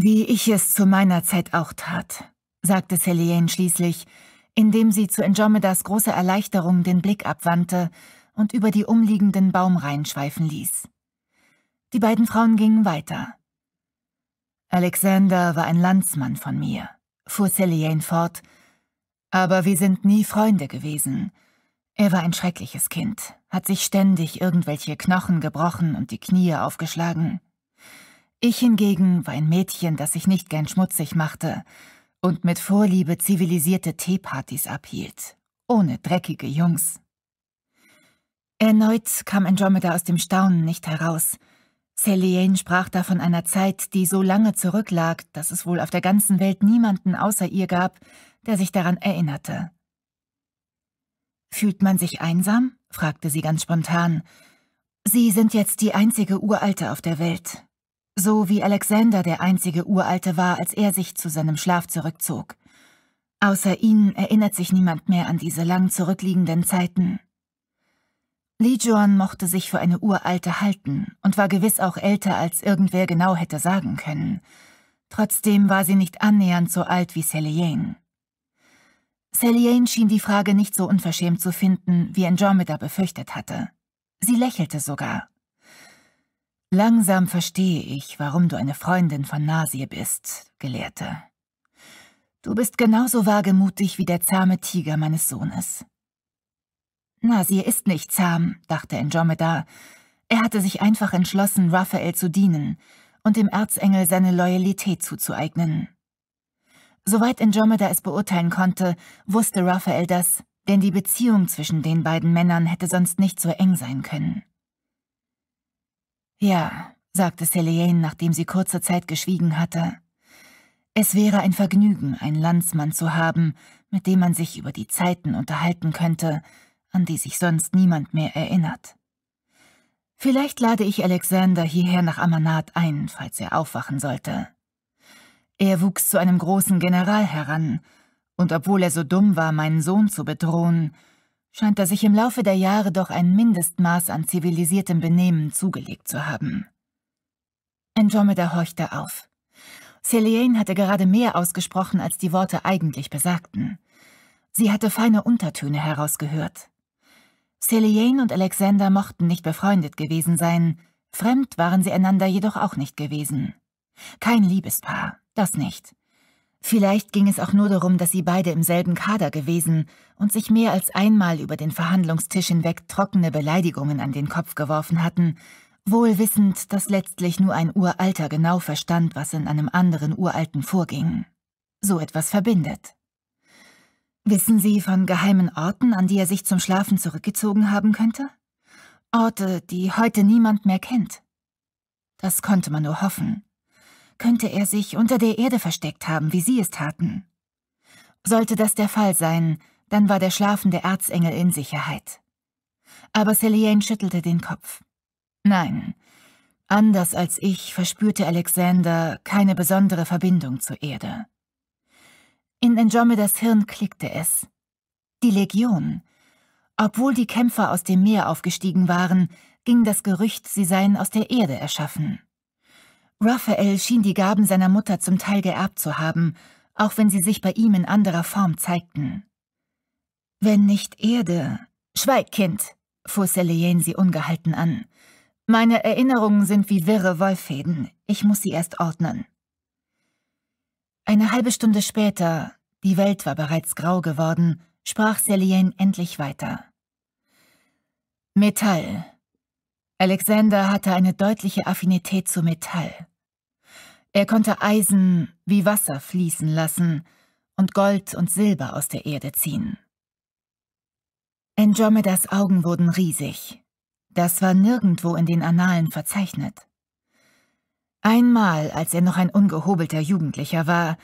Wie ich es zu meiner Zeit auch tat, sagte Selene schließlich, indem sie zu Andromedas großer Erleichterung den Blick abwandte und über die umliegenden Baumreihen schweifen ließ. Die beiden Frauen gingen weiter. Alexander war ein Landsmann von mir, fuhr Selene fort, aber wir sind nie Freunde gewesen. Er war ein schreckliches Kind, hat sich ständig irgendwelche Knochen gebrochen und die Knie aufgeschlagen. Ich hingegen war ein Mädchen, das sich nicht gern schmutzig machte und mit Vorliebe zivilisierte Teepartys abhielt, ohne dreckige Jungs. Erneut kam Andromeda aus dem Staunen nicht heraus. Selene sprach da von einer Zeit, die so lange zurücklag, dass es wohl auf der ganzen Welt niemanden außer ihr gab, der sich daran erinnerte. »Fühlt man sich einsam?« fragte sie ganz spontan. »Sie sind jetzt die einzige Uralte auf der Welt, so wie Alexander der einzige Uralte war, als er sich zu seinem Schlaf zurückzog. Außer ihnen erinnert sich niemand mehr an diese lang zurückliegenden Zeiten. Li Juan mochte sich für eine Uralte halten und war gewiss auch älter, als irgendwer genau hätte sagen können. Trotzdem war sie nicht annähernd so alt wie Selien. Selien schien die Frage nicht so unverschämt zu finden, wie Andromeda befürchtet hatte. Sie lächelte sogar. Langsam verstehe ich, warum du eine Freundin von Nasir bist, Gelehrte. Du bist genauso wagemutig wie der zahme Tiger meines Sohnes. Nasir ist nicht zahm, dachte Andromeda. Er hatte sich einfach entschlossen, Raphael zu dienen und dem Erzengel seine Loyalität zuzueignen. Soweit Andromeda es beurteilen konnte, wusste Raphael das, denn die Beziehung zwischen den beiden Männern hätte sonst nicht so eng sein können. Ja, sagte Selene, nachdem sie kurze Zeit geschwiegen hatte. Es wäre ein Vergnügen, einen Landsmann zu haben, mit dem man sich über die Zeiten unterhalten könnte, an die sich sonst niemand mehr erinnert. Vielleicht lade ich Alexander hierher nach Amanat ein, falls er aufwachen sollte. Er wuchs zu einem großen General heran, und obwohl er so dumm war, meinen Sohn zu bedrohen, scheint er sich im Laufe der Jahre doch ein Mindestmaß an zivilisiertem Benehmen zugelegt zu haben. Andromeda horchte auf. Celiane hatte gerade mehr ausgesprochen, als die Worte eigentlich besagten. Sie hatte feine Untertöne herausgehört. Celiane und Alexander mochten nicht befreundet gewesen sein, fremd waren sie einander jedoch auch nicht gewesen. Kein Liebespaar, das nicht. Vielleicht ging es auch nur darum, dass sie beide im selben Kader gewesen und sich mehr als einmal über den Verhandlungstisch hinweg trockene Beleidigungen an den Kopf geworfen hatten, wohl wissend, dass letztlich nur ein Uralter genau verstand, was in einem anderen Uralten vorging. So etwas verbindet. Wissen Sie von geheimen Orten, an die er sich zum Schlafen zurückgezogen haben könnte? Orte, die heute niemand mehr kennt. Das konnte man nur hoffen könnte er sich unter der Erde versteckt haben, wie Sie es taten. Sollte das der Fall sein, dann war der schlafende Erzengel in Sicherheit. Aber Celiane schüttelte den Kopf. Nein, anders als ich verspürte Alexander keine besondere Verbindung zur Erde. In Andromedas Hirn klickte es. Die Legion. Obwohl die Kämpfer aus dem Meer aufgestiegen waren, ging das Gerücht, sie seien aus der Erde erschaffen. Raphael schien die Gaben seiner Mutter zum Teil geerbt zu haben, auch wenn sie sich bei ihm in anderer Form zeigten. Wenn nicht Erde... Schweig, Kind, fuhr Selene sie ungehalten an. Meine Erinnerungen sind wie wirre Wollfäden. Ich muss sie erst ordnen. Eine halbe Stunde später, die Welt war bereits grau geworden, sprach Selene endlich weiter. Metall, Alexander hatte eine deutliche Affinität zu Metall. Er konnte Eisen wie Wasser fließen lassen und Gold und Silber aus der Erde ziehen. Andromedas Augen wurden riesig. Das war nirgendwo in den Annalen verzeichnet. Einmal, als er noch ein ungehobelter Jugendlicher war,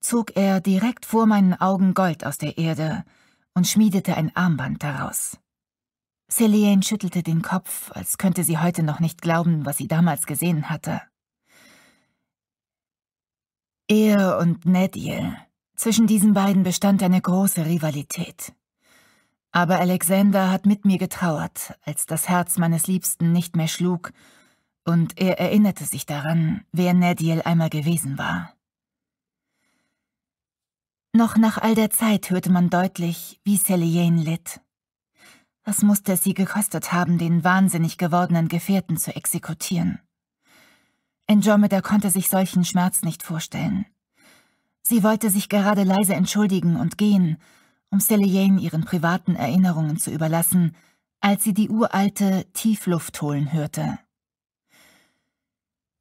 zog er direkt vor meinen Augen Gold aus der Erde und schmiedete ein Armband daraus. Selene schüttelte den Kopf, als könnte sie heute noch nicht glauben, was sie damals gesehen hatte. Er und Nediel. Zwischen diesen beiden bestand eine große Rivalität. Aber Alexander hat mit mir getrauert, als das Herz meines Liebsten nicht mehr schlug, und er erinnerte sich daran, wer Nadiel einmal gewesen war. Noch nach all der Zeit hörte man deutlich, wie Selene litt. Was musste es sie gekostet haben, den wahnsinnig gewordenen Gefährten zu exekutieren? Andromeda konnte sich solchen Schmerz nicht vorstellen. Sie wollte sich gerade leise entschuldigen und gehen, um Celine ihren privaten Erinnerungen zu überlassen, als sie die uralte Tiefluft holen hörte.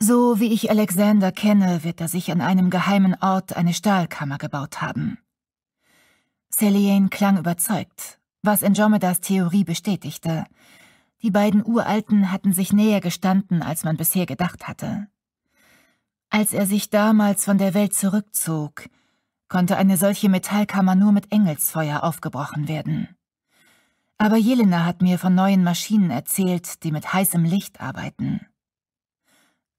So wie ich Alexander kenne, wird er sich an einem geheimen Ort eine Stahlkammer gebaut haben. Celine klang überzeugt, was Andromedas Theorie bestätigte. Die beiden Uralten hatten sich näher gestanden, als man bisher gedacht hatte. Als er sich damals von der Welt zurückzog, konnte eine solche Metallkammer nur mit Engelsfeuer aufgebrochen werden. Aber Jelena hat mir von neuen Maschinen erzählt, die mit heißem Licht arbeiten.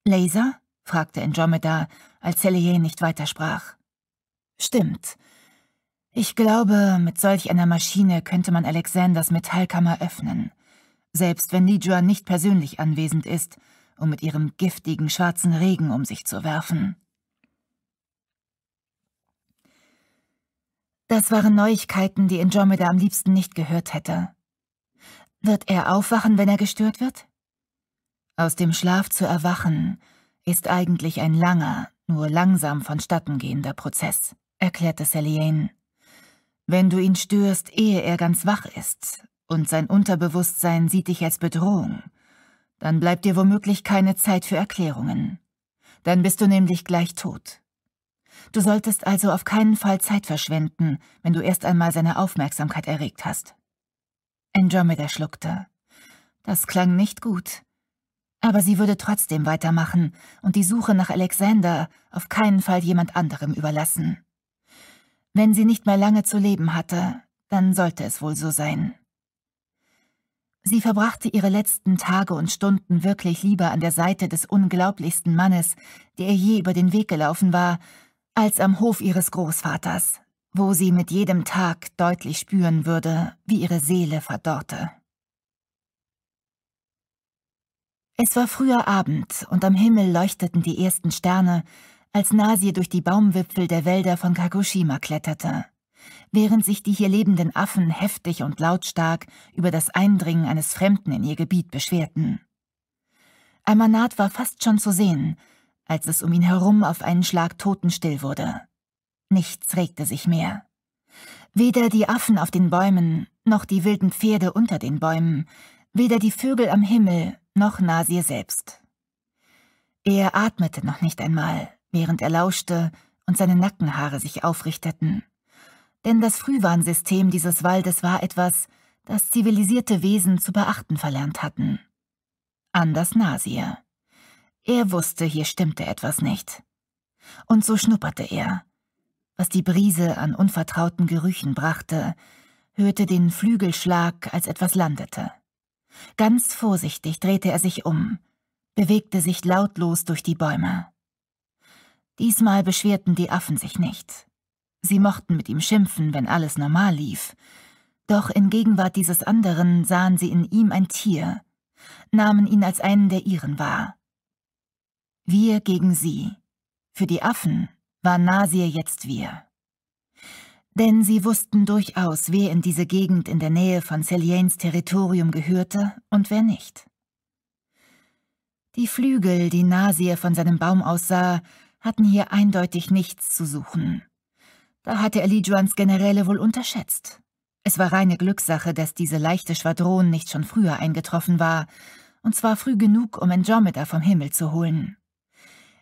Laser? fragte Andromeda, als Selye nicht weitersprach. Stimmt. Ich glaube, mit solch einer Maschine könnte man Alexanders Metallkammer öffnen, selbst wenn Nidra nicht persönlich anwesend ist, um mit ihrem giftigen schwarzen Regen um sich zu werfen. Das waren Neuigkeiten, die Andromeda am liebsten nicht gehört hätte. Wird er aufwachen, wenn er gestört wird? Aus dem Schlaf zu erwachen ist eigentlich ein langer, nur langsam vonstattengehender Prozess, erklärte Selyane. Wenn du ihn störst, ehe er ganz wach ist, und sein Unterbewusstsein sieht dich als Bedrohung, dann bleibt dir womöglich keine Zeit für Erklärungen. Dann bist du nämlich gleich tot. Du solltest also auf keinen Fall Zeit verschwenden, wenn du erst einmal seine Aufmerksamkeit erregt hast. Andromeda schluckte. Das klang nicht gut. Aber sie würde trotzdem weitermachen und die Suche nach Alexander auf keinen Fall jemand anderem überlassen. Wenn sie nicht mehr lange zu leben hatte, dann sollte es wohl so sein. Sie verbrachte ihre letzten Tage und Stunden wirklich lieber an der Seite des unglaublichsten Mannes, der ihr je über den Weg gelaufen war, als am Hof ihres Großvaters, wo sie mit jedem Tag deutlich spüren würde, wie ihre Seele verdorrte. Es war früher Abend und am Himmel leuchteten die ersten Sterne, als Nasir durch die Baumwipfel der Wälder von Kagoshima kletterte, während sich die hier lebenden Affen heftig und lautstark über das Eindringen eines Fremden in ihr Gebiet beschwerten. Amanat war fast schon zu sehen, als es um ihn herum auf einen Schlag totenstill wurde. Nichts regte sich mehr. Weder die Affen auf den Bäumen, noch die wilden Pferde unter den Bäumen, weder die Vögel am Himmel, noch Nasir selbst. Er atmete noch nicht einmal, während er lauschte und seine Nackenhaare sich aufrichteten. Denn das Frühwarnsystem dieses Waldes war etwas, das zivilisierte Wesen zu beachten verlernt hatten. Anders Nasir. Er wusste, hier stimmte etwas nicht. Und so schnupperte er. Was die Brise an unvertrauten Gerüchen brachte, hörte den Flügelschlag, als etwas landete. Ganz vorsichtig drehte er sich um, bewegte sich lautlos durch die Bäume. Diesmal beschwerten die Affen sich nicht. Sie mochten mit ihm schimpfen, wenn alles normal lief. Doch in Gegenwart dieses anderen sahen sie in ihm ein Tier, nahmen ihn als einen der ihren wahr. Wir gegen sie. Für die Affen war Nasir jetzt wir. Denn sie wussten durchaus, wer in diese Gegend in der Nähe von Celianes Territorium gehörte und wer nicht. Die Flügel, die Nasir von seinem Baum aussah, hatten hier eindeutig nichts zu suchen. Da hatte er Lijuans Generäle wohl unterschätzt. Es war reine Glückssache, dass diese leichte Schwadron nicht schon früher eingetroffen war, und zwar früh genug, um Andromeda vom Himmel zu holen.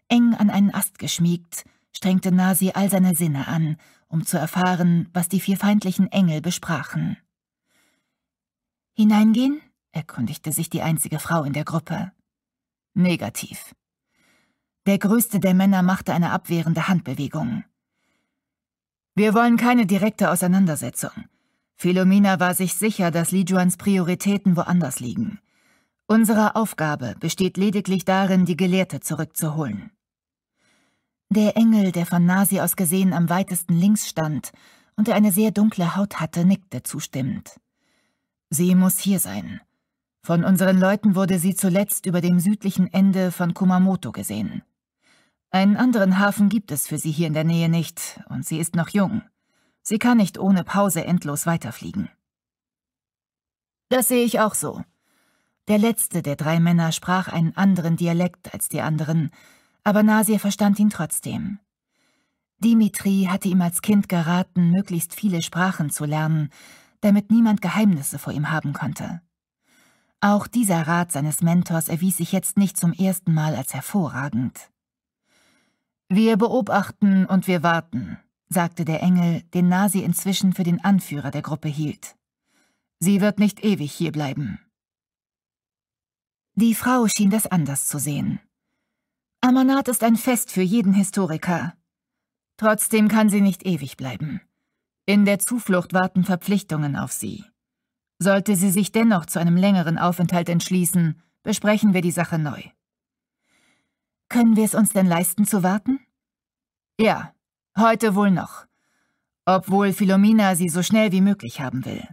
Eng an einen Ast geschmiegt, strengte Nasi all seine Sinne an, um zu erfahren, was die vier feindlichen Engel besprachen. Hineingehen? erkundigte sich die einzige Frau in der Gruppe. Negativ, der größte der Männer machte eine abwehrende Handbewegung. Wir wollen keine direkte Auseinandersetzung. Philomena war sich sicher, dass Lijuans Prioritäten woanders liegen. Unsere Aufgabe besteht lediglich darin, die Gelehrte zurückzuholen. Der Engel, der von Nasi aus gesehen am weitesten links stand und der eine sehr dunkle Haut hatte, nickte zustimmend. Sie muss hier sein. Von unseren Leuten wurde sie zuletzt über dem südlichen Ende von Kumamoto gesehen. Einen anderen Hafen gibt es für sie hier in der Nähe nicht, und sie ist noch jung. Sie kann nicht ohne Pause endlos weiterfliegen. Das sehe ich auch so. Der letzte der drei Männer sprach einen anderen Dialekt als die anderen, aber Nasir verstand ihn trotzdem. Dimitri hatte ihm als Kind geraten, möglichst viele Sprachen zu lernen, damit niemand Geheimnisse vor ihm haben konnte. Auch dieser Rat seines Mentors erwies sich jetzt nicht zum ersten Mal als hervorragend. Wir beobachten und wir warten, sagte der Engel, den Nasi inzwischen für den Anführer der Gruppe hielt. Sie wird nicht ewig hierbleiben. Die Frau schien das anders zu sehen. Amanat ist ein Fest für jeden Historiker. Trotzdem kann sie nicht ewig bleiben. In der Zuflucht warten Verpflichtungen auf sie. Sollte sie sich dennoch zu einem längeren Aufenthalt entschließen, besprechen wir die Sache neu. Können wir es uns denn leisten zu warten? Ja, heute wohl noch. Obwohl Philomina sie so schnell wie möglich haben will.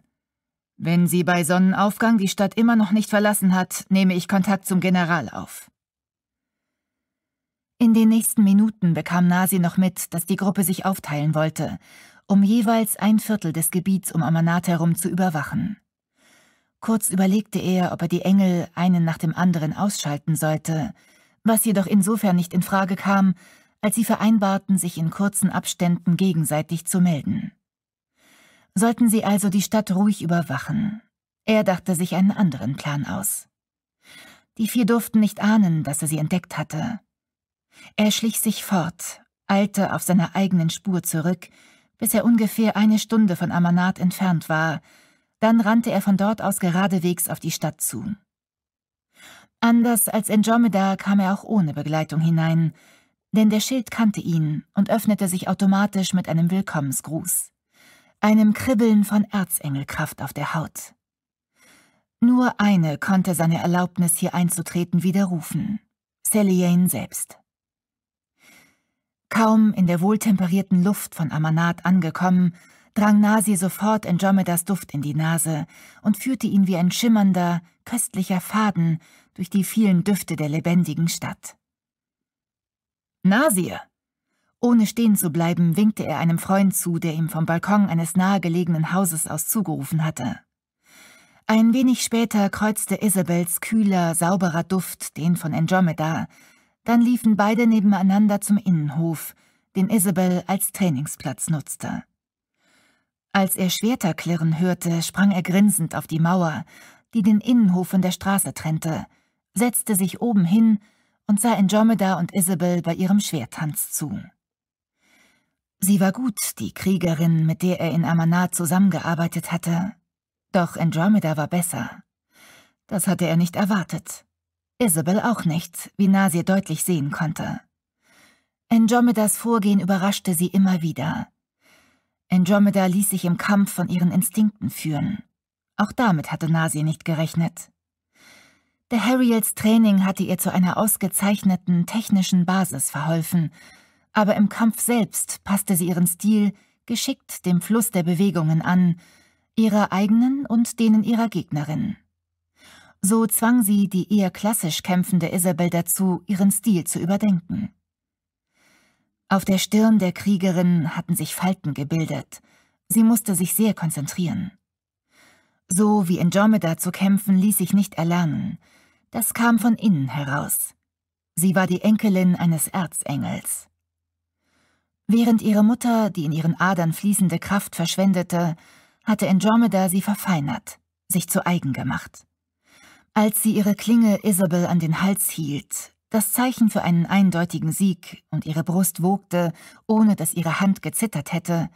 Wenn sie bei Sonnenaufgang die Stadt immer noch nicht verlassen hat, nehme ich Kontakt zum General auf. In den nächsten Minuten bekam Nasi noch mit, dass die Gruppe sich aufteilen wollte, um jeweils ein Viertel des Gebiets um Amanat herum zu überwachen. Kurz überlegte er, ob er die Engel einen nach dem anderen ausschalten sollte, was jedoch insofern nicht in Frage kam, als sie vereinbarten, sich in kurzen Abständen gegenseitig zu melden. Sollten sie also die Stadt ruhig überwachen. Er dachte sich einen anderen Plan aus. Die vier durften nicht ahnen, dass er sie entdeckt hatte. Er schlich sich fort, eilte auf seiner eigenen Spur zurück, bis er ungefähr eine Stunde von Amanat entfernt war, dann rannte er von dort aus geradewegs auf die Stadt zu. Anders als Andromeda kam er auch ohne Begleitung hinein, denn der Schild kannte ihn und öffnete sich automatisch mit einem Willkommensgruß, einem Kribbeln von Erzengelkraft auf der Haut. Nur eine konnte seine Erlaubnis, hier einzutreten, widerrufen, Celiane selbst. Kaum in der wohltemperierten Luft von Amanat angekommen, drang Nasi sofort Andromedas Duft in die Nase und führte ihn wie ein schimmernder, köstlicher Faden durch die vielen Düfte der lebendigen Stadt. Nasir! Ohne stehen zu bleiben, winkte er einem Freund zu, der ihm vom Balkon eines nahegelegenen Hauses aus zugerufen hatte. Ein wenig später kreuzte Isabels kühler, sauberer Duft den von Andromeda. Dann liefen beide nebeneinander zum Innenhof, den Isabel als Trainingsplatz nutzte. Als er Schwerter klirren hörte, sprang er grinsend auf die Mauer, die den Innenhof von der Straße trennte, setzte sich oben hin und sah Andromeda und Isabel bei ihrem Schwertanz zu. Sie war gut, die Kriegerin, mit der er in Amanat zusammengearbeitet hatte. Doch Andromeda war besser. Das hatte er nicht erwartet. Isabel auch nicht, wie Nasir deutlich sehen konnte. Andromedas Vorgehen überraschte sie immer wieder. Andromeda ließ sich im Kampf von ihren Instinkten führen. Auch damit hatte Nasir nicht gerechnet. Der Harriels Training hatte ihr zu einer ausgezeichneten technischen Basis verholfen, aber im Kampf selbst passte sie ihren Stil geschickt dem Fluss der Bewegungen an, ihrer eigenen und denen ihrer Gegnerin. So zwang sie die eher klassisch kämpfende Isabel dazu, ihren Stil zu überdenken. Auf der Stirn der Kriegerin hatten sich Falten gebildet. Sie musste sich sehr konzentrieren. So wie Andromeda zu kämpfen, ließ sich nicht erlernen – das kam von innen heraus. Sie war die Enkelin eines Erzengels. Während ihre Mutter die in ihren Adern fließende Kraft verschwendete, hatte Andromeda sie verfeinert, sich zu eigen gemacht. Als sie ihre Klinge Isabel an den Hals hielt, das Zeichen für einen eindeutigen Sieg und ihre Brust wogte, ohne dass ihre Hand gezittert hätte,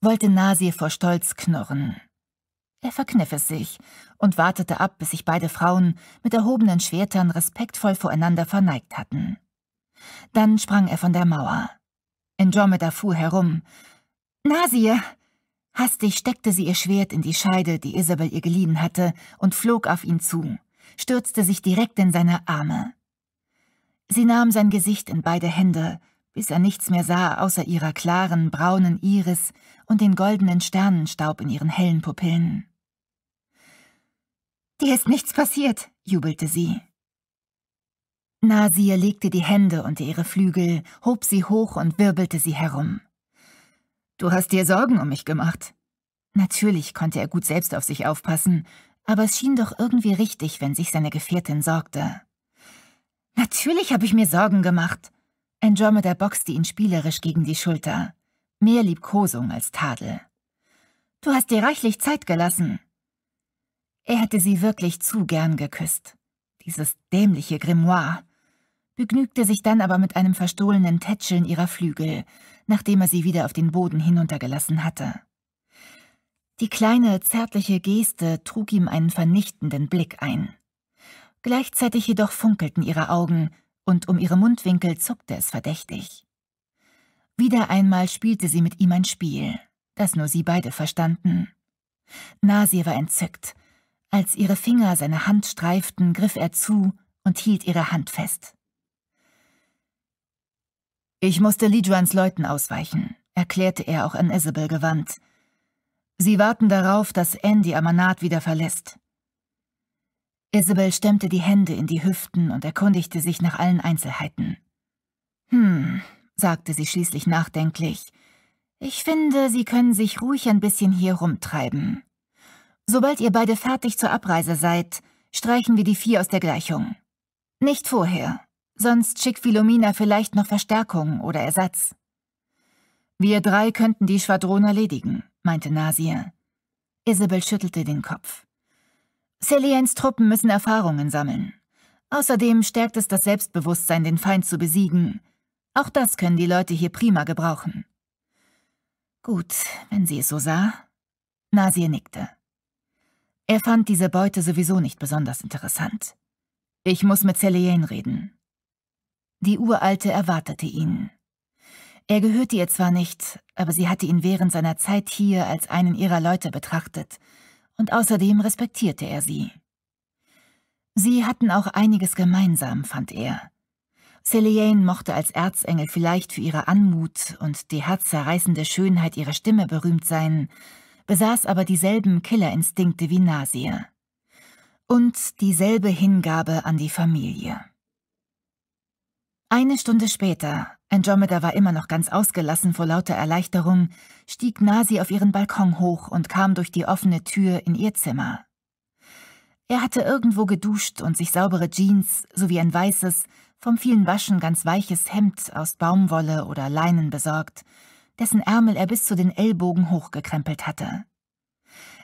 wollte Nasir vor Stolz knurren, er verkniff es sich und wartete ab, bis sich beide Frauen mit erhobenen Schwertern respektvoll voreinander verneigt hatten. Dann sprang er von der Mauer. Andromeda fuhr herum. Nasir! Hastig steckte sie ihr Schwert in die Scheide, die Isabel ihr geliehen hatte, und flog auf ihn zu, stürzte sich direkt in seine Arme. Sie nahm sein Gesicht in beide Hände, bis er nichts mehr sah außer ihrer klaren, braunen Iris und den goldenen Sternenstaub in ihren hellen Pupillen. Dir ist nichts passiert, jubelte sie. Nasir legte die Hände unter ihre Flügel, hob sie hoch und wirbelte sie herum. Du hast dir Sorgen um mich gemacht. Natürlich konnte er gut selbst auf sich aufpassen, aber es schien doch irgendwie richtig, wenn sich seine Gefährtin sorgte. Natürlich habe ich mir Sorgen gemacht. Andromeda boxte ihn spielerisch gegen die Schulter. Mehr Liebkosung als Tadel. Du hast dir reichlich Zeit gelassen. Er hatte sie wirklich zu gern geküsst. Dieses dämliche Grimoire. Begnügte sich dann aber mit einem verstohlenen Tätscheln ihrer Flügel, nachdem er sie wieder auf den Boden hinuntergelassen hatte. Die kleine, zärtliche Geste trug ihm einen vernichtenden Blick ein. Gleichzeitig jedoch funkelten ihre Augen, und um ihre Mundwinkel zuckte es verdächtig. Wieder einmal spielte sie mit ihm ein Spiel, das nur sie beide verstanden. Nasir war entzückt, als ihre Finger seine Hand streiften, griff er zu und hielt ihre Hand fest. Ich musste Lijuans Leuten ausweichen, erklärte er auch an Isabel gewandt. Sie warten darauf, dass Andy Amanat wieder verlässt. Isabel stemmte die Hände in die Hüften und erkundigte sich nach allen Einzelheiten. Hm, sagte sie schließlich nachdenklich. Ich finde, Sie können sich ruhig ein bisschen hier rumtreiben. Sobald ihr beide fertig zur Abreise seid, streichen wir die vier aus der Gleichung. Nicht vorher, sonst schickt Philomena vielleicht noch Verstärkung oder Ersatz. Wir drei könnten die Schwadron erledigen, meinte Nasir. Isabel schüttelte den Kopf. Celians Truppen müssen Erfahrungen sammeln. Außerdem stärkt es das Selbstbewusstsein, den Feind zu besiegen. Auch das können die Leute hier prima gebrauchen. Gut, wenn sie es so sah. Nasir nickte. Er fand diese Beute sowieso nicht besonders interessant. Ich muss mit Celine reden. Die Uralte erwartete ihn. Er gehörte ihr zwar nicht, aber sie hatte ihn während seiner Zeit hier als einen ihrer Leute betrachtet, und außerdem respektierte er sie. Sie hatten auch einiges gemeinsam, fand er. Celine mochte als Erzengel vielleicht für ihre Anmut und die herzzerreißende Schönheit ihrer Stimme berühmt sein, besaß aber dieselben Killerinstinkte wie Nasir. Und dieselbe Hingabe an die Familie. Eine Stunde später, Andromeda war immer noch ganz ausgelassen vor lauter Erleichterung, stieg Nasi auf ihren Balkon hoch und kam durch die offene Tür in ihr Zimmer. Er hatte irgendwo geduscht und sich saubere Jeans sowie ein weißes, vom vielen Waschen ganz weiches Hemd aus Baumwolle oder Leinen besorgt, dessen Ärmel er bis zu den Ellbogen hochgekrempelt hatte.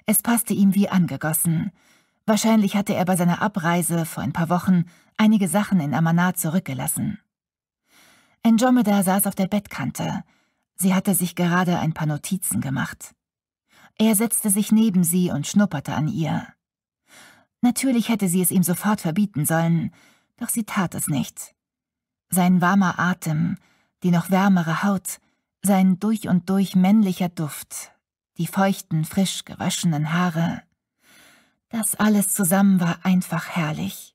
Es passte ihm wie angegossen. Wahrscheinlich hatte er bei seiner Abreise vor ein paar Wochen einige Sachen in Amanat zurückgelassen. Andromeda saß auf der Bettkante. Sie hatte sich gerade ein paar Notizen gemacht. Er setzte sich neben sie und schnupperte an ihr. Natürlich hätte sie es ihm sofort verbieten sollen, doch sie tat es nicht. Sein warmer Atem, die noch wärmere Haut, sein durch und durch männlicher Duft, die feuchten, frisch gewaschenen Haare, das alles zusammen war einfach herrlich.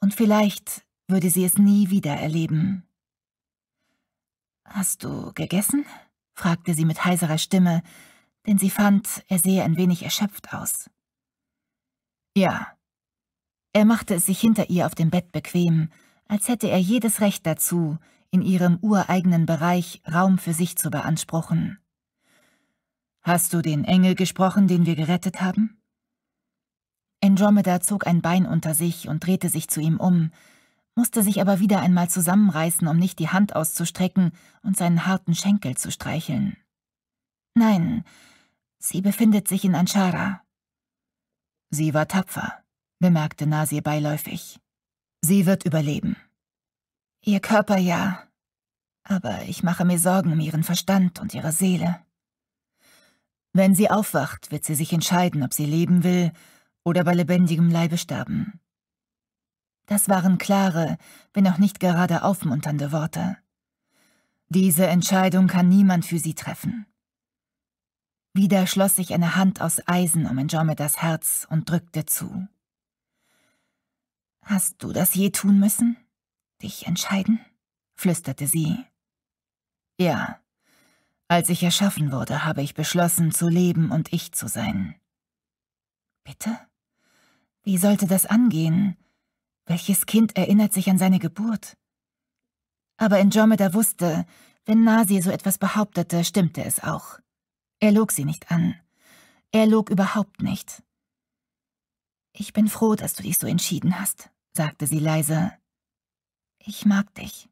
Und vielleicht würde sie es nie wieder erleben. Hast du gegessen? fragte sie mit heiserer Stimme, denn sie fand, er sehe ein wenig erschöpft aus. Ja. Er machte es sich hinter ihr auf dem Bett bequem, als hätte er jedes Recht dazu, in ihrem ureigenen Bereich Raum für sich zu beanspruchen. Hast du den Engel gesprochen, den wir gerettet haben? Andromeda zog ein Bein unter sich und drehte sich zu ihm um, musste sich aber wieder einmal zusammenreißen, um nicht die Hand auszustrecken und seinen harten Schenkel zu streicheln. Nein, sie befindet sich in Anshara. Sie war tapfer, bemerkte Nasir beiläufig. Sie wird überleben. Ihr Körper ja, aber ich mache mir Sorgen um ihren Verstand und ihre Seele. Wenn sie aufwacht, wird sie sich entscheiden, ob sie leben will oder bei lebendigem Leibe sterben. Das waren klare, wenn auch nicht gerade aufmunternde Worte. Diese Entscheidung kann niemand für sie treffen. Wieder schloss sich eine Hand aus Eisen um Andromedas Herz und drückte zu. Hast du das je tun müssen? Dich entscheiden? flüsterte sie. Ja. Als ich erschaffen wurde, habe ich beschlossen, zu leben und ich zu sein. Bitte? Wie sollte das angehen? Welches Kind erinnert sich an seine Geburt? Aber Andromeda wusste, wenn Nasi so etwas behauptete, stimmte es auch. Er log sie nicht an. Er log überhaupt nicht. Ich bin froh, dass du dich so entschieden hast, sagte sie leise. Ich mag dich.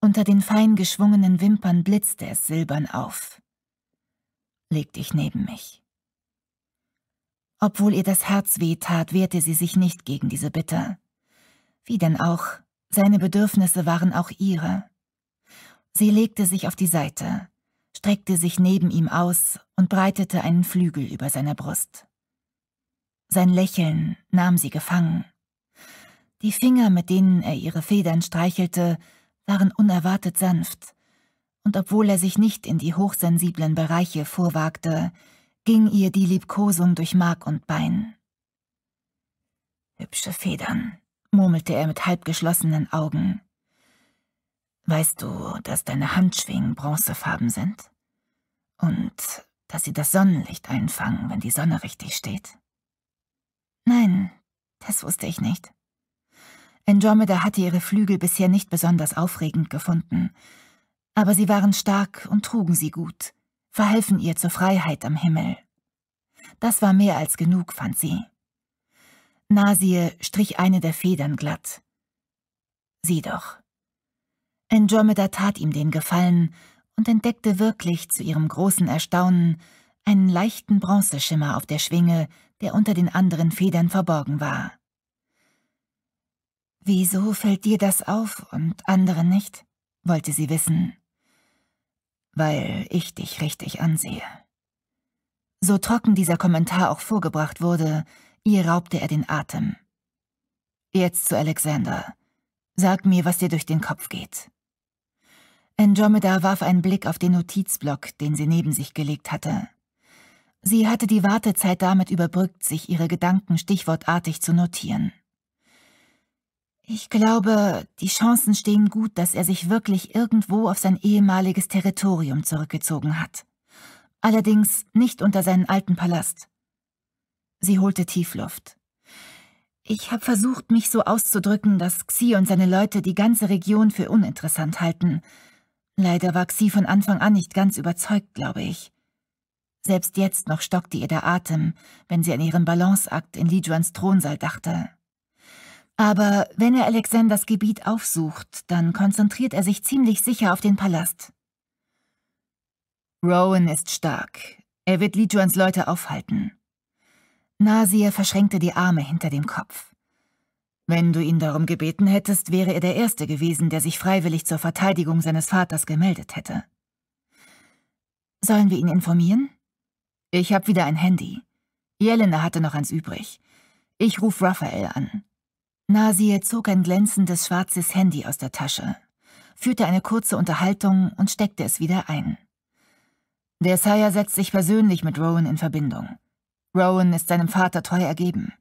Unter den fein geschwungenen Wimpern blitzte es silbern auf. Leg dich neben mich. Obwohl ihr das Herz weh tat, wehrte sie sich nicht gegen diese Bitte. Wie denn auch, seine Bedürfnisse waren auch ihre. Sie legte sich auf die Seite, streckte sich neben ihm aus und breitete einen Flügel über seine Brust. Sein Lächeln nahm sie gefangen. Die Finger, mit denen er ihre Federn streichelte, waren unerwartet sanft, und obwohl er sich nicht in die hochsensiblen Bereiche vorwagte, ging ihr die Liebkosung durch Mark und Bein. Hübsche Federn, murmelte er mit halbgeschlossenen Augen. Weißt du, dass deine Handschwingen bronzefarben sind? Und dass sie das Sonnenlicht einfangen, wenn die Sonne richtig steht? Nein, das wusste ich nicht. Andromeda hatte ihre Flügel bisher nicht besonders aufregend gefunden, aber sie waren stark und trugen sie gut, verhalfen ihr zur Freiheit am Himmel. Das war mehr als genug, fand sie. Nasir strich eine der Federn glatt. Sieh doch. Andromeda tat ihm den Gefallen und entdeckte wirklich zu ihrem großen Erstaunen einen leichten Bronzeschimmer auf der Schwinge, der unter den anderen Federn verborgen war. Wieso fällt dir das auf und anderen nicht? wollte sie wissen. Weil ich dich richtig ansehe. So trocken dieser Kommentar auch vorgebracht wurde, ihr raubte er den Atem. Jetzt zu Alexander. Sag mir, was dir durch den Kopf geht. Andromeda warf einen Blick auf den Notizblock, den sie neben sich gelegt hatte. Sie hatte die Wartezeit damit überbrückt, sich ihre Gedanken stichwortartig zu notieren. Ich glaube, die Chancen stehen gut, dass er sich wirklich irgendwo auf sein ehemaliges Territorium zurückgezogen hat. Allerdings nicht unter seinen alten Palast. Sie holte Tiefluft. Ich habe versucht, mich so auszudrücken, dass Xi und seine Leute die ganze Region für uninteressant halten. Leider war Xi von Anfang an nicht ganz überzeugt, glaube ich. Selbst jetzt noch stockte ihr der Atem, wenn sie an ihren Balanceakt in Lijuans Thronsaal dachte. Aber wenn er Alexanders Gebiet aufsucht, dann konzentriert er sich ziemlich sicher auf den Palast. Rowan ist stark. Er wird Lijuans Leute aufhalten. Nasir verschränkte die Arme hinter dem Kopf. Wenn du ihn darum gebeten hättest, wäre er der Erste gewesen, der sich freiwillig zur Verteidigung seines Vaters gemeldet hätte. Sollen wir ihn informieren? Ich habe wieder ein Handy. Jelena hatte noch eins übrig. Ich rufe Raphael an. Nasir zog ein glänzendes schwarzes Handy aus der Tasche, führte eine kurze Unterhaltung und steckte es wieder ein. Der Sire setzt sich persönlich mit Rowan in Verbindung. Rowan ist seinem Vater treu ergeben.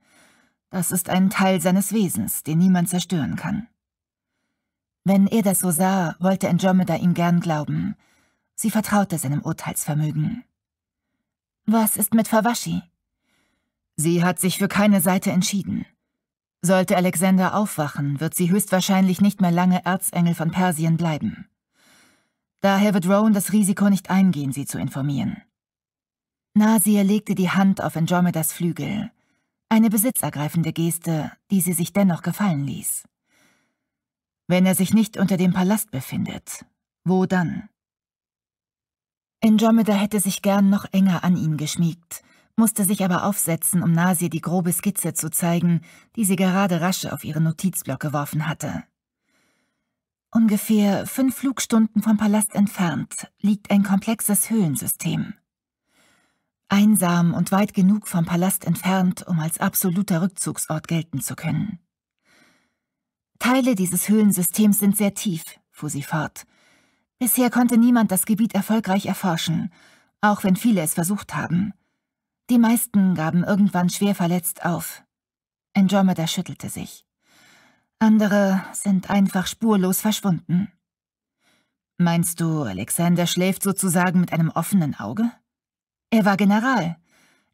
Das ist ein Teil seines Wesens, den niemand zerstören kann. Wenn er das so sah, wollte Andromeda ihm gern glauben. Sie vertraute seinem Urteilsvermögen. Was ist mit Fawashi? Sie hat sich für keine Seite entschieden. Sollte Alexander aufwachen, wird sie höchstwahrscheinlich nicht mehr lange Erzengel von Persien bleiben. Daher wird Rowan das Risiko nicht eingehen, sie zu informieren. Nasir legte die Hand auf Andromedas Flügel, eine besitzergreifende Geste, die sie sich dennoch gefallen ließ. Wenn er sich nicht unter dem Palast befindet, wo dann? Andromeda hätte sich gern noch enger an ihn geschmiegt, musste sich aber aufsetzen, um Nasir die grobe Skizze zu zeigen, die sie gerade rasch auf ihren Notizblock geworfen hatte. Ungefähr fünf Flugstunden vom Palast entfernt liegt ein komplexes Höhlensystem. Einsam und weit genug vom Palast entfernt, um als absoluter Rückzugsort gelten zu können. Teile dieses Höhlensystems sind sehr tief, fuhr sie fort. Bisher konnte niemand das Gebiet erfolgreich erforschen, auch wenn viele es versucht haben. Die meisten gaben irgendwann schwer verletzt auf. Andromeda schüttelte sich. Andere sind einfach spurlos verschwunden. Meinst du, Alexander schläft sozusagen mit einem offenen Auge? Er war General.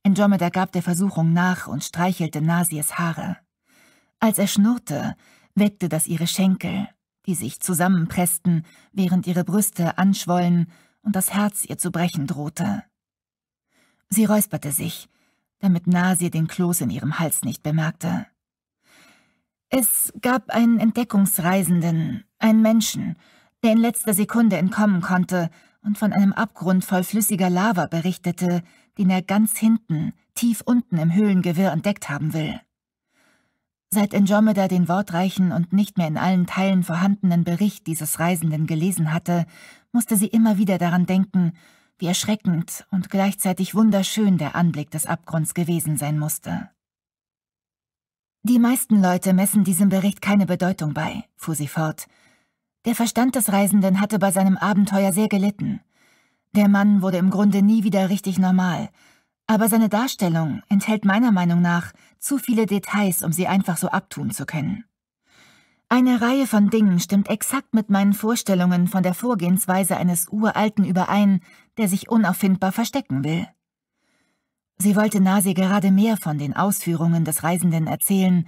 Andromeda gab der Versuchung nach und streichelte Nasies Haare. Als er schnurrte, weckte das ihre Schenkel, die sich zusammenpressten, während ihre Brüste anschwollen und das Herz ihr zu brechen drohte. Sie räusperte sich, damit Nasir den Kloß in ihrem Hals nicht bemerkte. Es gab einen Entdeckungsreisenden, einen Menschen, der in letzter Sekunde entkommen konnte und von einem Abgrund voll flüssiger Lava berichtete, den er ganz hinten, tief unten im Höhlengewirr entdeckt haben will. Seit Andromeda den wortreichen und nicht mehr in allen Teilen vorhandenen Bericht dieses Reisenden gelesen hatte, musste sie immer wieder daran denken, wie erschreckend und gleichzeitig wunderschön der Anblick des Abgrunds gewesen sein musste. Die meisten Leute messen diesem Bericht keine Bedeutung bei, fuhr sie fort. Der Verstand des Reisenden hatte bei seinem Abenteuer sehr gelitten. Der Mann wurde im Grunde nie wieder richtig normal, aber seine Darstellung enthält meiner Meinung nach zu viele Details, um sie einfach so abtun zu können. Eine Reihe von Dingen stimmt exakt mit meinen Vorstellungen von der Vorgehensweise eines Uralten überein, der sich unauffindbar verstecken will. Sie wollte Nase gerade mehr von den Ausführungen des Reisenden erzählen,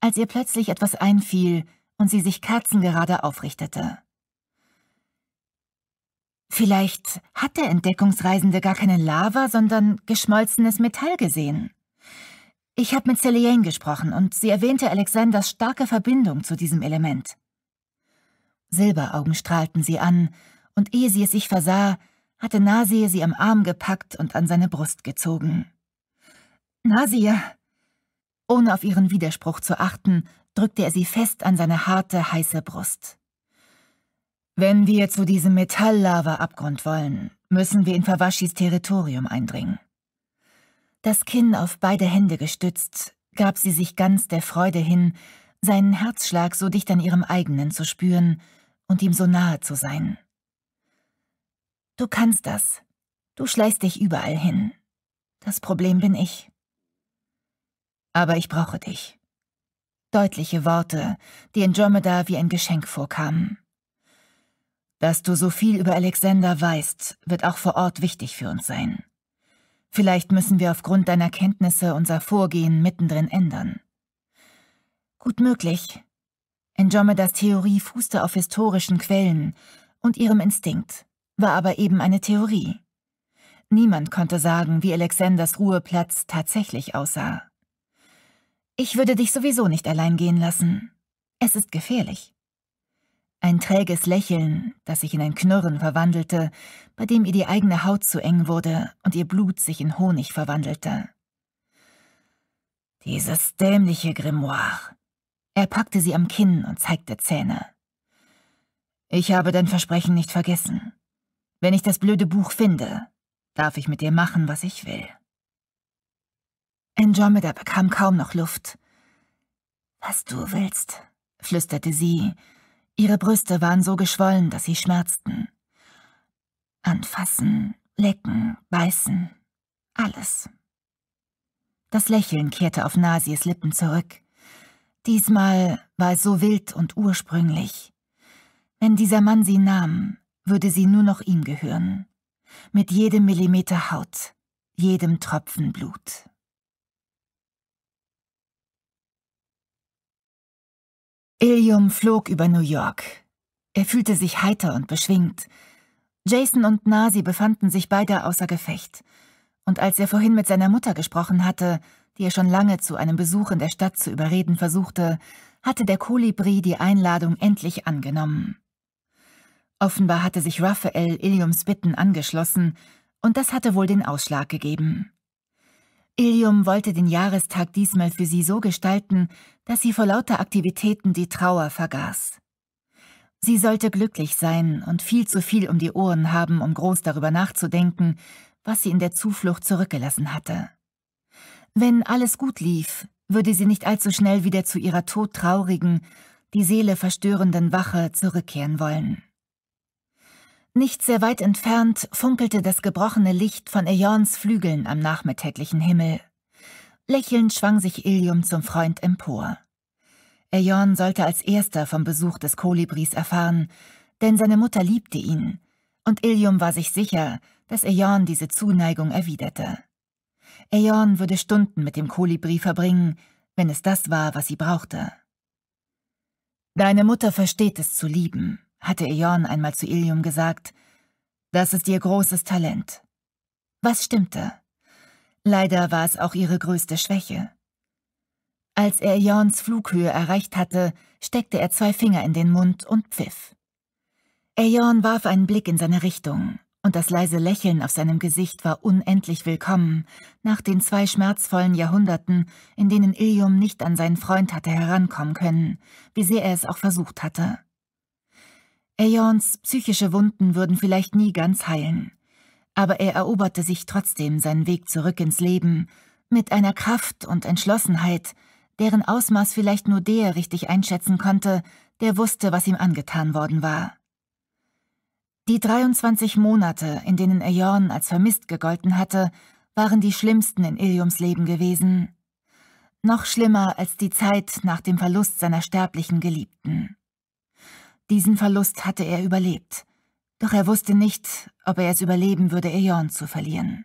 als ihr plötzlich etwas einfiel und sie sich kerzengerade aufrichtete. Vielleicht hat der Entdeckungsreisende gar keine Lava, sondern geschmolzenes Metall gesehen. Ich habe mit Celine gesprochen und sie erwähnte Alexanders starke Verbindung zu diesem Element. Silberaugen strahlten sie an, und ehe sie es sich versah, hatte Nasir sie am Arm gepackt und an seine Brust gezogen. Nasir! Ohne auf ihren Widerspruch zu achten, drückte er sie fest an seine harte, heiße Brust. Wenn wir zu diesem Metalllava-Abgrund wollen, müssen wir in Fawashis Territorium eindringen. Das Kinn auf beide Hände gestützt, gab sie sich ganz der Freude hin, seinen Herzschlag so dicht an ihrem eigenen zu spüren und ihm so nahe zu sein. Du kannst das. Du schleißt dich überall hin. Das Problem bin ich. Aber ich brauche dich. Deutliche Worte, die Andromeda wie ein Geschenk vorkamen. Dass du so viel über Alexander weißt, wird auch vor Ort wichtig für uns sein. Vielleicht müssen wir aufgrund deiner Kenntnisse unser Vorgehen mittendrin ändern. Gut möglich. Andromedas Theorie fußte auf historischen Quellen und ihrem Instinkt war aber eben eine Theorie. Niemand konnte sagen, wie Alexanders Ruheplatz tatsächlich aussah. Ich würde dich sowieso nicht allein gehen lassen. Es ist gefährlich. Ein träges Lächeln, das sich in ein Knurren verwandelte, bei dem ihr die eigene Haut zu eng wurde und ihr Blut sich in Honig verwandelte. Dieses dämliche Grimoire. Er packte sie am Kinn und zeigte Zähne. Ich habe dein Versprechen nicht vergessen. Wenn ich das blöde Buch finde, darf ich mit dir machen, was ich will. Andromeda bekam kaum noch Luft. Was du willst, flüsterte sie. Ihre Brüste waren so geschwollen, dass sie schmerzten. Anfassen, lecken, beißen, alles. Das Lächeln kehrte auf Nasies Lippen zurück. Diesmal war es so wild und ursprünglich. Wenn dieser Mann sie nahm, würde sie nur noch ihm gehören. Mit jedem Millimeter Haut, jedem Tropfen Blut. Ilium flog über New York. Er fühlte sich heiter und beschwingt. Jason und Nasi befanden sich beide außer Gefecht. Und als er vorhin mit seiner Mutter gesprochen hatte, die er schon lange zu einem Besuch in der Stadt zu überreden versuchte, hatte der Kolibri die Einladung endlich angenommen. Offenbar hatte sich Raphael Iliums Bitten angeschlossen, und das hatte wohl den Ausschlag gegeben. Ilium wollte den Jahrestag diesmal für sie so gestalten, dass sie vor lauter Aktivitäten die Trauer vergaß. Sie sollte glücklich sein und viel zu viel um die Ohren haben, um groß darüber nachzudenken, was sie in der Zuflucht zurückgelassen hatte. Wenn alles gut lief, würde sie nicht allzu schnell wieder zu ihrer todtraurigen, die Seele verstörenden Wache zurückkehren wollen. Nicht sehr weit entfernt funkelte das gebrochene Licht von Eons Flügeln am nachmittäglichen Himmel. Lächelnd schwang sich Ilium zum Freund empor. Eon sollte als erster vom Besuch des Kolibris erfahren, denn seine Mutter liebte ihn, und Ilium war sich sicher, dass Eon diese Zuneigung erwiderte. Eon würde Stunden mit dem Kolibri verbringen, wenn es das war, was sie brauchte. Deine Mutter versteht es zu lieben, hatte Eon einmal zu Ilium gesagt, das ist ihr großes Talent. Was stimmte? Leider war es auch ihre größte Schwäche. Als er Eons Flughöhe erreicht hatte, steckte er zwei Finger in den Mund und pfiff. Aeon warf einen Blick in seine Richtung, und das leise Lächeln auf seinem Gesicht war unendlich willkommen, nach den zwei schmerzvollen Jahrhunderten, in denen Ilium nicht an seinen Freund hatte herankommen können, wie sehr er es auch versucht hatte. Aeons psychische Wunden würden vielleicht nie ganz heilen, aber er eroberte sich trotzdem seinen Weg zurück ins Leben, mit einer Kraft und Entschlossenheit, deren Ausmaß vielleicht nur der richtig einschätzen konnte, der wusste, was ihm angetan worden war. Die 23 Monate, in denen Aeon als vermisst gegolten hatte, waren die schlimmsten in Iliums Leben gewesen. Noch schlimmer als die Zeit nach dem Verlust seiner sterblichen Geliebten. Diesen Verlust hatte er überlebt. Doch er wusste nicht, ob er es überleben würde, Eon zu verlieren.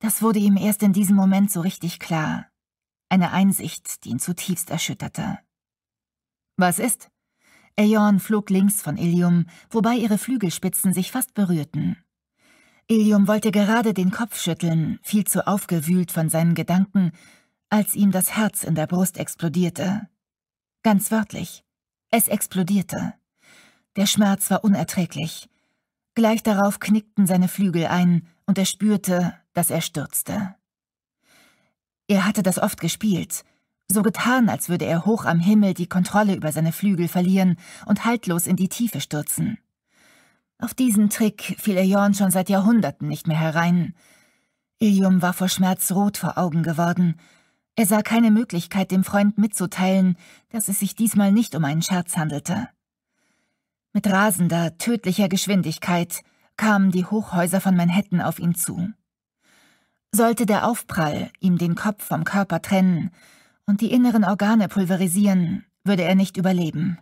Das wurde ihm erst in diesem Moment so richtig klar. Eine Einsicht, die ihn zutiefst erschütterte. Was ist? Aeon flog links von Ilium, wobei ihre Flügelspitzen sich fast berührten. Ilium wollte gerade den Kopf schütteln, viel zu aufgewühlt von seinen Gedanken, als ihm das Herz in der Brust explodierte. Ganz wörtlich. Es explodierte. Der Schmerz war unerträglich. Gleich darauf knickten seine Flügel ein und er spürte, dass er stürzte. Er hatte das oft gespielt, so getan, als würde er hoch am Himmel die Kontrolle über seine Flügel verlieren und haltlos in die Tiefe stürzen. Auf diesen Trick fiel Eorn schon seit Jahrhunderten nicht mehr herein. Ilium war vor Schmerz rot vor Augen geworden er sah keine Möglichkeit, dem Freund mitzuteilen, dass es sich diesmal nicht um einen Scherz handelte. Mit rasender, tödlicher Geschwindigkeit kamen die Hochhäuser von Manhattan auf ihn zu. Sollte der Aufprall ihm den Kopf vom Körper trennen und die inneren Organe pulverisieren, würde er nicht überleben.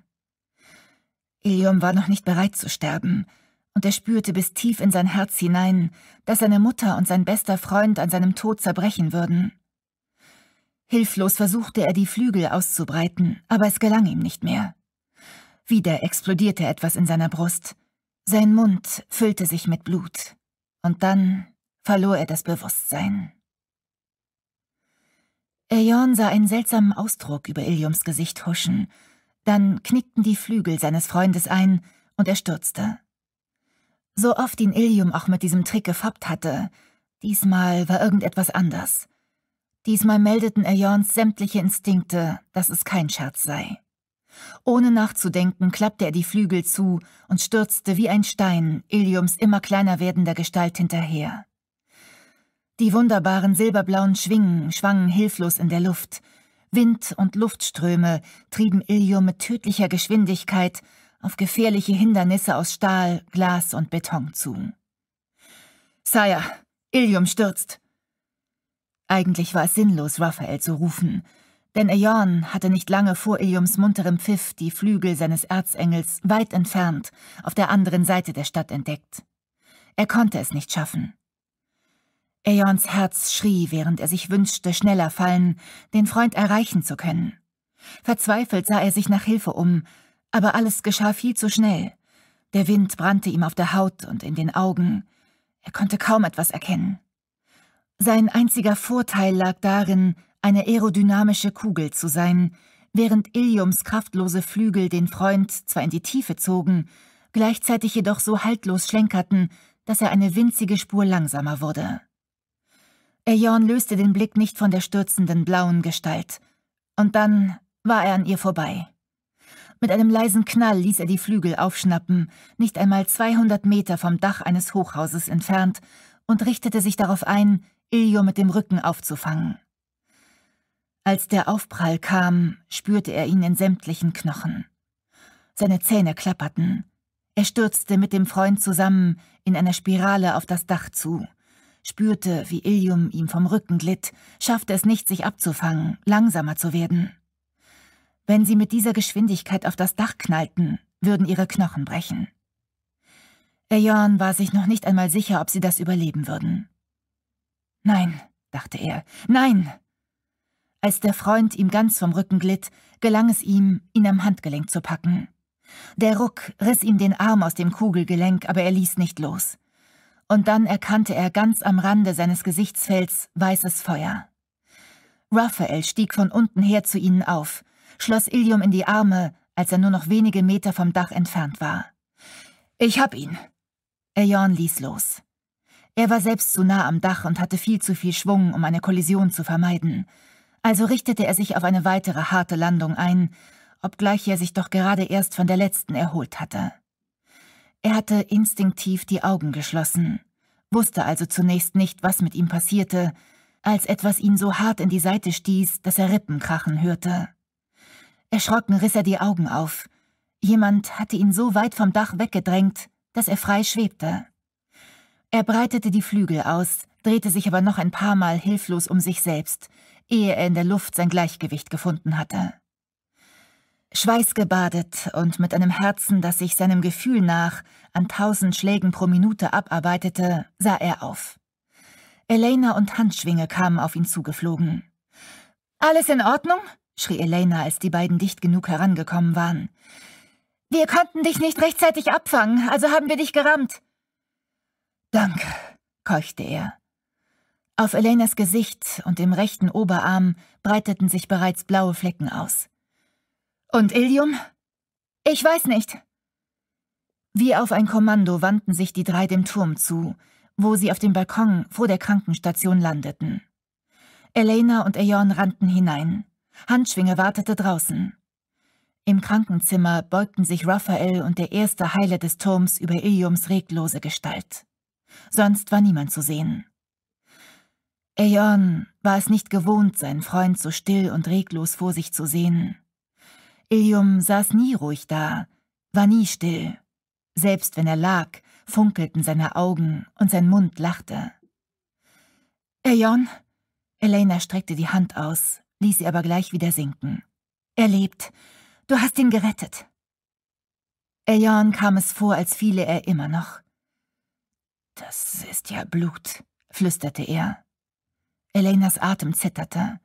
Ilium war noch nicht bereit zu sterben, und er spürte bis tief in sein Herz hinein, dass seine Mutter und sein bester Freund an seinem Tod zerbrechen würden. Hilflos versuchte er, die Flügel auszubreiten, aber es gelang ihm nicht mehr. Wieder explodierte etwas in seiner Brust. Sein Mund füllte sich mit Blut. Und dann verlor er das Bewusstsein. Aeon sah einen seltsamen Ausdruck über Iliums Gesicht huschen. Dann knickten die Flügel seines Freundes ein und er stürzte. So oft ihn Ilium auch mit diesem Trick gefoppt hatte, diesmal war irgendetwas anders – Diesmal meldeten Elyons sämtliche Instinkte, dass es kein Scherz sei. Ohne nachzudenken klappte er die Flügel zu und stürzte wie ein Stein Iliums immer kleiner werdender Gestalt hinterher. Die wunderbaren silberblauen Schwingen schwangen hilflos in der Luft. Wind und Luftströme trieben Ilium mit tödlicher Geschwindigkeit auf gefährliche Hindernisse aus Stahl, Glas und Beton zu. Sire, Ilium stürzt, eigentlich war es sinnlos, Raphael zu rufen, denn Aeon hatte nicht lange vor Iliums munterem Pfiff die Flügel seines Erzengels weit entfernt auf der anderen Seite der Stadt entdeckt. Er konnte es nicht schaffen. Aeons Herz schrie, während er sich wünschte, schneller fallen, den Freund erreichen zu können. Verzweifelt sah er sich nach Hilfe um, aber alles geschah viel zu schnell. Der Wind brannte ihm auf der Haut und in den Augen. Er konnte kaum etwas erkennen. Sein einziger Vorteil lag darin, eine aerodynamische Kugel zu sein, während Iliums kraftlose Flügel den Freund zwar in die Tiefe zogen, gleichzeitig jedoch so haltlos schlenkerten, dass er eine winzige Spur langsamer wurde. Aeon löste den Blick nicht von der stürzenden blauen Gestalt. Und dann war er an ihr vorbei. Mit einem leisen Knall ließ er die Flügel aufschnappen, nicht einmal 200 Meter vom Dach eines Hochhauses entfernt, und richtete sich darauf ein, Iljo mit dem Rücken aufzufangen. Als der Aufprall kam, spürte er ihn in sämtlichen Knochen. Seine Zähne klapperten. Er stürzte mit dem Freund zusammen in einer Spirale auf das Dach zu, spürte, wie Ilium ihm vom Rücken glitt, schaffte es nicht, sich abzufangen, langsamer zu werden. Wenn sie mit dieser Geschwindigkeit auf das Dach knallten, würden ihre Knochen brechen. Ejon war sich noch nicht einmal sicher, ob sie das überleben würden. Nein, dachte er, nein! Als der Freund ihm ganz vom Rücken glitt, gelang es ihm, ihn am Handgelenk zu packen. Der Ruck riss ihm den Arm aus dem Kugelgelenk, aber er ließ nicht los. Und dann erkannte er ganz am Rande seines Gesichtsfelds weißes Feuer. Raphael stieg von unten her zu ihnen auf, schloss Ilium in die Arme, als er nur noch wenige Meter vom Dach entfernt war. Ich hab ihn. Ejon ließ los. Er war selbst zu nah am Dach und hatte viel zu viel Schwung, um eine Kollision zu vermeiden. Also richtete er sich auf eine weitere harte Landung ein, obgleich er sich doch gerade erst von der letzten erholt hatte. Er hatte instinktiv die Augen geschlossen, wusste also zunächst nicht, was mit ihm passierte, als etwas ihn so hart in die Seite stieß, dass er Rippen krachen hörte. Erschrocken riss er die Augen auf. Jemand hatte ihn so weit vom Dach weggedrängt, dass er frei schwebte. Er breitete die Flügel aus, drehte sich aber noch ein paar Mal hilflos um sich selbst, ehe er in der Luft sein Gleichgewicht gefunden hatte. Schweißgebadet und mit einem Herzen, das sich seinem Gefühl nach an tausend Schlägen pro Minute abarbeitete, sah er auf. Elena und Handschwinge kamen auf ihn zugeflogen. Alles in Ordnung? schrie Elena, als die beiden dicht genug herangekommen waren. Wir konnten dich nicht rechtzeitig abfangen, also haben wir dich gerammt. Danke, keuchte er. Auf Elenas Gesicht und im rechten Oberarm breiteten sich bereits blaue Flecken aus. Und Ilium? Ich weiß nicht. Wie auf ein Kommando wandten sich die drei dem Turm zu, wo sie auf dem Balkon vor der Krankenstation landeten. Elena und Eon rannten hinein. Handschwinge wartete draußen. Im Krankenzimmer beugten sich Raphael und der erste Heiler des Turms über Iliums reglose Gestalt sonst war niemand zu sehen. Aeon war es nicht gewohnt, seinen Freund so still und reglos vor sich zu sehen. Ilium saß nie ruhig da, war nie still. Selbst wenn er lag, funkelten seine Augen und sein Mund lachte. Aeon? Elena streckte die Hand aus, ließ sie aber gleich wieder sinken. Er lebt. Du hast ihn gerettet. Aeon kam es vor, als fiele er immer noch. Das ist ja Blut, flüsterte er. Elenas Atem zitterte.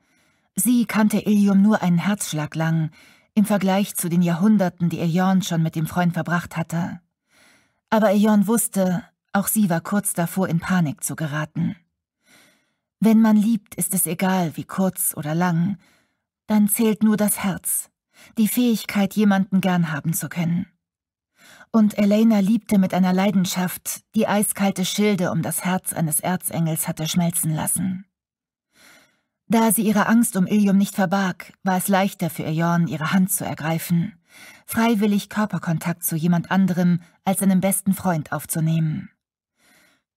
Sie kannte Ilium nur einen Herzschlag lang, im Vergleich zu den Jahrhunderten, die Ejon schon mit dem Freund verbracht hatte. Aber Ejon wusste, auch sie war kurz davor, in Panik zu geraten. Wenn man liebt, ist es egal, wie kurz oder lang, dann zählt nur das Herz, die Fähigkeit, jemanden gern haben zu können. Und Elena liebte mit einer Leidenschaft, die eiskalte Schilde um das Herz eines Erzengels hatte schmelzen lassen. Da sie ihre Angst um Ilium nicht verbarg, war es leichter für Ejorn, ihre Hand zu ergreifen, freiwillig Körperkontakt zu jemand anderem als seinem besten Freund aufzunehmen.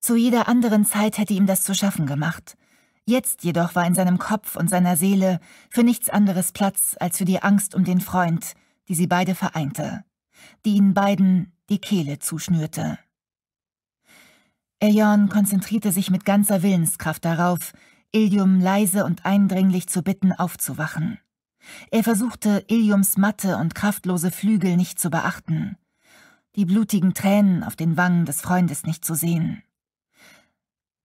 Zu jeder anderen Zeit hätte ihm das zu schaffen gemacht. Jetzt jedoch war in seinem Kopf und seiner Seele für nichts anderes Platz als für die Angst um den Freund, die sie beide vereinte die ihnen beiden die Kehle zuschnürte. Aeon konzentrierte sich mit ganzer Willenskraft darauf, Ilium leise und eindringlich zu bitten, aufzuwachen. Er versuchte, Iliums matte und kraftlose Flügel nicht zu beachten, die blutigen Tränen auf den Wangen des Freundes nicht zu sehen.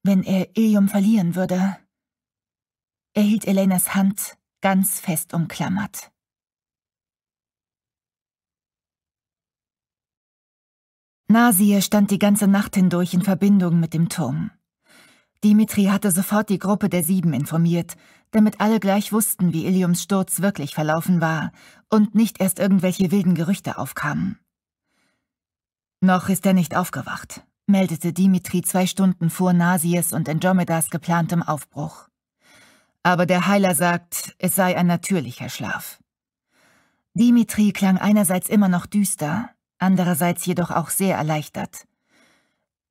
Wenn er Ilium verlieren würde... Er hielt Elenas Hand ganz fest umklammert. Nasir stand die ganze Nacht hindurch in Verbindung mit dem Turm. Dimitri hatte sofort die Gruppe der Sieben informiert, damit alle gleich wussten, wie Iliums Sturz wirklich verlaufen war und nicht erst irgendwelche wilden Gerüchte aufkamen. Noch ist er nicht aufgewacht, meldete Dimitri zwei Stunden vor Nasirs und Andromedas geplantem Aufbruch. Aber der Heiler sagt, es sei ein natürlicher Schlaf. Dimitri klang einerseits immer noch düster, andererseits jedoch auch sehr erleichtert.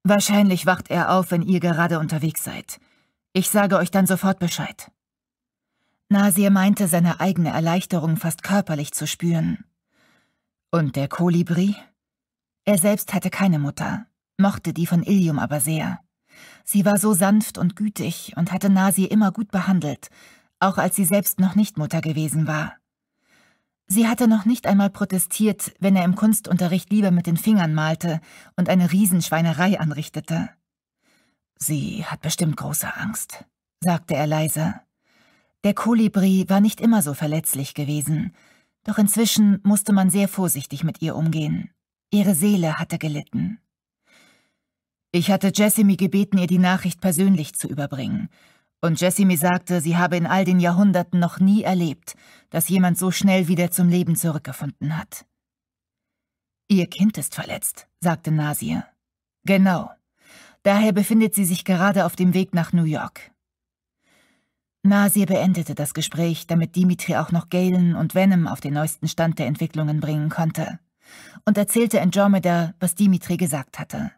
Wahrscheinlich wacht er auf, wenn ihr gerade unterwegs seid. Ich sage euch dann sofort Bescheid. Nasir meinte, seine eigene Erleichterung fast körperlich zu spüren. Und der Kolibri? Er selbst hatte keine Mutter, mochte die von Ilium aber sehr. Sie war so sanft und gütig und hatte Nasir immer gut behandelt, auch als sie selbst noch nicht Mutter gewesen war. Sie hatte noch nicht einmal protestiert, wenn er im Kunstunterricht lieber mit den Fingern malte und eine Riesenschweinerei anrichtete. Sie hat bestimmt große Angst, sagte er leise. Der Kolibri war nicht immer so verletzlich gewesen, doch inzwischen musste man sehr vorsichtig mit ihr umgehen. Ihre Seele hatte gelitten. Ich hatte Jessamy gebeten, ihr die Nachricht persönlich zu überbringen, und Jessie mir sagte, sie habe in all den Jahrhunderten noch nie erlebt, dass jemand so schnell wieder zum Leben zurückgefunden hat. Ihr Kind ist verletzt, sagte Nasir. Genau. Daher befindet sie sich gerade auf dem Weg nach New York. Nasir beendete das Gespräch, damit Dimitri auch noch Galen und Venom auf den neuesten Stand der Entwicklungen bringen konnte und erzählte Andromeda, was Dimitri gesagt hatte.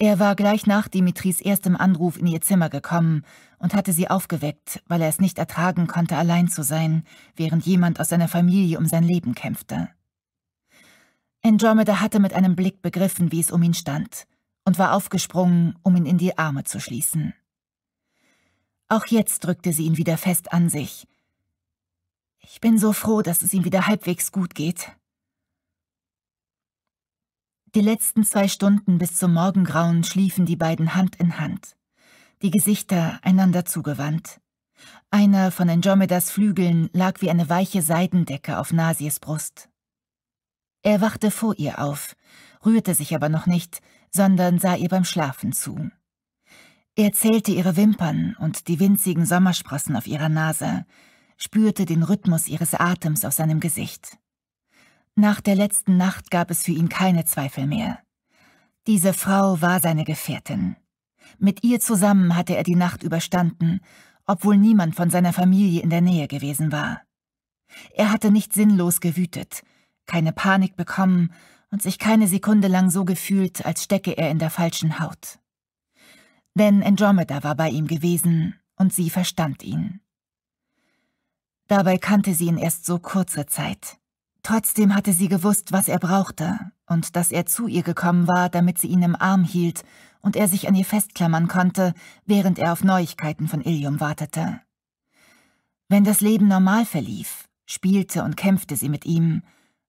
Er war gleich nach Dimitris erstem Anruf in ihr Zimmer gekommen und hatte sie aufgeweckt, weil er es nicht ertragen konnte, allein zu sein, während jemand aus seiner Familie um sein Leben kämpfte. Andromeda hatte mit einem Blick begriffen, wie es um ihn stand, und war aufgesprungen, um ihn in die Arme zu schließen. Auch jetzt drückte sie ihn wieder fest an sich. Ich bin so froh, dass es ihm wieder halbwegs gut geht, die letzten zwei Stunden bis zum Morgengrauen schliefen die beiden Hand in Hand, die Gesichter einander zugewandt. Einer von Andromedas Flügeln lag wie eine weiche Seidendecke auf Nasies Brust. Er wachte vor ihr auf, rührte sich aber noch nicht, sondern sah ihr beim Schlafen zu. Er zählte ihre Wimpern und die winzigen Sommersprossen auf ihrer Nase, spürte den Rhythmus ihres Atems auf seinem Gesicht. Nach der letzten Nacht gab es für ihn keine Zweifel mehr. Diese Frau war seine Gefährtin. Mit ihr zusammen hatte er die Nacht überstanden, obwohl niemand von seiner Familie in der Nähe gewesen war. Er hatte nicht sinnlos gewütet, keine Panik bekommen und sich keine Sekunde lang so gefühlt, als stecke er in der falschen Haut. Denn Andromeda war bei ihm gewesen und sie verstand ihn. Dabei kannte sie ihn erst so kurze Zeit. Trotzdem hatte sie gewusst, was er brauchte und dass er zu ihr gekommen war, damit sie ihn im Arm hielt und er sich an ihr festklammern konnte, während er auf Neuigkeiten von Ilium wartete. Wenn das Leben normal verlief, spielte und kämpfte sie mit ihm,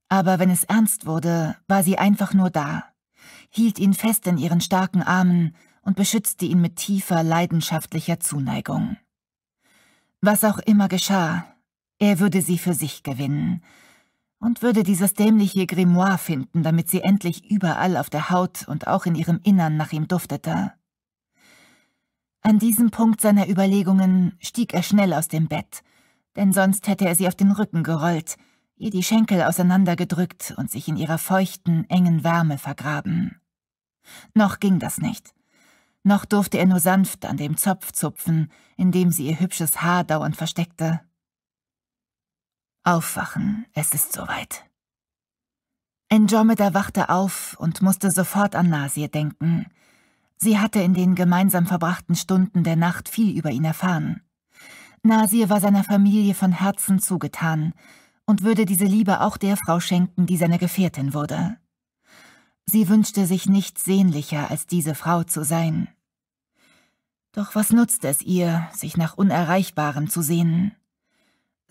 aber wenn es ernst wurde, war sie einfach nur da, hielt ihn fest in ihren starken Armen und beschützte ihn mit tiefer, leidenschaftlicher Zuneigung. Was auch immer geschah, er würde sie für sich gewinnen, und würde dieses dämliche Grimoire finden, damit sie endlich überall auf der Haut und auch in ihrem Innern nach ihm duftete. An diesem Punkt seiner Überlegungen stieg er schnell aus dem Bett, denn sonst hätte er sie auf den Rücken gerollt, ihr die Schenkel auseinandergedrückt und sich in ihrer feuchten, engen Wärme vergraben. Noch ging das nicht. Noch durfte er nur sanft an dem Zopf zupfen, in dem sie ihr hübsches Haar dauernd versteckte. Aufwachen, es ist soweit. Andromeda wachte auf und musste sofort an Nasir denken. Sie hatte in den gemeinsam verbrachten Stunden der Nacht viel über ihn erfahren. Nasir war seiner Familie von Herzen zugetan und würde diese Liebe auch der Frau schenken, die seine Gefährtin wurde. Sie wünschte sich nichts sehnlicher, als diese Frau zu sein. Doch was nutzte es ihr, sich nach Unerreichbarem zu sehnen?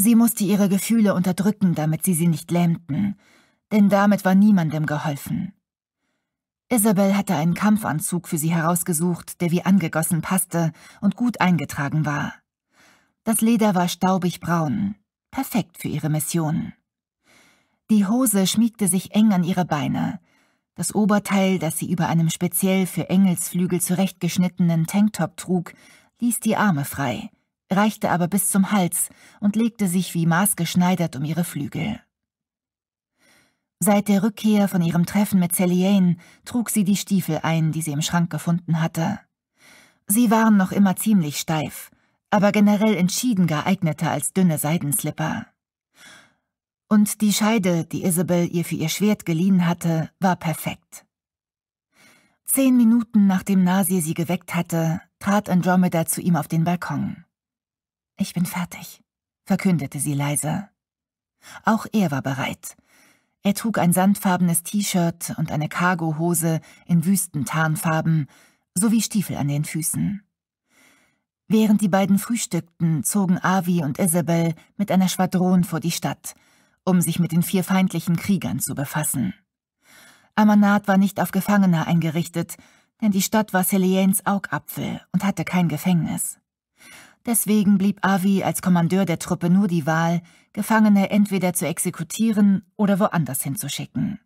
Sie musste ihre Gefühle unterdrücken, damit sie sie nicht lähmten, denn damit war niemandem geholfen. Isabel hatte einen Kampfanzug für sie herausgesucht, der wie angegossen passte und gut eingetragen war. Das Leder war staubig braun, perfekt für ihre Mission. Die Hose schmiegte sich eng an ihre Beine. Das Oberteil, das sie über einem speziell für Engelsflügel zurechtgeschnittenen Tanktop trug, ließ die Arme frei reichte aber bis zum Hals und legte sich wie maßgeschneidert um ihre Flügel. Seit der Rückkehr von ihrem Treffen mit Celiane trug sie die Stiefel ein, die sie im Schrank gefunden hatte. Sie waren noch immer ziemlich steif, aber generell entschieden geeigneter als dünne Seidenslipper. Und die Scheide, die Isabel ihr für ihr Schwert geliehen hatte, war perfekt. Zehn Minuten nachdem Nasir sie geweckt hatte, trat Andromeda zu ihm auf den Balkon. Ich bin fertig, verkündete sie leise. Auch er war bereit. Er trug ein sandfarbenes T-Shirt und eine Cargohose in Wüstentarnfarben sowie Stiefel an den Füßen. Während die beiden frühstückten, zogen Avi und Isabel mit einer Schwadron vor die Stadt, um sich mit den vier feindlichen Kriegern zu befassen. Amanat war nicht auf Gefangene eingerichtet, denn die Stadt war Celiens Augapfel und hatte kein Gefängnis. Deswegen blieb Avi als Kommandeur der Truppe nur die Wahl, Gefangene entweder zu exekutieren oder woanders hinzuschicken.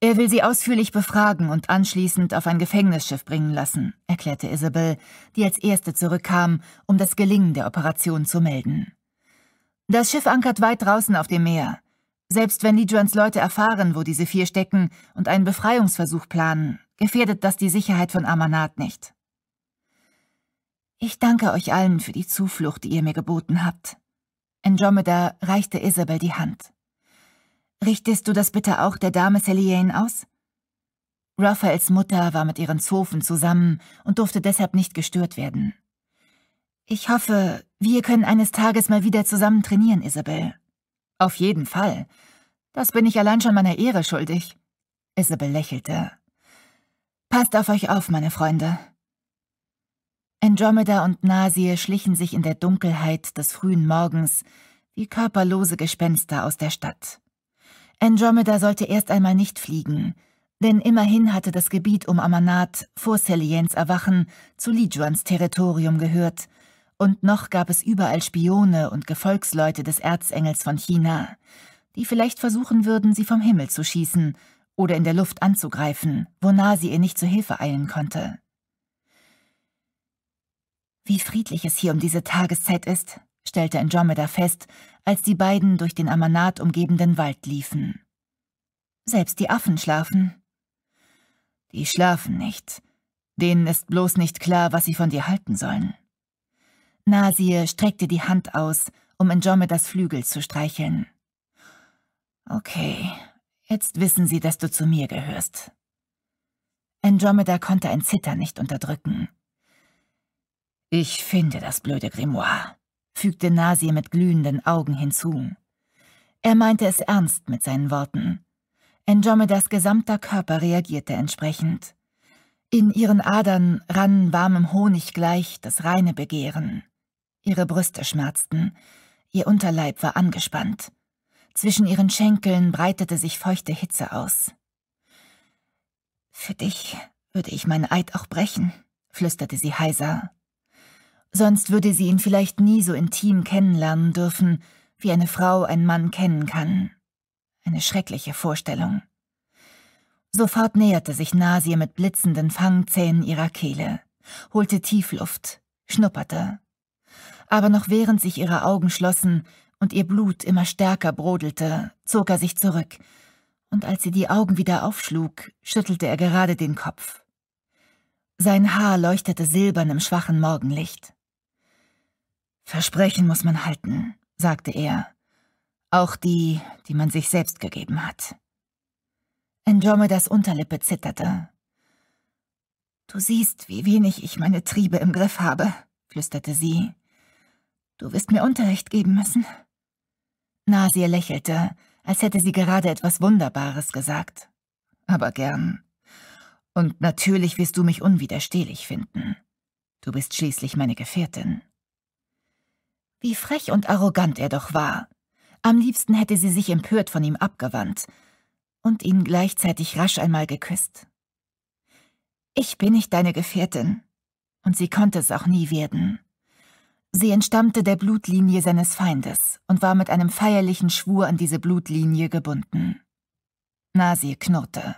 Er will sie ausführlich befragen und anschließend auf ein Gefängnisschiff bringen lassen, erklärte Isabel, die als erste zurückkam, um das Gelingen der Operation zu melden. Das Schiff ankert weit draußen auf dem Meer. Selbst wenn Lijuans Leute erfahren, wo diese vier stecken und einen Befreiungsversuch planen, gefährdet das die Sicherheit von Amanat nicht. Ich danke euch allen für die Zuflucht, die ihr mir geboten habt. Andromeda reichte Isabel die Hand. Richtest du das bitte auch der Dame Celiane aus? Raphaels Mutter war mit ihren Zofen zusammen und durfte deshalb nicht gestört werden. Ich hoffe, wir können eines Tages mal wieder zusammen trainieren, Isabel. Auf jeden Fall. Das bin ich allein schon meiner Ehre schuldig. Isabel lächelte. Passt auf euch auf, meine Freunde. Andromeda und Nasie schlichen sich in der Dunkelheit des frühen Morgens wie körperlose Gespenster aus der Stadt. Andromeda sollte erst einmal nicht fliegen, denn immerhin hatte das Gebiet um Amanat vor Seliens Erwachen zu Lijuans Territorium gehört, und noch gab es überall Spione und Gefolgsleute des Erzengels von China, die vielleicht versuchen würden, sie vom Himmel zu schießen oder in der Luft anzugreifen, wo Nasi ihr nicht zu Hilfe eilen konnte. Wie friedlich es hier um diese Tageszeit ist, stellte Andromeda fest, als die beiden durch den Amanat umgebenden Wald liefen. Selbst die Affen schlafen. Die schlafen nicht. Denen ist bloß nicht klar, was sie von dir halten sollen. Nasir streckte die Hand aus, um Andromedas Flügel zu streicheln. Okay, jetzt wissen sie, dass du zu mir gehörst. Andromeda konnte ein Zittern nicht unterdrücken. Ich finde das blöde Grimoire, fügte Nasir mit glühenden Augen hinzu. Er meinte es ernst mit seinen Worten. Andromedas gesamter Körper reagierte entsprechend. In ihren Adern rann warmem Honig gleich das reine Begehren. Ihre Brüste schmerzten, ihr Unterleib war angespannt. Zwischen ihren Schenkeln breitete sich feuchte Hitze aus. Für dich würde ich meinen Eid auch brechen, flüsterte sie heiser. Sonst würde sie ihn vielleicht nie so intim kennenlernen dürfen, wie eine Frau einen Mann kennen kann. Eine schreckliche Vorstellung. Sofort näherte sich Nasir mit blitzenden Fangzähnen ihrer Kehle, holte Tiefluft, schnupperte. Aber noch während sich ihre Augen schlossen und ihr Blut immer stärker brodelte, zog er sich zurück, und als sie die Augen wieder aufschlug, schüttelte er gerade den Kopf. Sein Haar leuchtete silbern im schwachen Morgenlicht. Versprechen muss man halten, sagte er. Auch die, die man sich selbst gegeben hat. Andromedas Unterlippe zitterte. Du siehst, wie wenig ich meine Triebe im Griff habe, flüsterte sie. Du wirst mir Unterricht geben müssen. Nasir lächelte, als hätte sie gerade etwas Wunderbares gesagt. Aber gern. Und natürlich wirst du mich unwiderstehlich finden. Du bist schließlich meine Gefährtin. Wie frech und arrogant er doch war. Am liebsten hätte sie sich empört von ihm abgewandt und ihn gleichzeitig rasch einmal geküsst. Ich bin nicht deine Gefährtin. Und sie konnte es auch nie werden. Sie entstammte der Blutlinie seines Feindes und war mit einem feierlichen Schwur an diese Blutlinie gebunden. Nasir knurrte.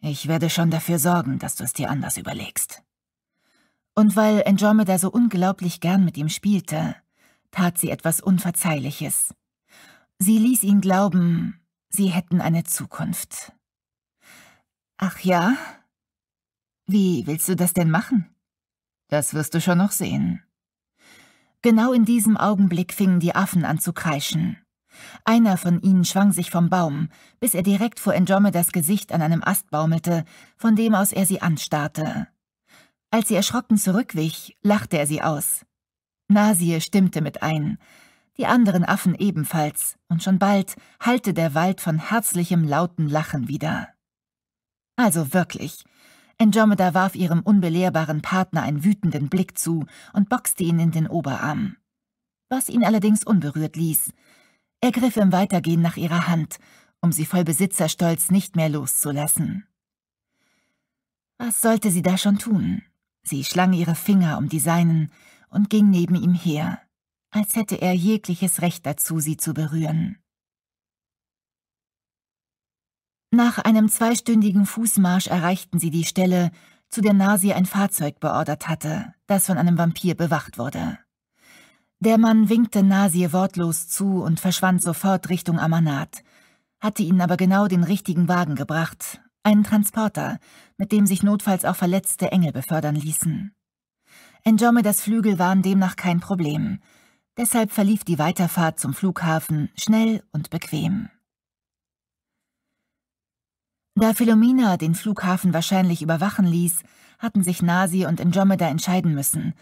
Ich werde schon dafür sorgen, dass du es dir anders überlegst. Und weil Andromeda so unglaublich gern mit ihm spielte, tat sie etwas Unverzeihliches. Sie ließ ihn glauben, sie hätten eine Zukunft. Ach ja? Wie willst du das denn machen? Das wirst du schon noch sehen. Genau in diesem Augenblick fingen die Affen an zu kreischen. Einer von ihnen schwang sich vom Baum, bis er direkt vor Andromedas Gesicht an einem Ast baumelte, von dem aus er sie anstarrte. Als sie erschrocken zurückwich, lachte er sie aus. Nasie stimmte mit ein, die anderen Affen ebenfalls, und schon bald hallte der Wald von herzlichem lauten Lachen wieder. Also wirklich, Andromeda warf ihrem unbelehrbaren Partner einen wütenden Blick zu und boxte ihn in den Oberarm. Was ihn allerdings unberührt ließ. Er griff im Weitergehen nach ihrer Hand, um sie voll Besitzerstolz nicht mehr loszulassen. Was sollte sie da schon tun? Sie schlang ihre Finger um die seinen und ging neben ihm her, als hätte er jegliches Recht dazu, sie zu berühren. Nach einem zweistündigen Fußmarsch erreichten sie die Stelle, zu der Nasi ein Fahrzeug beordert hatte, das von einem Vampir bewacht wurde. Der Mann winkte Nasir wortlos zu und verschwand sofort Richtung Amanat, hatte ihnen aber genau den richtigen Wagen gebracht, einen Transporter, mit dem sich notfalls auch verletzte Engel befördern ließen. Andromedas Flügel waren demnach kein Problem, deshalb verlief die Weiterfahrt zum Flughafen schnell und bequem. Da Philomena den Flughafen wahrscheinlich überwachen ließ, hatten sich Nasi und Andromeda entscheiden müssen.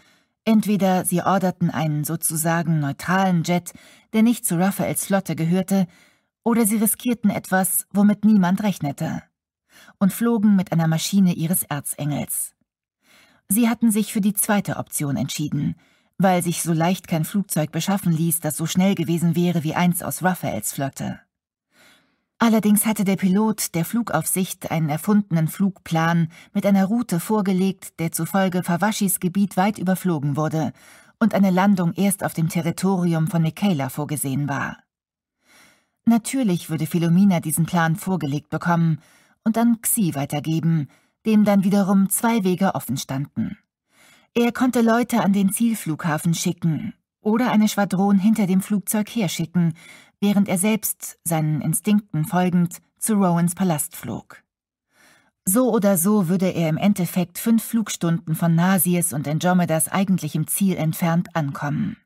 Entweder sie orderten einen sozusagen neutralen Jet, der nicht zu Raphaels Flotte gehörte, oder sie riskierten etwas, womit niemand rechnete und flogen mit einer Maschine ihres Erzengels. Sie hatten sich für die zweite Option entschieden, weil sich so leicht kein Flugzeug beschaffen ließ, das so schnell gewesen wäre wie eins aus Raphaels Flotte. Allerdings hatte der Pilot der Flugaufsicht einen erfundenen Flugplan mit einer Route vorgelegt, der zufolge Fawashis Gebiet weit überflogen wurde und eine Landung erst auf dem Territorium von Michaela vorgesehen war. Natürlich würde Philomena diesen Plan vorgelegt bekommen, und an Xi weitergeben, dem dann wiederum zwei Wege offen standen. Er konnte Leute an den Zielflughafen schicken oder eine Schwadron hinter dem Flugzeug herschicken, während er selbst, seinen Instinkten folgend, zu Rowans Palast flog. So oder so würde er im Endeffekt fünf Flugstunden von Nasius und Andromedas eigentlichem Ziel entfernt ankommen.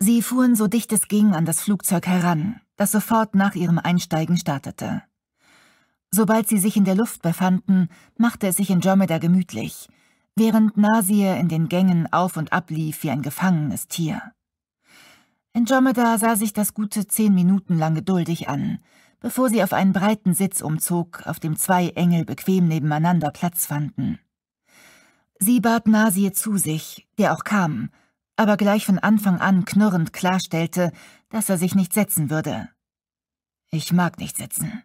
Sie fuhren so dicht es ging an das Flugzeug heran, das sofort nach ihrem Einsteigen startete. Sobald sie sich in der Luft befanden, machte es sich Andromeda gemütlich, während Nasir in den Gängen auf und ab lief wie ein gefangenes Tier. Andromeda sah sich das gute zehn Minuten lang geduldig an, bevor sie auf einen breiten Sitz umzog, auf dem zwei Engel bequem nebeneinander Platz fanden. Sie bat Nasir zu sich, der auch kam, aber gleich von Anfang an knurrend klarstellte, dass er sich nicht setzen würde. Ich mag nicht sitzen,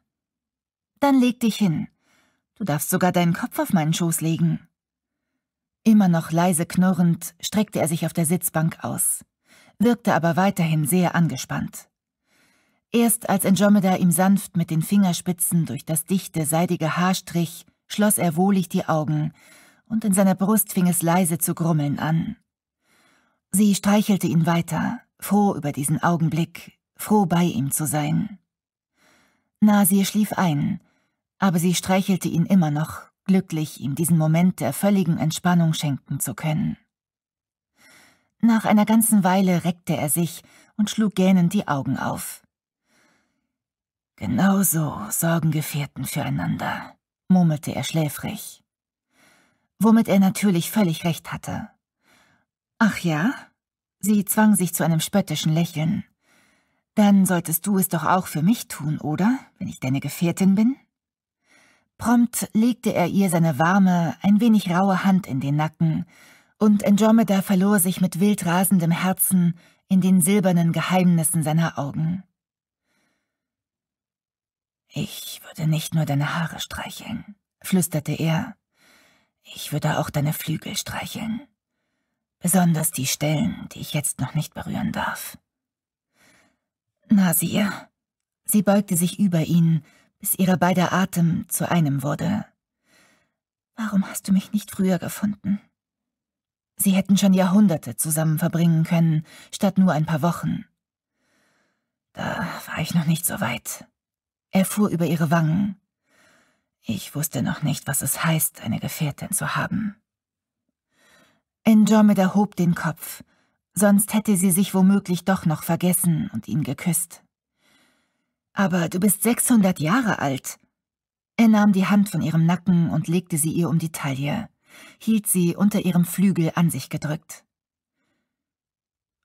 dann leg dich hin. Du darfst sogar deinen Kopf auf meinen Schoß legen. Immer noch leise knurrend streckte er sich auf der Sitzbank aus, wirkte aber weiterhin sehr angespannt. Erst als Andromeda ihm sanft mit den Fingerspitzen durch das dichte, seidige Haar strich, schloss er wohlig die Augen, und in seiner Brust fing es leise zu grummeln an. Sie streichelte ihn weiter, froh über diesen Augenblick, froh bei ihm zu sein. Nasir schlief ein, aber sie streichelte ihn immer noch, glücklich, ihm diesen Moment der völligen Entspannung schenken zu können. Nach einer ganzen Weile reckte er sich und schlug gähnend die Augen auf. Genauso sorgen Gefährten füreinander, murmelte er schläfrig. Womit er natürlich völlig recht hatte. Ach ja? Sie zwang sich zu einem spöttischen Lächeln. Dann solltest du es doch auch für mich tun, oder, wenn ich deine Gefährtin bin? Prompt legte er ihr seine warme, ein wenig raue Hand in den Nacken, und Andromeda verlor sich mit wild rasendem Herzen in den silbernen Geheimnissen seiner Augen. Ich würde nicht nur deine Haare streicheln, flüsterte er. Ich würde auch deine Flügel streicheln. Besonders die Stellen, die ich jetzt noch nicht berühren darf. Na, siehe. Sie beugte sich über ihn, bis ihre beider Atem zu einem wurde. Warum hast du mich nicht früher gefunden? Sie hätten schon Jahrhunderte zusammen verbringen können, statt nur ein paar Wochen. Da war ich noch nicht so weit. Er fuhr über ihre Wangen. Ich wusste noch nicht, was es heißt, eine Gefährtin zu haben. Andromeda hob den Kopf, sonst hätte sie sich womöglich doch noch vergessen und ihn geküsst. Aber du bist 600 Jahre alt. Er nahm die Hand von ihrem Nacken und legte sie ihr um die Taille, hielt sie unter ihrem Flügel an sich gedrückt.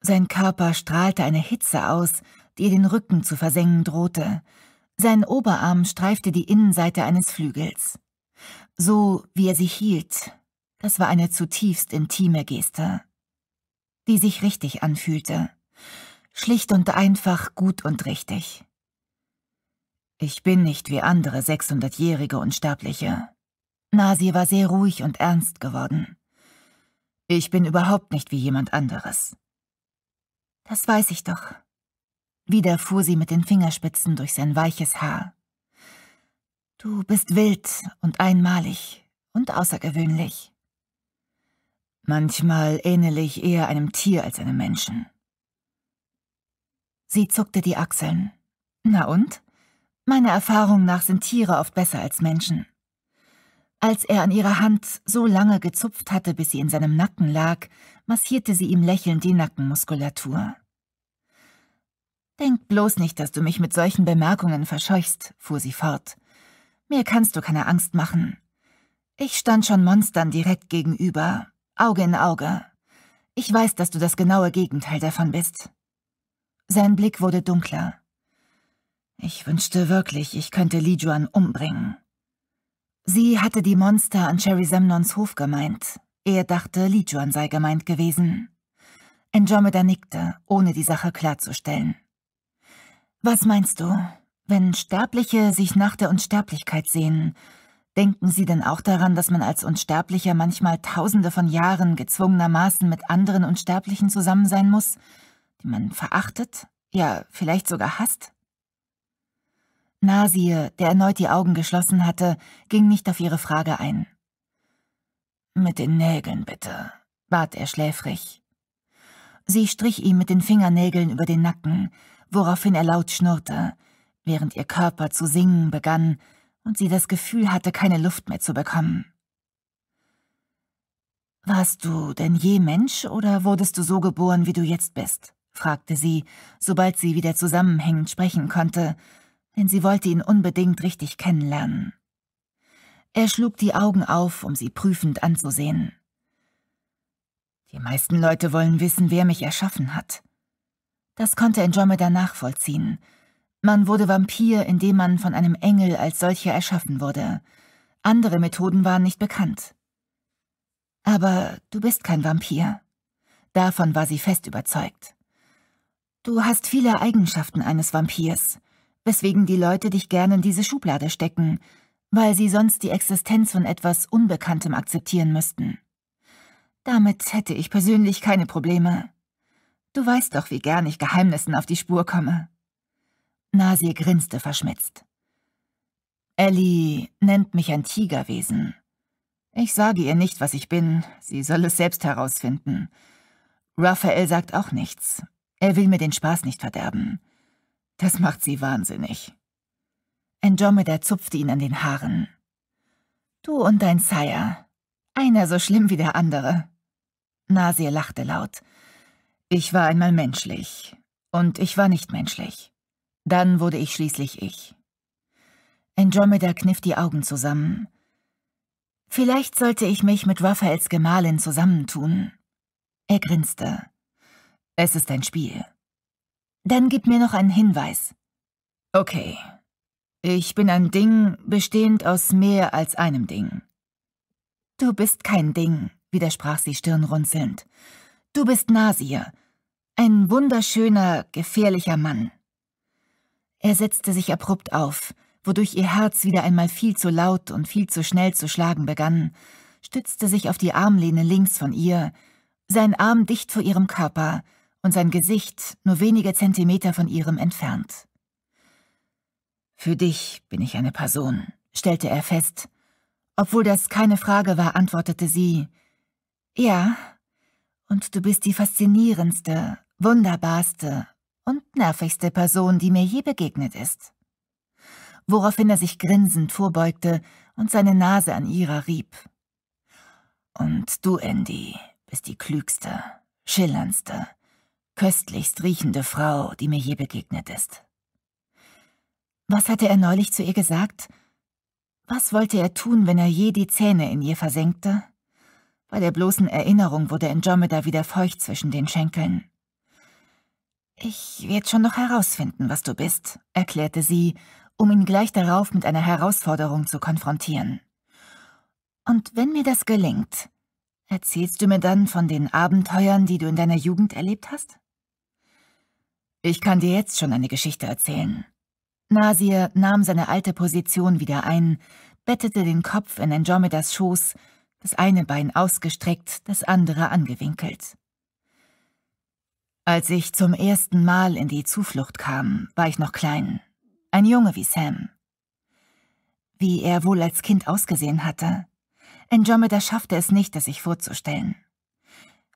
Sein Körper strahlte eine Hitze aus, die ihr den Rücken zu versengen drohte. Sein Oberarm streifte die Innenseite eines Flügels. So, wie er sie hielt, das war eine zutiefst intime Geste, die sich richtig anfühlte. Schlicht und einfach gut und richtig. Ich bin nicht wie andere 600-jährige Unsterbliche. Nasi war sehr ruhig und ernst geworden. Ich bin überhaupt nicht wie jemand anderes. Das weiß ich doch. Wieder fuhr sie mit den Fingerspitzen durch sein weiches Haar. Du bist wild und einmalig und außergewöhnlich. Manchmal ähnele ich eher einem Tier als einem Menschen. Sie zuckte die Achseln. Na und? Meiner Erfahrung nach sind Tiere oft besser als Menschen. Als er an ihrer Hand so lange gezupft hatte, bis sie in seinem Nacken lag, massierte sie ihm lächelnd die Nackenmuskulatur. Denk bloß nicht, dass du mich mit solchen Bemerkungen verscheuchst, fuhr sie fort. Mir kannst du keine Angst machen. Ich stand schon Monstern direkt gegenüber, Auge in Auge. Ich weiß, dass du das genaue Gegenteil davon bist. Sein Blick wurde dunkler. Ich wünschte wirklich, ich könnte Li Juan umbringen. Sie hatte die Monster an Sherry Semnons Hof gemeint. Er dachte, Li Juan sei gemeint gewesen. Andromeda nickte, ohne die Sache klarzustellen. Was meinst du? Wenn Sterbliche sich nach der Unsterblichkeit sehen, denken sie denn auch daran, dass man als Unsterblicher manchmal tausende von Jahren gezwungenermaßen mit anderen Unsterblichen zusammen sein muss, die man verachtet, ja vielleicht sogar hasst? Nasir, der erneut die Augen geschlossen hatte, ging nicht auf ihre Frage ein. »Mit den Nägeln, bitte«, bat er schläfrig. Sie strich ihm mit den Fingernägeln über den Nacken, woraufhin er laut schnurrte, während ihr Körper zu singen begann und sie das Gefühl hatte, keine Luft mehr zu bekommen. »Warst du denn je Mensch oder wurdest du so geboren, wie du jetzt bist?« fragte sie, sobald sie wieder zusammenhängend sprechen konnte – denn sie wollte ihn unbedingt richtig kennenlernen. Er schlug die Augen auf, um sie prüfend anzusehen. Die meisten Leute wollen wissen, wer mich erschaffen hat. Das konnte Andromeda nachvollziehen. Man wurde Vampir, indem man von einem Engel als solcher erschaffen wurde. Andere Methoden waren nicht bekannt. Aber du bist kein Vampir. Davon war sie fest überzeugt. Du hast viele Eigenschaften eines Vampirs weswegen die Leute dich gerne in diese Schublade stecken, weil sie sonst die Existenz von etwas Unbekanntem akzeptieren müssten. Damit hätte ich persönlich keine Probleme. Du weißt doch, wie gern ich Geheimnissen auf die Spur komme. Nasir grinste verschmitzt. Ellie nennt mich ein Tigerwesen. Ich sage ihr nicht, was ich bin, sie soll es selbst herausfinden. Raphael sagt auch nichts. Er will mir den Spaß nicht verderben. Das macht sie wahnsinnig. Andromeda zupfte ihn an den Haaren. Du und dein Sire. Einer so schlimm wie der andere. Nasir lachte laut. Ich war einmal menschlich. Und ich war nicht menschlich. Dann wurde ich schließlich ich. Andromeda kniff die Augen zusammen. Vielleicht sollte ich mich mit Raphaels Gemahlin zusammentun. Er grinste. Es ist ein Spiel. Dann gib mir noch einen Hinweis. Okay. Ich bin ein Ding, bestehend aus mehr als einem Ding. Du bist kein Ding, widersprach sie stirnrunzelnd. Du bist Nasir, ein wunderschöner, gefährlicher Mann. Er setzte sich abrupt auf, wodurch ihr Herz wieder einmal viel zu laut und viel zu schnell zu schlagen begann, stützte sich auf die Armlehne links von ihr, sein Arm dicht vor ihrem Körper, und sein Gesicht nur wenige Zentimeter von ihrem entfernt. Für dich bin ich eine Person, stellte er fest. Obwohl das keine Frage war, antwortete sie. Ja, und du bist die faszinierendste, wunderbarste und nervigste Person, die mir je begegnet ist. Woraufhin er sich grinsend vorbeugte und seine Nase an ihrer rieb. Und du, Andy, bist die klügste, schillerndste, köstlichst riechende Frau, die mir je begegnet ist. Was hatte er neulich zu ihr gesagt? Was wollte er tun, wenn er je die Zähne in ihr versenkte? Bei der bloßen Erinnerung wurde Andromeda wieder feucht zwischen den Schenkeln. »Ich werde schon noch herausfinden, was du bist«, erklärte sie, um ihn gleich darauf mit einer Herausforderung zu konfrontieren. »Und wenn mir das gelingt, erzählst du mir dann von den Abenteuern, die du in deiner Jugend erlebt hast?« ich kann dir jetzt schon eine Geschichte erzählen. Nasir nahm seine alte Position wieder ein, bettete den Kopf in Andromedas Schoß, das eine Bein ausgestreckt, das andere angewinkelt. Als ich zum ersten Mal in die Zuflucht kam, war ich noch klein. Ein Junge wie Sam. Wie er wohl als Kind ausgesehen hatte. Andromeda schaffte es nicht, es sich vorzustellen.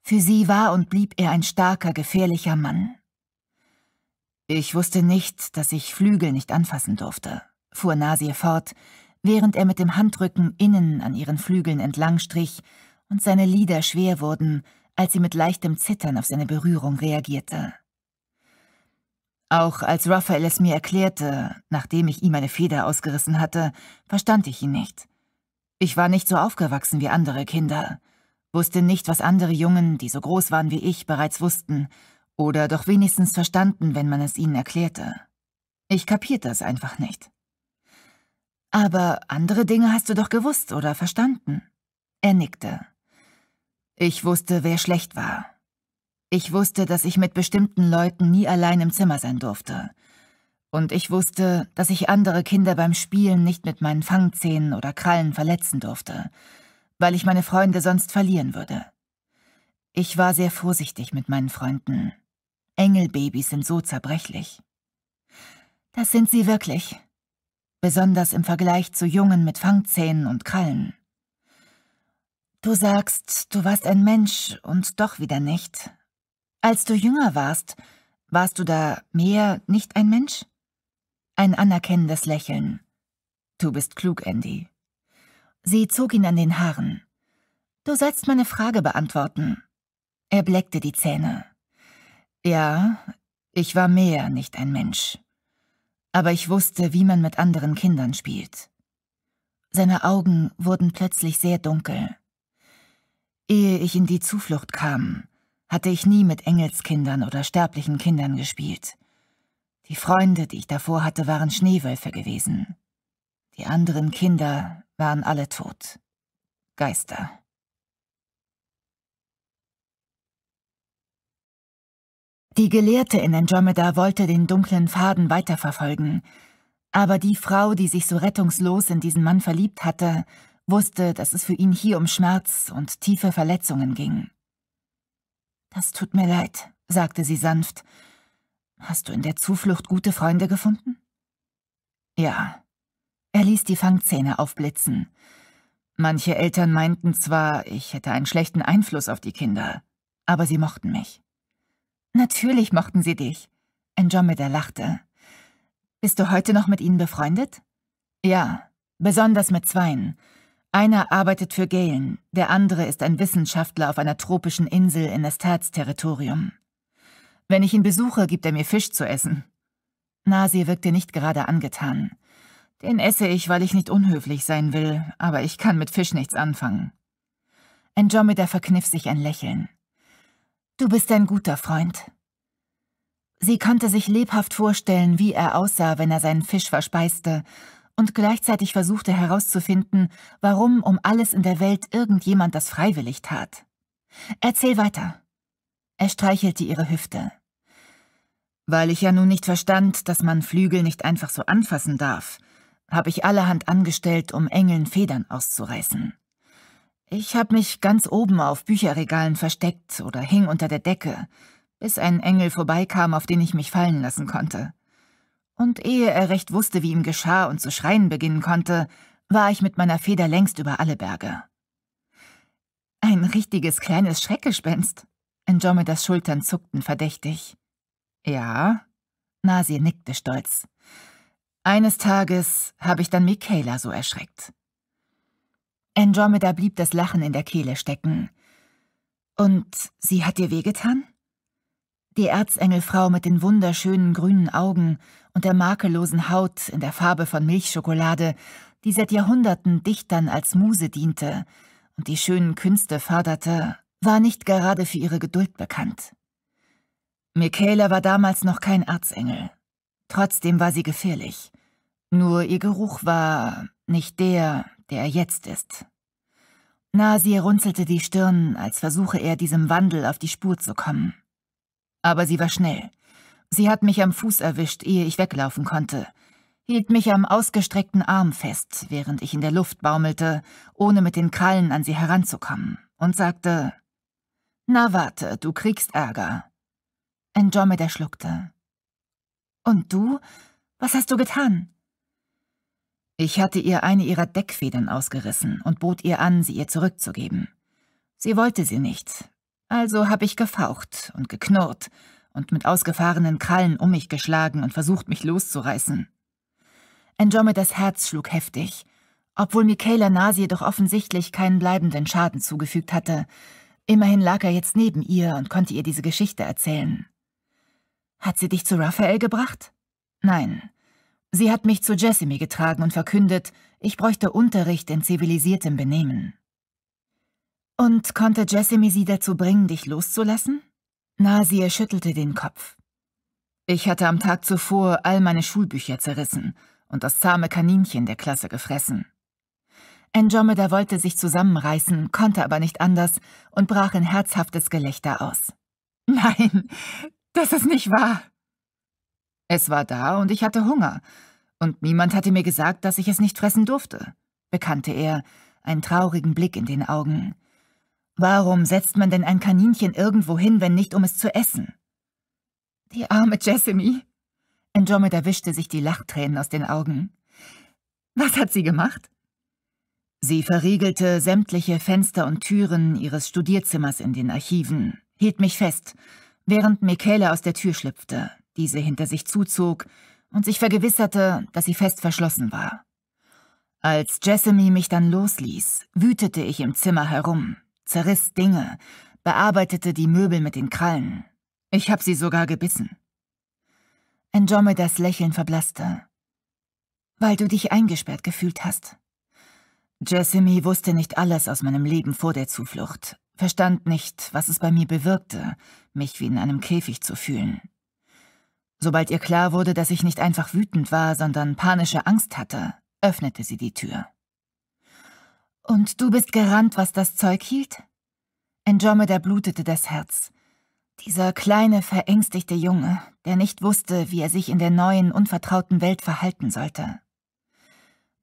Für sie war und blieb er ein starker, gefährlicher Mann. Ich wusste nicht, dass ich Flügel nicht anfassen durfte, fuhr Nasir fort, während er mit dem Handrücken innen an ihren Flügeln entlang strich und seine Lider schwer wurden, als sie mit leichtem Zittern auf seine Berührung reagierte. Auch als Raphael es mir erklärte, nachdem ich ihm eine Feder ausgerissen hatte, verstand ich ihn nicht. Ich war nicht so aufgewachsen wie andere Kinder, wusste nicht, was andere Jungen, die so groß waren wie ich, bereits wussten, oder doch wenigstens verstanden, wenn man es ihnen erklärte. Ich kapierte es einfach nicht. Aber andere Dinge hast du doch gewusst oder verstanden. Er nickte. Ich wusste, wer schlecht war. Ich wusste, dass ich mit bestimmten Leuten nie allein im Zimmer sein durfte. Und ich wusste, dass ich andere Kinder beim Spielen nicht mit meinen Fangzähnen oder Krallen verletzen durfte, weil ich meine Freunde sonst verlieren würde. Ich war sehr vorsichtig mit meinen Freunden. Engelbabys sind so zerbrechlich. Das sind sie wirklich. Besonders im Vergleich zu Jungen mit Fangzähnen und Krallen. Du sagst, du warst ein Mensch und doch wieder nicht. Als du jünger warst, warst du da mehr nicht ein Mensch? Ein anerkennendes Lächeln. Du bist klug, Andy. Sie zog ihn an den Haaren. Du sollst meine Frage beantworten. Er bleckte die Zähne. Ja, ich war mehr, nicht ein Mensch. Aber ich wusste, wie man mit anderen Kindern spielt. Seine Augen wurden plötzlich sehr dunkel. Ehe ich in die Zuflucht kam, hatte ich nie mit Engelskindern oder sterblichen Kindern gespielt. Die Freunde, die ich davor hatte, waren Schneewölfe gewesen. Die anderen Kinder waren alle tot. Geister. Die Gelehrte in Andromeda wollte den dunklen Faden weiterverfolgen, aber die Frau, die sich so rettungslos in diesen Mann verliebt hatte, wusste, dass es für ihn hier um Schmerz und tiefe Verletzungen ging. »Das tut mir leid«, sagte sie sanft. »Hast du in der Zuflucht gute Freunde gefunden?« »Ja.« Er ließ die Fangzähne aufblitzen. Manche Eltern meinten zwar, ich hätte einen schlechten Einfluss auf die Kinder, aber sie mochten mich. Natürlich mochten sie dich. Andromeda lachte. Bist du heute noch mit ihnen befreundet? Ja, besonders mit zweien. Einer arbeitet für Galen, der andere ist ein Wissenschaftler auf einer tropischen Insel in Estats Territorium. Wenn ich ihn besuche, gibt er mir Fisch zu essen. Nasi wirkte nicht gerade angetan. Den esse ich, weil ich nicht unhöflich sein will, aber ich kann mit Fisch nichts anfangen. Andromeda verkniff sich ein Lächeln. Du bist ein guter Freund. Sie konnte sich lebhaft vorstellen, wie er aussah, wenn er seinen Fisch verspeiste, und gleichzeitig versuchte herauszufinden, warum um alles in der Welt irgendjemand das freiwillig tat. Erzähl weiter. Er streichelte ihre Hüfte. Weil ich ja nun nicht verstand, dass man Flügel nicht einfach so anfassen darf, habe ich allerhand angestellt, um Engeln Federn auszureißen. Ich habe mich ganz oben auf Bücherregalen versteckt oder hing unter der Decke, bis ein Engel vorbeikam, auf den ich mich fallen lassen konnte. Und ehe er recht wusste, wie ihm geschah und zu schreien beginnen konnte, war ich mit meiner Feder längst über alle Berge. Ein richtiges kleines Schreckgespenst. Andromedas Schultern zuckten verdächtig. Ja, Nasir nickte stolz. Eines Tages habe ich dann Michaela so erschreckt. Andromeda blieb das Lachen in der Kehle stecken. Und sie hat dir wehgetan? Die Erzengelfrau mit den wunderschönen grünen Augen und der makellosen Haut in der Farbe von Milchschokolade, die seit Jahrhunderten Dichtern als Muse diente und die schönen Künste förderte, war nicht gerade für ihre Geduld bekannt. Michaela war damals noch kein Erzengel. Trotzdem war sie gefährlich. Nur ihr Geruch war nicht der, der er jetzt ist. Nasir runzelte die Stirn, als versuche er, diesem Wandel auf die Spur zu kommen. Aber sie war schnell. Sie hat mich am Fuß erwischt, ehe ich weglaufen konnte, hielt mich am ausgestreckten Arm fest, während ich in der Luft baumelte, ohne mit den Krallen an sie heranzukommen, und sagte, »Na warte, du kriegst Ärger.« Andromeda schluckte. »Und du? Was hast du getan?« ich hatte ihr eine ihrer Deckfedern ausgerissen und bot ihr an, sie ihr zurückzugeben. Sie wollte sie nicht, also habe ich gefaucht und geknurrt und mit ausgefahrenen Krallen um mich geschlagen und versucht, mich loszureißen. Andromedas Herz schlug heftig. Obwohl Michaela Nasi doch offensichtlich keinen bleibenden Schaden zugefügt hatte, immerhin lag er jetzt neben ihr und konnte ihr diese Geschichte erzählen. Hat sie dich zu Raphael gebracht? Nein, Sie hat mich zu Jessamy getragen und verkündet, ich bräuchte Unterricht in zivilisiertem Benehmen. Und konnte Jessamy sie dazu bringen, dich loszulassen? Nasir schüttelte den Kopf. Ich hatte am Tag zuvor all meine Schulbücher zerrissen und das zahme Kaninchen der Klasse gefressen. Andromeda wollte sich zusammenreißen, konnte aber nicht anders und brach in herzhaftes Gelächter aus. Nein, das ist nicht wahr. Es war da und ich hatte Hunger. Und niemand hatte mir gesagt, dass ich es nicht fressen durfte, bekannte er, einen traurigen Blick in den Augen. Warum setzt man denn ein Kaninchen irgendwo hin, wenn nicht, um es zu essen? Die arme Jessamy. Andromeda wischte sich die Lachtränen aus den Augen. Was hat sie gemacht? Sie verriegelte sämtliche Fenster und Türen ihres Studierzimmers in den Archiven, hielt mich fest, während Michaela aus der Tür schlüpfte diese hinter sich zuzog und sich vergewisserte, dass sie fest verschlossen war. Als Jessamy mich dann losließ, wütete ich im Zimmer herum, zerriss Dinge, bearbeitete die Möbel mit den Krallen. Ich hab sie sogar gebissen. Andromedas Lächeln verblasste. Weil du dich eingesperrt gefühlt hast. Jessamy wusste nicht alles aus meinem Leben vor der Zuflucht, verstand nicht, was es bei mir bewirkte, mich wie in einem Käfig zu fühlen. Sobald ihr klar wurde, dass ich nicht einfach wütend war, sondern panische Angst hatte, öffnete sie die Tür. Und du bist gerannt, was das Zeug hielt? Andromeda blutete das Herz. Dieser kleine, verängstigte Junge, der nicht wusste, wie er sich in der neuen, unvertrauten Welt verhalten sollte.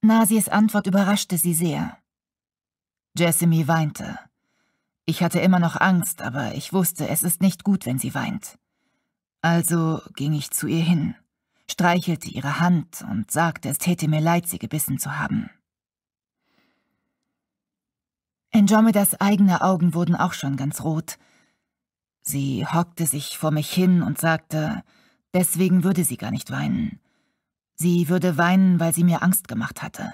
Nasies Antwort überraschte sie sehr. Jessamy weinte. Ich hatte immer noch Angst, aber ich wusste, es ist nicht gut, wenn sie weint. Also ging ich zu ihr hin, streichelte ihre Hand und sagte, es täte mir leid, sie gebissen zu haben. Andromedas eigene Augen wurden auch schon ganz rot. Sie hockte sich vor mich hin und sagte, deswegen würde sie gar nicht weinen. Sie würde weinen, weil sie mir Angst gemacht hatte.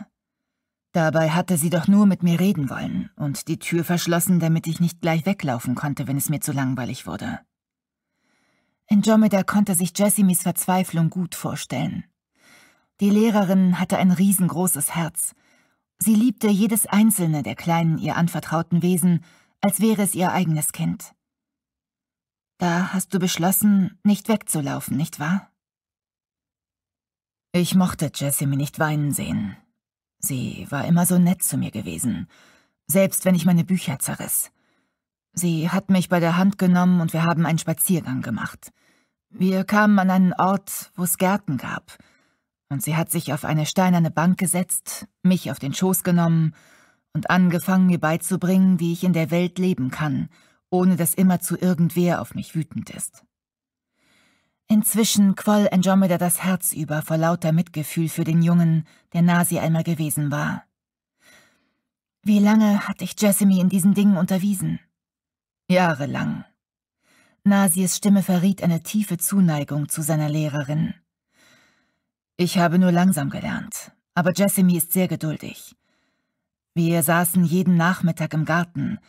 Dabei hatte sie doch nur mit mir reden wollen und die Tür verschlossen, damit ich nicht gleich weglaufen konnte, wenn es mir zu langweilig wurde. Andromeda konnte sich Jessimys Verzweiflung gut vorstellen. Die Lehrerin hatte ein riesengroßes Herz. Sie liebte jedes einzelne der kleinen ihr anvertrauten Wesen, als wäre es ihr eigenes Kind. Da hast du beschlossen, nicht wegzulaufen, nicht wahr? Ich mochte Jessimie nicht weinen sehen. Sie war immer so nett zu mir gewesen, selbst wenn ich meine Bücher zerriss. Sie hat mich bei der Hand genommen und wir haben einen Spaziergang gemacht. Wir kamen an einen Ort, wo es Gärten gab. Und sie hat sich auf eine steinerne Bank gesetzt, mich auf den Schoß genommen und angefangen, mir beizubringen, wie ich in der Welt leben kann, ohne dass immerzu irgendwer auf mich wütend ist. Inzwischen quoll Andromeda das Herz über vor lauter Mitgefühl für den Jungen, der Nasi einmal gewesen war. Wie lange hatte ich Jessamy in diesen Dingen unterwiesen? Jahrelang. Nasies Stimme verriet eine tiefe Zuneigung zu seiner Lehrerin. Ich habe nur langsam gelernt, aber Jessamy ist sehr geduldig. Wir saßen jeden Nachmittag im Garten,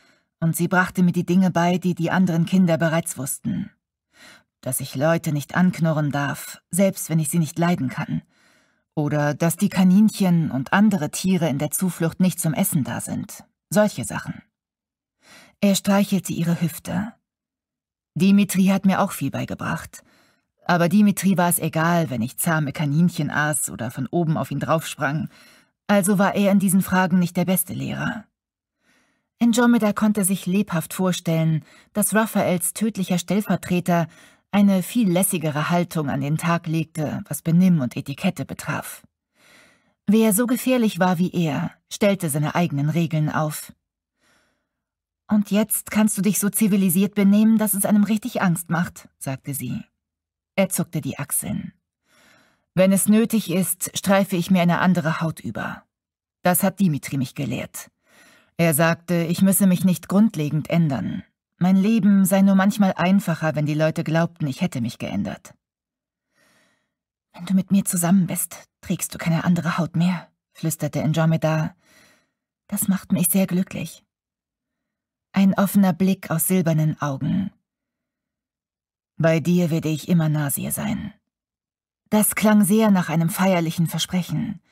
und sie brachte mir die Dinge bei, die die anderen Kinder bereits wussten. Dass ich Leute nicht anknurren darf, selbst wenn ich sie nicht leiden kann. Oder dass die Kaninchen und andere Tiere in der Zuflucht nicht zum Essen da sind. Solche Sachen. Er streichelte ihre Hüfte. Dimitri hat mir auch viel beigebracht. Aber Dimitri war es egal, wenn ich zahme Kaninchen aß oder von oben auf ihn draufsprang. Also war er in diesen Fragen nicht der beste Lehrer. Andromeda konnte sich lebhaft vorstellen, dass Raphaels tödlicher Stellvertreter eine viel lässigere Haltung an den Tag legte, was Benimm und Etikette betraf. Wer so gefährlich war wie er, stellte seine eigenen Regeln auf. Und jetzt kannst du dich so zivilisiert benehmen, dass es einem richtig Angst macht, sagte sie. Er zuckte die Achseln. Wenn es nötig ist, streife ich mir eine andere Haut über. Das hat Dimitri mich gelehrt. Er sagte, ich müsse mich nicht grundlegend ändern. Mein Leben sei nur manchmal einfacher, wenn die Leute glaubten, ich hätte mich geändert. Wenn du mit mir zusammen bist, trägst du keine andere Haut mehr, flüsterte Andromeda. Das macht mich sehr glücklich ein offener Blick aus silbernen Augen. Bei dir werde ich immer Nasir sein. Das klang sehr nach einem feierlichen Versprechen,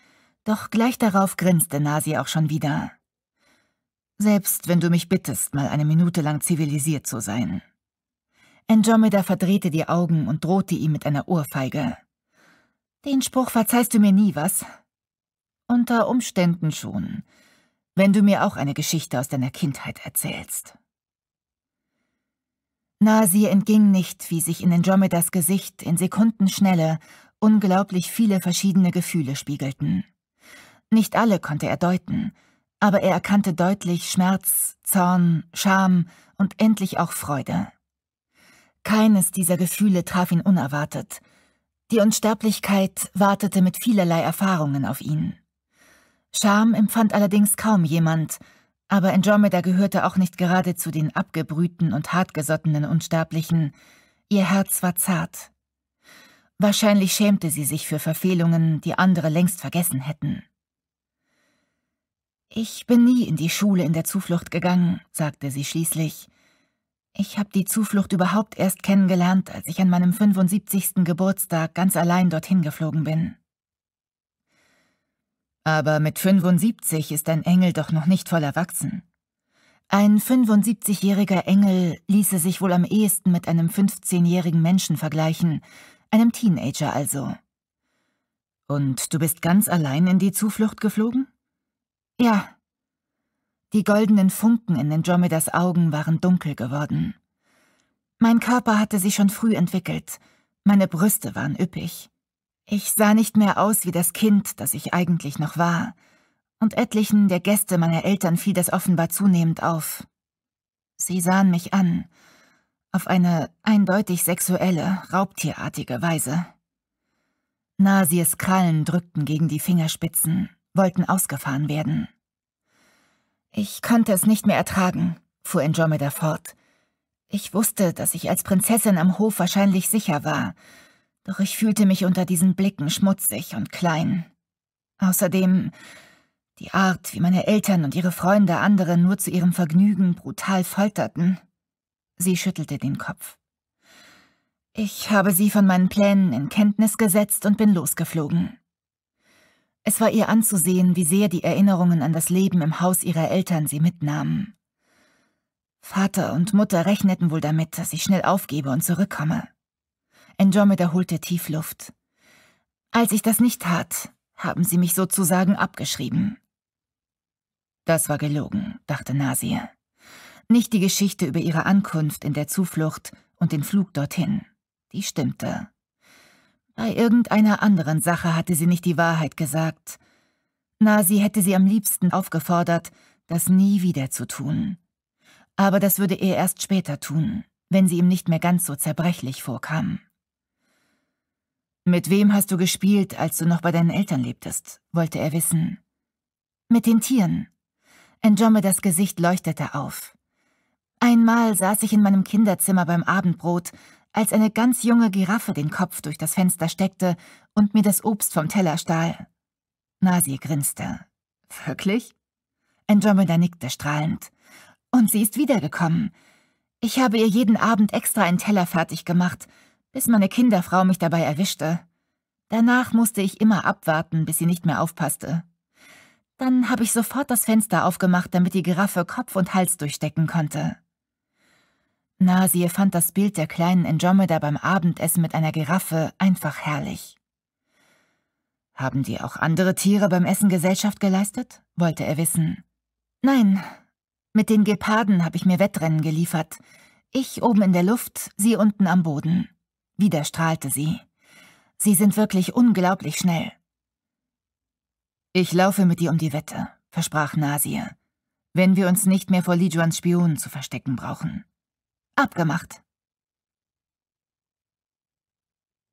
doch gleich darauf grinste Nasir auch schon wieder. Selbst wenn du mich bittest, mal eine Minute lang zivilisiert zu sein. Andromeda verdrehte die Augen und drohte ihm mit einer Ohrfeige. Den Spruch verzeihst du mir nie, was? Unter Umständen schon, wenn du mir auch eine Geschichte aus deiner Kindheit erzählst. Nasir entging nicht, wie sich in Andromedas Gesicht in Sekundenschnelle unglaublich viele verschiedene Gefühle spiegelten. Nicht alle konnte er deuten, aber er erkannte deutlich Schmerz, Zorn, Scham und endlich auch Freude. Keines dieser Gefühle traf ihn unerwartet. Die Unsterblichkeit wartete mit vielerlei Erfahrungen auf ihn. Scham empfand allerdings kaum jemand, aber Andromeda gehörte auch nicht gerade zu den abgebrühten und hartgesottenen Unsterblichen. Ihr Herz war zart. Wahrscheinlich schämte sie sich für Verfehlungen, die andere längst vergessen hätten. Ich bin nie in die Schule in der Zuflucht gegangen, sagte sie schließlich. Ich habe die Zuflucht überhaupt erst kennengelernt, als ich an meinem 75. Geburtstag ganz allein dorthin geflogen bin. Aber mit 75 ist ein Engel doch noch nicht voll erwachsen. Ein 75-jähriger Engel ließe sich wohl am ehesten mit einem 15-jährigen Menschen vergleichen, einem Teenager also. Und du bist ganz allein in die Zuflucht geflogen? Ja. Die goldenen Funken in Andromedas Augen waren dunkel geworden. Mein Körper hatte sich schon früh entwickelt, meine Brüste waren üppig. Ich sah nicht mehr aus wie das Kind, das ich eigentlich noch war, und etlichen der Gäste meiner Eltern fiel das offenbar zunehmend auf. Sie sahen mich an, auf eine eindeutig sexuelle, raubtierartige Weise. Nasies Krallen drückten gegen die Fingerspitzen, wollten ausgefahren werden. Ich konnte es nicht mehr ertragen, fuhr Andromeda fort. Ich wusste, dass ich als Prinzessin am Hof wahrscheinlich sicher war, doch ich fühlte mich unter diesen Blicken schmutzig und klein. Außerdem die Art, wie meine Eltern und ihre Freunde andere nur zu ihrem Vergnügen brutal folterten. Sie schüttelte den Kopf. Ich habe sie von meinen Plänen in Kenntnis gesetzt und bin losgeflogen. Es war ihr anzusehen, wie sehr die Erinnerungen an das Leben im Haus ihrer Eltern sie mitnahmen. Vater und Mutter rechneten wohl damit, dass ich schnell aufgebe und zurückkomme. Andromeda holte Tiefluft. Als ich das nicht tat, haben sie mich sozusagen abgeschrieben. Das war gelogen, dachte Nasir. Nicht die Geschichte über ihre Ankunft in der Zuflucht und den Flug dorthin. Die stimmte. Bei irgendeiner anderen Sache hatte sie nicht die Wahrheit gesagt. Nasi hätte sie am liebsten aufgefordert, das nie wieder zu tun. Aber das würde er erst später tun, wenn sie ihm nicht mehr ganz so zerbrechlich vorkam. Mit wem hast du gespielt, als du noch bei deinen Eltern lebtest? wollte er wissen. Mit den Tieren. Andromedas Gesicht leuchtete auf. Einmal saß ich in meinem Kinderzimmer beim Abendbrot, als eine ganz junge Giraffe den Kopf durch das Fenster steckte und mir das Obst vom Teller stahl. Nasir grinste. Wirklich? Andromeda nickte strahlend. Und sie ist wiedergekommen. Ich habe ihr jeden Abend extra einen Teller fertig gemacht – bis meine Kinderfrau mich dabei erwischte. Danach musste ich immer abwarten, bis sie nicht mehr aufpasste. Dann habe ich sofort das Fenster aufgemacht, damit die Giraffe Kopf und Hals durchstecken konnte. Nasie fand das Bild der kleinen Andromeda beim Abendessen mit einer Giraffe einfach herrlich. Haben dir auch andere Tiere beim Essen Gesellschaft geleistet? wollte er wissen. Nein, mit den Geparden habe ich mir Wettrennen geliefert. Ich oben in der Luft, sie unten am Boden. Wieder strahlte sie. Sie sind wirklich unglaublich schnell. Ich laufe mit dir um die Wette, versprach Nasir, wenn wir uns nicht mehr vor Lijuans Spionen zu verstecken brauchen. Abgemacht.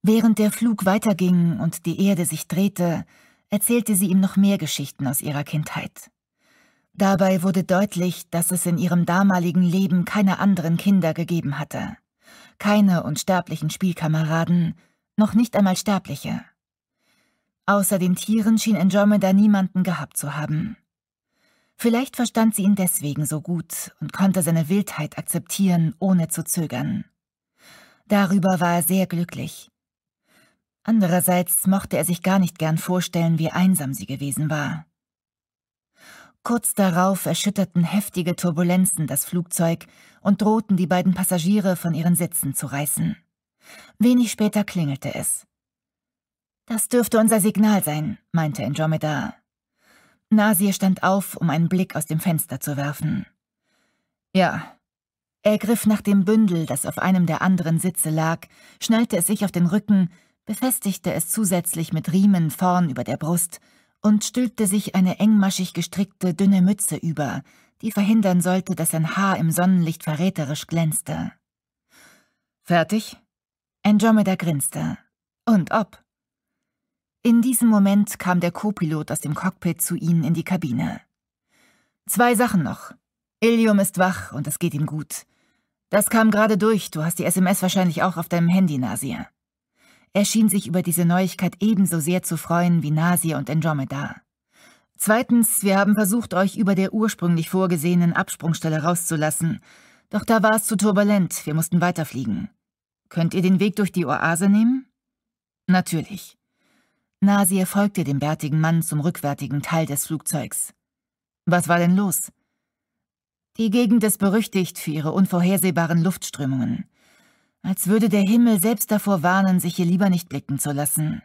Während der Flug weiterging und die Erde sich drehte, erzählte sie ihm noch mehr Geschichten aus ihrer Kindheit. Dabei wurde deutlich, dass es in ihrem damaligen Leben keine anderen Kinder gegeben hatte keine unsterblichen Spielkameraden, noch nicht einmal Sterbliche. Außer den Tieren schien Andromeda niemanden gehabt zu haben. Vielleicht verstand sie ihn deswegen so gut und konnte seine Wildheit akzeptieren, ohne zu zögern. Darüber war er sehr glücklich. Andererseits mochte er sich gar nicht gern vorstellen, wie einsam sie gewesen war. Kurz darauf erschütterten heftige Turbulenzen das Flugzeug und drohten, die beiden Passagiere von ihren Sitzen zu reißen. Wenig später klingelte es. Das dürfte unser Signal sein, meinte Andromeda. Nasir stand auf, um einen Blick aus dem Fenster zu werfen. Ja. Er griff nach dem Bündel, das auf einem der anderen Sitze lag, schnallte es sich auf den Rücken, befestigte es zusätzlich mit Riemen vorn über der Brust und stülpte sich eine engmaschig gestrickte, dünne Mütze über, die verhindern sollte, dass sein Haar im Sonnenlicht verräterisch glänzte. Fertig? Andromeda grinste. Und ob. In diesem Moment kam der Co-Pilot aus dem Cockpit zu ihnen in die Kabine. Zwei Sachen noch. Ilium ist wach und es geht ihm gut. Das kam gerade durch, du hast die SMS wahrscheinlich auch auf deinem Handy, Nasir. Er schien sich über diese Neuigkeit ebenso sehr zu freuen wie Nasir und Andromeda. Zweitens, wir haben versucht, euch über der ursprünglich vorgesehenen Absprungstelle rauszulassen. Doch da war es zu turbulent, wir mussten weiterfliegen. Könnt ihr den Weg durch die Oase nehmen? Natürlich. Nasir folgte dem bärtigen Mann zum rückwärtigen Teil des Flugzeugs. Was war denn los? Die Gegend ist berüchtigt für ihre unvorhersehbaren Luftströmungen. Als würde der Himmel selbst davor warnen, sich hier lieber nicht blicken zu lassen.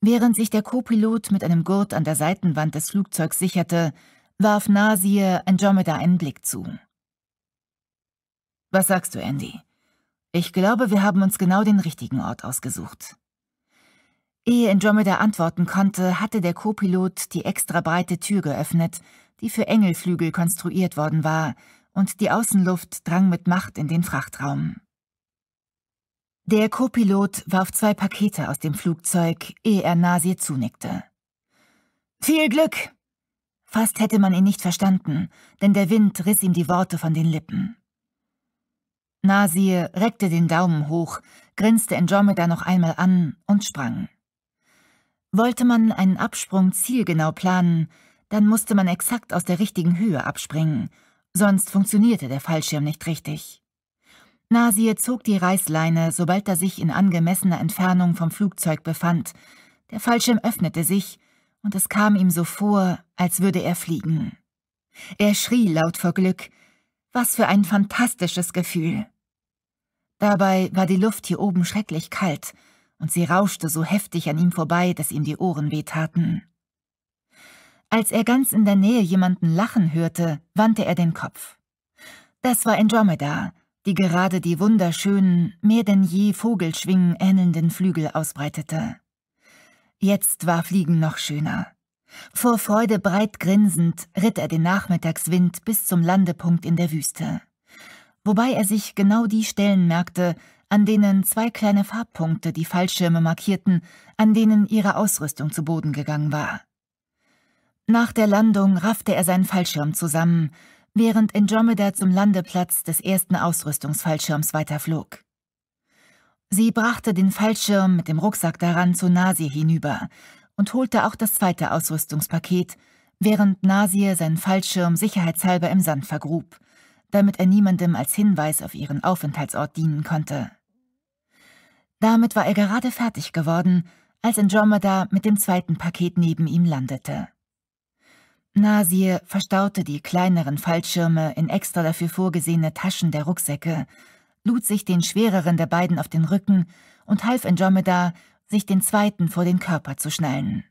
Während sich der Co-Pilot mit einem Gurt an der Seitenwand des Flugzeugs sicherte, warf Nasir Andromeda einen Blick zu. Was sagst du, Andy? Ich glaube, wir haben uns genau den richtigen Ort ausgesucht. Ehe Andromeda antworten konnte, hatte der Copilot die extra breite Tür geöffnet, die für Engelflügel konstruiert worden war, und die Außenluft drang mit Macht in den Frachtraum. Der Copilot warf zwei Pakete aus dem Flugzeug, ehe er Nasir zunickte. Viel Glück! Fast hätte man ihn nicht verstanden, denn der Wind riss ihm die Worte von den Lippen. Nasir reckte den Daumen hoch, grinste Andromeda noch einmal an und sprang. Wollte man einen Absprung zielgenau planen, dann musste man exakt aus der richtigen Höhe abspringen, sonst funktionierte der Fallschirm nicht richtig. Nasir zog die Reißleine, sobald er sich in angemessener Entfernung vom Flugzeug befand. Der Fallschirm öffnete sich, und es kam ihm so vor, als würde er fliegen. Er schrie laut vor Glück. Was für ein fantastisches Gefühl! Dabei war die Luft hier oben schrecklich kalt, und sie rauschte so heftig an ihm vorbei, dass ihm die Ohren wehtaten. Als er ganz in der Nähe jemanden lachen hörte, wandte er den Kopf. Das war Andromeda, die gerade die wunderschönen, mehr denn je Vogelschwingen ähnelnden Flügel ausbreitete. Jetzt war Fliegen noch schöner. Vor Freude breit grinsend ritt er den Nachmittagswind bis zum Landepunkt in der Wüste, wobei er sich genau die Stellen merkte, an denen zwei kleine Farbpunkte die Fallschirme markierten, an denen ihre Ausrüstung zu Boden gegangen war. Nach der Landung raffte er seinen Fallschirm zusammen, während Andromeda zum Landeplatz des ersten Ausrüstungsfallschirms weiterflog. Sie brachte den Fallschirm mit dem Rucksack daran zu Nasir hinüber und holte auch das zweite Ausrüstungspaket, während Nasir seinen Fallschirm sicherheitshalber im Sand vergrub, damit er niemandem als Hinweis auf ihren Aufenthaltsort dienen konnte. Damit war er gerade fertig geworden, als Andromeda mit dem zweiten Paket neben ihm landete. Nasir verstaute die kleineren Fallschirme in extra dafür vorgesehene Taschen der Rucksäcke, lud sich den schwereren der beiden auf den Rücken und half Andromeda, sich den zweiten vor den Körper zu schnallen.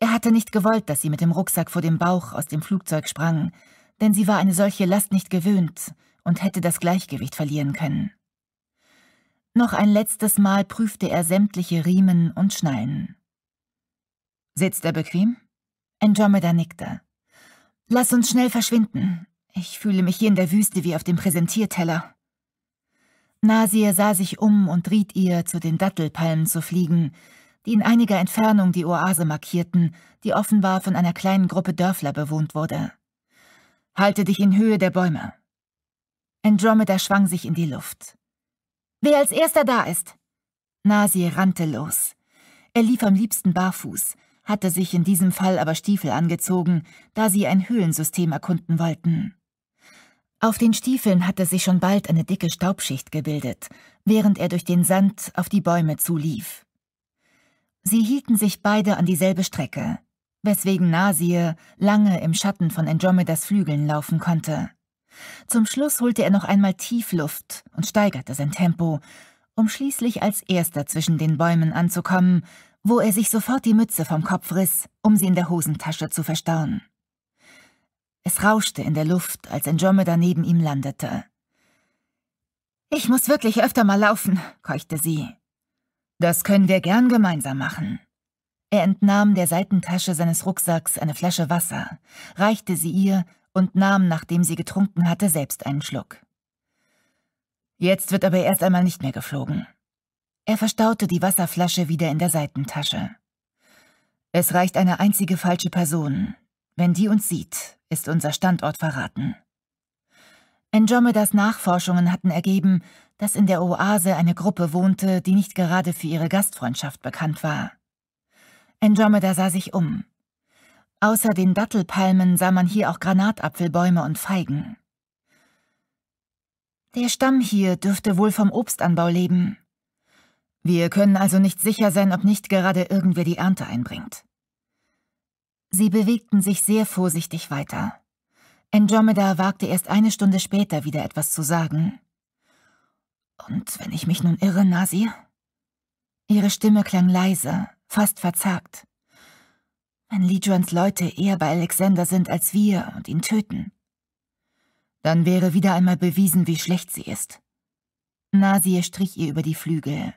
Er hatte nicht gewollt, dass sie mit dem Rucksack vor dem Bauch aus dem Flugzeug sprang, denn sie war eine solche Last nicht gewöhnt und hätte das Gleichgewicht verlieren können. Noch ein letztes Mal prüfte er sämtliche Riemen und Schnallen. Sitzt er bequem? Andromeda nickte. Lass uns schnell verschwinden. Ich fühle mich hier in der Wüste wie auf dem Präsentierteller. Nasir sah sich um und riet ihr, zu den Dattelpalmen zu fliegen, die in einiger Entfernung die Oase markierten, die offenbar von einer kleinen Gruppe Dörfler bewohnt wurde. Halte dich in Höhe der Bäume. Andromeda schwang sich in die Luft. Wer als erster da ist? Nasir rannte los. Er lief am liebsten barfuß, hatte sich in diesem Fall aber Stiefel angezogen, da sie ein Höhlensystem erkunden wollten. Auf den Stiefeln hatte sich schon bald eine dicke Staubschicht gebildet, während er durch den Sand auf die Bäume zulief. Sie hielten sich beide an dieselbe Strecke, weswegen Nasir lange im Schatten von Andromedas Flügeln laufen konnte. Zum Schluss holte er noch einmal Tiefluft und steigerte sein Tempo, um schließlich als erster zwischen den Bäumen anzukommen, wo er sich sofort die Mütze vom Kopf riss, um sie in der Hosentasche zu verstauen. Es rauschte in der Luft, als Andromeda neben ihm landete. Ich muss wirklich öfter mal laufen, keuchte sie. Das können wir gern gemeinsam machen. Er entnahm der Seitentasche seines Rucksacks eine Flasche Wasser, reichte sie ihr und nahm, nachdem sie getrunken hatte, selbst einen Schluck. Jetzt wird aber erst einmal nicht mehr geflogen. Er verstaute die Wasserflasche wieder in der Seitentasche. Es reicht eine einzige falsche Person. Wenn die uns sieht, ist unser Standort verraten. Andromedas Nachforschungen hatten ergeben, dass in der Oase eine Gruppe wohnte, die nicht gerade für ihre Gastfreundschaft bekannt war. Andromeda sah sich um. Außer den Dattelpalmen sah man hier auch Granatapfelbäume und Feigen. Der Stamm hier dürfte wohl vom Obstanbau leben, wir können also nicht sicher sein, ob nicht gerade irgendwer die Ernte einbringt. Sie bewegten sich sehr vorsichtig weiter. Andromeda wagte erst eine Stunde später wieder etwas zu sagen. Und wenn ich mich nun irre, Nasir? Ihre Stimme klang leise, fast verzagt. Wenn Lijuans Leute eher bei Alexander sind als wir und ihn töten, dann wäre wieder einmal bewiesen, wie schlecht sie ist. Nasir strich ihr über die Flügel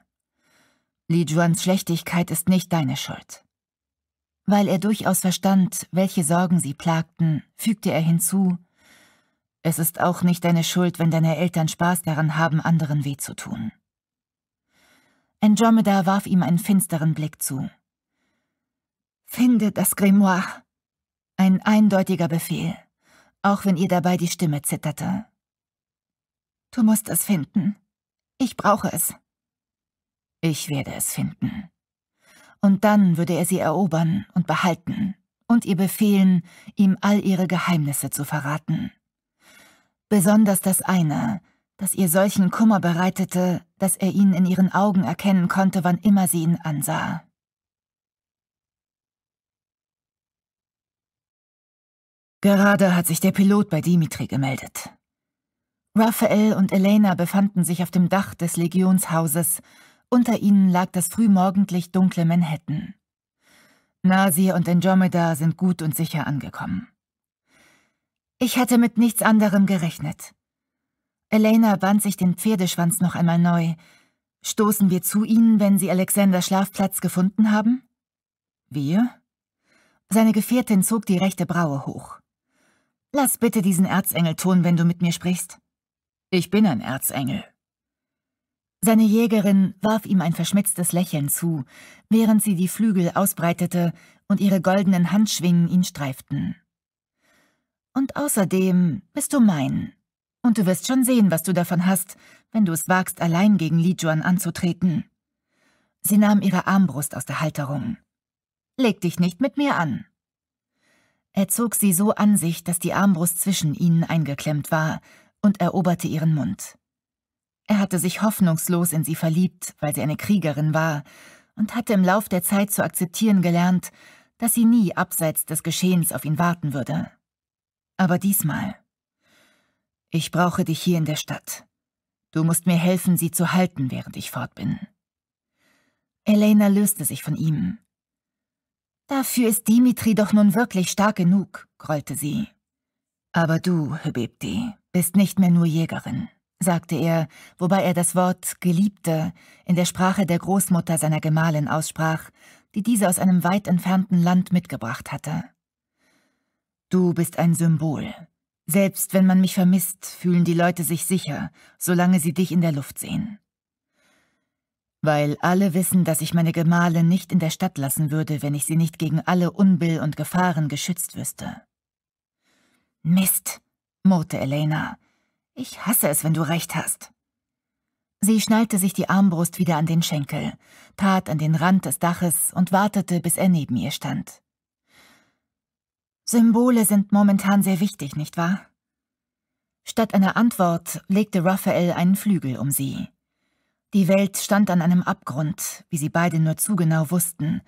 Li Juans Schlechtigkeit ist nicht deine Schuld. Weil er durchaus verstand, welche Sorgen sie plagten, fügte er hinzu, es ist auch nicht deine Schuld, wenn deine Eltern Spaß daran haben, anderen weh zu tun. Andromeda warf ihm einen finsteren Blick zu. Finde das Grimoire. Ein eindeutiger Befehl, auch wenn ihr dabei die Stimme zitterte. Du musst es finden. Ich brauche es. Ich werde es finden. Und dann würde er sie erobern und behalten und ihr befehlen, ihm all ihre Geheimnisse zu verraten. Besonders das eine, das ihr solchen Kummer bereitete, dass er ihn in ihren Augen erkennen konnte, wann immer sie ihn ansah. Gerade hat sich der Pilot bei Dimitri gemeldet. Raphael und Elena befanden sich auf dem Dach des Legionshauses unter ihnen lag das frühmorgendlich dunkle Manhattan. Nasir und Andromeda sind gut und sicher angekommen. Ich hatte mit nichts anderem gerechnet. Elena band sich den Pferdeschwanz noch einmal neu. Stoßen wir zu ihnen, wenn sie Alexanders Schlafplatz gefunden haben? Wir? Seine Gefährtin zog die rechte Braue hoch. Lass bitte diesen Erzengel tun, wenn du mit mir sprichst. Ich bin ein Erzengel. Seine Jägerin warf ihm ein verschmitztes Lächeln zu, während sie die Flügel ausbreitete und ihre goldenen Handschwingen ihn streiften. Und außerdem bist du mein. Und du wirst schon sehen, was du davon hast, wenn du es wagst, allein gegen Li Juan anzutreten. Sie nahm ihre Armbrust aus der Halterung. Leg dich nicht mit mir an. Er zog sie so an sich, dass die Armbrust zwischen ihnen eingeklemmt war, und eroberte ihren Mund. Er hatte sich hoffnungslos in sie verliebt, weil sie eine Kriegerin war, und hatte im Lauf der Zeit zu akzeptieren gelernt, dass sie nie abseits des Geschehens auf ihn warten würde. Aber diesmal. Ich brauche dich hier in der Stadt. Du musst mir helfen, sie zu halten, während ich fort bin. Elena löste sich von ihm. Dafür ist Dimitri doch nun wirklich stark genug, grollte sie. Aber du, Hübebdi, bist nicht mehr nur Jägerin sagte er, wobei er das Wort Geliebte in der Sprache der Großmutter seiner Gemahlin aussprach, die diese aus einem weit entfernten Land mitgebracht hatte. Du bist ein Symbol. Selbst wenn man mich vermisst, fühlen die Leute sich sicher, solange sie dich in der Luft sehen. Weil alle wissen, dass ich meine Gemahlin nicht in der Stadt lassen würde, wenn ich sie nicht gegen alle Unbill und Gefahren geschützt wüsste. Mist, murrte Elena, ich hasse es, wenn du recht hast. Sie schnallte sich die Armbrust wieder an den Schenkel, tat an den Rand des Daches und wartete, bis er neben ihr stand. Symbole sind momentan sehr wichtig, nicht wahr? Statt einer Antwort legte Raphael einen Flügel um sie. Die Welt stand an einem Abgrund, wie sie beide nur zu genau wussten,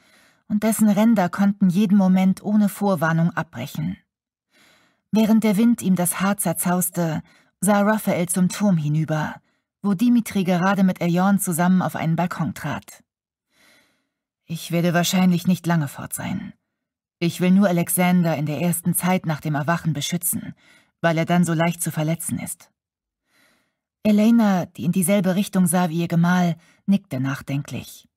und dessen Ränder konnten jeden Moment ohne Vorwarnung abbrechen. Während der Wind ihm das Haar zerzauste, sah Raphael zum Turm hinüber, wo Dimitri gerade mit Ejon zusammen auf einen Balkon trat. Ich werde wahrscheinlich nicht lange fort sein. Ich will nur Alexander in der ersten Zeit nach dem Erwachen beschützen, weil er dann so leicht zu verletzen ist. Elena, die in dieselbe Richtung sah wie ihr Gemahl, nickte nachdenklich.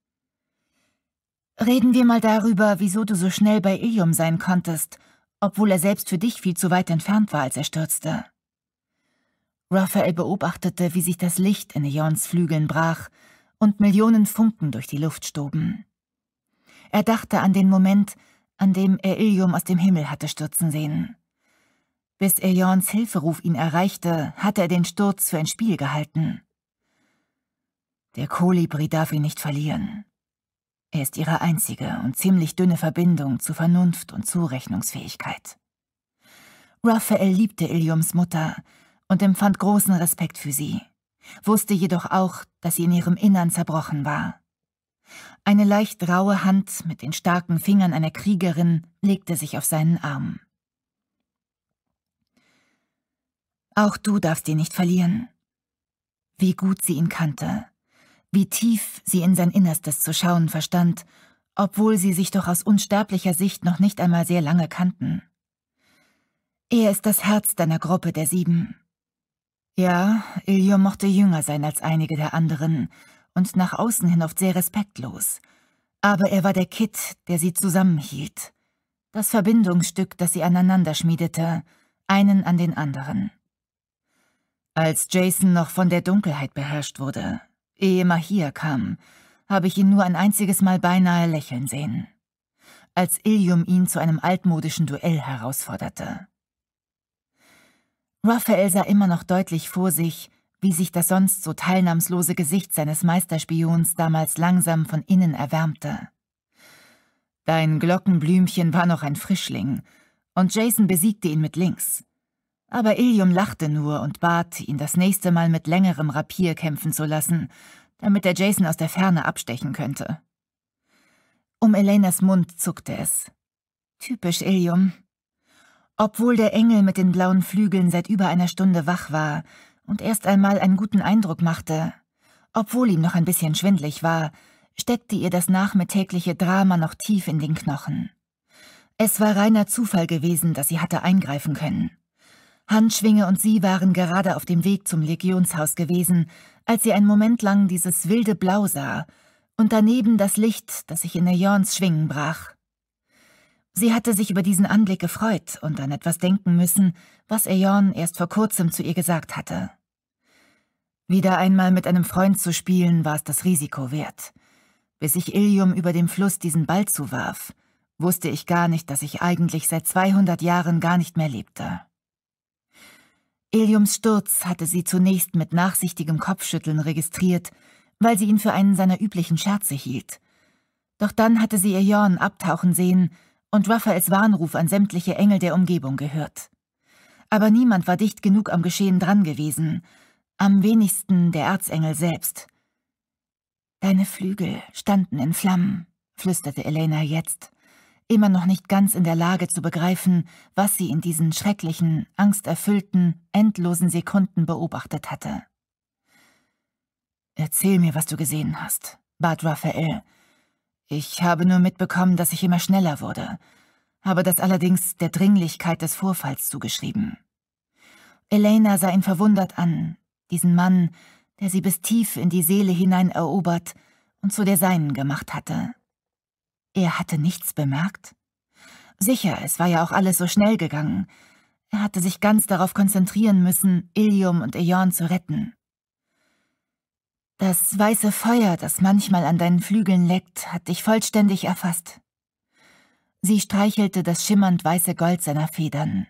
Reden wir mal darüber, wieso du so schnell bei Ilium sein konntest, obwohl er selbst für dich viel zu weit entfernt war, als er stürzte. Raphael beobachtete, wie sich das Licht in Eons Flügeln brach und Millionen Funken durch die Luft stoben. Er dachte an den Moment, an dem er Ilium aus dem Himmel hatte stürzen sehen. Bis Eons Hilferuf ihn erreichte, hatte er den Sturz für ein Spiel gehalten. Der Kolibri darf ihn nicht verlieren. Er ist ihre einzige und ziemlich dünne Verbindung zu Vernunft und Zurechnungsfähigkeit. Raphael liebte Iliums Mutter, und empfand großen Respekt für sie, wusste jedoch auch, dass sie in ihrem Innern zerbrochen war. Eine leicht raue Hand mit den starken Fingern einer Kriegerin legte sich auf seinen Arm. Auch du darfst ihn nicht verlieren. Wie gut sie ihn kannte, wie tief sie in sein Innerstes zu schauen verstand, obwohl sie sich doch aus unsterblicher Sicht noch nicht einmal sehr lange kannten. Er ist das Herz deiner Gruppe der Sieben, ja, Ilium mochte jünger sein als einige der anderen und nach außen hin oft sehr respektlos. Aber er war der Kitt, der sie zusammenhielt. Das Verbindungsstück, das sie aneinander schmiedete, einen an den anderen. Als Jason noch von der Dunkelheit beherrscht wurde, ehe Mahia kam, habe ich ihn nur ein einziges Mal beinahe lächeln sehen. Als Ilium ihn zu einem altmodischen Duell herausforderte. Raphael sah immer noch deutlich vor sich, wie sich das sonst so teilnahmslose Gesicht seines Meisterspions damals langsam von innen erwärmte. Dein Glockenblümchen war noch ein Frischling, und Jason besiegte ihn mit links. Aber Ilium lachte nur und bat, ihn das nächste Mal mit längerem Rapier kämpfen zu lassen, damit er Jason aus der Ferne abstechen könnte. Um Elenas Mund zuckte es. Typisch Ilium, obwohl der Engel mit den blauen Flügeln seit über einer Stunde wach war und erst einmal einen guten Eindruck machte, obwohl ihm noch ein bisschen schwindlig war, steckte ihr das nachmittägliche Drama noch tief in den Knochen. Es war reiner Zufall gewesen, dass sie hatte eingreifen können. Handschwinge und sie waren gerade auf dem Weg zum Legionshaus gewesen, als sie einen Moment lang dieses wilde Blau sah und daneben das Licht, das sich in der Neons Schwingen brach. Sie hatte sich über diesen Anblick gefreut und an etwas denken müssen, was Eon erst vor kurzem zu ihr gesagt hatte. Wieder einmal mit einem Freund zu spielen, war es das Risiko wert. Bis ich Ilium über dem Fluss diesen Ball zuwarf, wusste ich gar nicht, dass ich eigentlich seit 200 Jahren gar nicht mehr lebte. Iliums Sturz hatte sie zunächst mit nachsichtigem Kopfschütteln registriert, weil sie ihn für einen seiner üblichen Scherze hielt. Doch dann hatte sie Eon abtauchen sehen und Raphaels Warnruf an sämtliche Engel der Umgebung gehört. Aber niemand war dicht genug am Geschehen dran gewesen, am wenigsten der Erzengel selbst. Deine Flügel standen in Flammen, flüsterte Elena jetzt, immer noch nicht ganz in der Lage zu begreifen, was sie in diesen schrecklichen, angsterfüllten, endlosen Sekunden beobachtet hatte. Erzähl mir, was du gesehen hast, bat Raphael, ich habe nur mitbekommen, dass ich immer schneller wurde, habe das allerdings der Dringlichkeit des Vorfalls zugeschrieben. Elena sah ihn verwundert an, diesen Mann, der sie bis tief in die Seele hinein erobert und zu der Seinen gemacht hatte. Er hatte nichts bemerkt? Sicher, es war ja auch alles so schnell gegangen. Er hatte sich ganz darauf konzentrieren müssen, Ilium und Eon zu retten. Das weiße Feuer, das manchmal an deinen Flügeln leckt, hat dich vollständig erfasst. Sie streichelte das schimmernd weiße Gold seiner Federn.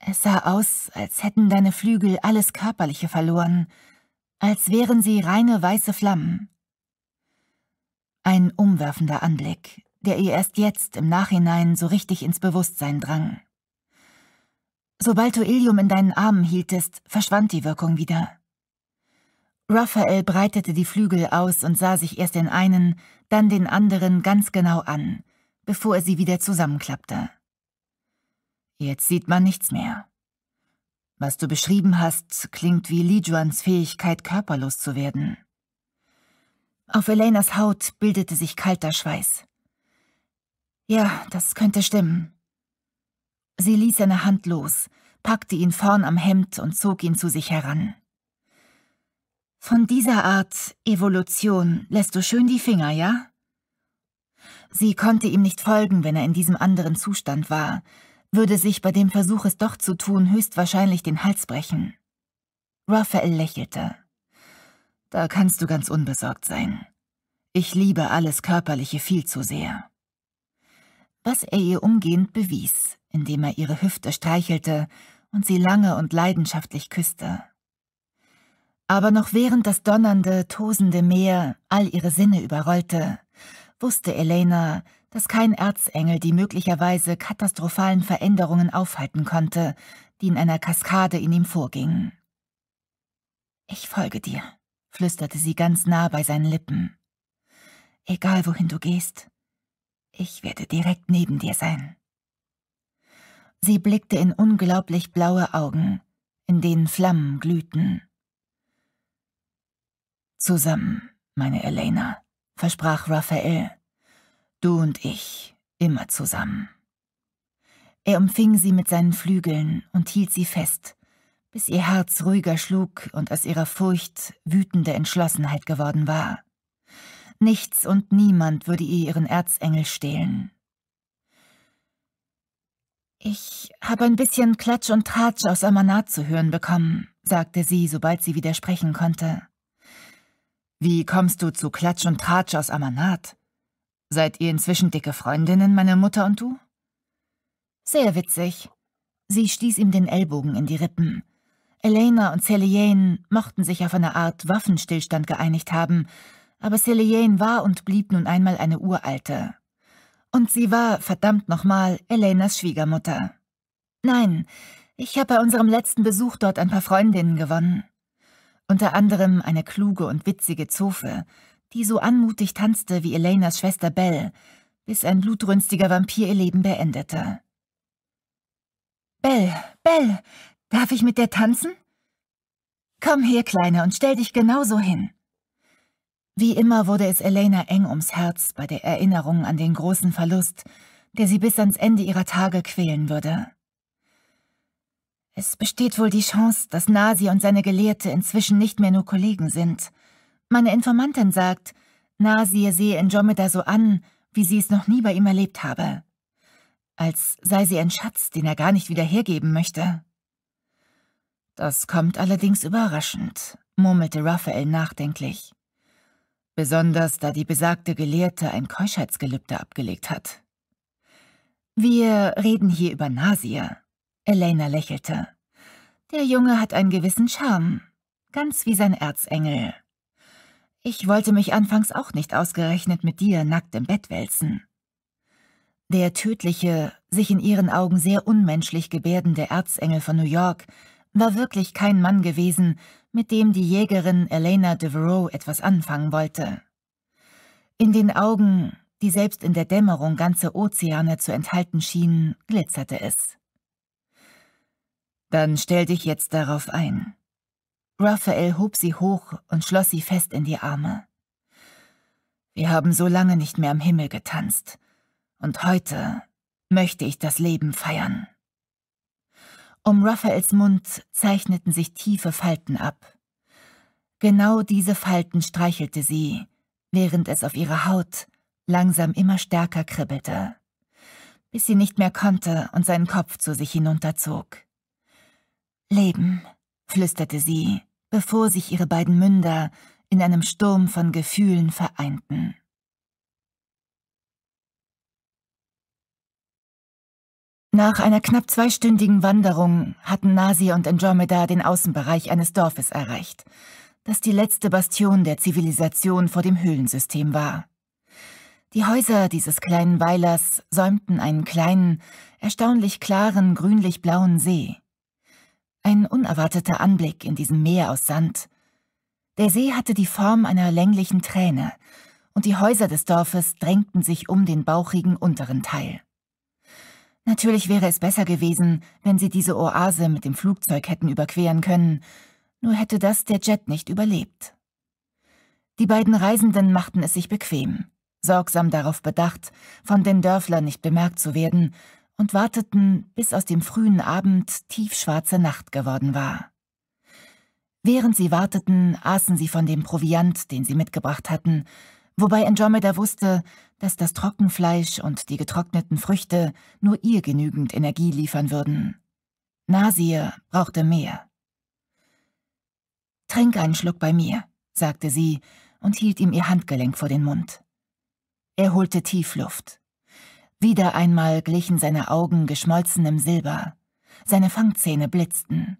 Es sah aus, als hätten deine Flügel alles Körperliche verloren, als wären sie reine weiße Flammen. Ein umwerfender Anblick, der ihr erst jetzt im Nachhinein so richtig ins Bewusstsein drang. Sobald du Ilium in deinen Armen hieltest, verschwand die Wirkung wieder. Raphael breitete die Flügel aus und sah sich erst den einen, dann den anderen ganz genau an, bevor er sie wieder zusammenklappte. Jetzt sieht man nichts mehr. Was du beschrieben hast, klingt wie Lijuans Fähigkeit, körperlos zu werden. Auf Elenas Haut bildete sich kalter Schweiß. Ja, das könnte stimmen. Sie ließ seine Hand los, packte ihn vorn am Hemd und zog ihn zu sich heran. Von dieser Art Evolution lässt du schön die Finger, ja? Sie konnte ihm nicht folgen, wenn er in diesem anderen Zustand war, würde sich bei dem Versuch, es doch zu tun, höchstwahrscheinlich den Hals brechen. Raphael lächelte. Da kannst du ganz unbesorgt sein. Ich liebe alles Körperliche viel zu sehr. Was er ihr umgehend bewies, indem er ihre Hüfte streichelte und sie lange und leidenschaftlich küsste. Aber noch während das donnernde, tosende Meer all ihre Sinne überrollte, wusste Elena, dass kein Erzengel die möglicherweise katastrophalen Veränderungen aufhalten konnte, die in einer Kaskade in ihm vorgingen. Ich folge dir, flüsterte sie ganz nah bei seinen Lippen. Egal wohin du gehst, ich werde direkt neben dir sein. Sie blickte in unglaublich blaue Augen, in denen Flammen glühten. Zusammen, meine Elena, versprach Raphael. Du und ich, immer zusammen. Er umfing sie mit seinen Flügeln und hielt sie fest, bis ihr Herz ruhiger schlug und aus ihrer Furcht wütende Entschlossenheit geworden war. Nichts und niemand würde ihr ihren Erzengel stehlen. Ich habe ein bisschen Klatsch und Tratsch aus Amanat zu hören bekommen, sagte sie, sobald sie widersprechen konnte. Wie kommst du zu Klatsch und Tratsch aus Amanat? Seid ihr inzwischen dicke Freundinnen, meine Mutter und du? Sehr witzig. Sie stieß ihm den Ellbogen in die Rippen. Elena und Celine mochten sich auf eine Art Waffenstillstand geeinigt haben, aber Celine war und blieb nun einmal eine Uralte. Und sie war, verdammt nochmal, Elenas Schwiegermutter. Nein, ich habe bei unserem letzten Besuch dort ein paar Freundinnen gewonnen unter anderem eine kluge und witzige Zofe, die so anmutig tanzte wie Elenas Schwester Belle, bis ein blutrünstiger Vampir ihr Leben beendete. Belle, Belle, darf ich mit dir tanzen? Komm her, Kleine, und stell dich genauso hin. Wie immer wurde es Elena eng ums Herz bei der Erinnerung an den großen Verlust, der sie bis ans Ende ihrer Tage quälen würde. Es besteht wohl die Chance, dass Nasi und seine Gelehrte inzwischen nicht mehr nur Kollegen sind. Meine Informantin sagt, Nasi sehe Andromeda so an, wie sie es noch nie bei ihm erlebt habe. Als sei sie ein Schatz, den er gar nicht wieder hergeben möchte. Das kommt allerdings überraschend, murmelte Raphael nachdenklich. Besonders da die besagte Gelehrte ein Keuschheitsgelübde abgelegt hat. Wir reden hier über Nasir, Elena lächelte. Der Junge hat einen gewissen Charme, ganz wie sein Erzengel. Ich wollte mich anfangs auch nicht ausgerechnet mit dir nackt im Bett wälzen. Der tödliche, sich in ihren Augen sehr unmenschlich gebärdende Erzengel von New York war wirklich kein Mann gewesen, mit dem die Jägerin Elena Devereaux etwas anfangen wollte. In den Augen, die selbst in der Dämmerung ganze Ozeane zu enthalten schienen, glitzerte es. Dann stell dich jetzt darauf ein. Raphael hob sie hoch und schloss sie fest in die Arme. Wir haben so lange nicht mehr am Himmel getanzt. Und heute möchte ich das Leben feiern. Um Raphaels Mund zeichneten sich tiefe Falten ab. Genau diese Falten streichelte sie, während es auf ihrer Haut langsam immer stärker kribbelte, bis sie nicht mehr konnte und seinen Kopf zu sich hinunterzog. Leben, flüsterte sie, bevor sich ihre beiden Münder in einem Sturm von Gefühlen vereinten. Nach einer knapp zweistündigen Wanderung hatten Nasi und Andromeda den Außenbereich eines Dorfes erreicht, das die letzte Bastion der Zivilisation vor dem Höhlensystem war. Die Häuser dieses kleinen Weilers säumten einen kleinen, erstaunlich klaren, grünlich-blauen See. Ein unerwarteter Anblick in diesem Meer aus Sand. Der See hatte die Form einer länglichen Träne, und die Häuser des Dorfes drängten sich um den bauchigen unteren Teil. Natürlich wäre es besser gewesen, wenn sie diese Oase mit dem Flugzeug hätten überqueren können, nur hätte das der Jet nicht überlebt. Die beiden Reisenden machten es sich bequem, sorgsam darauf bedacht, von den Dörflern nicht bemerkt zu werden und warteten, bis aus dem frühen Abend tiefschwarze Nacht geworden war. Während sie warteten, aßen sie von dem Proviant, den sie mitgebracht hatten, wobei Andromeda wusste, dass das Trockenfleisch und die getrockneten Früchte nur ihr genügend Energie liefern würden. Nasir brauchte mehr. Trink einen Schluck bei mir, sagte sie und hielt ihm ihr Handgelenk vor den Mund. Er holte Tiefluft. Wieder einmal glichen seine Augen geschmolzenem Silber, seine Fangzähne blitzten.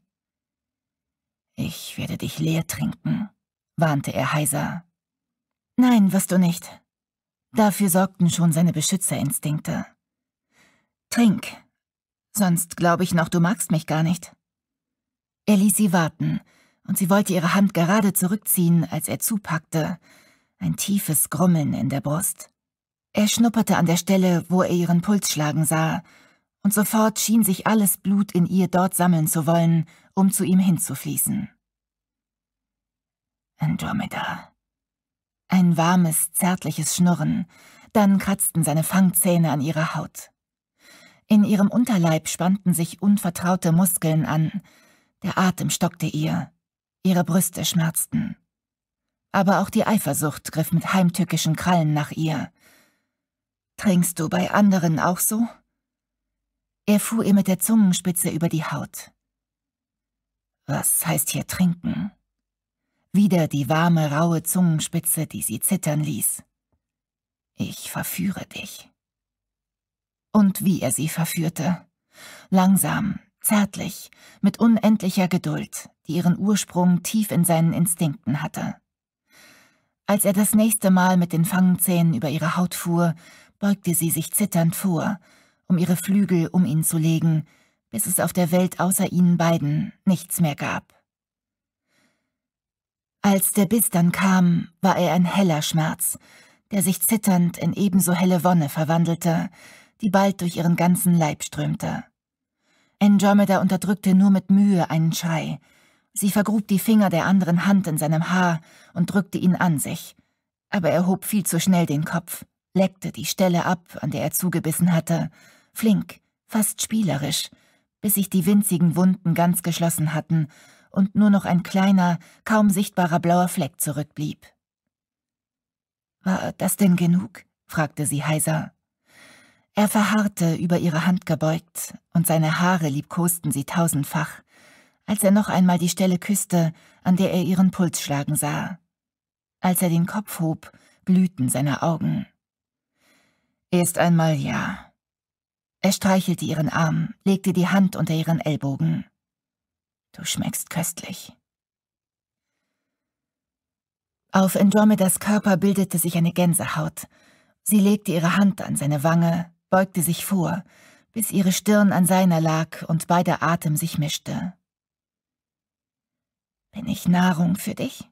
Ich werde dich leer trinken, warnte er heiser. Nein, wirst du nicht. Dafür sorgten schon seine Beschützerinstinkte. Trink, sonst glaube ich noch, du magst mich gar nicht. Er ließ sie warten, und sie wollte ihre Hand gerade zurückziehen, als er zupackte, ein tiefes Grummeln in der Brust. Er schnupperte an der Stelle, wo er ihren Puls schlagen sah, und sofort schien sich alles Blut in ihr dort sammeln zu wollen, um zu ihm hinzufließen. Andromeda. Ein warmes, zärtliches Schnurren, dann kratzten seine Fangzähne an ihrer Haut. In ihrem Unterleib spannten sich unvertraute Muskeln an, der Atem stockte ihr, ihre Brüste schmerzten. Aber auch die Eifersucht griff mit heimtückischen Krallen nach ihr, Trinkst du bei anderen auch so? Er fuhr ihr mit der Zungenspitze über die Haut. Was heißt hier trinken? Wieder die warme, raue Zungenspitze, die sie zittern ließ. Ich verführe dich. Und wie er sie verführte. Langsam, zärtlich, mit unendlicher Geduld, die ihren Ursprung tief in seinen Instinkten hatte. Als er das nächste Mal mit den Fangzähnen über ihre Haut fuhr, beugte sie sich zitternd vor, um ihre Flügel um ihn zu legen, bis es auf der Welt außer ihnen beiden nichts mehr gab. Als der Biss dann kam, war er ein heller Schmerz, der sich zitternd in ebenso helle Wonne verwandelte, die bald durch ihren ganzen Leib strömte. Andromeda unterdrückte nur mit Mühe einen Schrei. Sie vergrub die Finger der anderen Hand in seinem Haar und drückte ihn an sich, aber er hob viel zu schnell den Kopf leckte die Stelle ab, an der er zugebissen hatte, flink, fast spielerisch, bis sich die winzigen Wunden ganz geschlossen hatten und nur noch ein kleiner, kaum sichtbarer blauer Fleck zurückblieb. War das denn genug? fragte sie heiser. Er verharrte über ihre Hand gebeugt, und seine Haare liebkosten sie tausendfach, als er noch einmal die Stelle küsste, an der er ihren Puls schlagen sah. Als er den Kopf hob, glühten seine Augen. Erst einmal ja. Er streichelte ihren Arm, legte die Hand unter ihren Ellbogen. Du schmeckst köstlich. Auf Andromedas Körper bildete sich eine Gänsehaut. Sie legte ihre Hand an seine Wange, beugte sich vor, bis ihre Stirn an seiner lag und beider Atem sich mischte. Bin ich Nahrung für dich?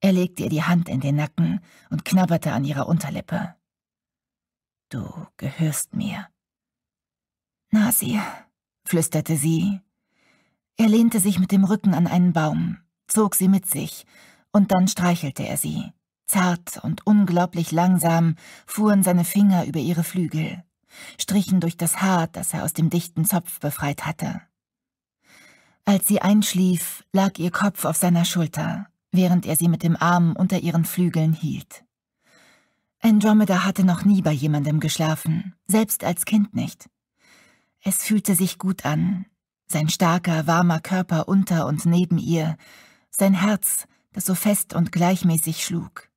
Er legte ihr die Hand in den Nacken und knabberte an ihrer Unterlippe. Du gehörst mir. Nasir, flüsterte sie. Er lehnte sich mit dem Rücken an einen Baum, zog sie mit sich, und dann streichelte er sie. Zart und unglaublich langsam fuhren seine Finger über ihre Flügel, strichen durch das Haar, das er aus dem dichten Zopf befreit hatte. Als sie einschlief, lag ihr Kopf auf seiner Schulter, während er sie mit dem Arm unter ihren Flügeln hielt. Andromeda hatte noch nie bei jemandem geschlafen, selbst als Kind nicht. Es fühlte sich gut an, sein starker, warmer Körper unter und neben ihr, sein Herz, das so fest und gleichmäßig schlug.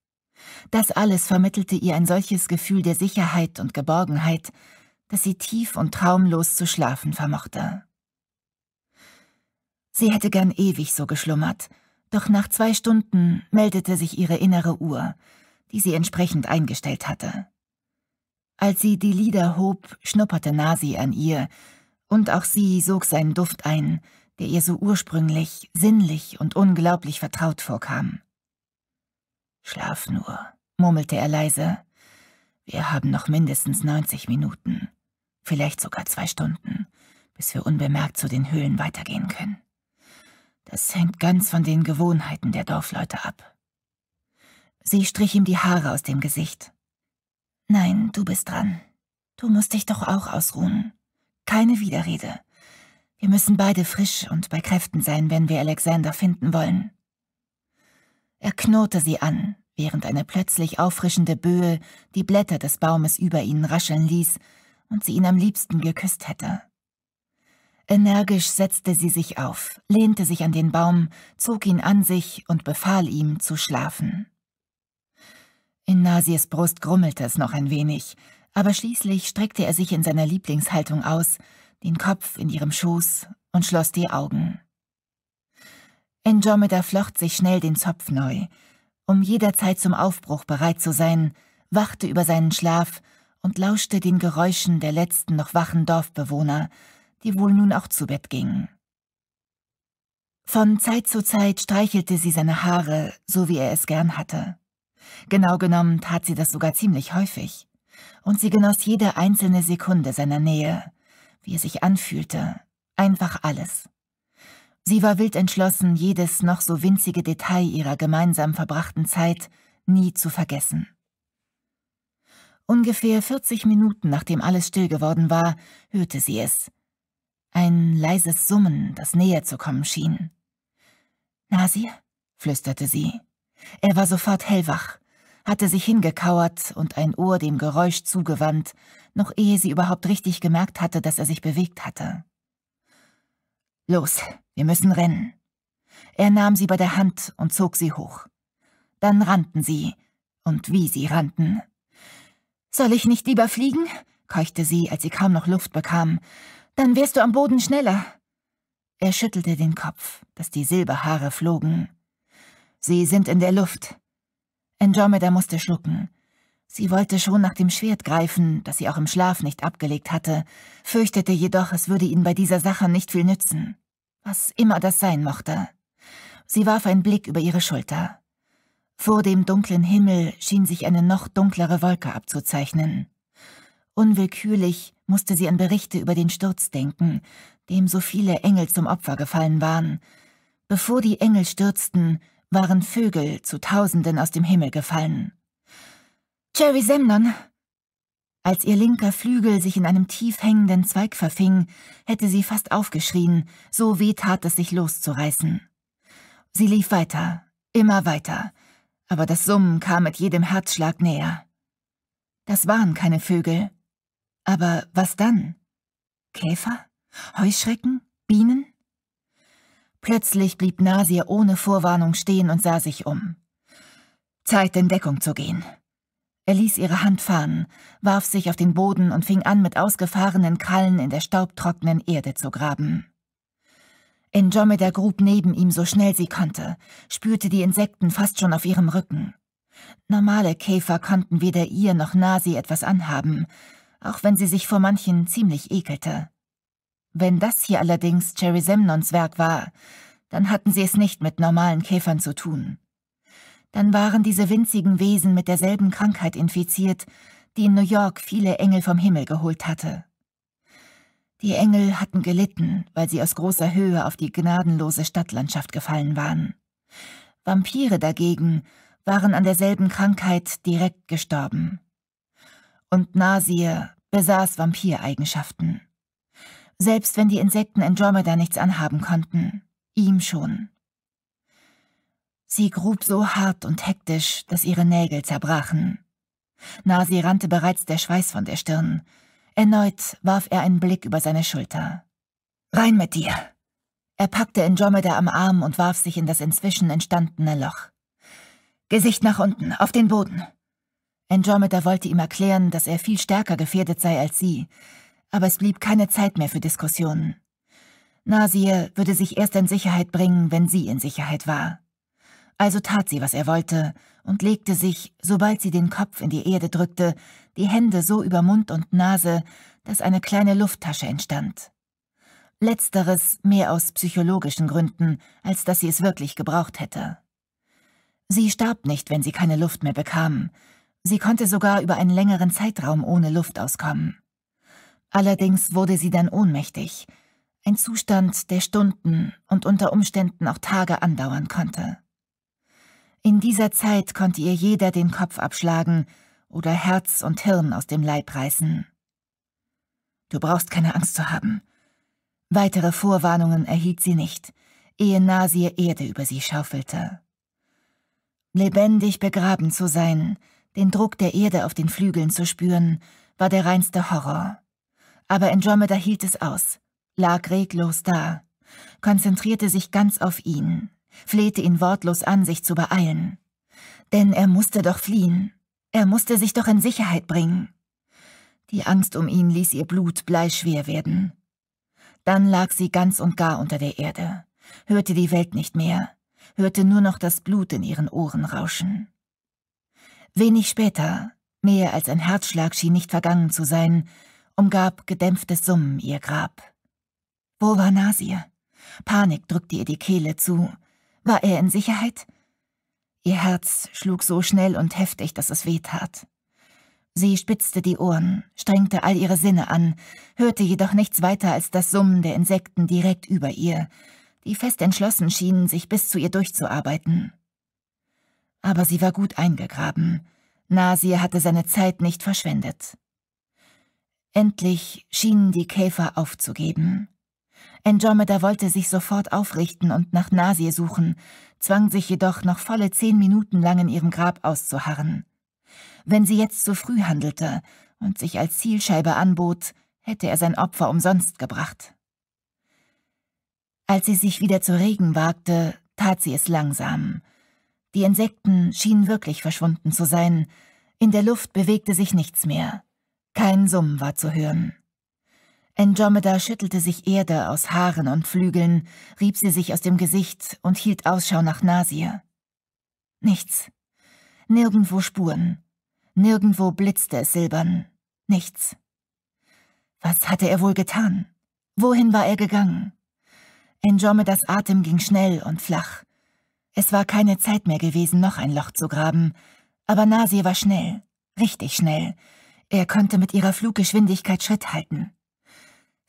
Das alles vermittelte ihr ein solches Gefühl der Sicherheit und Geborgenheit, dass sie tief und traumlos zu schlafen vermochte. Sie hätte gern ewig so geschlummert, doch nach zwei Stunden meldete sich ihre innere Uhr, die sie entsprechend eingestellt hatte. Als sie die Lieder hob, schnupperte Nasi an ihr, und auch sie sog seinen Duft ein, der ihr so ursprünglich, sinnlich und unglaublich vertraut vorkam. Schlaf nur, murmelte er leise. Wir haben noch mindestens 90 Minuten, vielleicht sogar zwei Stunden, bis wir unbemerkt zu den Höhlen weitergehen können. Das hängt ganz von den Gewohnheiten der Dorfleute ab. Sie strich ihm die Haare aus dem Gesicht. Nein, du bist dran. Du musst dich doch auch ausruhen. Keine Widerrede. Wir müssen beide frisch und bei Kräften sein, wenn wir Alexander finden wollen. Er knurrte sie an, während eine plötzlich auffrischende Böe die Blätter des Baumes über ihnen rascheln ließ und sie ihn am liebsten geküsst hätte. Energisch setzte sie sich auf, lehnte sich an den Baum, zog ihn an sich und befahl ihm zu schlafen. In Nasirs Brust grummelte es noch ein wenig, aber schließlich streckte er sich in seiner Lieblingshaltung aus, den Kopf in ihrem Schoß und schloss die Augen. Andromeda flocht sich schnell den Zopf neu, um jederzeit zum Aufbruch bereit zu sein, wachte über seinen Schlaf und lauschte den Geräuschen der letzten noch wachen Dorfbewohner, die wohl nun auch zu Bett gingen. Von Zeit zu Zeit streichelte sie seine Haare, so wie er es gern hatte. Genau genommen tat sie das sogar ziemlich häufig. Und sie genoss jede einzelne Sekunde seiner Nähe, wie er sich anfühlte, einfach alles. Sie war wild entschlossen, jedes noch so winzige Detail ihrer gemeinsam verbrachten Zeit nie zu vergessen. Ungefähr 40 Minuten, nachdem alles still geworden war, hörte sie es. Ein leises Summen, das näher zu kommen schien. Nasir? flüsterte sie. Er war sofort hellwach, hatte sich hingekauert und ein Ohr dem Geräusch zugewandt, noch ehe sie überhaupt richtig gemerkt hatte, dass er sich bewegt hatte. Los, wir müssen rennen. Er nahm sie bei der Hand und zog sie hoch. Dann rannten sie, und wie sie rannten. Soll ich nicht lieber fliegen? keuchte sie, als sie kaum noch Luft bekam. Dann wärst du am Boden schneller. Er schüttelte den Kopf, dass die Silberhaare flogen. Sie sind in der Luft. Andromeda musste schlucken. Sie wollte schon nach dem Schwert greifen, das sie auch im Schlaf nicht abgelegt hatte, fürchtete jedoch, es würde ihnen bei dieser Sache nicht viel nützen. Was immer das sein mochte. Sie warf einen Blick über ihre Schulter. Vor dem dunklen Himmel schien sich eine noch dunklere Wolke abzuzeichnen. Unwillkürlich musste sie an Berichte über den Sturz denken, dem so viele Engel zum Opfer gefallen waren. Bevor die Engel stürzten, waren Vögel zu Tausenden aus dem Himmel gefallen. Jerry Semnon! Als ihr linker Flügel sich in einem tief hängenden Zweig verfing, hätte sie fast aufgeschrien, so weh tat es sich loszureißen. Sie lief weiter, immer weiter, aber das Summen kam mit jedem Herzschlag näher. Das waren keine Vögel. Aber was dann? Käfer? Heuschrecken? Bienen? Plötzlich blieb Nasir ohne Vorwarnung stehen und sah sich um. Zeit, in Deckung zu gehen. Er ließ ihre Hand fahren, warf sich auf den Boden und fing an, mit ausgefahrenen Krallen in der staubtrockenen Erde zu graben. Andromeda grub neben ihm so schnell sie konnte, spürte die Insekten fast schon auf ihrem Rücken. Normale Käfer konnten weder ihr noch Nasi etwas anhaben, auch wenn sie sich vor manchen ziemlich ekelte. Wenn das hier allerdings Jerry Semnons Werk war, dann hatten sie es nicht mit normalen Käfern zu tun. Dann waren diese winzigen Wesen mit derselben Krankheit infiziert, die in New York viele Engel vom Himmel geholt hatte. Die Engel hatten gelitten, weil sie aus großer Höhe auf die gnadenlose Stadtlandschaft gefallen waren. Vampire dagegen waren an derselben Krankheit direkt gestorben. Und Nasir besaß Vampireigenschaften selbst wenn die Insekten in Andromeda nichts anhaben konnten. Ihm schon. Sie grub so hart und hektisch, dass ihre Nägel zerbrachen. Nasi rannte bereits der Schweiß von der Stirn. Erneut warf er einen Blick über seine Schulter. »Rein mit dir!« Er packte Andromeda am Arm und warf sich in das inzwischen entstandene Loch. »Gesicht nach unten, auf den Boden!« Andromeda wollte ihm erklären, dass er viel stärker gefährdet sei als sie, aber es blieb keine Zeit mehr für Diskussionen. Nasir würde sich erst in Sicherheit bringen, wenn sie in Sicherheit war. Also tat sie, was er wollte, und legte sich, sobald sie den Kopf in die Erde drückte, die Hände so über Mund und Nase, dass eine kleine Lufttasche entstand. Letzteres mehr aus psychologischen Gründen, als dass sie es wirklich gebraucht hätte. Sie starb nicht, wenn sie keine Luft mehr bekam. Sie konnte sogar über einen längeren Zeitraum ohne Luft auskommen. Allerdings wurde sie dann ohnmächtig. Ein Zustand, der Stunden und unter Umständen auch Tage andauern konnte. In dieser Zeit konnte ihr jeder den Kopf abschlagen oder Herz und Hirn aus dem Leib reißen. Du brauchst keine Angst zu haben. Weitere Vorwarnungen erhielt sie nicht, ehe Nasir Erde über sie schaufelte. Lebendig begraben zu sein, den Druck der Erde auf den Flügeln zu spüren, war der reinste Horror. Aber Andromeda hielt es aus, lag reglos da, konzentrierte sich ganz auf ihn, flehte ihn wortlos an, sich zu beeilen. Denn er musste doch fliehen, er musste sich doch in Sicherheit bringen. Die Angst um ihn ließ ihr Blut bleischwer werden. Dann lag sie ganz und gar unter der Erde, hörte die Welt nicht mehr, hörte nur noch das Blut in ihren Ohren rauschen. Wenig später, mehr als ein Herzschlag schien nicht vergangen zu sein, umgab gedämpftes Summen ihr Grab. Wo war Nasir? Panik drückte ihr die Kehle zu. War er in Sicherheit? Ihr Herz schlug so schnell und heftig, dass es weh tat. Sie spitzte die Ohren, strengte all ihre Sinne an, hörte jedoch nichts weiter als das Summen der Insekten direkt über ihr, die fest entschlossen schienen, sich bis zu ihr durchzuarbeiten. Aber sie war gut eingegraben. Nasir hatte seine Zeit nicht verschwendet. Endlich schienen die Käfer aufzugeben. Andromeda wollte sich sofort aufrichten und nach Nasie suchen, zwang sich jedoch noch volle zehn Minuten lang in ihrem Grab auszuharren. Wenn sie jetzt zu früh handelte und sich als Zielscheibe anbot, hätte er sein Opfer umsonst gebracht. Als sie sich wieder zu regen wagte, tat sie es langsam. Die Insekten schienen wirklich verschwunden zu sein, in der Luft bewegte sich nichts mehr. Kein Summen war zu hören. Andromeda schüttelte sich Erde aus Haaren und Flügeln, rieb sie sich aus dem Gesicht und hielt Ausschau nach Nasir. Nichts. Nirgendwo Spuren. Nirgendwo blitzte es silbern. Nichts. Was hatte er wohl getan? Wohin war er gegangen? Andromedas Atem ging schnell und flach. Es war keine Zeit mehr gewesen, noch ein Loch zu graben, aber Nasir war schnell, richtig schnell, er konnte mit ihrer Fluggeschwindigkeit Schritt halten.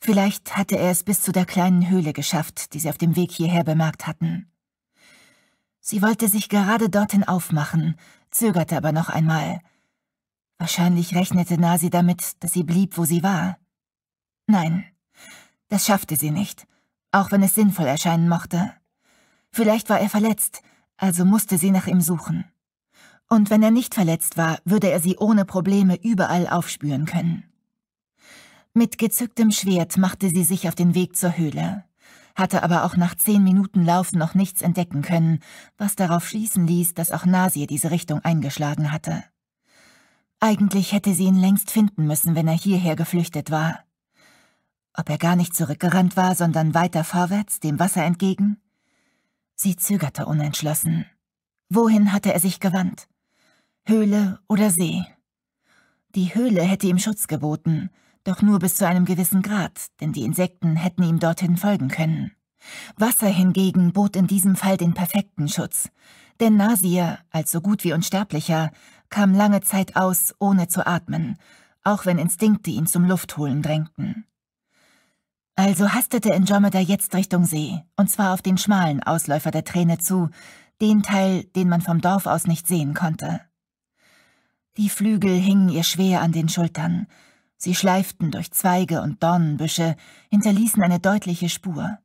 Vielleicht hatte er es bis zu der kleinen Höhle geschafft, die sie auf dem Weg hierher bemerkt hatten. Sie wollte sich gerade dorthin aufmachen, zögerte aber noch einmal. Wahrscheinlich rechnete Nasi damit, dass sie blieb, wo sie war. Nein, das schaffte sie nicht, auch wenn es sinnvoll erscheinen mochte. Vielleicht war er verletzt, also musste sie nach ihm suchen. Und wenn er nicht verletzt war, würde er sie ohne Probleme überall aufspüren können. Mit gezücktem Schwert machte sie sich auf den Weg zur Höhle, hatte aber auch nach zehn Minuten Laufen noch nichts entdecken können, was darauf schließen ließ, dass auch Nasir diese Richtung eingeschlagen hatte. Eigentlich hätte sie ihn längst finden müssen, wenn er hierher geflüchtet war. Ob er gar nicht zurückgerannt war, sondern weiter vorwärts, dem Wasser entgegen? Sie zögerte unentschlossen. Wohin hatte er sich gewandt? Höhle oder See. Die Höhle hätte ihm Schutz geboten, doch nur bis zu einem gewissen Grad, denn die Insekten hätten ihm dorthin folgen können. Wasser hingegen bot in diesem Fall den perfekten Schutz, denn Nasir, als so gut wie Unsterblicher, kam lange Zeit aus, ohne zu atmen, auch wenn Instinkte ihn zum Luftholen drängten. Also hastete Andromeda jetzt Richtung See, und zwar auf den schmalen Ausläufer der Träne zu, den Teil, den man vom Dorf aus nicht sehen konnte. Die Flügel hingen ihr schwer an den Schultern. Sie schleiften durch Zweige und Dornenbüsche, hinterließen eine deutliche Spur.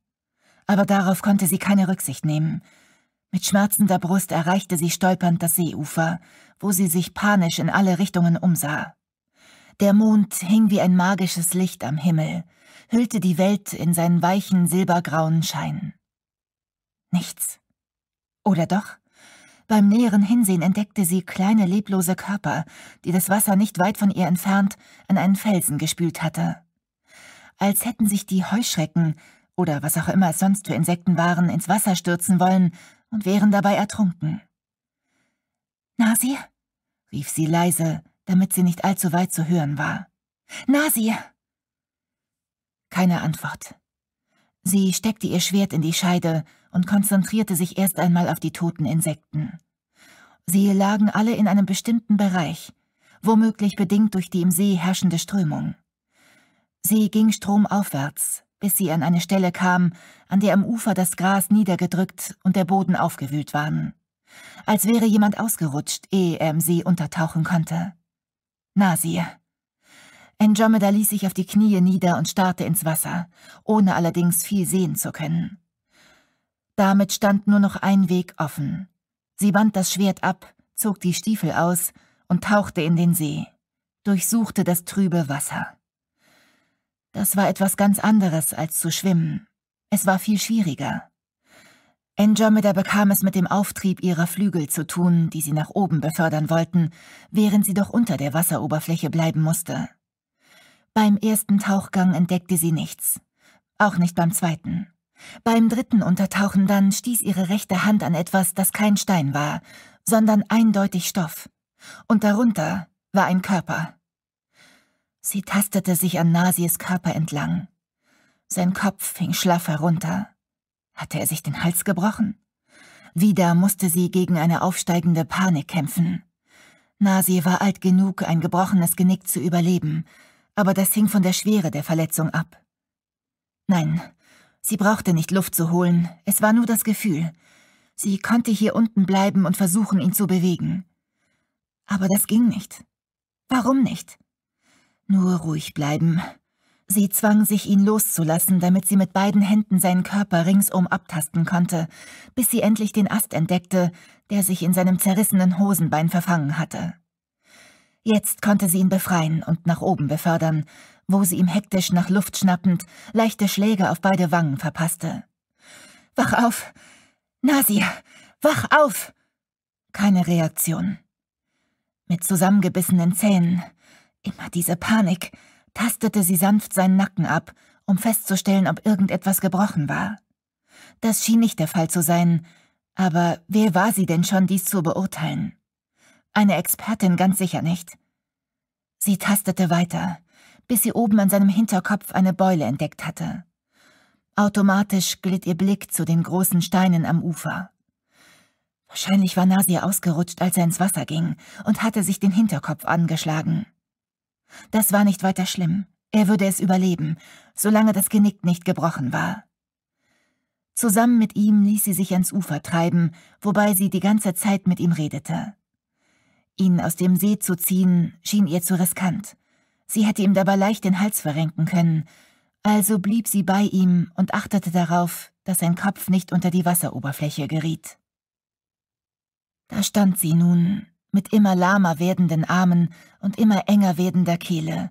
Aber darauf konnte sie keine Rücksicht nehmen. Mit schmerzender Brust erreichte sie stolpernd das Seeufer, wo sie sich panisch in alle Richtungen umsah. Der Mond hing wie ein magisches Licht am Himmel, hüllte die Welt in seinen weichen silbergrauen Schein. Nichts. Oder doch? Beim näheren Hinsehen entdeckte sie kleine leblose Körper, die das Wasser nicht weit von ihr entfernt an einen Felsen gespült hatte. Als hätten sich die Heuschrecken oder was auch immer es sonst für Insekten waren, ins Wasser stürzen wollen und wären dabei ertrunken. Nasi? rief sie leise, damit sie nicht allzu weit zu hören war. Nasi! Keine Antwort. Sie steckte ihr Schwert in die Scheide und konzentrierte sich erst einmal auf die toten Insekten. Sie lagen alle in einem bestimmten Bereich, womöglich bedingt durch die im See herrschende Strömung. Sie ging stromaufwärts, bis sie an eine Stelle kam, an der am Ufer das Gras niedergedrückt und der Boden aufgewühlt waren. Als wäre jemand ausgerutscht, ehe er im See untertauchen konnte. Nasir. Andromeda ließ sich auf die Knie nieder und starrte ins Wasser, ohne allerdings viel sehen zu können. Damit stand nur noch ein Weg offen. Sie band das Schwert ab, zog die Stiefel aus und tauchte in den See, durchsuchte das trübe Wasser. Das war etwas ganz anderes als zu schwimmen. Es war viel schwieriger. Andromeda bekam es mit dem Auftrieb ihrer Flügel zu tun, die sie nach oben befördern wollten, während sie doch unter der Wasseroberfläche bleiben musste. Beim ersten Tauchgang entdeckte sie nichts, auch nicht beim zweiten. Beim dritten Untertauchen dann stieß ihre rechte Hand an etwas, das kein Stein war, sondern eindeutig Stoff. Und darunter war ein Körper. Sie tastete sich an Nasies Körper entlang. Sein Kopf hing schlaff herunter. Hatte er sich den Hals gebrochen? Wieder musste sie gegen eine aufsteigende Panik kämpfen. Nasir war alt genug, ein gebrochenes Genick zu überleben, aber das hing von der Schwere der Verletzung ab. Nein, Sie brauchte nicht Luft zu holen, es war nur das Gefühl. Sie konnte hier unten bleiben und versuchen, ihn zu bewegen. Aber das ging nicht. Warum nicht? Nur ruhig bleiben. Sie zwang sich, ihn loszulassen, damit sie mit beiden Händen seinen Körper ringsum abtasten konnte, bis sie endlich den Ast entdeckte, der sich in seinem zerrissenen Hosenbein verfangen hatte. Jetzt konnte sie ihn befreien und nach oben befördern, wo sie ihm hektisch nach Luft schnappend leichte Schläge auf beide Wangen verpasste. Wach auf! Nasir! Wach auf! Keine Reaktion. Mit zusammengebissenen Zähnen, immer diese Panik, tastete sie sanft seinen Nacken ab, um festzustellen, ob irgendetwas gebrochen war. Das schien nicht der Fall zu sein, aber wer war sie denn schon, dies zu beurteilen? Eine Expertin ganz sicher nicht. Sie tastete weiter, bis sie oben an seinem Hinterkopf eine Beule entdeckt hatte. Automatisch glitt ihr Blick zu den großen Steinen am Ufer. Wahrscheinlich war Nasir ausgerutscht, als er ins Wasser ging, und hatte sich den Hinterkopf angeschlagen. Das war nicht weiter schlimm. Er würde es überleben, solange das Genick nicht gebrochen war. Zusammen mit ihm ließ sie sich ans Ufer treiben, wobei sie die ganze Zeit mit ihm redete. Ihn aus dem See zu ziehen, schien ihr zu riskant. Sie hätte ihm dabei leicht den Hals verrenken können, also blieb sie bei ihm und achtete darauf, dass sein Kopf nicht unter die Wasseroberfläche geriet. Da stand sie nun, mit immer lahmer werdenden Armen und immer enger werdender Kehle,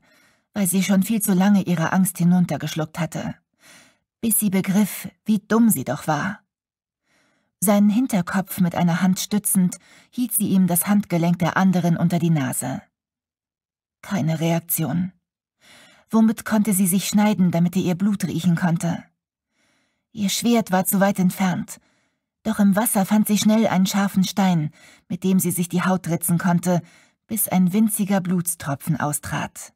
weil sie schon viel zu lange ihre Angst hinuntergeschluckt hatte, bis sie begriff, wie dumm sie doch war. Seinen Hinterkopf mit einer Hand stützend, hielt sie ihm das Handgelenk der anderen unter die Nase. Keine Reaktion. Womit konnte sie sich schneiden, damit er ihr Blut riechen konnte? Ihr Schwert war zu weit entfernt, doch im Wasser fand sie schnell einen scharfen Stein, mit dem sie sich die Haut ritzen konnte, bis ein winziger Blutstropfen austrat.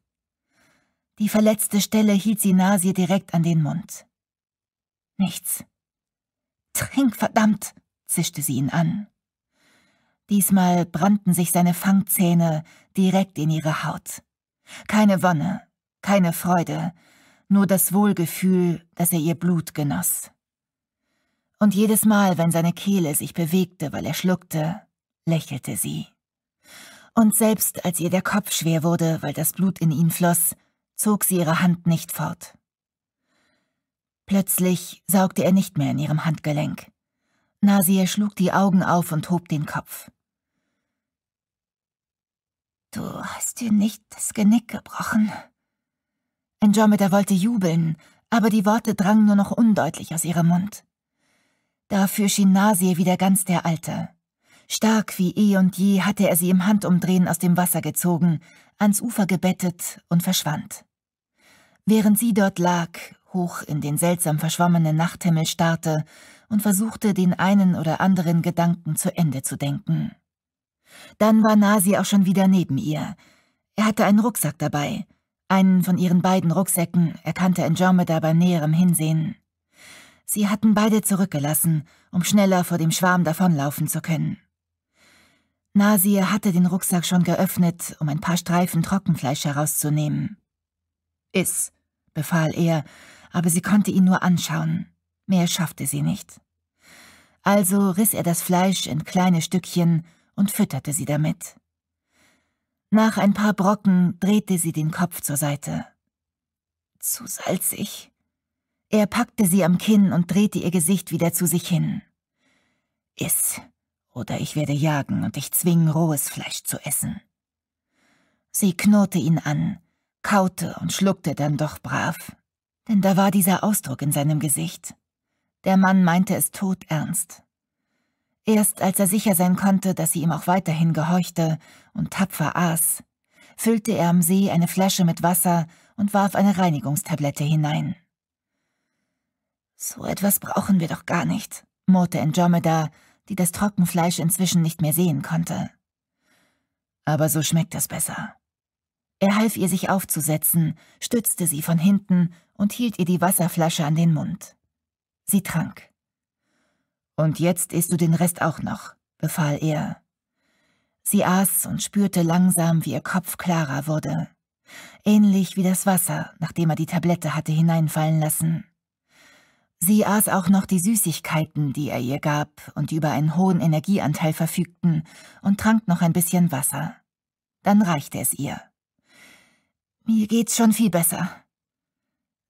Die verletzte Stelle hielt sie Nasir direkt an den Mund. Nichts. Trink, verdammt! zischte sie ihn an. Diesmal brannten sich seine Fangzähne direkt in ihre Haut. Keine Wonne, keine Freude, nur das Wohlgefühl, dass er ihr Blut genoss. Und jedes Mal, wenn seine Kehle sich bewegte, weil er schluckte, lächelte sie. Und selbst als ihr der Kopf schwer wurde, weil das Blut in ihn floss, zog sie ihre Hand nicht fort. Plötzlich saugte er nicht mehr in ihrem Handgelenk. Nasir schlug die Augen auf und hob den Kopf. Du hast dir nicht das Genick gebrochen. Andromeda wollte jubeln, aber die Worte drangen nur noch undeutlich aus ihrem Mund. Dafür schien Nasir wieder ganz der Alte. Stark wie eh und je hatte er sie im Handumdrehen aus dem Wasser gezogen, ans Ufer gebettet und verschwand. Während sie dort lag, hoch in den seltsam verschwommenen Nachthimmel starrte und versuchte, den einen oder anderen Gedanken zu Ende zu denken. Dann war Nasi auch schon wieder neben ihr. Er hatte einen Rucksack dabei. Einen von ihren beiden Rucksäcken erkannte Andromeda bei näherem Hinsehen. Sie hatten beide zurückgelassen, um schneller vor dem Schwarm davonlaufen zu können. Nasi hatte den Rucksack schon geöffnet, um ein paar Streifen Trockenfleisch herauszunehmen. Iss, befahl er aber sie konnte ihn nur anschauen. Mehr schaffte sie nicht. Also riss er das Fleisch in kleine Stückchen und fütterte sie damit. Nach ein paar Brocken drehte sie den Kopf zur Seite. Zu salzig. Er packte sie am Kinn und drehte ihr Gesicht wieder zu sich hin. Iss, oder ich werde jagen und dich zwingen, rohes Fleisch zu essen. Sie knurrte ihn an, kaute und schluckte dann doch brav. Denn da war dieser Ausdruck in seinem Gesicht. Der Mann meinte es todernst. Erst als er sicher sein konnte, dass sie ihm auch weiterhin gehorchte und tapfer aß, füllte er am See eine Flasche mit Wasser und warf eine Reinigungstablette hinein. So etwas brauchen wir doch gar nicht, murrte Andromeda, die das Trockenfleisch inzwischen nicht mehr sehen konnte. Aber so schmeckt es besser. Er half ihr, sich aufzusetzen, stützte sie von hinten und hielt ihr die Wasserflasche an den Mund. Sie trank. Und jetzt isst du den Rest auch noch, befahl er. Sie aß und spürte langsam, wie ihr Kopf klarer wurde. Ähnlich wie das Wasser, nachdem er die Tablette hatte hineinfallen lassen. Sie aß auch noch die Süßigkeiten, die er ihr gab und die über einen hohen Energieanteil verfügten, und trank noch ein bisschen Wasser. Dann reichte es ihr. Mir geht's schon viel besser,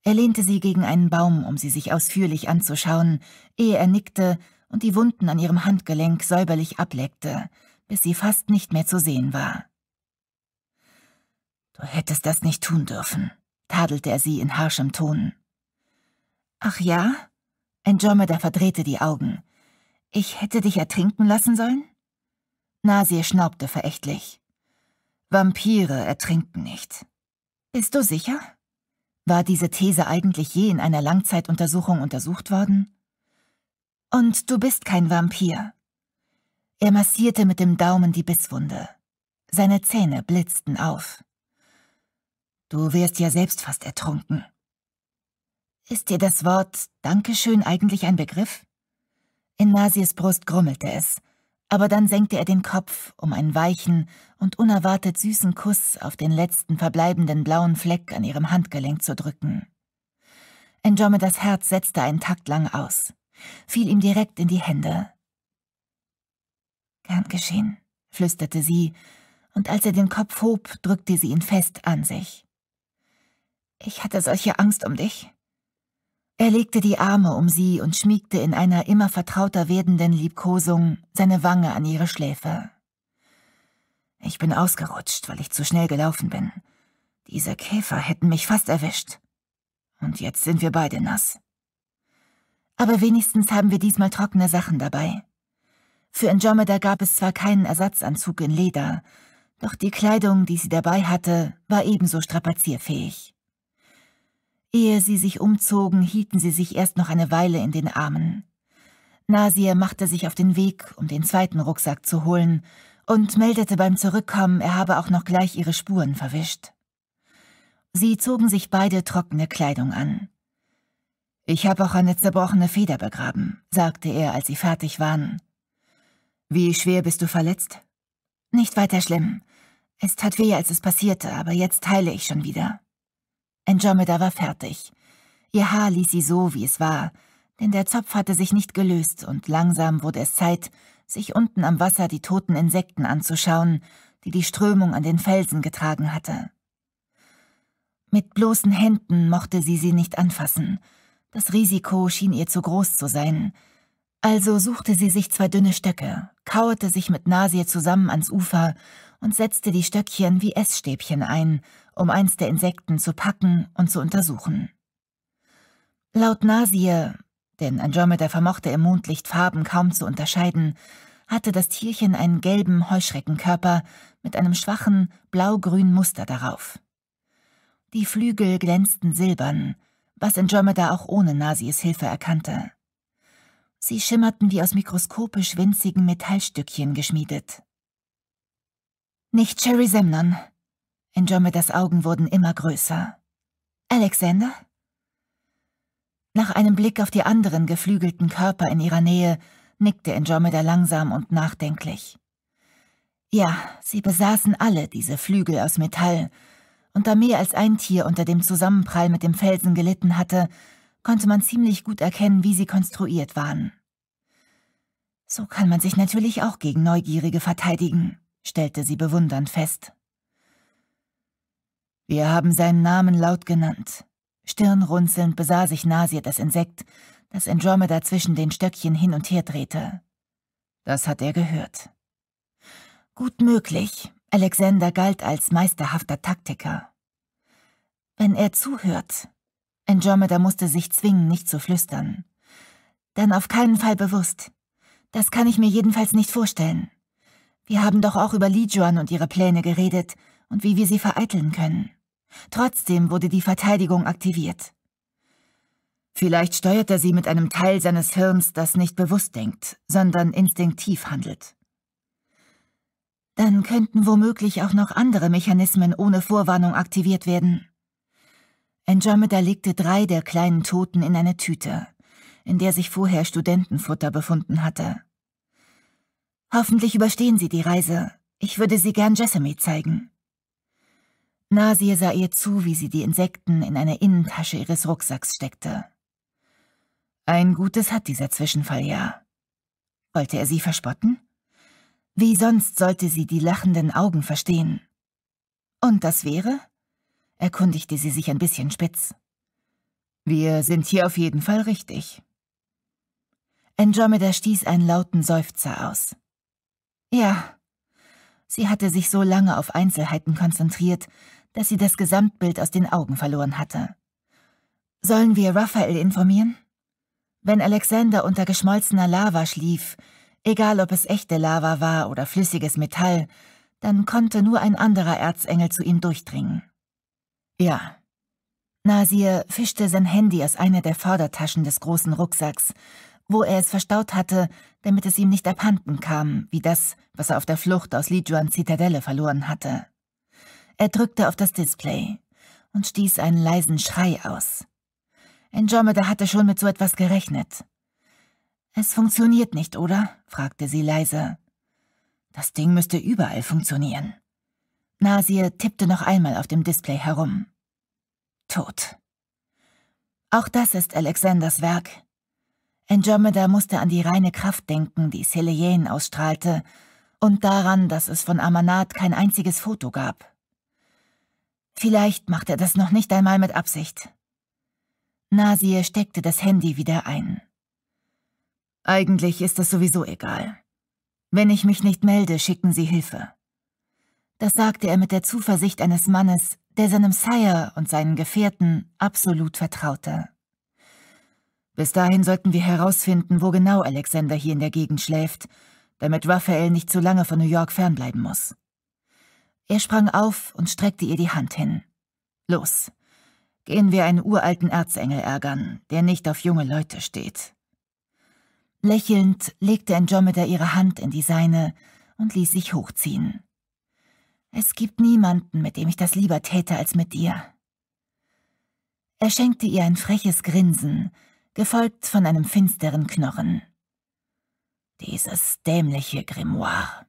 er lehnte sie gegen einen Baum, um sie sich ausführlich anzuschauen, ehe er nickte und die Wunden an ihrem Handgelenk säuberlich ableckte, bis sie fast nicht mehr zu sehen war. Du hättest das nicht tun dürfen, tadelte er sie in harschem Ton. Ach ja? Andromeda verdrehte die Augen. Ich hätte dich ertrinken lassen sollen? Nasir schnaubte verächtlich. Vampire ertrinken nicht. Bist du sicher? War diese These eigentlich je in einer Langzeituntersuchung untersucht worden? Und du bist kein Vampir. Er massierte mit dem Daumen die Bisswunde. Seine Zähne blitzten auf. Du wärst ja selbst fast ertrunken. Ist dir das Wort Dankeschön eigentlich ein Begriff? In Nasirs Brust grummelte es, aber dann senkte er den Kopf, um einen weichen und unerwartet süßen Kuss auf den letzten verbleibenden blauen Fleck an ihrem Handgelenk zu drücken. Andromedas Herz setzte einen Takt lang aus, fiel ihm direkt in die Hände. Gern geschehen, flüsterte sie, und als er den Kopf hob, drückte sie ihn fest an sich. Ich hatte solche Angst um dich. Er legte die Arme um sie und schmiegte in einer immer vertrauter werdenden Liebkosung seine Wange an ihre Schläfe. Ich bin ausgerutscht, weil ich zu schnell gelaufen bin. Diese Käfer hätten mich fast erwischt. Und jetzt sind wir beide nass. Aber wenigstens haben wir diesmal trockene Sachen dabei. Für Andromeda gab es zwar keinen Ersatzanzug in Leder, doch die Kleidung, die sie dabei hatte, war ebenso strapazierfähig. Ehe sie sich umzogen, hielten sie sich erst noch eine Weile in den Armen. Nasir machte sich auf den Weg, um den zweiten Rucksack zu holen, und meldete beim Zurückkommen, er habe auch noch gleich ihre Spuren verwischt. Sie zogen sich beide trockene Kleidung an. Ich habe auch eine zerbrochene Feder begraben, sagte er, als sie fertig waren. Wie schwer bist du verletzt? Nicht weiter schlimm. Es tat weh, als es passierte, aber jetzt heile ich schon wieder. Andromeda war fertig. Ihr Haar ließ sie so, wie es war, denn der Zopf hatte sich nicht gelöst und langsam wurde es Zeit, sich unten am Wasser die toten Insekten anzuschauen, die die Strömung an den Felsen getragen hatte. Mit bloßen Händen mochte sie sie nicht anfassen. Das Risiko schien ihr zu groß zu sein. Also suchte sie sich zwei dünne Stöcke, kauerte sich mit Nasie zusammen ans Ufer und setzte die Stöckchen wie Essstäbchen ein, um eins der Insekten zu packen und zu untersuchen. Laut Nasir, denn Andromeda vermochte im Mondlicht Farben kaum zu unterscheiden, hatte das Tierchen einen gelben Heuschreckenkörper mit einem schwachen blau-grünen Muster darauf. Die Flügel glänzten silbern, was Andromeda auch ohne Nasirs Hilfe erkannte. Sie schimmerten wie aus mikroskopisch winzigen Metallstückchen geschmiedet. Nicht Cherry Semnon, Andromedas Augen wurden immer größer. Alexander? Nach einem Blick auf die anderen geflügelten Körper in ihrer Nähe nickte Andromeda langsam und nachdenklich. Ja, sie besaßen alle diese Flügel aus Metall, und da mehr als ein Tier unter dem Zusammenprall mit dem Felsen gelitten hatte, konnte man ziemlich gut erkennen, wie sie konstruiert waren. So kann man sich natürlich auch gegen Neugierige verteidigen, stellte sie bewundernd fest. Wir haben seinen Namen laut genannt. Stirnrunzelnd besah sich Nasir das Insekt, das Andromeda zwischen den Stöckchen hin und her drehte. Das hat er gehört. Gut möglich, Alexander galt als meisterhafter Taktiker. Wenn er zuhört, Andromeda musste sich zwingen, nicht zu flüstern. Dann auf keinen Fall bewusst. Das kann ich mir jedenfalls nicht vorstellen. Wir haben doch auch über Lijuan und ihre Pläne geredet und wie wir sie vereiteln können. Trotzdem wurde die Verteidigung aktiviert. Vielleicht steuert er sie mit einem Teil seines Hirns, das nicht bewusst denkt, sondern instinktiv handelt. Dann könnten womöglich auch noch andere Mechanismen ohne Vorwarnung aktiviert werden. Andromeda legte drei der kleinen Toten in eine Tüte, in der sich vorher Studentenfutter befunden hatte. Hoffentlich überstehen sie die Reise. Ich würde sie gern Jessamy zeigen. Nasir sah ihr zu, wie sie die Insekten in eine Innentasche ihres Rucksacks steckte. Ein Gutes hat dieser Zwischenfall ja. Wollte er sie verspotten? Wie sonst sollte sie die lachenden Augen verstehen? Und das wäre? erkundigte sie sich ein bisschen spitz. Wir sind hier auf jeden Fall richtig. Andromeda stieß einen lauten Seufzer aus. Ja, sie hatte sich so lange auf Einzelheiten konzentriert, dass sie das Gesamtbild aus den Augen verloren hatte. Sollen wir Raphael informieren? Wenn Alexander unter geschmolzener Lava schlief, egal ob es echte Lava war oder flüssiges Metall, dann konnte nur ein anderer Erzengel zu ihm durchdringen. Ja. Nasir fischte sein Handy aus einer der Vordertaschen des großen Rucksacks, wo er es verstaut hatte, damit es ihm nicht abhanden kam, wie das, was er auf der Flucht aus Lijuans Zitadelle verloren hatte. Er drückte auf das Display und stieß einen leisen Schrei aus. Andromeda hatte schon mit so etwas gerechnet. Es funktioniert nicht, oder? fragte sie leise. Das Ding müsste überall funktionieren. Nasir tippte noch einmal auf dem Display herum. Tot. Auch das ist Alexanders Werk. Andromeda musste an die reine Kraft denken, die Selejane ausstrahlte, und daran, dass es von Amanat kein einziges Foto gab. Vielleicht macht er das noch nicht einmal mit Absicht. Nasir steckte das Handy wieder ein. Eigentlich ist es sowieso egal. Wenn ich mich nicht melde, schicken Sie Hilfe. Das sagte er mit der Zuversicht eines Mannes, der seinem Sire und seinen Gefährten absolut vertraute. Bis dahin sollten wir herausfinden, wo genau Alexander hier in der Gegend schläft, damit Raphael nicht zu lange von New York fernbleiben muss. Er sprang auf und streckte ihr die Hand hin. Los, gehen wir einen uralten Erzengel ärgern, der nicht auf junge Leute steht. Lächelnd legte Andromeda ihre Hand in die seine und ließ sich hochziehen. Es gibt niemanden, mit dem ich das lieber täte als mit dir. Er schenkte ihr ein freches Grinsen, gefolgt von einem finsteren Knochen. Dieses dämliche Grimoire.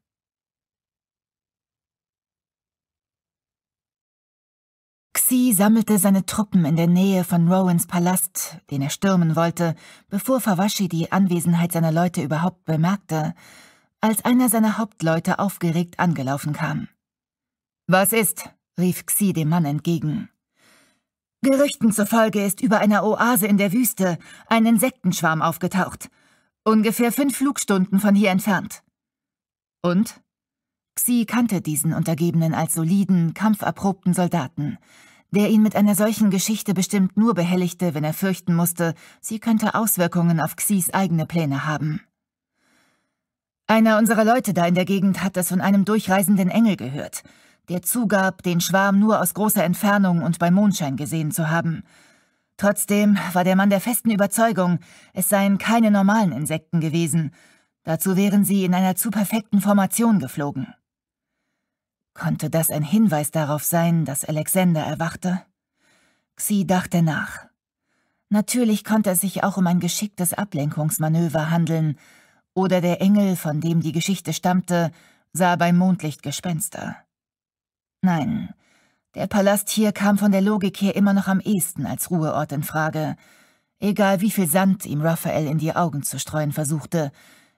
Xi sammelte seine Truppen in der Nähe von Rowans Palast, den er stürmen wollte, bevor Fawashi die Anwesenheit seiner Leute überhaupt bemerkte, als einer seiner Hauptleute aufgeregt angelaufen kam. Was ist? rief Xi dem Mann entgegen. Gerüchten zufolge ist über einer Oase in der Wüste ein Insektenschwarm aufgetaucht, ungefähr fünf Flugstunden von hier entfernt. Und? Xi kannte diesen Untergebenen als soliden, kampferprobten Soldaten, der ihn mit einer solchen Geschichte bestimmt nur behelligte, wenn er fürchten musste, sie könnte Auswirkungen auf Xis eigene Pläne haben. Einer unserer Leute da in der Gegend hat das von einem durchreisenden Engel gehört, der zugab, den Schwarm nur aus großer Entfernung und bei Mondschein gesehen zu haben. Trotzdem war der Mann der festen Überzeugung, es seien keine normalen Insekten gewesen. Dazu wären sie in einer zu perfekten Formation geflogen. Konnte das ein Hinweis darauf sein, dass Alexander erwachte? Xi dachte nach. Natürlich konnte es sich auch um ein geschicktes Ablenkungsmanöver handeln, oder der Engel, von dem die Geschichte stammte, sah beim Mondlicht Gespenster. Nein, der Palast hier kam von der Logik her immer noch am ehesten als Ruheort in Frage, egal wie viel Sand ihm Raphael in die Augen zu streuen versuchte,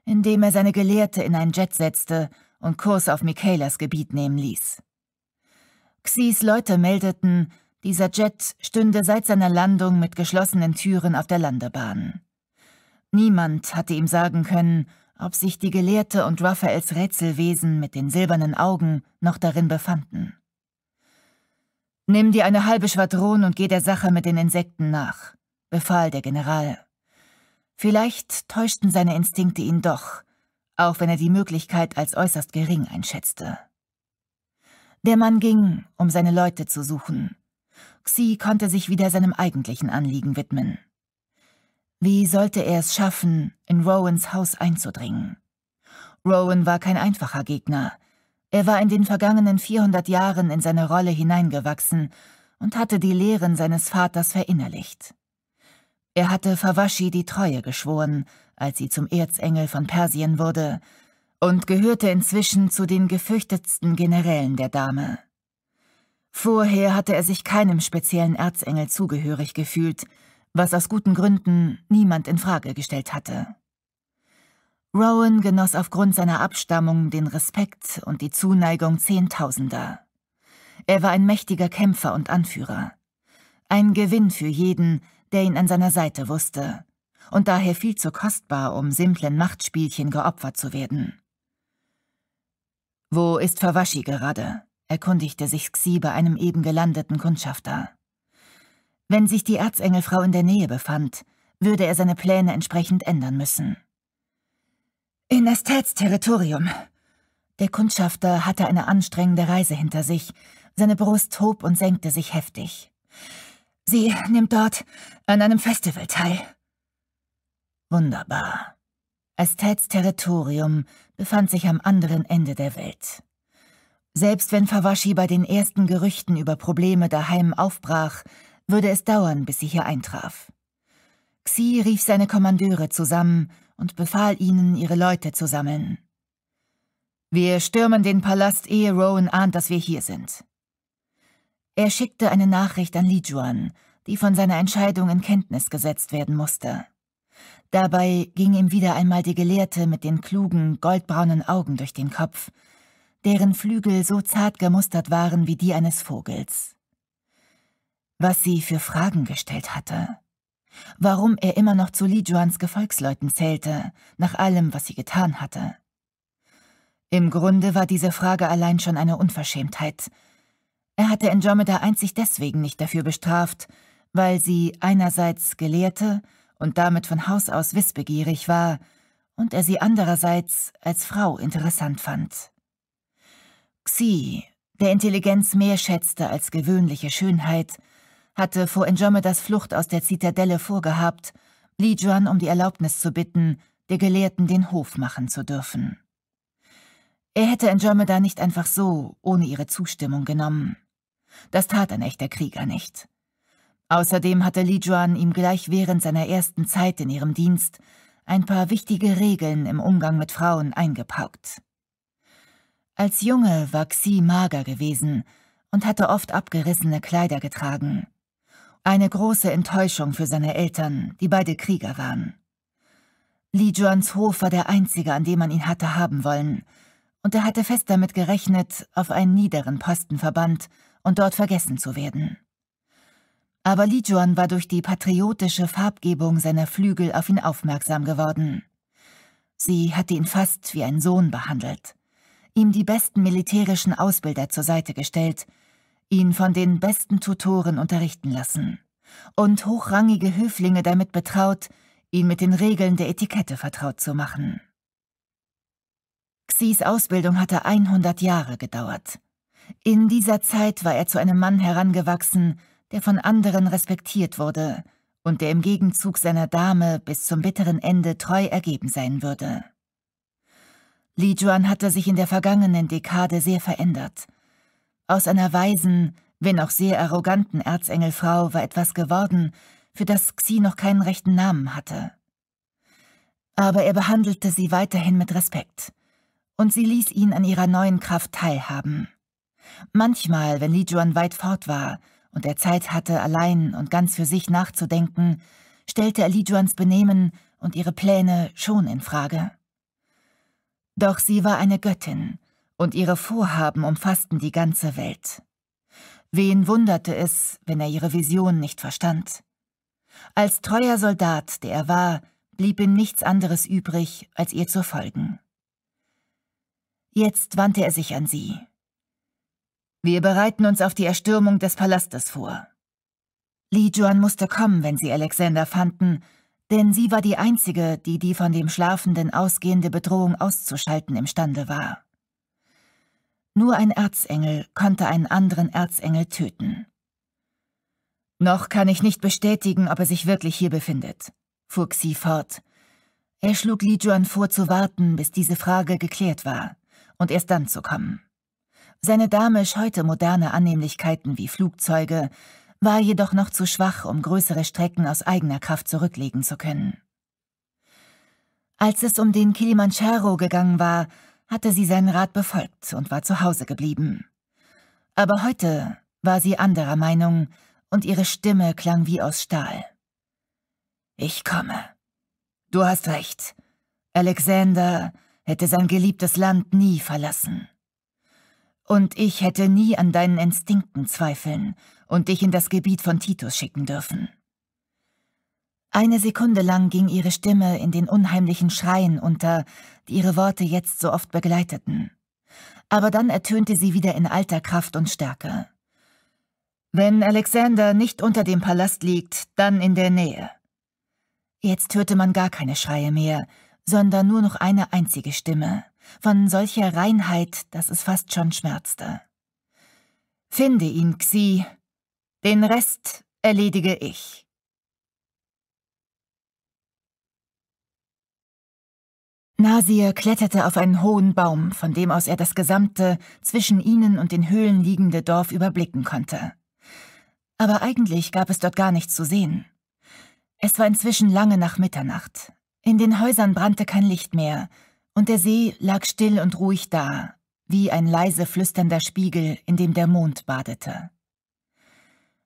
indem er seine Gelehrte in ein Jet setzte und Kurs auf Michaelas Gebiet nehmen ließ. Xis Leute meldeten, dieser Jet stünde seit seiner Landung mit geschlossenen Türen auf der Landebahn. Niemand hatte ihm sagen können, ob sich die Gelehrte und Raphaels Rätselwesen mit den silbernen Augen noch darin befanden. Nimm dir eine halbe Schwadron und geh der Sache mit den Insekten nach, befahl der General. Vielleicht täuschten seine Instinkte ihn doch, auch wenn er die Möglichkeit als äußerst gering einschätzte. Der Mann ging, um seine Leute zu suchen. Xi konnte sich wieder seinem eigentlichen Anliegen widmen. Wie sollte er es schaffen, in Rowans Haus einzudringen? Rowan war kein einfacher Gegner. Er war in den vergangenen 400 Jahren in seine Rolle hineingewachsen und hatte die Lehren seines Vaters verinnerlicht. Er hatte Fawashi die Treue geschworen, als sie zum Erzengel von Persien wurde, und gehörte inzwischen zu den gefürchtetsten Generälen der Dame. Vorher hatte er sich keinem speziellen Erzengel zugehörig gefühlt, was aus guten Gründen niemand in Frage gestellt hatte. Rowan genoss aufgrund seiner Abstammung den Respekt und die Zuneigung Zehntausender. Er war ein mächtiger Kämpfer und Anführer. Ein Gewinn für jeden, der ihn an seiner Seite wusste, und daher viel zu kostbar, um simplen Machtspielchen geopfert zu werden. Wo ist Fawashi gerade? erkundigte sich Xi bei einem eben gelandeten Kundschafter. Wenn sich die Erzengelfrau in der Nähe befand, würde er seine Pläne entsprechend ändern müssen. In Estets Territorium. Der Kundschafter hatte eine anstrengende Reise hinter sich. Seine Brust hob und senkte sich heftig. Sie nimmt dort an einem Festival teil. Wunderbar. Ästhets Territorium befand sich am anderen Ende der Welt. Selbst wenn Fawashi bei den ersten Gerüchten über Probleme daheim aufbrach, würde es dauern, bis sie hier eintraf. Xi rief seine Kommandeure zusammen und befahl ihnen, ihre Leute zu sammeln. Wir stürmen den Palast, ehe Rowan ahnt, dass wir hier sind. Er schickte eine Nachricht an Li Juan, die von seiner Entscheidung in Kenntnis gesetzt werden musste. Dabei ging ihm wieder einmal die Gelehrte mit den klugen, goldbraunen Augen durch den Kopf, deren Flügel so zart gemustert waren wie die eines Vogels. Was sie für Fragen gestellt hatte. Warum er immer noch zu Li Juans Gefolgsleuten zählte, nach allem, was sie getan hatte. Im Grunde war diese Frage allein schon eine Unverschämtheit. Er hatte Andromeda einzig deswegen nicht dafür bestraft, weil sie einerseits Gelehrte und damit von Haus aus wissbegierig war und er sie andererseits als Frau interessant fand. Xi, der Intelligenz mehr schätzte als gewöhnliche Schönheit, hatte vor Andromedas Flucht aus der Zitadelle vorgehabt, Li Juan um die Erlaubnis zu bitten, der Gelehrten den Hof machen zu dürfen. Er hätte Andromeda nicht einfach so, ohne ihre Zustimmung genommen. Das tat ein echter Krieger nicht. Außerdem hatte Li Juan ihm gleich während seiner ersten Zeit in ihrem Dienst ein paar wichtige Regeln im Umgang mit Frauen eingepaukt. Als Junge war Xi mager gewesen und hatte oft abgerissene Kleider getragen. Eine große Enttäuschung für seine Eltern, die beide Krieger waren. Li Juans Hof war der einzige, an dem man ihn hatte haben wollen, und er hatte fest damit gerechnet, auf einen niederen Posten verbannt und dort vergessen zu werden aber Lijuan war durch die patriotische Farbgebung seiner Flügel auf ihn aufmerksam geworden. Sie hatte ihn fast wie ein Sohn behandelt, ihm die besten militärischen Ausbilder zur Seite gestellt, ihn von den besten Tutoren unterrichten lassen und hochrangige Höflinge damit betraut, ihn mit den Regeln der Etikette vertraut zu machen. Xis Ausbildung hatte 100 Jahre gedauert. In dieser Zeit war er zu einem Mann herangewachsen, der von anderen respektiert wurde und der im Gegenzug seiner Dame bis zum bitteren Ende treu ergeben sein würde. Li Juan hatte sich in der vergangenen Dekade sehr verändert. Aus einer weisen, wenn auch sehr arroganten Erzengelfrau war etwas geworden, für das Xi noch keinen rechten Namen hatte. Aber er behandelte sie weiterhin mit Respekt, und sie ließ ihn an ihrer neuen Kraft teilhaben. Manchmal, wenn Li Juan weit fort war, und er Zeit hatte, allein und ganz für sich nachzudenken, stellte er Lijuans Benehmen und ihre Pläne schon in Frage. Doch sie war eine Göttin, und ihre Vorhaben umfassten die ganze Welt. Wen wunderte es, wenn er ihre Vision nicht verstand? Als treuer Soldat, der er war, blieb ihm nichts anderes übrig, als ihr zu folgen. Jetzt wandte er sich an sie wir bereiten uns auf die Erstürmung des Palastes vor. Li Juan musste kommen, wenn sie Alexander fanden, denn sie war die Einzige, die die von dem Schlafenden ausgehende Bedrohung auszuschalten imstande war. Nur ein Erzengel konnte einen anderen Erzengel töten. Noch kann ich nicht bestätigen, ob er sich wirklich hier befindet, fuhr Xi fort. Er schlug Li Juan vor, zu warten, bis diese Frage geklärt war, und erst dann zu kommen. Seine Dame scheute moderne Annehmlichkeiten wie Flugzeuge, war jedoch noch zu schwach, um größere Strecken aus eigener Kraft zurücklegen zu können. Als es um den Kilimanjaro gegangen war, hatte sie seinen Rat befolgt und war zu Hause geblieben. Aber heute war sie anderer Meinung und ihre Stimme klang wie aus Stahl. Ich komme. Du hast recht. Alexander hätte sein geliebtes Land nie verlassen. Und ich hätte nie an deinen Instinkten zweifeln und dich in das Gebiet von Titus schicken dürfen. Eine Sekunde lang ging ihre Stimme in den unheimlichen Schreien unter, die ihre Worte jetzt so oft begleiteten. Aber dann ertönte sie wieder in alter Kraft und Stärke. Wenn Alexander nicht unter dem Palast liegt, dann in der Nähe. Jetzt hörte man gar keine Schreie mehr, sondern nur noch eine einzige Stimme von solcher Reinheit, dass es fast schon schmerzte. Finde ihn, Xi. Den Rest erledige ich. Nasir kletterte auf einen hohen Baum, von dem aus er das gesamte, zwischen ihnen und den Höhlen liegende Dorf überblicken konnte. Aber eigentlich gab es dort gar nichts zu sehen. Es war inzwischen lange nach Mitternacht. In den Häusern brannte kein Licht mehr, und der See lag still und ruhig da, wie ein leise flüsternder Spiegel, in dem der Mond badete.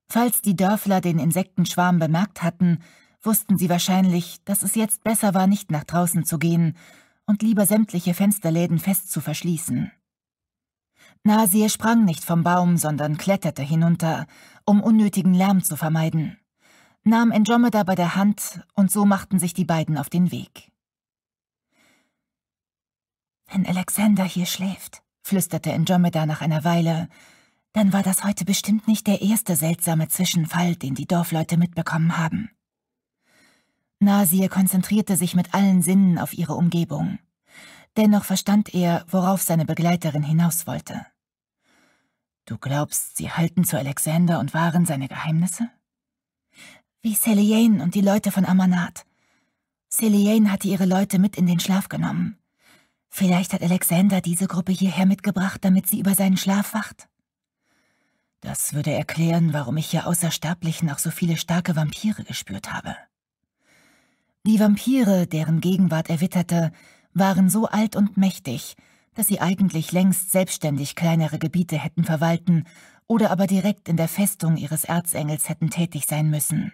Falls die Dörfler den Insektenschwarm bemerkt hatten, wussten sie wahrscheinlich, dass es jetzt besser war, nicht nach draußen zu gehen und lieber sämtliche Fensterläden fest zu verschließen. Nasir sprang nicht vom Baum, sondern kletterte hinunter, um unnötigen Lärm zu vermeiden, nahm Andromeda bei der Hand und so machten sich die beiden auf den Weg. Wenn Alexander hier schläft, flüsterte Andromeda nach einer Weile, dann war das heute bestimmt nicht der erste seltsame Zwischenfall, den die Dorfleute mitbekommen haben. Nasir konzentrierte sich mit allen Sinnen auf ihre Umgebung. Dennoch verstand er, worauf seine Begleiterin hinaus wollte. Du glaubst, sie halten zu Alexander und wahren seine Geheimnisse? Wie Selene und die Leute von Amanat. Selene hatte ihre Leute mit in den Schlaf genommen. Vielleicht hat Alexander diese Gruppe hierher mitgebracht, damit sie über seinen Schlaf wacht. Das würde erklären, warum ich hier außer Sterblichen auch so viele starke Vampire gespürt habe. Die Vampire, deren Gegenwart er witterte, waren so alt und mächtig, dass sie eigentlich längst selbstständig kleinere Gebiete hätten verwalten oder aber direkt in der Festung ihres Erzengels hätten tätig sein müssen.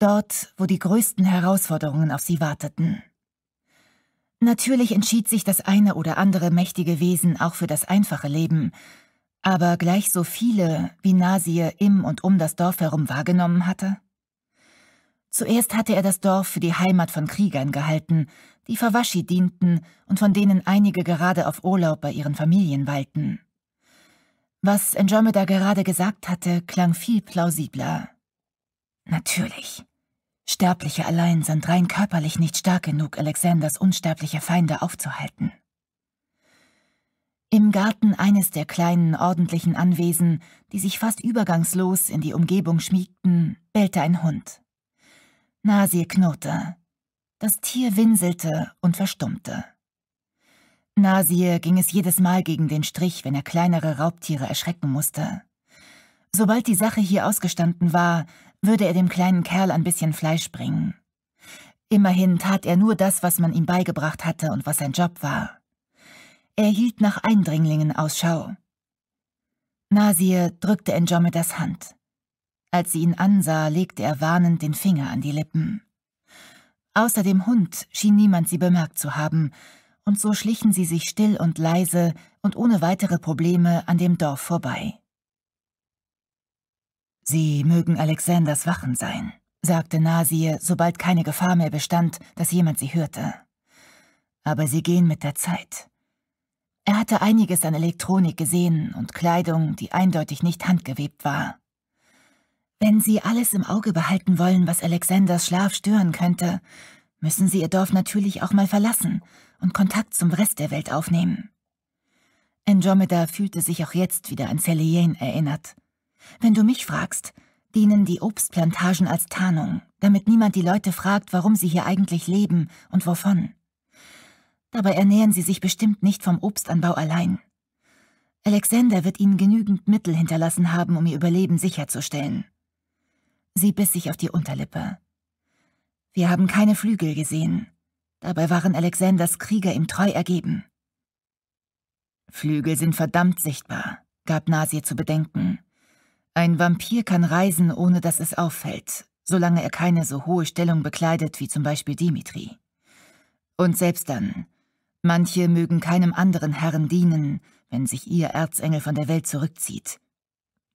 Dort, wo die größten Herausforderungen auf sie warteten. Natürlich entschied sich das eine oder andere mächtige Wesen auch für das einfache Leben, aber gleich so viele, wie Nasir im und um das Dorf herum wahrgenommen hatte? Zuerst hatte er das Dorf für die Heimat von Kriegern gehalten, die Fawashi dienten und von denen einige gerade auf Urlaub bei ihren Familien weilten. Was Andromeda gerade gesagt hatte, klang viel plausibler. Natürlich. Sterbliche allein sind rein körperlich nicht stark genug, Alexanders unsterbliche Feinde aufzuhalten. Im Garten eines der kleinen ordentlichen Anwesen, die sich fast übergangslos in die Umgebung schmiegten, bellte ein Hund. Nasir knurrte. Das Tier winselte und verstummte. Nasir ging es jedes Mal gegen den Strich, wenn er kleinere Raubtiere erschrecken musste. Sobald die Sache hier ausgestanden war, würde er dem kleinen Kerl ein bisschen Fleisch bringen. Immerhin tat er nur das, was man ihm beigebracht hatte und was sein Job war. Er hielt nach Eindringlingen Ausschau. Nasir drückte Andromedas Hand. Als sie ihn ansah, legte er warnend den Finger an die Lippen. Außer dem Hund schien niemand sie bemerkt zu haben, und so schlichen sie sich still und leise und ohne weitere Probleme an dem Dorf vorbei. Sie mögen Alexanders Wachen sein, sagte Nasir, sobald keine Gefahr mehr bestand, dass jemand sie hörte. Aber sie gehen mit der Zeit. Er hatte einiges an Elektronik gesehen und Kleidung, die eindeutig nicht handgewebt war. Wenn Sie alles im Auge behalten wollen, was Alexanders Schlaf stören könnte, müssen Sie Ihr Dorf natürlich auch mal verlassen und Kontakt zum Rest der Welt aufnehmen. Andromeda fühlte sich auch jetzt wieder an Celine erinnert. Wenn du mich fragst, dienen die Obstplantagen als Tarnung, damit niemand die Leute fragt, warum sie hier eigentlich leben und wovon. Dabei ernähren sie sich bestimmt nicht vom Obstanbau allein. Alexander wird ihnen genügend Mittel hinterlassen haben, um ihr Überleben sicherzustellen. Sie biss sich auf die Unterlippe. Wir haben keine Flügel gesehen. Dabei waren Alexanders Krieger ihm treu ergeben. Flügel sind verdammt sichtbar, gab Nasir zu bedenken. Ein Vampir kann reisen, ohne dass es auffällt, solange er keine so hohe Stellung bekleidet wie zum Beispiel Dimitri. Und selbst dann, manche mögen keinem anderen Herren dienen, wenn sich ihr Erzengel von der Welt zurückzieht.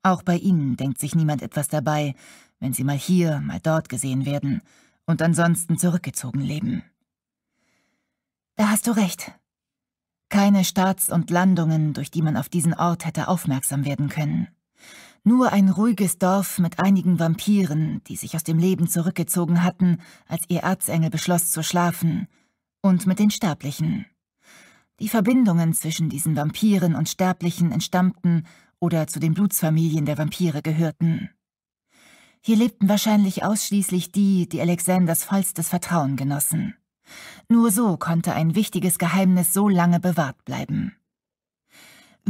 Auch bei ihnen denkt sich niemand etwas dabei, wenn sie mal hier, mal dort gesehen werden und ansonsten zurückgezogen leben. Da hast du recht. Keine Staats- und Landungen, durch die man auf diesen Ort hätte aufmerksam werden können. Nur ein ruhiges Dorf mit einigen Vampiren, die sich aus dem Leben zurückgezogen hatten, als ihr Erzengel beschloss zu schlafen, und mit den Sterblichen. Die Verbindungen zwischen diesen Vampiren und Sterblichen entstammten oder zu den Blutsfamilien der Vampire gehörten. Hier lebten wahrscheinlich ausschließlich die, die Alexanders vollstes Vertrauen genossen. Nur so konnte ein wichtiges Geheimnis so lange bewahrt bleiben.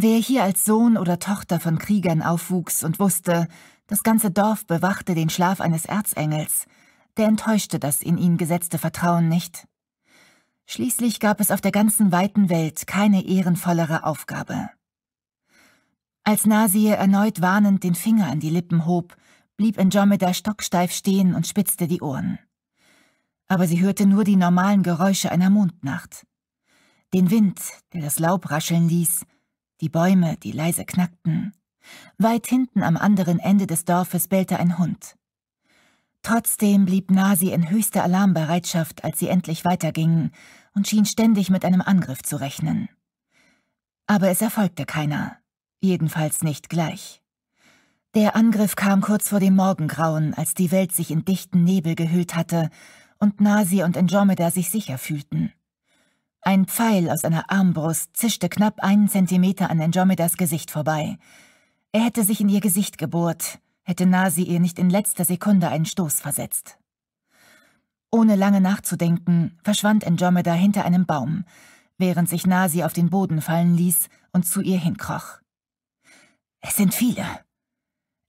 Wer hier als Sohn oder Tochter von Kriegern aufwuchs und wusste, das ganze Dorf bewachte den Schlaf eines Erzengels, der enttäuschte das in ihn gesetzte Vertrauen nicht. Schließlich gab es auf der ganzen weiten Welt keine ehrenvollere Aufgabe. Als Nasir erneut warnend den Finger an die Lippen hob, blieb Andromeda stocksteif stehen und spitzte die Ohren. Aber sie hörte nur die normalen Geräusche einer Mondnacht. Den Wind, der das Laub rascheln ließ, die Bäume, die leise knackten. Weit hinten am anderen Ende des Dorfes bellte ein Hund. Trotzdem blieb Nasi in höchster Alarmbereitschaft, als sie endlich weitergingen, und schien ständig mit einem Angriff zu rechnen. Aber es erfolgte keiner, jedenfalls nicht gleich. Der Angriff kam kurz vor dem Morgengrauen, als die Welt sich in dichten Nebel gehüllt hatte und Nasi und Andromeda sich sicher fühlten. Ein Pfeil aus einer Armbrust zischte knapp einen Zentimeter an Andromedas Gesicht vorbei. Er hätte sich in ihr Gesicht gebohrt, hätte Nasi ihr nicht in letzter Sekunde einen Stoß versetzt. Ohne lange nachzudenken, verschwand Andromeda hinter einem Baum, während sich Nasi auf den Boden fallen ließ und zu ihr hinkroch. Es sind viele.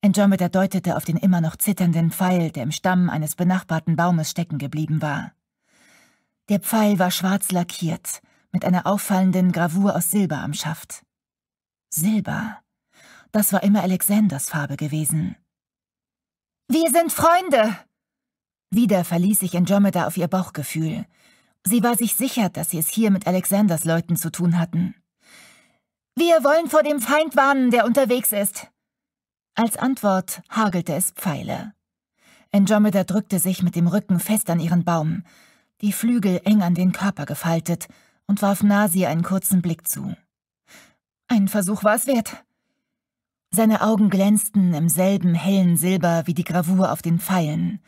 Andromeda deutete auf den immer noch zitternden Pfeil, der im Stamm eines benachbarten Baumes stecken geblieben war. Der Pfeil war schwarz lackiert, mit einer auffallenden Gravur aus Silber am Schaft. Silber. Das war immer Alexanders Farbe gewesen. Wir sind Freunde! Wieder verließ sich Andromeda auf ihr Bauchgefühl. Sie war sich sicher, dass sie es hier mit Alexanders Leuten zu tun hatten. Wir wollen vor dem Feind warnen, der unterwegs ist. Als Antwort hagelte es Pfeile. Andromeda drückte sich mit dem Rücken fest an ihren Baum, die Flügel eng an den Körper gefaltet, und warf Nasi einen kurzen Blick zu. Ein Versuch war es wert. Seine Augen glänzten im selben hellen Silber wie die Gravur auf den Pfeilen,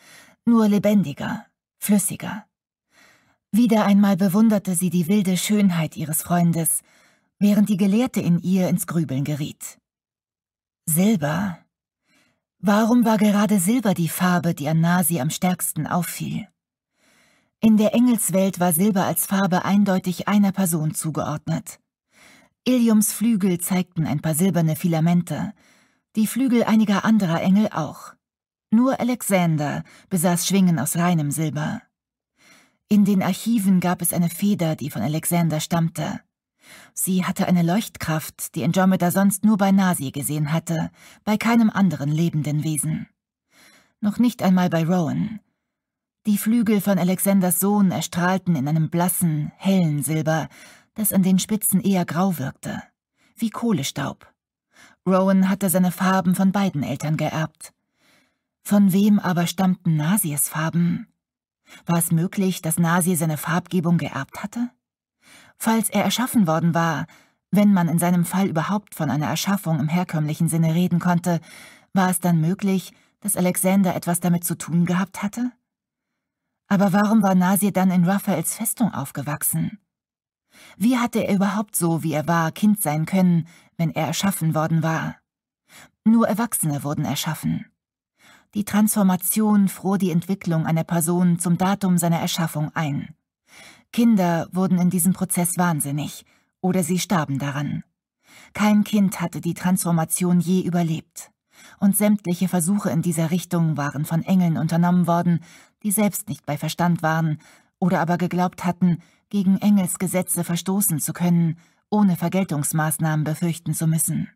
nur lebendiger, flüssiger. Wieder einmal bewunderte sie die wilde Schönheit ihres Freundes, während die Gelehrte in ihr ins Grübeln geriet. Silber. Warum war gerade Silber die Farbe, die an Nasi am stärksten auffiel? In der Engelswelt war Silber als Farbe eindeutig einer Person zugeordnet. Iliums Flügel zeigten ein paar silberne Filamente, die Flügel einiger anderer Engel auch. Nur Alexander besaß Schwingen aus reinem Silber. In den Archiven gab es eine Feder, die von Alexander stammte. Sie hatte eine Leuchtkraft, die Andromeda sonst nur bei Nasi gesehen hatte, bei keinem anderen lebenden Wesen. Noch nicht einmal bei Rowan, die Flügel von Alexanders Sohn erstrahlten in einem blassen, hellen Silber, das an den Spitzen eher grau wirkte, wie Kohlestaub. Rowan hatte seine Farben von beiden Eltern geerbt. Von wem aber stammten Nasirs Farben? War es möglich, dass Nasir seine Farbgebung geerbt hatte? Falls er erschaffen worden war, wenn man in seinem Fall überhaupt von einer Erschaffung im herkömmlichen Sinne reden konnte, war es dann möglich, dass Alexander etwas damit zu tun gehabt hatte? Aber warum war Nasir dann in Raphaels Festung aufgewachsen? Wie hatte er überhaupt so, wie er war, Kind sein können, wenn er erschaffen worden war? Nur Erwachsene wurden erschaffen. Die Transformation fror die Entwicklung einer Person zum Datum seiner Erschaffung ein. Kinder wurden in diesem Prozess wahnsinnig oder sie starben daran. Kein Kind hatte die Transformation je überlebt. Und sämtliche Versuche in dieser Richtung waren von Engeln unternommen worden, die selbst nicht bei Verstand waren oder aber geglaubt hatten, gegen Engels Gesetze verstoßen zu können, ohne Vergeltungsmaßnahmen befürchten zu müssen.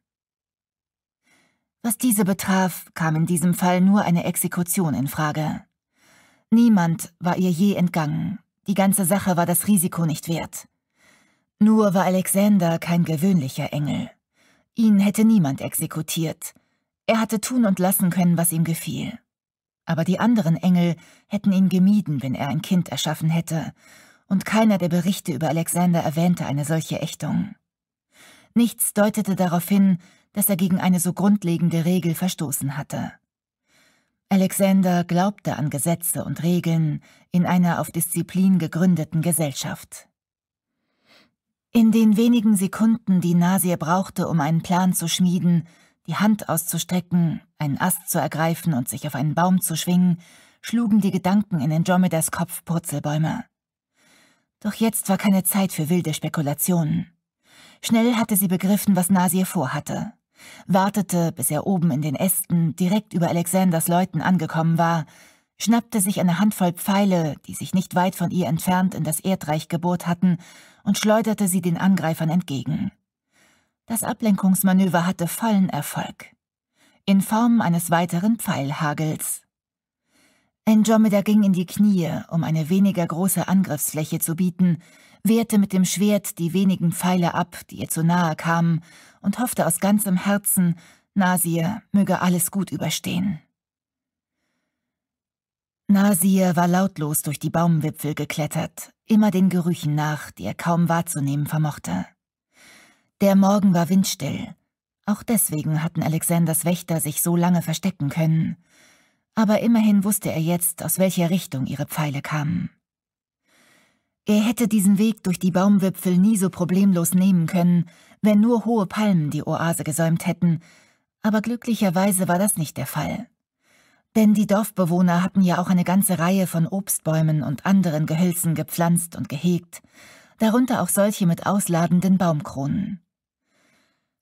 Was diese betraf, kam in diesem Fall nur eine Exekution in Frage. Niemand war ihr je entgangen, die ganze Sache war das Risiko nicht wert. Nur war Alexander kein gewöhnlicher Engel. Ihn hätte niemand exekutiert. Er hatte tun und lassen können, was ihm gefiel. Aber die anderen Engel hätten ihn gemieden, wenn er ein Kind erschaffen hätte, und keiner der Berichte über Alexander erwähnte eine solche Ächtung. Nichts deutete darauf hin, dass er gegen eine so grundlegende Regel verstoßen hatte. Alexander glaubte an Gesetze und Regeln in einer auf Disziplin gegründeten Gesellschaft. In den wenigen Sekunden, die Nasir brauchte, um einen Plan zu schmieden, die Hand auszustrecken, einen Ast zu ergreifen und sich auf einen Baum zu schwingen, schlugen die Gedanken in Andromedas Kopf Purzelbäume. Doch jetzt war keine Zeit für wilde Spekulationen. Schnell hatte sie begriffen, was Nasir vorhatte, wartete, bis er oben in den Ästen direkt über Alexanders Leuten angekommen war, schnappte sich eine Handvoll Pfeile, die sich nicht weit von ihr entfernt in das Erdreich gebohrt hatten, und schleuderte sie den Angreifern entgegen. Das Ablenkungsmanöver hatte vollen Erfolg. In Form eines weiteren Pfeilhagels. Andromeda ging in die Knie, um eine weniger große Angriffsfläche zu bieten, wehrte mit dem Schwert die wenigen Pfeile ab, die ihr zu nahe kamen, und hoffte aus ganzem Herzen, Nasir möge alles gut überstehen. Nasir war lautlos durch die Baumwipfel geklettert, immer den Gerüchen nach, die er kaum wahrzunehmen vermochte. Der Morgen war windstill. Auch deswegen hatten Alexanders Wächter sich so lange verstecken können. Aber immerhin wusste er jetzt, aus welcher Richtung ihre Pfeile kamen. Er hätte diesen Weg durch die Baumwipfel nie so problemlos nehmen können, wenn nur hohe Palmen die Oase gesäumt hätten, aber glücklicherweise war das nicht der Fall. Denn die Dorfbewohner hatten ja auch eine ganze Reihe von Obstbäumen und anderen Gehölzen gepflanzt und gehegt, darunter auch solche mit ausladenden Baumkronen.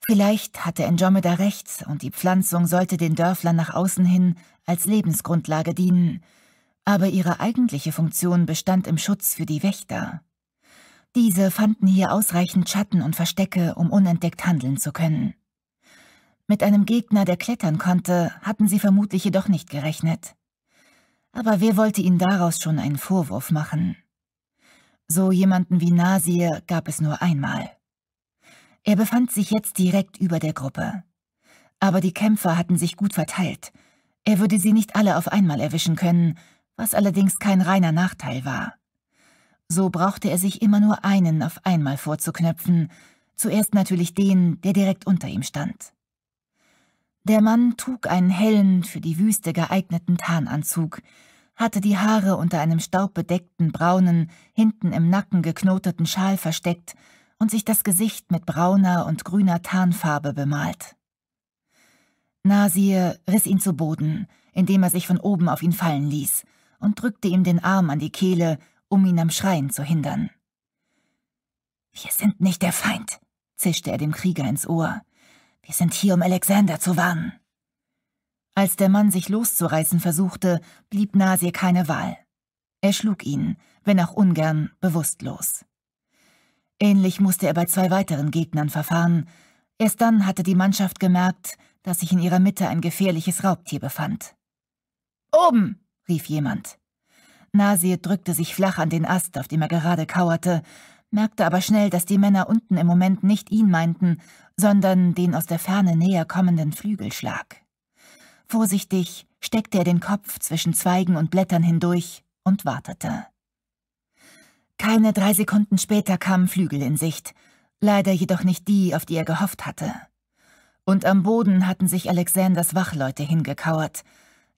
Vielleicht hatte Andromeda recht und die Pflanzung sollte den Dörflern nach außen hin als Lebensgrundlage dienen, aber ihre eigentliche Funktion bestand im Schutz für die Wächter. Diese fanden hier ausreichend Schatten und Verstecke, um unentdeckt handeln zu können. Mit einem Gegner, der klettern konnte, hatten sie vermutlich jedoch nicht gerechnet. Aber wer wollte ihnen daraus schon einen Vorwurf machen? So jemanden wie Nasir gab es nur einmal. Er befand sich jetzt direkt über der Gruppe. Aber die Kämpfer hatten sich gut verteilt. Er würde sie nicht alle auf einmal erwischen können, was allerdings kein reiner Nachteil war. So brauchte er sich immer nur einen auf einmal vorzuknöpfen, zuerst natürlich den, der direkt unter ihm stand. Der Mann trug einen hellen, für die Wüste geeigneten Tarnanzug, hatte die Haare unter einem staubbedeckten braunen, hinten im Nacken geknoteten Schal versteckt und sich das Gesicht mit brauner und grüner Tarnfarbe bemalt. Nasir riss ihn zu Boden, indem er sich von oben auf ihn fallen ließ, und drückte ihm den Arm an die Kehle, um ihn am Schreien zu hindern. »Wir sind nicht der Feind«, zischte er dem Krieger ins Ohr. »Wir sind hier, um Alexander zu warnen.« Als der Mann sich loszureißen versuchte, blieb Nasir keine Wahl. Er schlug ihn, wenn auch ungern, bewusstlos. Ähnlich musste er bei zwei weiteren Gegnern verfahren. Erst dann hatte die Mannschaft gemerkt, dass sich in ihrer Mitte ein gefährliches Raubtier befand. Oben! rief jemand. Nasir drückte sich flach an den Ast, auf dem er gerade kauerte, merkte aber schnell, dass die Männer unten im Moment nicht ihn meinten, sondern den aus der Ferne näher kommenden Flügelschlag. Vorsichtig steckte er den Kopf zwischen Zweigen und Blättern hindurch und wartete. Keine drei Sekunden später kamen Flügel in Sicht, leider jedoch nicht die, auf die er gehofft hatte. Und am Boden hatten sich Alexanders Wachleute hingekauert,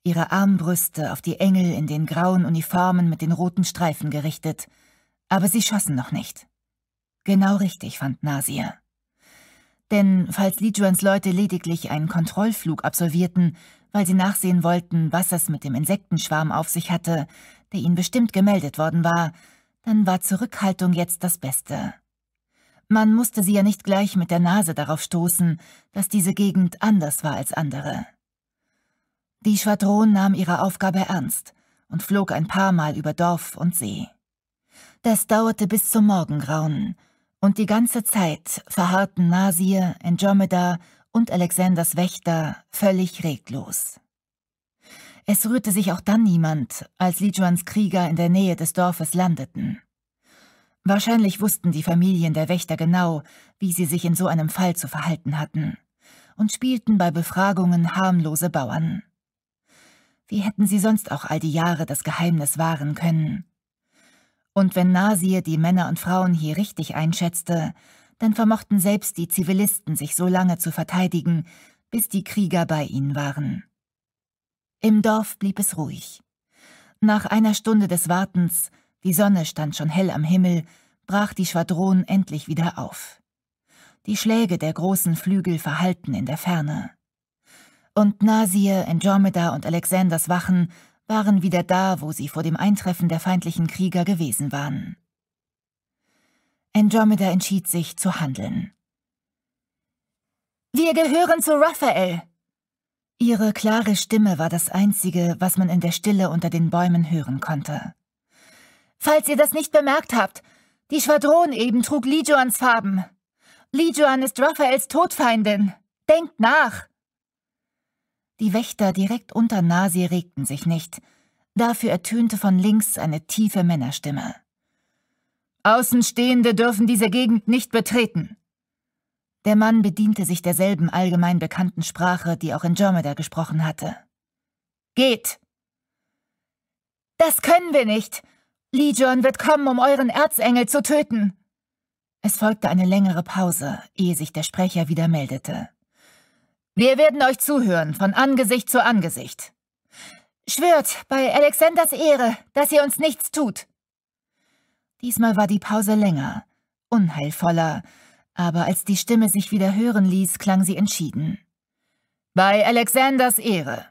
ihre Armbrüste auf die Engel in den grauen Uniformen mit den roten Streifen gerichtet, aber sie schossen noch nicht. Genau richtig, fand Nasir. Denn falls Lijuans Leute lediglich einen Kontrollflug absolvierten, weil sie nachsehen wollten, was es mit dem Insektenschwarm auf sich hatte, der ihnen bestimmt gemeldet worden war, dann war Zurückhaltung jetzt das Beste. Man musste sie ja nicht gleich mit der Nase darauf stoßen, dass diese Gegend anders war als andere. Die Schwadron nahm ihre Aufgabe ernst und flog ein paar Mal über Dorf und See. Das dauerte bis zum Morgengrauen, und die ganze Zeit verharrten Nasir, Andromeda und Alexanders Wächter völlig reglos. Es rührte sich auch dann niemand, als Li Juans Krieger in der Nähe des Dorfes landeten. Wahrscheinlich wussten die Familien der Wächter genau, wie sie sich in so einem Fall zu verhalten hatten und spielten bei Befragungen harmlose Bauern. Wie hätten sie sonst auch all die Jahre das Geheimnis wahren können? Und wenn Nasir die Männer und Frauen hier richtig einschätzte, dann vermochten selbst die Zivilisten sich so lange zu verteidigen, bis die Krieger bei ihnen waren. Im Dorf blieb es ruhig. Nach einer Stunde des Wartens, die Sonne stand schon hell am Himmel, brach die Schwadron endlich wieder auf. Die Schläge der großen Flügel verhallten in der Ferne. Und Nasir, Andromeda und Alexanders Wachen waren wieder da, wo sie vor dem Eintreffen der feindlichen Krieger gewesen waren. Andromeda entschied sich zu handeln. Wir gehören zu Raphael, Ihre klare Stimme war das Einzige, was man in der Stille unter den Bäumen hören konnte. Falls ihr das nicht bemerkt habt, die Schwadron eben trug Lijuans Farben. Lijuan ist Raphaels Todfeindin. Denkt nach! Die Wächter direkt unter Nasi regten sich nicht. Dafür ertönte von links eine tiefe Männerstimme. Außenstehende dürfen diese Gegend nicht betreten. Der Mann bediente sich derselben allgemein bekannten Sprache, die auch Andromeda gesprochen hatte. Geht! Das können wir nicht! Legion wird kommen, um euren Erzengel zu töten! Es folgte eine längere Pause, ehe sich der Sprecher wieder meldete. Wir werden euch zuhören, von Angesicht zu Angesicht. Schwört bei Alexanders Ehre, dass ihr uns nichts tut. Diesmal war die Pause länger, unheilvoller, aber als die Stimme sich wieder hören ließ, klang sie entschieden. Bei Alexanders Ehre.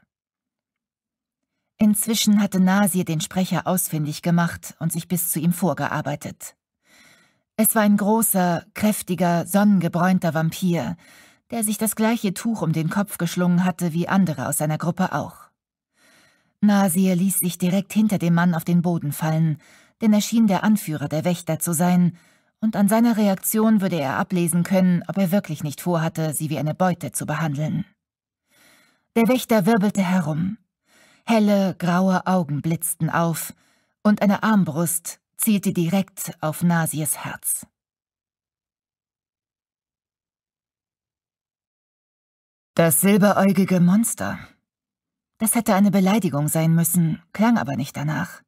Inzwischen hatte Nasir den Sprecher ausfindig gemacht und sich bis zu ihm vorgearbeitet. Es war ein großer, kräftiger, sonnengebräunter Vampir, der sich das gleiche Tuch um den Kopf geschlungen hatte wie andere aus seiner Gruppe auch. Nasir ließ sich direkt hinter dem Mann auf den Boden fallen, denn er schien der Anführer der Wächter zu sein, und an seiner Reaktion würde er ablesen können, ob er wirklich nicht vorhatte, sie wie eine Beute zu behandeln. Der Wächter wirbelte herum. Helle, graue Augen blitzten auf, und eine Armbrust zielte direkt auf Nasies Herz. Das silberäugige Monster. Das hätte eine Beleidigung sein müssen, klang aber nicht danach.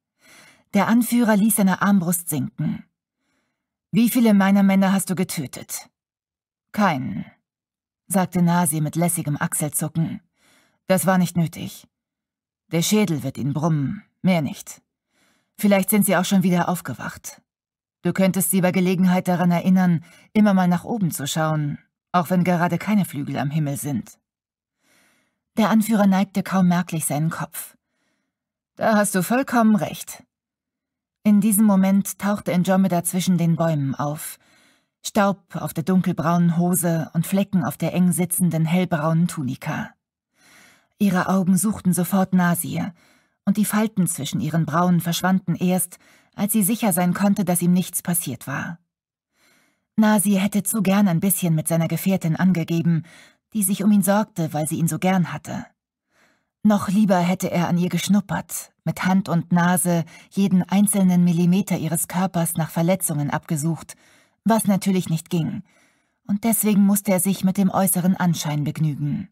Der Anführer ließ seine Armbrust sinken. Wie viele meiner Männer hast du getötet? Keinen, sagte Nasi mit lässigem Achselzucken. Das war nicht nötig. Der Schädel wird ihn brummen, mehr nicht. Vielleicht sind sie auch schon wieder aufgewacht. Du könntest sie bei Gelegenheit daran erinnern, immer mal nach oben zu schauen, auch wenn gerade keine Flügel am Himmel sind. Der Anführer neigte kaum merklich seinen Kopf. Da hast du vollkommen recht. In diesem Moment tauchte Andromeda zwischen den Bäumen auf. Staub auf der dunkelbraunen Hose und Flecken auf der eng sitzenden hellbraunen Tunika. Ihre Augen suchten sofort Nasir, und die Falten zwischen ihren Brauen verschwanden erst, als sie sicher sein konnte, dass ihm nichts passiert war. Nasir hätte zu gern ein bisschen mit seiner Gefährtin angegeben, die sich um ihn sorgte, weil sie ihn so gern hatte. Noch lieber hätte er an ihr geschnuppert, mit Hand und Nase jeden einzelnen Millimeter ihres Körpers nach Verletzungen abgesucht, was natürlich nicht ging, und deswegen musste er sich mit dem äußeren Anschein begnügen.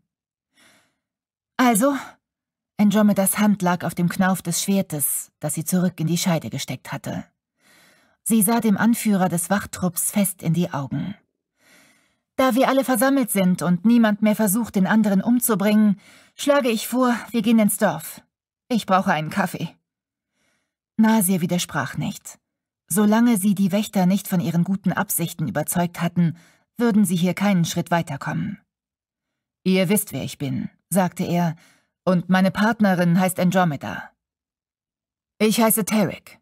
Also, Andromedas Hand lag auf dem Knauf des Schwertes, das sie zurück in die Scheide gesteckt hatte. Sie sah dem Anführer des Wachtrupps fest in die Augen. Da wir alle versammelt sind und niemand mehr versucht, den anderen umzubringen, Schlage ich vor, wir gehen ins Dorf. Ich brauche einen Kaffee. Nasir widersprach nicht. Solange sie die Wächter nicht von ihren guten Absichten überzeugt hatten, würden sie hier keinen Schritt weiterkommen. Ihr wisst, wer ich bin, sagte er, und meine Partnerin heißt Andromeda. Ich heiße Tarek.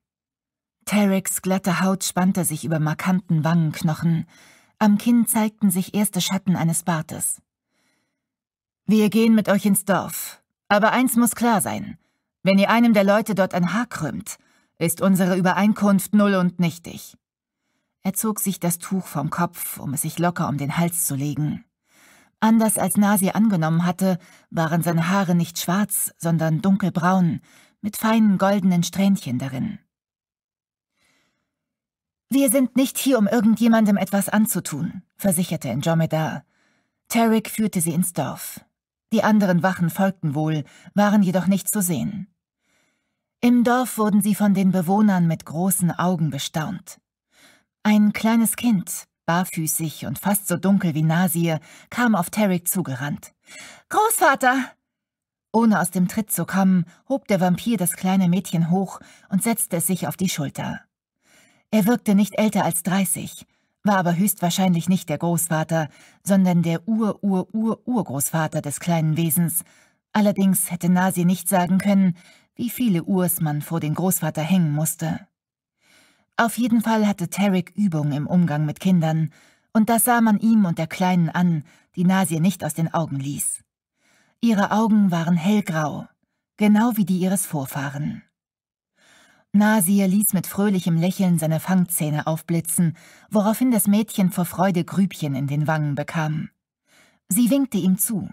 Tareks glatte Haut spannte sich über markanten Wangenknochen. Am Kinn zeigten sich erste Schatten eines Bartes. Wir gehen mit euch ins Dorf. Aber eins muss klar sein. Wenn ihr einem der Leute dort ein Haar krümmt, ist unsere Übereinkunft null und nichtig. Er zog sich das Tuch vom Kopf, um es sich locker um den Hals zu legen. Anders als Nasi angenommen hatte, waren seine Haare nicht schwarz, sondern dunkelbraun, mit feinen goldenen Strähnchen darin. Wir sind nicht hier, um irgendjemandem etwas anzutun, versicherte Andromeda. Tarek führte sie ins Dorf. Die anderen Wachen folgten wohl, waren jedoch nicht zu sehen. Im Dorf wurden sie von den Bewohnern mit großen Augen bestaunt. Ein kleines Kind, barfüßig und fast so dunkel wie Nasir, kam auf Tarek zugerannt. Großvater! Ohne aus dem Tritt zu kommen, hob der Vampir das kleine Mädchen hoch und setzte es sich auf die Schulter. Er wirkte nicht älter als dreißig, war aber höchstwahrscheinlich nicht der Großvater, sondern der Ur-Ur-Ur-Urgroßvater des kleinen Wesens. Allerdings hätte Nasi nicht sagen können, wie viele Urs man vor den Großvater hängen musste. Auf jeden Fall hatte Tarek Übung im Umgang mit Kindern, und das sah man ihm und der Kleinen an, die Nasir nicht aus den Augen ließ. Ihre Augen waren hellgrau, genau wie die ihres Vorfahren. Nasir ließ mit fröhlichem Lächeln seine Fangzähne aufblitzen, woraufhin das Mädchen vor Freude Grübchen in den Wangen bekam. Sie winkte ihm zu.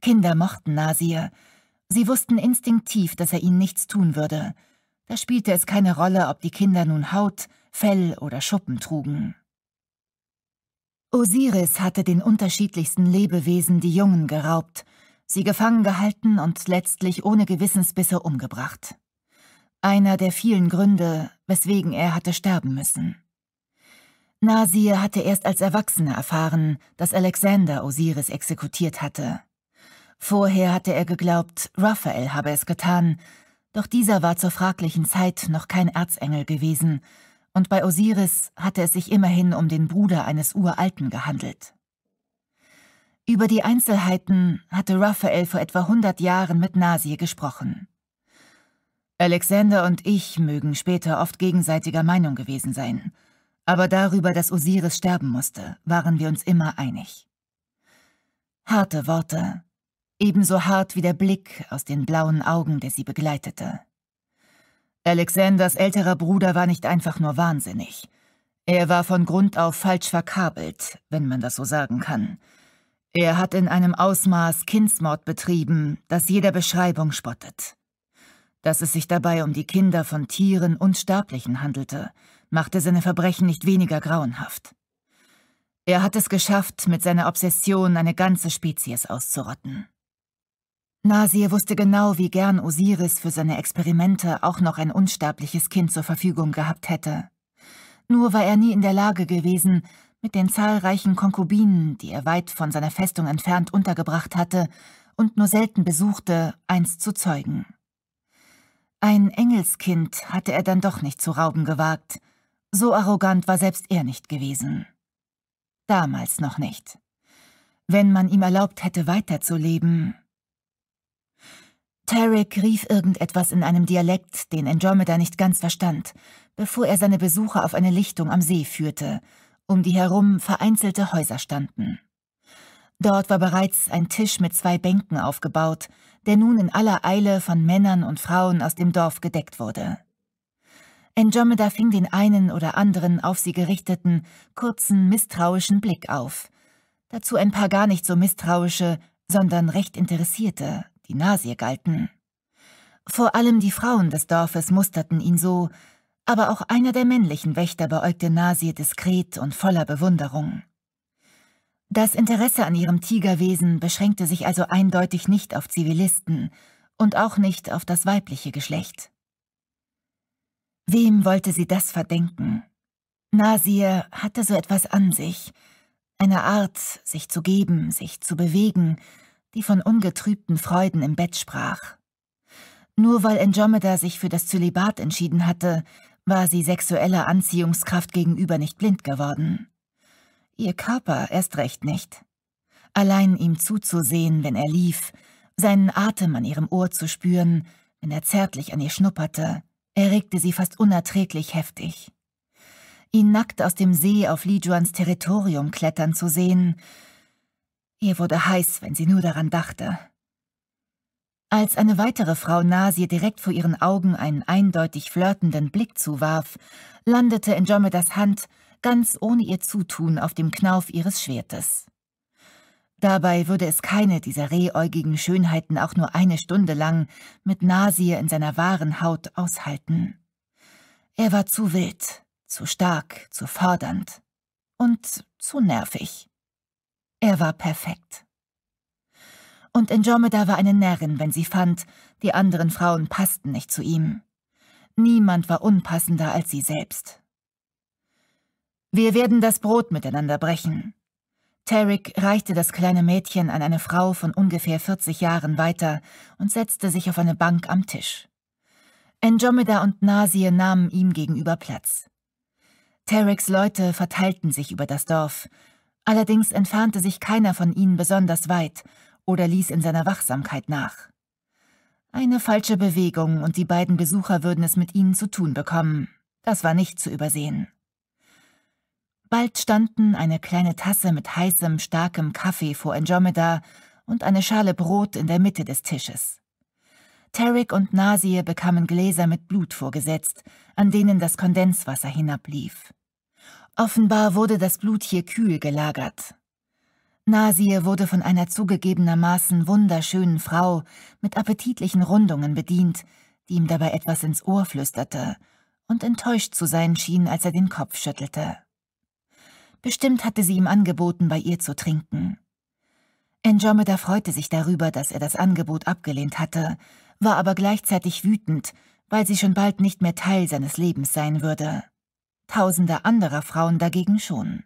Kinder mochten Nasir. Sie wussten instinktiv, dass er ihnen nichts tun würde. Da spielte es keine Rolle, ob die Kinder nun Haut, Fell oder Schuppen trugen. Osiris hatte den unterschiedlichsten Lebewesen die Jungen geraubt, sie gefangen gehalten und letztlich ohne Gewissensbisse umgebracht. Einer der vielen Gründe, weswegen er hatte sterben müssen. Nasir hatte erst als Erwachsener erfahren, dass Alexander Osiris exekutiert hatte. Vorher hatte er geglaubt, Raphael habe es getan, doch dieser war zur fraglichen Zeit noch kein Erzengel gewesen, und bei Osiris hatte es sich immerhin um den Bruder eines Uralten gehandelt. Über die Einzelheiten hatte Raphael vor etwa 100 Jahren mit Nasir gesprochen. Alexander und ich mögen später oft gegenseitiger Meinung gewesen sein, aber darüber, dass Osiris sterben musste, waren wir uns immer einig. Harte Worte, ebenso hart wie der Blick aus den blauen Augen, der sie begleitete. Alexanders älterer Bruder war nicht einfach nur wahnsinnig. Er war von Grund auf falsch verkabelt, wenn man das so sagen kann. Er hat in einem Ausmaß Kindsmord betrieben, das jeder Beschreibung spottet. Dass es sich dabei um die Kinder von Tieren und Sterblichen handelte, machte seine Verbrechen nicht weniger grauenhaft. Er hat es geschafft, mit seiner Obsession eine ganze Spezies auszurotten. Nasir wusste genau, wie gern Osiris für seine Experimente auch noch ein unsterbliches Kind zur Verfügung gehabt hätte. Nur war er nie in der Lage gewesen, mit den zahlreichen Konkubinen, die er weit von seiner Festung entfernt untergebracht hatte und nur selten besuchte, eins zu zeugen. Ein Engelskind hatte er dann doch nicht zu rauben gewagt. So arrogant war selbst er nicht gewesen. Damals noch nicht. Wenn man ihm erlaubt hätte, weiterzuleben. Tarek rief irgendetwas in einem Dialekt, den Andromeda nicht ganz verstand, bevor er seine Besucher auf eine Lichtung am See führte, um die herum vereinzelte Häuser standen. Dort war bereits ein Tisch mit zwei Bänken aufgebaut, der nun in aller Eile von Männern und Frauen aus dem Dorf gedeckt wurde. Andromeda fing den einen oder anderen auf sie gerichteten, kurzen, misstrauischen Blick auf. Dazu ein paar gar nicht so misstrauische, sondern recht interessierte, die Nasier galten. Vor allem die Frauen des Dorfes musterten ihn so, aber auch einer der männlichen Wächter beäugte Nasir diskret und voller Bewunderung. Das Interesse an ihrem Tigerwesen beschränkte sich also eindeutig nicht auf Zivilisten und auch nicht auf das weibliche Geschlecht. Wem wollte sie das verdenken? Nasir hatte so etwas an sich, eine Art, sich zu geben, sich zu bewegen, die von ungetrübten Freuden im Bett sprach. Nur weil Andromeda sich für das Zölibat entschieden hatte, war sie sexueller Anziehungskraft gegenüber nicht blind geworden ihr Körper erst recht nicht. Allein ihm zuzusehen, wenn er lief, seinen Atem an ihrem Ohr zu spüren, wenn er zärtlich an ihr schnupperte, erregte sie fast unerträglich heftig. Ihn nackt aus dem See auf Lijuans Territorium klettern zu sehen, ihr wurde heiß, wenn sie nur daran dachte. Als eine weitere Frau Nasir direkt vor ihren Augen einen eindeutig flirtenden Blick zuwarf, landete in Jomedas Hand ganz ohne ihr Zutun auf dem Knauf ihres Schwertes. Dabei würde es keine dieser rehäugigen Schönheiten auch nur eine Stunde lang mit Nasir in seiner wahren Haut aushalten. Er war zu wild, zu stark, zu fordernd und zu nervig. Er war perfekt. Und Andromeda war eine Närrin, wenn sie fand, die anderen Frauen passten nicht zu ihm. Niemand war unpassender als sie selbst. Wir werden das Brot miteinander brechen. Tarek reichte das kleine Mädchen an eine Frau von ungefähr 40 Jahren weiter und setzte sich auf eine Bank am Tisch. Andromeda und Nasir nahmen ihm gegenüber Platz. Tareks Leute verteilten sich über das Dorf, allerdings entfernte sich keiner von ihnen besonders weit oder ließ in seiner Wachsamkeit nach. Eine falsche Bewegung und die beiden Besucher würden es mit ihnen zu tun bekommen. Das war nicht zu übersehen. Bald standen eine kleine Tasse mit heißem, starkem Kaffee vor Andromeda und eine Schale Brot in der Mitte des Tisches. Tarek und Nasir bekamen Gläser mit Blut vorgesetzt, an denen das Kondenswasser hinablief. Offenbar wurde das Blut hier kühl gelagert. Nasir wurde von einer zugegebenermaßen wunderschönen Frau mit appetitlichen Rundungen bedient, die ihm dabei etwas ins Ohr flüsterte und enttäuscht zu sein schien, als er den Kopf schüttelte. Bestimmt hatte sie ihm angeboten, bei ihr zu trinken. Andromeda freute sich darüber, dass er das Angebot abgelehnt hatte, war aber gleichzeitig wütend, weil sie schon bald nicht mehr Teil seines Lebens sein würde. Tausende anderer Frauen dagegen schon.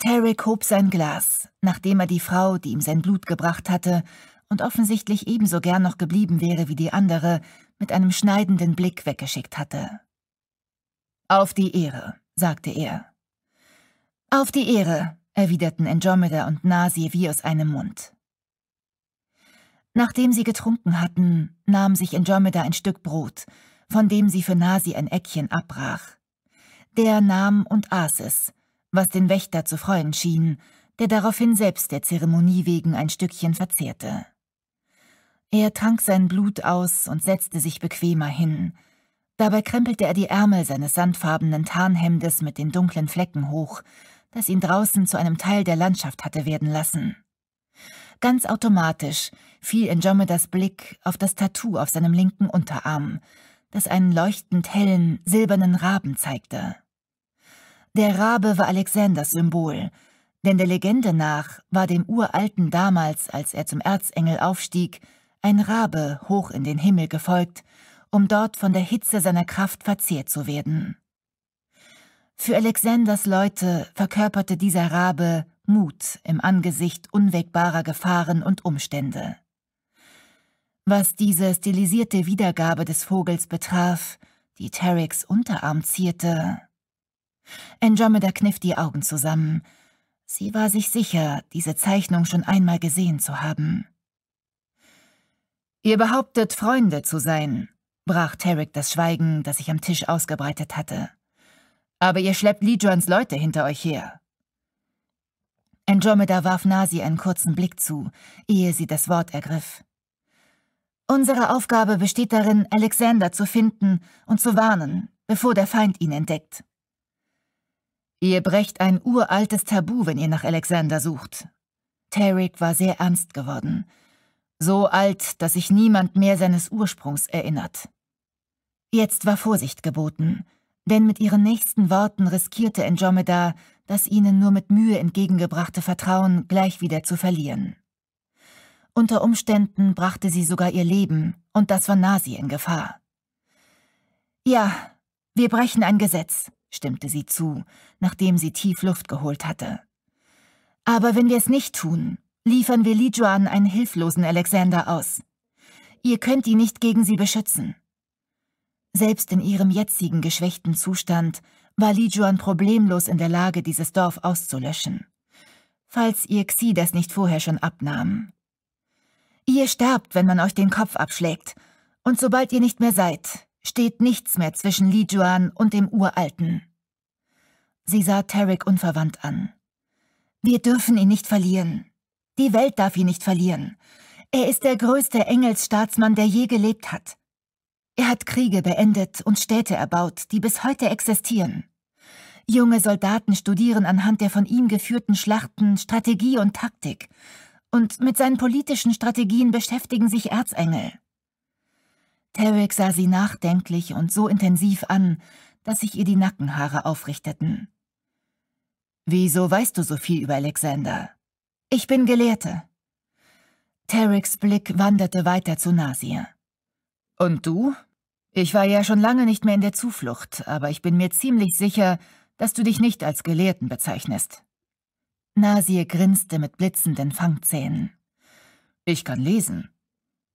Tarek hob sein Glas, nachdem er die Frau, die ihm sein Blut gebracht hatte und offensichtlich ebenso gern noch geblieben wäre wie die andere, mit einem schneidenden Blick weggeschickt hatte. Auf die Ehre, sagte er. Auf die Ehre, erwiderten Andromeda und Nasi wie aus einem Mund. Nachdem sie getrunken hatten, nahm sich Andromeda ein Stück Brot, von dem sie für Nasi ein Eckchen abbrach. Der nahm und aß es, was den Wächter zu freuen schien, der daraufhin selbst der Zeremonie wegen ein Stückchen verzehrte. Er trank sein Blut aus und setzte sich bequemer hin. Dabei krempelte er die Ärmel seines sandfarbenen Tarnhemdes mit den dunklen Flecken hoch das ihn draußen zu einem Teil der Landschaft hatte werden lassen. Ganz automatisch fiel in Jomedas Blick auf das Tattoo auf seinem linken Unterarm, das einen leuchtend hellen, silbernen Raben zeigte. Der Rabe war Alexanders Symbol, denn der Legende nach war dem Uralten damals, als er zum Erzengel aufstieg, ein Rabe hoch in den Himmel gefolgt, um dort von der Hitze seiner Kraft verzehrt zu werden. Für Alexanders Leute verkörperte dieser Rabe Mut im Angesicht unwegbarer Gefahren und Umstände. Was diese stilisierte Wiedergabe des Vogels betraf, die Tareks Unterarm zierte. Andromeda kniff die Augen zusammen. Sie war sich sicher, diese Zeichnung schon einmal gesehen zu haben. Ihr behauptet, Freunde zu sein, brach Tarek das Schweigen, das sich am Tisch ausgebreitet hatte. Aber ihr schleppt Lijons Leute hinter euch her. Andromeda warf Nasi einen kurzen Blick zu, ehe sie das Wort ergriff. Unsere Aufgabe besteht darin, Alexander zu finden und zu warnen, bevor der Feind ihn entdeckt. Ihr brecht ein uraltes Tabu, wenn ihr nach Alexander sucht. Tarek war sehr ernst geworden. So alt, dass sich niemand mehr seines Ursprungs erinnert. Jetzt war Vorsicht geboten denn mit ihren nächsten Worten riskierte Andromeda, das ihnen nur mit Mühe entgegengebrachte Vertrauen gleich wieder zu verlieren. Unter Umständen brachte sie sogar ihr Leben, und das war Nasi in Gefahr. Ja, wir brechen ein Gesetz, stimmte sie zu, nachdem sie tief Luft geholt hatte. Aber wenn wir es nicht tun, liefern wir Lijuan einen hilflosen Alexander aus. Ihr könnt ihn nicht gegen sie beschützen. Selbst in ihrem jetzigen geschwächten Zustand war Li Juan problemlos in der Lage, dieses Dorf auszulöschen. Falls ihr Xi das nicht vorher schon abnahm. Ihr sterbt, wenn man euch den Kopf abschlägt. Und sobald ihr nicht mehr seid, steht nichts mehr zwischen Li Juan und dem Uralten. Sie sah Tarek unverwandt an. Wir dürfen ihn nicht verlieren. Die Welt darf ihn nicht verlieren. Er ist der größte Engelsstaatsmann, der je gelebt hat. Er hat Kriege beendet und Städte erbaut, die bis heute existieren. Junge Soldaten studieren anhand der von ihm geführten Schlachten Strategie und Taktik. Und mit seinen politischen Strategien beschäftigen sich Erzengel. Tarek sah sie nachdenklich und so intensiv an, dass sich ihr die Nackenhaare aufrichteten. Wieso weißt du so viel über Alexander? Ich bin Gelehrte. Tareks Blick wanderte weiter zu Nasir. Und du? Ich war ja schon lange nicht mehr in der Zuflucht, aber ich bin mir ziemlich sicher, dass du dich nicht als Gelehrten bezeichnest. Nasir grinste mit blitzenden Fangzähnen. Ich kann lesen.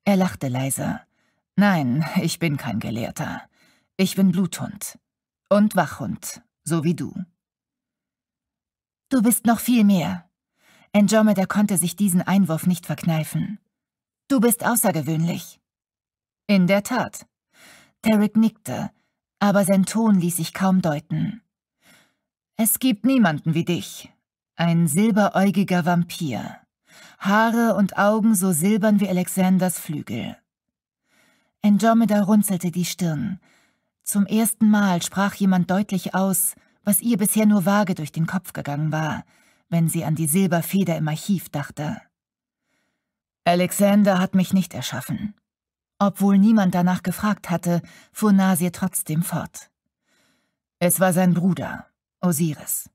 Er lachte leise. Nein, ich bin kein Gelehrter. Ich bin Bluthund. Und Wachhund, so wie du. Du bist noch viel mehr. Andromeda konnte sich diesen Einwurf nicht verkneifen. Du bist außergewöhnlich. In der Tat. Derek nickte, aber sein Ton ließ sich kaum deuten. Es gibt niemanden wie dich. Ein silberäugiger Vampir. Haare und Augen so silbern wie Alexanders Flügel. Andromeda runzelte die Stirn. Zum ersten Mal sprach jemand deutlich aus, was ihr bisher nur vage durch den Kopf gegangen war, wenn sie an die Silberfeder im Archiv dachte. Alexander hat mich nicht erschaffen. Obwohl niemand danach gefragt hatte, fuhr Nasir trotzdem fort. Es war sein Bruder, Osiris.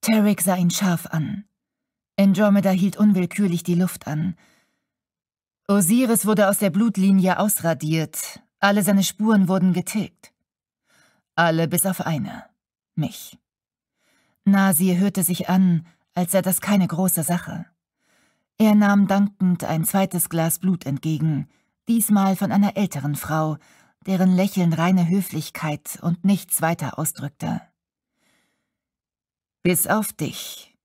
Tarek sah ihn scharf an. Andromeda hielt unwillkürlich die Luft an. Osiris wurde aus der Blutlinie ausradiert, alle seine Spuren wurden getilgt. Alle bis auf eine, mich. Nasir hörte sich an, als sei das keine große Sache. Er nahm dankend ein zweites Glas Blut entgegen, diesmal von einer älteren Frau, deren Lächeln reine Höflichkeit und nichts weiter ausdrückte. Bis auf dich.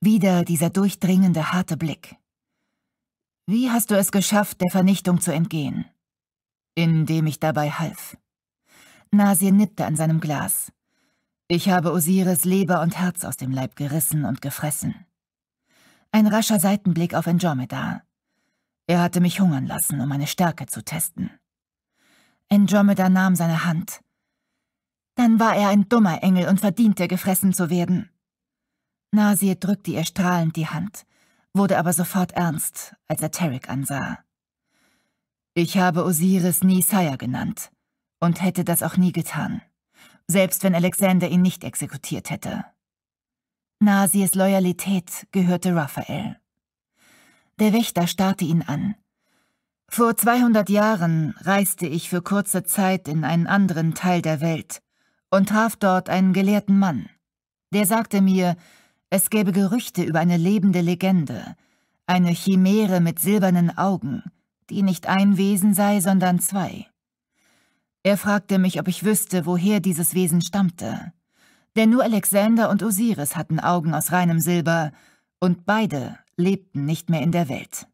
Wieder dieser durchdringende, harte Blick. Wie hast du es geschafft, der Vernichtung zu entgehen? Indem ich dabei half. Nasir nippte an seinem Glas. Ich habe Osiris Leber und Herz aus dem Leib gerissen und gefressen. Ein rascher Seitenblick auf Andromeda. Er hatte mich hungern lassen, um meine Stärke zu testen. Andromeda nahm seine Hand. Dann war er ein dummer Engel und verdiente, gefressen zu werden. Nasir drückte ihr strahlend die Hand, wurde aber sofort ernst, als er Tarek ansah. Ich habe Osiris nie Sire genannt und hätte das auch nie getan, selbst wenn Alexander ihn nicht exekutiert hätte. Nasirs Loyalität gehörte Raphael. Der Wächter starrte ihn an. Vor 200 Jahren reiste ich für kurze Zeit in einen anderen Teil der Welt und traf dort einen gelehrten Mann. Der sagte mir, es gäbe Gerüchte über eine lebende Legende, eine Chimäre mit silbernen Augen, die nicht ein Wesen sei, sondern zwei. Er fragte mich, ob ich wüsste, woher dieses Wesen stammte. Denn nur Alexander und Osiris hatten Augen aus reinem Silber, und beide lebten nicht mehr in der Welt.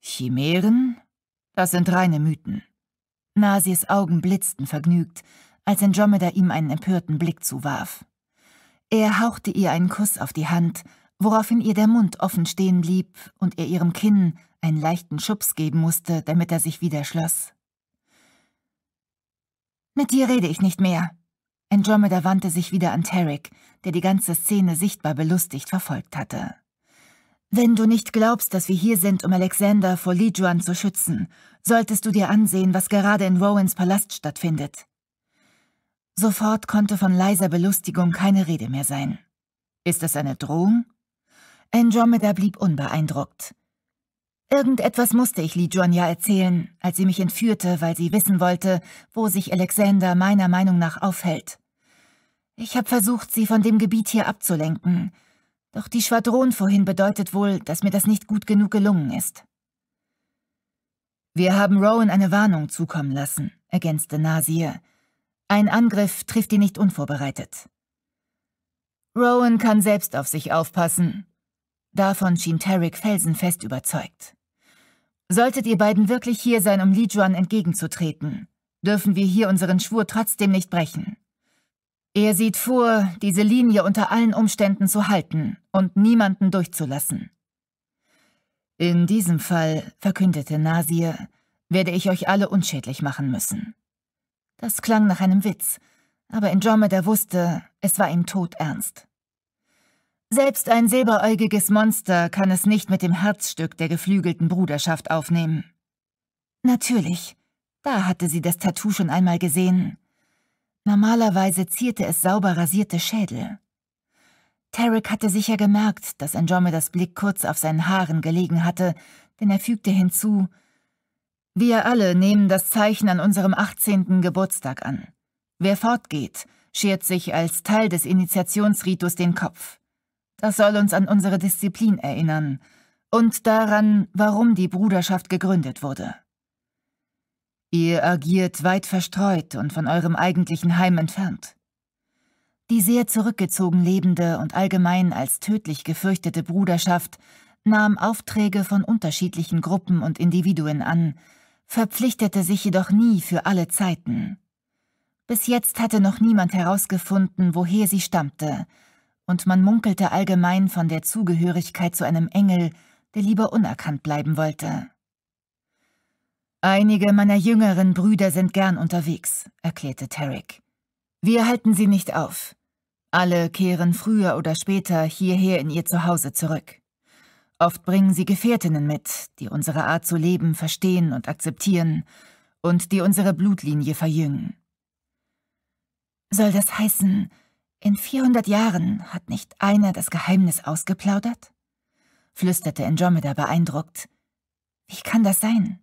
Chimären? Das sind reine Mythen. Nasirs Augen blitzten vergnügt, als Andromeda ihm einen empörten Blick zuwarf. Er hauchte ihr einen Kuss auf die Hand, woraufhin ihr der Mund offen stehen blieb und er ihrem Kinn einen leichten Schubs geben musste, damit er sich wieder schloss. Mit dir rede ich nicht mehr, Andromeda wandte sich wieder an Tarek, der die ganze Szene sichtbar belustigt verfolgt hatte. Wenn du nicht glaubst, dass wir hier sind, um Alexander vor Lijuan zu schützen, solltest du dir ansehen, was gerade in Rowans Palast stattfindet. Sofort konnte von leiser Belustigung keine Rede mehr sein. Ist das eine Drohung? Andromeda blieb unbeeindruckt. Irgendetwas musste ich Li Juanya erzählen, als sie mich entführte, weil sie wissen wollte, wo sich Alexander meiner Meinung nach aufhält. Ich habe versucht, sie von dem Gebiet hier abzulenken, doch die Schwadron vorhin bedeutet wohl, dass mir das nicht gut genug gelungen ist. Wir haben Rowan eine Warnung zukommen lassen, ergänzte Nasir. Ein Angriff trifft ihn nicht unvorbereitet. Rowan kann selbst auf sich aufpassen. Davon schien Tarek felsenfest überzeugt. Solltet ihr beiden wirklich hier sein, um Lijuan entgegenzutreten, dürfen wir hier unseren Schwur trotzdem nicht brechen. Er sieht vor, diese Linie unter allen Umständen zu halten und niemanden durchzulassen. In diesem Fall, verkündete Nasir, werde ich euch alle unschädlich machen müssen. Das klang nach einem Witz, aber Andromeda wusste, es war ihm todernst. Selbst ein silberäugiges Monster kann es nicht mit dem Herzstück der geflügelten Bruderschaft aufnehmen. Natürlich, da hatte sie das Tattoo schon einmal gesehen. Normalerweise zierte es sauber rasierte Schädel. Tarek hatte sicher gemerkt, dass Andromedas Blick kurz auf seinen Haaren gelegen hatte, denn er fügte hinzu, wir alle nehmen das Zeichen an unserem 18. Geburtstag an. Wer fortgeht, schert sich als Teil des Initiationsritus den Kopf. Das soll uns an unsere Disziplin erinnern und daran, warum die Bruderschaft gegründet wurde. Ihr agiert weit verstreut und von eurem eigentlichen Heim entfernt. Die sehr zurückgezogen lebende und allgemein als tödlich gefürchtete Bruderschaft nahm Aufträge von unterschiedlichen Gruppen und Individuen an, verpflichtete sich jedoch nie für alle Zeiten. Bis jetzt hatte noch niemand herausgefunden, woher sie stammte, und man munkelte allgemein von der Zugehörigkeit zu einem Engel, der lieber unerkannt bleiben wollte. Einige meiner jüngeren Brüder sind gern unterwegs, erklärte Tarek. Wir halten sie nicht auf. Alle kehren früher oder später hierher in ihr Zuhause zurück. Oft bringen sie Gefährtinnen mit, die unsere Art zu leben verstehen und akzeptieren und die unsere Blutlinie verjüngen. Soll das heißen, in 400 Jahren hat nicht einer das Geheimnis ausgeplaudert? flüsterte Andromeda beeindruckt. Wie kann das sein?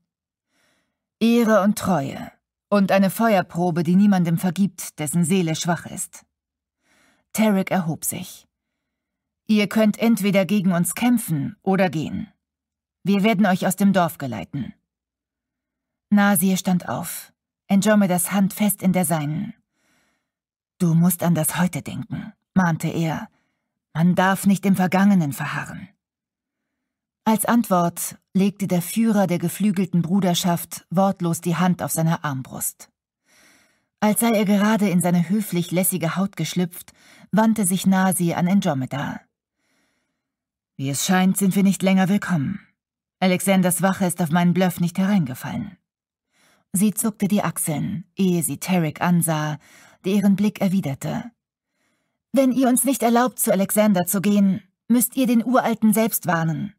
Ehre und Treue und eine Feuerprobe, die niemandem vergibt, dessen Seele schwach ist. Tarek erhob sich. Ihr könnt entweder gegen uns kämpfen oder gehen. Wir werden euch aus dem Dorf geleiten. Nasir stand auf, Andromedas Hand fest in der seinen. Du musst an das Heute denken, mahnte er. Man darf nicht im Vergangenen verharren. Als Antwort legte der Führer der geflügelten Bruderschaft wortlos die Hand auf seine Armbrust. Als sei er gerade in seine höflich lässige Haut geschlüpft, wandte sich Nasi an Andromeda. Wie es scheint, sind wir nicht länger willkommen. Alexanders Wache ist auf meinen Bluff nicht hereingefallen. Sie zuckte die Achseln, ehe sie Tarek ansah deren Blick erwiderte. Wenn ihr uns nicht erlaubt, zu Alexander zu gehen, müsst ihr den Uralten selbst warnen.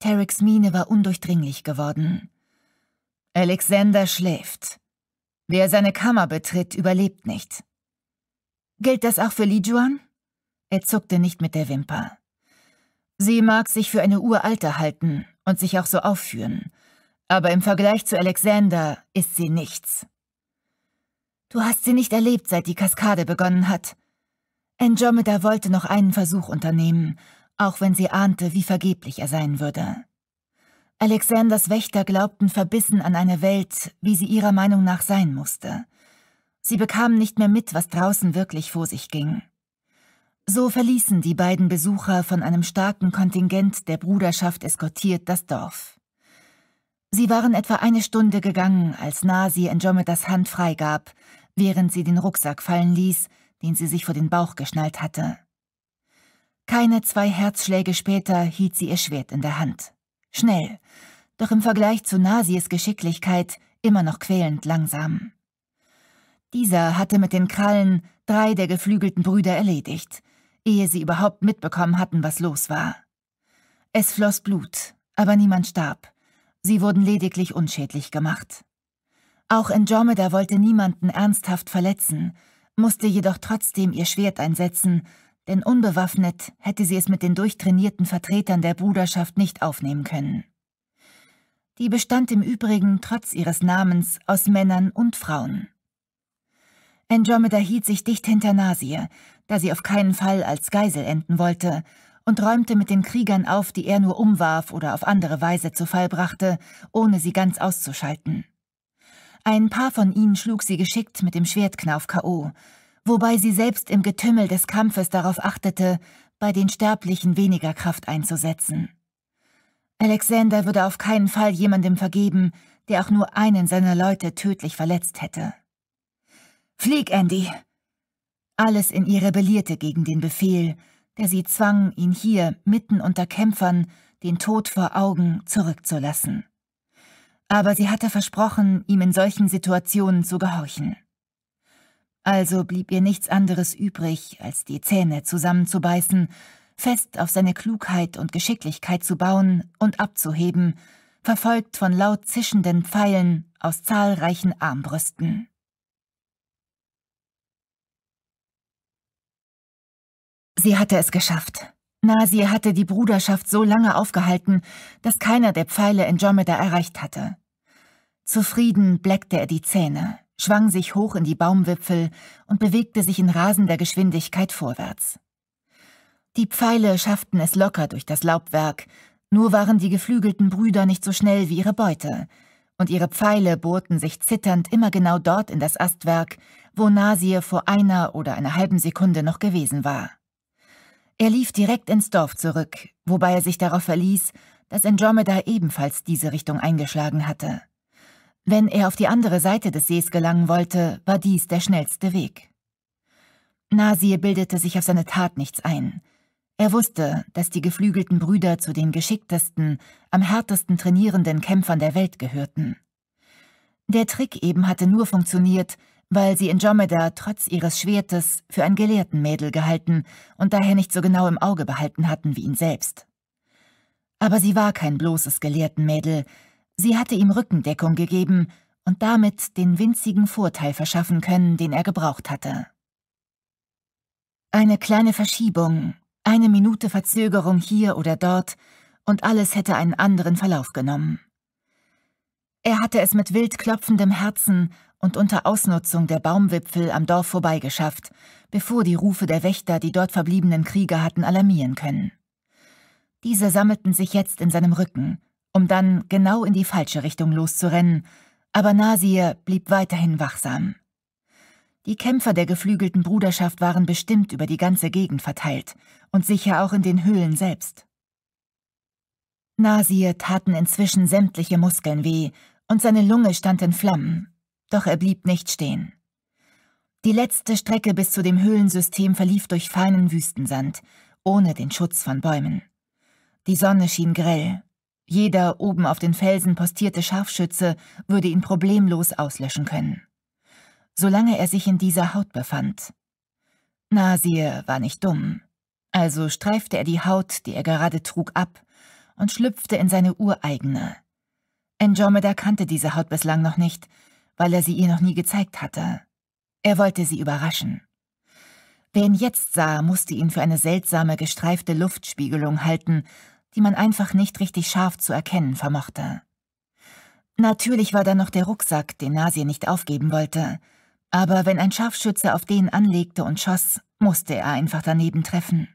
Tareks Miene war undurchdringlich geworden. Alexander schläft. Wer seine Kammer betritt, überlebt nicht. Gilt das auch für Lijuan? Er zuckte nicht mit der Wimper. Sie mag sich für eine Uralte halten und sich auch so aufführen, aber im Vergleich zu Alexander ist sie nichts. Du hast sie nicht erlebt, seit die Kaskade begonnen hat. Andromeda wollte noch einen Versuch unternehmen, auch wenn sie ahnte, wie vergeblich er sein würde. Alexanders Wächter glaubten verbissen an eine Welt, wie sie ihrer Meinung nach sein musste. Sie bekamen nicht mehr mit, was draußen wirklich vor sich ging. So verließen die beiden Besucher von einem starken Kontingent der Bruderschaft eskortiert das Dorf. Sie waren etwa eine Stunde gegangen, als Nasi Andromedas Hand freigab, während sie den Rucksack fallen ließ, den sie sich vor den Bauch geschnallt hatte. Keine zwei Herzschläge später hielt sie ihr Schwert in der Hand. Schnell, doch im Vergleich zu Nasies Geschicklichkeit immer noch quälend langsam. Dieser hatte mit den Krallen drei der geflügelten Brüder erledigt, ehe sie überhaupt mitbekommen hatten, was los war. Es floss Blut, aber niemand starb. Sie wurden lediglich unschädlich gemacht. Auch Andromeda wollte niemanden ernsthaft verletzen, musste jedoch trotzdem ihr Schwert einsetzen, denn unbewaffnet hätte sie es mit den durchtrainierten Vertretern der Bruderschaft nicht aufnehmen können. Die bestand im Übrigen trotz ihres Namens aus Männern und Frauen. Andromeda hielt sich dicht hinter Nasir, da sie auf keinen Fall als Geisel enden wollte, und räumte mit den Kriegern auf, die er nur umwarf oder auf andere Weise zu Fall brachte, ohne sie ganz auszuschalten. Ein paar von ihnen schlug sie geschickt mit dem Schwertknauf K.O., wobei sie selbst im Getümmel des Kampfes darauf achtete, bei den Sterblichen weniger Kraft einzusetzen. Alexander würde auf keinen Fall jemandem vergeben, der auch nur einen seiner Leute tödlich verletzt hätte. Flieg, Andy! Alles in ihr rebellierte gegen den Befehl, der sie zwang, ihn hier, mitten unter Kämpfern, den Tod vor Augen zurückzulassen aber sie hatte versprochen, ihm in solchen Situationen zu gehorchen. Also blieb ihr nichts anderes übrig, als die Zähne zusammenzubeißen, fest auf seine Klugheit und Geschicklichkeit zu bauen und abzuheben, verfolgt von laut zischenden Pfeilen aus zahlreichen Armbrüsten. Sie hatte es geschafft. Nasir hatte die Bruderschaft so lange aufgehalten, dass keiner der Pfeile Andromeda erreicht hatte. Zufrieden bleckte er die Zähne, schwang sich hoch in die Baumwipfel und bewegte sich in rasender Geschwindigkeit vorwärts. Die Pfeile schafften es locker durch das Laubwerk, nur waren die geflügelten Brüder nicht so schnell wie ihre Beute, und ihre Pfeile bohrten sich zitternd immer genau dort in das Astwerk, wo Nasir vor einer oder einer halben Sekunde noch gewesen war. Er lief direkt ins Dorf zurück, wobei er sich darauf verließ, dass Andromeda ebenfalls diese Richtung eingeschlagen hatte. Wenn er auf die andere Seite des Sees gelangen wollte, war dies der schnellste Weg. Nasir bildete sich auf seine Tat nichts ein. Er wusste, dass die geflügelten Brüder zu den geschicktesten, am härtesten trainierenden Kämpfern der Welt gehörten. Der Trick eben hatte nur funktioniert, weil sie Andromeda trotz ihres Schwertes für ein Gelehrtenmädel gehalten und daher nicht so genau im Auge behalten hatten wie ihn selbst. Aber sie war kein bloßes Gelehrtenmädel, Sie hatte ihm Rückendeckung gegeben und damit den winzigen Vorteil verschaffen können, den er gebraucht hatte. Eine kleine Verschiebung, eine Minute Verzögerung hier oder dort, und alles hätte einen anderen Verlauf genommen. Er hatte es mit wild klopfendem Herzen und unter Ausnutzung der Baumwipfel am Dorf vorbeigeschafft, bevor die Rufe der Wächter die dort verbliebenen Krieger hatten alarmieren können. Diese sammelten sich jetzt in seinem Rücken um dann genau in die falsche Richtung loszurennen, aber Nasir blieb weiterhin wachsam. Die Kämpfer der geflügelten Bruderschaft waren bestimmt über die ganze Gegend verteilt und sicher auch in den Höhlen selbst. Nasir taten inzwischen sämtliche Muskeln weh und seine Lunge stand in Flammen, doch er blieb nicht stehen. Die letzte Strecke bis zu dem Höhlensystem verlief durch feinen Wüstensand, ohne den Schutz von Bäumen. Die Sonne schien grell jeder oben auf den Felsen postierte Scharfschütze würde ihn problemlos auslöschen können. Solange er sich in dieser Haut befand. Nasir war nicht dumm. Also streifte er die Haut, die er gerade trug, ab und schlüpfte in seine ureigene. Andromeda kannte diese Haut bislang noch nicht, weil er sie ihr noch nie gezeigt hatte. Er wollte sie überraschen. Wer ihn jetzt sah, musste ihn für eine seltsame gestreifte Luftspiegelung halten, die man einfach nicht richtig scharf zu erkennen vermochte. Natürlich war da noch der Rucksack, den Nasir nicht aufgeben wollte, aber wenn ein Scharfschütze auf den anlegte und schoss, musste er einfach daneben treffen.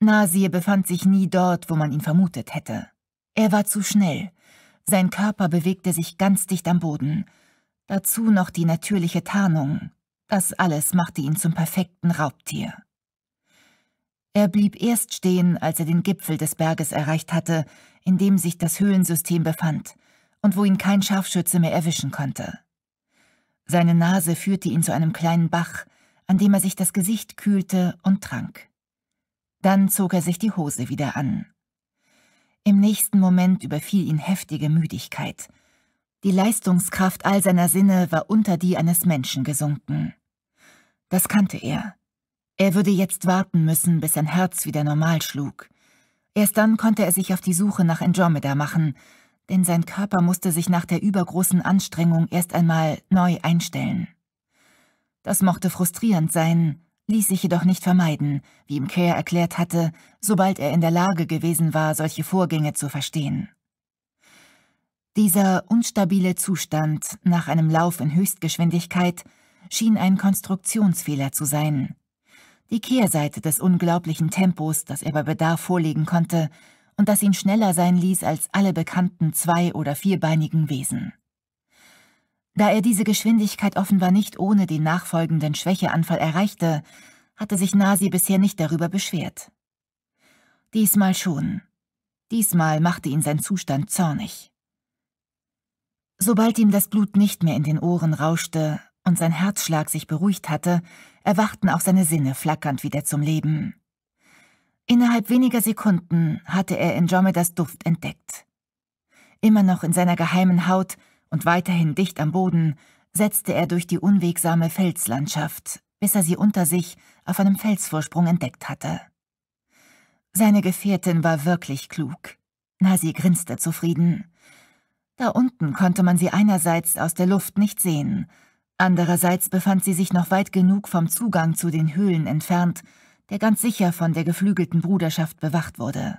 Nasir befand sich nie dort, wo man ihn vermutet hätte. Er war zu schnell, sein Körper bewegte sich ganz dicht am Boden, dazu noch die natürliche Tarnung, das alles machte ihn zum perfekten Raubtier. Er blieb erst stehen, als er den Gipfel des Berges erreicht hatte, in dem sich das Höhlensystem befand und wo ihn kein Scharfschütze mehr erwischen konnte. Seine Nase führte ihn zu einem kleinen Bach, an dem er sich das Gesicht kühlte und trank. Dann zog er sich die Hose wieder an. Im nächsten Moment überfiel ihn heftige Müdigkeit. Die Leistungskraft all seiner Sinne war unter die eines Menschen gesunken. Das kannte er. Er würde jetzt warten müssen, bis sein Herz wieder normal schlug. Erst dann konnte er sich auf die Suche nach Andromeda machen, denn sein Körper musste sich nach der übergroßen Anstrengung erst einmal neu einstellen. Das mochte frustrierend sein, ließ sich jedoch nicht vermeiden, wie ihm Kerr erklärt hatte, sobald er in der Lage gewesen war, solche Vorgänge zu verstehen. Dieser unstabile Zustand nach einem Lauf in Höchstgeschwindigkeit schien ein Konstruktionsfehler zu sein, die Kehrseite des unglaublichen Tempos, das er bei Bedarf vorlegen konnte und das ihn schneller sein ließ als alle bekannten zwei- oder vierbeinigen Wesen. Da er diese Geschwindigkeit offenbar nicht ohne den nachfolgenden Schwächeanfall erreichte, hatte sich Nasi bisher nicht darüber beschwert. Diesmal schon. Diesmal machte ihn sein Zustand zornig. Sobald ihm das Blut nicht mehr in den Ohren rauschte, und sein Herzschlag sich beruhigt hatte, erwachten auch seine Sinne flackernd wieder zum Leben. Innerhalb weniger Sekunden hatte er Andromedas Duft entdeckt. Immer noch in seiner geheimen Haut und weiterhin dicht am Boden, setzte er durch die unwegsame Felslandschaft, bis er sie unter sich auf einem Felsvorsprung entdeckt hatte. Seine Gefährtin war wirklich klug. Nasi grinste zufrieden. Da unten konnte man sie einerseits aus der Luft nicht sehen, Andererseits befand sie sich noch weit genug vom Zugang zu den Höhlen entfernt, der ganz sicher von der geflügelten Bruderschaft bewacht wurde.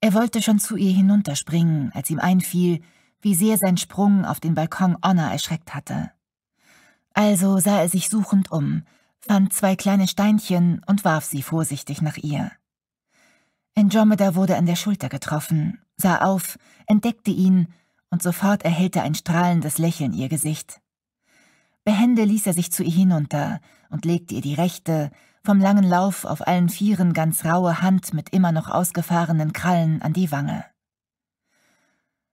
Er wollte schon zu ihr hinunterspringen, als ihm einfiel, wie sehr sein Sprung auf den Balkon Honor erschreckt hatte. Also sah er sich suchend um, fand zwei kleine Steinchen und warf sie vorsichtig nach ihr. Andromeda wurde an der Schulter getroffen, sah auf, entdeckte ihn und sofort erhellte ein strahlendes Lächeln ihr Gesicht. Behende ließ er sich zu ihr hinunter und legte ihr die rechte, vom langen Lauf auf allen Vieren ganz raue Hand mit immer noch ausgefahrenen Krallen an die Wange.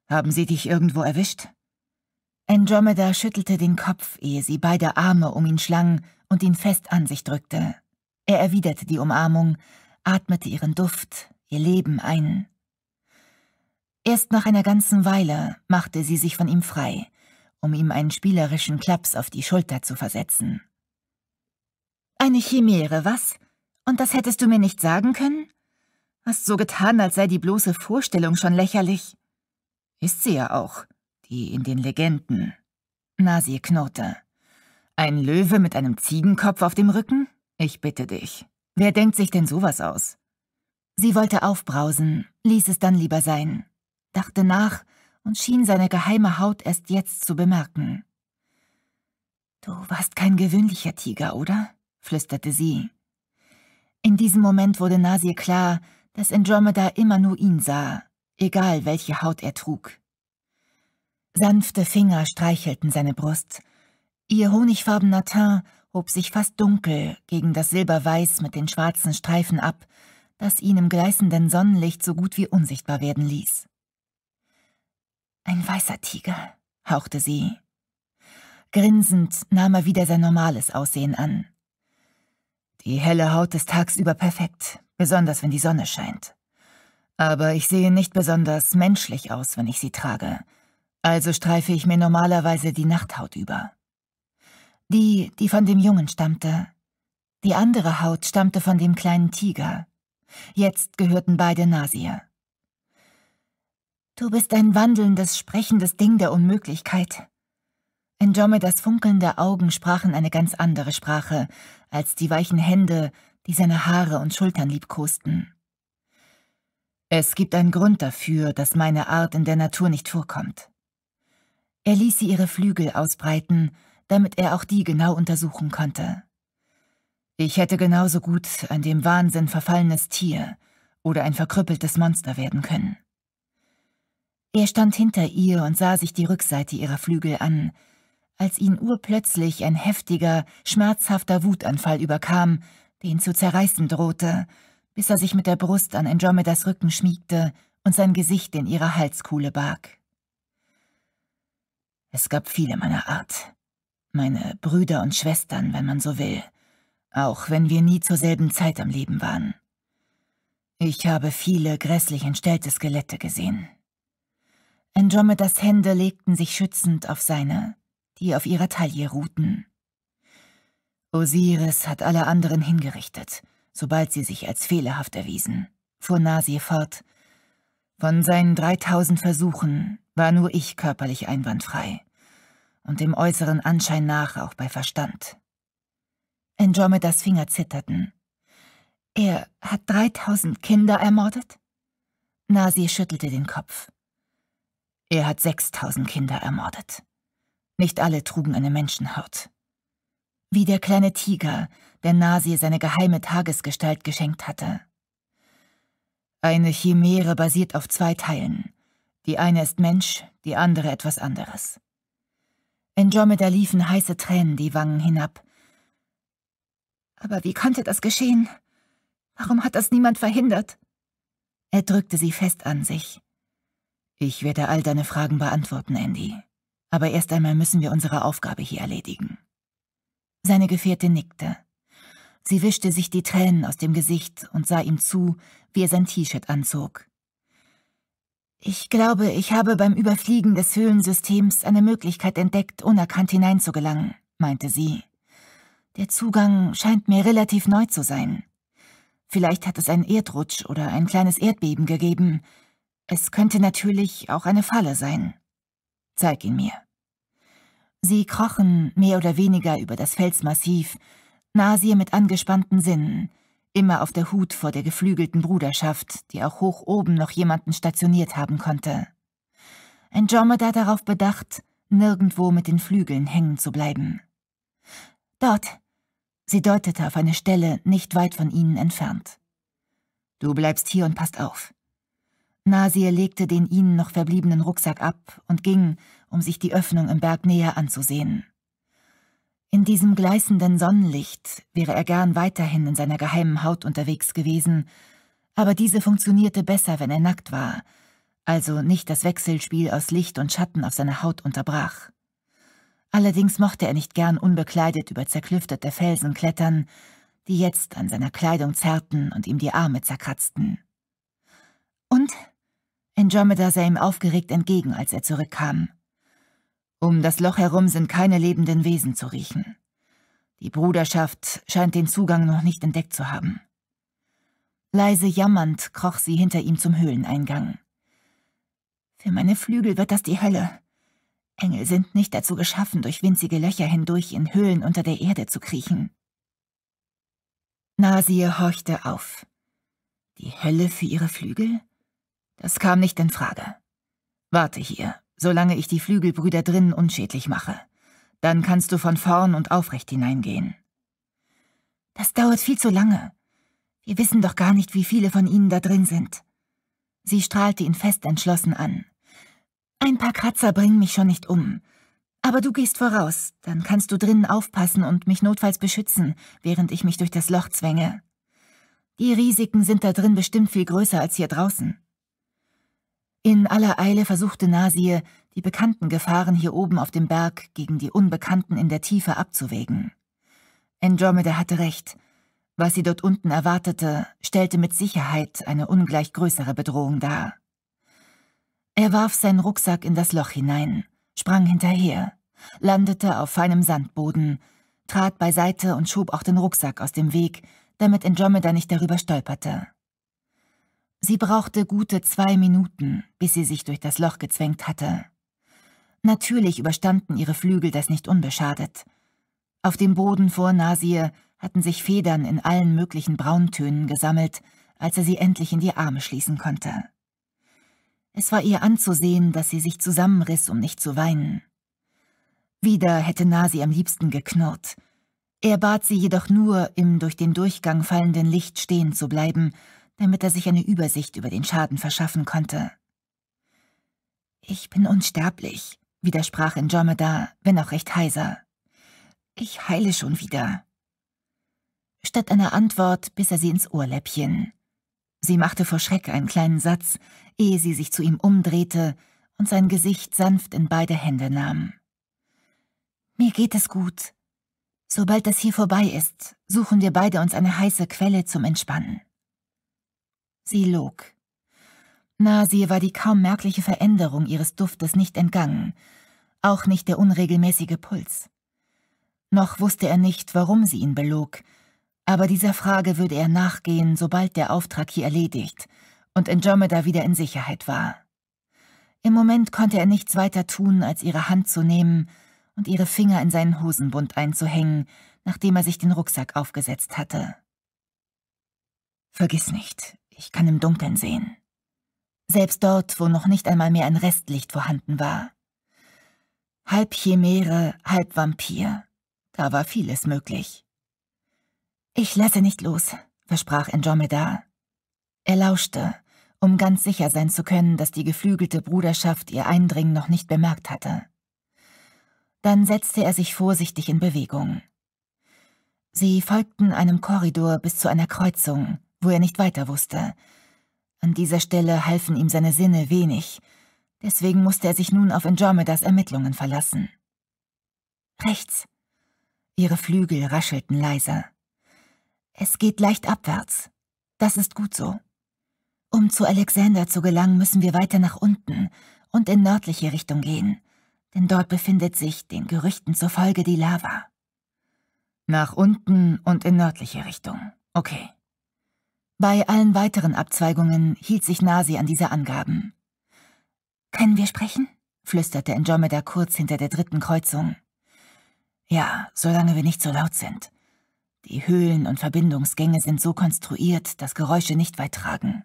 Haben Sie dich irgendwo erwischt? Andromeda schüttelte den Kopf, ehe sie beide Arme um ihn schlang und ihn fest an sich drückte. Er erwiderte die Umarmung, atmete ihren Duft, ihr Leben ein. Erst nach einer ganzen Weile machte sie sich von ihm frei, um ihm einen spielerischen Klaps auf die Schulter zu versetzen. Eine Chimäre, was? Und das hättest du mir nicht sagen können? Hast so getan, als sei die bloße Vorstellung schon lächerlich. Ist sie ja auch, die in den Legenden. Nasir knurrte. Ein Löwe mit einem Ziegenkopf auf dem Rücken? Ich bitte dich. Wer denkt sich denn sowas aus? Sie wollte aufbrausen, ließ es dann lieber sein dachte nach und schien seine geheime Haut erst jetzt zu bemerken. Du warst kein gewöhnlicher Tiger, oder? flüsterte sie. In diesem Moment wurde Nasir klar, dass Andromeda immer nur ihn sah, egal welche Haut er trug. Sanfte Finger streichelten seine Brust. Ihr honigfarbener Teint hob sich fast dunkel gegen das Silberweiß mit den schwarzen Streifen ab, das ihn im gleißenden Sonnenlicht so gut wie unsichtbar werden ließ. Ein weißer Tiger, hauchte sie. Grinsend nahm er wieder sein normales Aussehen an. Die helle Haut ist tagsüber perfekt, besonders wenn die Sonne scheint. Aber ich sehe nicht besonders menschlich aus, wenn ich sie trage, also streife ich mir normalerweise die Nachthaut über. Die, die von dem Jungen stammte. Die andere Haut stammte von dem kleinen Tiger. Jetzt gehörten beide Nasier. Du bist ein wandelndes, sprechendes Ding der Unmöglichkeit. Andromedas funkelnde Augen sprachen eine ganz andere Sprache als die weichen Hände, die seine Haare und Schultern liebkosten. Es gibt einen Grund dafür, dass meine Art in der Natur nicht vorkommt. Er ließ sie ihre Flügel ausbreiten, damit er auch die genau untersuchen konnte. Ich hätte genauso gut ein dem Wahnsinn verfallenes Tier oder ein verkrüppeltes Monster werden können. Er stand hinter ihr und sah sich die Rückseite ihrer Flügel an, als ihn urplötzlich ein heftiger, schmerzhafter Wutanfall überkam, den zu zerreißen drohte, bis er sich mit der Brust an Andromedas Rücken schmiegte und sein Gesicht in ihrer Halskuhle barg. Es gab viele meiner Art. Meine Brüder und Schwestern, wenn man so will, auch wenn wir nie zur selben Zeit am Leben waren. Ich habe viele grässlich entstellte Skelette gesehen. Andromedas Hände legten sich schützend auf seine, die auf ihrer Taille ruhten. Osiris hat alle anderen hingerichtet, sobald sie sich als fehlerhaft erwiesen, fuhr Nasir fort. Von seinen 3000 Versuchen war nur ich körperlich einwandfrei und dem äußeren Anschein nach auch bei Verstand. Andromedas Finger zitterten. Er hat 3000 Kinder ermordet? Nasir schüttelte den Kopf. Er hat 6000 Kinder ermordet. Nicht alle trugen eine Menschenhaut. Wie der kleine Tiger, der Nasi seine geheime Tagesgestalt geschenkt hatte. Eine Chimäre basiert auf zwei Teilen. Die eine ist Mensch, die andere etwas anderes. Andromeda liefen heiße Tränen die Wangen hinab. Aber wie konnte das geschehen? Warum hat das niemand verhindert? Er drückte sie fest an sich. Ich werde all deine Fragen beantworten, Andy. Aber erst einmal müssen wir unsere Aufgabe hier erledigen. Seine Gefährtin nickte. Sie wischte sich die Tränen aus dem Gesicht und sah ihm zu, wie er sein T-Shirt anzog. Ich glaube, ich habe beim Überfliegen des Höhlensystems eine Möglichkeit entdeckt, unerkannt hineinzugelangen, meinte sie. Der Zugang scheint mir relativ neu zu sein. Vielleicht hat es einen Erdrutsch oder ein kleines Erdbeben gegeben, es könnte natürlich auch eine Falle sein. Zeig ihn mir. Sie krochen mehr oder weniger über das Felsmassiv, Nasir mit angespannten Sinnen, immer auf der Hut vor der geflügelten Bruderschaft, die auch hoch oben noch jemanden stationiert haben konnte. Ein Dromedar darauf bedacht, nirgendwo mit den Flügeln hängen zu bleiben. Dort. Sie deutete auf eine Stelle nicht weit von ihnen entfernt. Du bleibst hier und passt auf. Nasir legte den ihnen noch verbliebenen Rucksack ab und ging, um sich die Öffnung im Berg näher anzusehen. In diesem gleißenden Sonnenlicht wäre er gern weiterhin in seiner geheimen Haut unterwegs gewesen, aber diese funktionierte besser, wenn er nackt war, also nicht das Wechselspiel aus Licht und Schatten auf seiner Haut unterbrach. Allerdings mochte er nicht gern unbekleidet über zerklüftete Felsen klettern, die jetzt an seiner Kleidung zerrten und ihm die Arme zerkratzten. Und? Andromeda sah ihm aufgeregt entgegen, als er zurückkam. Um das Loch herum sind keine lebenden Wesen zu riechen. Die Bruderschaft scheint den Zugang noch nicht entdeckt zu haben. Leise jammernd kroch sie hinter ihm zum Höhleneingang. Für meine Flügel wird das die Hölle. Engel sind nicht dazu geschaffen, durch winzige Löcher hindurch in Höhlen unter der Erde zu kriechen. Nasir horchte auf. Die Hölle für ihre Flügel? Das kam nicht in Frage. Warte hier, solange ich die Flügelbrüder drinnen unschädlich mache. Dann kannst du von vorn und aufrecht hineingehen. Das dauert viel zu lange. Wir wissen doch gar nicht, wie viele von ihnen da drin sind. Sie strahlte ihn fest entschlossen an. Ein paar Kratzer bringen mich schon nicht um. Aber du gehst voraus, dann kannst du drinnen aufpassen und mich notfalls beschützen, während ich mich durch das Loch zwänge. Die Risiken sind da drin bestimmt viel größer als hier draußen. In aller Eile versuchte Nasir, die bekannten Gefahren hier oben auf dem Berg gegen die Unbekannten in der Tiefe abzuwägen. Andromeda hatte recht. Was sie dort unten erwartete, stellte mit Sicherheit eine ungleich größere Bedrohung dar. Er warf seinen Rucksack in das Loch hinein, sprang hinterher, landete auf feinem Sandboden, trat beiseite und schob auch den Rucksack aus dem Weg, damit Andromeda nicht darüber stolperte. Sie brauchte gute zwei Minuten, bis sie sich durch das Loch gezwängt hatte. Natürlich überstanden ihre Flügel das nicht unbeschadet. Auf dem Boden vor Nasir hatten sich Federn in allen möglichen Brauntönen gesammelt, als er sie endlich in die Arme schließen konnte. Es war ihr anzusehen, dass sie sich zusammenriss, um nicht zu weinen. Wieder hätte Nasi am liebsten geknurrt. Er bat sie jedoch nur, im durch den Durchgang fallenden Licht stehen zu bleiben damit er sich eine Übersicht über den Schaden verschaffen konnte. »Ich bin unsterblich«, widersprach Andromeda, wenn auch recht heiser. »Ich heile schon wieder.« Statt einer Antwort biss er sie ins Ohrläppchen. Sie machte vor Schreck einen kleinen Satz, ehe sie sich zu ihm umdrehte und sein Gesicht sanft in beide Hände nahm. »Mir geht es gut. Sobald das hier vorbei ist, suchen wir beide uns eine heiße Quelle zum Entspannen.« Sie log. Nasir war die kaum merkliche Veränderung ihres Duftes nicht entgangen, auch nicht der unregelmäßige Puls. Noch wusste er nicht, warum sie ihn belog, aber dieser Frage würde er nachgehen, sobald der Auftrag hier erledigt und Andromeda wieder in Sicherheit war. Im Moment konnte er nichts weiter tun, als ihre Hand zu nehmen und ihre Finger in seinen Hosenbund einzuhängen, nachdem er sich den Rucksack aufgesetzt hatte. Vergiss nicht, ich kann im Dunkeln sehen. Selbst dort, wo noch nicht einmal mehr ein Restlicht vorhanden war. Halb Chimäre, halb Vampir. Da war vieles möglich. Ich lasse nicht los, versprach Andromeda. Er lauschte, um ganz sicher sein zu können, dass die geflügelte Bruderschaft ihr Eindringen noch nicht bemerkt hatte. Dann setzte er sich vorsichtig in Bewegung. Sie folgten einem Korridor bis zu einer Kreuzung, wo er nicht weiter wusste. An dieser Stelle halfen ihm seine Sinne wenig, deswegen musste er sich nun auf Andromedas Ermittlungen verlassen. Rechts. Ihre Flügel raschelten leise. Es geht leicht abwärts. Das ist gut so. Um zu Alexander zu gelangen, müssen wir weiter nach unten und in nördliche Richtung gehen, denn dort befindet sich, den Gerüchten zufolge, die Lava. Nach unten und in nördliche Richtung. Okay. Bei allen weiteren Abzweigungen hielt sich Nasi an diese Angaben. Können wir sprechen? flüsterte Andromeda kurz hinter der dritten Kreuzung. Ja, solange wir nicht so laut sind. Die Höhlen und Verbindungsgänge sind so konstruiert, dass Geräusche nicht weit tragen.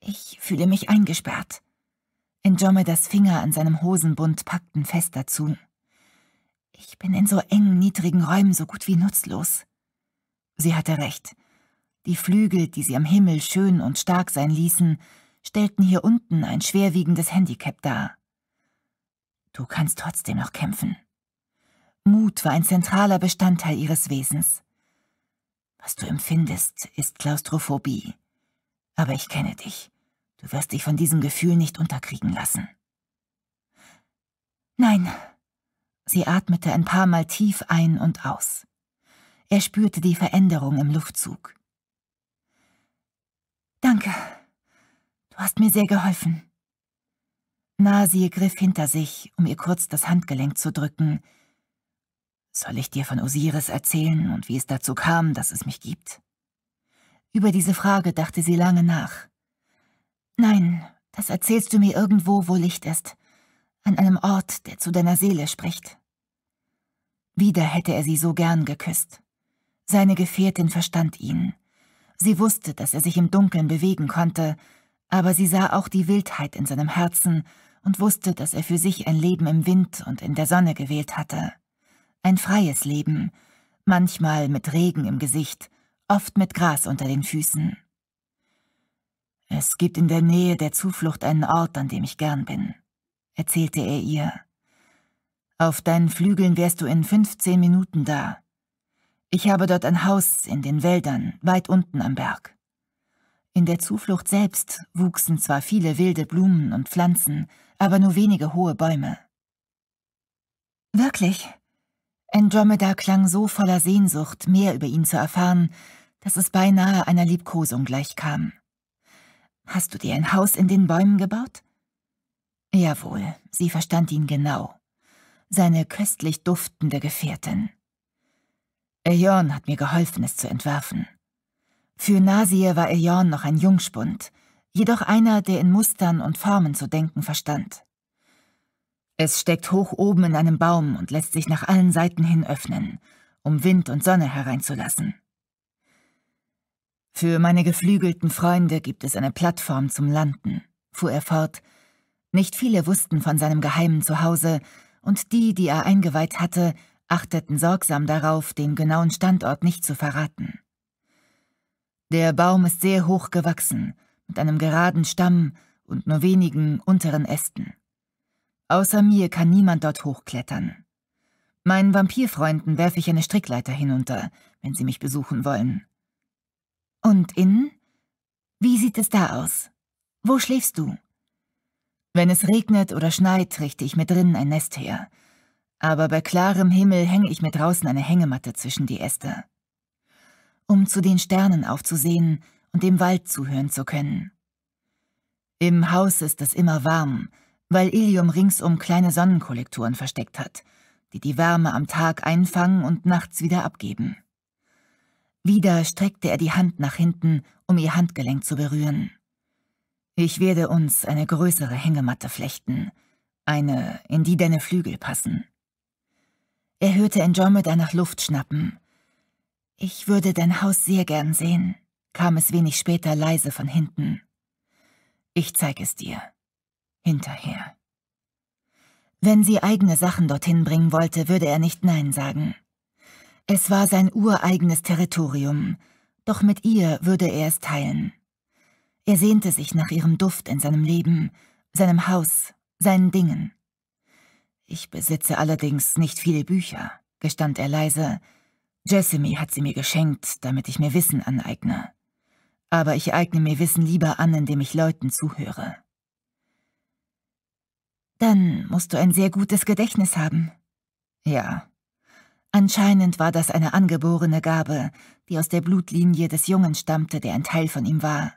Ich fühle mich eingesperrt. Andromedas Finger an seinem Hosenbund packten fest dazu. Ich bin in so engen, niedrigen Räumen so gut wie nutzlos. Sie hatte recht. Die Flügel, die sie am Himmel schön und stark sein ließen, stellten hier unten ein schwerwiegendes Handicap dar. Du kannst trotzdem noch kämpfen. Mut war ein zentraler Bestandteil ihres Wesens. Was du empfindest, ist Klaustrophobie. Aber ich kenne dich. Du wirst dich von diesem Gefühl nicht unterkriegen lassen. Nein. Sie atmete ein paar Mal tief ein und aus. Er spürte die Veränderung im Luftzug. Danke. Du hast mir sehr geholfen. Nasir griff hinter sich, um ihr kurz das Handgelenk zu drücken. Soll ich dir von Osiris erzählen und wie es dazu kam, dass es mich gibt? Über diese Frage dachte sie lange nach. Nein, das erzählst du mir irgendwo, wo Licht ist. An einem Ort, der zu deiner Seele spricht. Wieder hätte er sie so gern geküsst. Seine Gefährtin verstand ihn Sie wusste, dass er sich im Dunkeln bewegen konnte, aber sie sah auch die Wildheit in seinem Herzen und wusste, dass er für sich ein Leben im Wind und in der Sonne gewählt hatte. Ein freies Leben, manchmal mit Regen im Gesicht, oft mit Gras unter den Füßen. »Es gibt in der Nähe der Zuflucht einen Ort, an dem ich gern bin«, erzählte er ihr. »Auf deinen Flügeln wärst du in 15 Minuten da. Ich habe dort ein Haus in den Wäldern, weit unten am Berg. In der Zuflucht selbst wuchsen zwar viele wilde Blumen und Pflanzen, aber nur wenige hohe Bäume. Wirklich? Andromeda klang so voller Sehnsucht, mehr über ihn zu erfahren, dass es beinahe einer Liebkosung gleichkam. Hast du dir ein Haus in den Bäumen gebaut? Jawohl, sie verstand ihn genau. Seine köstlich duftende Gefährtin. Ejon hat mir geholfen, es zu entwerfen. Für Nasir war Ejon noch ein Jungspund, jedoch einer, der in Mustern und Formen zu denken verstand. Es steckt hoch oben in einem Baum und lässt sich nach allen Seiten hin öffnen, um Wind und Sonne hereinzulassen. Für meine geflügelten Freunde gibt es eine Plattform zum Landen, fuhr er fort. Nicht viele wussten von seinem geheimen Zuhause, und die, die er eingeweiht hatte, achteten sorgsam darauf, den genauen Standort nicht zu verraten. Der Baum ist sehr hoch gewachsen, mit einem geraden Stamm und nur wenigen unteren Ästen. Außer mir kann niemand dort hochklettern. Meinen Vampirfreunden werfe ich eine Strickleiter hinunter, wenn sie mich besuchen wollen. Und innen? Wie sieht es da aus? Wo schläfst du? Wenn es regnet oder schneit, richte ich mir drinnen ein Nest her aber bei klarem Himmel hänge ich mir draußen eine Hängematte zwischen die Äste, um zu den Sternen aufzusehen und dem Wald zuhören zu können. Im Haus ist es immer warm, weil Ilium ringsum kleine Sonnenkollektoren versteckt hat, die die Wärme am Tag einfangen und nachts wieder abgeben. Wieder streckte er die Hand nach hinten, um ihr Handgelenk zu berühren. Ich werde uns eine größere Hängematte flechten, eine, in die deine Flügel passen. Er hörte Andromeda nach Luft schnappen. Ich würde dein Haus sehr gern sehen, kam es wenig später leise von hinten. Ich zeig es dir. Hinterher. Wenn sie eigene Sachen dorthin bringen wollte, würde er nicht Nein sagen. Es war sein ureigenes Territorium, doch mit ihr würde er es teilen. Er sehnte sich nach ihrem Duft in seinem Leben, seinem Haus, seinen Dingen. Ich besitze allerdings nicht viele Bücher, gestand er leise. Jessamy hat sie mir geschenkt, damit ich mir Wissen aneigne. Aber ich eigne mir Wissen lieber an, indem ich Leuten zuhöre. Dann musst du ein sehr gutes Gedächtnis haben. Ja. Anscheinend war das eine angeborene Gabe, die aus der Blutlinie des Jungen stammte, der ein Teil von ihm war.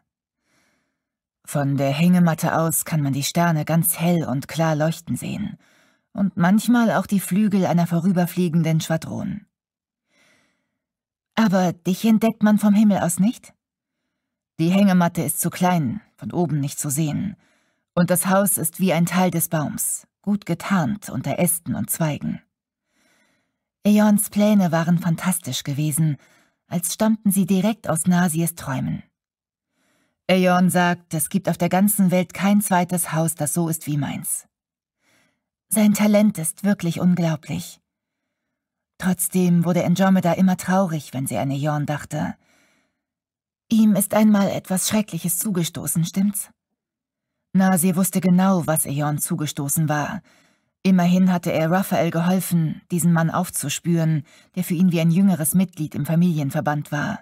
Von der Hängematte aus kann man die Sterne ganz hell und klar leuchten sehen, und manchmal auch die Flügel einer vorüberfliegenden Schwadron. Aber dich entdeckt man vom Himmel aus nicht? Die Hängematte ist zu klein, von oben nicht zu sehen, und das Haus ist wie ein Teil des Baums, gut getarnt unter Ästen und Zweigen. Eons Pläne waren fantastisch gewesen, als stammten sie direkt aus Nasies Träumen. Eon sagt, es gibt auf der ganzen Welt kein zweites Haus, das so ist wie meins. Sein Talent ist wirklich unglaublich. Trotzdem wurde Andromeda immer traurig, wenn sie an Eon dachte. Ihm ist einmal etwas Schreckliches zugestoßen, stimmt's? Na, sie wusste genau, was Eon zugestoßen war. Immerhin hatte er Raphael geholfen, diesen Mann aufzuspüren, der für ihn wie ein jüngeres Mitglied im Familienverband war.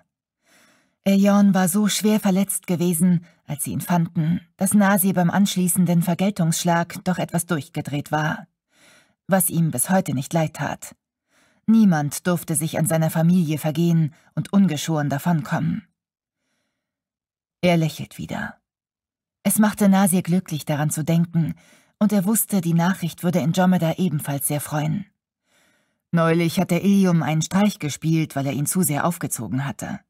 Elion war so schwer verletzt gewesen, als sie ihn fanden, dass Nasi beim anschließenden Vergeltungsschlag doch etwas durchgedreht war. Was ihm bis heute nicht leid tat. Niemand durfte sich an seiner Familie vergehen und ungeschoren davonkommen. Er lächelt wieder. Es machte Nasir glücklich, daran zu denken, und er wusste, die Nachricht würde in Jomeda ebenfalls sehr freuen. Neulich hat der Ilium einen Streich gespielt, weil er ihn zu sehr aufgezogen hatte.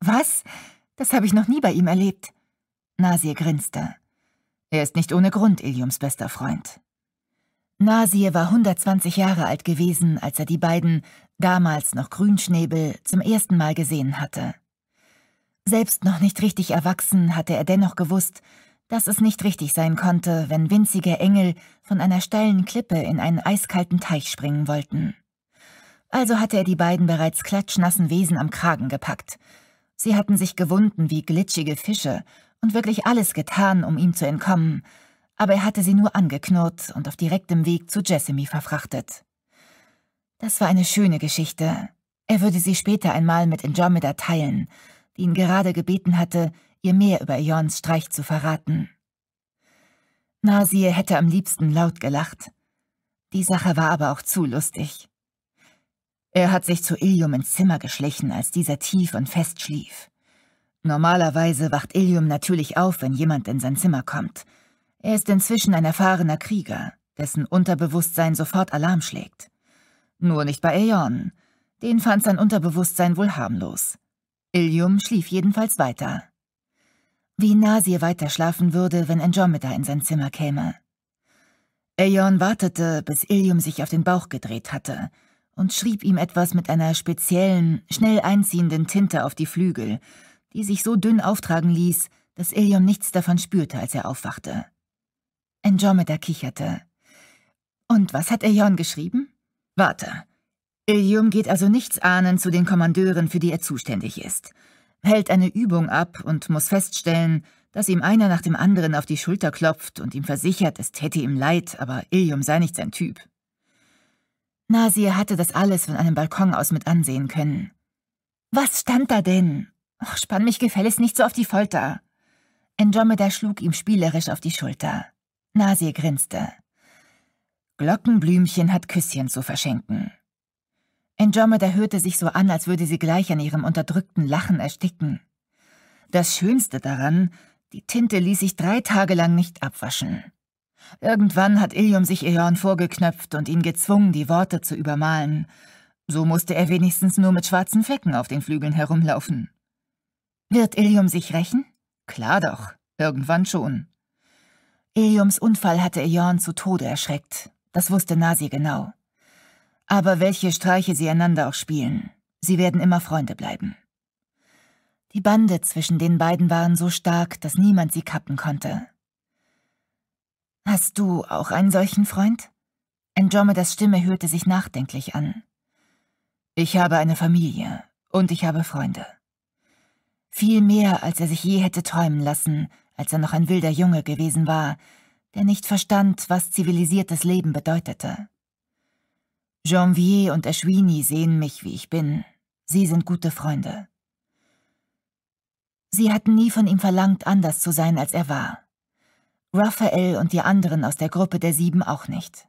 Was? Das habe ich noch nie bei ihm erlebt. Nasir grinste. Er ist nicht ohne Grund Iliums bester Freund. Nasir war 120 Jahre alt gewesen, als er die beiden, damals noch Grünschnäbel, zum ersten Mal gesehen hatte. Selbst noch nicht richtig erwachsen, hatte er dennoch gewusst, dass es nicht richtig sein konnte, wenn winzige Engel von einer steilen Klippe in einen eiskalten Teich springen wollten. Also hatte er die beiden bereits klatschnassen Wesen am Kragen gepackt – Sie hatten sich gewunden wie glitschige Fische und wirklich alles getan, um ihm zu entkommen, aber er hatte sie nur angeknurrt und auf direktem Weg zu Jessamy verfrachtet. Das war eine schöne Geschichte. Er würde sie später einmal mit Andromeda teilen, die ihn gerade gebeten hatte, ihr mehr über Ions Streich zu verraten. Nasir hätte am liebsten laut gelacht. Die Sache war aber auch zu lustig. Er hat sich zu Ilium ins Zimmer geschlichen, als dieser tief und fest schlief. Normalerweise wacht Ilium natürlich auf, wenn jemand in sein Zimmer kommt. Er ist inzwischen ein erfahrener Krieger, dessen Unterbewusstsein sofort Alarm schlägt. Nur nicht bei Aeon. Den fand sein Unterbewusstsein wohl harmlos. Ilium schlief jedenfalls weiter. Wie Nasir weiter schlafen würde, wenn Andromeda in sein Zimmer käme. Aeon wartete, bis Ilium sich auf den Bauch gedreht hatte, und schrieb ihm etwas mit einer speziellen, schnell einziehenden Tinte auf die Flügel, die sich so dünn auftragen ließ, dass Ilion nichts davon spürte, als er aufwachte. Andromeda kicherte. Und was hat Ilion geschrieben? Warte. Ilium geht also nichts ahnend zu den Kommandeuren, für die er zuständig ist, hält eine Übung ab und muss feststellen, dass ihm einer nach dem anderen auf die Schulter klopft und ihm versichert, es täte ihm leid, aber Ilium sei nicht sein Typ. Nasir hatte das alles von einem Balkon aus mit ansehen können. Was stand da denn? Och, spann mich gefälligst nicht so auf die Folter. Andromeda schlug ihm spielerisch auf die Schulter. Nasir grinste. Glockenblümchen hat Küsschen zu verschenken. Andromeda hörte sich so an, als würde sie gleich an ihrem unterdrückten Lachen ersticken. Das Schönste daran, die Tinte ließ sich drei Tage lang nicht abwaschen. Irgendwann hat Ilium sich Eon vorgeknöpft und ihn gezwungen, die Worte zu übermalen. So musste er wenigstens nur mit schwarzen Flecken auf den Flügeln herumlaufen. Wird Ilium sich rächen? Klar doch, irgendwann schon. Iliums Unfall hatte Eon zu Tode erschreckt. Das wusste Nasi genau. Aber welche Streiche sie einander auch spielen, sie werden immer Freunde bleiben. Die Bande zwischen den beiden waren so stark, dass niemand sie kappen konnte. Hast du auch einen solchen Freund? Andromedas Stimme hörte sich nachdenklich an. Ich habe eine Familie und ich habe Freunde. Viel mehr, als er sich je hätte träumen lassen, als er noch ein wilder Junge gewesen war, der nicht verstand, was zivilisiertes Leben bedeutete. Janvier und Ashwini sehen mich, wie ich bin. Sie sind gute Freunde. Sie hatten nie von ihm verlangt, anders zu sein, als er war. Raphael und die anderen aus der Gruppe der Sieben auch nicht.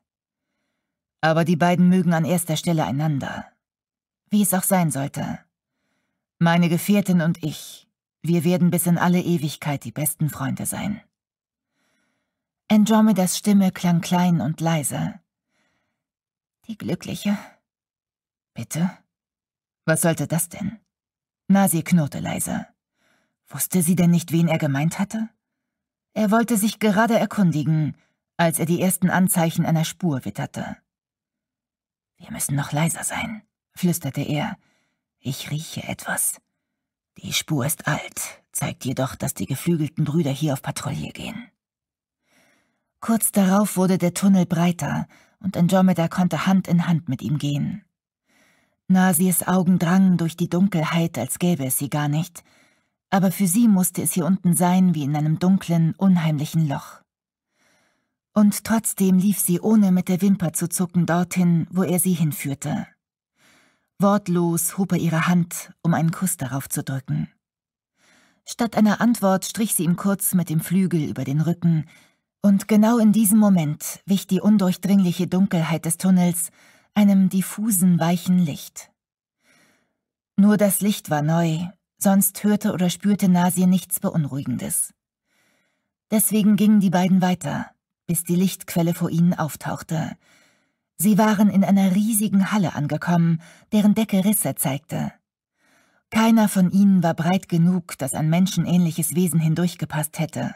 Aber die beiden mögen an erster Stelle einander. Wie es auch sein sollte. Meine Gefährtin und ich, wir werden bis in alle Ewigkeit die besten Freunde sein. Andromedas Stimme klang klein und leise. Die Glückliche. Bitte? Was sollte das denn? Nasi knurrte leise. Wusste sie denn nicht, wen er gemeint hatte? Er wollte sich gerade erkundigen, als er die ersten Anzeichen einer Spur witterte. Wir müssen noch leiser sein, flüsterte er. Ich rieche etwas. Die Spur ist alt, zeigt jedoch, dass die geflügelten Brüder hier auf Patrouille gehen. Kurz darauf wurde der Tunnel breiter und Andromeda konnte Hand in Hand mit ihm gehen. Nasirs Augen drangen durch die Dunkelheit, als gäbe es sie gar nicht, aber für sie musste es hier unten sein wie in einem dunklen, unheimlichen Loch. Und trotzdem lief sie ohne mit der Wimper zu zucken dorthin, wo er sie hinführte. Wortlos hob er ihre Hand, um einen Kuss darauf zu drücken. Statt einer Antwort strich sie ihm kurz mit dem Flügel über den Rücken, und genau in diesem Moment wich die undurchdringliche Dunkelheit des Tunnels einem diffusen, weichen Licht. Nur das Licht war neu, Sonst hörte oder spürte Nasir nichts Beunruhigendes. Deswegen gingen die beiden weiter, bis die Lichtquelle vor ihnen auftauchte. Sie waren in einer riesigen Halle angekommen, deren Decke Risse zeigte. Keiner von ihnen war breit genug, dass ein menschenähnliches Wesen hindurchgepasst hätte.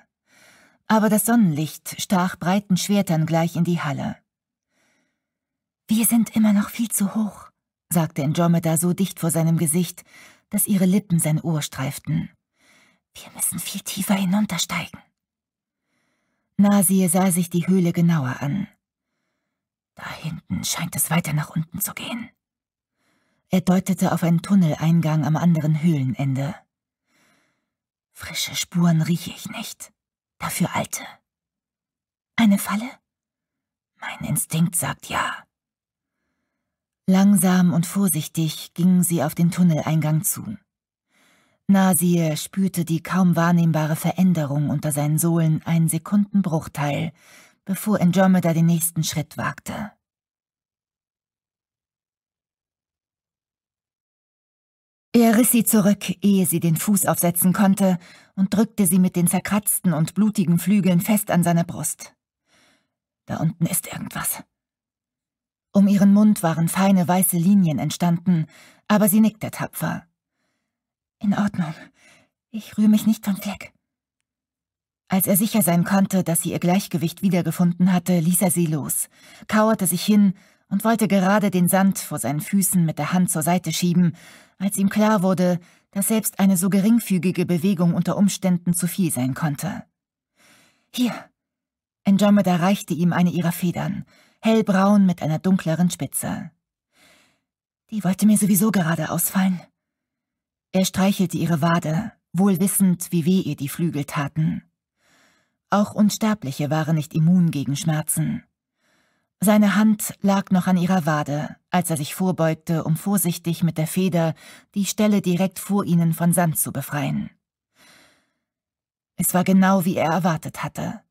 Aber das Sonnenlicht stach breiten Schwertern gleich in die Halle. »Wir sind immer noch viel zu hoch«, sagte Andromeda so dicht vor seinem Gesicht, dass ihre Lippen sein Ohr streiften. Wir müssen viel tiefer hinuntersteigen. Nasir sah sich die Höhle genauer an. Da hinten scheint es weiter nach unten zu gehen. Er deutete auf einen Tunneleingang am anderen Höhlenende. Frische Spuren rieche ich nicht, dafür alte. Eine Falle? Mein Instinkt sagt ja. Langsam und vorsichtig gingen sie auf den Tunneleingang zu. Nasir spürte die kaum wahrnehmbare Veränderung unter seinen Sohlen einen Sekundenbruchteil, bevor Andromeda den nächsten Schritt wagte. Er riss sie zurück, ehe sie den Fuß aufsetzen konnte, und drückte sie mit den zerkratzten und blutigen Flügeln fest an seine Brust. Da unten ist irgendwas, um ihren Mund waren feine weiße Linien entstanden, aber sie nickte tapfer. In Ordnung. Ich rühre mich nicht vom Fleck. Als er sicher sein konnte, dass sie ihr Gleichgewicht wiedergefunden hatte, ließ er sie los, kauerte sich hin und wollte gerade den Sand vor seinen Füßen mit der Hand zur Seite schieben, als ihm klar wurde, dass selbst eine so geringfügige Bewegung unter Umständen zu viel sein konnte. Hier! Andromeda reichte ihm eine ihrer Federn, hellbraun mit einer dunkleren Spitze. Die wollte mir sowieso gerade ausfallen. Er streichelte ihre Wade, wohl wissend, wie weh ihr die Flügel taten. Auch Unsterbliche waren nicht immun gegen Schmerzen. Seine Hand lag noch an ihrer Wade, als er sich vorbeugte, um vorsichtig mit der Feder die Stelle direkt vor ihnen von Sand zu befreien. Es war genau, wie er erwartet hatte.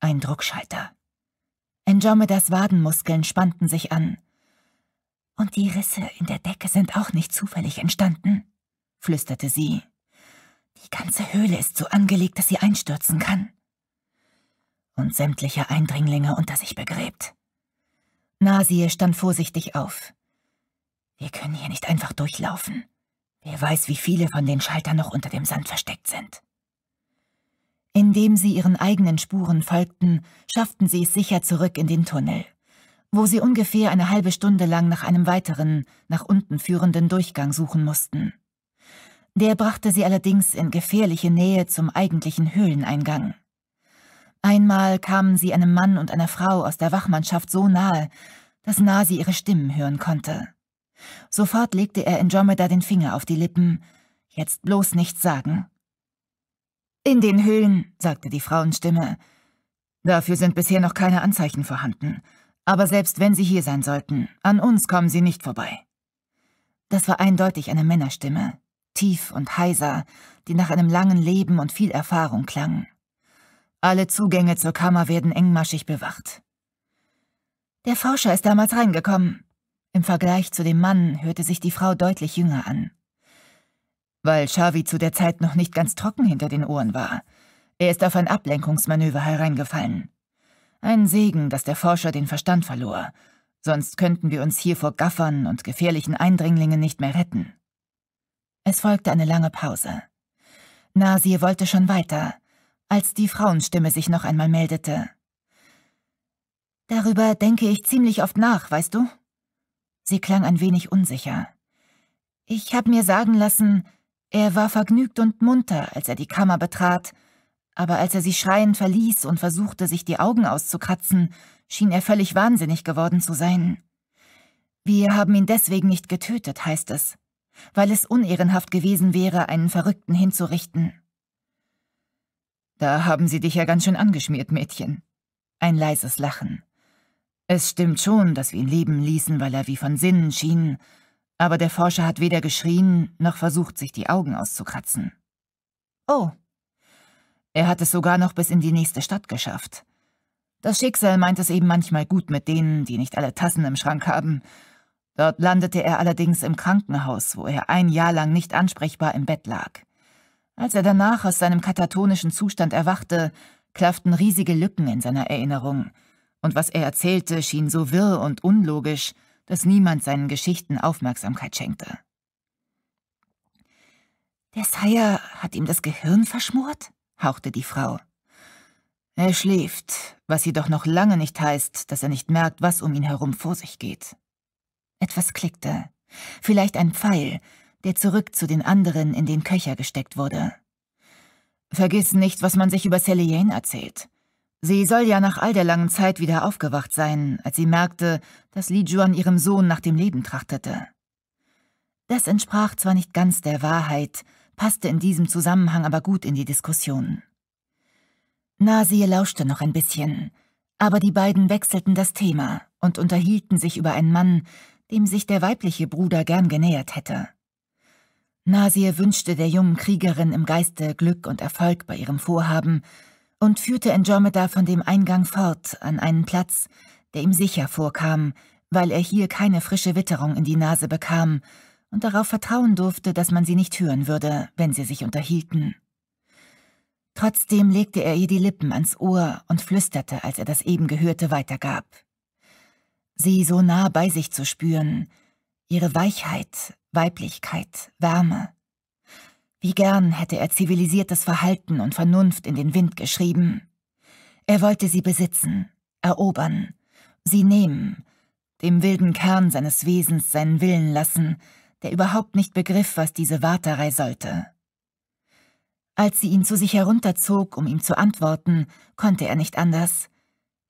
Ein Druckschalter. Andromedas Wadenmuskeln spannten sich an. Und die Risse in der Decke sind auch nicht zufällig entstanden, flüsterte sie. Die ganze Höhle ist so angelegt, dass sie einstürzen kann. Und sämtliche Eindringlinge unter sich begräbt. Nasir stand vorsichtig auf. Wir können hier nicht einfach durchlaufen. Wer weiß, wie viele von den Schaltern noch unter dem Sand versteckt sind. Indem sie ihren eigenen Spuren folgten, schafften sie es sicher zurück in den Tunnel, wo sie ungefähr eine halbe Stunde lang nach einem weiteren, nach unten führenden Durchgang suchen mussten. Der brachte sie allerdings in gefährliche Nähe zum eigentlichen Höhleneingang. Einmal kamen sie einem Mann und einer Frau aus der Wachmannschaft so nahe, dass Nasi ihre Stimmen hören konnte. Sofort legte er Andromeda den Finger auf die Lippen. Jetzt bloß nichts sagen. In den Höhlen, sagte die Frauenstimme. Dafür sind bisher noch keine Anzeichen vorhanden. Aber selbst wenn sie hier sein sollten, an uns kommen sie nicht vorbei. Das war eindeutig eine Männerstimme, tief und heiser, die nach einem langen Leben und viel Erfahrung klang. Alle Zugänge zur Kammer werden engmaschig bewacht. Der Forscher ist damals reingekommen. Im Vergleich zu dem Mann hörte sich die Frau deutlich jünger an weil Xavi zu der Zeit noch nicht ganz trocken hinter den Ohren war. Er ist auf ein Ablenkungsmanöver hereingefallen. Ein Segen, dass der Forscher den Verstand verlor, sonst könnten wir uns hier vor Gaffern und gefährlichen Eindringlingen nicht mehr retten. Es folgte eine lange Pause. Nasir wollte schon weiter, als die Frauenstimme sich noch einmal meldete. Darüber denke ich ziemlich oft nach, weißt du? Sie klang ein wenig unsicher. Ich habe mir sagen lassen, er war vergnügt und munter, als er die Kammer betrat, aber als er sie schreiend verließ und versuchte, sich die Augen auszukratzen, schien er völlig wahnsinnig geworden zu sein. Wir haben ihn deswegen nicht getötet, heißt es, weil es unehrenhaft gewesen wäre, einen Verrückten hinzurichten. Da haben sie dich ja ganz schön angeschmiert, Mädchen. Ein leises Lachen. Es stimmt schon, dass wir ihn leben ließen, weil er wie von Sinnen schien, aber der Forscher hat weder geschrien, noch versucht, sich die Augen auszukratzen. Oh. Er hat es sogar noch bis in die nächste Stadt geschafft. Das Schicksal meint es eben manchmal gut mit denen, die nicht alle Tassen im Schrank haben. Dort landete er allerdings im Krankenhaus, wo er ein Jahr lang nicht ansprechbar im Bett lag. Als er danach aus seinem katatonischen Zustand erwachte, klafften riesige Lücken in seiner Erinnerung, und was er erzählte, schien so wirr und unlogisch, dass niemand seinen Geschichten Aufmerksamkeit schenkte. Der Sire hat ihm das Gehirn verschmort? hauchte die Frau. Er schläft, was jedoch noch lange nicht heißt, dass er nicht merkt, was um ihn herum vor sich geht. Etwas klickte, vielleicht ein Pfeil, der zurück zu den anderen in den Köcher gesteckt wurde. Vergiss nicht, was man sich über Celine erzählt. Sie soll ja nach all der langen Zeit wieder aufgewacht sein, als sie merkte, dass Li Juan ihrem Sohn nach dem Leben trachtete. Das entsprach zwar nicht ganz der Wahrheit, passte in diesem Zusammenhang aber gut in die Diskussion. Nasie lauschte noch ein bisschen, aber die beiden wechselten das Thema und unterhielten sich über einen Mann, dem sich der weibliche Bruder gern genähert hätte. Nasie wünschte der jungen Kriegerin im Geiste Glück und Erfolg bei ihrem Vorhaben, und führte Andromeda von dem Eingang fort an einen Platz, der ihm sicher vorkam, weil er hier keine frische Witterung in die Nase bekam und darauf vertrauen durfte, dass man sie nicht hören würde, wenn sie sich unterhielten. Trotzdem legte er ihr die Lippen ans Ohr und flüsterte, als er das eben Gehörte weitergab. Sie so nah bei sich zu spüren, ihre Weichheit, Weiblichkeit, Wärme, wie gern hätte er zivilisiertes Verhalten und Vernunft in den Wind geschrieben. Er wollte sie besitzen, erobern, sie nehmen, dem wilden Kern seines Wesens seinen Willen lassen, der überhaupt nicht begriff, was diese Warterei sollte. Als sie ihn zu sich herunterzog, um ihm zu antworten, konnte er nicht anders.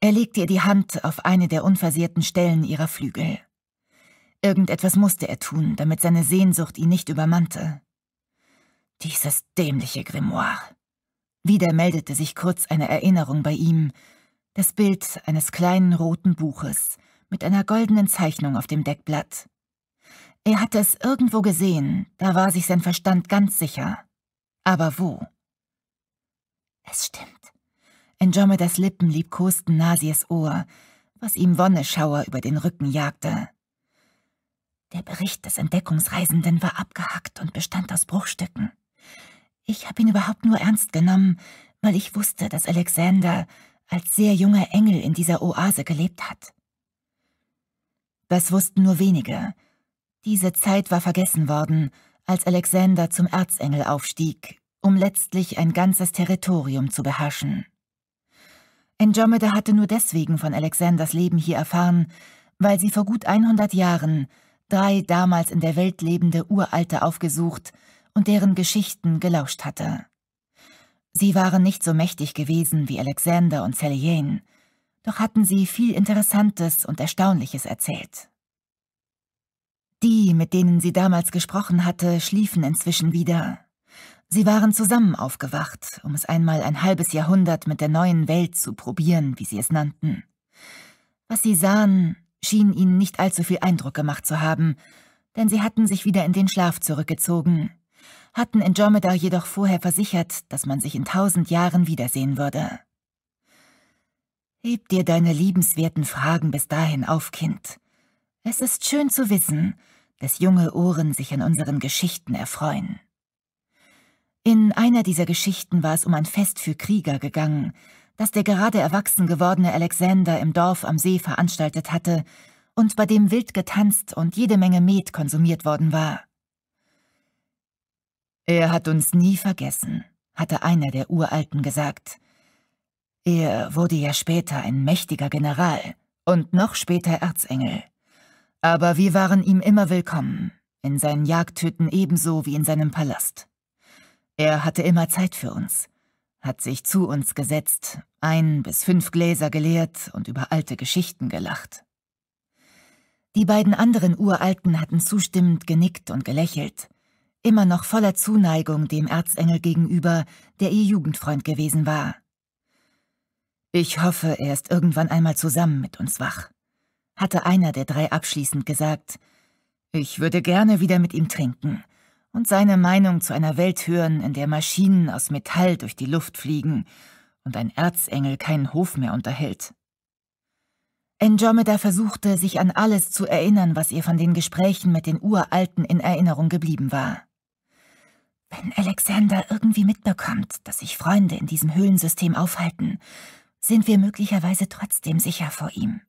Er legte ihr die Hand auf eine der unversehrten Stellen ihrer Flügel. Irgendetwas musste er tun, damit seine Sehnsucht ihn nicht übermannte. Dieses dämliche Grimoire. Wieder meldete sich kurz eine Erinnerung bei ihm, das Bild eines kleinen roten Buches mit einer goldenen Zeichnung auf dem Deckblatt. Er hatte es irgendwo gesehen, da war sich sein Verstand ganz sicher. Aber wo? Es stimmt. Andromedas Lippen liebkosten Nasies Ohr, was ihm Wonneschauer über den Rücken jagte. Der Bericht des Entdeckungsreisenden war abgehackt und bestand aus Bruchstücken. Ich habe ihn überhaupt nur ernst genommen, weil ich wusste, dass Alexander als sehr junger Engel in dieser Oase gelebt hat. Das wussten nur wenige. Diese Zeit war vergessen worden, als Alexander zum Erzengel aufstieg, um letztlich ein ganzes Territorium zu beherrschen. Andromeda hatte nur deswegen von Alexanders Leben hier erfahren, weil sie vor gut 100 Jahren drei damals in der Welt lebende Uralte aufgesucht und deren Geschichten gelauscht hatte. Sie waren nicht so mächtig gewesen wie Alexander und Celiane, doch hatten sie viel Interessantes und Erstaunliches erzählt. Die, mit denen sie damals gesprochen hatte, schliefen inzwischen wieder. Sie waren zusammen aufgewacht, um es einmal ein halbes Jahrhundert mit der neuen Welt zu probieren, wie sie es nannten. Was sie sahen, schien ihnen nicht allzu viel Eindruck gemacht zu haben, denn sie hatten sich wieder in den Schlaf zurückgezogen, hatten Andromeda jedoch vorher versichert, dass man sich in tausend Jahren wiedersehen würde. Heb dir deine liebenswerten Fragen bis dahin auf, Kind. Es ist schön zu wissen, dass junge Ohren sich an unseren Geschichten erfreuen. In einer dieser Geschichten war es um ein Fest für Krieger gegangen, das der gerade erwachsen gewordene Alexander im Dorf am See veranstaltet hatte und bei dem wild getanzt und jede Menge Met konsumiert worden war. Er hat uns nie vergessen, hatte einer der Uralten gesagt. Er wurde ja später ein mächtiger General und noch später Erzengel. Aber wir waren ihm immer willkommen, in seinen Jagdhütten ebenso wie in seinem Palast. Er hatte immer Zeit für uns, hat sich zu uns gesetzt, ein bis fünf Gläser geleert und über alte Geschichten gelacht. Die beiden anderen Uralten hatten zustimmend genickt und gelächelt – immer noch voller Zuneigung dem Erzengel gegenüber, der ihr Jugendfreund gewesen war. Ich hoffe, er ist irgendwann einmal zusammen mit uns wach, hatte einer der drei abschließend gesagt. Ich würde gerne wieder mit ihm trinken und seine Meinung zu einer Welt hören, in der Maschinen aus Metall durch die Luft fliegen und ein Erzengel keinen Hof mehr unterhält. Andromeda versuchte, sich an alles zu erinnern, was ihr von den Gesprächen mit den Uralten in Erinnerung geblieben war. Wenn Alexander irgendwie mitbekommt, dass sich Freunde in diesem Höhlensystem aufhalten, sind wir möglicherweise trotzdem sicher vor ihm.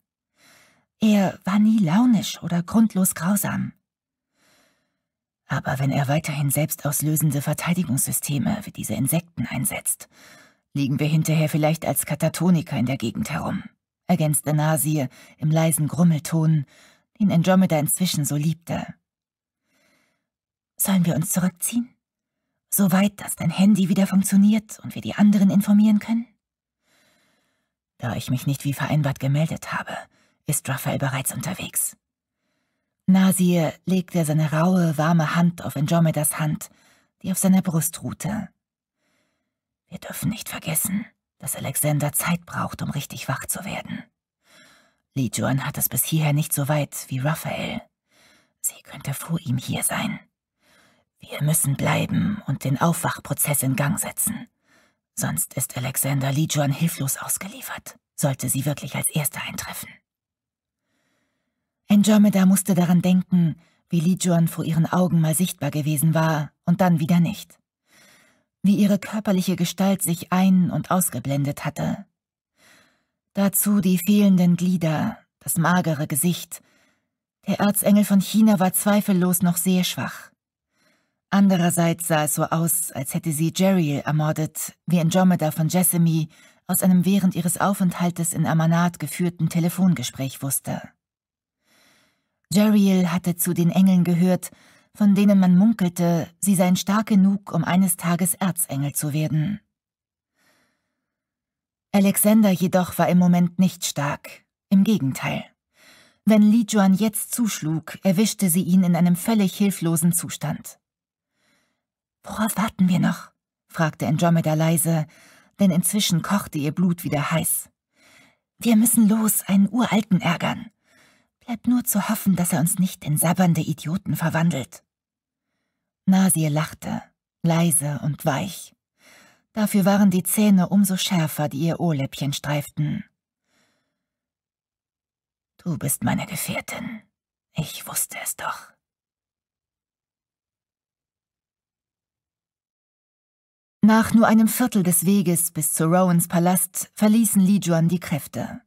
Er war nie launisch oder grundlos grausam. Aber wenn er weiterhin selbstauslösende Verteidigungssysteme wie diese Insekten einsetzt, liegen wir hinterher vielleicht als Katatoniker in der Gegend herum, ergänzte Nasir im leisen Grummelton, den Andromeda inzwischen so liebte. Sollen wir uns zurückziehen? Soweit, dass dein Handy wieder funktioniert und wir die anderen informieren können? Da ich mich nicht wie vereinbart gemeldet habe, ist Raphael bereits unterwegs. Nasir legte seine raue, warme Hand auf Andromedas Hand, die auf seiner Brust ruhte. Wir dürfen nicht vergessen, dass Alexander Zeit braucht, um richtig wach zu werden. Li Juan hat es bis hierher nicht so weit wie Raphael. Sie könnte vor ihm hier sein. Wir müssen bleiben und den Aufwachprozess in Gang setzen. Sonst ist Alexander Lijuan hilflos ausgeliefert, sollte sie wirklich als Erste eintreffen. Andromeda musste daran denken, wie Lijuan vor ihren Augen mal sichtbar gewesen war und dann wieder nicht. Wie ihre körperliche Gestalt sich ein- und ausgeblendet hatte. Dazu die fehlenden Glieder, das magere Gesicht. Der Erzengel von China war zweifellos noch sehr schwach. Andererseits sah es so aus, als hätte sie Jeriel ermordet, wie Andromeda von Jessamy aus einem während ihres Aufenthaltes in Amanat geführten Telefongespräch wusste. Jeriel hatte zu den Engeln gehört, von denen man munkelte, sie seien stark genug, um eines Tages Erzengel zu werden. Alexander jedoch war im Moment nicht stark, im Gegenteil. Wenn Li Juan jetzt zuschlug, erwischte sie ihn in einem völlig hilflosen Zustand. Worauf warten wir noch? fragte Andromeda leise, denn inzwischen kochte ihr Blut wieder heiß. Wir müssen los, einen Uralten ärgern. Bleibt nur zu hoffen, dass er uns nicht in sabbernde Idioten verwandelt. Nasir lachte, leise und weich. Dafür waren die Zähne umso schärfer, die ihr Ohrläppchen streiften. Du bist meine Gefährtin. Ich wusste es doch. Nach nur einem Viertel des Weges bis zu Rowans Palast verließen Li Juan die Kräfte.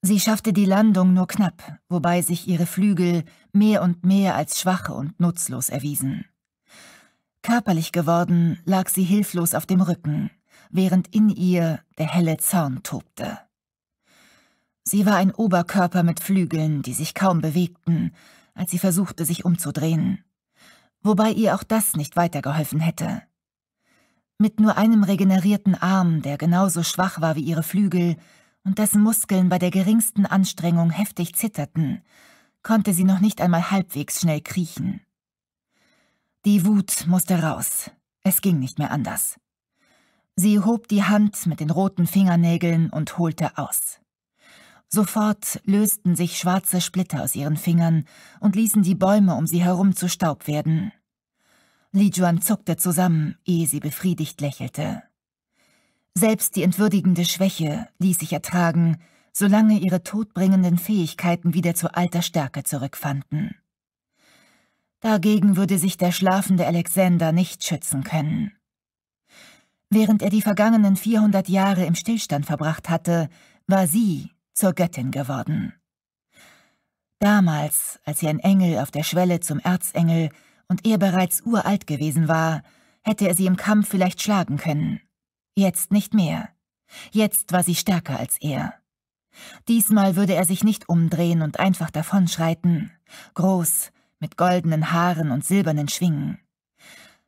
Sie schaffte die Landung nur knapp, wobei sich ihre Flügel mehr und mehr als schwach und nutzlos erwiesen. Körperlich geworden lag sie hilflos auf dem Rücken, während in ihr der helle Zorn tobte. Sie war ein Oberkörper mit Flügeln, die sich kaum bewegten, als sie versuchte, sich umzudrehen, wobei ihr auch das nicht weitergeholfen hätte. Mit nur einem regenerierten Arm, der genauso schwach war wie ihre Flügel und dessen Muskeln bei der geringsten Anstrengung heftig zitterten, konnte sie noch nicht einmal halbwegs schnell kriechen. Die Wut musste raus. Es ging nicht mehr anders. Sie hob die Hand mit den roten Fingernägeln und holte aus. Sofort lösten sich schwarze Splitter aus ihren Fingern und ließen die Bäume um sie herum zu Staub werden. Li Juan zuckte zusammen, ehe sie befriedigt lächelte. Selbst die entwürdigende Schwäche ließ sich ertragen, solange ihre todbringenden Fähigkeiten wieder zu alter Stärke zurückfanden. Dagegen würde sich der schlafende Alexander nicht schützen können. Während er die vergangenen 400 Jahre im Stillstand verbracht hatte, war sie zur Göttin geworden. Damals, als sie ein Engel auf der Schwelle zum Erzengel und er bereits uralt gewesen war, hätte er sie im Kampf vielleicht schlagen können. Jetzt nicht mehr. Jetzt war sie stärker als er. Diesmal würde er sich nicht umdrehen und einfach davonschreiten, groß, mit goldenen Haaren und silbernen Schwingen.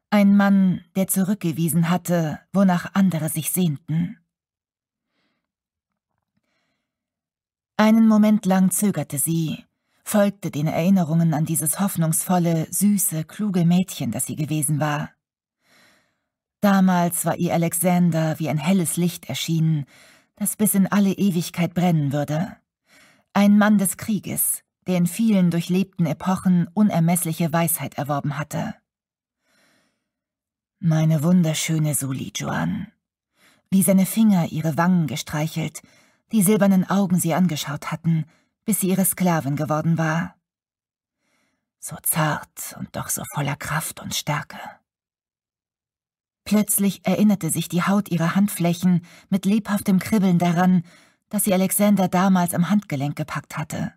Ein Mann, der zurückgewiesen hatte, wonach andere sich sehnten. Einen Moment lang zögerte sie, folgte den Erinnerungen an dieses hoffnungsvolle, süße, kluge Mädchen, das sie gewesen war. Damals war ihr Alexander wie ein helles Licht erschienen, das bis in alle Ewigkeit brennen würde. Ein Mann des Krieges, der in vielen durchlebten Epochen unermessliche Weisheit erworben hatte. Meine wunderschöne Suli Joan, wie seine Finger ihre Wangen gestreichelt, die silbernen Augen sie angeschaut hatten, bis sie ihre Sklavin geworden war. So zart und doch so voller Kraft und Stärke. Plötzlich erinnerte sich die Haut ihrer Handflächen mit lebhaftem Kribbeln daran, dass sie Alexander damals am Handgelenk gepackt hatte.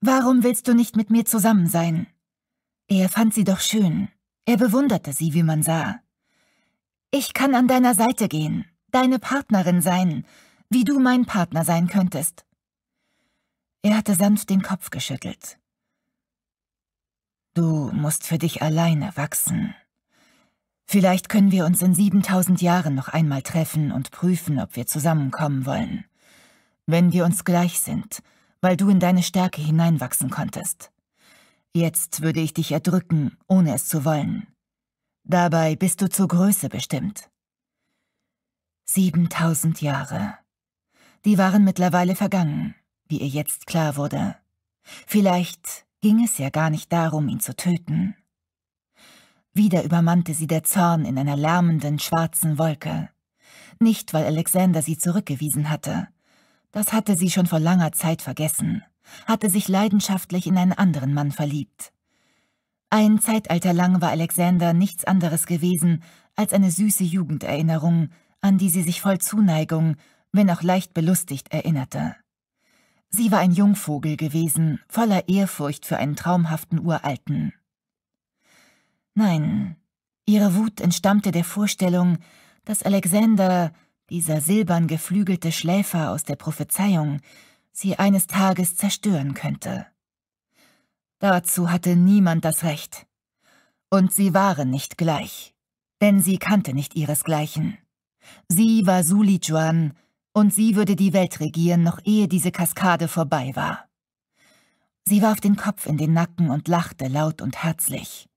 Warum willst du nicht mit mir zusammen sein? Er fand sie doch schön. Er bewunderte sie, wie man sah. Ich kann an deiner Seite gehen, deine Partnerin sein, wie du mein Partner sein könntest. Er hatte sanft den Kopf geschüttelt. Du musst für dich alleine wachsen. Vielleicht können wir uns in 7000 Jahren noch einmal treffen und prüfen, ob wir zusammenkommen wollen. Wenn wir uns gleich sind, weil du in deine Stärke hineinwachsen konntest. Jetzt würde ich dich erdrücken, ohne es zu wollen. Dabei bist du zur Größe bestimmt. 7000 Jahre. Die waren mittlerweile vergangen wie ihr jetzt klar wurde. Vielleicht ging es ja gar nicht darum, ihn zu töten. Wieder übermannte sie der Zorn in einer lärmenden, schwarzen Wolke. Nicht, weil Alexander sie zurückgewiesen hatte. Das hatte sie schon vor langer Zeit vergessen, hatte sich leidenschaftlich in einen anderen Mann verliebt. Ein Zeitalter lang war Alexander nichts anderes gewesen als eine süße Jugenderinnerung, an die sie sich voll Zuneigung, wenn auch leicht belustigt, erinnerte. Sie war ein Jungvogel gewesen, voller Ehrfurcht für einen traumhaften Uralten. Nein, ihre Wut entstammte der Vorstellung, dass Alexander, dieser silbern geflügelte Schläfer aus der Prophezeiung, sie eines Tages zerstören könnte. Dazu hatte niemand das Recht. Und sie waren nicht gleich, denn sie kannte nicht ihresgleichen. Sie war Suli Juan, und sie würde die Welt regieren, noch ehe diese Kaskade vorbei war. Sie warf den Kopf in den Nacken und lachte laut und herzlich.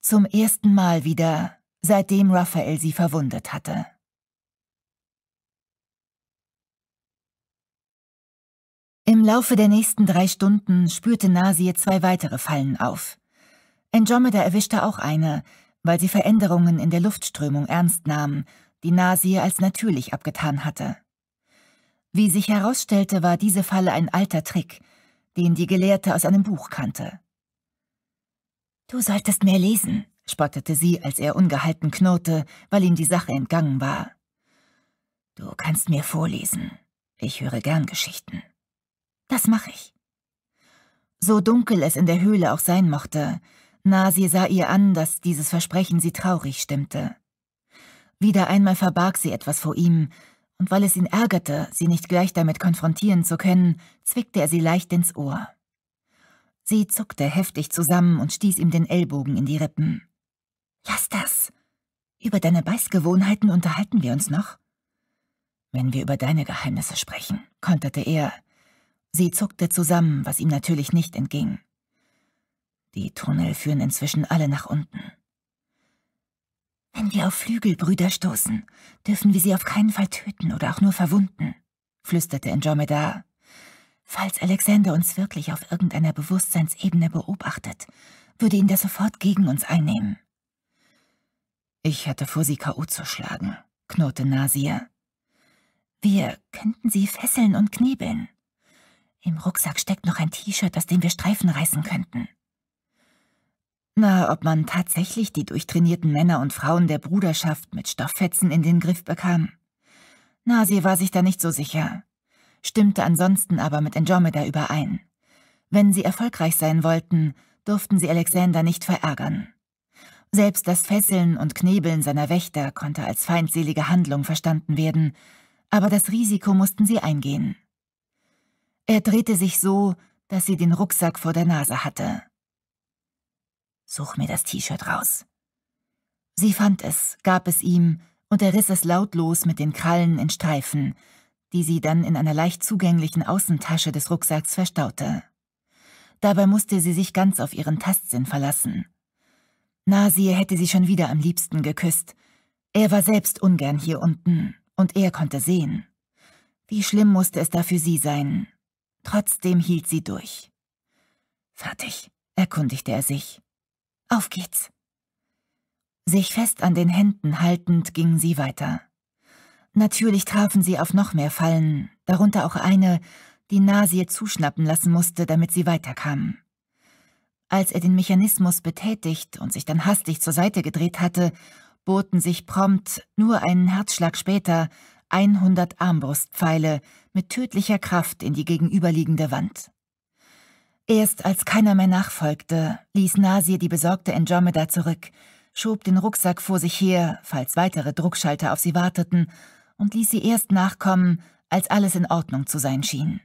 Zum ersten Mal wieder, seitdem Raphael sie verwundet hatte. Im Laufe der nächsten drei Stunden spürte Nasie zwei weitere Fallen auf. Andromeda erwischte auch eine, weil sie Veränderungen in der Luftströmung ernst nahm die Nasir als natürlich abgetan hatte. Wie sich herausstellte, war diese Falle ein alter Trick, den die Gelehrte aus einem Buch kannte. »Du solltest mehr lesen«, spottete sie, als er ungehalten knurrte, weil ihm die Sache entgangen war. »Du kannst mir vorlesen. Ich höre gern Geschichten.« »Das mache ich.« So dunkel es in der Höhle auch sein mochte, Nasi sah ihr an, dass dieses Versprechen sie traurig stimmte. Wieder einmal verbarg sie etwas vor ihm, und weil es ihn ärgerte, sie nicht gleich damit konfrontieren zu können, zwickte er sie leicht ins Ohr. Sie zuckte heftig zusammen und stieß ihm den Ellbogen in die Rippen. »Lass das! Über deine Beißgewohnheiten unterhalten wir uns noch?« »Wenn wir über deine Geheimnisse sprechen«, konterte er. Sie zuckte zusammen, was ihm natürlich nicht entging. »Die Tunnel führen inzwischen alle nach unten. Wenn wir auf Flügelbrüder stoßen, dürfen wir sie auf keinen Fall töten oder auch nur verwunden, flüsterte Andromeda. Falls Alexander uns wirklich auf irgendeiner Bewusstseinsebene beobachtet, würde ihn der sofort gegen uns einnehmen. Ich hätte vor, sie K.O. zu schlagen, knurrte Nasir. Wir könnten sie fesseln und knebeln. Im Rucksack steckt noch ein T-Shirt, aus dem wir Streifen reißen könnten. Na, ob man tatsächlich die durchtrainierten Männer und Frauen der Bruderschaft mit Stofffetzen in den Griff bekam? Na, sie war sich da nicht so sicher, stimmte ansonsten aber mit Andromeda überein. Wenn sie erfolgreich sein wollten, durften sie Alexander nicht verärgern. Selbst das Fesseln und Knebeln seiner Wächter konnte als feindselige Handlung verstanden werden, aber das Risiko mussten sie eingehen. Er drehte sich so, dass sie den Rucksack vor der Nase hatte. Such mir das T-Shirt raus. Sie fand es, gab es ihm, und er riss es lautlos mit den Krallen in Streifen, die sie dann in einer leicht zugänglichen Außentasche des Rucksacks verstaute. Dabei musste sie sich ganz auf ihren Tastsinn verlassen. Nasie hätte sie schon wieder am liebsten geküsst. Er war selbst ungern hier unten, und er konnte sehen. Wie schlimm musste es da für sie sein. Trotzdem hielt sie durch. Fertig, erkundigte er sich. Auf geht's. Sich fest an den Händen haltend gingen sie weiter. Natürlich trafen sie auf noch mehr Fallen, darunter auch eine, die Nasie zuschnappen lassen musste, damit sie weiterkamen. Als er den Mechanismus betätigt und sich dann hastig zur Seite gedreht hatte, boten sich prompt, nur einen Herzschlag später, 100 Armbrustpfeile mit tödlicher Kraft in die gegenüberliegende Wand. Erst als keiner mehr nachfolgte, ließ Nasir die besorgte Andromeda zurück, schob den Rucksack vor sich her, falls weitere Druckschalter auf sie warteten, und ließ sie erst nachkommen, als alles in Ordnung zu sein schien.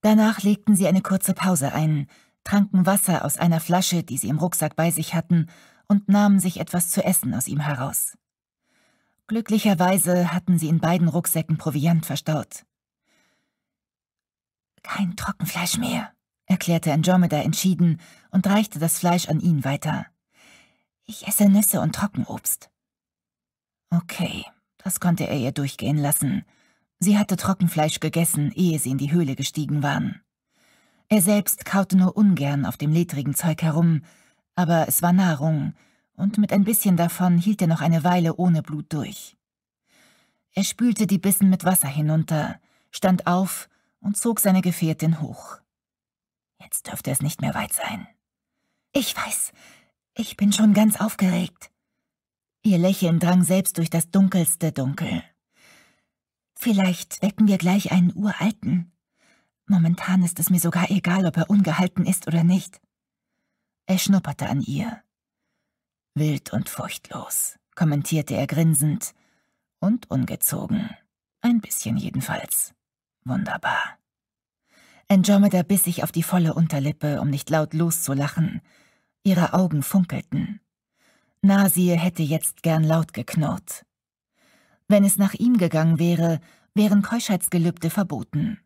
Danach legten sie eine kurze Pause ein, tranken Wasser aus einer Flasche, die sie im Rucksack bei sich hatten, und nahmen sich etwas zu essen aus ihm heraus. Glücklicherweise hatten sie in beiden Rucksäcken Proviant verstaut. Kein Trockenfleisch mehr, erklärte Andromeda entschieden und reichte das Fleisch an ihn weiter. Ich esse Nüsse und Trockenobst. Okay, das konnte er ihr durchgehen lassen. Sie hatte Trockenfleisch gegessen, ehe sie in die Höhle gestiegen waren. Er selbst kaute nur ungern auf dem ledrigen Zeug herum, aber es war Nahrung, und mit ein bisschen davon hielt er noch eine Weile ohne Blut durch. Er spülte die Bissen mit Wasser hinunter, stand auf und zog seine Gefährtin hoch. Jetzt dürfte es nicht mehr weit sein. Ich weiß, ich bin schon ganz aufgeregt. Ihr Lächeln drang selbst durch das dunkelste Dunkel. Vielleicht wecken wir gleich einen Uralten. Momentan ist es mir sogar egal, ob er ungehalten ist oder nicht. Er schnupperte an ihr. Wild und furchtlos, kommentierte er grinsend. Und ungezogen. Ein bisschen jedenfalls. Wunderbar. Andromeda biss sich auf die volle Unterlippe, um nicht laut loszulachen. Ihre Augen funkelten. Nasir hätte jetzt gern laut geknurrt. Wenn es nach ihm gegangen wäre, wären Keuschheitsgelübde verboten.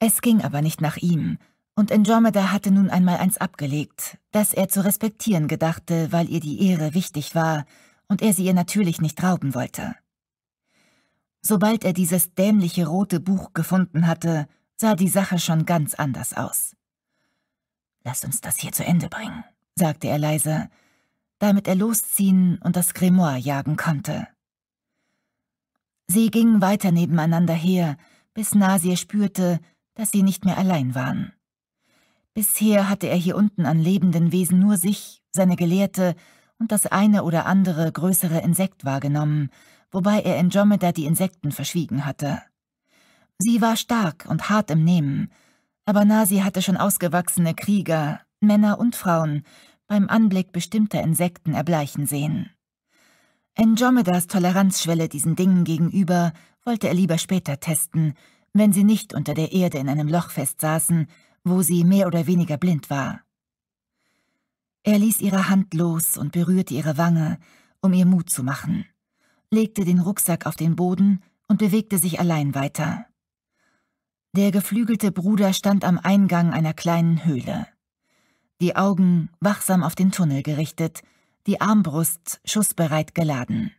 Es ging aber nicht nach ihm, und Andromeda hatte nun einmal eins abgelegt, das er zu respektieren gedachte, weil ihr die Ehre wichtig war und er sie ihr natürlich nicht rauben wollte. Sobald er dieses dämliche rote Buch gefunden hatte, sah die Sache schon ganz anders aus. »Lasst uns das hier zu Ende bringen«, sagte er leise, damit er losziehen und das Grimoire jagen konnte. Sie gingen weiter nebeneinander her, bis Nasir spürte, dass sie nicht mehr allein waren. Bisher hatte er hier unten an lebenden Wesen nur sich, seine Gelehrte und das eine oder andere größere Insekt wahrgenommen, wobei er in Jomeda die Insekten verschwiegen hatte. Sie war stark und hart im Nehmen, aber Nasi hatte schon ausgewachsene Krieger, Männer und Frauen, beim Anblick bestimmter Insekten erbleichen sehen. Andromedas Toleranzschwelle diesen Dingen gegenüber wollte er lieber später testen, wenn sie nicht unter der Erde in einem Loch festsaßen, wo sie mehr oder weniger blind war. Er ließ ihre Hand los und berührte ihre Wange, um ihr Mut zu machen, legte den Rucksack auf den Boden und bewegte sich allein weiter. Der geflügelte Bruder stand am Eingang einer kleinen Höhle. Die Augen wachsam auf den Tunnel gerichtet, die Armbrust schussbereit geladen.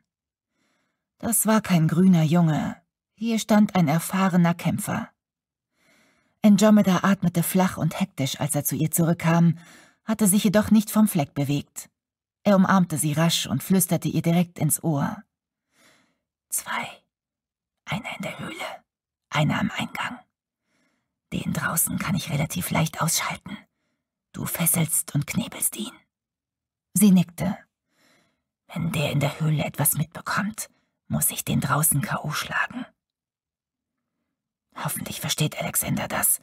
Das war kein grüner Junge. Hier stand ein erfahrener Kämpfer. Andromeda atmete flach und hektisch, als er zu ihr zurückkam, hatte sich jedoch nicht vom Fleck bewegt. Er umarmte sie rasch und flüsterte ihr direkt ins Ohr. Zwei. Einer in der Höhle, einer am Eingang. Den draußen kann ich relativ leicht ausschalten. Du fesselst und knebelst ihn. Sie nickte. Wenn der in der Höhle etwas mitbekommt, muss ich den draußen K.O. schlagen. Hoffentlich versteht Alexander das.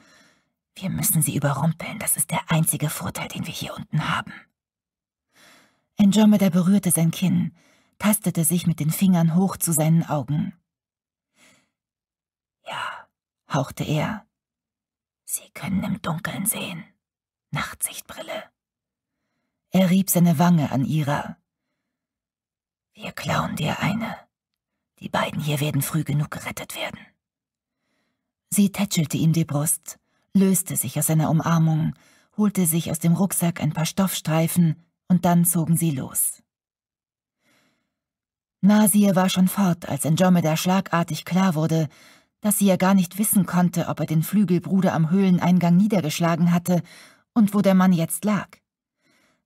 Wir müssen sie überrumpeln, das ist der einzige Vorteil, den wir hier unten haben. Andromeda berührte sein Kinn, tastete sich mit den Fingern hoch zu seinen Augen. Ja, hauchte er. Sie können im Dunkeln sehen. Nachtsichtbrille. Er rieb seine Wange an ihrer. Wir klauen dir eine. Die beiden hier werden früh genug gerettet werden. Sie tätschelte ihm die Brust, löste sich aus seiner Umarmung, holte sich aus dem Rucksack ein paar Stoffstreifen und dann zogen sie los. Nasir war schon fort, als Andromeda schlagartig klar wurde, dass sie ja gar nicht wissen konnte, ob er den Flügelbruder am Höhleneingang niedergeschlagen hatte und wo der Mann jetzt lag.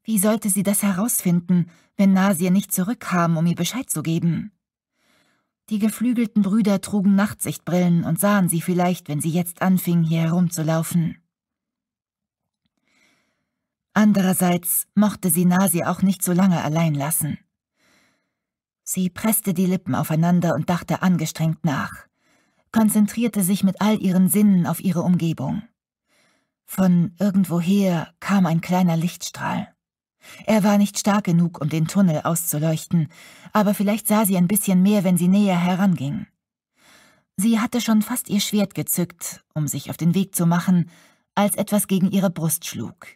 Wie sollte sie das herausfinden, wenn Nasir nicht zurückkam, um ihr Bescheid zu geben? Die geflügelten Brüder trugen Nachtsichtbrillen und sahen sie vielleicht, wenn sie jetzt anfingen, hier herumzulaufen. Andererseits mochte sie Nasir auch nicht so lange allein lassen. Sie presste die Lippen aufeinander und dachte angestrengt nach konzentrierte sich mit all ihren Sinnen auf ihre Umgebung. Von irgendwoher kam ein kleiner Lichtstrahl. Er war nicht stark genug, um den Tunnel auszuleuchten, aber vielleicht sah sie ein bisschen mehr, wenn sie näher heranging. Sie hatte schon fast ihr Schwert gezückt, um sich auf den Weg zu machen, als etwas gegen ihre Brust schlug.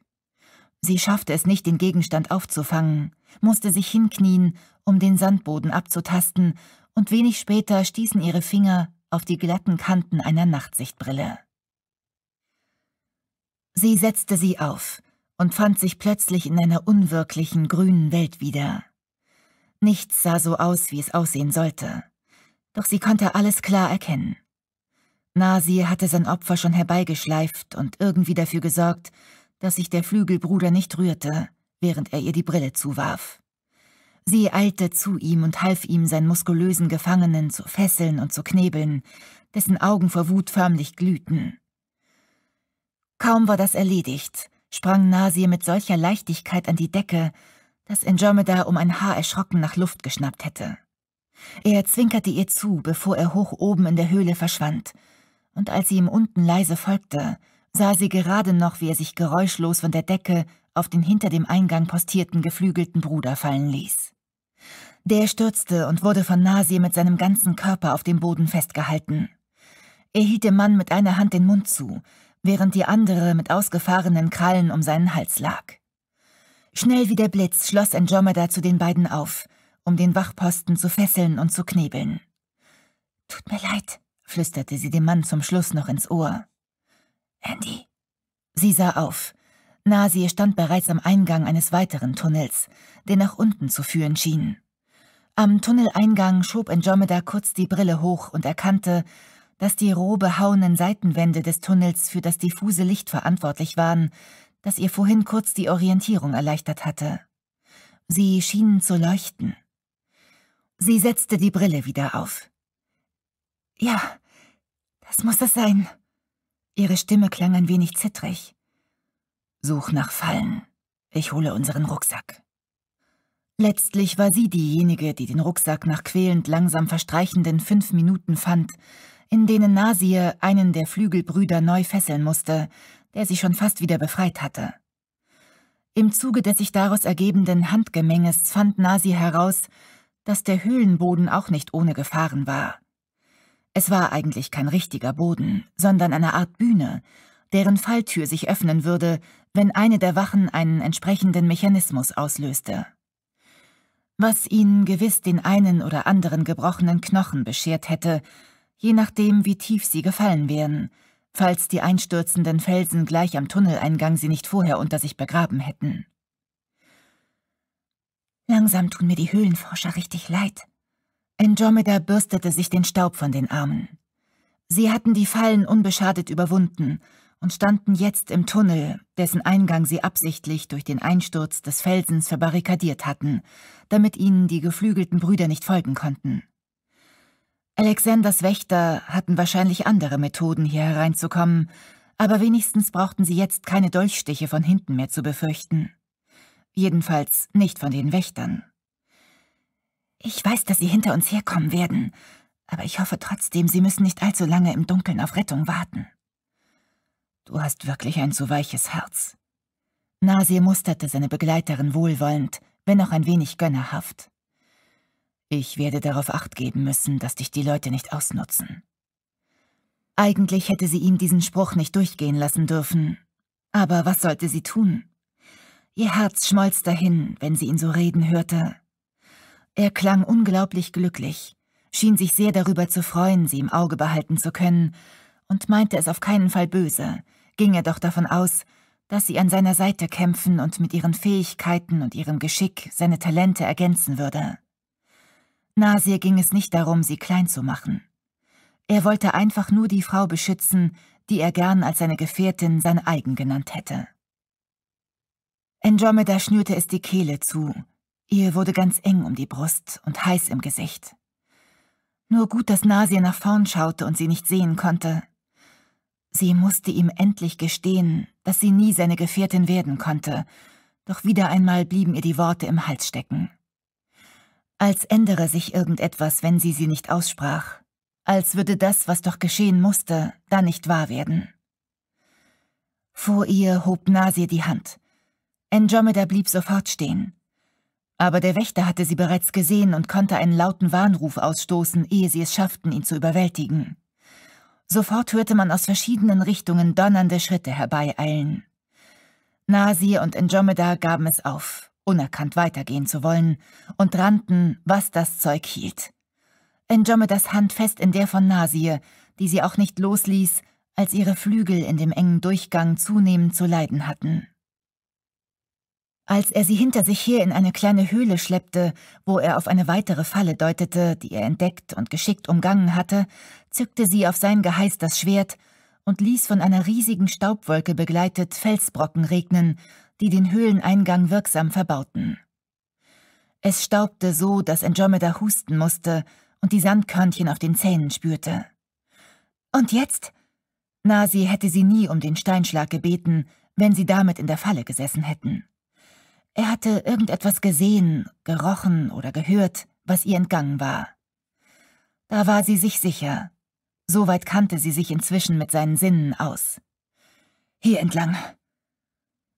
Sie schaffte es nicht, den Gegenstand aufzufangen, musste sich hinknien, um den Sandboden abzutasten, und wenig später stießen ihre Finger auf die glatten Kanten einer Nachtsichtbrille. Sie setzte sie auf und fand sich plötzlich in einer unwirklichen grünen Welt wieder. Nichts sah so aus, wie es aussehen sollte, doch sie konnte alles klar erkennen. Nasir hatte sein Opfer schon herbeigeschleift und irgendwie dafür gesorgt, dass sich der Flügelbruder nicht rührte, während er ihr die Brille zuwarf. Sie eilte zu ihm und half ihm, seinen muskulösen Gefangenen zu fesseln und zu knebeln, dessen Augen vor Wut förmlich glühten. Kaum war das erledigt, sprang Nasir mit solcher Leichtigkeit an die Decke, dass Andromeda um ein Haar erschrocken nach Luft geschnappt hätte. Er zwinkerte ihr zu, bevor er hoch oben in der Höhle verschwand, und als sie ihm unten leise folgte, sah sie gerade noch, wie er sich geräuschlos von der Decke auf den hinter dem Eingang postierten geflügelten Bruder fallen ließ. Der stürzte und wurde von Nasir mit seinem ganzen Körper auf dem Boden festgehalten. Er hielt dem Mann mit einer Hand den Mund zu, während die andere mit ausgefahrenen Krallen um seinen Hals lag. Schnell wie der Blitz schloss Andromeda zu den beiden auf, um den Wachposten zu fesseln und zu knebeln. Tut mir leid, flüsterte sie dem Mann zum Schluss noch ins Ohr. Andy. Sie sah auf, Nasi stand bereits am Eingang eines weiteren Tunnels, der nach unten zu führen schien. Am Tunneleingang schob Andromeda kurz die Brille hoch und erkannte, dass die roh behauenen Seitenwände des Tunnels für das diffuse Licht verantwortlich waren, das ihr vorhin kurz die Orientierung erleichtert hatte. Sie schienen zu leuchten. Sie setzte die Brille wieder auf. Ja, das muss es sein. Ihre Stimme klang ein wenig zittrig. Such nach Fallen. Ich hole unseren Rucksack. Letztlich war sie diejenige, die den Rucksack nach quälend langsam verstreichenden fünf Minuten fand, in denen Nasir einen der Flügelbrüder neu fesseln musste, der sie schon fast wieder befreit hatte. Im Zuge des sich daraus ergebenden Handgemenges fand Nasir heraus, dass der Höhlenboden auch nicht ohne Gefahren war. Es war eigentlich kein richtiger Boden, sondern eine Art Bühne, deren Falltür sich öffnen würde, wenn eine der Wachen einen entsprechenden Mechanismus auslöste. Was ihnen gewiss den einen oder anderen gebrochenen Knochen beschert hätte, je nachdem, wie tief sie gefallen wären, falls die einstürzenden Felsen gleich am Tunneleingang sie nicht vorher unter sich begraben hätten. Langsam tun mir die Höhlenforscher richtig leid. Andromeda bürstete sich den Staub von den Armen. Sie hatten die Fallen unbeschadet überwunden und standen jetzt im Tunnel, dessen Eingang sie absichtlich durch den Einsturz des Felsens verbarrikadiert hatten, damit ihnen die geflügelten Brüder nicht folgen konnten. Alexanders Wächter hatten wahrscheinlich andere Methoden, hier hereinzukommen, aber wenigstens brauchten sie jetzt keine Dolchstiche von hinten mehr zu befürchten. Jedenfalls nicht von den Wächtern. Ich weiß, dass sie hinter uns herkommen werden, aber ich hoffe trotzdem, sie müssen nicht allzu lange im Dunkeln auf Rettung warten. Du hast wirklich ein zu weiches Herz. Nasir musterte seine Begleiterin wohlwollend, wenn auch ein wenig gönnerhaft. Ich werde darauf acht geben müssen, dass dich die Leute nicht ausnutzen. Eigentlich hätte sie ihm diesen Spruch nicht durchgehen lassen dürfen. Aber was sollte sie tun? Ihr Herz schmolz dahin, wenn sie ihn so reden hörte. Er klang unglaublich glücklich, schien sich sehr darüber zu freuen, sie im Auge behalten zu können, und meinte es auf keinen Fall böse, ging er doch davon aus, dass sie an seiner Seite kämpfen und mit ihren Fähigkeiten und ihrem Geschick seine Talente ergänzen würde. Nasir ging es nicht darum, sie klein zu machen. Er wollte einfach nur die Frau beschützen, die er gern als seine Gefährtin sein eigen genannt hätte. Andromeda schnürte es die Kehle zu. Ihr wurde ganz eng um die Brust und heiß im Gesicht. Nur gut, dass Nasir nach vorn schaute und sie nicht sehen konnte. Sie musste ihm endlich gestehen, dass sie nie seine Gefährtin werden konnte, doch wieder einmal blieben ihr die Worte im Hals stecken. Als ändere sich irgendetwas, wenn sie sie nicht aussprach, als würde das, was doch geschehen musste, dann nicht wahr werden. Vor ihr hob Nasir die Hand. Andromeda blieb sofort stehen. Aber der Wächter hatte sie bereits gesehen und konnte einen lauten Warnruf ausstoßen, ehe sie es schafften, ihn zu überwältigen. Sofort hörte man aus verschiedenen Richtungen donnernde Schritte herbeieilen. Nasir und Andromeda gaben es auf, unerkannt weitergehen zu wollen, und rannten, was das Zeug hielt. Andromedas Hand fest in der von Nasir, die sie auch nicht losließ, als ihre Flügel in dem engen Durchgang zunehmend zu leiden hatten. Als er sie hinter sich her in eine kleine Höhle schleppte, wo er auf eine weitere Falle deutete, die er entdeckt und geschickt umgangen hatte, zückte sie auf sein Geheiß das Schwert und ließ von einer riesigen Staubwolke begleitet Felsbrocken regnen, die den Höhleneingang wirksam verbauten. Es staubte so, dass Andromeda husten musste und die Sandkörnchen auf den Zähnen spürte. Und jetzt? Nasi hätte sie nie um den Steinschlag gebeten, wenn sie damit in der Falle gesessen hätten. Er hatte irgendetwas gesehen, gerochen oder gehört, was ihr entgangen war. Da war sie sich sicher. Soweit kannte sie sich inzwischen mit seinen Sinnen aus. Hier entlang.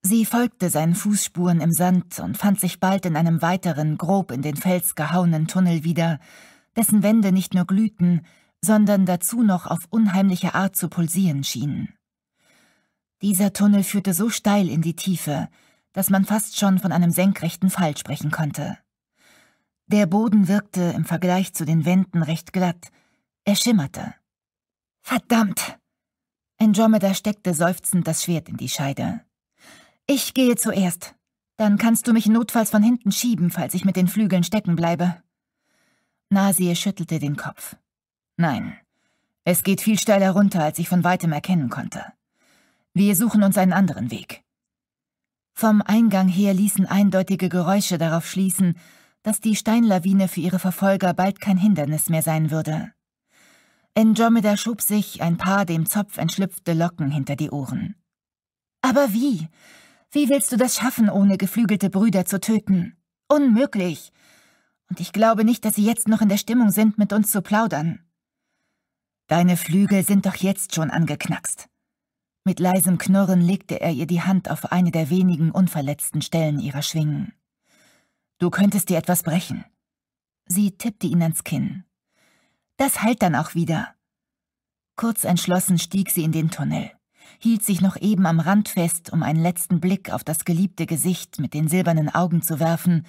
Sie folgte seinen Fußspuren im Sand und fand sich bald in einem weiteren, grob in den Fels gehauenen Tunnel wieder, dessen Wände nicht nur glühten, sondern dazu noch auf unheimliche Art zu pulsieren schienen. Dieser Tunnel führte so steil in die Tiefe, dass man fast schon von einem senkrechten Fall sprechen konnte. Der Boden wirkte im Vergleich zu den Wänden recht glatt, er schimmerte. Verdammt! Andromeda steckte seufzend das Schwert in die Scheide. Ich gehe zuerst. Dann kannst du mich notfalls von hinten schieben, falls ich mit den Flügeln stecken bleibe. Nasir schüttelte den Kopf. Nein, es geht viel steiler runter, als ich von weitem erkennen konnte. Wir suchen uns einen anderen Weg. Vom Eingang her ließen eindeutige Geräusche darauf schließen, dass die Steinlawine für ihre Verfolger bald kein Hindernis mehr sein würde. Andromeda schob sich ein paar dem Zopf entschlüpfte Locken hinter die Ohren. Aber wie? Wie willst du das schaffen, ohne geflügelte Brüder zu töten? Unmöglich! Und ich glaube nicht, dass sie jetzt noch in der Stimmung sind, mit uns zu plaudern. Deine Flügel sind doch jetzt schon angeknackst. Mit leisem Knurren legte er ihr die Hand auf eine der wenigen unverletzten Stellen ihrer Schwingen. Du könntest dir etwas brechen. Sie tippte ihn ans Kinn. Das heilt dann auch wieder. Kurz entschlossen stieg sie in den Tunnel, hielt sich noch eben am Rand fest, um einen letzten Blick auf das geliebte Gesicht mit den silbernen Augen zu werfen,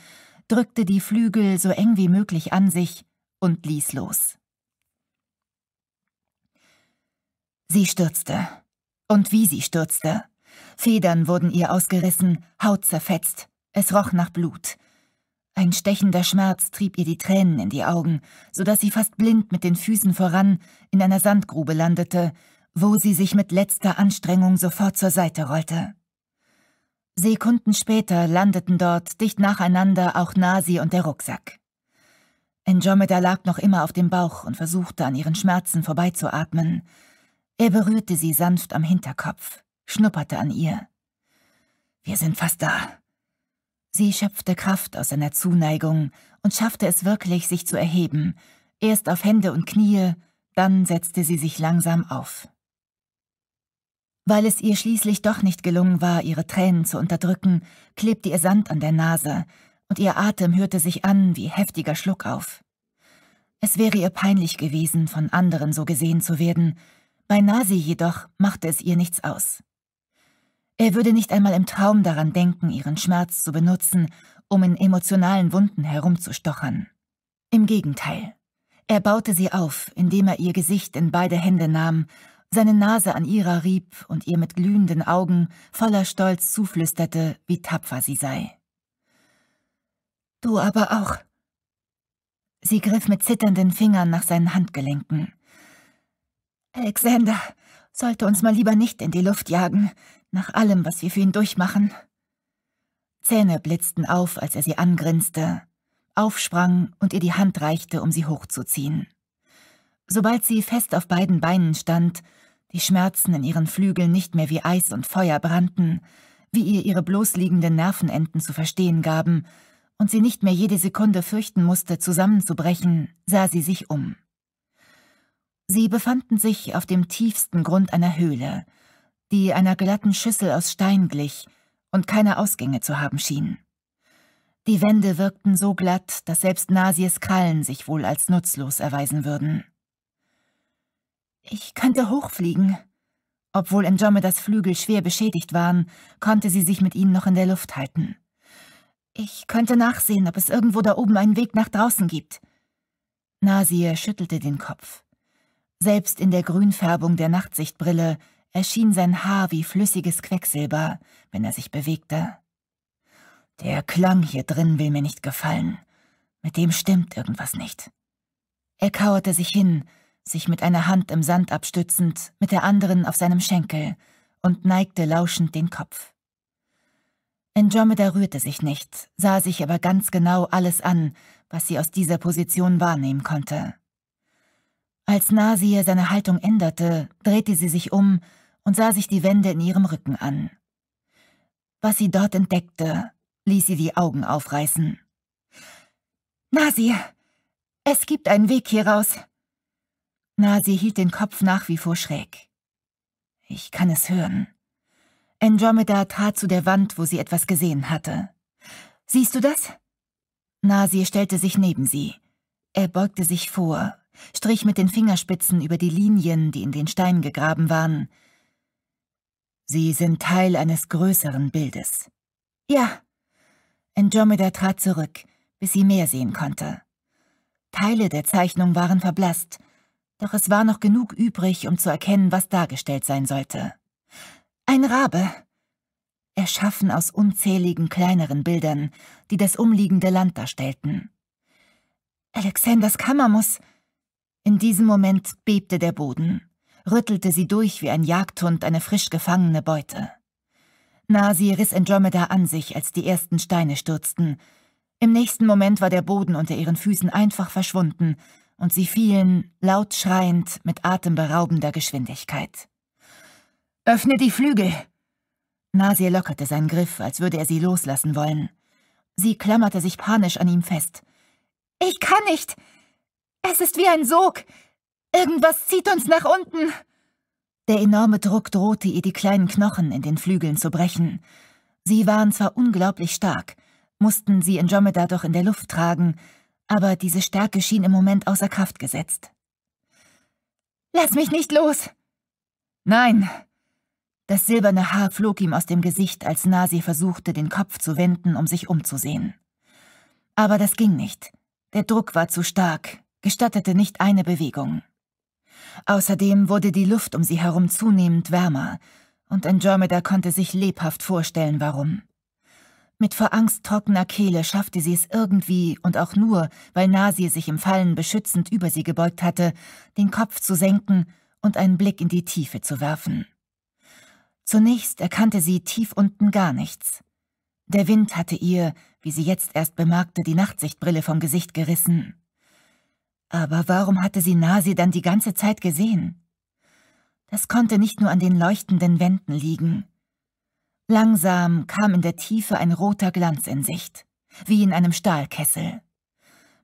drückte die Flügel so eng wie möglich an sich und ließ los. Sie stürzte, und wie sie stürzte. Federn wurden ihr ausgerissen, Haut zerfetzt, es roch nach Blut. Ein stechender Schmerz trieb ihr die Tränen in die Augen, so dass sie fast blind mit den Füßen voran in einer Sandgrube landete, wo sie sich mit letzter Anstrengung sofort zur Seite rollte. Sekunden später landeten dort dicht nacheinander auch Nasi und der Rucksack. Andromeda lag noch immer auf dem Bauch und versuchte, an ihren Schmerzen vorbeizuatmen. Er berührte sie sanft am Hinterkopf, schnupperte an ihr. »Wir sind fast da.« Sie schöpfte Kraft aus seiner Zuneigung und schaffte es wirklich, sich zu erheben, erst auf Hände und Knie, dann setzte sie sich langsam auf. Weil es ihr schließlich doch nicht gelungen war, ihre Tränen zu unterdrücken, klebte ihr Sand an der Nase, und ihr Atem hörte sich an wie heftiger Schluckauf. Es wäre ihr peinlich gewesen, von anderen so gesehen zu werden, bei Nasi jedoch machte es ihr nichts aus. Er würde nicht einmal im Traum daran denken, ihren Schmerz zu benutzen, um in emotionalen Wunden herumzustochern. Im Gegenteil. Er baute sie auf, indem er ihr Gesicht in beide Hände nahm, seine Nase an ihrer rieb und ihr mit glühenden Augen voller Stolz zuflüsterte, wie tapfer sie sei. Du aber auch. Sie griff mit zitternden Fingern nach seinen Handgelenken. Alexander sollte uns mal lieber nicht in die Luft jagen, nach allem, was wir für ihn durchmachen. Zähne blitzten auf, als er sie angrinste, aufsprang und ihr die Hand reichte, um sie hochzuziehen. Sobald sie fest auf beiden Beinen stand, die Schmerzen in ihren Flügeln nicht mehr wie Eis und Feuer brannten, wie ihr ihre bloßliegenden Nervenenden zu verstehen gaben, und sie nicht mehr jede Sekunde fürchten musste, zusammenzubrechen, sah sie sich um. Sie befanden sich auf dem tiefsten Grund einer Höhle, die einer glatten Schüssel aus Stein glich und keine Ausgänge zu haben schien. Die Wände wirkten so glatt, dass selbst Nasies Krallen sich wohl als nutzlos erweisen würden. Ich könnte hochfliegen. Obwohl Andromedas Flügel schwer beschädigt waren, konnte sie sich mit ihnen noch in der Luft halten. Ich könnte nachsehen, ob es irgendwo da oben einen Weg nach draußen gibt. Nasie schüttelte den Kopf. Selbst in der Grünfärbung der Nachtsichtbrille erschien sein Haar wie flüssiges Quecksilber, wenn er sich bewegte. Der Klang hier drin will mir nicht gefallen. Mit dem stimmt irgendwas nicht. Er kauerte sich hin, sich mit einer Hand im Sand abstützend, mit der anderen auf seinem Schenkel, und neigte lauschend den Kopf. Andromeda rührte sich nicht, sah sich aber ganz genau alles an, was sie aus dieser Position wahrnehmen konnte. Als Nasir seine Haltung änderte, drehte sie sich um und sah sich die Wände in ihrem Rücken an. Was sie dort entdeckte, ließ sie die Augen aufreißen. Nasir, es gibt einen Weg hier raus. Nasir hielt den Kopf nach wie vor schräg. Ich kann es hören. Andromeda trat zu der Wand, wo sie etwas gesehen hatte. Siehst du das? Nasir stellte sich neben sie. Er beugte sich vor, strich mit den Fingerspitzen über die Linien, die in den Stein gegraben waren. Sie sind Teil eines größeren Bildes. Ja. Andromeda trat zurück, bis sie mehr sehen konnte. Teile der Zeichnung waren verblasst, doch es war noch genug übrig, um zu erkennen, was dargestellt sein sollte. Ein Rabe. Erschaffen aus unzähligen kleineren Bildern, die das umliegende Land darstellten. Alexanders Kammer muss in diesem Moment bebte der Boden, rüttelte sie durch wie ein Jagdhund eine frisch gefangene Beute. Nasi riss Andromeda an sich, als die ersten Steine stürzten. Im nächsten Moment war der Boden unter ihren Füßen einfach verschwunden, und sie fielen, laut schreiend, mit atemberaubender Geschwindigkeit. Öffne die Flügel! Nasir lockerte seinen Griff, als würde er sie loslassen wollen. Sie klammerte sich panisch an ihm fest. Ich kann nicht! Es ist wie ein Sog. Irgendwas zieht uns nach unten. Der enorme Druck drohte ihr, die kleinen Knochen in den Flügeln zu brechen. Sie waren zwar unglaublich stark, mussten sie Andromeda doch in der Luft tragen, aber diese Stärke schien im Moment außer Kraft gesetzt. Lass mich nicht los! Nein! Das silberne Haar flog ihm aus dem Gesicht, als Nasi versuchte, den Kopf zu wenden, um sich umzusehen. Aber das ging nicht. Der Druck war zu stark, gestattete nicht eine Bewegung. Außerdem wurde die Luft um sie herum zunehmend wärmer, und Andromeda konnte sich lebhaft vorstellen, warum. Mit vor Angst trockener Kehle schaffte sie es irgendwie und auch nur, weil Nasir sich im Fallen beschützend über sie gebeugt hatte, den Kopf zu senken und einen Blick in die Tiefe zu werfen. Zunächst erkannte sie tief unten gar nichts. Der Wind hatte ihr, wie sie jetzt erst bemerkte, die Nachtsichtbrille vom Gesicht gerissen. Aber warum hatte sie Nasi dann die ganze Zeit gesehen? Das konnte nicht nur an den leuchtenden Wänden liegen. Langsam kam in der Tiefe ein roter Glanz in Sicht, wie in einem Stahlkessel.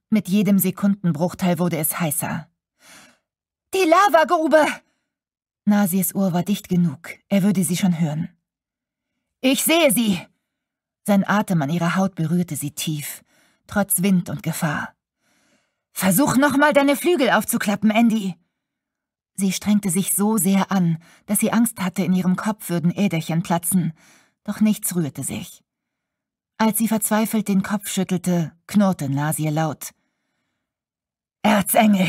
Mit jedem Sekundenbruchteil wurde es heißer. Die Lavagrube! Nasis Ohr war dicht genug, er würde sie schon hören. Ich sehe sie! Sein Atem an ihrer Haut berührte sie tief, trotz Wind und Gefahr. Versuch nochmal deine Flügel aufzuklappen, Andy. Sie strengte sich so sehr an, dass sie Angst hatte, in ihrem Kopf würden Äderchen platzen, doch nichts rührte sich. Als sie verzweifelt den Kopf schüttelte, knurrte Nasir laut. Erzengel,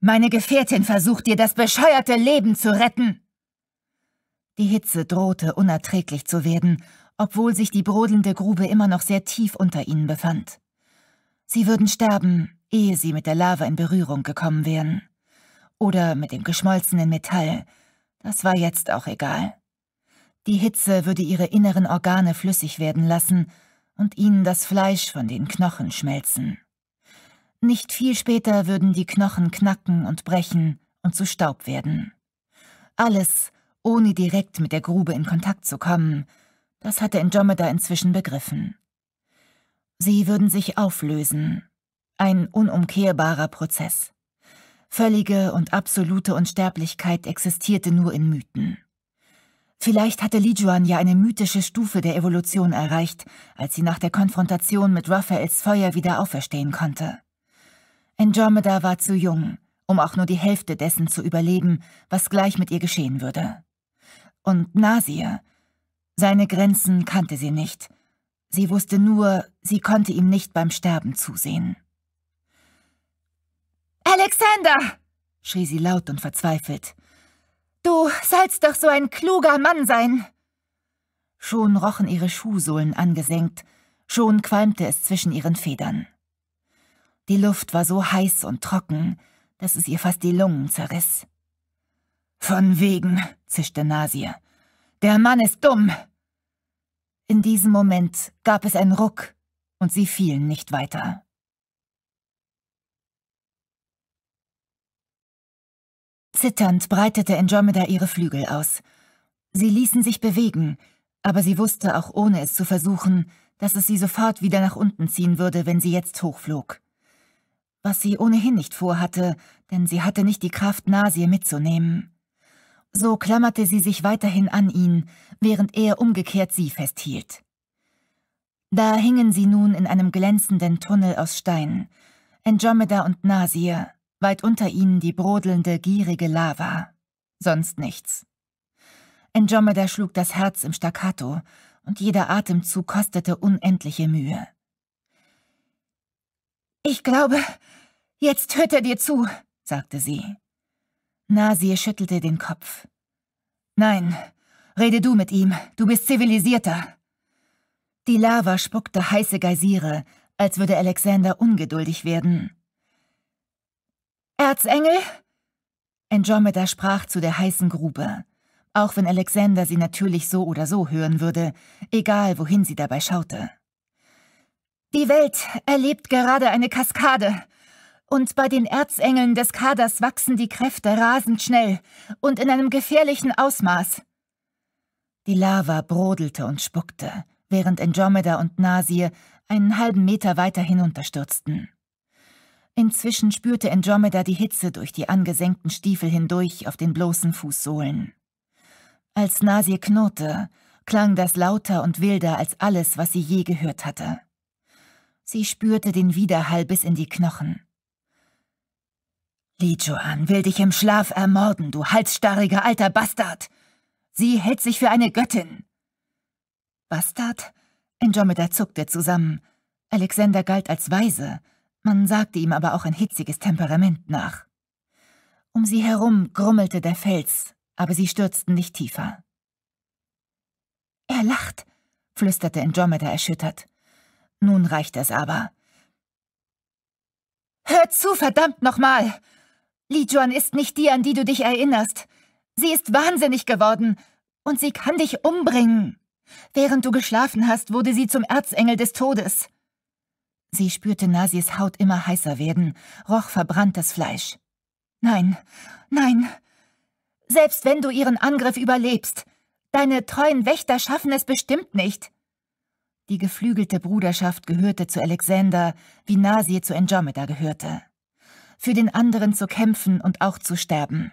meine Gefährtin versucht dir das bescheuerte Leben zu retten. Die Hitze drohte unerträglich zu werden, obwohl sich die brodelnde Grube immer noch sehr tief unter ihnen befand. Sie würden sterben, ehe sie mit der Lava in Berührung gekommen wären. Oder mit dem geschmolzenen Metall. Das war jetzt auch egal. Die Hitze würde ihre inneren Organe flüssig werden lassen und ihnen das Fleisch von den Knochen schmelzen. Nicht viel später würden die Knochen knacken und brechen und zu Staub werden. Alles, ohne direkt mit der Grube in Kontakt zu kommen, das hatte Andromeda inzwischen begriffen. Sie würden sich auflösen, ein unumkehrbarer Prozess. Völlige und absolute Unsterblichkeit existierte nur in Mythen. Vielleicht hatte Lijuan ja eine mythische Stufe der Evolution erreicht, als sie nach der Konfrontation mit Raphaels Feuer wieder auferstehen konnte. Andromeda war zu jung, um auch nur die Hälfte dessen zu überleben, was gleich mit ihr geschehen würde. Und Nasir, seine Grenzen kannte sie nicht. Sie wusste nur, sie konnte ihm nicht beim Sterben zusehen. Alexander! schrie sie laut und verzweifelt. Du sollst doch so ein kluger Mann sein! Schon rochen ihre Schuhsohlen angesenkt, schon qualmte es zwischen ihren Federn. Die Luft war so heiß und trocken, dass es ihr fast die Lungen zerriss. Von wegen, zischte Nasir. Der Mann ist dumm. In diesem Moment gab es einen Ruck, und sie fielen nicht weiter. Zitternd breitete Andromeda ihre Flügel aus. Sie ließen sich bewegen, aber sie wusste auch ohne es zu versuchen, dass es sie sofort wieder nach unten ziehen würde, wenn sie jetzt hochflog. Was sie ohnehin nicht vorhatte, denn sie hatte nicht die Kraft, Nasir mitzunehmen. So klammerte sie sich weiterhin an ihn, während er umgekehrt sie festhielt. Da hingen sie nun in einem glänzenden Tunnel aus Stein, Andromeda und Nasir, weit unter ihnen die brodelnde, gierige Lava. Sonst nichts. Andromeda schlug das Herz im Staccato und jeder Atemzug kostete unendliche Mühe. Ich glaube, jetzt hört er dir zu, sagte sie. Nasir schüttelte den Kopf. Nein, rede du mit ihm, du bist zivilisierter. Die Lava spuckte heiße Geysire, als würde Alexander ungeduldig werden. Erzengel? Andromeda sprach zu der heißen Grube, auch wenn Alexander sie natürlich so oder so hören würde, egal wohin sie dabei schaute. Die Welt erlebt gerade eine Kaskade. Und bei den Erzengeln des Kaders wachsen die Kräfte rasend schnell und in einem gefährlichen Ausmaß. Die Lava brodelte und spuckte, während Andromeda und Nasir einen halben Meter weiter hinunterstürzten. Inzwischen spürte Andromeda die Hitze durch die angesenkten Stiefel hindurch auf den bloßen Fußsohlen. Als Nasir knurrte, klang das lauter und wilder als alles, was sie je gehört hatte. Sie spürte den Widerhall bis in die Knochen. Lijuan will dich im Schlaf ermorden, du halsstarriger alter Bastard! Sie hält sich für eine Göttin! Bastard? Andromeda zuckte zusammen. Alexander galt als weise, man sagte ihm aber auch ein hitziges Temperament nach. Um sie herum grummelte der Fels, aber sie stürzten nicht tiefer. Er lacht, flüsterte Andromeda erschüttert. Nun reicht es aber. Hör zu, verdammt nochmal! Li Juan ist nicht die, an die du dich erinnerst. Sie ist wahnsinnig geworden und sie kann dich umbringen. Während du geschlafen hast, wurde sie zum Erzengel des Todes. Sie spürte Nasis Haut immer heißer werden, roch verbranntes Fleisch. Nein, nein. Selbst wenn du ihren Angriff überlebst, deine treuen Wächter schaffen es bestimmt nicht. Die geflügelte Bruderschaft gehörte zu Alexander, wie Nasi zu Andromeda gehörte. Für den anderen zu kämpfen und auch zu sterben.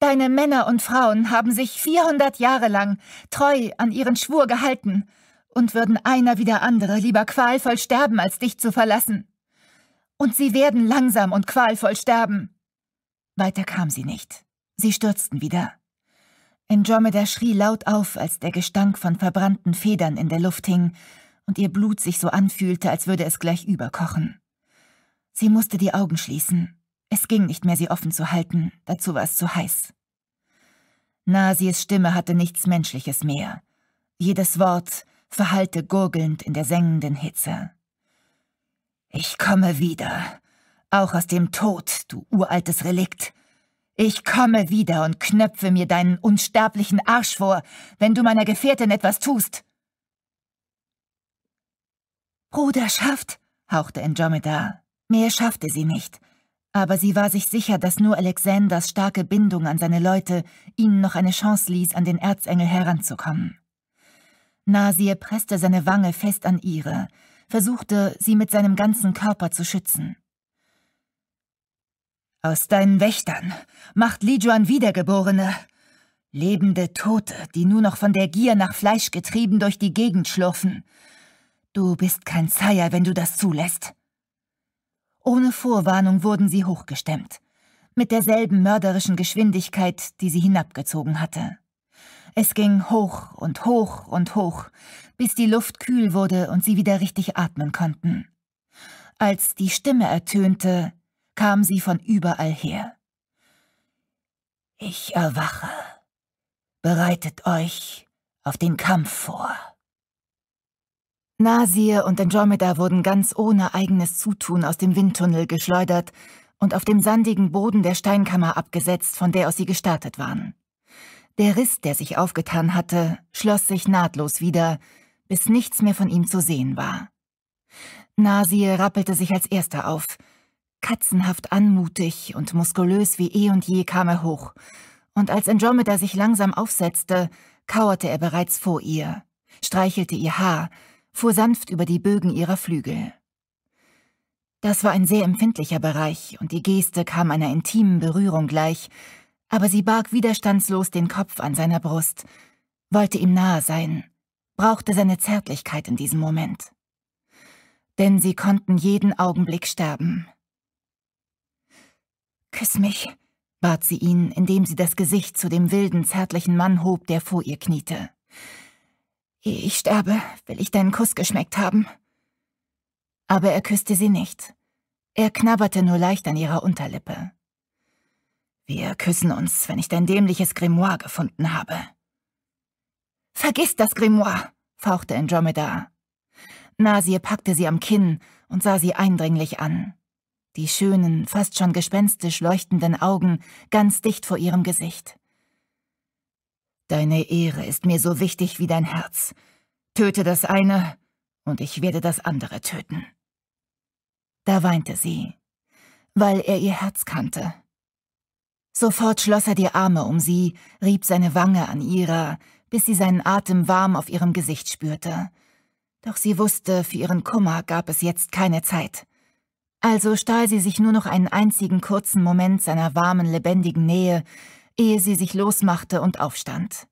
Deine Männer und Frauen haben sich 400 Jahre lang treu an ihren Schwur gehalten und würden einer wie der andere lieber qualvoll sterben, als dich zu verlassen. Und sie werden langsam und qualvoll sterben. Weiter kam sie nicht. Sie stürzten wieder. Andromeda schrie laut auf, als der Gestank von verbrannten Federn in der Luft hing und ihr Blut sich so anfühlte, als würde es gleich überkochen. Sie musste die Augen schließen. Es ging nicht mehr, sie offen zu halten, dazu war es zu heiß. Nasies Stimme hatte nichts Menschliches mehr. Jedes Wort, verhallte gurgelnd in der sengenden Hitze. Ich komme wieder, auch aus dem Tod, du uraltes Relikt. Ich komme wieder und knöpfe mir deinen unsterblichen Arsch vor, wenn du meiner Gefährtin etwas tust. Bruderschaft, hauchte Andromeda. Mehr schaffte sie nicht. Aber sie war sich sicher, dass nur Alexanders starke Bindung an seine Leute ihnen noch eine Chance ließ, an den Erzengel heranzukommen. Nasir presste seine Wange fest an ihre, versuchte, sie mit seinem ganzen Körper zu schützen. Aus deinen Wächtern macht Lijuan Wiedergeborene, lebende Tote, die nur noch von der Gier nach Fleisch getrieben durch die Gegend schlurfen. Du bist kein Zeier, wenn du das zulässt. Ohne Vorwarnung wurden sie hochgestemmt, mit derselben mörderischen Geschwindigkeit, die sie hinabgezogen hatte. Es ging hoch und hoch und hoch, bis die Luft kühl wurde und sie wieder richtig atmen konnten. Als die Stimme ertönte, kam sie von überall her. Ich erwache. Bereitet euch auf den Kampf vor. Nasir und Andromeda wurden ganz ohne eigenes Zutun aus dem Windtunnel geschleudert und auf dem sandigen Boden der Steinkammer abgesetzt, von der aus sie gestartet waren. Der Riss, der sich aufgetan hatte, schloss sich nahtlos wieder, bis nichts mehr von ihm zu sehen war. Nasir rappelte sich als erster auf. Katzenhaft anmutig und muskulös wie eh und je kam er hoch, und als Andromeda sich langsam aufsetzte, kauerte er bereits vor ihr, streichelte ihr Haar, fuhr sanft über die Bögen ihrer Flügel. Das war ein sehr empfindlicher Bereich, und die Geste kam einer intimen Berührung gleich, aber sie barg widerstandslos den Kopf an seiner Brust, wollte ihm nahe sein, brauchte seine Zärtlichkeit in diesem Moment. Denn sie konnten jeden Augenblick sterben. Küss mich, bat sie ihn, indem sie das Gesicht zu dem wilden, zärtlichen Mann hob, der vor ihr kniete. Ehe ich sterbe, will ich deinen Kuss geschmeckt haben. Aber er küsste sie nicht. Er knabberte nur leicht an ihrer Unterlippe. Wir küssen uns, wenn ich dein dämliches Grimoire gefunden habe. Vergiss das Grimoire, fauchte Andromeda. Nasir packte sie am Kinn und sah sie eindringlich an. Die schönen, fast schon gespenstisch leuchtenden Augen ganz dicht vor ihrem Gesicht. Deine Ehre ist mir so wichtig wie dein Herz. Töte das eine, und ich werde das andere töten. Da weinte sie, weil er ihr Herz kannte Sofort schloss er die Arme um sie, rieb seine Wange an ihrer, bis sie seinen Atem warm auf ihrem Gesicht spürte. Doch sie wusste, für ihren Kummer gab es jetzt keine Zeit. Also stahl sie sich nur noch einen einzigen kurzen Moment seiner warmen, lebendigen Nähe, ehe sie sich losmachte und aufstand.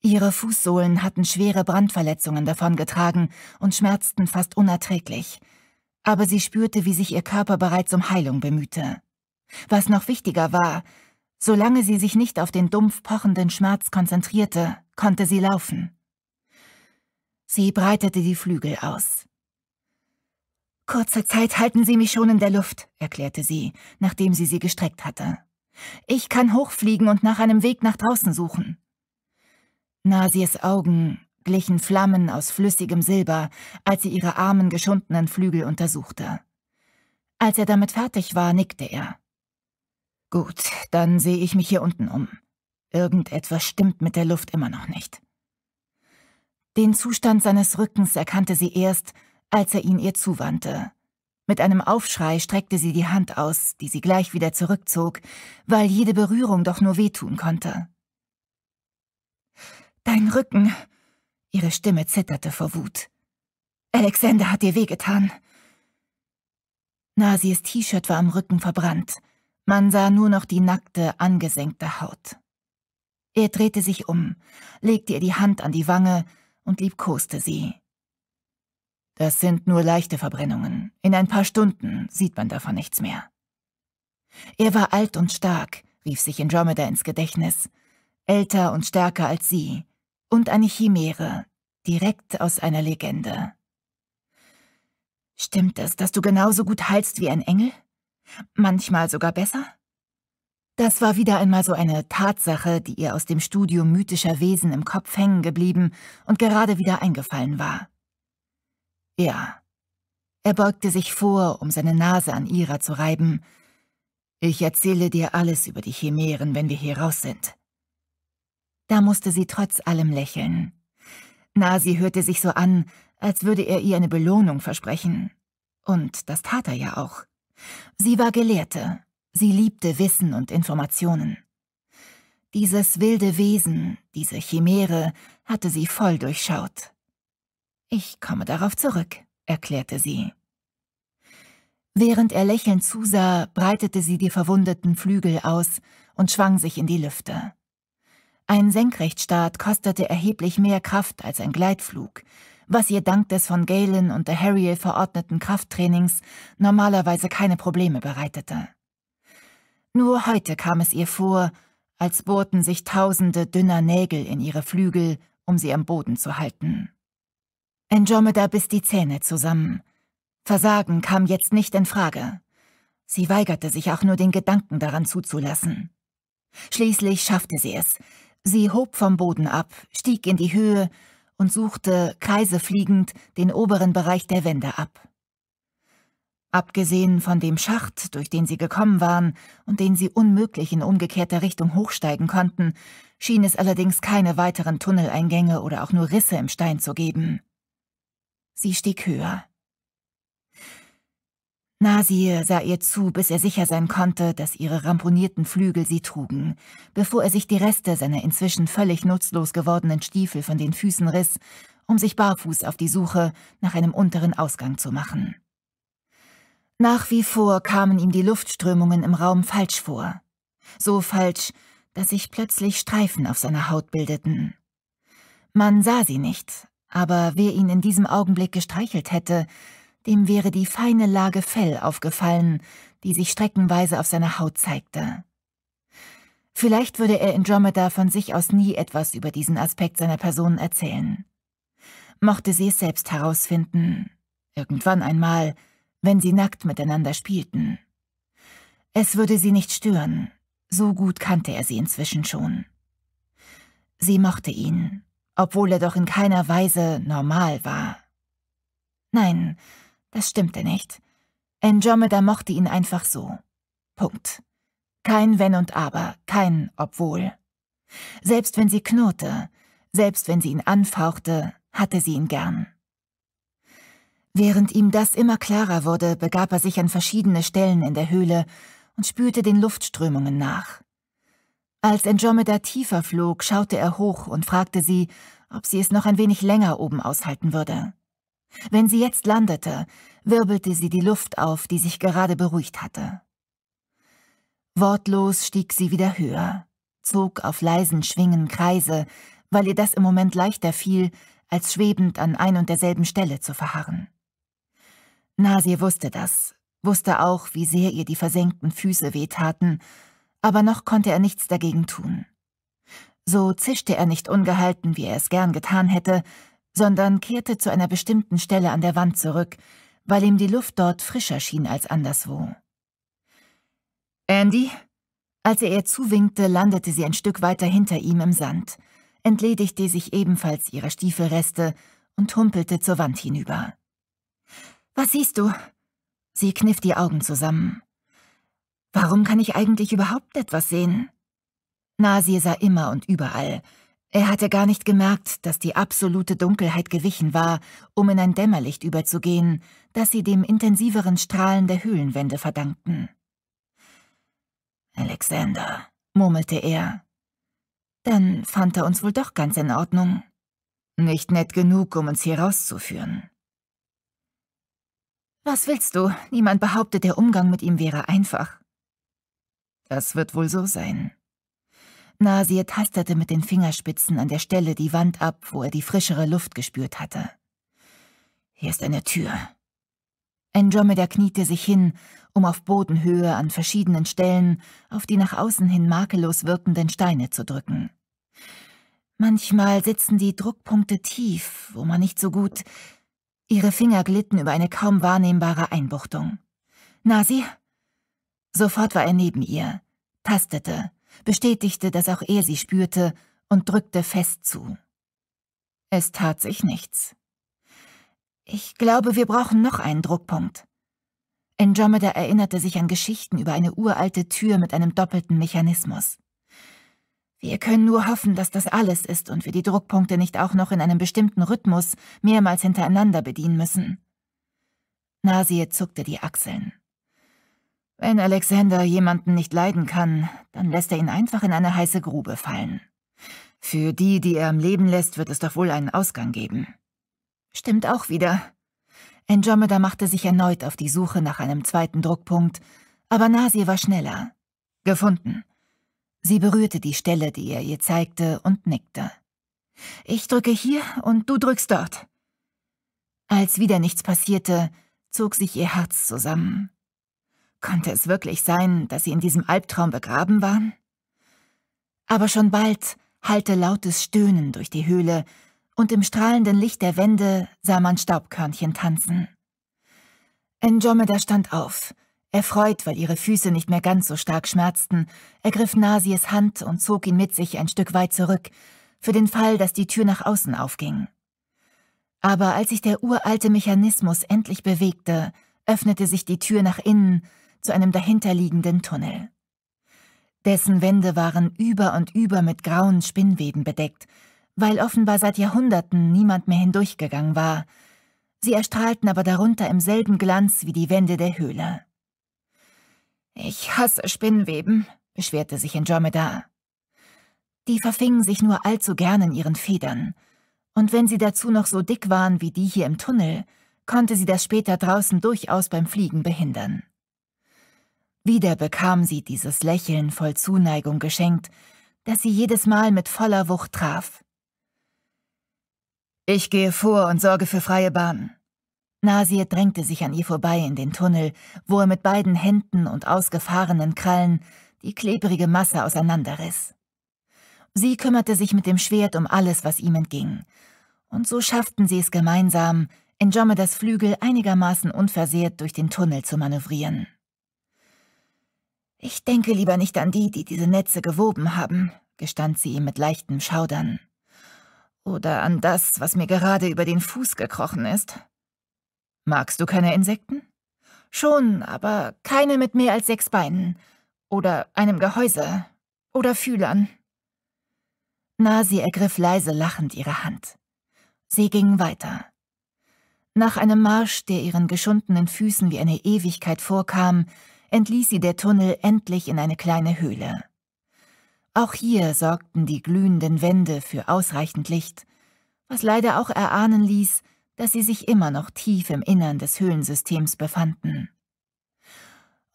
Ihre Fußsohlen hatten schwere Brandverletzungen davongetragen und schmerzten fast unerträglich, aber sie spürte, wie sich ihr Körper bereits um Heilung bemühte. Was noch wichtiger war, solange sie sich nicht auf den dumpf pochenden Schmerz konzentrierte, konnte sie laufen. Sie breitete die Flügel aus. Kurze Zeit halten Sie mich schon in der Luft, erklärte sie, nachdem sie sie gestreckt hatte. Ich kann hochfliegen und nach einem Weg nach draußen suchen. Nasies Augen glichen Flammen aus flüssigem Silber, als sie ihre armen, geschundenen Flügel untersuchte. Als er damit fertig war, nickte er. Gut, dann sehe ich mich hier unten um. Irgendetwas stimmt mit der Luft immer noch nicht. Den Zustand seines Rückens erkannte sie erst, als er ihn ihr zuwandte. Mit einem Aufschrei streckte sie die Hand aus, die sie gleich wieder zurückzog, weil jede Berührung doch nur wehtun konnte. Dein Rücken. Ihre Stimme zitterte vor Wut. Alexander hat dir wehgetan. Nasis T-Shirt war am Rücken verbrannt. Man sah nur noch die nackte, angesenkte Haut. Er drehte sich um, legte ihr die Hand an die Wange und liebkoste sie. Das sind nur leichte Verbrennungen. In ein paar Stunden sieht man davon nichts mehr. Er war alt und stark, rief sich Andromeda ins Gedächtnis, älter und stärker als sie, und eine Chimäre, direkt aus einer Legende. Stimmt es, dass du genauso gut heilst wie ein Engel? manchmal sogar besser? Das war wieder einmal so eine Tatsache, die ihr aus dem Studium mythischer Wesen im Kopf hängen geblieben und gerade wieder eingefallen war. Ja. Er beugte sich vor, um seine Nase an ihrer zu reiben. Ich erzähle dir alles über die Chimären, wenn wir hier raus sind. Da musste sie trotz allem lächeln. Na, sie hörte sich so an, als würde er ihr eine Belohnung versprechen. Und das tat er ja auch. Sie war Gelehrte, sie liebte Wissen und Informationen. Dieses wilde Wesen, diese Chimäre, hatte sie voll durchschaut. Ich komme darauf zurück, erklärte sie. Während er lächelnd zusah, breitete sie die verwundeten Flügel aus und schwang sich in die Lüfte. Ein Senkrechtstart kostete erheblich mehr Kraft als ein Gleitflug, was ihr dank des von Galen und der Harriel verordneten Krafttrainings normalerweise keine Probleme bereitete. Nur heute kam es ihr vor, als bohrten sich tausende dünner Nägel in ihre Flügel, um sie am Boden zu halten. Andromeda biss die Zähne zusammen. Versagen kam jetzt nicht in Frage. Sie weigerte sich auch nur den Gedanken daran zuzulassen. Schließlich schaffte sie es. Sie hob vom Boden ab, stieg in die Höhe und suchte, kreisefliegend, den oberen Bereich der Wände ab. Abgesehen von dem Schacht, durch den sie gekommen waren und den sie unmöglich in umgekehrter Richtung hochsteigen konnten, schien es allerdings keine weiteren Tunneleingänge oder auch nur Risse im Stein zu geben. Sie stieg höher. Nasir sah ihr zu, bis er sicher sein konnte, dass ihre ramponierten Flügel sie trugen, bevor er sich die Reste seiner inzwischen völlig nutzlos gewordenen Stiefel von den Füßen riss, um sich barfuß auf die Suche nach einem unteren Ausgang zu machen. Nach wie vor kamen ihm die Luftströmungen im Raum falsch vor. So falsch, dass sich plötzlich Streifen auf seiner Haut bildeten. Man sah sie nicht, aber wer ihn in diesem Augenblick gestreichelt hätte, dem wäre die feine Lage Fell aufgefallen, die sich streckenweise auf seiner Haut zeigte. Vielleicht würde er Andromeda von sich aus nie etwas über diesen Aspekt seiner Person erzählen. Mochte sie es selbst herausfinden, irgendwann einmal, wenn sie nackt miteinander spielten. Es würde sie nicht stören, so gut kannte er sie inzwischen schon. Sie mochte ihn, obwohl er doch in keiner Weise normal war. Nein, das stimmte nicht. Andromeda mochte ihn einfach so. Punkt. Kein Wenn und Aber, kein Obwohl. Selbst wenn sie knurrte, selbst wenn sie ihn anfauchte, hatte sie ihn gern. Während ihm das immer klarer wurde, begab er sich an verschiedene Stellen in der Höhle und spürte den Luftströmungen nach. Als Andromeda tiefer flog, schaute er hoch und fragte sie, ob sie es noch ein wenig länger oben aushalten würde. Wenn sie jetzt landete, wirbelte sie die Luft auf, die sich gerade beruhigt hatte. Wortlos stieg sie wieder höher, zog auf leisen Schwingen Kreise, weil ihr das im Moment leichter fiel, als schwebend an ein und derselben Stelle zu verharren. Nasir wusste das, wusste auch, wie sehr ihr die versenkten Füße wehtaten, aber noch konnte er nichts dagegen tun. So zischte er nicht ungehalten, wie er es gern getan hätte, sondern kehrte zu einer bestimmten Stelle an der Wand zurück, weil ihm die Luft dort frischer schien als anderswo. Andy? Als er ihr zuwinkte, landete sie ein Stück weiter hinter ihm im Sand, entledigte sich ebenfalls ihrer Stiefelreste und humpelte zur Wand hinüber. Was siehst du? Sie kniff die Augen zusammen. Warum kann ich eigentlich überhaupt etwas sehen? Nasir sah immer und überall, er hatte gar nicht gemerkt, dass die absolute Dunkelheit gewichen war, um in ein Dämmerlicht überzugehen, das sie dem intensiveren Strahlen der Höhlenwände verdankten. Alexander, murmelte er. Dann fand er uns wohl doch ganz in Ordnung. Nicht nett genug, um uns hier rauszuführen. Was willst du? Niemand behauptet, der Umgang mit ihm wäre einfach. Das wird wohl so sein. Nasir tastete mit den Fingerspitzen an der Stelle die Wand ab, wo er die frischere Luft gespürt hatte. Hier ist eine Tür. Andromeda kniete sich hin, um auf Bodenhöhe an verschiedenen Stellen auf die nach außen hin makellos wirkenden Steine zu drücken. Manchmal sitzen die Druckpunkte tief, wo man nicht so gut... Ihre Finger glitten über eine kaum wahrnehmbare Einbuchtung. Nasir? Sofort war er neben ihr, tastete, bestätigte, dass auch er sie spürte, und drückte fest zu. Es tat sich nichts. Ich glaube, wir brauchen noch einen Druckpunkt. Andromeda erinnerte sich an Geschichten über eine uralte Tür mit einem doppelten Mechanismus. Wir können nur hoffen, dass das alles ist und wir die Druckpunkte nicht auch noch in einem bestimmten Rhythmus mehrmals hintereinander bedienen müssen. Nasie zuckte die Achseln. Wenn Alexander jemanden nicht leiden kann, dann lässt er ihn einfach in eine heiße Grube fallen. Für die, die er am Leben lässt, wird es doch wohl einen Ausgang geben. Stimmt auch wieder. Andromeda machte sich erneut auf die Suche nach einem zweiten Druckpunkt, aber Nasir war schneller. Gefunden. Sie berührte die Stelle, die er ihr zeigte, und nickte. Ich drücke hier und du drückst dort. Als wieder nichts passierte, zog sich ihr Herz zusammen. Konnte es wirklich sein, dass sie in diesem Albtraum begraben waren? Aber schon bald hallte lautes Stöhnen durch die Höhle, und im strahlenden Licht der Wände sah man Staubkörnchen tanzen. Andromeda stand auf. Erfreut, weil ihre Füße nicht mehr ganz so stark schmerzten, ergriff Nasies Hand und zog ihn mit sich ein Stück weit zurück, für den Fall, dass die Tür nach außen aufging. Aber als sich der uralte Mechanismus endlich bewegte, öffnete sich die Tür nach innen zu einem dahinterliegenden Tunnel. Dessen Wände waren über und über mit grauen Spinnweben bedeckt, weil offenbar seit Jahrhunderten niemand mehr hindurchgegangen war. Sie erstrahlten aber darunter im selben Glanz wie die Wände der Höhle. Ich hasse Spinnweben, beschwerte sich Andromeda. Die verfingen sich nur allzu gern in ihren Federn. Und wenn sie dazu noch so dick waren wie die hier im Tunnel, konnte sie das später draußen durchaus beim Fliegen behindern. Wieder bekam sie dieses Lächeln voll Zuneigung geschenkt, das sie jedes Mal mit voller Wucht traf. Ich gehe vor und sorge für freie Bahnen. Nasir drängte sich an ihr vorbei in den Tunnel, wo er mit beiden Händen und ausgefahrenen Krallen die klebrige Masse auseinanderriss. Sie kümmerte sich mit dem Schwert um alles, was ihm entging. Und so schafften sie es gemeinsam, Andromedas Flügel einigermaßen unversehrt durch den Tunnel zu manövrieren. Ich denke lieber nicht an die, die diese Netze gewoben haben, gestand sie ihm mit leichtem Schaudern. Oder an das, was mir gerade über den Fuß gekrochen ist. Magst du keine Insekten? Schon, aber keine mit mehr als sechs Beinen. Oder einem Gehäuse. Oder Fühlern. Nasi ergriff leise lachend ihre Hand. Sie gingen weiter. Nach einem Marsch, der ihren geschundenen Füßen wie eine Ewigkeit vorkam, entließ sie der Tunnel endlich in eine kleine Höhle. Auch hier sorgten die glühenden Wände für ausreichend Licht, was leider auch erahnen ließ, dass sie sich immer noch tief im Innern des Höhlensystems befanden.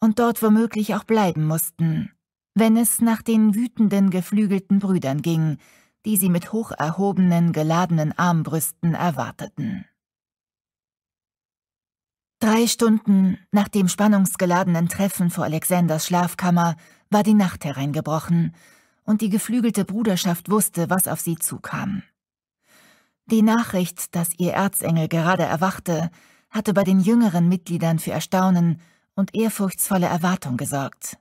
Und dort womöglich auch bleiben mussten, wenn es nach den wütenden geflügelten Brüdern ging, die sie mit hocherhobenen, geladenen Armbrüsten erwarteten. Drei Stunden nach dem spannungsgeladenen Treffen vor Alexanders Schlafkammer war die Nacht hereingebrochen, und die geflügelte Bruderschaft wusste, was auf sie zukam. Die Nachricht, dass ihr Erzengel gerade erwachte, hatte bei den jüngeren Mitgliedern für Erstaunen und ehrfurchtsvolle Erwartung gesorgt,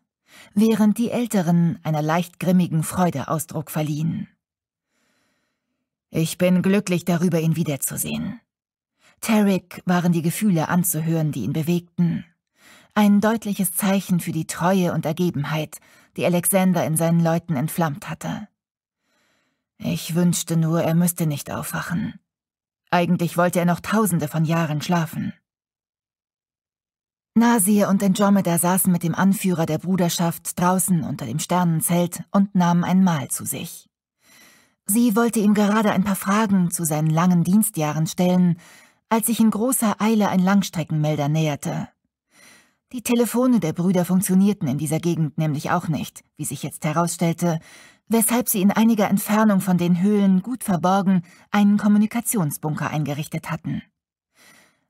während die Älteren einer leicht grimmigen Freude Ausdruck verliehen. Ich bin glücklich darüber, ihn wiederzusehen, Tarek waren die Gefühle anzuhören, die ihn bewegten. Ein deutliches Zeichen für die Treue und Ergebenheit, die Alexander in seinen Leuten entflammt hatte. Ich wünschte nur, er müsste nicht aufwachen. Eigentlich wollte er noch tausende von Jahren schlafen. Nasir und Andromeda saßen mit dem Anführer der Bruderschaft draußen unter dem Sternenzelt und nahmen ein Mahl zu sich. Sie wollte ihm gerade ein paar Fragen zu seinen langen Dienstjahren stellen, als sich in großer Eile ein Langstreckenmelder näherte. Die Telefone der Brüder funktionierten in dieser Gegend nämlich auch nicht, wie sich jetzt herausstellte, weshalb sie in einiger Entfernung von den Höhlen gut verborgen einen Kommunikationsbunker eingerichtet hatten.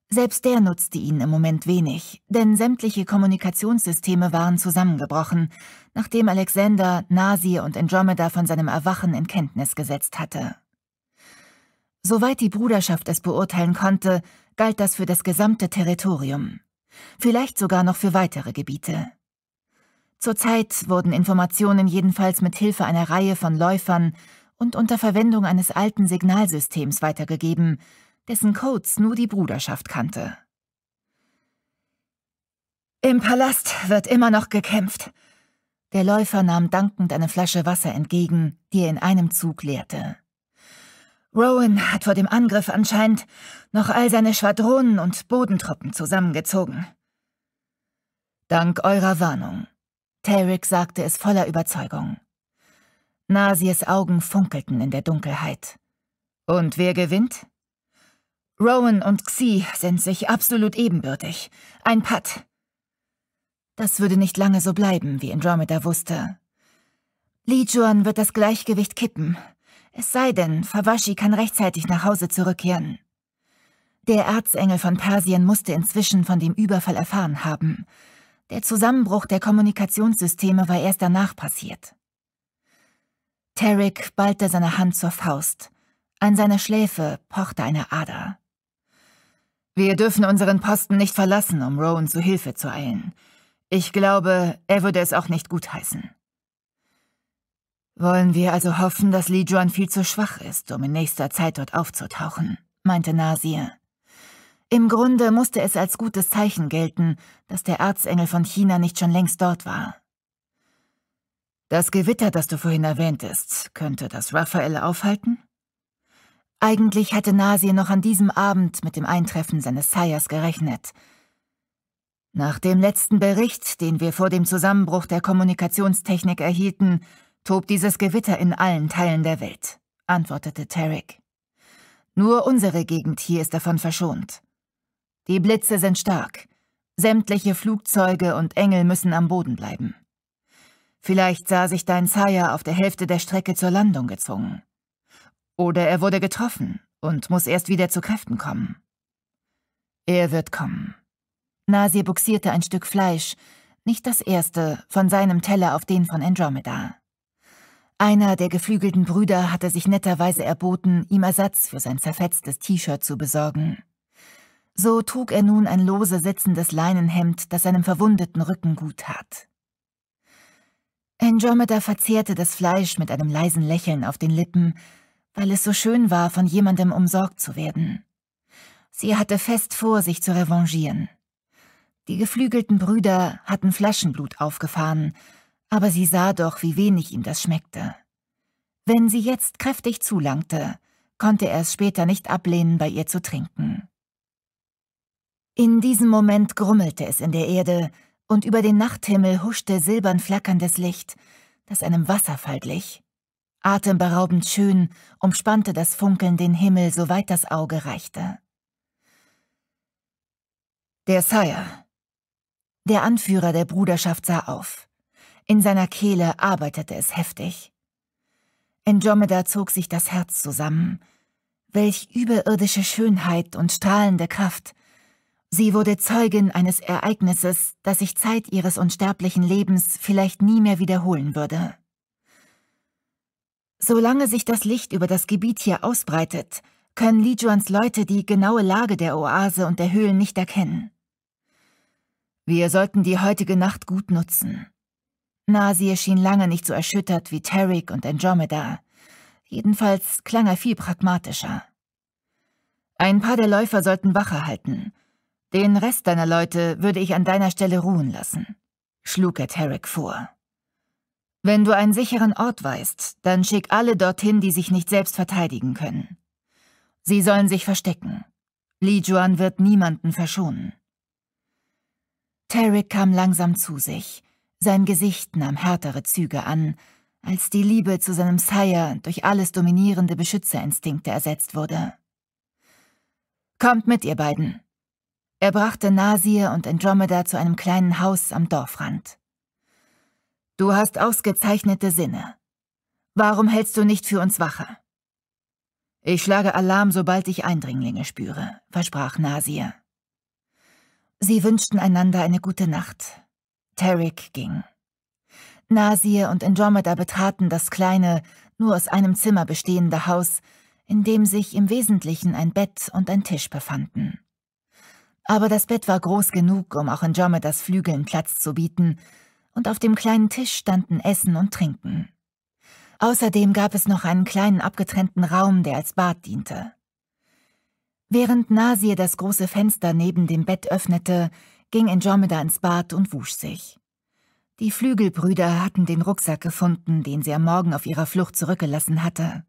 Selbst der nutzte ihnen im Moment wenig, denn sämtliche Kommunikationssysteme waren zusammengebrochen, nachdem Alexander, Nasir und Andromeda von seinem Erwachen in Kenntnis gesetzt hatte. Soweit die Bruderschaft es beurteilen konnte, galt das für das gesamte Territorium, vielleicht sogar noch für weitere Gebiete. Zurzeit wurden Informationen jedenfalls mit Hilfe einer Reihe von Läufern und unter Verwendung eines alten Signalsystems weitergegeben, dessen Codes nur die Bruderschaft kannte. Im Palast wird immer noch gekämpft. Der Läufer nahm dankend eine Flasche Wasser entgegen, die er in einem Zug leerte. Rowan hat vor dem Angriff anscheinend noch all seine Schwadronen und Bodentruppen zusammengezogen. Dank eurer Warnung. Tarek sagte es voller Überzeugung. Nasies Augen funkelten in der Dunkelheit. Und wer gewinnt? Rowan und Xi sind sich absolut ebenbürtig. Ein Patt. Das würde nicht lange so bleiben, wie Andromeda wusste. Li Juan wird das Gleichgewicht kippen. Es sei denn, Fawashi kann rechtzeitig nach Hause zurückkehren. Der Erzengel von Persien musste inzwischen von dem Überfall erfahren haben. Der Zusammenbruch der Kommunikationssysteme war erst danach passiert. Tarek ballte seine Hand zur Faust. An seiner Schläfe pochte eine Ader. Wir dürfen unseren Posten nicht verlassen, um Rowan zu Hilfe zu eilen. Ich glaube, er würde es auch nicht gutheißen. Wollen wir also hoffen, dass Li Juan viel zu schwach ist, um in nächster Zeit dort aufzutauchen, meinte Nasir. Im Grunde musste es als gutes Zeichen gelten, dass der Erzengel von China nicht schon längst dort war. Das Gewitter, das du vorhin erwähntest, könnte das Raphael aufhalten? Eigentlich hatte Nasir noch an diesem Abend mit dem Eintreffen seines Sires gerechnet. Nach dem letzten Bericht, den wir vor dem Zusammenbruch der Kommunikationstechnik erhielten, tobt dieses Gewitter in allen Teilen der Welt, antwortete Tarek. Nur unsere Gegend hier ist davon verschont. Die Blitze sind stark. Sämtliche Flugzeuge und Engel müssen am Boden bleiben. Vielleicht sah sich dein Sire auf der Hälfte der Strecke zur Landung gezwungen. Oder er wurde getroffen und muss erst wieder zu Kräften kommen. Er wird kommen. Nasir buxierte ein Stück Fleisch, nicht das erste, von seinem Teller auf den von Andromeda. Einer der geflügelten Brüder hatte sich netterweise erboten, ihm Ersatz für sein zerfetztes T-Shirt zu besorgen. So trug er nun ein lose sitzendes Leinenhemd, das seinem verwundeten Rücken gut tat. Andromeda verzehrte das Fleisch mit einem leisen Lächeln auf den Lippen, weil es so schön war, von jemandem umsorgt zu werden. Sie hatte fest vor, sich zu revanchieren. Die geflügelten Brüder hatten Flaschenblut aufgefahren, aber sie sah doch, wie wenig ihm das schmeckte. Wenn sie jetzt kräftig zulangte, konnte er es später nicht ablehnen, bei ihr zu trinken. In diesem Moment grummelte es in der Erde, und über den Nachthimmel huschte silbern flackerndes Licht, das einem Wasserfall glich. Atemberaubend schön umspannte das Funkeln den Himmel, soweit das Auge reichte. Der Sire, der Anführer der Bruderschaft, sah auf. In seiner Kehle arbeitete es heftig. Andromeda zog sich das Herz zusammen. Welch überirdische Schönheit und strahlende Kraft. Sie wurde Zeugin eines Ereignisses, das sich Zeit ihres unsterblichen Lebens vielleicht nie mehr wiederholen würde. Solange sich das Licht über das Gebiet hier ausbreitet, können Lijuans Leute die genaue Lage der Oase und der Höhlen nicht erkennen. Wir sollten die heutige Nacht gut nutzen, Nasir schien lange nicht so erschüttert wie Tarek und Andromeda. Jedenfalls klang er viel pragmatischer. Ein paar der Läufer sollten Wache halten. Den Rest deiner Leute würde ich an deiner Stelle ruhen lassen, schlug er Tarek vor. Wenn du einen sicheren Ort weißt, dann schick alle dorthin, die sich nicht selbst verteidigen können. Sie sollen sich verstecken. Li Juan wird niemanden verschonen. Tarek kam langsam zu sich sein Gesicht nahm härtere Züge an, als die Liebe zu seinem Sire durch alles dominierende Beschützerinstinkte ersetzt wurde. Kommt mit, ihr beiden. Er brachte Nasir und Andromeda zu einem kleinen Haus am Dorfrand. Du hast ausgezeichnete Sinne. Warum hältst du nicht für uns Wache? Ich schlage Alarm, sobald ich Eindringlinge spüre, versprach Nasir. Sie wünschten einander eine gute Nacht, Tarek ging. Nasir und Andromeda betraten das kleine, nur aus einem Zimmer bestehende Haus, in dem sich im Wesentlichen ein Bett und ein Tisch befanden. Aber das Bett war groß genug, um auch Andromedas Flügeln Platz zu bieten, und auf dem kleinen Tisch standen Essen und Trinken. Außerdem gab es noch einen kleinen abgetrennten Raum, der als Bad diente. Während Nasir das große Fenster neben dem Bett öffnete, ging Andromeda ins Bad und wusch sich. Die Flügelbrüder hatten den Rucksack gefunden, den sie am Morgen auf ihrer Flucht zurückgelassen hatte.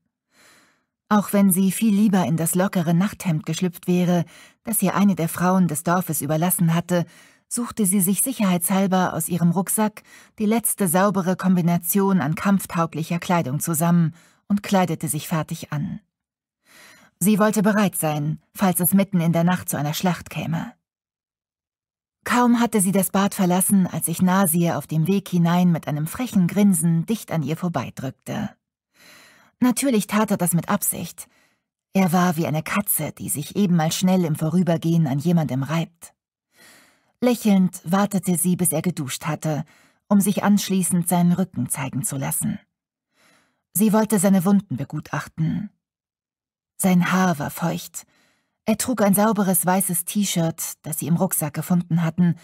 Auch wenn sie viel lieber in das lockere Nachthemd geschlüpft wäre, das ihr eine der Frauen des Dorfes überlassen hatte, suchte sie sich sicherheitshalber aus ihrem Rucksack die letzte saubere Kombination an kampftauglicher Kleidung zusammen und kleidete sich fertig an. Sie wollte bereit sein, falls es mitten in der Nacht zu einer Schlacht käme. Kaum hatte sie das Bad verlassen, als sich Nasir auf dem Weg hinein mit einem frechen Grinsen dicht an ihr vorbeidrückte. Natürlich tat er das mit Absicht. Er war wie eine Katze, die sich eben mal schnell im Vorübergehen an jemandem reibt. Lächelnd wartete sie, bis er geduscht hatte, um sich anschließend seinen Rücken zeigen zu lassen. Sie wollte seine Wunden begutachten. Sein Haar war feucht, er trug ein sauberes weißes T-Shirt, das sie im Rucksack gefunden hatten,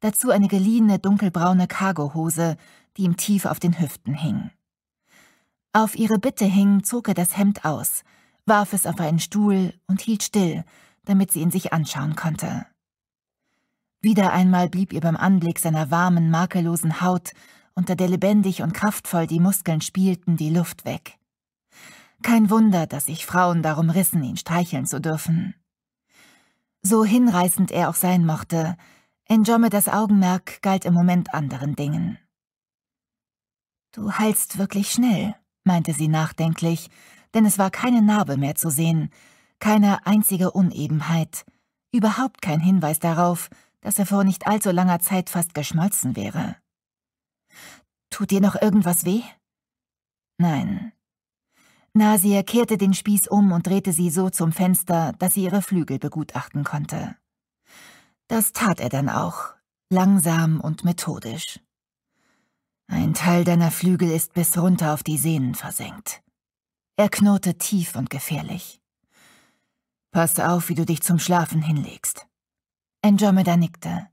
dazu eine geliehene dunkelbraune Cargohose, die ihm tief auf den Hüften hing. Auf ihre Bitte hing, zog er das Hemd aus, warf es auf einen Stuhl und hielt still, damit sie ihn sich anschauen konnte. Wieder einmal blieb ihr beim Anblick seiner warmen, makellosen Haut, unter der lebendig und kraftvoll die Muskeln spielten, die Luft weg. Kein Wunder, dass sich Frauen darum rissen, ihn streicheln zu dürfen. So hinreißend er auch sein mochte, Andromedas Augenmerk galt im Moment anderen Dingen. Du heilst wirklich schnell, meinte sie nachdenklich, denn es war keine Narbe mehr zu sehen, keine einzige Unebenheit, überhaupt kein Hinweis darauf, dass er vor nicht allzu langer Zeit fast geschmolzen wäre. Tut dir noch irgendwas weh? Nein, Nasir kehrte den Spieß um und drehte sie so zum Fenster, dass sie ihre Flügel begutachten konnte. Das tat er dann auch, langsam und methodisch. Ein Teil deiner Flügel ist bis runter auf die Sehnen versenkt. Er knurrte tief und gefährlich. »Pass auf, wie du dich zum Schlafen hinlegst. Andromeda nickte.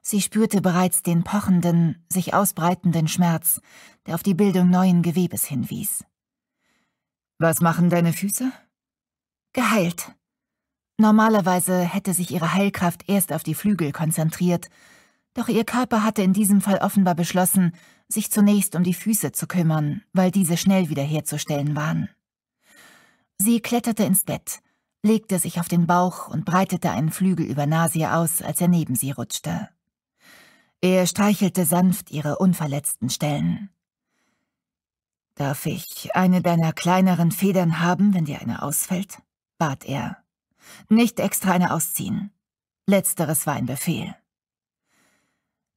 Sie spürte bereits den pochenden, sich ausbreitenden Schmerz, der auf die Bildung neuen Gewebes hinwies. Was machen deine Füße? Geheilt. Normalerweise hätte sich ihre Heilkraft erst auf die Flügel konzentriert, doch ihr Körper hatte in diesem Fall offenbar beschlossen, sich zunächst um die Füße zu kümmern, weil diese schnell wiederherzustellen waren. Sie kletterte ins Bett, legte sich auf den Bauch und breitete einen Flügel über Nasia aus, als er neben sie rutschte. Er streichelte sanft ihre unverletzten Stellen. Darf ich eine deiner kleineren Federn haben, wenn dir eine ausfällt? bat er. Nicht extra eine ausziehen. Letzteres war ein Befehl.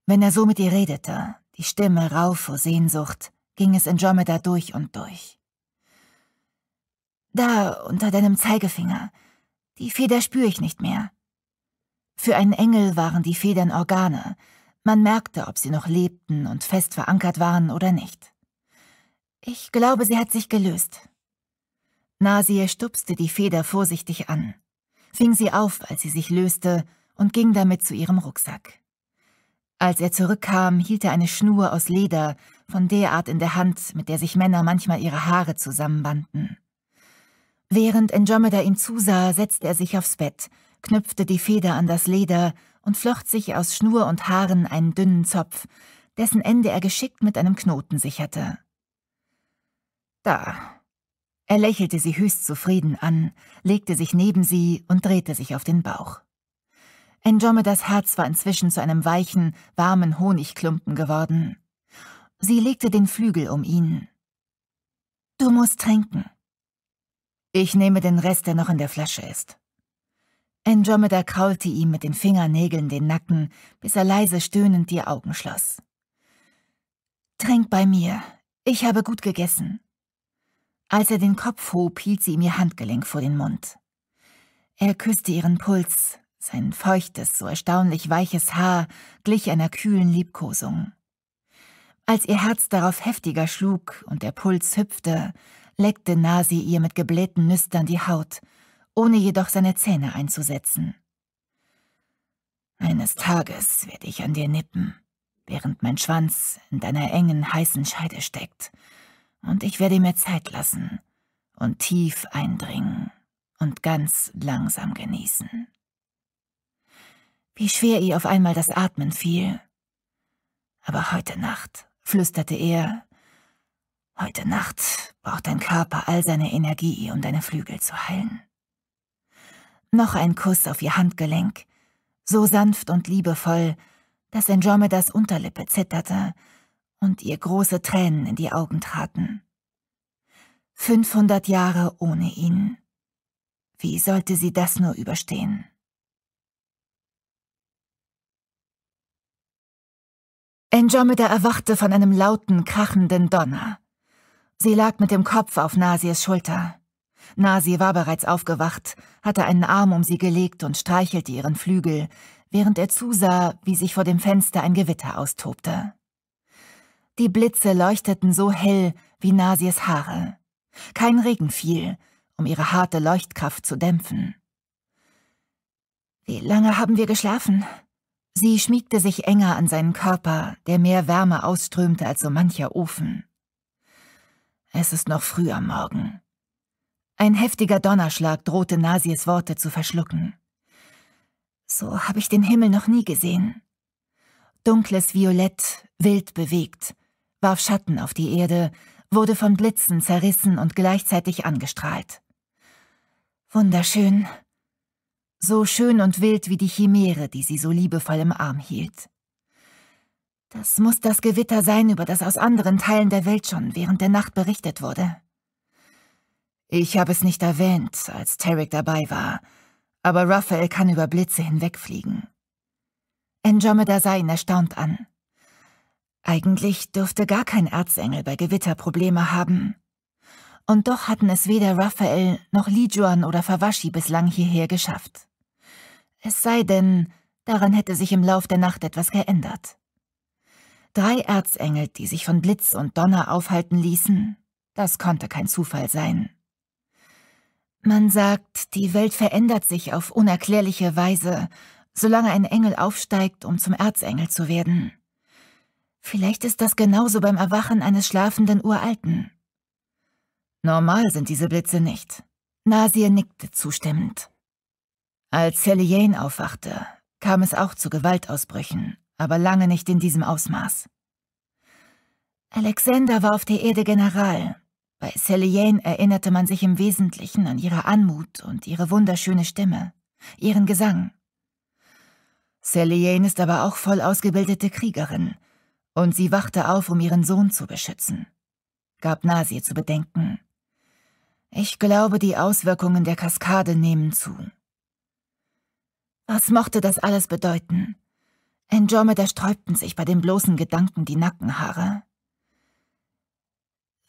Wenn er so mit ihr redete, die Stimme rau vor Sehnsucht, ging es in Jomeda durch und durch. Da, unter deinem Zeigefinger. Die Feder spüre ich nicht mehr. Für einen Engel waren die Federn Organe. Man merkte, ob sie noch lebten und fest verankert waren oder nicht. Ich glaube, sie hat sich gelöst. Nasir stupste die Feder vorsichtig an, fing sie auf, als sie sich löste, und ging damit zu ihrem Rucksack. Als er zurückkam, hielt er eine Schnur aus Leder von der Art in der Hand, mit der sich Männer manchmal ihre Haare zusammenbanden. Während Andromeda ihm zusah, setzte er sich aufs Bett, knüpfte die Feder an das Leder und flocht sich aus Schnur und Haaren einen dünnen Zopf, dessen Ende er geschickt mit einem Knoten sicherte. Da. Er lächelte sie höchst zufrieden an, legte sich neben sie und drehte sich auf den Bauch. Andromedas Herz war inzwischen zu einem weichen, warmen Honigklumpen geworden. Sie legte den Flügel um ihn. Du musst trinken. Ich nehme den Rest, der noch in der Flasche ist. Andromeda kraulte ihm mit den Fingernägeln den Nacken, bis er leise stöhnend die Augen schloss. Trink bei mir. Ich habe gut gegessen. Als er den Kopf hob, hielt sie ihm ihr Handgelenk vor den Mund. Er küsste ihren Puls, sein feuchtes, so erstaunlich weiches Haar glich einer kühlen Liebkosung. Als ihr Herz darauf heftiger schlug und der Puls hüpfte, leckte Nasi ihr mit geblähten Nüstern die Haut, ohne jedoch seine Zähne einzusetzen. Eines Tages werde ich an dir nippen, während mein Schwanz in deiner engen, heißen Scheide steckt und ich werde mir Zeit lassen und tief eindringen und ganz langsam genießen. Wie schwer ihr auf einmal das Atmen fiel. Aber heute Nacht, flüsterte er, heute Nacht braucht dein Körper all seine Energie, um deine Flügel zu heilen. Noch ein Kuss auf ihr Handgelenk, so sanft und liebevoll, dass Andromedas Unterlippe zitterte und ihr große Tränen in die Augen traten. 500 Jahre ohne ihn. Wie sollte sie das nur überstehen? Andromeda erwachte von einem lauten, krachenden Donner. Sie lag mit dem Kopf auf Nasirs Schulter. Nasi war bereits aufgewacht, hatte einen Arm um sie gelegt und streichelte ihren Flügel, während er zusah, wie sich vor dem Fenster ein Gewitter austobte. Die Blitze leuchteten so hell wie Nasies Haare. Kein Regen fiel, um ihre harte Leuchtkraft zu dämpfen. Wie lange haben wir geschlafen? Sie schmiegte sich enger an seinen Körper, der mehr Wärme ausströmte als so mancher Ofen. Es ist noch früh am Morgen. Ein heftiger Donnerschlag drohte Nasies Worte zu verschlucken. So habe ich den Himmel noch nie gesehen. Dunkles Violett, wild bewegt, warf Schatten auf die Erde, wurde von Blitzen zerrissen und gleichzeitig angestrahlt. Wunderschön. So schön und wild wie die Chimäre, die sie so liebevoll im Arm hielt. Das muss das Gewitter sein, über das aus anderen Teilen der Welt schon während der Nacht berichtet wurde. Ich habe es nicht erwähnt, als Tarek dabei war, aber Raphael kann über Blitze hinwegfliegen. Andromeda sah ihn erstaunt an. Eigentlich dürfte gar kein Erzengel bei Gewitter Probleme haben. Und doch hatten es weder Raphael noch Lijuan oder Fawashi bislang hierher geschafft. Es sei denn, daran hätte sich im Lauf der Nacht etwas geändert. Drei Erzengel, die sich von Blitz und Donner aufhalten ließen, das konnte kein Zufall sein. Man sagt, die Welt verändert sich auf unerklärliche Weise, solange ein Engel aufsteigt, um zum Erzengel zu werden. Vielleicht ist das genauso beim Erwachen eines schlafenden Uralten. Normal sind diese Blitze nicht. Nasir nickte zustimmend. Als Celine aufwachte, kam es auch zu Gewaltausbrüchen, aber lange nicht in diesem Ausmaß. Alexander war auf der Erde General. Bei Celine erinnerte man sich im Wesentlichen an ihre Anmut und ihre wunderschöne Stimme, ihren Gesang. Celine ist aber auch voll ausgebildete Kriegerin. Und sie wachte auf, um ihren Sohn zu beschützen, gab Nasir zu bedenken. Ich glaube, die Auswirkungen der Kaskade nehmen zu. Was mochte das alles bedeuten? Andromeda sträubten sich bei dem bloßen Gedanken die Nackenhaare.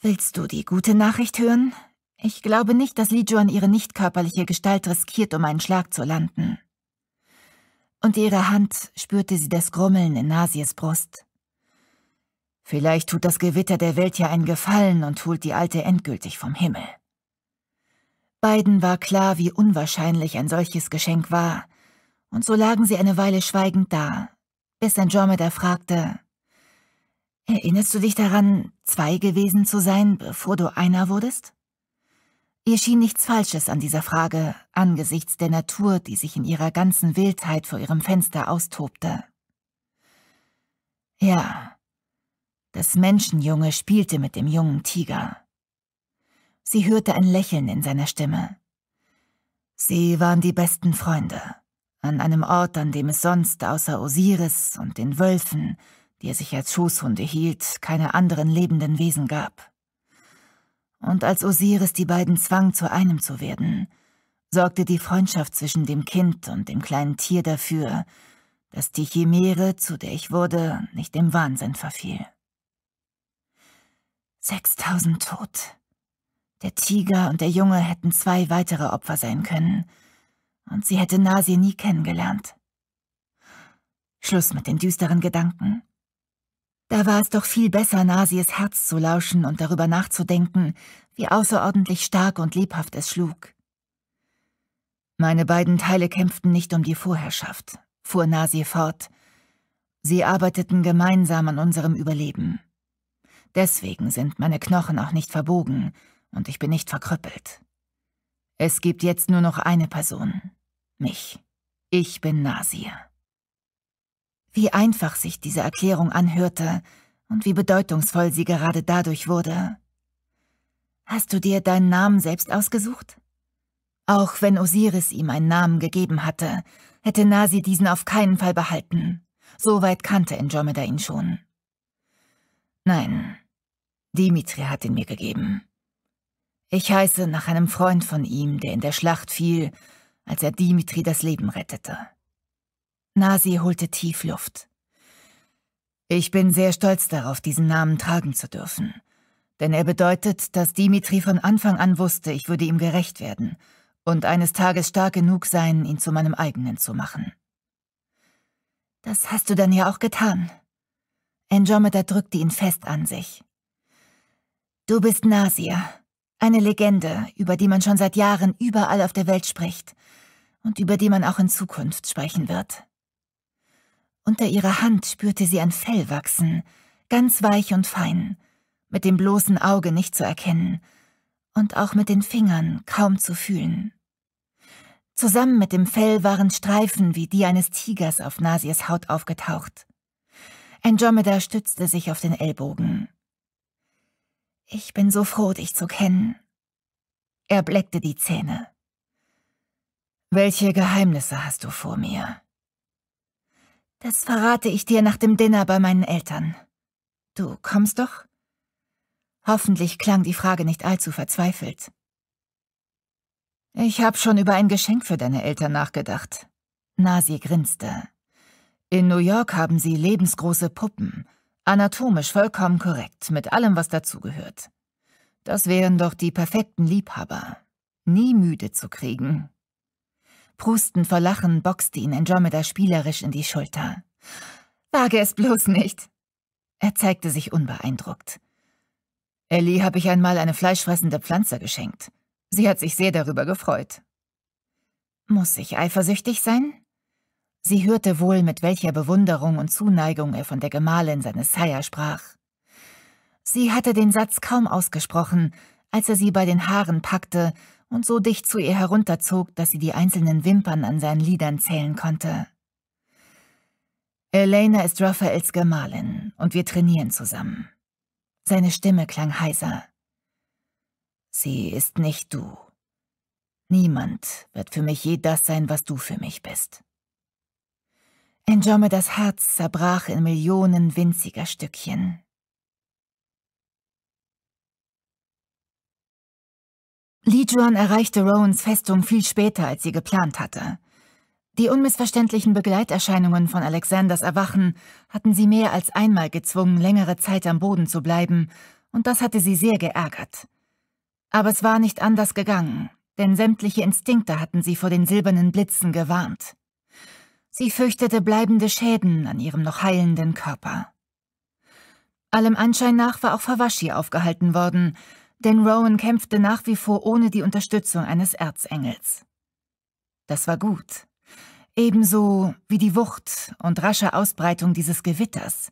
Willst du die gute Nachricht hören? Ich glaube nicht, dass Lijuan ihre nicht körperliche Gestalt riskiert, um einen Schlag zu landen. Und ihre Hand spürte sie das Grummeln in Nasirs Brust. Vielleicht tut das Gewitter der Welt ja einen Gefallen und holt die Alte endgültig vom Himmel. Beiden war klar, wie unwahrscheinlich ein solches Geschenk war, und so lagen sie eine Weile schweigend da, bis Andromeda fragte, Erinnerst du dich daran, zwei gewesen zu sein, bevor du einer wurdest? Ihr schien nichts Falsches an dieser Frage, angesichts der Natur, die sich in ihrer ganzen Wildheit vor ihrem Fenster austobte. Ja, das Menschenjunge spielte mit dem jungen Tiger. Sie hörte ein Lächeln in seiner Stimme. Sie waren die besten Freunde, an einem Ort, an dem es sonst außer Osiris und den Wölfen, die er sich als Schoßhunde hielt, keine anderen lebenden Wesen gab. Und als Osiris die beiden zwang, zu einem zu werden, sorgte die Freundschaft zwischen dem Kind und dem kleinen Tier dafür, dass die Chimäre, zu der ich wurde, nicht im Wahnsinn verfiel. 6000 tot. Der Tiger und der Junge hätten zwei weitere Opfer sein können. Und sie hätte Nasi nie kennengelernt. Schluss mit den düsteren Gedanken. Da war es doch viel besser, Nasis Herz zu lauschen und darüber nachzudenken, wie außerordentlich stark und lebhaft es schlug. Meine beiden Teile kämpften nicht um die Vorherrschaft, fuhr Nasi fort. Sie arbeiteten gemeinsam an unserem Überleben. Deswegen sind meine Knochen auch nicht verbogen und ich bin nicht verkrüppelt. Es gibt jetzt nur noch eine Person. Mich. Ich bin Nasir. Wie einfach sich diese Erklärung anhörte und wie bedeutungsvoll sie gerade dadurch wurde. Hast du dir deinen Namen selbst ausgesucht? Auch wenn Osiris ihm einen Namen gegeben hatte, hätte Nasi diesen auf keinen Fall behalten. So weit kannte Andromeda ihn schon. Nein, Dimitri hat ihn mir gegeben. Ich heiße nach einem Freund von ihm, der in der Schlacht fiel, als er Dimitri das Leben rettete. Nasi holte tief Luft. Ich bin sehr stolz darauf, diesen Namen tragen zu dürfen, denn er bedeutet, dass Dimitri von Anfang an wusste, ich würde ihm gerecht werden und eines Tages stark genug sein, ihn zu meinem eigenen zu machen. Das hast du dann ja auch getan. Andromeda drückte ihn fest an sich. Du bist Nasir, eine Legende, über die man schon seit Jahren überall auf der Welt spricht und über die man auch in Zukunft sprechen wird. Unter ihrer Hand spürte sie ein Fell wachsen, ganz weich und fein, mit dem bloßen Auge nicht zu erkennen und auch mit den Fingern kaum zu fühlen. Zusammen mit dem Fell waren Streifen wie die eines Tigers auf Nasirs Haut aufgetaucht. Andromeda stützte sich auf den Ellbogen. Ich bin so froh, dich zu kennen. Er bleckte die Zähne. Welche Geheimnisse hast du vor mir? Das verrate ich dir nach dem Dinner bei meinen Eltern. Du kommst doch? Hoffentlich klang die Frage nicht allzu verzweifelt. Ich habe schon über ein Geschenk für deine Eltern nachgedacht. Nasi grinste. In New York haben sie lebensgroße Puppen, Anatomisch vollkommen korrekt, mit allem, was dazugehört. Das wären doch die perfekten Liebhaber. Nie müde zu kriegen. Prusten vor Lachen boxte ihn Andromeda spielerisch in die Schulter. Wage es bloß nicht. Er zeigte sich unbeeindruckt. Ellie habe ich einmal eine fleischfressende Pflanze geschenkt. Sie hat sich sehr darüber gefreut. Muss ich eifersüchtig sein? Sie hörte wohl, mit welcher Bewunderung und Zuneigung er von der Gemahlin seines Sire sprach. Sie hatte den Satz kaum ausgesprochen, als er sie bei den Haaren packte und so dicht zu ihr herunterzog, dass sie die einzelnen Wimpern an seinen Lidern zählen konnte. Elena ist Raphaels Gemahlin und wir trainieren zusammen. Seine Stimme klang heiser. Sie ist nicht du. Niemand wird für mich je das sein, was du für mich bist. Andromedas Herz zerbrach in Millionen winziger Stückchen. Lijuan erreichte Rowans Festung viel später, als sie geplant hatte. Die unmissverständlichen Begleiterscheinungen von Alexanders Erwachen hatten sie mehr als einmal gezwungen, längere Zeit am Boden zu bleiben, und das hatte sie sehr geärgert. Aber es war nicht anders gegangen, denn sämtliche Instinkte hatten sie vor den silbernen Blitzen gewarnt. Sie fürchtete bleibende Schäden an ihrem noch heilenden Körper. Allem Anschein nach war auch Fawashi aufgehalten worden, denn Rowan kämpfte nach wie vor ohne die Unterstützung eines Erzengels. Das war gut. Ebenso wie die Wucht und rasche Ausbreitung dieses Gewitters.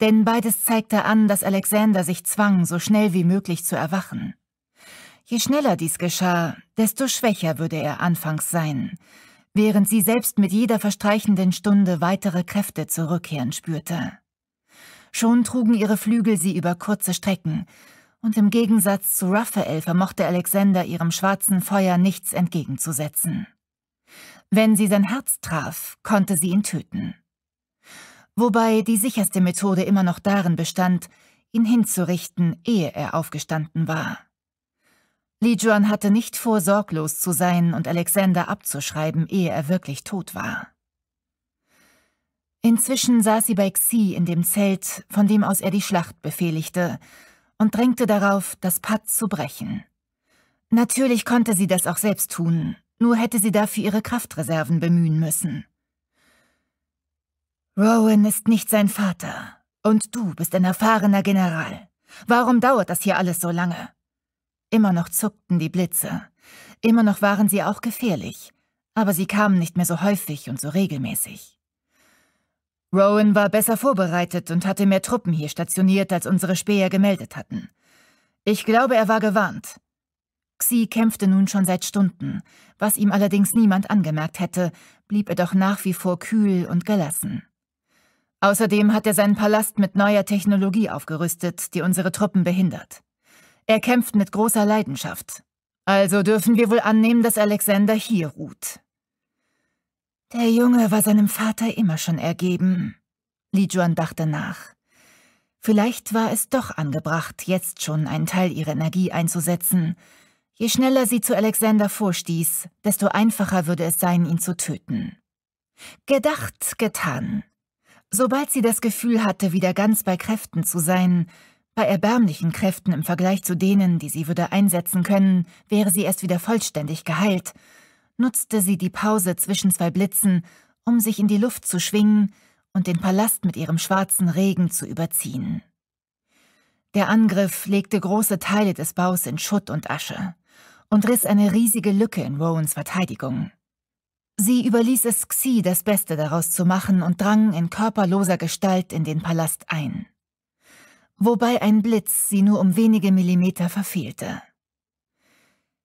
Denn beides zeigte an, dass Alexander sich zwang, so schnell wie möglich zu erwachen. Je schneller dies geschah, desto schwächer würde er anfangs sein, während sie selbst mit jeder verstreichenden Stunde weitere Kräfte zurückkehren spürte. Schon trugen ihre Flügel sie über kurze Strecken, und im Gegensatz zu Raphael vermochte Alexander ihrem schwarzen Feuer nichts entgegenzusetzen. Wenn sie sein Herz traf, konnte sie ihn töten. Wobei die sicherste Methode immer noch darin bestand, ihn hinzurichten, ehe er aufgestanden war. Li Juan hatte nicht vor, sorglos zu sein und Alexander abzuschreiben, ehe er wirklich tot war. Inzwischen saß sie bei Xi in dem Zelt, von dem aus er die Schlacht befehligte, und drängte darauf, das Patt zu brechen. Natürlich konnte sie das auch selbst tun, nur hätte sie dafür ihre Kraftreserven bemühen müssen. Rowan ist nicht sein Vater, und du bist ein erfahrener General. Warum dauert das hier alles so lange? Immer noch zuckten die Blitze. Immer noch waren sie auch gefährlich. Aber sie kamen nicht mehr so häufig und so regelmäßig. Rowan war besser vorbereitet und hatte mehr Truppen hier stationiert, als unsere Späher gemeldet hatten. Ich glaube, er war gewarnt. Xi kämpfte nun schon seit Stunden, was ihm allerdings niemand angemerkt hätte, blieb er doch nach wie vor kühl und gelassen. Außerdem hat er seinen Palast mit neuer Technologie aufgerüstet, die unsere Truppen behindert. Er kämpft mit großer Leidenschaft. Also dürfen wir wohl annehmen, dass Alexander hier ruht. Der Junge war seinem Vater immer schon ergeben. Li Juan dachte nach. Vielleicht war es doch angebracht, jetzt schon einen Teil ihrer Energie einzusetzen. Je schneller sie zu Alexander vorstieß, desto einfacher würde es sein, ihn zu töten. Gedacht, getan. Sobald sie das Gefühl hatte, wieder ganz bei Kräften zu sein, bei erbärmlichen Kräften im Vergleich zu denen, die sie würde einsetzen können, wäre sie erst wieder vollständig geheilt, nutzte sie die Pause zwischen zwei Blitzen, um sich in die Luft zu schwingen und den Palast mit ihrem schwarzen Regen zu überziehen. Der Angriff legte große Teile des Baus in Schutt und Asche und riss eine riesige Lücke in Rowans Verteidigung. Sie überließ es Xi, das Beste daraus zu machen und drang in körperloser Gestalt in den Palast ein wobei ein Blitz sie nur um wenige Millimeter verfehlte.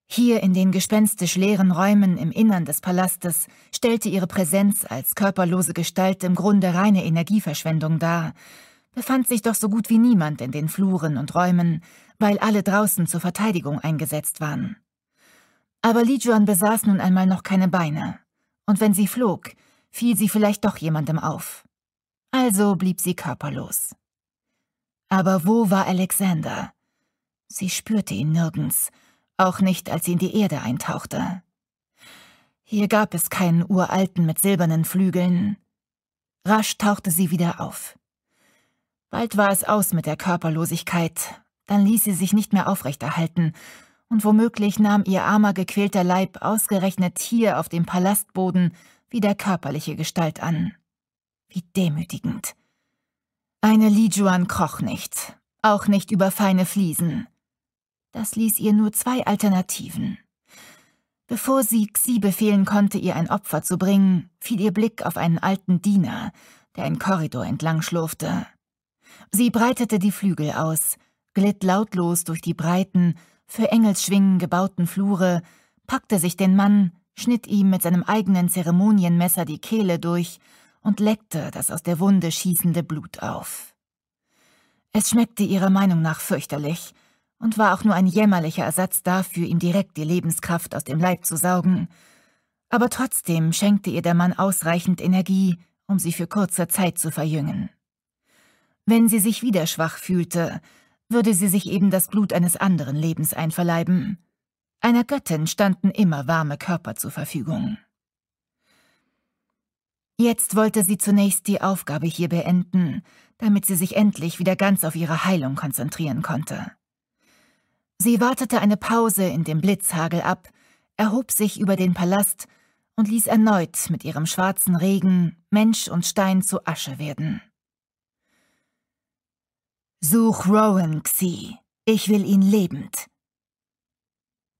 Hier in den gespenstisch leeren Räumen im Innern des Palastes stellte ihre Präsenz als körperlose Gestalt im Grunde reine Energieverschwendung dar, befand sich doch so gut wie niemand in den Fluren und Räumen, weil alle draußen zur Verteidigung eingesetzt waren. Aber Li Juan besaß nun einmal noch keine Beine, und wenn sie flog, fiel sie vielleicht doch jemandem auf. Also blieb sie körperlos. Aber wo war Alexander? Sie spürte ihn nirgends, auch nicht, als sie in die Erde eintauchte. Hier gab es keinen uralten mit silbernen Flügeln. Rasch tauchte sie wieder auf. Bald war es aus mit der Körperlosigkeit, dann ließ sie sich nicht mehr aufrechterhalten, und womöglich nahm ihr armer, gequälter Leib ausgerechnet hier auf dem Palastboden wieder körperliche Gestalt an. Wie demütigend. Eine Lijuan kroch nicht, auch nicht über feine Fliesen. Das ließ ihr nur zwei Alternativen. Bevor sie Xi befehlen konnte, ihr ein Opfer zu bringen, fiel ihr Blick auf einen alten Diener, der einen Korridor entlang schlurfte. Sie breitete die Flügel aus, glitt lautlos durch die breiten, für Engelsschwingen gebauten Flure, packte sich den Mann, schnitt ihm mit seinem eigenen Zeremonienmesser die Kehle durch und leckte das aus der Wunde schießende Blut auf. Es schmeckte ihrer Meinung nach fürchterlich und war auch nur ein jämmerlicher Ersatz dafür, ihm direkt die Lebenskraft aus dem Leib zu saugen, aber trotzdem schenkte ihr der Mann ausreichend Energie, um sie für kurze Zeit zu verjüngen. Wenn sie sich wieder schwach fühlte, würde sie sich eben das Blut eines anderen Lebens einverleiben. Einer Göttin standen immer warme Körper zur Verfügung. Jetzt wollte sie zunächst die Aufgabe hier beenden, damit sie sich endlich wieder ganz auf ihre Heilung konzentrieren konnte. Sie wartete eine Pause in dem Blitzhagel ab, erhob sich über den Palast und ließ erneut mit ihrem schwarzen Regen Mensch und Stein zu Asche werden. Such Rowan, Xi. Ich will ihn lebend.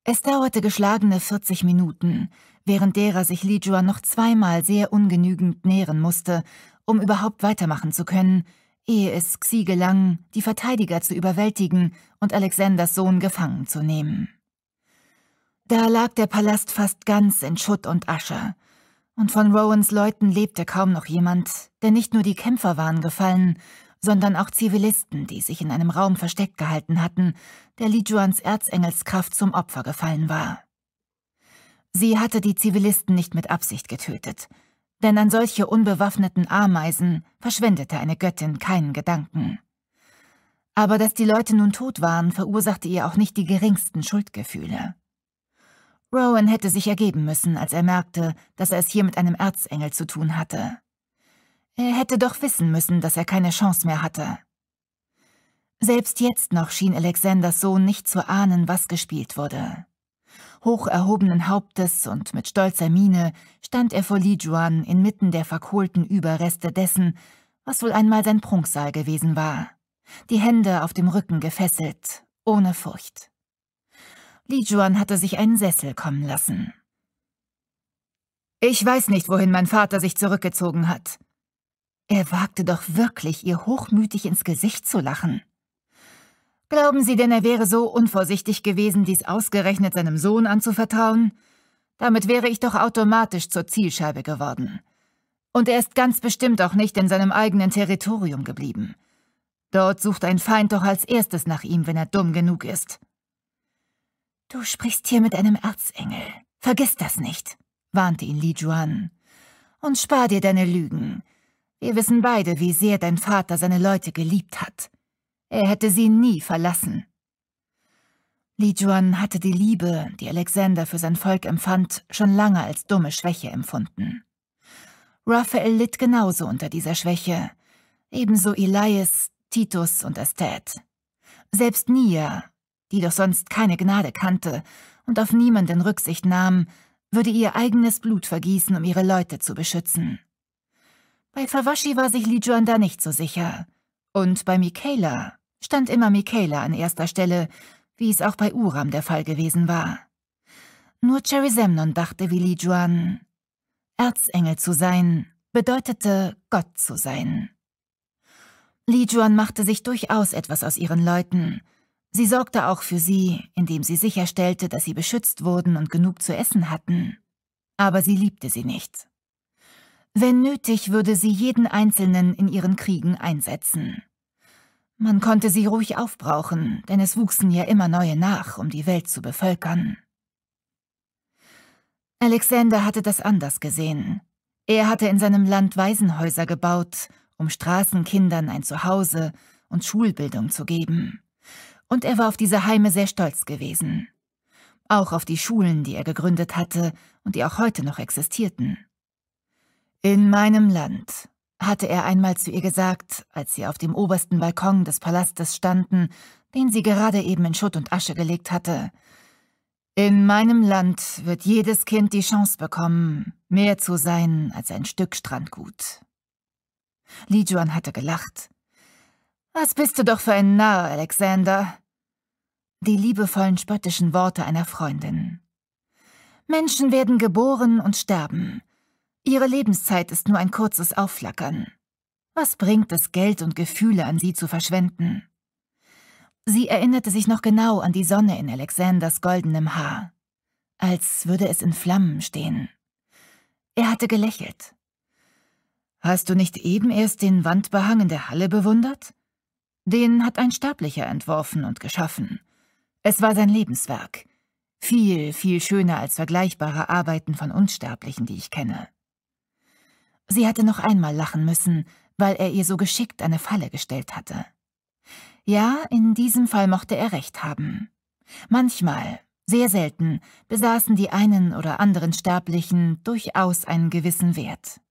Es dauerte geschlagene 40 Minuten, während derer sich Li noch zweimal sehr ungenügend nähren musste, um überhaupt weitermachen zu können, ehe es Xi gelang, die Verteidiger zu überwältigen und Alexanders Sohn gefangen zu nehmen. Da lag der Palast fast ganz in Schutt und Asche, und von Rowans Leuten lebte kaum noch jemand, denn nicht nur die Kämpfer waren gefallen, sondern auch Zivilisten, die sich in einem Raum versteckt gehalten hatten, der Lijuans Erzengelskraft zum Opfer gefallen war. Sie hatte die Zivilisten nicht mit Absicht getötet, denn an solche unbewaffneten Ameisen verschwendete eine Göttin keinen Gedanken. Aber dass die Leute nun tot waren, verursachte ihr auch nicht die geringsten Schuldgefühle. Rowan hätte sich ergeben müssen, als er merkte, dass er es hier mit einem Erzengel zu tun hatte. Er hätte doch wissen müssen, dass er keine Chance mehr hatte. Selbst jetzt noch schien Alexanders Sohn nicht zu ahnen, was gespielt wurde. Hoch erhobenen Hauptes und mit stolzer Miene stand er vor Li Juan inmitten der verkohlten Überreste dessen, was wohl einmal sein Prunksaal gewesen war, die Hände auf dem Rücken gefesselt, ohne Furcht. Li Juan hatte sich einen Sessel kommen lassen. Ich weiß nicht, wohin mein Vater sich zurückgezogen hat. Er wagte doch wirklich, ihr hochmütig ins Gesicht zu lachen. Glauben Sie denn, er wäre so unvorsichtig gewesen, dies ausgerechnet seinem Sohn anzuvertrauen? Damit wäre ich doch automatisch zur Zielscheibe geworden. Und er ist ganz bestimmt auch nicht in seinem eigenen Territorium geblieben. Dort sucht ein Feind doch als erstes nach ihm, wenn er dumm genug ist. Du sprichst hier mit einem Erzengel. Vergiss das nicht, warnte ihn Li Juan. Und spar dir deine Lügen. Wir wissen beide, wie sehr dein Vater seine Leute geliebt hat. Er hätte sie nie verlassen. Li Juan hatte die Liebe, die Alexander für sein Volk empfand, schon lange als dumme Schwäche empfunden. Raphael litt genauso unter dieser Schwäche, ebenso Elias, Titus und Ästhet. Selbst Nia, die doch sonst keine Gnade kannte und auf niemanden Rücksicht nahm, würde ihr eigenes Blut vergießen, um ihre Leute zu beschützen. Bei Fawashi war sich Li Juan da nicht so sicher. Und bei Michaela stand immer Michaela an erster Stelle, wie es auch bei Uram der Fall gewesen war. Nur Cherry Semnon dachte wie Li Juan, Erzengel zu sein bedeutete Gott zu sein. Li Juan machte sich durchaus etwas aus ihren Leuten. Sie sorgte auch für sie, indem sie sicherstellte, dass sie beschützt wurden und genug zu essen hatten. Aber sie liebte sie nicht. Wenn nötig, würde sie jeden Einzelnen in ihren Kriegen einsetzen. Man konnte sie ruhig aufbrauchen, denn es wuchsen ja immer neue nach, um die Welt zu bevölkern. Alexander hatte das anders gesehen. Er hatte in seinem Land Waisenhäuser gebaut, um Straßenkindern ein Zuhause und Schulbildung zu geben. Und er war auf diese Heime sehr stolz gewesen. Auch auf die Schulen, die er gegründet hatte und die auch heute noch existierten. In meinem Land, hatte er einmal zu ihr gesagt, als sie auf dem obersten Balkon des Palastes standen, den sie gerade eben in Schutt und Asche gelegt hatte. In meinem Land wird jedes Kind die Chance bekommen, mehr zu sein als ein Stück Strandgut. Li Juan hatte gelacht. Was bist du doch für ein Narr, Alexander? Die liebevollen spöttischen Worte einer Freundin. Menschen werden geboren und sterben. Ihre Lebenszeit ist nur ein kurzes Aufflackern. Was bringt es, Geld und Gefühle an sie zu verschwenden? Sie erinnerte sich noch genau an die Sonne in Alexanders goldenem Haar, als würde es in Flammen stehen. Er hatte gelächelt. Hast du nicht eben erst den Wandbehang in der Halle bewundert? Den hat ein Sterblicher entworfen und geschaffen. Es war sein Lebenswerk. Viel, viel schöner als vergleichbare Arbeiten von Unsterblichen, die ich kenne. Sie hatte noch einmal lachen müssen, weil er ihr so geschickt eine Falle gestellt hatte. Ja, in diesem Fall mochte er recht haben. Manchmal, sehr selten, besaßen die einen oder anderen Sterblichen durchaus einen gewissen Wert.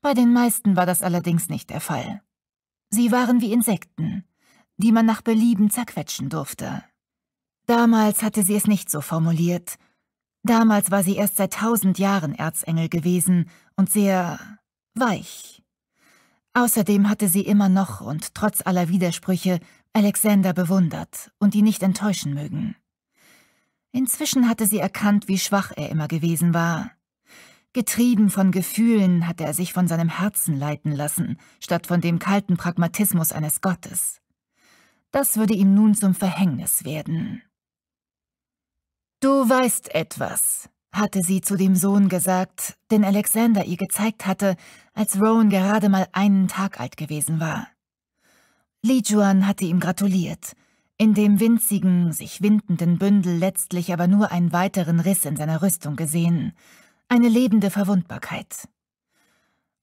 Bei den meisten war das allerdings nicht der Fall. Sie waren wie Insekten, die man nach Belieben zerquetschen durfte. Damals hatte sie es nicht so formuliert, Damals war sie erst seit tausend Jahren Erzengel gewesen und sehr weich. Außerdem hatte sie immer noch und trotz aller Widersprüche Alexander bewundert und ihn nicht enttäuschen mögen. Inzwischen hatte sie erkannt, wie schwach er immer gewesen war. Getrieben von Gefühlen hatte er sich von seinem Herzen leiten lassen, statt von dem kalten Pragmatismus eines Gottes. Das würde ihm nun zum Verhängnis werden. Du weißt etwas, hatte sie zu dem Sohn gesagt, den Alexander ihr gezeigt hatte, als Rowan gerade mal einen Tag alt gewesen war. Li Juan hatte ihm gratuliert. In dem winzigen, sich windenden Bündel letztlich aber nur einen weiteren Riss in seiner Rüstung gesehen. Eine lebende Verwundbarkeit.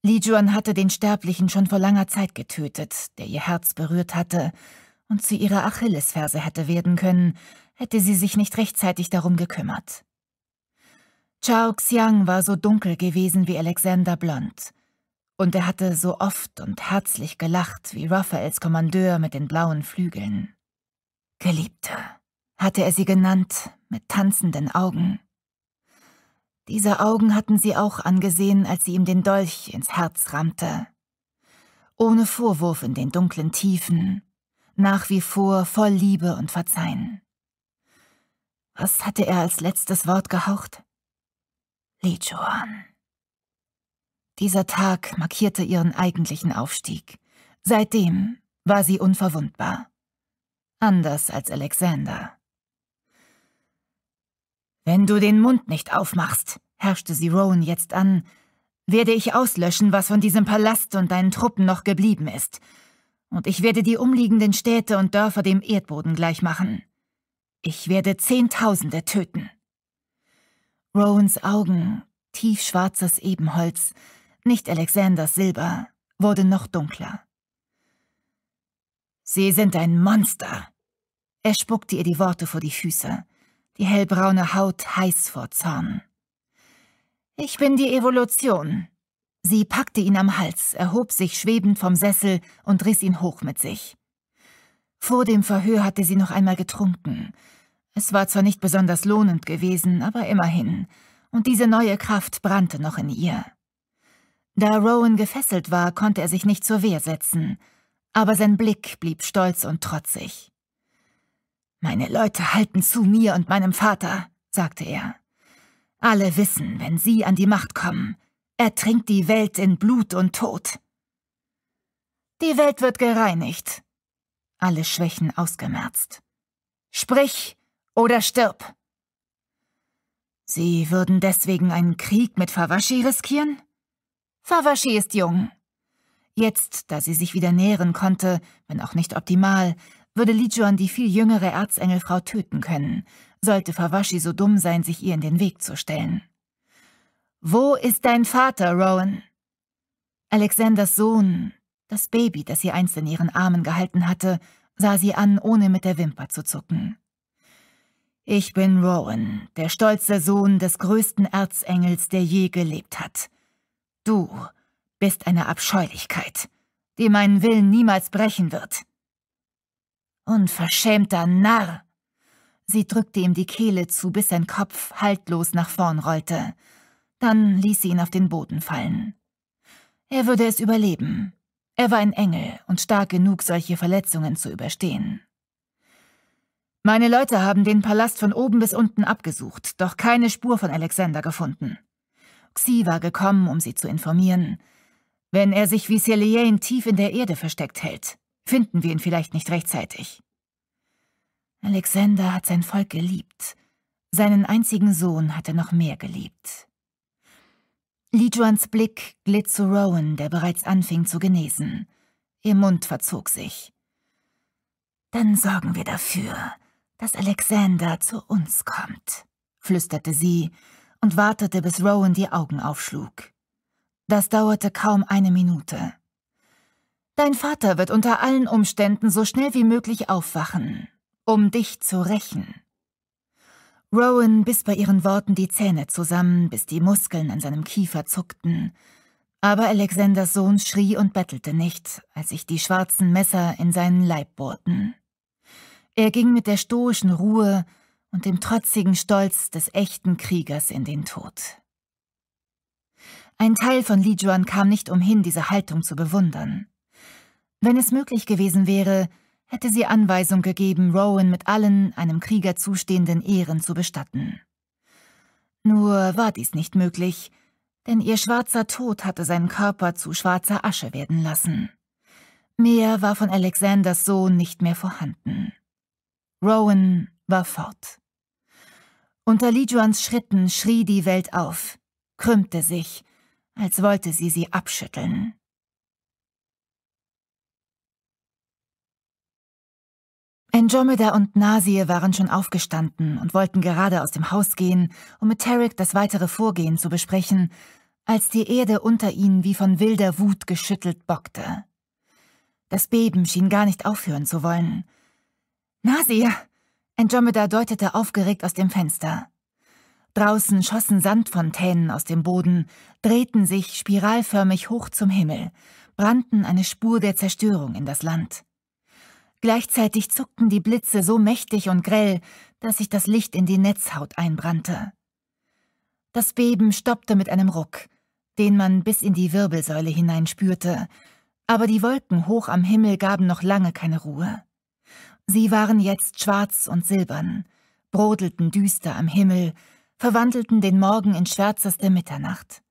Li Juan hatte den Sterblichen schon vor langer Zeit getötet, der ihr Herz berührt hatte und zu ihrer Achillesferse hätte werden können, hätte sie sich nicht rechtzeitig darum gekümmert. Chao Xiang war so dunkel gewesen wie Alexander Blond. Und er hatte so oft und herzlich gelacht wie Raphaels Kommandeur mit den blauen Flügeln. Geliebte, hatte er sie genannt, mit tanzenden Augen. Diese Augen hatten sie auch angesehen, als sie ihm den Dolch ins Herz rammte. Ohne Vorwurf in den dunklen Tiefen, nach wie vor voll Liebe und Verzeihen. Was hatte er als letztes Wort gehaucht? Li Dieser Tag markierte ihren eigentlichen Aufstieg. Seitdem war sie unverwundbar. Anders als Alexander. Wenn du den Mund nicht aufmachst, herrschte sie Rowan jetzt an, werde ich auslöschen, was von diesem Palast und deinen Truppen noch geblieben ist. Und ich werde die umliegenden Städte und Dörfer dem Erdboden gleichmachen. Ich werde Zehntausende töten. Rowans Augen, tiefschwarzes Ebenholz, nicht Alexanders Silber, wurde noch dunkler. Sie sind ein Monster! Er spuckte ihr die Worte vor die Füße, die hellbraune Haut heiß vor Zorn. Ich bin die Evolution. Sie packte ihn am Hals, erhob sich schwebend vom Sessel und riss ihn hoch mit sich. Vor dem Verhör hatte sie noch einmal getrunken, es war zwar nicht besonders lohnend gewesen, aber immerhin, und diese neue Kraft brannte noch in ihr. Da Rowan gefesselt war, konnte er sich nicht zur Wehr setzen, aber sein Blick blieb stolz und trotzig. »Meine Leute halten zu mir und meinem Vater«, sagte er. »Alle wissen, wenn sie an die Macht kommen, ertrinkt die Welt in Blut und Tod.« »Die Welt wird gereinigt«, alle Schwächen ausgemerzt. »Sprich, oder stirb. Sie würden deswegen einen Krieg mit Fawashi riskieren? Fawashi ist jung. Jetzt, da sie sich wieder nähren konnte, wenn auch nicht optimal, würde Lijuan die viel jüngere Erzengelfrau töten können, sollte Fawashi so dumm sein, sich ihr in den Weg zu stellen. Wo ist dein Vater, Rowan? Alexanders Sohn, das Baby, das sie einst in ihren Armen gehalten hatte, sah sie an, ohne mit der Wimper zu zucken. Ich bin Rowan, der stolze Sohn des größten Erzengels, der je gelebt hat. Du bist eine Abscheulichkeit, die meinen Willen niemals brechen wird. Unverschämter Narr! Sie drückte ihm die Kehle zu, bis sein Kopf haltlos nach vorn rollte. Dann ließ sie ihn auf den Boden fallen. Er würde es überleben. Er war ein Engel und stark genug, solche Verletzungen zu überstehen. Meine Leute haben den Palast von oben bis unten abgesucht, doch keine Spur von Alexander gefunden. Xi war gekommen, um sie zu informieren. Wenn er sich wie Selyane tief in der Erde versteckt hält, finden wir ihn vielleicht nicht rechtzeitig. Alexander hat sein Volk geliebt. Seinen einzigen Sohn hat er noch mehr geliebt. Li Juans Blick glitt zu Rowan, der bereits anfing zu genesen. Ihr Mund verzog sich. Dann sorgen wir dafür, dass Alexander zu uns kommt, flüsterte sie und wartete, bis Rowan die Augen aufschlug. Das dauerte kaum eine Minute. Dein Vater wird unter allen Umständen so schnell wie möglich aufwachen, um dich zu rächen. Rowan biss bei ihren Worten die Zähne zusammen, bis die Muskeln an seinem Kiefer zuckten. Aber Alexanders Sohn schrie und bettelte nicht, als sich die schwarzen Messer in seinen Leib bohrten. Er ging mit der stoischen Ruhe und dem trotzigen Stolz des echten Kriegers in den Tod. Ein Teil von Lijuan kam nicht umhin, diese Haltung zu bewundern. Wenn es möglich gewesen wäre, hätte sie Anweisung gegeben, Rowan mit allen einem Krieger zustehenden Ehren zu bestatten. Nur war dies nicht möglich, denn ihr schwarzer Tod hatte seinen Körper zu schwarzer Asche werden lassen. Mehr war von Alexanders Sohn nicht mehr vorhanden. Rowan war fort. Unter Lijuans Schritten schrie die Welt auf, krümmte sich, als wollte sie sie abschütteln. Andromeda und Nasir waren schon aufgestanden und wollten gerade aus dem Haus gehen, um mit Tarek das weitere Vorgehen zu besprechen, als die Erde unter ihnen wie von wilder Wut geschüttelt bockte. Das Beben schien gar nicht aufhören zu wollen. Na, siehe! Andromeda deutete aufgeregt aus dem Fenster. Draußen schossen Sandfontänen aus dem Boden, drehten sich spiralförmig hoch zum Himmel, brannten eine Spur der Zerstörung in das Land. Gleichzeitig zuckten die Blitze so mächtig und grell, dass sich das Licht in die Netzhaut einbrannte. Das Beben stoppte mit einem Ruck, den man bis in die Wirbelsäule hineinspürte, aber die Wolken hoch am Himmel gaben noch lange keine Ruhe. Sie waren jetzt schwarz und silbern, brodelten düster am Himmel, verwandelten den Morgen in schwärzeste Mitternacht.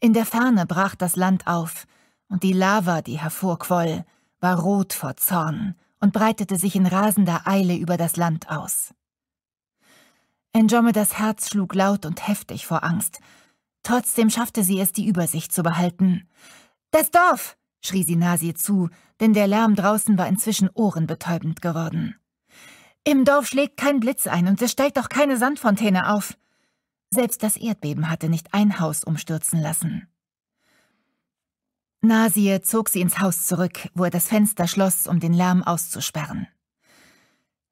In der Ferne brach das Land auf, und die Lava, die hervorquoll, war rot vor Zorn und breitete sich in rasender Eile über das Land aus. Andromedas Herz schlug laut und heftig vor Angst. Trotzdem schaffte sie es, die Übersicht zu behalten. Das Dorf! schrie sie Nasi zu, denn der Lärm draußen war inzwischen ohrenbetäubend geworden. Im Dorf schlägt kein Blitz ein und es steigt auch keine Sandfontäne auf. Selbst das Erdbeben hatte nicht ein Haus umstürzen lassen. Nasie zog sie ins Haus zurück, wo er das Fenster schloss, um den Lärm auszusperren.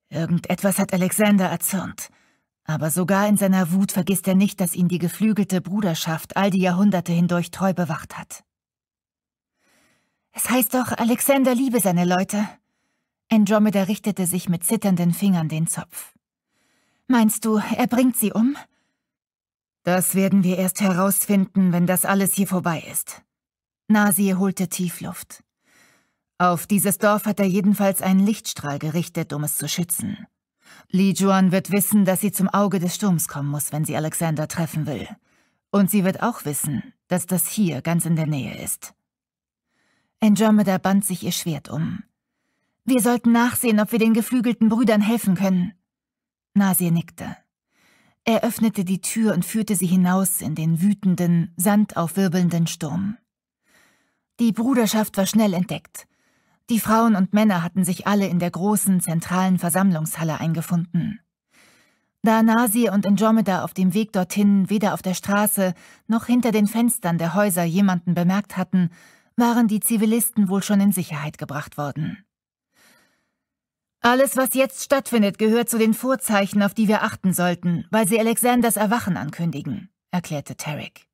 Irgendetwas hat Alexander erzürnt, aber sogar in seiner Wut vergisst er nicht, dass ihn die geflügelte Bruderschaft all die Jahrhunderte hindurch treu bewacht hat. Es heißt doch, Alexander liebe seine Leute. Andromeda richtete sich mit zitternden Fingern den Zopf. Meinst du, er bringt sie um? Das werden wir erst herausfinden, wenn das alles hier vorbei ist. Nasir holte Tiefluft. Auf dieses Dorf hat er jedenfalls einen Lichtstrahl gerichtet, um es zu schützen. Li Juan wird wissen, dass sie zum Auge des Sturms kommen muss, wenn sie Alexander treffen will. Und sie wird auch wissen, dass das hier ganz in der Nähe ist. Andromeda band sich ihr Schwert um. Wir sollten nachsehen, ob wir den geflügelten Brüdern helfen können. Nasir nickte. Er öffnete die Tür und führte sie hinaus in den wütenden, sandaufwirbelnden Sturm. Die Bruderschaft war schnell entdeckt. Die Frauen und Männer hatten sich alle in der großen, zentralen Versammlungshalle eingefunden. Da Nasir und Andromeda auf dem Weg dorthin weder auf der Straße noch hinter den Fenstern der Häuser jemanden bemerkt hatten, waren die Zivilisten wohl schon in Sicherheit gebracht worden. Alles, was jetzt stattfindet, gehört zu den Vorzeichen, auf die wir achten sollten, weil sie Alexanders Erwachen ankündigen, erklärte Tarek.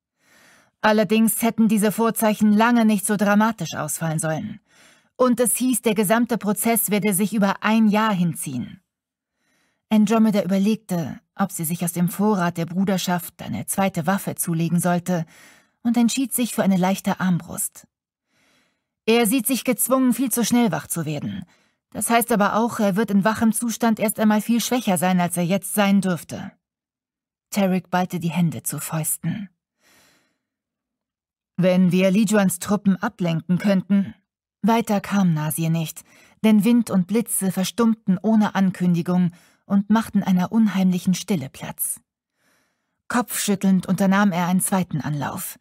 Allerdings hätten diese Vorzeichen lange nicht so dramatisch ausfallen sollen. Und es hieß, der gesamte Prozess werde sich über ein Jahr hinziehen. Andromeda überlegte, ob sie sich aus dem Vorrat der Bruderschaft eine zweite Waffe zulegen sollte und entschied sich für eine leichte Armbrust. Er sieht sich gezwungen, viel zu schnell wach zu werden. Das heißt aber auch, er wird in wachem Zustand erst einmal viel schwächer sein, als er jetzt sein dürfte. Tarek ballte die Hände zu Fäusten. Wenn wir Lijuans Truppen ablenken könnten. Weiter kam Nasir nicht, denn Wind und Blitze verstummten ohne Ankündigung und machten einer unheimlichen Stille Platz. Kopfschüttelnd unternahm er einen zweiten Anlauf.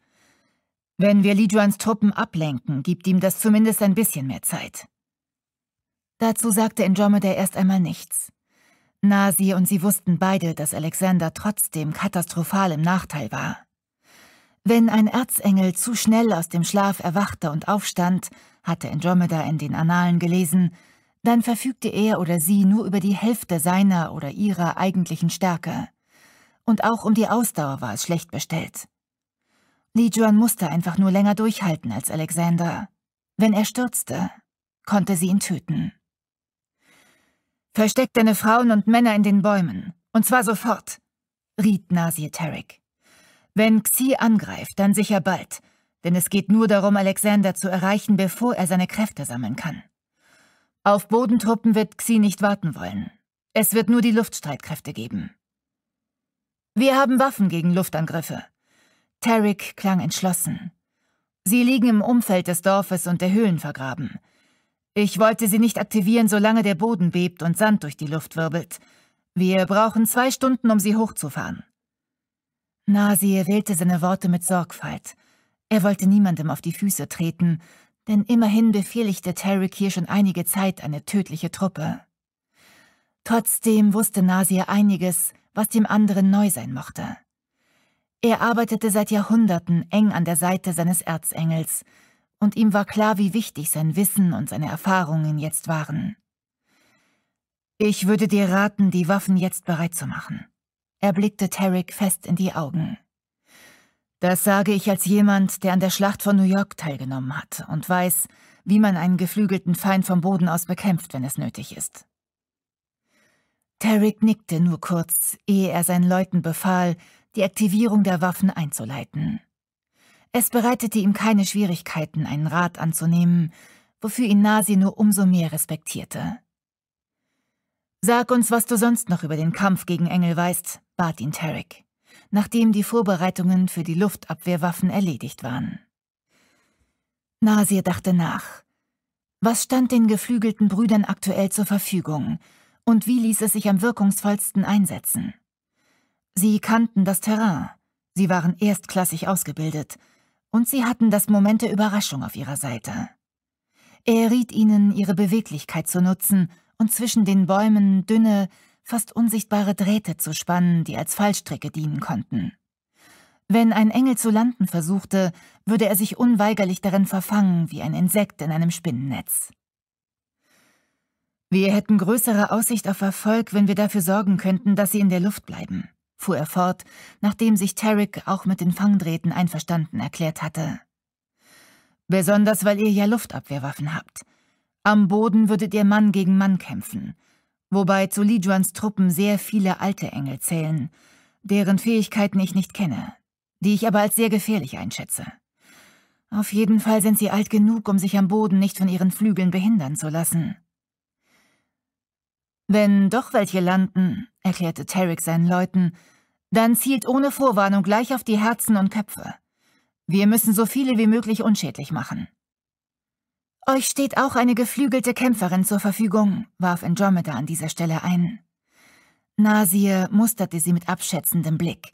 Wenn wir Lijuans Truppen ablenken, gibt ihm das zumindest ein bisschen mehr Zeit. Dazu sagte Andromeda erst einmal nichts. Nasi und sie wussten beide, dass Alexander trotzdem katastrophal im Nachteil war. Wenn ein Erzengel zu schnell aus dem Schlaf erwachte und aufstand, hatte Andromeda in den Annalen gelesen, dann verfügte er oder sie nur über die Hälfte seiner oder ihrer eigentlichen Stärke. Und auch um die Ausdauer war es schlecht bestellt. Li Juan musste einfach nur länger durchhalten als Alexander. Wenn er stürzte, konnte sie ihn töten. Versteck deine Frauen und Männer in den Bäumen. Und zwar sofort, riet Nasir Tarek. Wenn Xi angreift, dann sicher bald, denn es geht nur darum, Alexander zu erreichen, bevor er seine Kräfte sammeln kann. Auf Bodentruppen wird Xi nicht warten wollen. Es wird nur die Luftstreitkräfte geben. Wir haben Waffen gegen Luftangriffe, Tarek klang entschlossen. Sie liegen im Umfeld des Dorfes und der Höhlen vergraben. Ich wollte sie nicht aktivieren, solange der Boden bebt und Sand durch die Luft wirbelt. Wir brauchen zwei Stunden, um sie hochzufahren. Nasir wählte seine Worte mit Sorgfalt. Er wollte niemandem auf die Füße treten, denn immerhin befehligte Tarek hier schon einige Zeit eine tödliche Truppe. Trotzdem wusste Nasir einiges, was dem anderen neu sein mochte. Er arbeitete seit Jahrhunderten eng an der Seite seines Erzengels, und ihm war klar, wie wichtig sein Wissen und seine Erfahrungen jetzt waren. Ich würde dir raten, die Waffen jetzt bereit zu machen. Er blickte Tarek fest in die Augen. Das sage ich als jemand, der an der Schlacht von New York teilgenommen hat und weiß, wie man einen geflügelten Feind vom Boden aus bekämpft, wenn es nötig ist. Tarek nickte nur kurz, ehe er seinen Leuten befahl, die Aktivierung der Waffen einzuleiten. Es bereitete ihm keine Schwierigkeiten, einen Rat anzunehmen, wofür ihn Nasi nur umso mehr respektierte. Sag uns, was du sonst noch über den Kampf gegen Engel weißt, bat ihn Tarek, nachdem die Vorbereitungen für die Luftabwehrwaffen erledigt waren. Nasir dachte nach. Was stand den geflügelten Brüdern aktuell zur Verfügung und wie ließ es sich am wirkungsvollsten einsetzen? Sie kannten das Terrain, sie waren erstklassig ausgebildet und sie hatten das Moment der Überraschung auf ihrer Seite. Er riet ihnen, ihre Beweglichkeit zu nutzen und zwischen den Bäumen dünne, fast unsichtbare Drähte zu spannen, die als Fallstricke dienen konnten. Wenn ein Engel zu landen versuchte, würde er sich unweigerlich darin verfangen, wie ein Insekt in einem Spinnennetz. Wir hätten größere Aussicht auf Erfolg, wenn wir dafür sorgen könnten, dass sie in der Luft bleiben fuhr er fort, nachdem sich Tarek auch mit den Fangdrähten einverstanden erklärt hatte. Besonders, weil ihr ja Luftabwehrwaffen habt. Am Boden würdet ihr Mann gegen Mann kämpfen, wobei zu Lijuans Truppen sehr viele alte Engel zählen, deren Fähigkeiten ich nicht kenne, die ich aber als sehr gefährlich einschätze. Auf jeden Fall sind sie alt genug, um sich am Boden nicht von ihren Flügeln behindern zu lassen. Wenn doch welche landen, erklärte Tarek seinen Leuten, dann zielt ohne Vorwarnung gleich auf die Herzen und Köpfe. Wir müssen so viele wie möglich unschädlich machen. Euch steht auch eine geflügelte Kämpferin zur Verfügung, warf Andromeda an dieser Stelle ein. Nasir musterte sie mit abschätzendem Blick.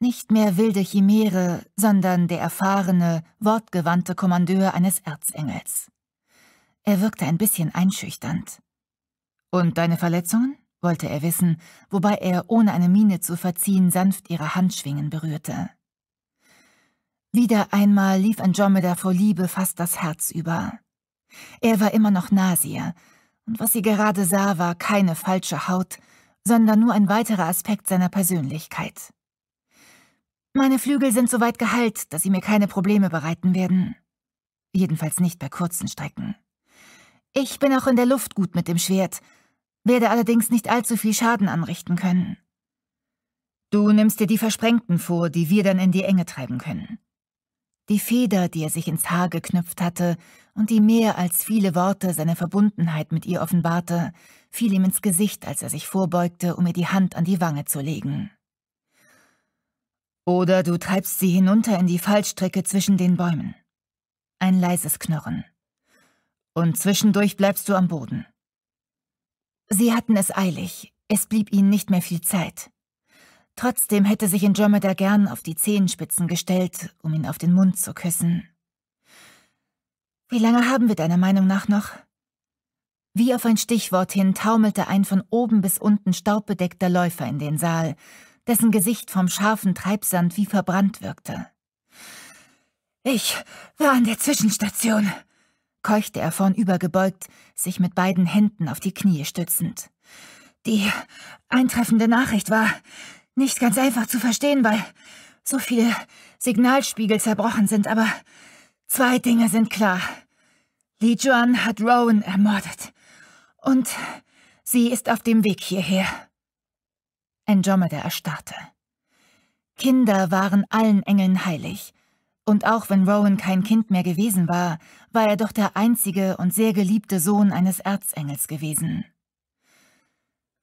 Nicht mehr wilde Chimäre, sondern der erfahrene, wortgewandte Kommandeur eines Erzengels. Er wirkte ein bisschen einschüchternd. Und deine Verletzungen? wollte er wissen, wobei er, ohne eine Miene zu verziehen, sanft ihre Handschwingen berührte. Wieder einmal lief Andromeda vor Liebe fast das Herz über. Er war immer noch Nasir, und was sie gerade sah, war keine falsche Haut, sondern nur ein weiterer Aspekt seiner Persönlichkeit. Meine Flügel sind so weit geheilt, dass sie mir keine Probleme bereiten werden. Jedenfalls nicht bei kurzen Strecken. Ich bin auch in der Luft gut mit dem Schwert, werde allerdings nicht allzu viel Schaden anrichten können. Du nimmst dir die Versprengten vor, die wir dann in die Enge treiben können. Die Feder, die er sich ins Haar geknüpft hatte und die mehr als viele Worte seine Verbundenheit mit ihr offenbarte, fiel ihm ins Gesicht, als er sich vorbeugte, um ihr die Hand an die Wange zu legen. Oder du treibst sie hinunter in die Fallstricke zwischen den Bäumen. Ein leises Knurren. Und zwischendurch bleibst du am Boden. Sie hatten es eilig. Es blieb ihnen nicht mehr viel Zeit. Trotzdem hätte sich Andromeda gern auf die Zehenspitzen gestellt, um ihn auf den Mund zu küssen. Wie lange haben wir deiner Meinung nach noch? Wie auf ein Stichwort hin taumelte ein von oben bis unten staubbedeckter Läufer in den Saal, dessen Gesicht vom scharfen Treibsand wie verbrannt wirkte. Ich war an der Zwischenstation, keuchte er vornübergebeugt, sich mit beiden Händen auf die Knie stützend. Die eintreffende Nachricht war nicht ganz einfach zu verstehen, weil so viele Signalspiegel zerbrochen sind, aber zwei Dinge sind klar. Li Juan hat Rowan ermordet. Und sie ist auf dem Weg hierher. Andromeda erstarrte. Kinder waren allen Engeln heilig, und auch wenn Rowan kein Kind mehr gewesen war, war er doch der einzige und sehr geliebte Sohn eines Erzengels gewesen.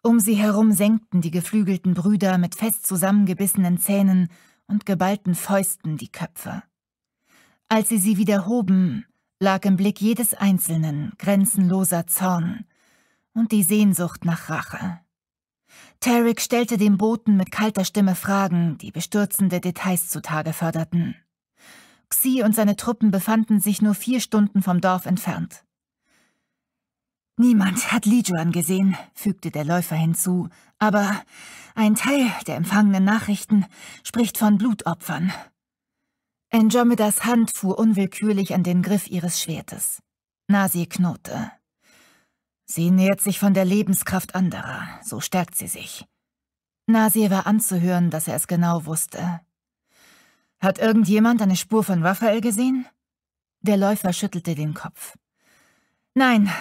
Um sie herum senkten die geflügelten Brüder mit fest zusammengebissenen Zähnen und geballten Fäusten die Köpfe. Als sie sie wieder hoben, lag im Blick jedes Einzelnen grenzenloser Zorn und die Sehnsucht nach Rache. Tarek stellte dem Boten mit kalter Stimme Fragen, die bestürzende Details zutage förderten. Xi und seine Truppen befanden sich nur vier Stunden vom Dorf entfernt. Niemand hat Li Juan gesehen, fügte der Läufer hinzu, aber ein Teil der empfangenen Nachrichten spricht von Blutopfern. Andromedas Hand fuhr unwillkürlich an den Griff ihres Schwertes. Nasi knurrte. Sie nährt sich von der Lebenskraft anderer, so stärkt sie sich. Nasir war anzuhören, dass er es genau wusste. Hat irgendjemand eine Spur von Raphael gesehen? Der Läufer schüttelte den Kopf. Nein.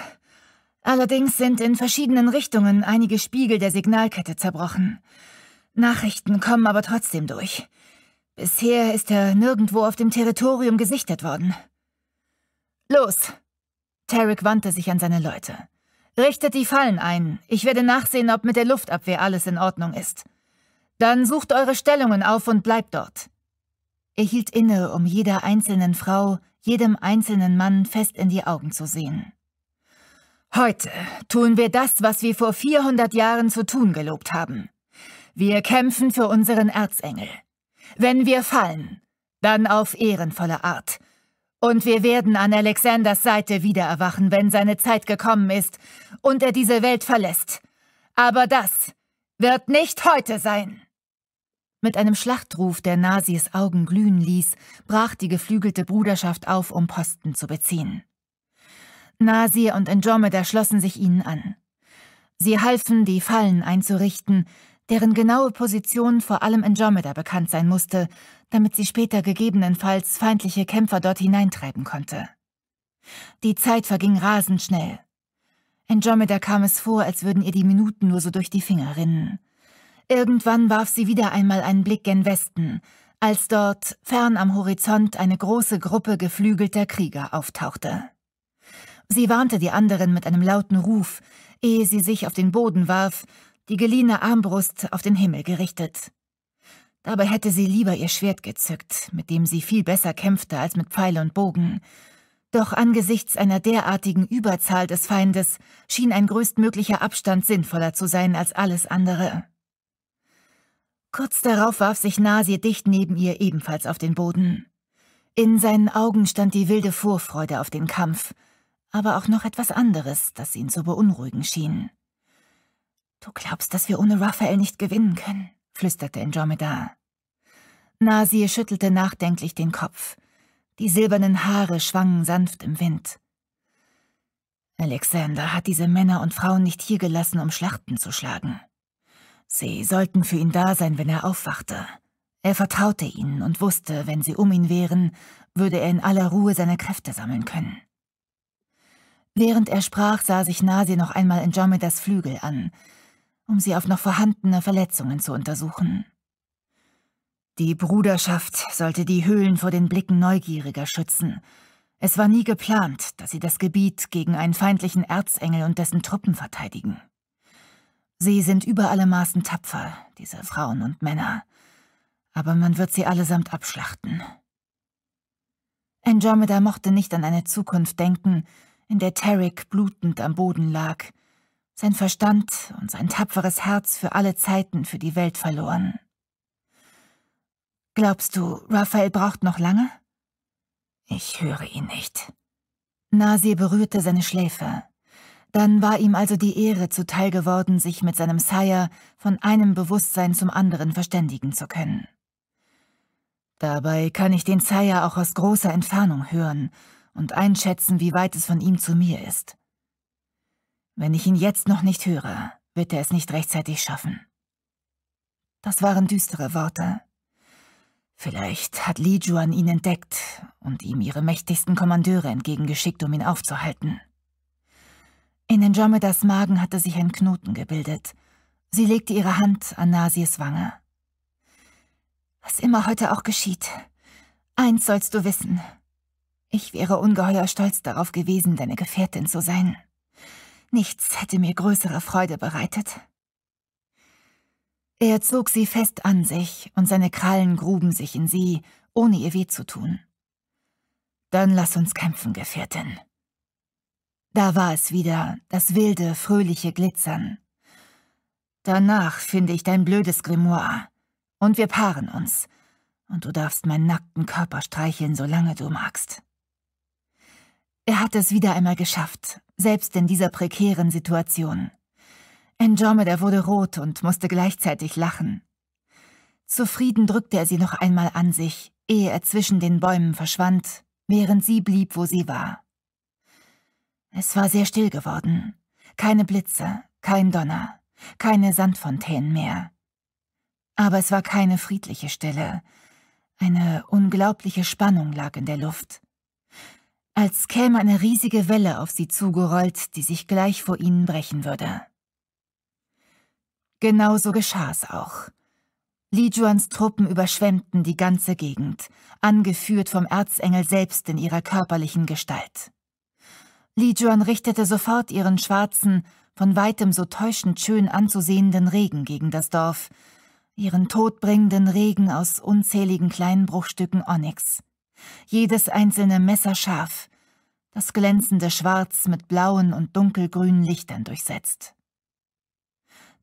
Allerdings sind in verschiedenen Richtungen einige Spiegel der Signalkette zerbrochen. Nachrichten kommen aber trotzdem durch. Bisher ist er nirgendwo auf dem Territorium gesichtet worden. Los! Tarek wandte sich an seine Leute. Richtet die Fallen ein. Ich werde nachsehen, ob mit der Luftabwehr alles in Ordnung ist. Dann sucht eure Stellungen auf und bleibt dort. Er hielt inne, um jeder einzelnen Frau, jedem einzelnen Mann fest in die Augen zu sehen. Heute tun wir das, was wir vor 400 Jahren zu tun gelobt haben. Wir kämpfen für unseren Erzengel. Wenn wir fallen, dann auf ehrenvolle Art. Und wir werden an Alexanders Seite wieder erwachen, wenn seine Zeit gekommen ist und er diese Welt verlässt. Aber das wird nicht heute sein. Mit einem Schlachtruf, der Nasis Augen glühen ließ, brach die geflügelte Bruderschaft auf, um Posten zu beziehen. Nasir und Andromeda schlossen sich ihnen an. Sie halfen, die Fallen einzurichten, deren genaue Position vor allem Andromeda bekannt sein musste, damit sie später gegebenenfalls feindliche Kämpfer dort hineintreiben konnte. Die Zeit verging rasend schnell. Andromeda kam es vor, als würden ihr die Minuten nur so durch die Finger rinnen. Irgendwann warf sie wieder einmal einen Blick gen Westen, als dort fern am Horizont eine große Gruppe geflügelter Krieger auftauchte. Sie warnte die anderen mit einem lauten Ruf, ehe sie sich auf den Boden warf, die geliehene Armbrust auf den Himmel gerichtet. Dabei hätte sie lieber ihr Schwert gezückt, mit dem sie viel besser kämpfte als mit Pfeil und Bogen. Doch angesichts einer derartigen Überzahl des Feindes schien ein größtmöglicher Abstand sinnvoller zu sein als alles andere. Kurz darauf warf sich Nasir dicht neben ihr ebenfalls auf den Boden. In seinen Augen stand die wilde Vorfreude auf den Kampf, aber auch noch etwas anderes, das ihn zu beunruhigen schien. Du glaubst, dass wir ohne Raphael nicht gewinnen können, flüsterte Andromeda. Nasir schüttelte nachdenklich den Kopf. Die silbernen Haare schwangen sanft im Wind. Alexander hat diese Männer und Frauen nicht hier gelassen, um Schlachten zu schlagen. Sie sollten für ihn da sein, wenn er aufwachte. Er vertraute ihnen und wusste, wenn sie um ihn wären, würde er in aller Ruhe seine Kräfte sammeln können. Während er sprach, sah sich Nasi noch einmal in Andromedas Flügel an, um sie auf noch vorhandene Verletzungen zu untersuchen. Die Bruderschaft sollte die Höhlen vor den Blicken Neugieriger schützen. Es war nie geplant, dass sie das Gebiet gegen einen feindlichen Erzengel und dessen Truppen verteidigen. Sie sind über alle Maßen tapfer, diese Frauen und Männer. Aber man wird sie allesamt abschlachten. Andromeda mochte nicht an eine Zukunft denken, in der Tarek blutend am Boden lag, sein Verstand und sein tapferes Herz für alle Zeiten für die Welt verloren. Glaubst du, Raphael braucht noch lange? Ich höre ihn nicht. Nasir berührte seine Schläfe, dann war ihm also die Ehre zuteil geworden, sich mit seinem Sire von einem Bewusstsein zum anderen verständigen zu können. Dabei kann ich den Sire auch aus großer Entfernung hören und einschätzen, wie weit es von ihm zu mir ist. Wenn ich ihn jetzt noch nicht höre, wird er es nicht rechtzeitig schaffen. Das waren düstere Worte. Vielleicht hat Li Juan ihn entdeckt und ihm ihre mächtigsten Kommandeure entgegengeschickt, um ihn aufzuhalten. In Andromedas Magen hatte sich ein Knoten gebildet. Sie legte ihre Hand an Nasies Wange. Was immer heute auch geschieht, eins sollst du wissen. Ich wäre ungeheuer stolz darauf gewesen, deine Gefährtin zu sein. Nichts hätte mir größere Freude bereitet. Er zog sie fest an sich und seine Krallen gruben sich in sie, ohne ihr weh zu tun. Dann lass uns kämpfen, Gefährtin, da war es wieder, das wilde, fröhliche Glitzern. Danach finde ich dein blödes Grimoire. Und wir paaren uns. Und du darfst meinen nackten Körper streicheln, solange du magst. Er hat es wieder einmal geschafft, selbst in dieser prekären Situation. Andromeda wurde rot und musste gleichzeitig lachen. Zufrieden drückte er sie noch einmal an sich, ehe er zwischen den Bäumen verschwand, während sie blieb, wo sie war. Es war sehr still geworden. Keine Blitze, kein Donner, keine Sandfontänen mehr. Aber es war keine friedliche Stille. Eine unglaubliche Spannung lag in der Luft. Als käme eine riesige Welle auf sie zugerollt, die sich gleich vor ihnen brechen würde. Genauso geschah es auch. Li Juans Truppen überschwemmten die ganze Gegend, angeführt vom Erzengel selbst in ihrer körperlichen Gestalt. Li Juan richtete sofort ihren schwarzen, von weitem so täuschend schön anzusehenden Regen gegen das Dorf, ihren todbringenden Regen aus unzähligen kleinen Bruchstücken Onyx. Jedes einzelne Messer scharf, das glänzende Schwarz mit blauen und dunkelgrünen Lichtern durchsetzt.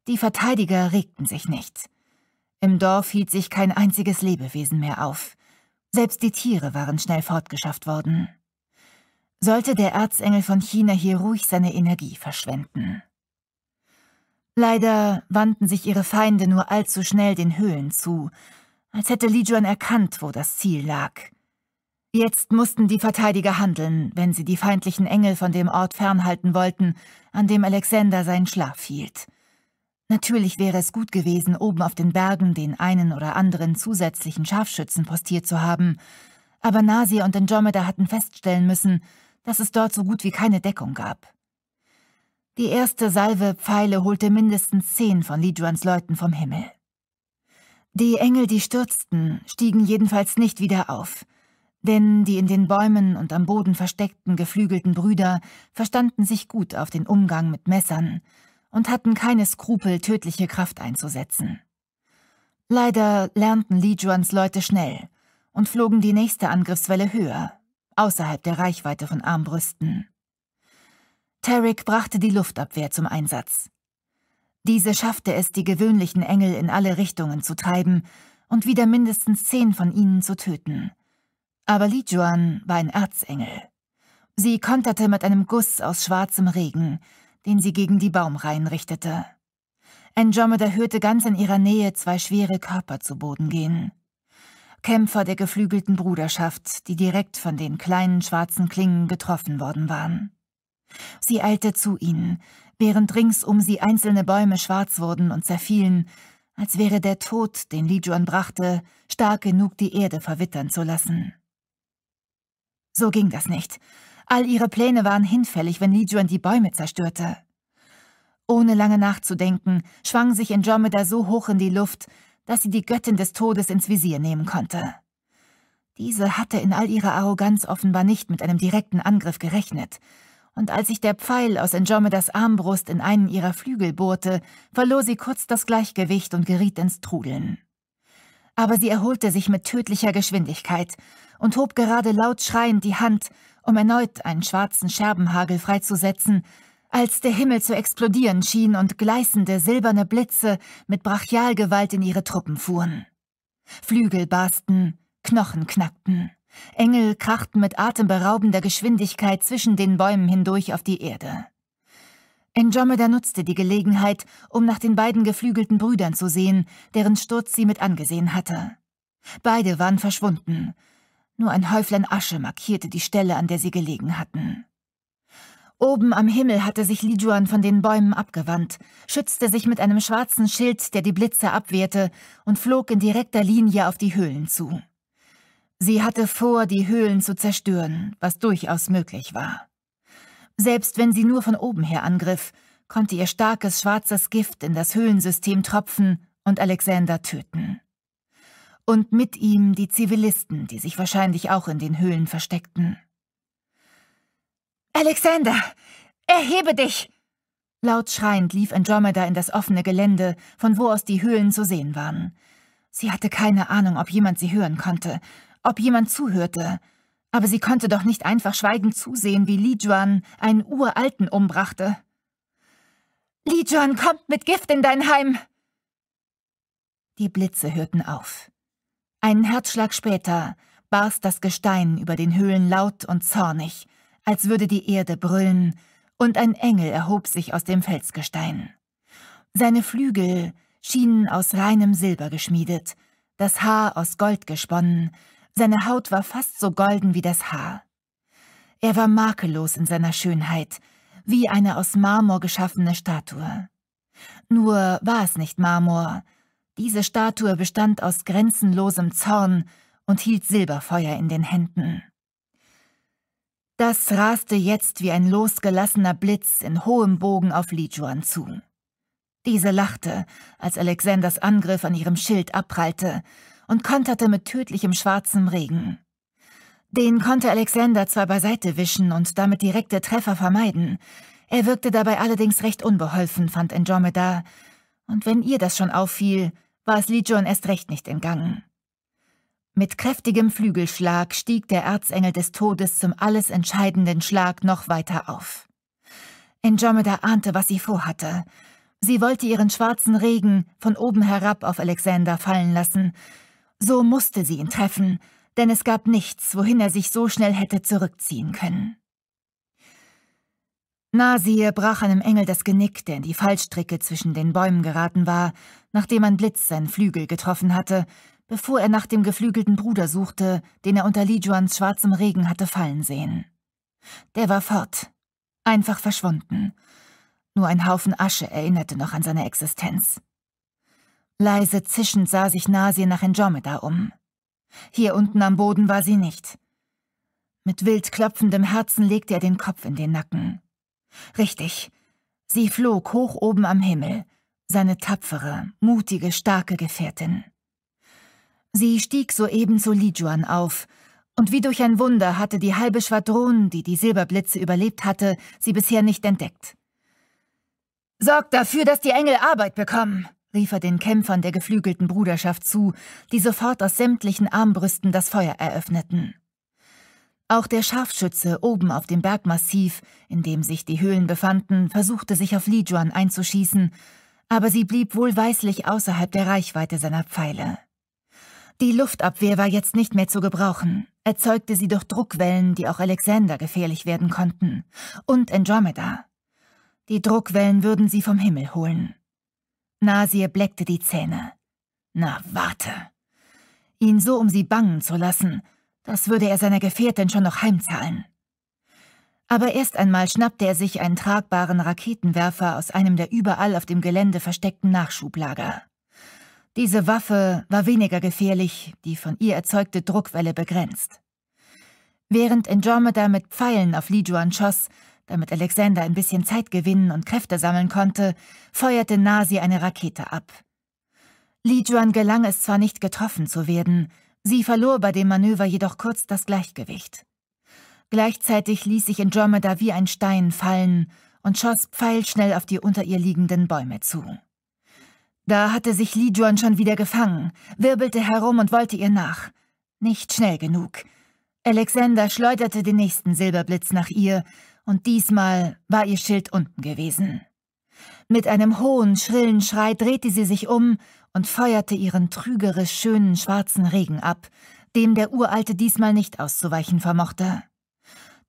Die Verteidiger regten sich nicht. Im Dorf hielt sich kein einziges Lebewesen mehr auf. Selbst die Tiere waren schnell fortgeschafft worden sollte der Erzengel von China hier ruhig seine Energie verschwenden. Leider wandten sich ihre Feinde nur allzu schnell den Höhlen zu, als hätte Lijuan erkannt, wo das Ziel lag. Jetzt mussten die Verteidiger handeln, wenn sie die feindlichen Engel von dem Ort fernhalten wollten, an dem Alexander seinen Schlaf hielt. Natürlich wäre es gut gewesen, oben auf den Bergen den einen oder anderen zusätzlichen Scharfschützen postiert zu haben, aber Nasir und Andromeda hatten feststellen müssen, dass es dort so gut wie keine Deckung gab. Die erste Salve Pfeile holte mindestens zehn von Lijuans Leuten vom Himmel. Die Engel, die stürzten, stiegen jedenfalls nicht wieder auf, denn die in den Bäumen und am Boden versteckten geflügelten Brüder verstanden sich gut auf den Umgang mit Messern und hatten keine Skrupel, tödliche Kraft einzusetzen. Leider lernten Lijuans Leute schnell und flogen die nächste Angriffswelle höher, außerhalb der Reichweite von Armbrüsten. Tarek brachte die Luftabwehr zum Einsatz. Diese schaffte es, die gewöhnlichen Engel in alle Richtungen zu treiben und wieder mindestens zehn von ihnen zu töten. Aber Li Juan war ein Erzengel. Sie konterte mit einem Guss aus schwarzem Regen, den sie gegen die Baumreihen richtete. Andromeda hörte ganz in ihrer Nähe zwei schwere Körper zu Boden gehen. Kämpfer der geflügelten Bruderschaft, die direkt von den kleinen schwarzen Klingen getroffen worden waren. Sie eilte zu ihnen, während rings um sie einzelne Bäume schwarz wurden und zerfielen, als wäre der Tod, den Lijuan brachte, stark genug, die Erde verwittern zu lassen. So ging das nicht. All ihre Pläne waren hinfällig, wenn Lijuan die Bäume zerstörte. Ohne lange nachzudenken, schwang sich Andromeda so hoch in die Luft, dass sie die Göttin des Todes ins Visier nehmen konnte. Diese hatte in all ihrer Arroganz offenbar nicht mit einem direkten Angriff gerechnet, und als sich der Pfeil aus Andromedas Armbrust in einen ihrer Flügel bohrte, verlor sie kurz das Gleichgewicht und geriet ins Trudeln. Aber sie erholte sich mit tödlicher Geschwindigkeit und hob gerade laut schreiend die Hand, um erneut einen schwarzen Scherbenhagel freizusetzen, als der Himmel zu explodieren schien und gleißende silberne Blitze mit Brachialgewalt in ihre Truppen fuhren. Flügel barsten, Knochen knackten, Engel krachten mit atemberaubender Geschwindigkeit zwischen den Bäumen hindurch auf die Erde. Andromeda nutzte die Gelegenheit, um nach den beiden geflügelten Brüdern zu sehen, deren Sturz sie mit angesehen hatte. Beide waren verschwunden. Nur ein Häuflein Asche markierte die Stelle, an der sie gelegen hatten. Oben am Himmel hatte sich Lijuan von den Bäumen abgewandt, schützte sich mit einem schwarzen Schild, der die Blitze abwehrte, und flog in direkter Linie auf die Höhlen zu. Sie hatte vor, die Höhlen zu zerstören, was durchaus möglich war. Selbst wenn sie nur von oben her angriff, konnte ihr starkes schwarzes Gift in das Höhlensystem tropfen und Alexander töten. Und mit ihm die Zivilisten, die sich wahrscheinlich auch in den Höhlen versteckten. Alexander, erhebe dich! Laut schreiend lief Andromeda in das offene Gelände, von wo aus die Höhlen zu sehen waren. Sie hatte keine Ahnung, ob jemand sie hören konnte, ob jemand zuhörte. Aber sie konnte doch nicht einfach schweigend zusehen, wie Lijuan einen Uralten umbrachte. Lijuan kommt mit Gift in dein Heim! Die Blitze hörten auf. Einen Herzschlag später barst das Gestein über den Höhlen laut und zornig, als würde die Erde brüllen, und ein Engel erhob sich aus dem Felsgestein. Seine Flügel schienen aus reinem Silber geschmiedet, das Haar aus Gold gesponnen, seine Haut war fast so golden wie das Haar. Er war makellos in seiner Schönheit, wie eine aus Marmor geschaffene Statue. Nur war es nicht Marmor. Diese Statue bestand aus grenzenlosem Zorn und hielt Silberfeuer in den Händen. Das raste jetzt wie ein losgelassener Blitz in hohem Bogen auf Lijuan zu. Diese lachte, als Alexanders Angriff an ihrem Schild abprallte, und konterte mit tödlichem schwarzem Regen. Den konnte Alexander zwar beiseite wischen und damit direkte Treffer vermeiden, er wirkte dabei allerdings recht unbeholfen, fand Andromeda, und wenn ihr das schon auffiel, war es Lijuan erst recht nicht entgangen. Mit kräftigem Flügelschlag stieg der Erzengel des Todes zum alles entscheidenden Schlag noch weiter auf. Andromeda ahnte, was sie vorhatte. Sie wollte ihren schwarzen Regen von oben herab auf Alexander fallen lassen. So musste sie ihn treffen, denn es gab nichts, wohin er sich so schnell hätte zurückziehen können. Nasir brach einem Engel das Genick, der in die Fallstricke zwischen den Bäumen geraten war, nachdem ein Blitz seinen Flügel getroffen hatte, bevor er nach dem geflügelten Bruder suchte, den er unter Lijuans schwarzem Regen hatte fallen sehen. Der war fort, einfach verschwunden. Nur ein Haufen Asche erinnerte noch an seine Existenz. Leise zischend sah sich Nasir nach Andromeda um. Hier unten am Boden war sie nicht. Mit wild klopfendem Herzen legte er den Kopf in den Nacken. Richtig, sie flog hoch oben am Himmel, seine tapfere, mutige, starke Gefährtin. Sie stieg soeben zu Lijuan auf, und wie durch ein Wunder hatte die halbe Schwadron, die die Silberblitze überlebt hatte, sie bisher nicht entdeckt. Sorgt dafür, dass die Engel Arbeit bekommen, rief er den Kämpfern der geflügelten Bruderschaft zu, die sofort aus sämtlichen Armbrüsten das Feuer eröffneten. Auch der Scharfschütze oben auf dem Bergmassiv, in dem sich die Höhlen befanden, versuchte sich auf Lijuan einzuschießen, aber sie blieb wohlweislich außerhalb der Reichweite seiner Pfeile. Die Luftabwehr war jetzt nicht mehr zu gebrauchen, erzeugte sie durch Druckwellen, die auch Alexander gefährlich werden konnten, und Andromeda. Die Druckwellen würden sie vom Himmel holen. Nasir bleckte die Zähne. Na, warte. Ihn so um sie bangen zu lassen, das würde er seiner Gefährtin schon noch heimzahlen. Aber erst einmal schnappte er sich einen tragbaren Raketenwerfer aus einem der überall auf dem Gelände versteckten Nachschublager. Diese Waffe war weniger gefährlich, die von ihr erzeugte Druckwelle begrenzt. Während Andromeda mit Pfeilen auf Lijuan schoss, damit Alexander ein bisschen Zeit gewinnen und Kräfte sammeln konnte, feuerte Nasi eine Rakete ab. Lijuan gelang es zwar nicht getroffen zu werden, sie verlor bei dem Manöver jedoch kurz das Gleichgewicht. Gleichzeitig ließ sich Andromeda wie ein Stein fallen und schoss pfeilschnell auf die unter ihr liegenden Bäume zu. Da hatte sich Li Juan schon wieder gefangen, wirbelte herum und wollte ihr nach. Nicht schnell genug. Alexander schleuderte den nächsten Silberblitz nach ihr, und diesmal war ihr Schild unten gewesen. Mit einem hohen, schrillen Schrei drehte sie sich um und feuerte ihren trügerisch schönen schwarzen Regen ab, dem der Uralte diesmal nicht auszuweichen vermochte.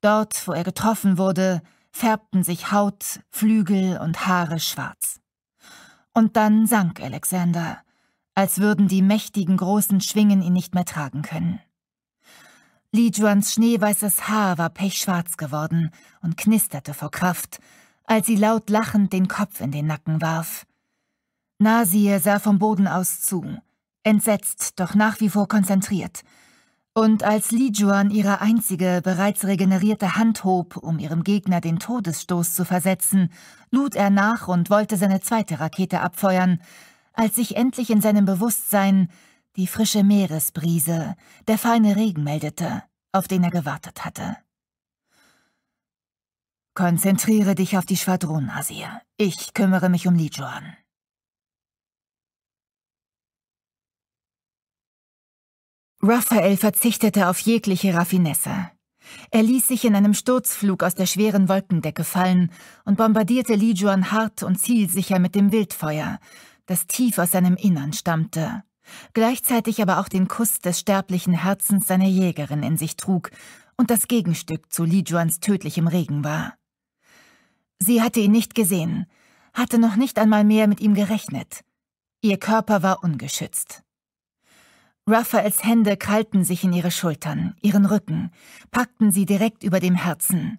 Dort, wo er getroffen wurde, färbten sich Haut, Flügel und Haare schwarz. Und dann sank Alexander, als würden die mächtigen großen Schwingen ihn nicht mehr tragen können. Li Juans schneeweißes Haar war pechschwarz geworden und knisterte vor Kraft, als sie laut lachend den Kopf in den Nacken warf. Nasir sah vom Boden aus zu, entsetzt, doch nach wie vor konzentriert – und als Li Juan ihre einzige, bereits regenerierte Hand hob, um ihrem Gegner den Todesstoß zu versetzen, lud er nach und wollte seine zweite Rakete abfeuern, als sich endlich in seinem Bewusstsein die frische Meeresbrise, der feine Regen meldete, auf den er gewartet hatte. Konzentriere dich auf die Schwadron, Asir. Ich kümmere mich um Li Juan. Raphael verzichtete auf jegliche Raffinesse. Er ließ sich in einem Sturzflug aus der schweren Wolkendecke fallen und bombardierte Lijuan hart und zielsicher mit dem Wildfeuer, das tief aus seinem Innern stammte, gleichzeitig aber auch den Kuss des sterblichen Herzens seiner Jägerin in sich trug und das Gegenstück zu Lijuans tödlichem Regen war. Sie hatte ihn nicht gesehen, hatte noch nicht einmal mehr mit ihm gerechnet. Ihr Körper war ungeschützt. Raphaels Hände krallten sich in ihre Schultern, ihren Rücken, packten sie direkt über dem Herzen.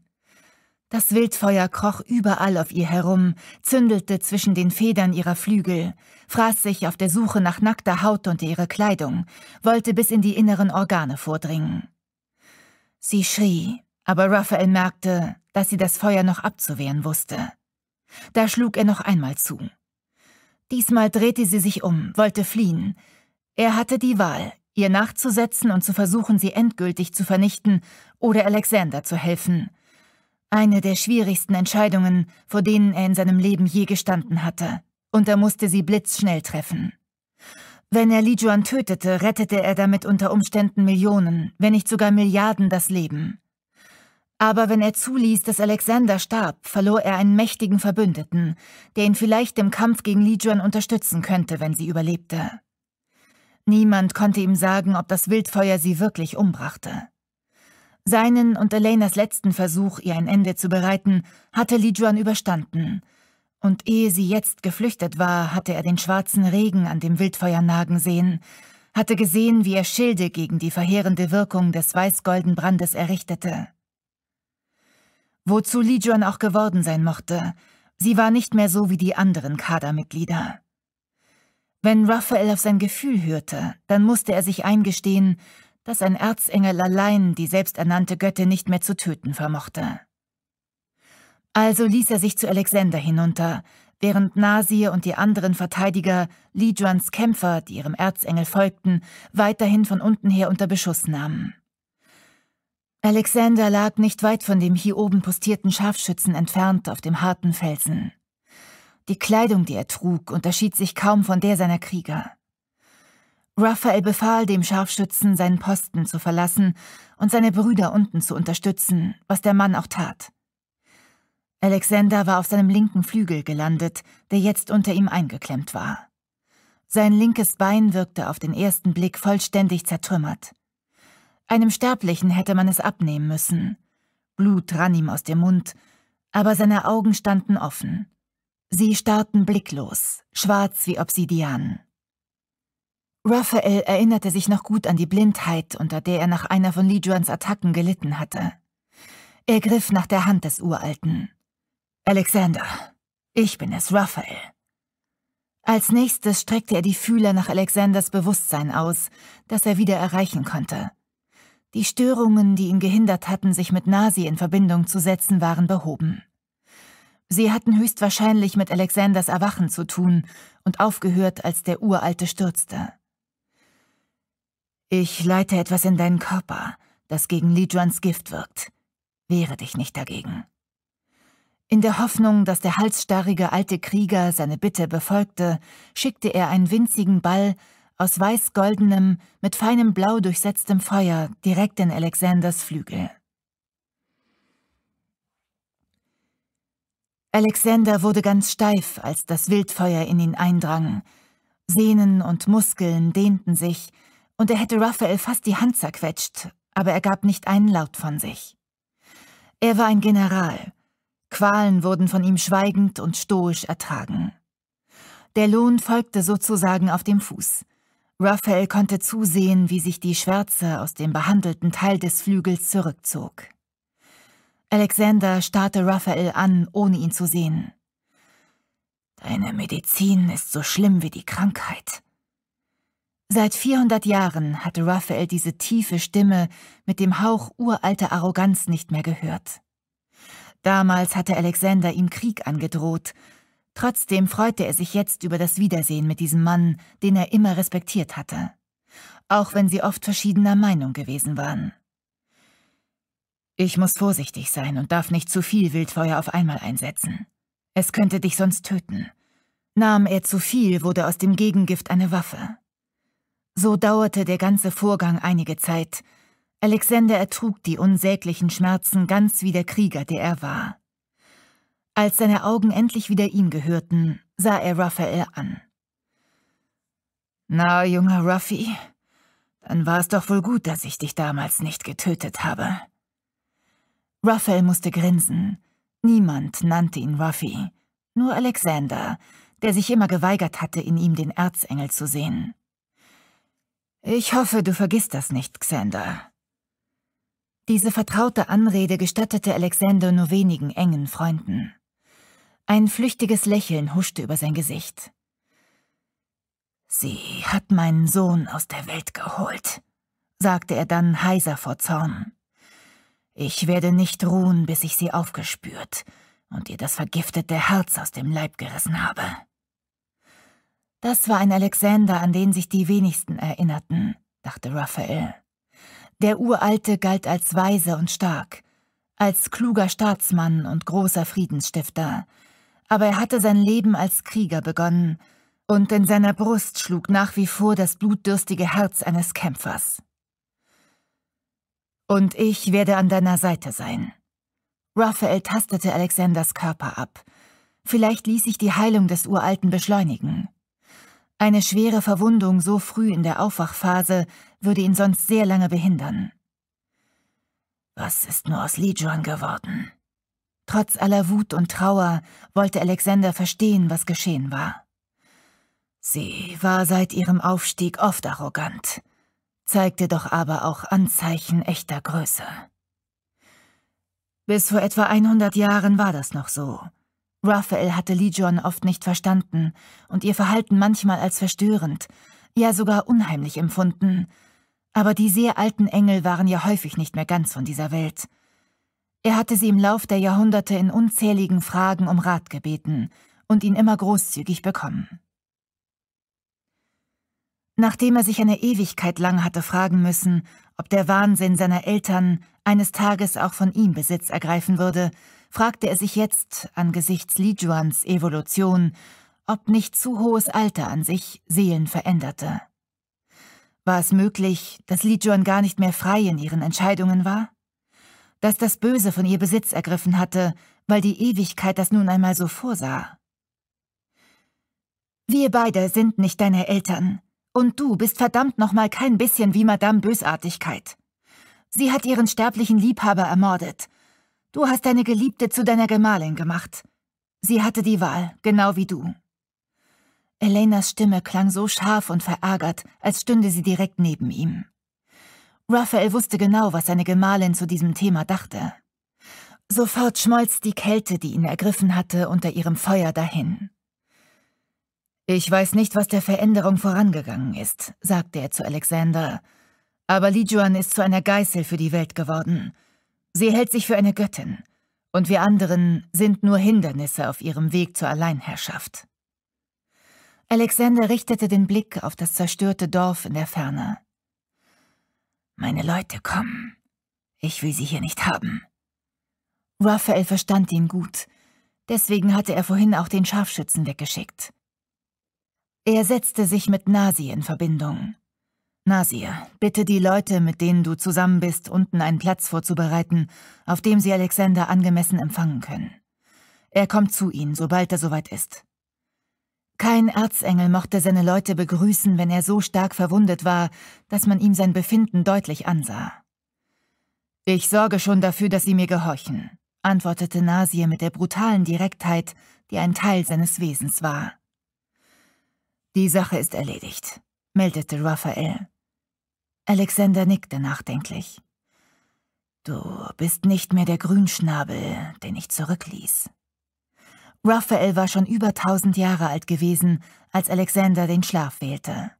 Das Wildfeuer kroch überall auf ihr herum, zündelte zwischen den Federn ihrer Flügel, fraß sich auf der Suche nach nackter Haut unter ihre Kleidung, wollte bis in die inneren Organe vordringen. Sie schrie, aber Raphael merkte, dass sie das Feuer noch abzuwehren wusste. Da schlug er noch einmal zu. Diesmal drehte sie sich um, wollte fliehen, er hatte die Wahl, ihr nachzusetzen und zu versuchen, sie endgültig zu vernichten oder Alexander zu helfen. Eine der schwierigsten Entscheidungen, vor denen er in seinem Leben je gestanden hatte. Und er musste sie blitzschnell treffen. Wenn er Lijuan tötete, rettete er damit unter Umständen Millionen, wenn nicht sogar Milliarden das Leben. Aber wenn er zuließ, dass Alexander starb, verlor er einen mächtigen Verbündeten, der ihn vielleicht im Kampf gegen Lijuan unterstützen könnte, wenn sie überlebte. Niemand konnte ihm sagen, ob das Wildfeuer sie wirklich umbrachte. Seinen und Elenas letzten Versuch, ihr ein Ende zu bereiten, hatte Lijuan überstanden. Und ehe sie jetzt geflüchtet war, hatte er den schwarzen Regen an dem Wildfeuer nagen sehen, hatte gesehen, wie er Schilde gegen die verheerende Wirkung des weiß-golden Brandes errichtete. Wozu Lijuan auch geworden sein mochte, sie war nicht mehr so wie die anderen Kadermitglieder. Wenn Raphael auf sein Gefühl hörte, dann musste er sich eingestehen, dass ein Erzengel allein die selbsternannte Göttin nicht mehr zu töten vermochte. Also ließ er sich zu Alexander hinunter, während Nasir und die anderen Verteidiger Lidrans Kämpfer, die ihrem Erzengel folgten, weiterhin von unten her unter Beschuss nahmen. Alexander lag nicht weit von dem hier oben postierten Scharfschützen entfernt auf dem harten Felsen. Die Kleidung, die er trug, unterschied sich kaum von der seiner Krieger. Raphael befahl dem Scharfschützen, seinen Posten zu verlassen und seine Brüder unten zu unterstützen, was der Mann auch tat. Alexander war auf seinem linken Flügel gelandet, der jetzt unter ihm eingeklemmt war. Sein linkes Bein wirkte auf den ersten Blick vollständig zertrümmert. Einem Sterblichen hätte man es abnehmen müssen. Blut rann ihm aus dem Mund, aber seine Augen standen offen. Sie starrten blicklos, schwarz wie Obsidian. Raphael erinnerte sich noch gut an die Blindheit, unter der er nach einer von Lijuans Attacken gelitten hatte. Er griff nach der Hand des Uralten. Alexander, ich bin es, Raphael. Als nächstes streckte er die Fühler nach Alexanders Bewusstsein aus, das er wieder erreichen konnte. Die Störungen, die ihn gehindert hatten, sich mit Nasi in Verbindung zu setzen, waren behoben. Sie hatten höchstwahrscheinlich mit Alexanders Erwachen zu tun und aufgehört, als der Uralte stürzte. Ich leite etwas in deinen Körper, das gegen Lijuans Gift wirkt. Wehre dich nicht dagegen. In der Hoffnung, dass der halsstarrige alte Krieger seine Bitte befolgte, schickte er einen winzigen Ball aus weiß-goldenem, mit feinem Blau durchsetztem Feuer direkt in Alexanders Flügel. Alexander wurde ganz steif, als das Wildfeuer in ihn eindrang. Sehnen und Muskeln dehnten sich, und er hätte Raphael fast die Hand zerquetscht, aber er gab nicht einen Laut von sich. Er war ein General. Qualen wurden von ihm schweigend und stoisch ertragen. Der Lohn folgte sozusagen auf dem Fuß. Raphael konnte zusehen, wie sich die Schwärze aus dem behandelten Teil des Flügels zurückzog. Alexander starrte Raphael an, ohne ihn zu sehen. Deine Medizin ist so schlimm wie die Krankheit. Seit 400 Jahren hatte Raphael diese tiefe Stimme mit dem Hauch uralter Arroganz nicht mehr gehört. Damals hatte Alexander ihm Krieg angedroht. Trotzdem freute er sich jetzt über das Wiedersehen mit diesem Mann, den er immer respektiert hatte. Auch wenn sie oft verschiedener Meinung gewesen waren. Ich muss vorsichtig sein und darf nicht zu viel Wildfeuer auf einmal einsetzen. Es könnte dich sonst töten. Nahm er zu viel, wurde aus dem Gegengift eine Waffe. So dauerte der ganze Vorgang einige Zeit. Alexander ertrug die unsäglichen Schmerzen ganz wie der Krieger, der er war. Als seine Augen endlich wieder ihm gehörten, sah er Raphael an. Na, junger Ruffy, dann war es doch wohl gut, dass ich dich damals nicht getötet habe. Raphael musste grinsen. Niemand nannte ihn Ruffy, nur Alexander, der sich immer geweigert hatte, in ihm den Erzengel zu sehen. Ich hoffe, du vergisst das nicht, Xander. Diese vertraute Anrede gestattete Alexander nur wenigen engen Freunden. Ein flüchtiges Lächeln huschte über sein Gesicht. Sie hat meinen Sohn aus der Welt geholt, sagte er dann heiser vor Zorn. Ich werde nicht ruhen, bis ich sie aufgespürt und ihr das vergiftete Herz aus dem Leib gerissen habe. Das war ein Alexander, an den sich die wenigsten erinnerten, dachte Raphael. Der Uralte galt als weise und stark, als kluger Staatsmann und großer Friedensstifter, aber er hatte sein Leben als Krieger begonnen, und in seiner Brust schlug nach wie vor das blutdürstige Herz eines Kämpfers. Und ich werde an deiner Seite sein. Raphael tastete Alexanders Körper ab. Vielleicht ließ sich die Heilung des Uralten beschleunigen. Eine schwere Verwundung so früh in der Aufwachphase würde ihn sonst sehr lange behindern. Was ist nur aus Lijuan geworden? Trotz aller Wut und Trauer wollte Alexander verstehen, was geschehen war. Sie war seit ihrem Aufstieg oft arrogant zeigte doch aber auch Anzeichen echter Größe. Bis vor etwa 100 Jahren war das noch so. Raphael hatte Legion oft nicht verstanden und ihr Verhalten manchmal als verstörend, ja sogar unheimlich empfunden. Aber die sehr alten Engel waren ja häufig nicht mehr ganz von dieser Welt. Er hatte sie im Lauf der Jahrhunderte in unzähligen Fragen um Rat gebeten und ihn immer großzügig bekommen nachdem er sich eine Ewigkeit lang hatte fragen müssen, ob der Wahnsinn seiner Eltern eines Tages auch von ihm Besitz ergreifen würde, fragte er sich jetzt, angesichts Li Juans Evolution, ob nicht zu hohes Alter an sich Seelen veränderte. War es möglich, dass Li Juan gar nicht mehr frei in ihren Entscheidungen war? Dass das Böse von ihr Besitz ergriffen hatte, weil die Ewigkeit das nun einmal so vorsah? Wir beide sind nicht deine Eltern, und du bist verdammt nochmal kein bisschen wie Madame Bösartigkeit. Sie hat ihren sterblichen Liebhaber ermordet. Du hast deine Geliebte zu deiner Gemahlin gemacht. Sie hatte die Wahl, genau wie du. Elenas Stimme klang so scharf und verärgert, als stünde sie direkt neben ihm. Raphael wusste genau, was seine Gemahlin zu diesem Thema dachte. Sofort schmolz die Kälte, die ihn ergriffen hatte, unter ihrem Feuer dahin. Ich weiß nicht, was der Veränderung vorangegangen ist, sagte er zu Alexander. Aber Lijuan ist zu einer Geißel für die Welt geworden. Sie hält sich für eine Göttin. Und wir anderen sind nur Hindernisse auf ihrem Weg zur Alleinherrschaft. Alexander richtete den Blick auf das zerstörte Dorf in der Ferne. Meine Leute kommen. Ich will sie hier nicht haben. Raphael verstand ihn gut. Deswegen hatte er vorhin auch den Scharfschützen weggeschickt. Er setzte sich mit Nasi in Verbindung. Nasir, bitte die Leute, mit denen du zusammen bist, unten einen Platz vorzubereiten, auf dem sie Alexander angemessen empfangen können. Er kommt zu ihnen, sobald er soweit ist. Kein Erzengel mochte seine Leute begrüßen, wenn er so stark verwundet war, dass man ihm sein Befinden deutlich ansah. Ich sorge schon dafür, dass sie mir gehorchen, antwortete Nasir mit der brutalen Direktheit, die ein Teil seines Wesens war. Die Sache ist erledigt, meldete Raphael. Alexander nickte nachdenklich. Du bist nicht mehr der Grünschnabel, den ich zurückließ. Raphael war schon über tausend Jahre alt gewesen, als Alexander den Schlaf wählte.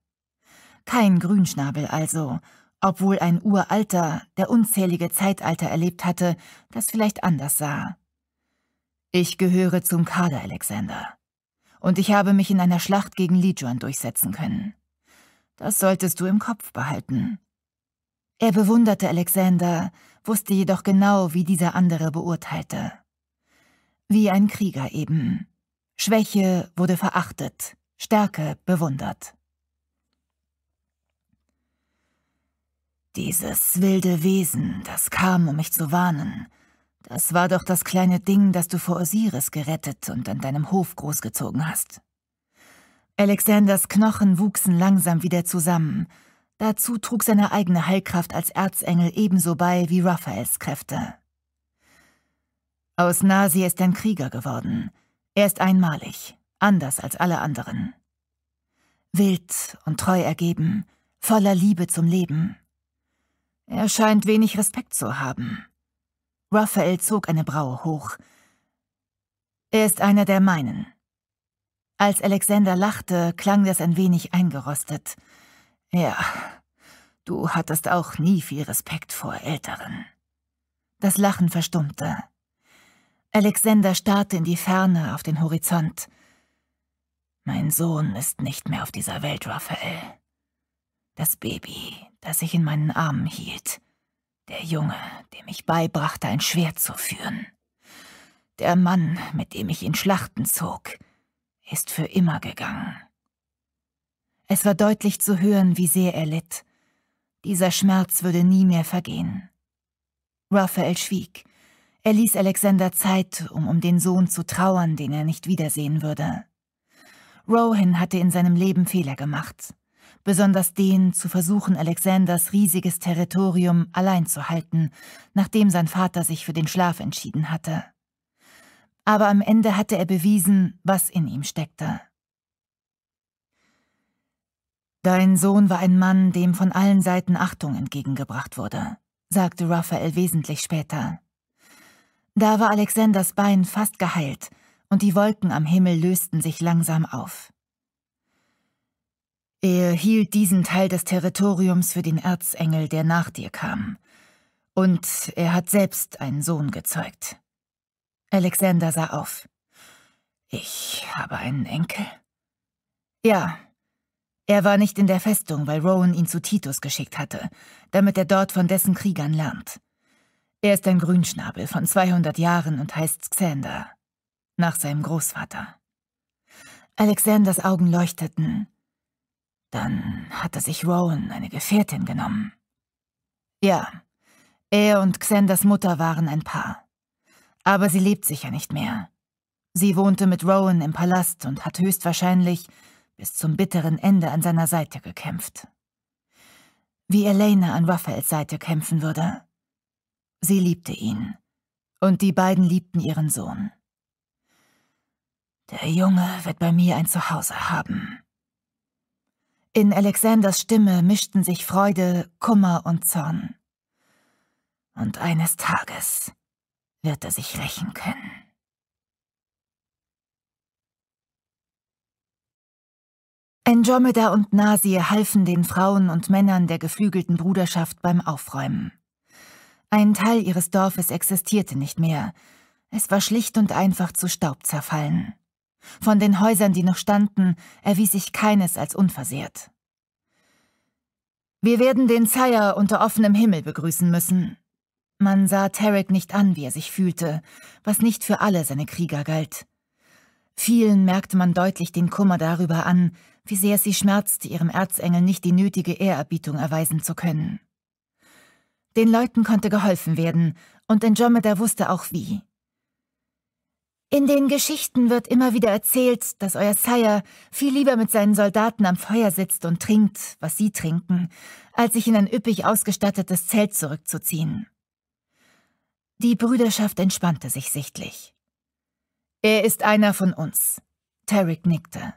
Kein Grünschnabel also, obwohl ein Uralter, der unzählige Zeitalter erlebt hatte, das vielleicht anders sah. Ich gehöre zum Kader, Alexander und ich habe mich in einer Schlacht gegen Lijuan durchsetzen können. Das solltest du im Kopf behalten. Er bewunderte Alexander, wusste jedoch genau, wie dieser andere beurteilte. Wie ein Krieger eben. Schwäche wurde verachtet, Stärke bewundert. Dieses wilde Wesen, das kam, um mich zu warnen, das war doch das kleine Ding, das du vor Osiris gerettet und an deinem Hof großgezogen hast. Alexanders Knochen wuchsen langsam wieder zusammen. Dazu trug seine eigene Heilkraft als Erzengel ebenso bei wie Raphaels Kräfte. Aus Nasi ist ein Krieger geworden. Er ist einmalig, anders als alle anderen. Wild und treu ergeben, voller Liebe zum Leben. Er scheint wenig Respekt zu haben. Raphael zog eine Braue hoch. Er ist einer der meinen. Als Alexander lachte, klang das ein wenig eingerostet. Ja, du hattest auch nie viel Respekt vor Älteren. Das Lachen verstummte. Alexander starrte in die Ferne auf den Horizont. Mein Sohn ist nicht mehr auf dieser Welt, Raphael. Das Baby, das ich in meinen Armen hielt, der Junge, dem ich beibrachte, ein Schwert zu führen. Der Mann, mit dem ich ihn Schlachten zog, ist für immer gegangen. Es war deutlich zu hören, wie sehr er litt. Dieser Schmerz würde nie mehr vergehen. Raphael schwieg. Er ließ Alexander Zeit, um um den Sohn zu trauern, den er nicht wiedersehen würde. Rohan hatte in seinem Leben Fehler gemacht besonders den zu versuchen, Alexanders riesiges Territorium allein zu halten, nachdem sein Vater sich für den Schlaf entschieden hatte. Aber am Ende hatte er bewiesen, was in ihm steckte. Dein Sohn war ein Mann, dem von allen Seiten Achtung entgegengebracht wurde, sagte Raphael wesentlich später. Da war Alexanders Bein fast geheilt, und die Wolken am Himmel lösten sich langsam auf. Er hielt diesen Teil des Territoriums für den Erzengel, der nach dir kam. Und er hat selbst einen Sohn gezeugt. Alexander sah auf. Ich habe einen Enkel? Ja. Er war nicht in der Festung, weil Rowan ihn zu Titus geschickt hatte, damit er dort von dessen Kriegern lernt. Er ist ein Grünschnabel von 200 Jahren und heißt Xander, nach seinem Großvater. Alexanders Augen leuchteten. Dann hatte sich Rowan eine Gefährtin genommen. Ja, er und Xanders Mutter waren ein Paar. Aber sie lebt sicher nicht mehr. Sie wohnte mit Rowan im Palast und hat höchstwahrscheinlich bis zum bitteren Ende an seiner Seite gekämpft. Wie Elena an Raphaels Seite kämpfen würde. Sie liebte ihn. Und die beiden liebten ihren Sohn. Der Junge wird bei mir ein Zuhause haben. In Alexanders Stimme mischten sich Freude, Kummer und Zorn. Und eines Tages wird er sich rächen können. Andromeda und Nasir halfen den Frauen und Männern der geflügelten Bruderschaft beim Aufräumen. Ein Teil ihres Dorfes existierte nicht mehr. Es war schlicht und einfach zu Staub zerfallen. Von den Häusern, die noch standen, erwies sich keines als unversehrt. Wir werden den Sire unter offenem Himmel begrüßen müssen. Man sah Tarek nicht an, wie er sich fühlte, was nicht für alle seine Krieger galt. Vielen merkte man deutlich den Kummer darüber an, wie sehr es sie schmerzte, ihrem Erzengel nicht die nötige Ehrerbietung erweisen zu können. Den Leuten konnte geholfen werden, und Andromeda wusste auch wie. In den Geschichten wird immer wieder erzählt, dass euer Sire viel lieber mit seinen Soldaten am Feuer sitzt und trinkt, was sie trinken, als sich in ein üppig ausgestattetes Zelt zurückzuziehen. Die Brüderschaft entspannte sich sichtlich. Er ist einer von uns. Tarek nickte.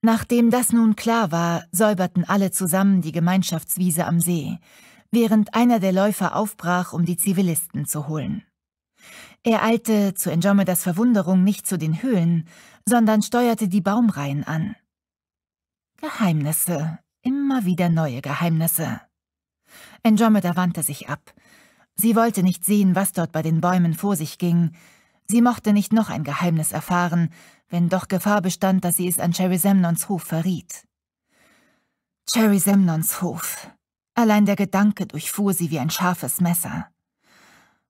Nachdem das nun klar war, säuberten alle zusammen die Gemeinschaftswiese am See, während einer der Läufer aufbrach, um die Zivilisten zu holen. Er eilte zu Andromedas Verwunderung nicht zu den Höhlen, sondern steuerte die Baumreihen an. Geheimnisse, immer wieder neue Geheimnisse. Andromeda wandte sich ab. Sie wollte nicht sehen, was dort bei den Bäumen vor sich ging. Sie mochte nicht noch ein Geheimnis erfahren, wenn doch Gefahr bestand, dass sie es an Cherry Semnons Hof verriet. Cherry Semnons Hof. Allein der Gedanke durchfuhr sie wie ein scharfes Messer.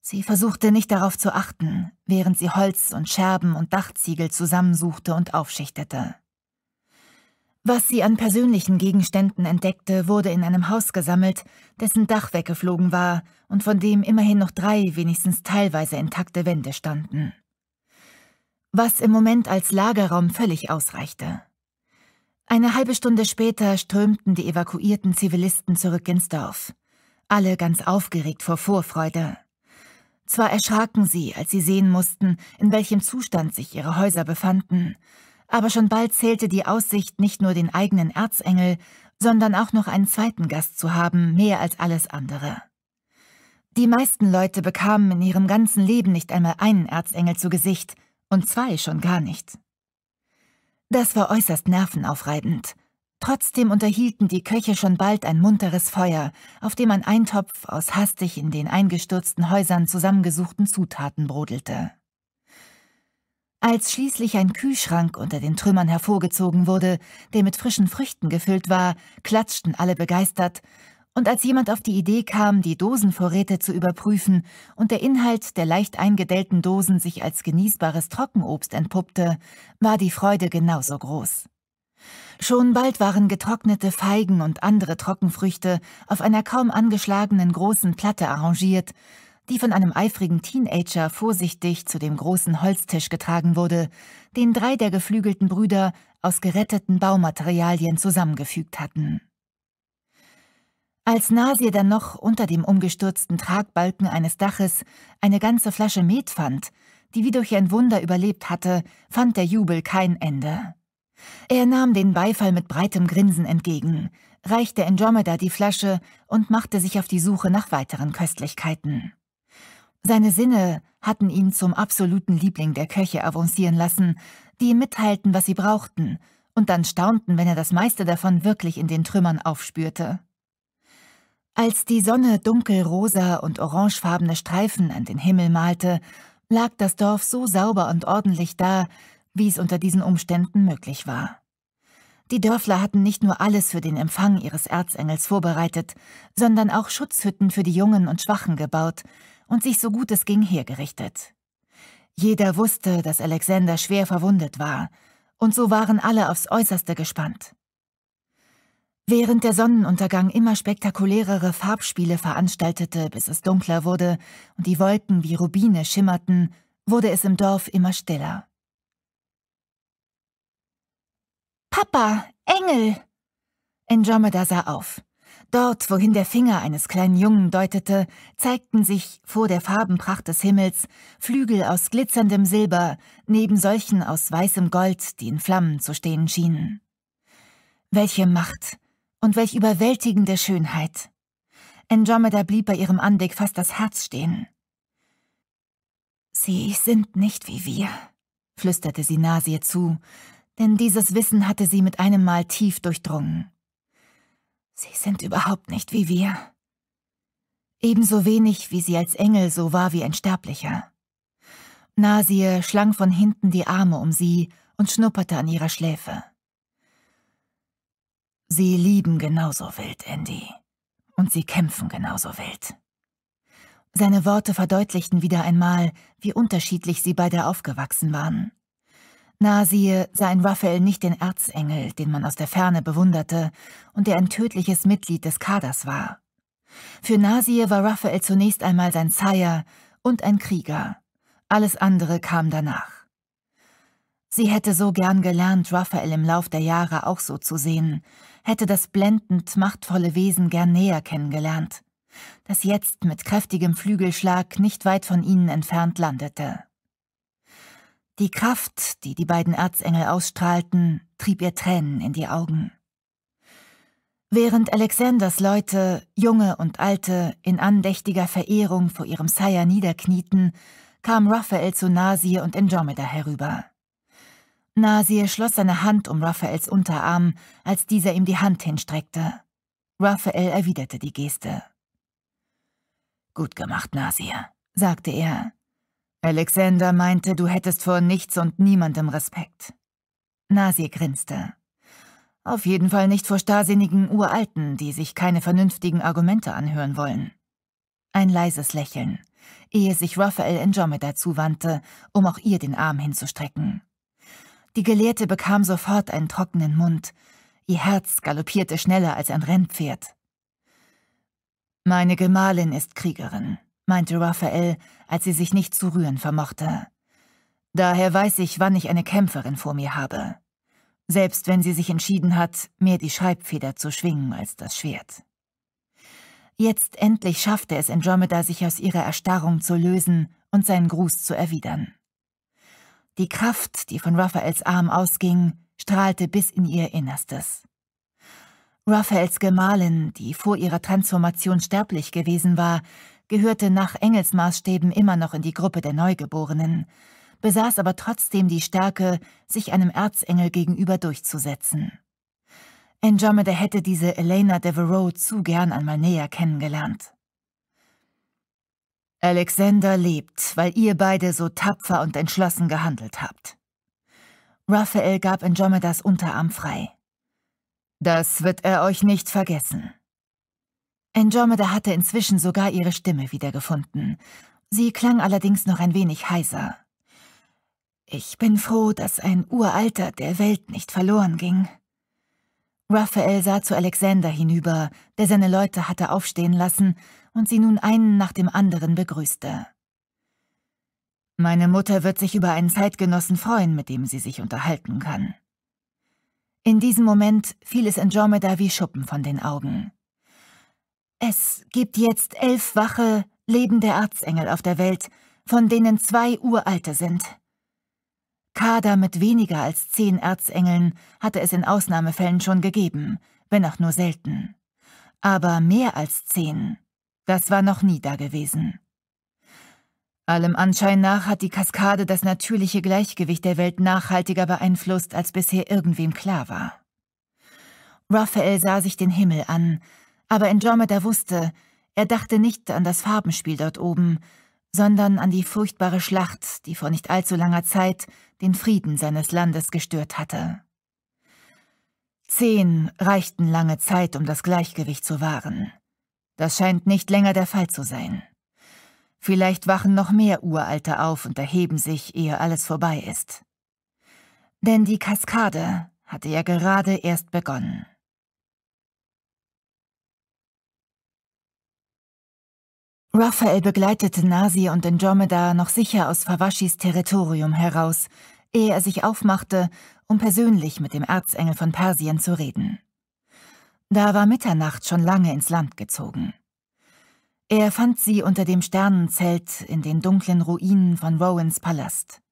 Sie versuchte nicht darauf zu achten, während sie Holz und Scherben und Dachziegel zusammensuchte und aufschichtete. Was sie an persönlichen Gegenständen entdeckte, wurde in einem Haus gesammelt, dessen Dach weggeflogen war und von dem immerhin noch drei wenigstens teilweise intakte Wände standen. Was im Moment als Lagerraum völlig ausreichte. Eine halbe Stunde später strömten die evakuierten Zivilisten zurück ins Dorf, alle ganz aufgeregt vor Vorfreude. Zwar erschraken sie, als sie sehen mussten, in welchem Zustand sich ihre Häuser befanden, aber schon bald zählte die Aussicht, nicht nur den eigenen Erzengel, sondern auch noch einen zweiten Gast zu haben, mehr als alles andere. Die meisten Leute bekamen in ihrem ganzen Leben nicht einmal einen Erzengel zu Gesicht und zwei schon gar nicht. Das war äußerst nervenaufreibend, Trotzdem unterhielten die Köche schon bald ein munteres Feuer, auf dem ein Eintopf aus hastig in den eingestürzten Häusern zusammengesuchten Zutaten brodelte. Als schließlich ein Kühlschrank unter den Trümmern hervorgezogen wurde, der mit frischen Früchten gefüllt war, klatschten alle begeistert, und als jemand auf die Idee kam, die Dosenvorräte zu überprüfen und der Inhalt der leicht eingedellten Dosen sich als genießbares Trockenobst entpuppte, war die Freude genauso groß. Schon bald waren getrocknete Feigen und andere Trockenfrüchte auf einer kaum angeschlagenen großen Platte arrangiert, die von einem eifrigen Teenager vorsichtig zu dem großen Holztisch getragen wurde, den drei der geflügelten Brüder aus geretteten Baumaterialien zusammengefügt hatten. Als Nasir dann noch unter dem umgestürzten Tragbalken eines Daches eine ganze Flasche Met fand, die wie durch ein Wunder überlebt hatte, fand der Jubel kein Ende. Er nahm den Beifall mit breitem Grinsen entgegen, reichte Andromeda die Flasche und machte sich auf die Suche nach weiteren Köstlichkeiten. Seine Sinne hatten ihn zum absoluten Liebling der Köche avancieren lassen, die ihm mitteilten, was sie brauchten, und dann staunten, wenn er das meiste davon wirklich in den Trümmern aufspürte. Als die Sonne dunkelrosa und orangefarbene Streifen an den Himmel malte, lag das Dorf so sauber und ordentlich da, wie es unter diesen Umständen möglich war. Die Dörfler hatten nicht nur alles für den Empfang ihres Erzengels vorbereitet, sondern auch Schutzhütten für die Jungen und Schwachen gebaut und sich so gut es ging hergerichtet. Jeder wusste, dass Alexander schwer verwundet war, und so waren alle aufs äußerste gespannt. Während der Sonnenuntergang immer spektakulärere Farbspiele veranstaltete, bis es dunkler wurde und die Wolken wie Rubine schimmerten, wurde es im Dorf immer stiller. Papa, Engel! Andromeda sah auf. Dort, wohin der Finger eines kleinen Jungen deutete, zeigten sich, vor der Farbenpracht des Himmels, Flügel aus glitzerndem Silber, neben solchen aus weißem Gold, die in Flammen zu stehen schienen. Welche Macht und welch überwältigende Schönheit! Andromeda blieb bei ihrem Anblick fast das Herz stehen. Sie sind nicht wie wir, flüsterte sie Nasir zu, denn dieses Wissen hatte sie mit einem Mal tief durchdrungen. Sie sind überhaupt nicht wie wir. Ebenso wenig, wie sie als Engel so war wie ein Sterblicher. Nasir schlang von hinten die Arme um sie und schnupperte an ihrer Schläfe. Sie lieben genauso wild, Andy. Und sie kämpfen genauso wild. Seine Worte verdeutlichten wieder einmal, wie unterschiedlich sie beide aufgewachsen waren. Nasir sah in Raphael nicht den Erzengel, den man aus der Ferne bewunderte und der ein tödliches Mitglied des Kaders war. Für Nasir war Raphael zunächst einmal sein Zeier und ein Krieger. Alles andere kam danach. Sie hätte so gern gelernt, Raphael im Lauf der Jahre auch so zu sehen, hätte das blendend machtvolle Wesen gern näher kennengelernt, das jetzt mit kräftigem Flügelschlag nicht weit von ihnen entfernt landete. Die Kraft, die die beiden Erzengel ausstrahlten, trieb ihr Tränen in die Augen. Während Alexanders Leute, junge und alte, in andächtiger Verehrung vor ihrem Sire niederknieten, kam Raphael zu Nasir und Andromeda herüber. Nasir schloss seine Hand um Raphaels Unterarm, als dieser ihm die Hand hinstreckte. Raphael erwiderte die Geste. Gut gemacht, Nasir, sagte er. Alexander meinte, du hättest vor nichts und niemandem Respekt. Nasi grinste. Auf jeden Fall nicht vor starrsinnigen Uralten, die sich keine vernünftigen Argumente anhören wollen. Ein leises Lächeln, ehe sich Raphael Andromeda zuwandte, um auch ihr den Arm hinzustrecken. Die Gelehrte bekam sofort einen trockenen Mund. Ihr Herz galoppierte schneller als ein Rennpferd. Meine Gemahlin ist Kriegerin meinte Raphael, als sie sich nicht zu rühren vermochte. Daher weiß ich, wann ich eine Kämpferin vor mir habe. Selbst wenn sie sich entschieden hat, mehr die Schreibfeder zu schwingen als das Schwert. Jetzt endlich schaffte es Andromeda, sich aus ihrer Erstarrung zu lösen und seinen Gruß zu erwidern. Die Kraft, die von Raphaels Arm ausging, strahlte bis in ihr Innerstes. Raphaels Gemahlin, die vor ihrer Transformation sterblich gewesen war, gehörte nach Engelsmaßstäben immer noch in die Gruppe der Neugeborenen, besaß aber trotzdem die Stärke, sich einem Erzengel gegenüber durchzusetzen. Andromeda hätte diese Elena Devereaux zu gern einmal näher kennengelernt. Alexander lebt, weil ihr beide so tapfer und entschlossen gehandelt habt. Raphael gab Andromedas Unterarm frei. Das wird er euch nicht vergessen. Andromeda hatte inzwischen sogar ihre Stimme wiedergefunden. Sie klang allerdings noch ein wenig heiser. Ich bin froh, dass ein Uralter der Welt nicht verloren ging. Raphael sah zu Alexander hinüber, der seine Leute hatte aufstehen lassen und sie nun einen nach dem anderen begrüßte. Meine Mutter wird sich über einen Zeitgenossen freuen, mit dem sie sich unterhalten kann. In diesem Moment fiel es Andromeda wie Schuppen von den Augen. Es gibt jetzt elf wache, lebende Erzengel auf der Welt, von denen zwei uralte sind. Kader mit weniger als zehn Erzengeln hatte es in Ausnahmefällen schon gegeben, wenn auch nur selten. Aber mehr als zehn, das war noch nie dagewesen. Allem Anschein nach hat die Kaskade das natürliche Gleichgewicht der Welt nachhaltiger beeinflusst, als bisher irgendwem klar war. Raphael sah sich den Himmel an, aber Andromeda wusste, er dachte nicht an das Farbenspiel dort oben, sondern an die furchtbare Schlacht, die vor nicht allzu langer Zeit den Frieden seines Landes gestört hatte. Zehn reichten lange Zeit, um das Gleichgewicht zu wahren. Das scheint nicht länger der Fall zu sein. Vielleicht wachen noch mehr Uralte auf und erheben sich, ehe alles vorbei ist. Denn die Kaskade hatte ja gerade erst begonnen. Raphael begleitete Nasi und Andromeda noch sicher aus Fawashis Territorium heraus, ehe er sich aufmachte, um persönlich mit dem Erzengel von Persien zu reden. Da war Mitternacht schon lange ins Land gezogen. Er fand sie unter dem Sternenzelt in den dunklen Ruinen von Rowans Palast.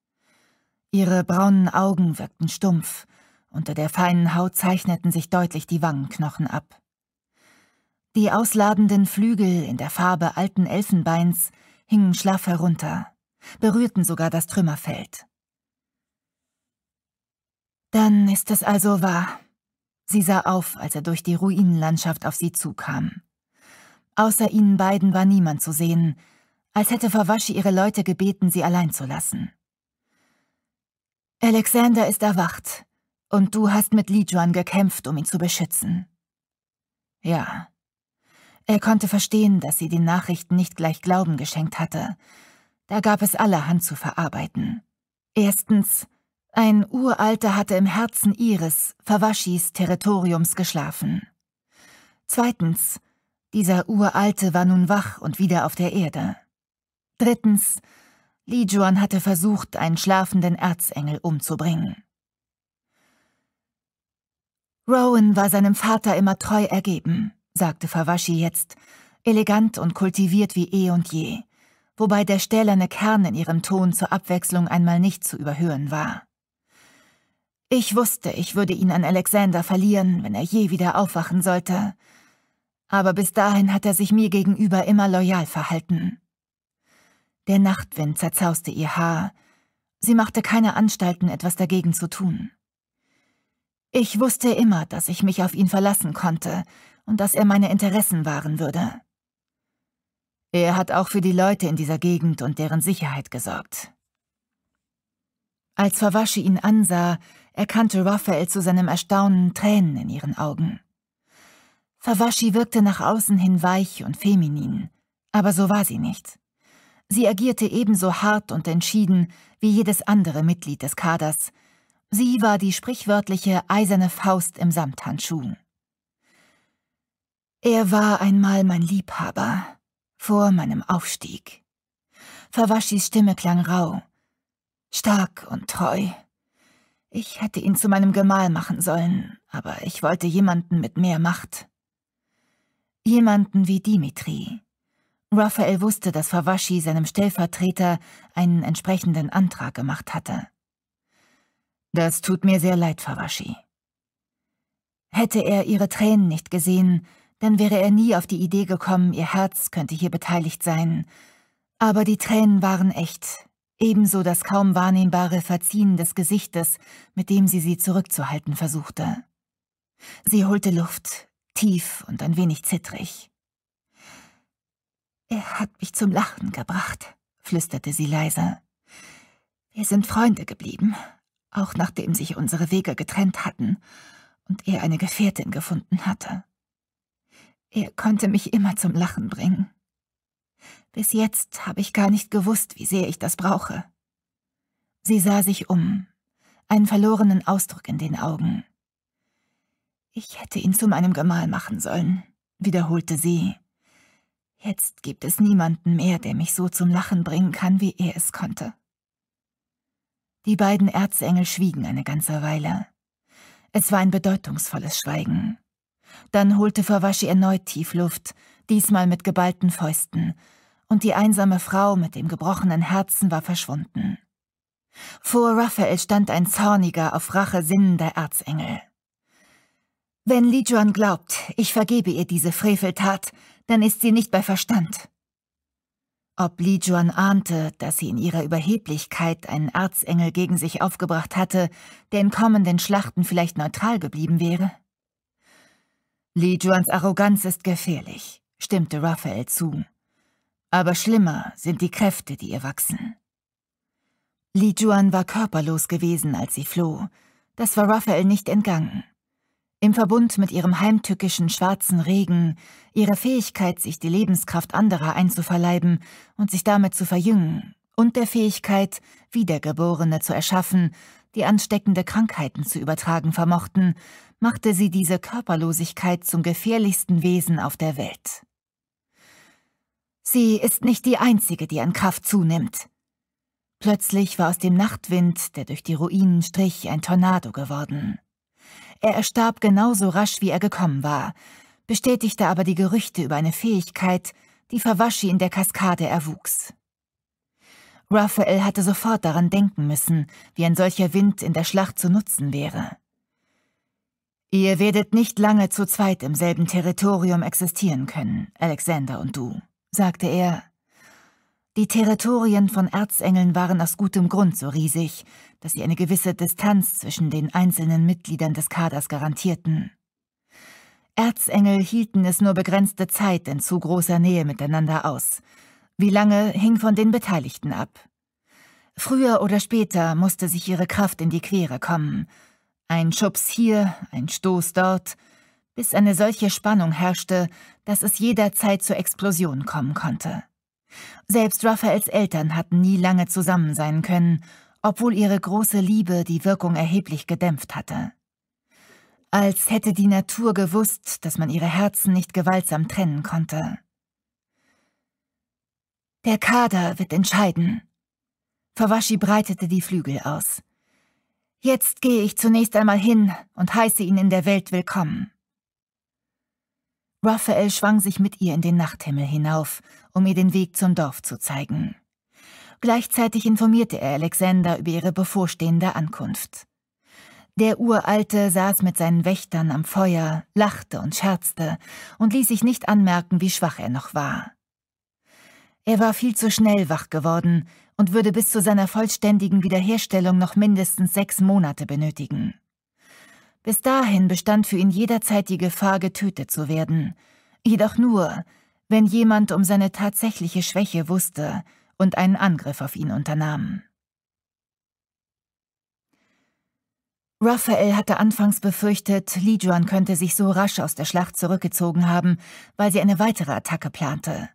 Ihre braunen Augen wirkten stumpf, unter der feinen Haut zeichneten sich deutlich die Wangenknochen ab. Die ausladenden Flügel in der Farbe alten Elfenbeins hingen schlaff herunter, berührten sogar das Trümmerfeld. Dann ist es also wahr. Sie sah auf, als er durch die Ruinenlandschaft auf sie zukam. Außer ihnen beiden war niemand zu sehen, als hätte Verwaschi ihre Leute gebeten, sie allein zu lassen. Alexander ist erwacht, und du hast mit Lijuan gekämpft, um ihn zu beschützen. Ja, er konnte verstehen, dass sie den Nachrichten nicht gleich Glauben geschenkt hatte. Da gab es allerhand zu verarbeiten. Erstens, ein Uralter hatte im Herzen ihres, Fawashis, Territoriums geschlafen. Zweitens, dieser Uralte war nun wach und wieder auf der Erde. Drittens, Li Juan hatte versucht, einen schlafenden Erzengel umzubringen. Rowan war seinem Vater immer treu ergeben sagte Fawashi jetzt, elegant und kultiviert wie eh und je, wobei der stählerne Kern in ihrem Ton zur Abwechslung einmal nicht zu überhören war. Ich wusste, ich würde ihn an Alexander verlieren, wenn er je wieder aufwachen sollte. Aber bis dahin hat er sich mir gegenüber immer loyal verhalten. Der Nachtwind zerzauste ihr Haar. Sie machte keine Anstalten, etwas dagegen zu tun. Ich wusste immer, dass ich mich auf ihn verlassen konnte, und dass er meine Interessen wahren würde. Er hat auch für die Leute in dieser Gegend und deren Sicherheit gesorgt. Als Fawashi ihn ansah, erkannte Raphael zu seinem Erstaunen Tränen in ihren Augen. Fawashi wirkte nach außen hin weich und feminin, aber so war sie nicht. Sie agierte ebenso hart und entschieden wie jedes andere Mitglied des Kaders. Sie war die sprichwörtliche eiserne Faust im Samthandschuh. Er war einmal mein Liebhaber, vor meinem Aufstieg. Fawashis Stimme klang rau. Stark und treu. Ich hätte ihn zu meinem Gemahl machen sollen, aber ich wollte jemanden mit mehr Macht. Jemanden wie Dimitri. Raphael wusste, dass Fawashi seinem Stellvertreter einen entsprechenden Antrag gemacht hatte. Das tut mir sehr leid, Fawashi. Hätte er ihre Tränen nicht gesehen, dann wäre er nie auf die Idee gekommen, ihr Herz könnte hier beteiligt sein. Aber die Tränen waren echt, ebenso das kaum wahrnehmbare Verziehen des Gesichtes, mit dem sie sie zurückzuhalten versuchte. Sie holte Luft, tief und ein wenig zittrig. Er hat mich zum Lachen gebracht, flüsterte sie leise. Wir sind Freunde geblieben, auch nachdem sich unsere Wege getrennt hatten und er eine Gefährtin gefunden hatte. Er konnte mich immer zum Lachen bringen. Bis jetzt habe ich gar nicht gewusst, wie sehr ich das brauche. Sie sah sich um, einen verlorenen Ausdruck in den Augen. Ich hätte ihn zu meinem Gemahl machen sollen, wiederholte sie. Jetzt gibt es niemanden mehr, der mich so zum Lachen bringen kann, wie er es konnte. Die beiden Erzengel schwiegen eine ganze Weile. Es war ein bedeutungsvolles Schweigen. Dann holte Fawashi erneut Tiefluft, diesmal mit geballten Fäusten, und die einsame Frau mit dem gebrochenen Herzen war verschwunden. Vor Raphael stand ein zorniger, auf Rache sinnender Erzengel. Wenn Li Juan glaubt, ich vergebe ihr diese Freveltat, dann ist sie nicht bei Verstand. Ob Li Juan ahnte, dass sie in ihrer Überheblichkeit einen Erzengel gegen sich aufgebracht hatte, der in kommenden Schlachten vielleicht neutral geblieben wäre? Li Juans Arroganz ist gefährlich, stimmte Raphael zu. Aber schlimmer sind die Kräfte, die ihr wachsen. Li Juan war körperlos gewesen, als sie floh. Das war Raphael nicht entgangen. Im Verbund mit ihrem heimtückischen schwarzen Regen, ihrer Fähigkeit, sich die Lebenskraft anderer einzuverleiben und sich damit zu verjüngen, und der Fähigkeit, Wiedergeborene zu erschaffen, die ansteckende Krankheiten zu übertragen vermochten, machte sie diese Körperlosigkeit zum gefährlichsten Wesen auf der Welt. Sie ist nicht die Einzige, die an Kraft zunimmt. Plötzlich war aus dem Nachtwind, der durch die Ruinen strich, ein Tornado geworden. Er erstarb genauso rasch, wie er gekommen war, bestätigte aber die Gerüchte über eine Fähigkeit, die Fawashi in der Kaskade erwuchs. Raphael hatte sofort daran denken müssen, wie ein solcher Wind in der Schlacht zu nutzen wäre. Ihr werdet nicht lange zu zweit im selben Territorium existieren können, Alexander und du, sagte er. Die Territorien von Erzengeln waren aus gutem Grund so riesig, dass sie eine gewisse Distanz zwischen den einzelnen Mitgliedern des Kaders garantierten. Erzengel hielten es nur begrenzte Zeit in zu großer Nähe miteinander aus. Wie lange hing von den Beteiligten ab. Früher oder später musste sich ihre Kraft in die Quere kommen, ein Schubs hier, ein Stoß dort, bis eine solche Spannung herrschte, dass es jederzeit zur Explosion kommen konnte. Selbst Raphaels Eltern hatten nie lange zusammen sein können, obwohl ihre große Liebe die Wirkung erheblich gedämpft hatte. Als hätte die Natur gewusst, dass man ihre Herzen nicht gewaltsam trennen konnte. Der Kader wird entscheiden. Fawashi breitete die Flügel aus. Jetzt gehe ich zunächst einmal hin und heiße ihn in der Welt willkommen. Raphael schwang sich mit ihr in den Nachthimmel hinauf, um ihr den Weg zum Dorf zu zeigen. Gleichzeitig informierte er Alexander über ihre bevorstehende Ankunft. Der Uralte saß mit seinen Wächtern am Feuer, lachte und scherzte und ließ sich nicht anmerken, wie schwach er noch war. Er war viel zu schnell wach geworden, und würde bis zu seiner vollständigen Wiederherstellung noch mindestens sechs Monate benötigen. Bis dahin bestand für ihn jederzeit die Gefahr, getötet zu werden. Jedoch nur, wenn jemand um seine tatsächliche Schwäche wusste und einen Angriff auf ihn unternahm. Raphael hatte anfangs befürchtet, Lijuan könnte sich so rasch aus der Schlacht zurückgezogen haben, weil sie eine weitere Attacke plante.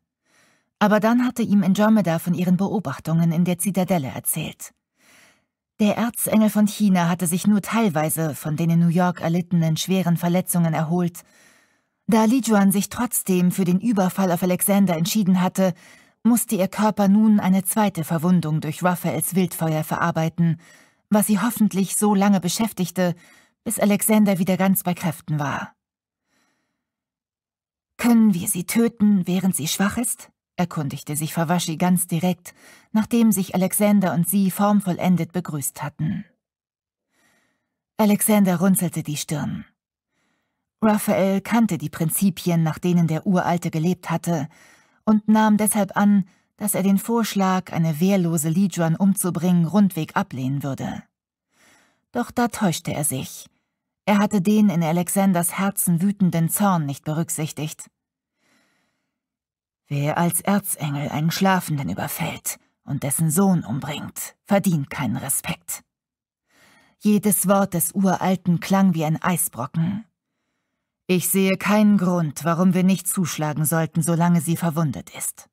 Aber dann hatte ihm Andromeda von ihren Beobachtungen in der Zitadelle erzählt. Der Erzengel von China hatte sich nur teilweise von den in New York erlittenen schweren Verletzungen erholt. Da Li Juan sich trotzdem für den Überfall auf Alexander entschieden hatte, musste ihr Körper nun eine zweite Verwundung durch Raphaels Wildfeuer verarbeiten, was sie hoffentlich so lange beschäftigte, bis Alexander wieder ganz bei Kräften war. Können wir sie töten, während sie schwach ist? erkundigte sich Fawashi ganz direkt, nachdem sich Alexander und sie formvollendet begrüßt hatten. Alexander runzelte die Stirn. Raphael kannte die Prinzipien, nach denen der Uralte gelebt hatte, und nahm deshalb an, dass er den Vorschlag, eine wehrlose Lijuan umzubringen, rundweg ablehnen würde. Doch da täuschte er sich. Er hatte den in Alexanders Herzen wütenden Zorn nicht berücksichtigt. Wer als Erzengel einen Schlafenden überfällt und dessen Sohn umbringt, verdient keinen Respekt. Jedes Wort des Uralten klang wie ein Eisbrocken. Ich sehe keinen Grund, warum wir nicht zuschlagen sollten, solange sie verwundet ist.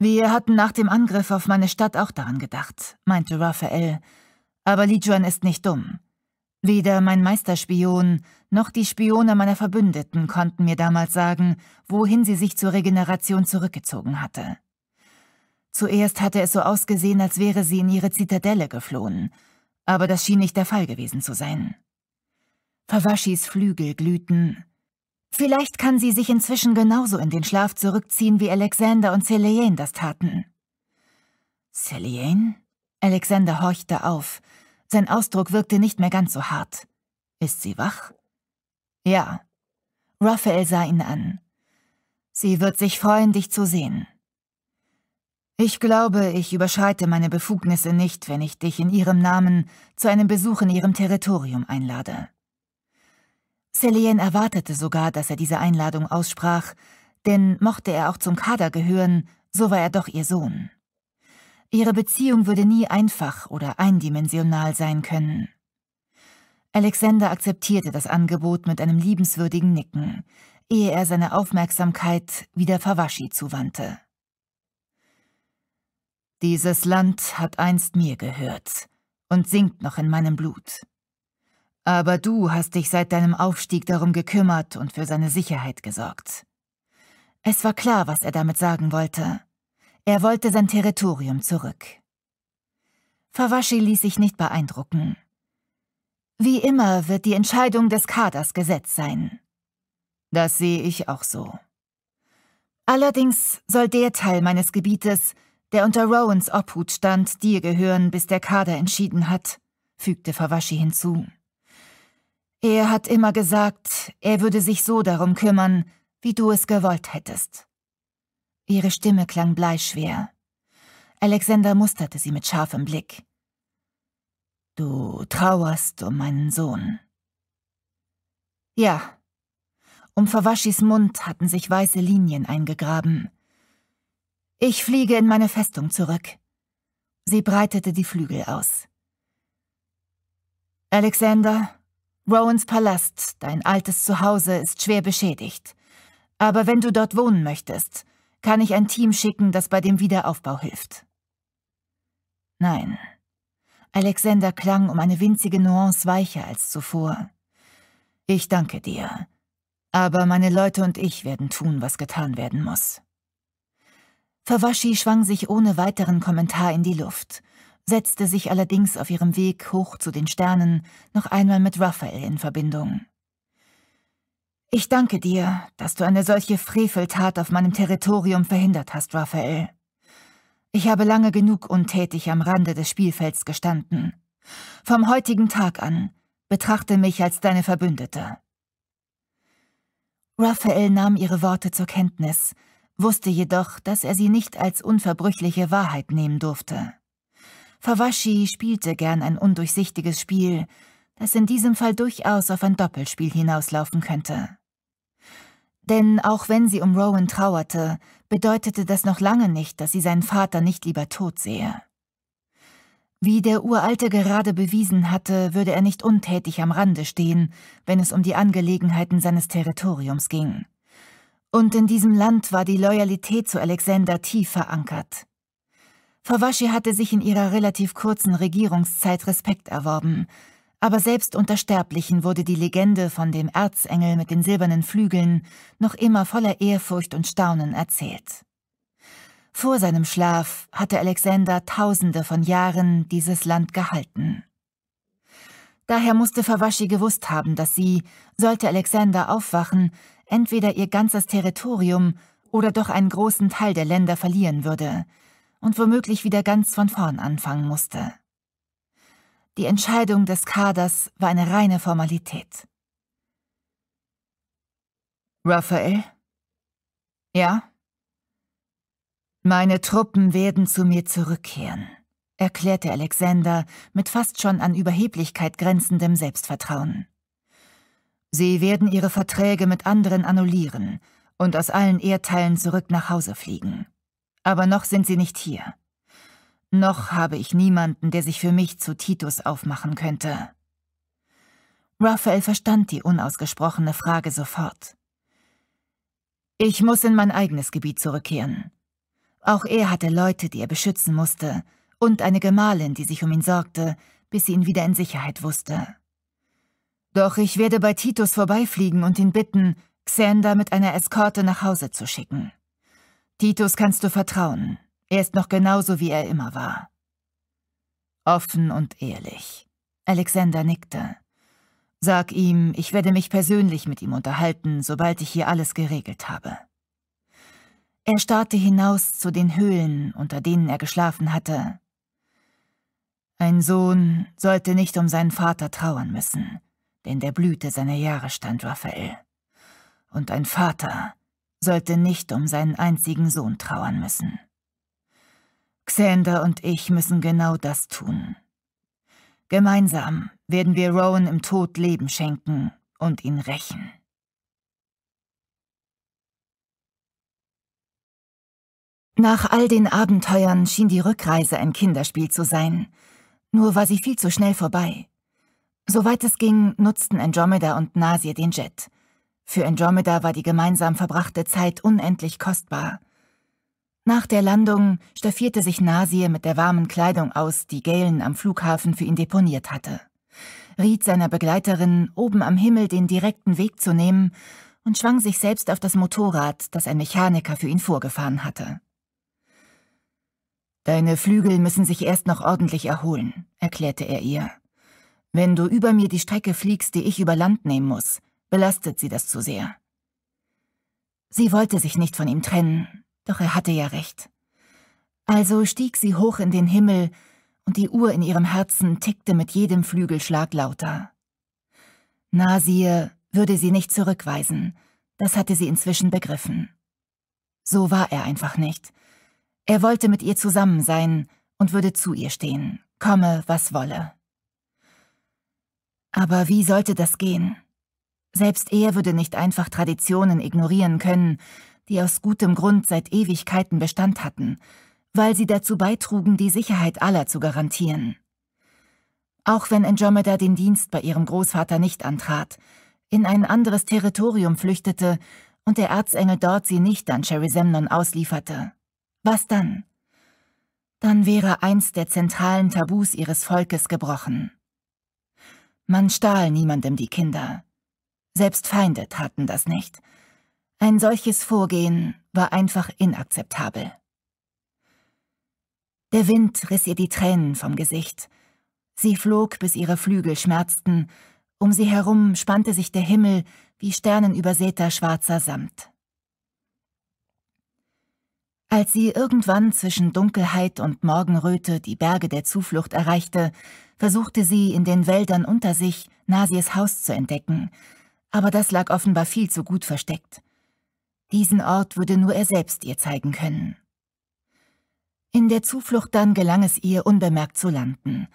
Wir hatten nach dem Angriff auf meine Stadt auch daran gedacht, meinte Raphael, aber Lijuan ist nicht dumm. Weder mein Meisterspion noch die Spione meiner Verbündeten konnten mir damals sagen, wohin sie sich zur Regeneration zurückgezogen hatte. Zuerst hatte es so ausgesehen, als wäre sie in ihre Zitadelle geflohen, aber das schien nicht der Fall gewesen zu sein. Fawaschis Flügel glühten. Vielleicht kann sie sich inzwischen genauso in den Schlaf zurückziehen, wie Alexander und Selene das taten. Selene? Alexander horchte auf. Sein Ausdruck wirkte nicht mehr ganz so hart. Ist sie wach? Ja. Raphael sah ihn an. Sie wird sich freuen, dich zu sehen. Ich glaube, ich überschreite meine Befugnisse nicht, wenn ich dich in ihrem Namen zu einem Besuch in ihrem Territorium einlade. Celien erwartete sogar, dass er diese Einladung aussprach, denn mochte er auch zum Kader gehören, so war er doch ihr Sohn. Ihre Beziehung würde nie einfach oder eindimensional sein können. Alexander akzeptierte das Angebot mit einem liebenswürdigen Nicken, ehe er seine Aufmerksamkeit wieder Fawashi zuwandte. Dieses Land hat einst mir gehört und sinkt noch in meinem Blut. Aber du hast dich seit deinem Aufstieg darum gekümmert und für seine Sicherheit gesorgt. Es war klar, was er damit sagen wollte. Er wollte sein Territorium zurück. Fawashi ließ sich nicht beeindrucken. Wie immer wird die Entscheidung des Kaders Gesetz sein. Das sehe ich auch so. Allerdings soll der Teil meines Gebietes, der unter Rowans Obhut stand, dir gehören, bis der Kader entschieden hat, fügte Fawashi hinzu. Er hat immer gesagt, er würde sich so darum kümmern, wie du es gewollt hättest. Ihre Stimme klang bleischwer. Alexander musterte sie mit scharfem Blick. Du trauerst um meinen Sohn. Ja. Um Fawashis Mund hatten sich weiße Linien eingegraben. Ich fliege in meine Festung zurück. Sie breitete die Flügel aus. Alexander, Rowans Palast, dein altes Zuhause, ist schwer beschädigt. Aber wenn du dort wohnen möchtest, kann ich ein Team schicken, das bei dem Wiederaufbau hilft. Nein. Alexander klang um eine winzige Nuance weicher als zuvor. Ich danke dir. Aber meine Leute und ich werden tun, was getan werden muss. Fawashi schwang sich ohne weiteren Kommentar in die Luft, setzte sich allerdings auf ihrem Weg hoch zu den Sternen noch einmal mit Raphael in Verbindung. Ich danke dir, dass du eine solche Freveltat auf meinem Territorium verhindert hast, Raphael. Ich habe lange genug untätig am Rande des Spielfelds gestanden. Vom heutigen Tag an betrachte mich als deine Verbündete. Raphael nahm ihre Worte zur Kenntnis, wusste jedoch, dass er sie nicht als unverbrüchliche Wahrheit nehmen durfte. Fawashi spielte gern ein undurchsichtiges Spiel, das in diesem Fall durchaus auf ein Doppelspiel hinauslaufen könnte. Denn auch wenn sie um Rowan trauerte, bedeutete das noch lange nicht, dass sie seinen Vater nicht lieber tot sehe. Wie der Uralte gerade bewiesen hatte, würde er nicht untätig am Rande stehen, wenn es um die Angelegenheiten seines Territoriums ging. Und in diesem Land war die Loyalität zu Alexander tief verankert. Fawashi hatte sich in ihrer relativ kurzen Regierungszeit Respekt erworben, aber selbst unter Sterblichen wurde die Legende von dem Erzengel mit den silbernen Flügeln noch immer voller Ehrfurcht und Staunen erzählt. Vor seinem Schlaf hatte Alexander tausende von Jahren dieses Land gehalten. Daher musste Verwaschi gewusst haben, dass sie, sollte Alexander aufwachen, entweder ihr ganzes Territorium oder doch einen großen Teil der Länder verlieren würde und womöglich wieder ganz von vorn anfangen musste. Die Entscheidung des Kaders war eine reine Formalität. Raphael? Ja? Meine Truppen werden zu mir zurückkehren, erklärte Alexander mit fast schon an Überheblichkeit grenzendem Selbstvertrauen. Sie werden ihre Verträge mit anderen annullieren und aus allen Erdteilen zurück nach Hause fliegen. Aber noch sind sie nicht hier. Noch habe ich niemanden, der sich für mich zu Titus aufmachen könnte. Raphael verstand die unausgesprochene Frage sofort. Ich muss in mein eigenes Gebiet zurückkehren. Auch er hatte Leute, die er beschützen musste, und eine Gemahlin, die sich um ihn sorgte, bis sie ihn wieder in Sicherheit wusste. Doch ich werde bei Titus vorbeifliegen und ihn bitten, Xander mit einer Eskorte nach Hause zu schicken. Titus kannst du vertrauen. Er ist noch genauso, wie er immer war. Offen und ehrlich. Alexander nickte. Sag ihm, ich werde mich persönlich mit ihm unterhalten, sobald ich hier alles geregelt habe. Er starrte hinaus zu den Höhlen, unter denen er geschlafen hatte. Ein Sohn sollte nicht um seinen Vater trauern müssen, denn der Blüte seiner Jahre stand Raphael. Und ein Vater sollte nicht um seinen einzigen Sohn trauern müssen. Xander und ich müssen genau das tun. Gemeinsam werden wir Rowan im Tod Leben schenken und ihn rächen. Nach all den Abenteuern schien die Rückreise ein Kinderspiel zu sein, nur war sie viel zu schnell vorbei. Soweit es ging, nutzten Andromeda und Nasir den Jet. Für Andromeda war die gemeinsam verbrachte Zeit unendlich kostbar. Nach der Landung staffierte sich Nasir mit der warmen Kleidung aus, die Galen am Flughafen für ihn deponiert hatte, riet seiner Begleiterin, oben am Himmel den direkten Weg zu nehmen und schwang sich selbst auf das Motorrad, das ein Mechaniker für ihn vorgefahren hatte. Deine Flügel müssen sich erst noch ordentlich erholen, erklärte er ihr. Wenn du über mir die Strecke fliegst, die ich über Land nehmen muss, belastet sie das zu sehr. Sie wollte sich nicht von ihm trennen, doch er hatte ja recht. Also stieg sie hoch in den Himmel, und die Uhr in ihrem Herzen tickte mit jedem Flügelschlag lauter. Nasir würde sie nicht zurückweisen, das hatte sie inzwischen begriffen. So war er einfach nicht. Er wollte mit ihr zusammen sein und würde zu ihr stehen, komme, was wolle. Aber wie sollte das gehen? Selbst er würde nicht einfach Traditionen ignorieren können, die aus gutem Grund seit Ewigkeiten Bestand hatten, weil sie dazu beitrugen, die Sicherheit aller zu garantieren. Auch wenn Andromeda den Dienst bei ihrem Großvater nicht antrat, in ein anderes Territorium flüchtete und der Erzengel dort sie nicht an Cherisemnon auslieferte. Was dann? Dann wäre eins der zentralen Tabus ihres Volkes gebrochen. Man stahl niemandem die Kinder. Selbst Feinde taten das nicht – ein solches Vorgehen war einfach inakzeptabel. Der Wind riss ihr die Tränen vom Gesicht. Sie flog, bis ihre Flügel schmerzten. Um sie herum spannte sich der Himmel wie sternenübersäter schwarzer Samt. Als sie irgendwann zwischen Dunkelheit und Morgenröte die Berge der Zuflucht erreichte, versuchte sie, in den Wäldern unter sich Nasies Haus zu entdecken, aber das lag offenbar viel zu gut versteckt. Diesen Ort würde nur er selbst ihr zeigen können. In der Zuflucht dann gelang es ihr, unbemerkt zu landen.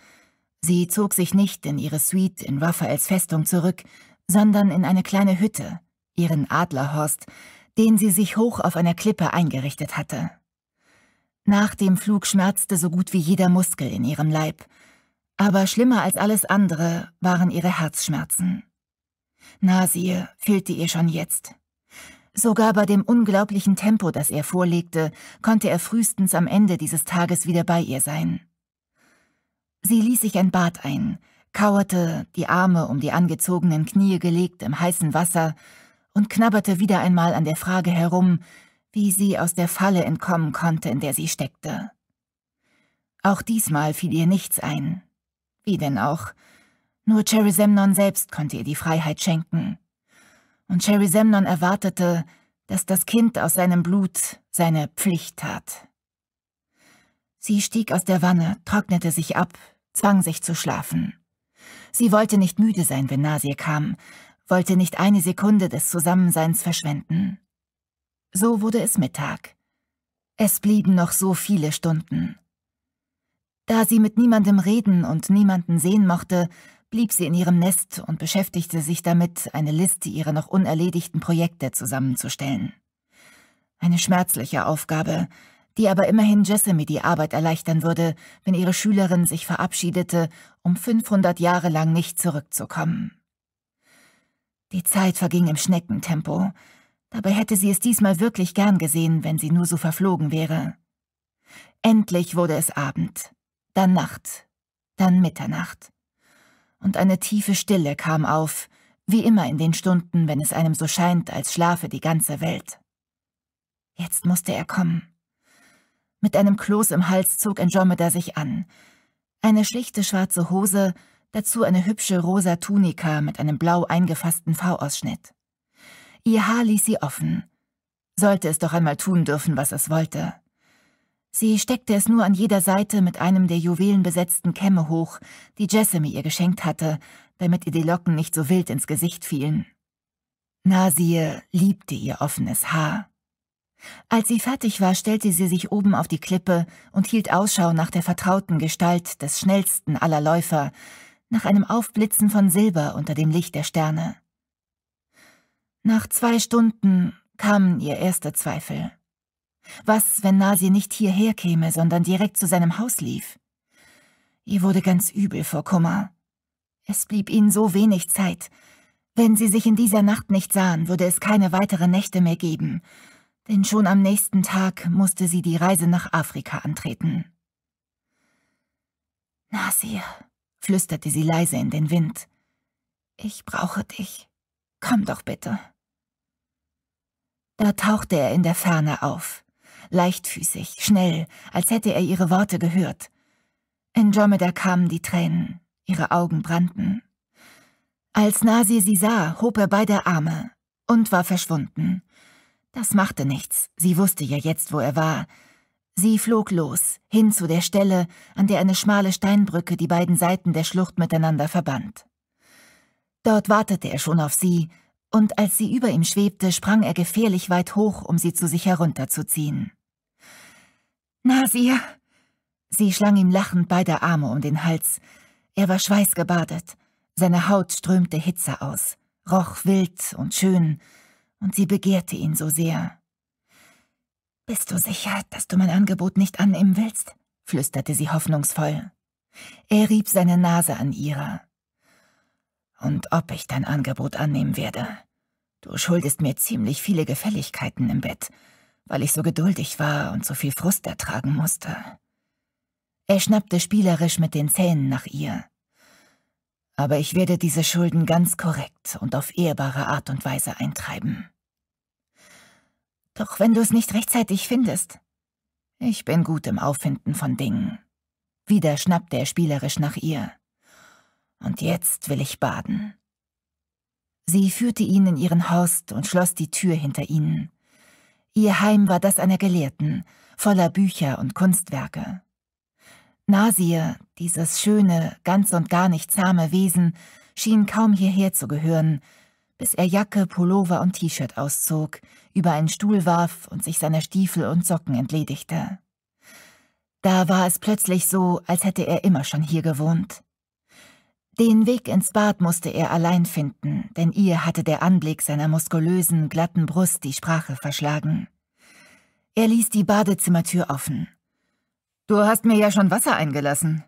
Sie zog sich nicht in ihre Suite in Raphaels Festung zurück, sondern in eine kleine Hütte, ihren Adlerhorst, den sie sich hoch auf einer Klippe eingerichtet hatte. Nach dem Flug schmerzte so gut wie jeder Muskel in ihrem Leib, aber schlimmer als alles andere waren ihre Herzschmerzen. Nasir fehlte ihr schon jetzt. Sogar bei dem unglaublichen Tempo, das er vorlegte, konnte er frühestens am Ende dieses Tages wieder bei ihr sein. Sie ließ sich ein Bad ein, kauerte, die Arme um die angezogenen Knie gelegt im heißen Wasser und knabberte wieder einmal an der Frage herum, wie sie aus der Falle entkommen konnte, in der sie steckte. Auch diesmal fiel ihr nichts ein. Wie denn auch? Nur Cherisemnon selbst konnte ihr die Freiheit schenken und Cherry Semnon erwartete, dass das Kind aus seinem Blut seine Pflicht tat. Sie stieg aus der Wanne, trocknete sich ab, zwang sich zu schlafen. Sie wollte nicht müde sein, wenn Nasir kam, wollte nicht eine Sekunde des Zusammenseins verschwenden. So wurde es Mittag. Es blieben noch so viele Stunden. Da sie mit niemandem reden und niemanden sehen mochte, blieb sie in ihrem Nest und beschäftigte sich damit, eine Liste ihrer noch unerledigten Projekte zusammenzustellen. Eine schmerzliche Aufgabe, die aber immerhin Jessamy die Arbeit erleichtern würde, wenn ihre Schülerin sich verabschiedete, um 500 Jahre lang nicht zurückzukommen. Die Zeit verging im Schneckentempo. Dabei hätte sie es diesmal wirklich gern gesehen, wenn sie nur so verflogen wäre. Endlich wurde es Abend, dann Nacht, dann Mitternacht und eine tiefe Stille kam auf, wie immer in den Stunden, wenn es einem so scheint, als schlafe die ganze Welt. Jetzt musste er kommen. Mit einem Kloß im Hals zog Andromeda sich an. Eine schlichte schwarze Hose, dazu eine hübsche rosa Tunika mit einem blau eingefassten V-Ausschnitt. Ihr Haar ließ sie offen. Sollte es doch einmal tun dürfen, was es wollte. Sie steckte es nur an jeder Seite mit einem der Juwelen besetzten Kämme hoch, die Jessamy ihr geschenkt hatte, damit ihr die Locken nicht so wild ins Gesicht fielen. Nasir liebte ihr offenes Haar. Als sie fertig war, stellte sie sich oben auf die Klippe und hielt Ausschau nach der vertrauten Gestalt des schnellsten aller Läufer, nach einem Aufblitzen von Silber unter dem Licht der Sterne. Nach zwei Stunden kamen ihr erste Zweifel. Was, wenn Nasir nicht hierher käme, sondern direkt zu seinem Haus lief? Ihr wurde ganz übel vor Kummer. Es blieb ihnen so wenig Zeit. Wenn sie sich in dieser Nacht nicht sahen, würde es keine weiteren Nächte mehr geben, denn schon am nächsten Tag musste sie die Reise nach Afrika antreten. Nasir, flüsterte sie leise in den Wind, ich brauche dich. Komm doch bitte. Da tauchte er in der Ferne auf leichtfüßig, schnell, als hätte er ihre Worte gehört. Andromeda kamen die Tränen, ihre Augen brannten. Als Nasi sie sah, hob er beide Arme und war verschwunden. Das machte nichts, sie wusste ja jetzt, wo er war. Sie flog los, hin zu der Stelle, an der eine schmale Steinbrücke die beiden Seiten der Schlucht miteinander verband. Dort wartete er schon auf sie, und als sie über ihm schwebte, sprang er gefährlich weit hoch, um sie zu sich herunterzuziehen. Nasir! Sie schlang ihm lachend beide Arme um den Hals. Er war schweißgebadet. Seine Haut strömte Hitze aus, roch wild und schön, und sie begehrte ihn so sehr. Bist du sicher, dass du mein Angebot nicht annehmen willst? flüsterte sie hoffnungsvoll. Er rieb seine Nase an ihrer. Und ob ich dein Angebot annehmen werde? Du schuldest mir ziemlich viele Gefälligkeiten im Bett, weil ich so geduldig war und so viel Frust ertragen musste. Er schnappte spielerisch mit den Zähnen nach ihr. Aber ich werde diese Schulden ganz korrekt und auf ehrbare Art und Weise eintreiben. Doch wenn du es nicht rechtzeitig findest. Ich bin gut im Auffinden von Dingen. Wieder schnappte er spielerisch nach ihr. Und jetzt will ich baden. Sie führte ihn in ihren Horst und schloss die Tür hinter ihnen. Ihr Heim war das einer Gelehrten, voller Bücher und Kunstwerke. Nasir, dieses schöne, ganz und gar nicht zahme Wesen, schien kaum hierher zu gehören, bis er Jacke, Pullover und T-Shirt auszog, über einen Stuhl warf und sich seiner Stiefel und Socken entledigte. Da war es plötzlich so, als hätte er immer schon hier gewohnt. Den Weg ins Bad musste er allein finden, denn ihr hatte der Anblick seiner muskulösen, glatten Brust die Sprache verschlagen. Er ließ die Badezimmertür offen. Du hast mir ja schon Wasser eingelassen.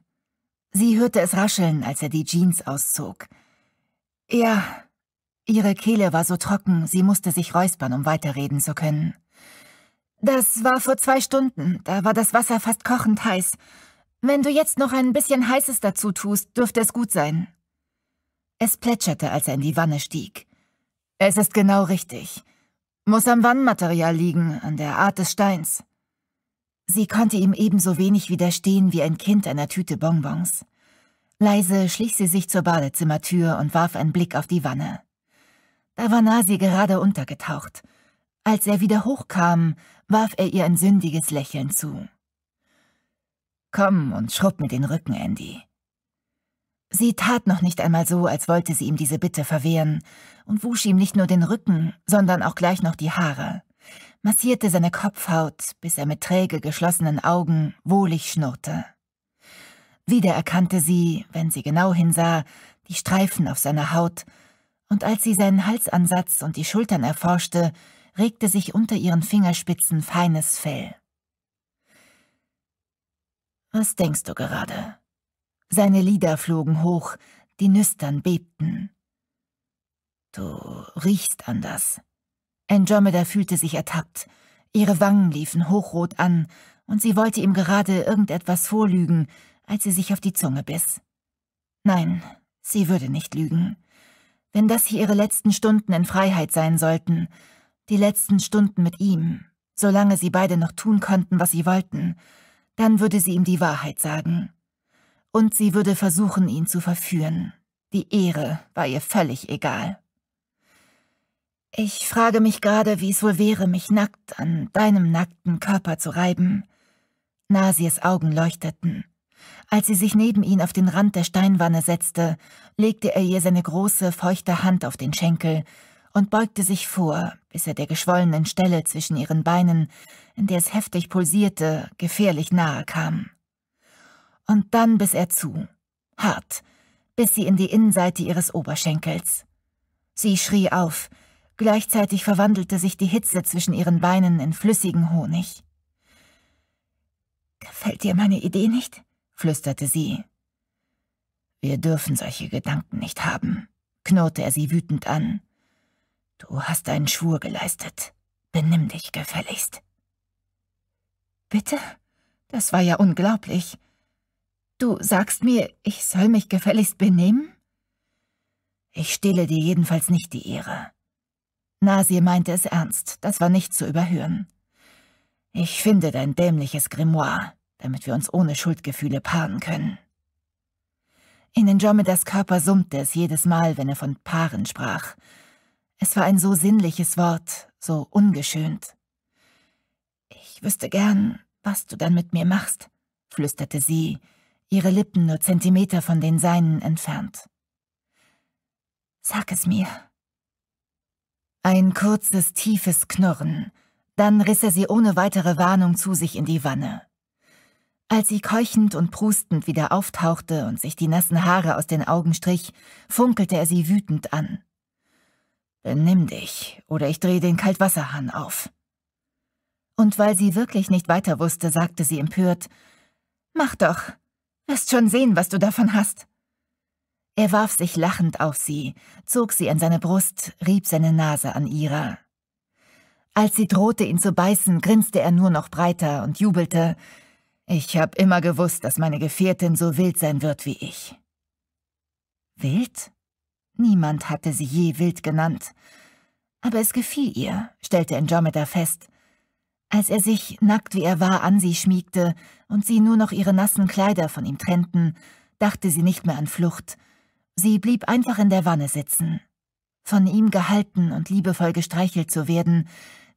Sie hörte es rascheln, als er die Jeans auszog. Ja, ihre Kehle war so trocken, sie musste sich räuspern, um weiterreden zu können. Das war vor zwei Stunden, da war das Wasser fast kochend heiß wenn du jetzt noch ein bisschen Heißes dazu tust, dürfte es gut sein. Es plätscherte, als er in die Wanne stieg. Es ist genau richtig. Muss am Wannmaterial liegen, an der Art des Steins. Sie konnte ihm ebenso wenig widerstehen wie ein Kind einer Tüte Bonbons. Leise schlich sie sich zur Badezimmertür und warf einen Blick auf die Wanne. Da war Nasi gerade untergetaucht. Als er wieder hochkam, warf er ihr ein sündiges Lächeln zu. Komm und schrub mir den Rücken, Andy. Sie tat noch nicht einmal so, als wollte sie ihm diese Bitte verwehren und wusch ihm nicht nur den Rücken, sondern auch gleich noch die Haare, massierte seine Kopfhaut, bis er mit träge geschlossenen Augen wohlig schnurrte. Wieder erkannte sie, wenn sie genau hinsah, die Streifen auf seiner Haut, und als sie seinen Halsansatz und die Schultern erforschte, regte sich unter ihren Fingerspitzen feines Fell. Was denkst du gerade? Seine Lider flogen hoch, die Nüstern bebten. Du riechst anders. Andromeda fühlte sich ertappt. Ihre Wangen liefen hochrot an, und sie wollte ihm gerade irgendetwas vorlügen, als sie sich auf die Zunge biss. Nein, sie würde nicht lügen. Wenn das hier ihre letzten Stunden in Freiheit sein sollten, die letzten Stunden mit ihm, solange sie beide noch tun konnten, was sie wollten, dann würde sie ihm die Wahrheit sagen. Und sie würde versuchen, ihn zu verführen. Die Ehre war ihr völlig egal. Ich frage mich gerade, wie es wohl wäre, mich nackt an deinem nackten Körper zu reiben. Nasies Augen leuchteten. Als sie sich neben ihn auf den Rand der Steinwanne setzte, legte er ihr seine große, feuchte Hand auf den Schenkel, und beugte sich vor, bis er der geschwollenen Stelle zwischen ihren Beinen, in der es heftig pulsierte, gefährlich nahe kam. Und dann biss er zu, hart, bis sie in die Innenseite ihres Oberschenkels. Sie schrie auf, gleichzeitig verwandelte sich die Hitze zwischen ihren Beinen in flüssigen Honig. Gefällt dir meine Idee nicht? flüsterte sie. Wir dürfen solche Gedanken nicht haben, knurrte er sie wütend an. Du hast einen Schwur geleistet. Benimm dich gefälligst. Bitte? Das war ja unglaublich. Du sagst mir, ich soll mich gefälligst benehmen? Ich stehle dir jedenfalls nicht die Ehre. Nasir meinte es ernst, das war nicht zu überhören. Ich finde dein dämliches Grimoire, damit wir uns ohne Schuldgefühle paaren können. In Andromedas Körper summte es jedes Mal, wenn er von Paaren sprach, es war ein so sinnliches Wort, so ungeschönt. Ich wüsste gern, was du dann mit mir machst, flüsterte sie, ihre Lippen nur Zentimeter von den seinen entfernt. Sag es mir. Ein kurzes, tiefes Knurren, dann riss er sie ohne weitere Warnung zu sich in die Wanne. Als sie keuchend und prustend wieder auftauchte und sich die nassen Haare aus den Augen strich, funkelte er sie wütend an. Benimm dich, oder ich drehe den Kaltwasserhahn auf. Und weil sie wirklich nicht weiter wusste, sagte sie empört, Mach doch, wirst schon sehen, was du davon hast. Er warf sich lachend auf sie, zog sie an seine Brust, rieb seine Nase an ihrer. Als sie drohte, ihn zu beißen, grinste er nur noch breiter und jubelte, ich hab immer gewusst, dass meine Gefährtin so wild sein wird wie ich. Wild? Niemand hatte sie je wild genannt. Aber es gefiel ihr, stellte Andromeda fest. Als er sich, nackt wie er war, an sie schmiegte und sie nur noch ihre nassen Kleider von ihm trennten, dachte sie nicht mehr an Flucht. Sie blieb einfach in der Wanne sitzen. Von ihm gehalten und liebevoll gestreichelt zu werden,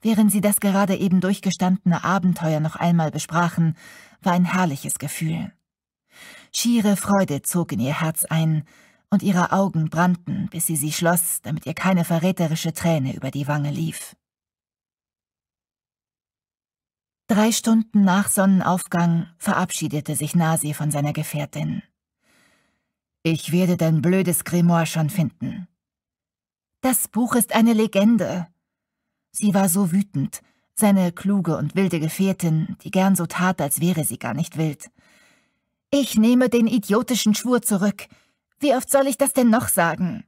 während sie das gerade eben durchgestandene Abenteuer noch einmal besprachen, war ein herrliches Gefühl. Schiere Freude zog in ihr Herz ein, und ihre Augen brannten, bis sie sie schloss, damit ihr keine verräterische Träne über die Wange lief. Drei Stunden nach Sonnenaufgang verabschiedete sich Nasi von seiner Gefährtin. Ich werde dein blödes Grimoire schon finden. Das Buch ist eine Legende. Sie war so wütend, seine kluge und wilde Gefährtin, die gern so tat, als wäre sie gar nicht wild. Ich nehme den idiotischen Schwur zurück, wie oft soll ich das denn noch sagen?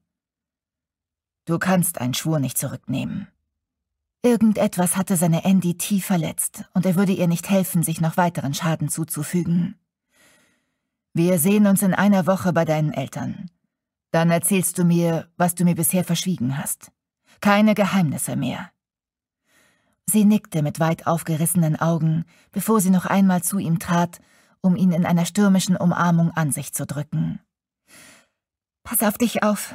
Du kannst einen Schwur nicht zurücknehmen. Irgendetwas hatte seine Andy tief verletzt, und er würde ihr nicht helfen, sich noch weiteren Schaden zuzufügen. Wir sehen uns in einer Woche bei deinen Eltern. Dann erzählst du mir, was du mir bisher verschwiegen hast. Keine Geheimnisse mehr. Sie nickte mit weit aufgerissenen Augen, bevor sie noch einmal zu ihm trat, um ihn in einer stürmischen Umarmung an sich zu drücken. Pass auf dich auf.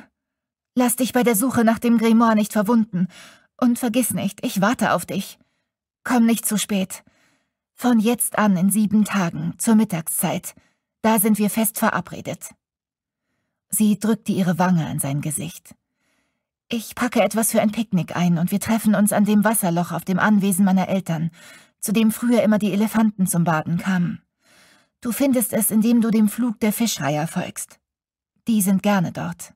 Lass dich bei der Suche nach dem Grimoire nicht verwunden. Und vergiss nicht, ich warte auf dich. Komm nicht zu spät. Von jetzt an in sieben Tagen, zur Mittagszeit. Da sind wir fest verabredet. Sie drückte ihre Wange an sein Gesicht. Ich packe etwas für ein Picknick ein und wir treffen uns an dem Wasserloch auf dem Anwesen meiner Eltern, zu dem früher immer die Elefanten zum Baden kamen. Du findest es, indem du dem Flug der Fischreiher folgst. Die sind gerne dort.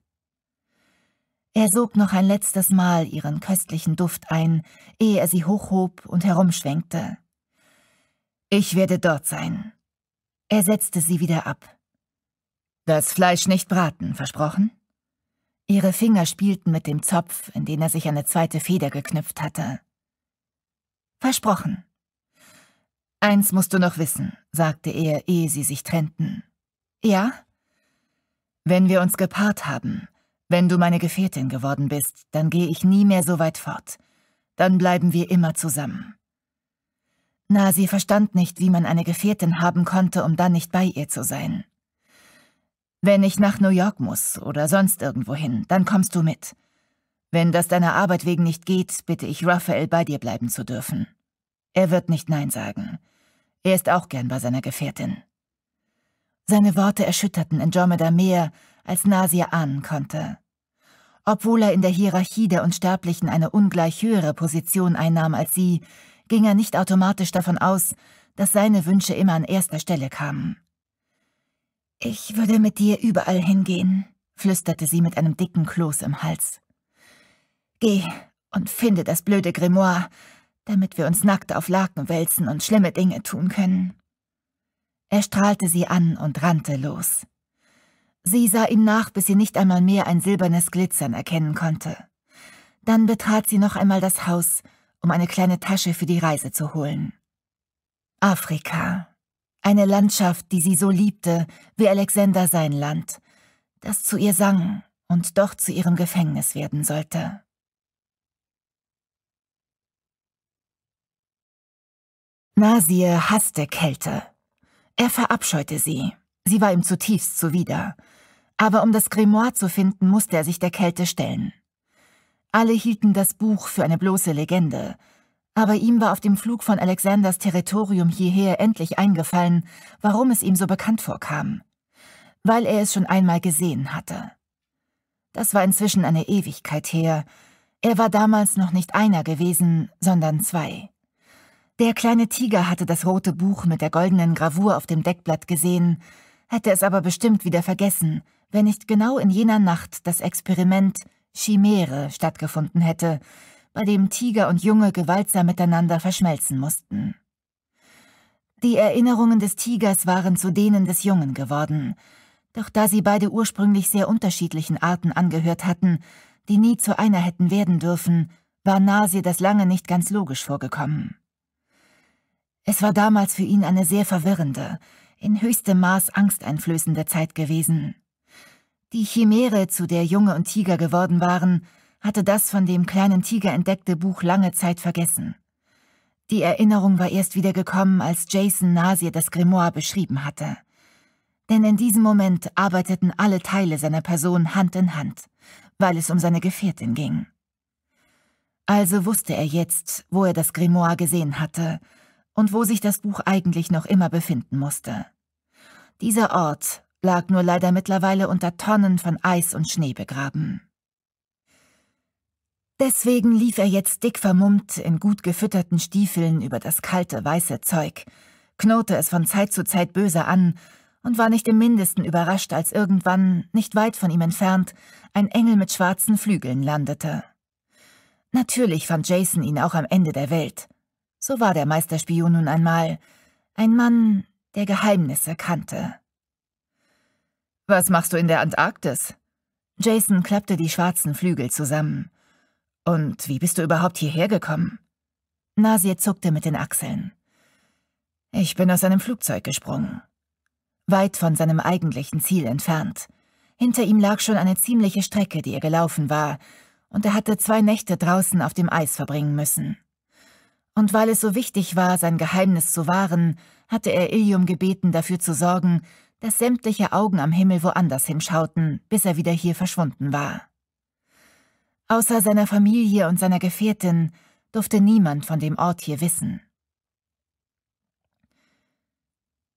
Er sog noch ein letztes Mal ihren köstlichen Duft ein, ehe er sie hochhob und herumschwenkte. Ich werde dort sein. Er setzte sie wieder ab. Das Fleisch nicht braten, versprochen? Ihre Finger spielten mit dem Zopf, in den er sich eine zweite Feder geknüpft hatte. Versprochen. Eins musst du noch wissen, sagte er, ehe sie sich trennten. Ja? Wenn wir uns gepaart haben, wenn du meine Gefährtin geworden bist, dann gehe ich nie mehr so weit fort. Dann bleiben wir immer zusammen. Na, sie verstand nicht, wie man eine Gefährtin haben konnte, um dann nicht bei ihr zu sein. Wenn ich nach New York muss oder sonst irgendwohin, dann kommst du mit. Wenn das deiner Arbeit wegen nicht geht, bitte ich Raphael, bei dir bleiben zu dürfen. Er wird nicht Nein sagen. Er ist auch gern bei seiner Gefährtin. Seine Worte erschütterten Andromeda mehr, als Nasir ahnen konnte. Obwohl er in der Hierarchie der Unsterblichen eine ungleich höhere Position einnahm als sie, ging er nicht automatisch davon aus, dass seine Wünsche immer an erster Stelle kamen. »Ich würde mit dir überall hingehen«, flüsterte sie mit einem dicken Kloß im Hals. »Geh und finde das blöde Grimoire, damit wir uns nackt auf Laken wälzen und schlimme Dinge tun können.« er strahlte sie an und rannte los. Sie sah ihm nach, bis sie nicht einmal mehr ein silbernes Glitzern erkennen konnte. Dann betrat sie noch einmal das Haus, um eine kleine Tasche für die Reise zu holen. Afrika. Eine Landschaft, die sie so liebte, wie Alexander sein Land, das zu ihr sang und doch zu ihrem Gefängnis werden sollte. Nasir hasste Kälte. Er verabscheute sie. Sie war ihm zutiefst zuwider. Aber um das Grimoire zu finden, musste er sich der Kälte stellen. Alle hielten das Buch für eine bloße Legende, aber ihm war auf dem Flug von Alexanders Territorium hierher endlich eingefallen, warum es ihm so bekannt vorkam. Weil er es schon einmal gesehen hatte. Das war inzwischen eine Ewigkeit her. Er war damals noch nicht einer gewesen, sondern zwei. Der kleine Tiger hatte das rote Buch mit der goldenen Gravur auf dem Deckblatt gesehen, hätte es aber bestimmt wieder vergessen, wenn nicht genau in jener Nacht das Experiment Chimäre stattgefunden hätte, bei dem Tiger und Junge gewaltsam miteinander verschmelzen mussten. Die Erinnerungen des Tigers waren zu denen des Jungen geworden, doch da sie beide ursprünglich sehr unterschiedlichen Arten angehört hatten, die nie zu einer hätten werden dürfen, war Nasir das lange nicht ganz logisch vorgekommen. Es war damals für ihn eine sehr verwirrende, in höchstem Maß angsteinflößende Zeit gewesen. Die Chimäre, zu der Junge und Tiger geworden waren, hatte das von dem kleinen Tiger entdeckte Buch lange Zeit vergessen. Die Erinnerung war erst wieder gekommen, als Jason Nasir das Grimoire beschrieben hatte. Denn in diesem Moment arbeiteten alle Teile seiner Person Hand in Hand, weil es um seine Gefährtin ging. Also wusste er jetzt, wo er das Grimoire gesehen hatte und wo sich das Buch eigentlich noch immer befinden musste. Dieser Ort lag nur leider mittlerweile unter Tonnen von Eis und Schnee begraben. Deswegen lief er jetzt dick vermummt in gut gefütterten Stiefeln über das kalte, weiße Zeug, knurrte es von Zeit zu Zeit böse an und war nicht im mindesten überrascht, als irgendwann, nicht weit von ihm entfernt, ein Engel mit schwarzen Flügeln landete. Natürlich fand Jason ihn auch am Ende der Welt – so war der Meisterspion nun einmal. Ein Mann, der Geheimnisse kannte. Was machst du in der Antarktis? Jason klappte die schwarzen Flügel zusammen. Und wie bist du überhaupt hierher gekommen? Nasir zuckte mit den Achseln. Ich bin aus einem Flugzeug gesprungen. Weit von seinem eigentlichen Ziel entfernt. Hinter ihm lag schon eine ziemliche Strecke, die er gelaufen war, und er hatte zwei Nächte draußen auf dem Eis verbringen müssen. Und weil es so wichtig war, sein Geheimnis zu wahren, hatte er Ilium gebeten, dafür zu sorgen, dass sämtliche Augen am Himmel woanders hinschauten, bis er wieder hier verschwunden war. Außer seiner Familie und seiner Gefährtin durfte niemand von dem Ort hier wissen.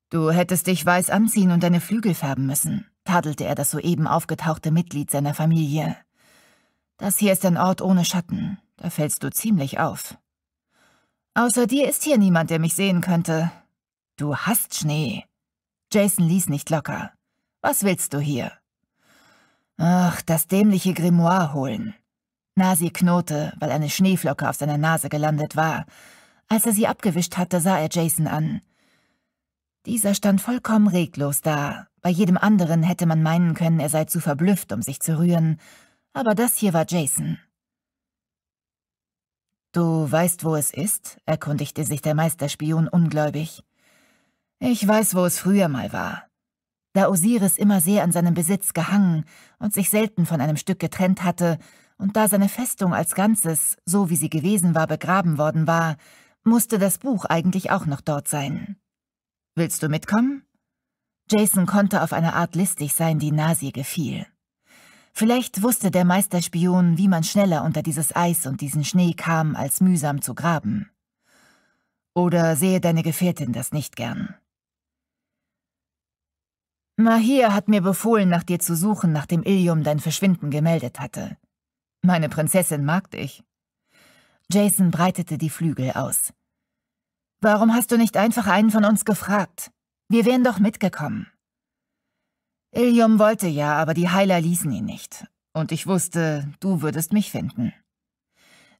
Du hättest dich weiß anziehen und deine Flügel färben müssen, tadelte er das soeben aufgetauchte Mitglied seiner Familie. Das hier ist ein Ort ohne Schatten, da fällst du ziemlich auf. Außer dir ist hier niemand, der mich sehen könnte. Du hast Schnee. Jason ließ nicht locker. Was willst du hier? Ach, das dämliche Grimoire holen. Nasi knurrte, weil eine Schneeflocke auf seiner Nase gelandet war. Als er sie abgewischt hatte, sah er Jason an. Dieser stand vollkommen reglos da. Bei jedem anderen hätte man meinen können, er sei zu verblüfft, um sich zu rühren. Aber das hier war Jason. Du weißt, wo es ist? erkundigte sich der Meisterspion ungläubig. Ich weiß, wo es früher mal war. Da Osiris immer sehr an seinem Besitz gehangen und sich selten von einem Stück getrennt hatte, und da seine Festung als Ganzes, so wie sie gewesen war, begraben worden war, musste das Buch eigentlich auch noch dort sein. Willst du mitkommen? Jason konnte auf eine Art listig sein, die Nasi gefiel. Vielleicht wusste der Meisterspion, wie man schneller unter dieses Eis und diesen Schnee kam, als mühsam zu graben. Oder sehe deine Gefährtin das nicht gern? Mahir hat mir befohlen, nach dir zu suchen, nachdem Ilium dein Verschwinden gemeldet hatte. Meine Prinzessin mag dich. Jason breitete die Flügel aus. Warum hast du nicht einfach einen von uns gefragt? Wir wären doch mitgekommen. Ilium wollte ja, aber die Heiler ließen ihn nicht. Und ich wusste, du würdest mich finden.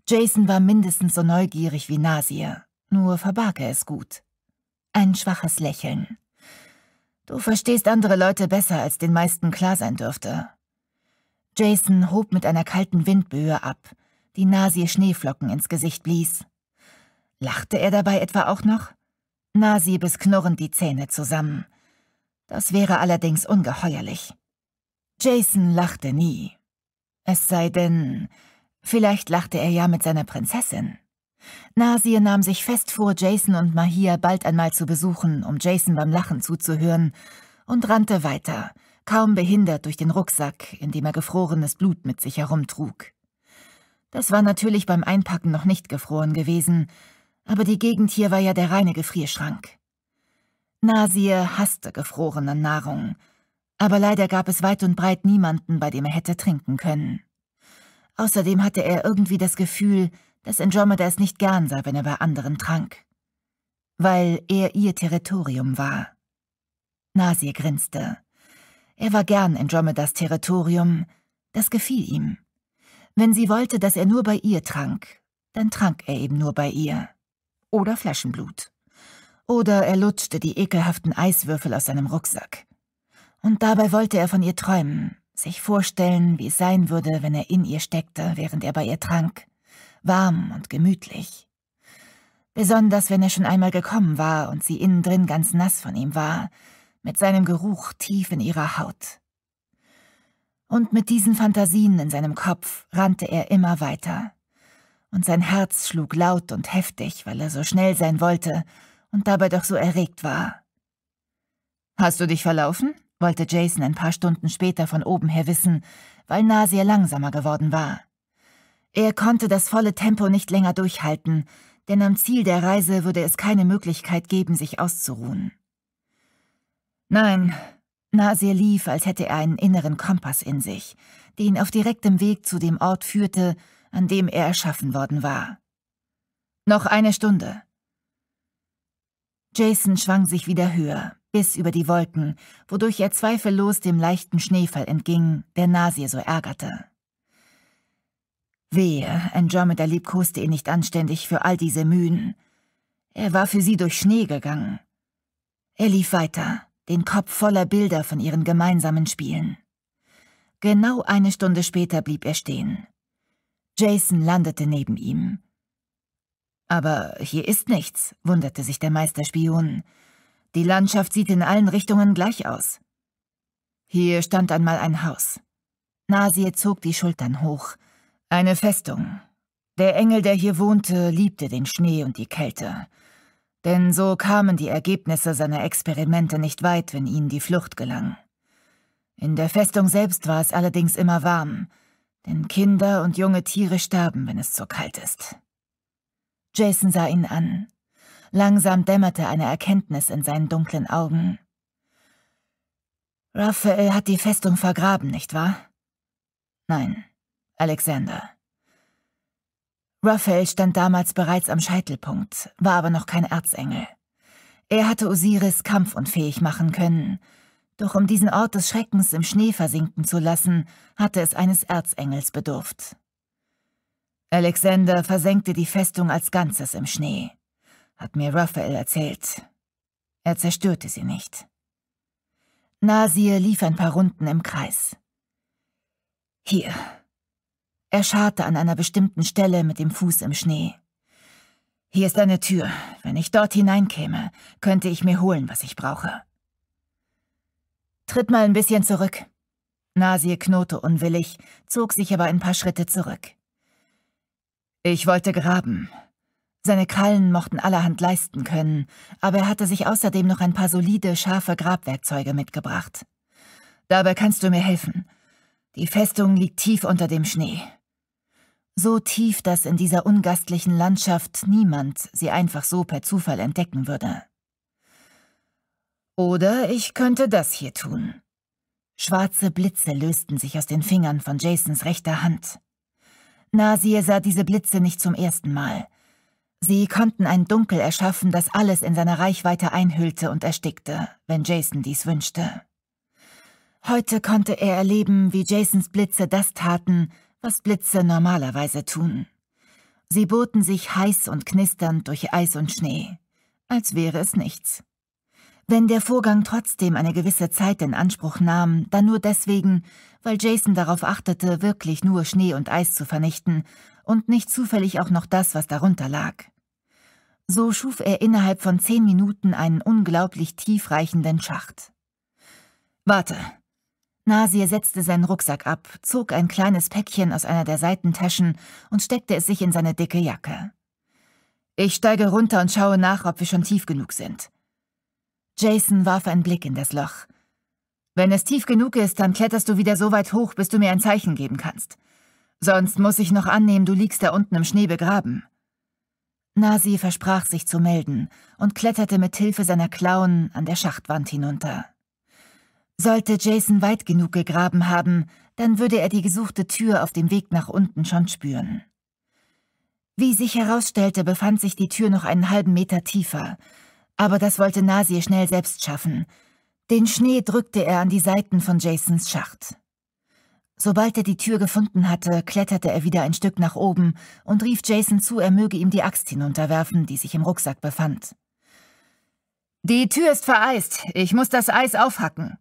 Jason war mindestens so neugierig wie Nasir, nur verbarg er es gut. Ein schwaches Lächeln. Du verstehst andere Leute besser, als den meisten klar sein dürfte. Jason hob mit einer kalten Windböe ab, die Nasir Schneeflocken ins Gesicht blies. Lachte er dabei etwa auch noch? Nasir biss knurrend die Zähne zusammen – das wäre allerdings ungeheuerlich. Jason lachte nie. Es sei denn, vielleicht lachte er ja mit seiner Prinzessin. Nasir nahm sich fest vor, Jason und Mahia bald einmal zu besuchen, um Jason beim Lachen zuzuhören, und rannte weiter, kaum behindert durch den Rucksack, in dem er gefrorenes Blut mit sich herumtrug. Das war natürlich beim Einpacken noch nicht gefroren gewesen, aber die Gegend hier war ja der reine Gefrierschrank. Nasir hasste gefrorene Nahrung, aber leider gab es weit und breit niemanden, bei dem er hätte trinken können. Außerdem hatte er irgendwie das Gefühl, dass Andromeda es nicht gern sah, wenn er bei anderen trank. Weil er ihr Territorium war. Nasir grinste. Er war gern Andromedas Territorium, das gefiel ihm. Wenn sie wollte, dass er nur bei ihr trank, dann trank er eben nur bei ihr. Oder Flaschenblut. Oder er lutschte die ekelhaften Eiswürfel aus seinem Rucksack. Und dabei wollte er von ihr träumen, sich vorstellen, wie es sein würde, wenn er in ihr steckte, während er bei ihr trank. Warm und gemütlich. Besonders, wenn er schon einmal gekommen war und sie innen drin ganz nass von ihm war, mit seinem Geruch tief in ihrer Haut. Und mit diesen Fantasien in seinem Kopf rannte er immer weiter. Und sein Herz schlug laut und heftig, weil er so schnell sein wollte und dabei doch so erregt war. Hast du dich verlaufen? wollte Jason ein paar Stunden später von oben her wissen, weil Nasir langsamer geworden war. Er konnte das volle Tempo nicht länger durchhalten, denn am Ziel der Reise würde es keine Möglichkeit geben, sich auszuruhen. Nein, Nasir lief, als hätte er einen inneren Kompass in sich, den auf direktem Weg zu dem Ort führte, an dem er erschaffen worden war. Noch eine Stunde. Jason schwang sich wieder höher, bis über die Wolken, wodurch er zweifellos dem leichten Schneefall entging, der Nasir so ärgerte. Wehe, Andromeda liebkoste ihn nicht anständig für all diese Mühen. Er war für sie durch Schnee gegangen. Er lief weiter, den Kopf voller Bilder von ihren gemeinsamen Spielen. Genau eine Stunde später blieb er stehen. Jason landete neben ihm, aber hier ist nichts, wunderte sich der Meisterspion. Die Landschaft sieht in allen Richtungen gleich aus. Hier stand einmal ein Haus. Nasir zog die Schultern hoch. Eine Festung. Der Engel, der hier wohnte, liebte den Schnee und die Kälte. Denn so kamen die Ergebnisse seiner Experimente nicht weit, wenn ihnen die Flucht gelang. In der Festung selbst war es allerdings immer warm, denn Kinder und junge Tiere sterben, wenn es zu kalt ist. Jason sah ihn an. Langsam dämmerte eine Erkenntnis in seinen dunklen Augen. Raphael hat die Festung vergraben, nicht wahr? Nein, Alexander. Raphael stand damals bereits am Scheitelpunkt, war aber noch kein Erzengel. Er hatte Osiris kampfunfähig machen können, doch um diesen Ort des Schreckens im Schnee versinken zu lassen, hatte es eines Erzengels bedurft. Alexander versenkte die Festung als Ganzes im Schnee, hat mir Raphael erzählt. Er zerstörte sie nicht. Nasir lief ein paar Runden im Kreis. Hier. Er scharte an einer bestimmten Stelle mit dem Fuß im Schnee. Hier ist eine Tür. Wenn ich dort hineinkäme, könnte ich mir holen, was ich brauche. Tritt mal ein bisschen zurück. Nasir knurrte unwillig, zog sich aber ein paar Schritte zurück. Ich wollte graben. Seine Krallen mochten allerhand leisten können, aber er hatte sich außerdem noch ein paar solide, scharfe Grabwerkzeuge mitgebracht. Dabei kannst du mir helfen. Die Festung liegt tief unter dem Schnee. So tief, dass in dieser ungastlichen Landschaft niemand sie einfach so per Zufall entdecken würde. Oder ich könnte das hier tun. Schwarze Blitze lösten sich aus den Fingern von Jasons rechter Hand. Nasir sah diese Blitze nicht zum ersten Mal. Sie konnten ein Dunkel erschaffen, das alles in seiner Reichweite einhüllte und erstickte, wenn Jason dies wünschte. Heute konnte er erleben, wie Jasons Blitze das taten, was Blitze normalerweise tun. Sie boten sich heiß und knisternd durch Eis und Schnee, als wäre es nichts. Wenn der Vorgang trotzdem eine gewisse Zeit in Anspruch nahm, dann nur deswegen, weil Jason darauf achtete, wirklich nur Schnee und Eis zu vernichten und nicht zufällig auch noch das, was darunter lag. So schuf er innerhalb von zehn Minuten einen unglaublich tiefreichenden Schacht. Warte. Nasir setzte seinen Rucksack ab, zog ein kleines Päckchen aus einer der Seitentaschen und steckte es sich in seine dicke Jacke. Ich steige runter und schaue nach, ob wir schon tief genug sind. Jason warf einen Blick in das Loch. Wenn es tief genug ist, dann kletterst du wieder so weit hoch, bis du mir ein Zeichen geben kannst. Sonst muss ich noch annehmen, du liegst da unten im Schnee begraben. Nasi versprach sich zu melden und kletterte mit Hilfe seiner Klauen an der Schachtwand hinunter. Sollte Jason weit genug gegraben haben, dann würde er die gesuchte Tür auf dem Weg nach unten schon spüren. Wie sich herausstellte, befand sich die Tür noch einen halben Meter tiefer, aber das wollte Nasir schnell selbst schaffen. Den Schnee drückte er an die Seiten von Jasons Schacht. Sobald er die Tür gefunden hatte, kletterte er wieder ein Stück nach oben und rief Jason zu, er möge ihm die Axt hinunterwerfen, die sich im Rucksack befand. Die Tür ist vereist. Ich muss das Eis aufhacken.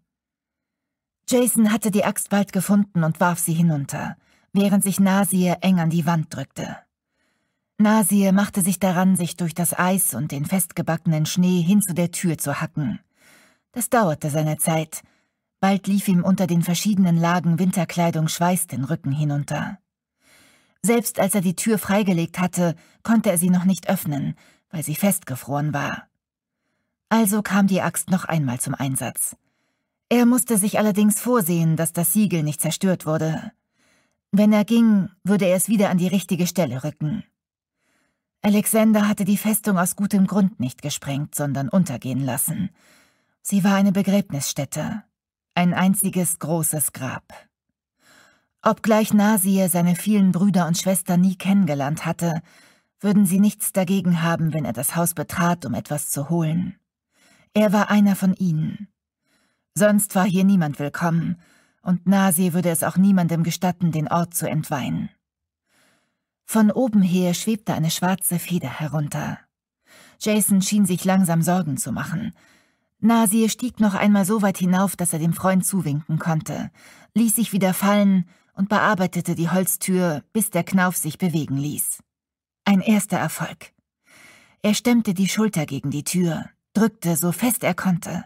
Jason hatte die Axt bald gefunden und warf sie hinunter, während sich Nasir eng an die Wand drückte. Nasir machte sich daran, sich durch das Eis und den festgebackenen Schnee hin zu der Tür zu hacken. Das dauerte seine Zeit. Bald lief ihm unter den verschiedenen Lagen Winterkleidung Schweiß den Rücken hinunter. Selbst als er die Tür freigelegt hatte, konnte er sie noch nicht öffnen, weil sie festgefroren war. Also kam die Axt noch einmal zum Einsatz. Er musste sich allerdings vorsehen, dass das Siegel nicht zerstört wurde. Wenn er ging, würde er es wieder an die richtige Stelle rücken. Alexander hatte die Festung aus gutem Grund nicht gesprengt, sondern untergehen lassen. Sie war eine Begräbnisstätte, ein einziges großes Grab. Obgleich Nasir seine vielen Brüder und Schwestern nie kennengelernt hatte, würden sie nichts dagegen haben, wenn er das Haus betrat, um etwas zu holen. Er war einer von ihnen. Sonst war hier niemand willkommen, und Nasir würde es auch niemandem gestatten, den Ort zu entweihen. Von oben her schwebte eine schwarze Feder herunter. Jason schien sich langsam Sorgen zu machen. Nasir stieg noch einmal so weit hinauf, dass er dem Freund zuwinken konnte, ließ sich wieder fallen und bearbeitete die Holztür, bis der Knauf sich bewegen ließ. Ein erster Erfolg. Er stemmte die Schulter gegen die Tür, drückte so fest er konnte.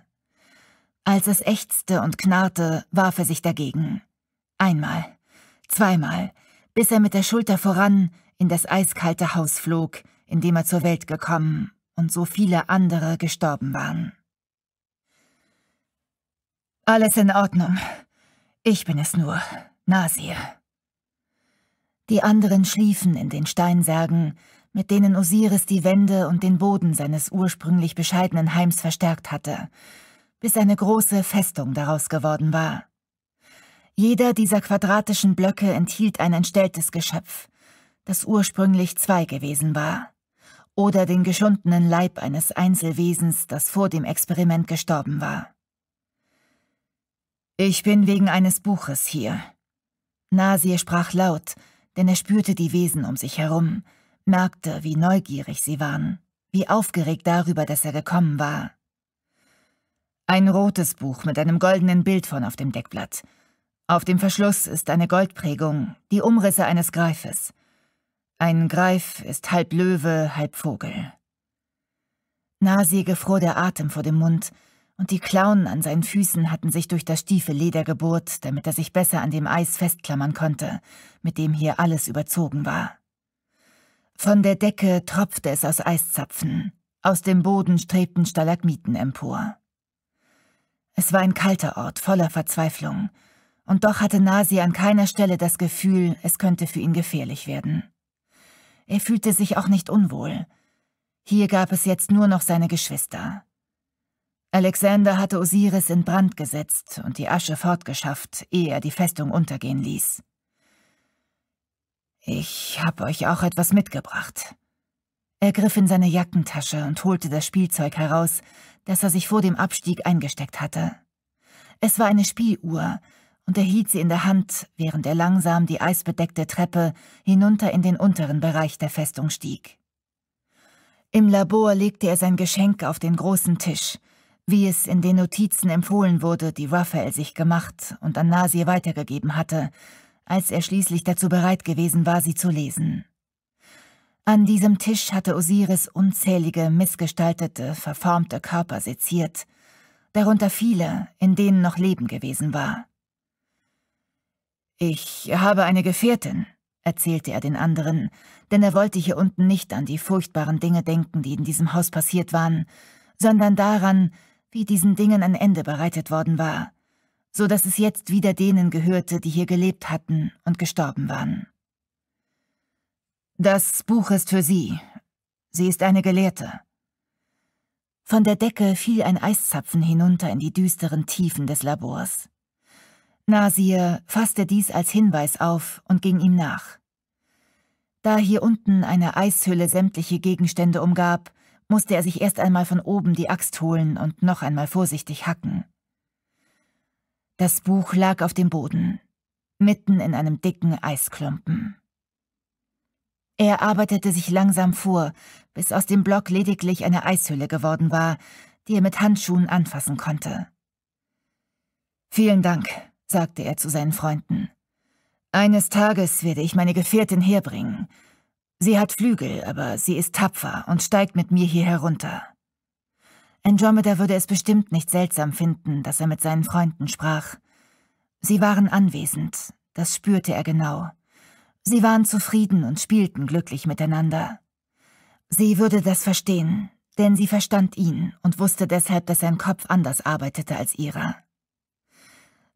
Als es ächzte und knarrte, warf er sich dagegen. Einmal, zweimal, bis er mit der Schulter voran in das eiskalte Haus flog, in dem er zur Welt gekommen und so viele andere gestorben waren. Alles in Ordnung. Ich bin es nur, Nasir. Die anderen schliefen in den Steinsärgen, mit denen Osiris die Wände und den Boden seines ursprünglich bescheidenen Heims verstärkt hatte, bis eine große Festung daraus geworden war. Jeder dieser quadratischen Blöcke enthielt ein entstelltes Geschöpf, das ursprünglich zwei gewesen war, oder den geschundenen Leib eines Einzelwesens, das vor dem Experiment gestorben war. Ich bin wegen eines Buches hier. Nasir sprach laut, denn er spürte die Wesen um sich herum, merkte, wie neugierig sie waren, wie aufgeregt darüber, dass er gekommen war. Ein rotes Buch mit einem goldenen Bild von auf dem Deckblatt – auf dem Verschluss ist eine Goldprägung, die Umrisse eines Greifes. Ein Greif ist halb Löwe, halb Vogel. Nasi gefror der Atem vor dem Mund, und die Klauen an seinen Füßen hatten sich durch das stiefe Leder gebohrt, damit er sich besser an dem Eis festklammern konnte, mit dem hier alles überzogen war. Von der Decke tropfte es aus Eiszapfen, aus dem Boden strebten Stalagmiten empor. Es war ein kalter Ort voller Verzweiflung, und doch hatte Nasi an keiner Stelle das Gefühl, es könnte für ihn gefährlich werden. Er fühlte sich auch nicht unwohl. Hier gab es jetzt nur noch seine Geschwister. Alexander hatte Osiris in Brand gesetzt und die Asche fortgeschafft, ehe er die Festung untergehen ließ. »Ich habe euch auch etwas mitgebracht.« Er griff in seine Jackentasche und holte das Spielzeug heraus, das er sich vor dem Abstieg eingesteckt hatte. Es war eine Spieluhr, und er hielt sie in der Hand, während er langsam die eisbedeckte Treppe hinunter in den unteren Bereich der Festung stieg. Im Labor legte er sein Geschenk auf den großen Tisch, wie es in den Notizen empfohlen wurde, die Raphael sich gemacht und an Nasir weitergegeben hatte, als er schließlich dazu bereit gewesen war, sie zu lesen. An diesem Tisch hatte Osiris unzählige, missgestaltete, verformte Körper seziert, darunter viele, in denen noch Leben gewesen war. Ich habe eine Gefährtin, erzählte er den anderen, denn er wollte hier unten nicht an die furchtbaren Dinge denken, die in diesem Haus passiert waren, sondern daran, wie diesen Dingen ein Ende bereitet worden war, so dass es jetzt wieder denen gehörte, die hier gelebt hatten und gestorben waren. Das Buch ist für Sie. Sie ist eine Gelehrte. Von der Decke fiel ein Eiszapfen hinunter in die düsteren Tiefen des Labors. Nasir fasste dies als Hinweis auf und ging ihm nach. Da hier unten eine Eishülle sämtliche Gegenstände umgab, musste er sich erst einmal von oben die Axt holen und noch einmal vorsichtig hacken. Das Buch lag auf dem Boden, mitten in einem dicken Eisklumpen. Er arbeitete sich langsam vor, bis aus dem Block lediglich eine Eishülle geworden war, die er mit Handschuhen anfassen konnte. Vielen Dank, sagte er zu seinen Freunden. Eines Tages werde ich meine Gefährtin herbringen. Sie hat Flügel, aber sie ist tapfer und steigt mit mir hier herunter. Andromeda würde es bestimmt nicht seltsam finden, dass er mit seinen Freunden sprach. Sie waren anwesend, das spürte er genau. Sie waren zufrieden und spielten glücklich miteinander. Sie würde das verstehen, denn sie verstand ihn und wusste deshalb, dass sein Kopf anders arbeitete als ihrer.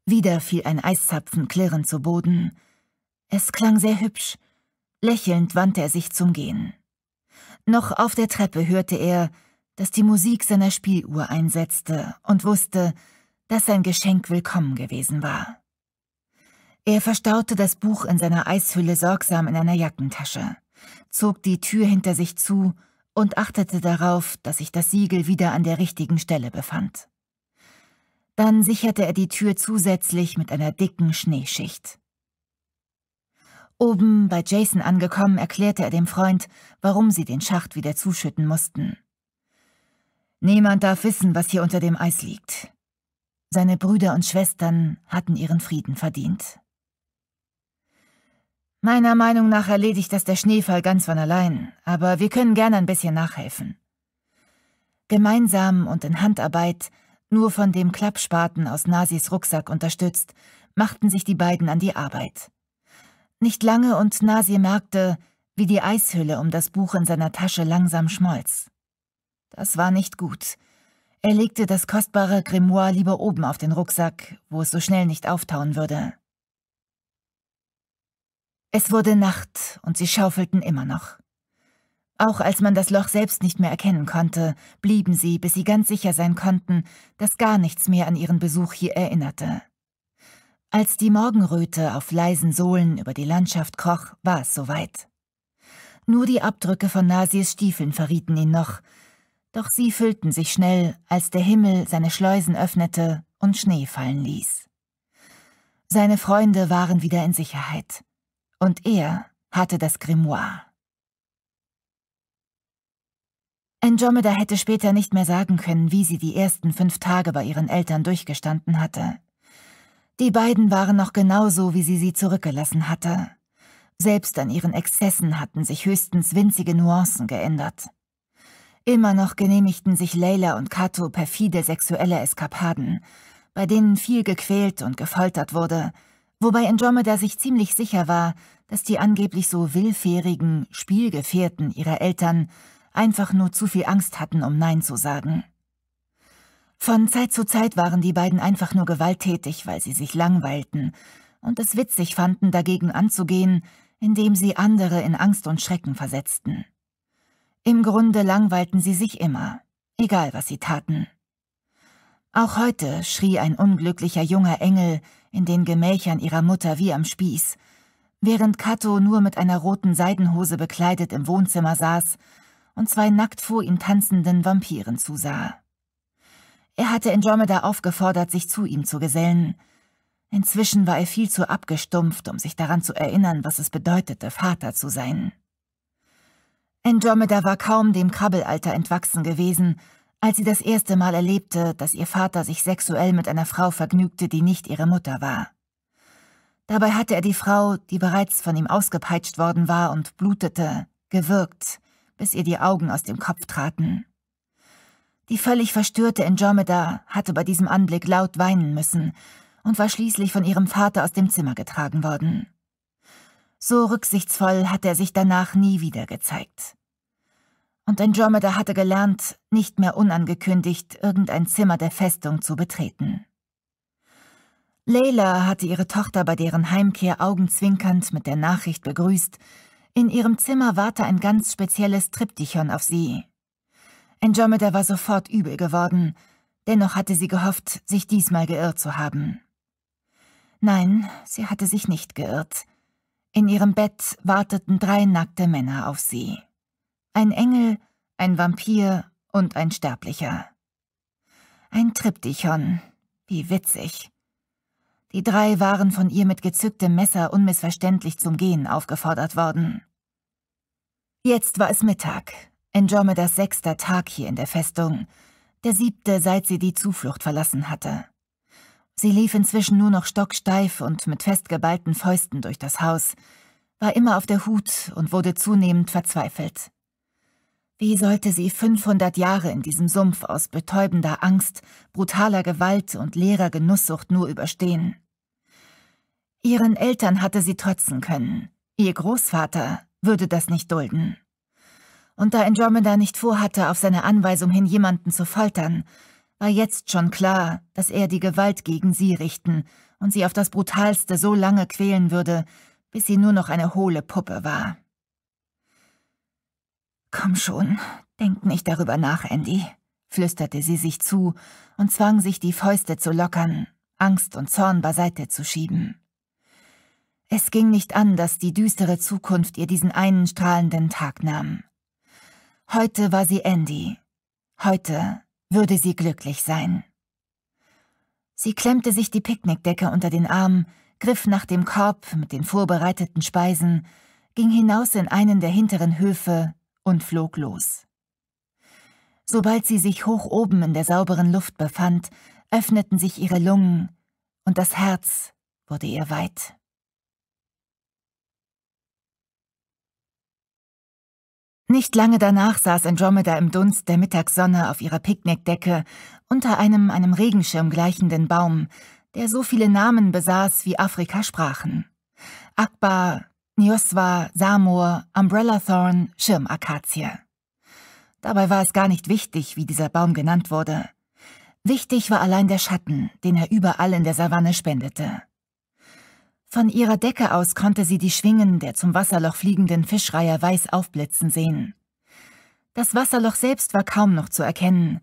Wieder fiel ein Eiszapfen klirrend zu Boden. Es klang sehr hübsch. Lächelnd wandte er sich zum Gehen. Noch auf der Treppe hörte er, dass die Musik seiner Spieluhr einsetzte und wusste, dass sein Geschenk willkommen gewesen war. Er verstaute das Buch in seiner Eishülle sorgsam in einer Jackentasche, zog die Tür hinter sich zu und achtete darauf, dass sich das Siegel wieder an der richtigen Stelle befand. Dann sicherte er die Tür zusätzlich mit einer dicken Schneeschicht. Oben bei Jason angekommen, erklärte er dem Freund, warum sie den Schacht wieder zuschütten mussten. Niemand darf wissen, was hier unter dem Eis liegt. Seine Brüder und Schwestern hatten ihren Frieden verdient. Meiner Meinung nach erledigt das der Schneefall ganz von allein, aber wir können gerne ein bisschen nachhelfen. Gemeinsam und in Handarbeit nur von dem Klappspaten aus Nasis Rucksack unterstützt, machten sich die beiden an die Arbeit. Nicht lange und Nasi merkte, wie die Eishülle um das Buch in seiner Tasche langsam schmolz. Das war nicht gut. Er legte das kostbare Grimoire lieber oben auf den Rucksack, wo es so schnell nicht auftauen würde. Es wurde Nacht und sie schaufelten immer noch. Auch als man das Loch selbst nicht mehr erkennen konnte, blieben sie, bis sie ganz sicher sein konnten, dass gar nichts mehr an ihren Besuch hier erinnerte. Als die Morgenröte auf leisen Sohlen über die Landschaft kroch, war es soweit. Nur die Abdrücke von Nasis Stiefeln verrieten ihn noch, doch sie füllten sich schnell, als der Himmel seine Schleusen öffnete und Schnee fallen ließ. Seine Freunde waren wieder in Sicherheit, und er hatte das Grimoire. Andromeda hätte später nicht mehr sagen können, wie sie die ersten fünf Tage bei ihren Eltern durchgestanden hatte. Die beiden waren noch genauso, wie sie sie zurückgelassen hatte. Selbst an ihren Exzessen hatten sich höchstens winzige Nuancen geändert. Immer noch genehmigten sich Leila und Kato perfide sexuelle Eskapaden, bei denen viel gequält und gefoltert wurde, wobei Andromeda sich ziemlich sicher war, dass die angeblich so willfährigen Spielgefährten ihrer Eltern einfach nur zu viel Angst hatten, um Nein zu sagen. Von Zeit zu Zeit waren die beiden einfach nur gewalttätig, weil sie sich langweilten und es witzig fanden, dagegen anzugehen, indem sie andere in Angst und Schrecken versetzten. Im Grunde langweilten sie sich immer, egal was sie taten. Auch heute schrie ein unglücklicher junger Engel in den Gemächern ihrer Mutter wie am Spieß, während Kato nur mit einer roten Seidenhose bekleidet im Wohnzimmer saß und zwei nackt vor ihm tanzenden Vampiren zusah. Er hatte Andromeda aufgefordert, sich zu ihm zu gesellen. Inzwischen war er viel zu abgestumpft, um sich daran zu erinnern, was es bedeutete, Vater zu sein. Andromeda war kaum dem Krabbelalter entwachsen gewesen, als sie das erste Mal erlebte, dass ihr Vater sich sexuell mit einer Frau vergnügte, die nicht ihre Mutter war. Dabei hatte er die Frau, die bereits von ihm ausgepeitscht worden war und blutete, gewürgt, bis ihr die Augen aus dem Kopf traten. Die völlig verstörte Andromeda hatte bei diesem Anblick laut weinen müssen und war schließlich von ihrem Vater aus dem Zimmer getragen worden. So rücksichtsvoll hatte er sich danach nie wieder gezeigt. Und Andromeda hatte gelernt, nicht mehr unangekündigt irgendein Zimmer der Festung zu betreten. Leila hatte ihre Tochter bei deren Heimkehr augenzwinkernd mit der Nachricht begrüßt, in ihrem Zimmer warte ein ganz spezielles Triptychon auf sie. Andromeda war sofort übel geworden, dennoch hatte sie gehofft, sich diesmal geirrt zu haben. Nein, sie hatte sich nicht geirrt. In ihrem Bett warteten drei nackte Männer auf sie. Ein Engel, ein Vampir und ein Sterblicher. Ein Triptychon. Wie witzig. Die drei waren von ihr mit gezücktem Messer unmissverständlich zum Gehen aufgefordert worden. Jetzt war es Mittag, Andromedas sechster Tag hier in der Festung, der siebte, seit sie die Zuflucht verlassen hatte. Sie lief inzwischen nur noch stocksteif und mit festgeballten Fäusten durch das Haus, war immer auf der Hut und wurde zunehmend verzweifelt. Wie sollte sie 500 Jahre in diesem Sumpf aus betäubender Angst, brutaler Gewalt und leerer Genusssucht nur überstehen? Ihren Eltern hatte sie trotzen können. Ihr Großvater würde das nicht dulden. Und da Andromeda nicht vorhatte, auf seine Anweisung hin jemanden zu foltern, war jetzt schon klar, dass er die Gewalt gegen sie richten und sie auf das Brutalste so lange quälen würde, bis sie nur noch eine hohle Puppe war. Komm schon, denk nicht darüber nach, Andy, flüsterte sie sich zu und zwang sich, die Fäuste zu lockern, Angst und Zorn beiseite zu schieben. Es ging nicht an, dass die düstere Zukunft ihr diesen einen strahlenden Tag nahm. Heute war sie Andy. Heute würde sie glücklich sein. Sie klemmte sich die Picknickdecke unter den Arm, griff nach dem Korb mit den vorbereiteten Speisen, ging hinaus in einen der hinteren Höfe und flog los. Sobald sie sich hoch oben in der sauberen Luft befand, öffneten sich ihre Lungen und das Herz wurde ihr weit. Nicht lange danach saß Andromeda im Dunst der Mittagssonne auf ihrer Picknickdecke unter einem einem Regenschirm gleichenden Baum, der so viele Namen besaß wie Afrika sprachen. Akbar, Nioswa, Samur, Umbrella Thorn, Schirmakazie. Dabei war es gar nicht wichtig, wie dieser Baum genannt wurde. Wichtig war allein der Schatten, den er überall in der Savanne spendete. Von ihrer Decke aus konnte sie die Schwingen der zum Wasserloch fliegenden Fischreiher weiß aufblitzen sehen. Das Wasserloch selbst war kaum noch zu erkennen.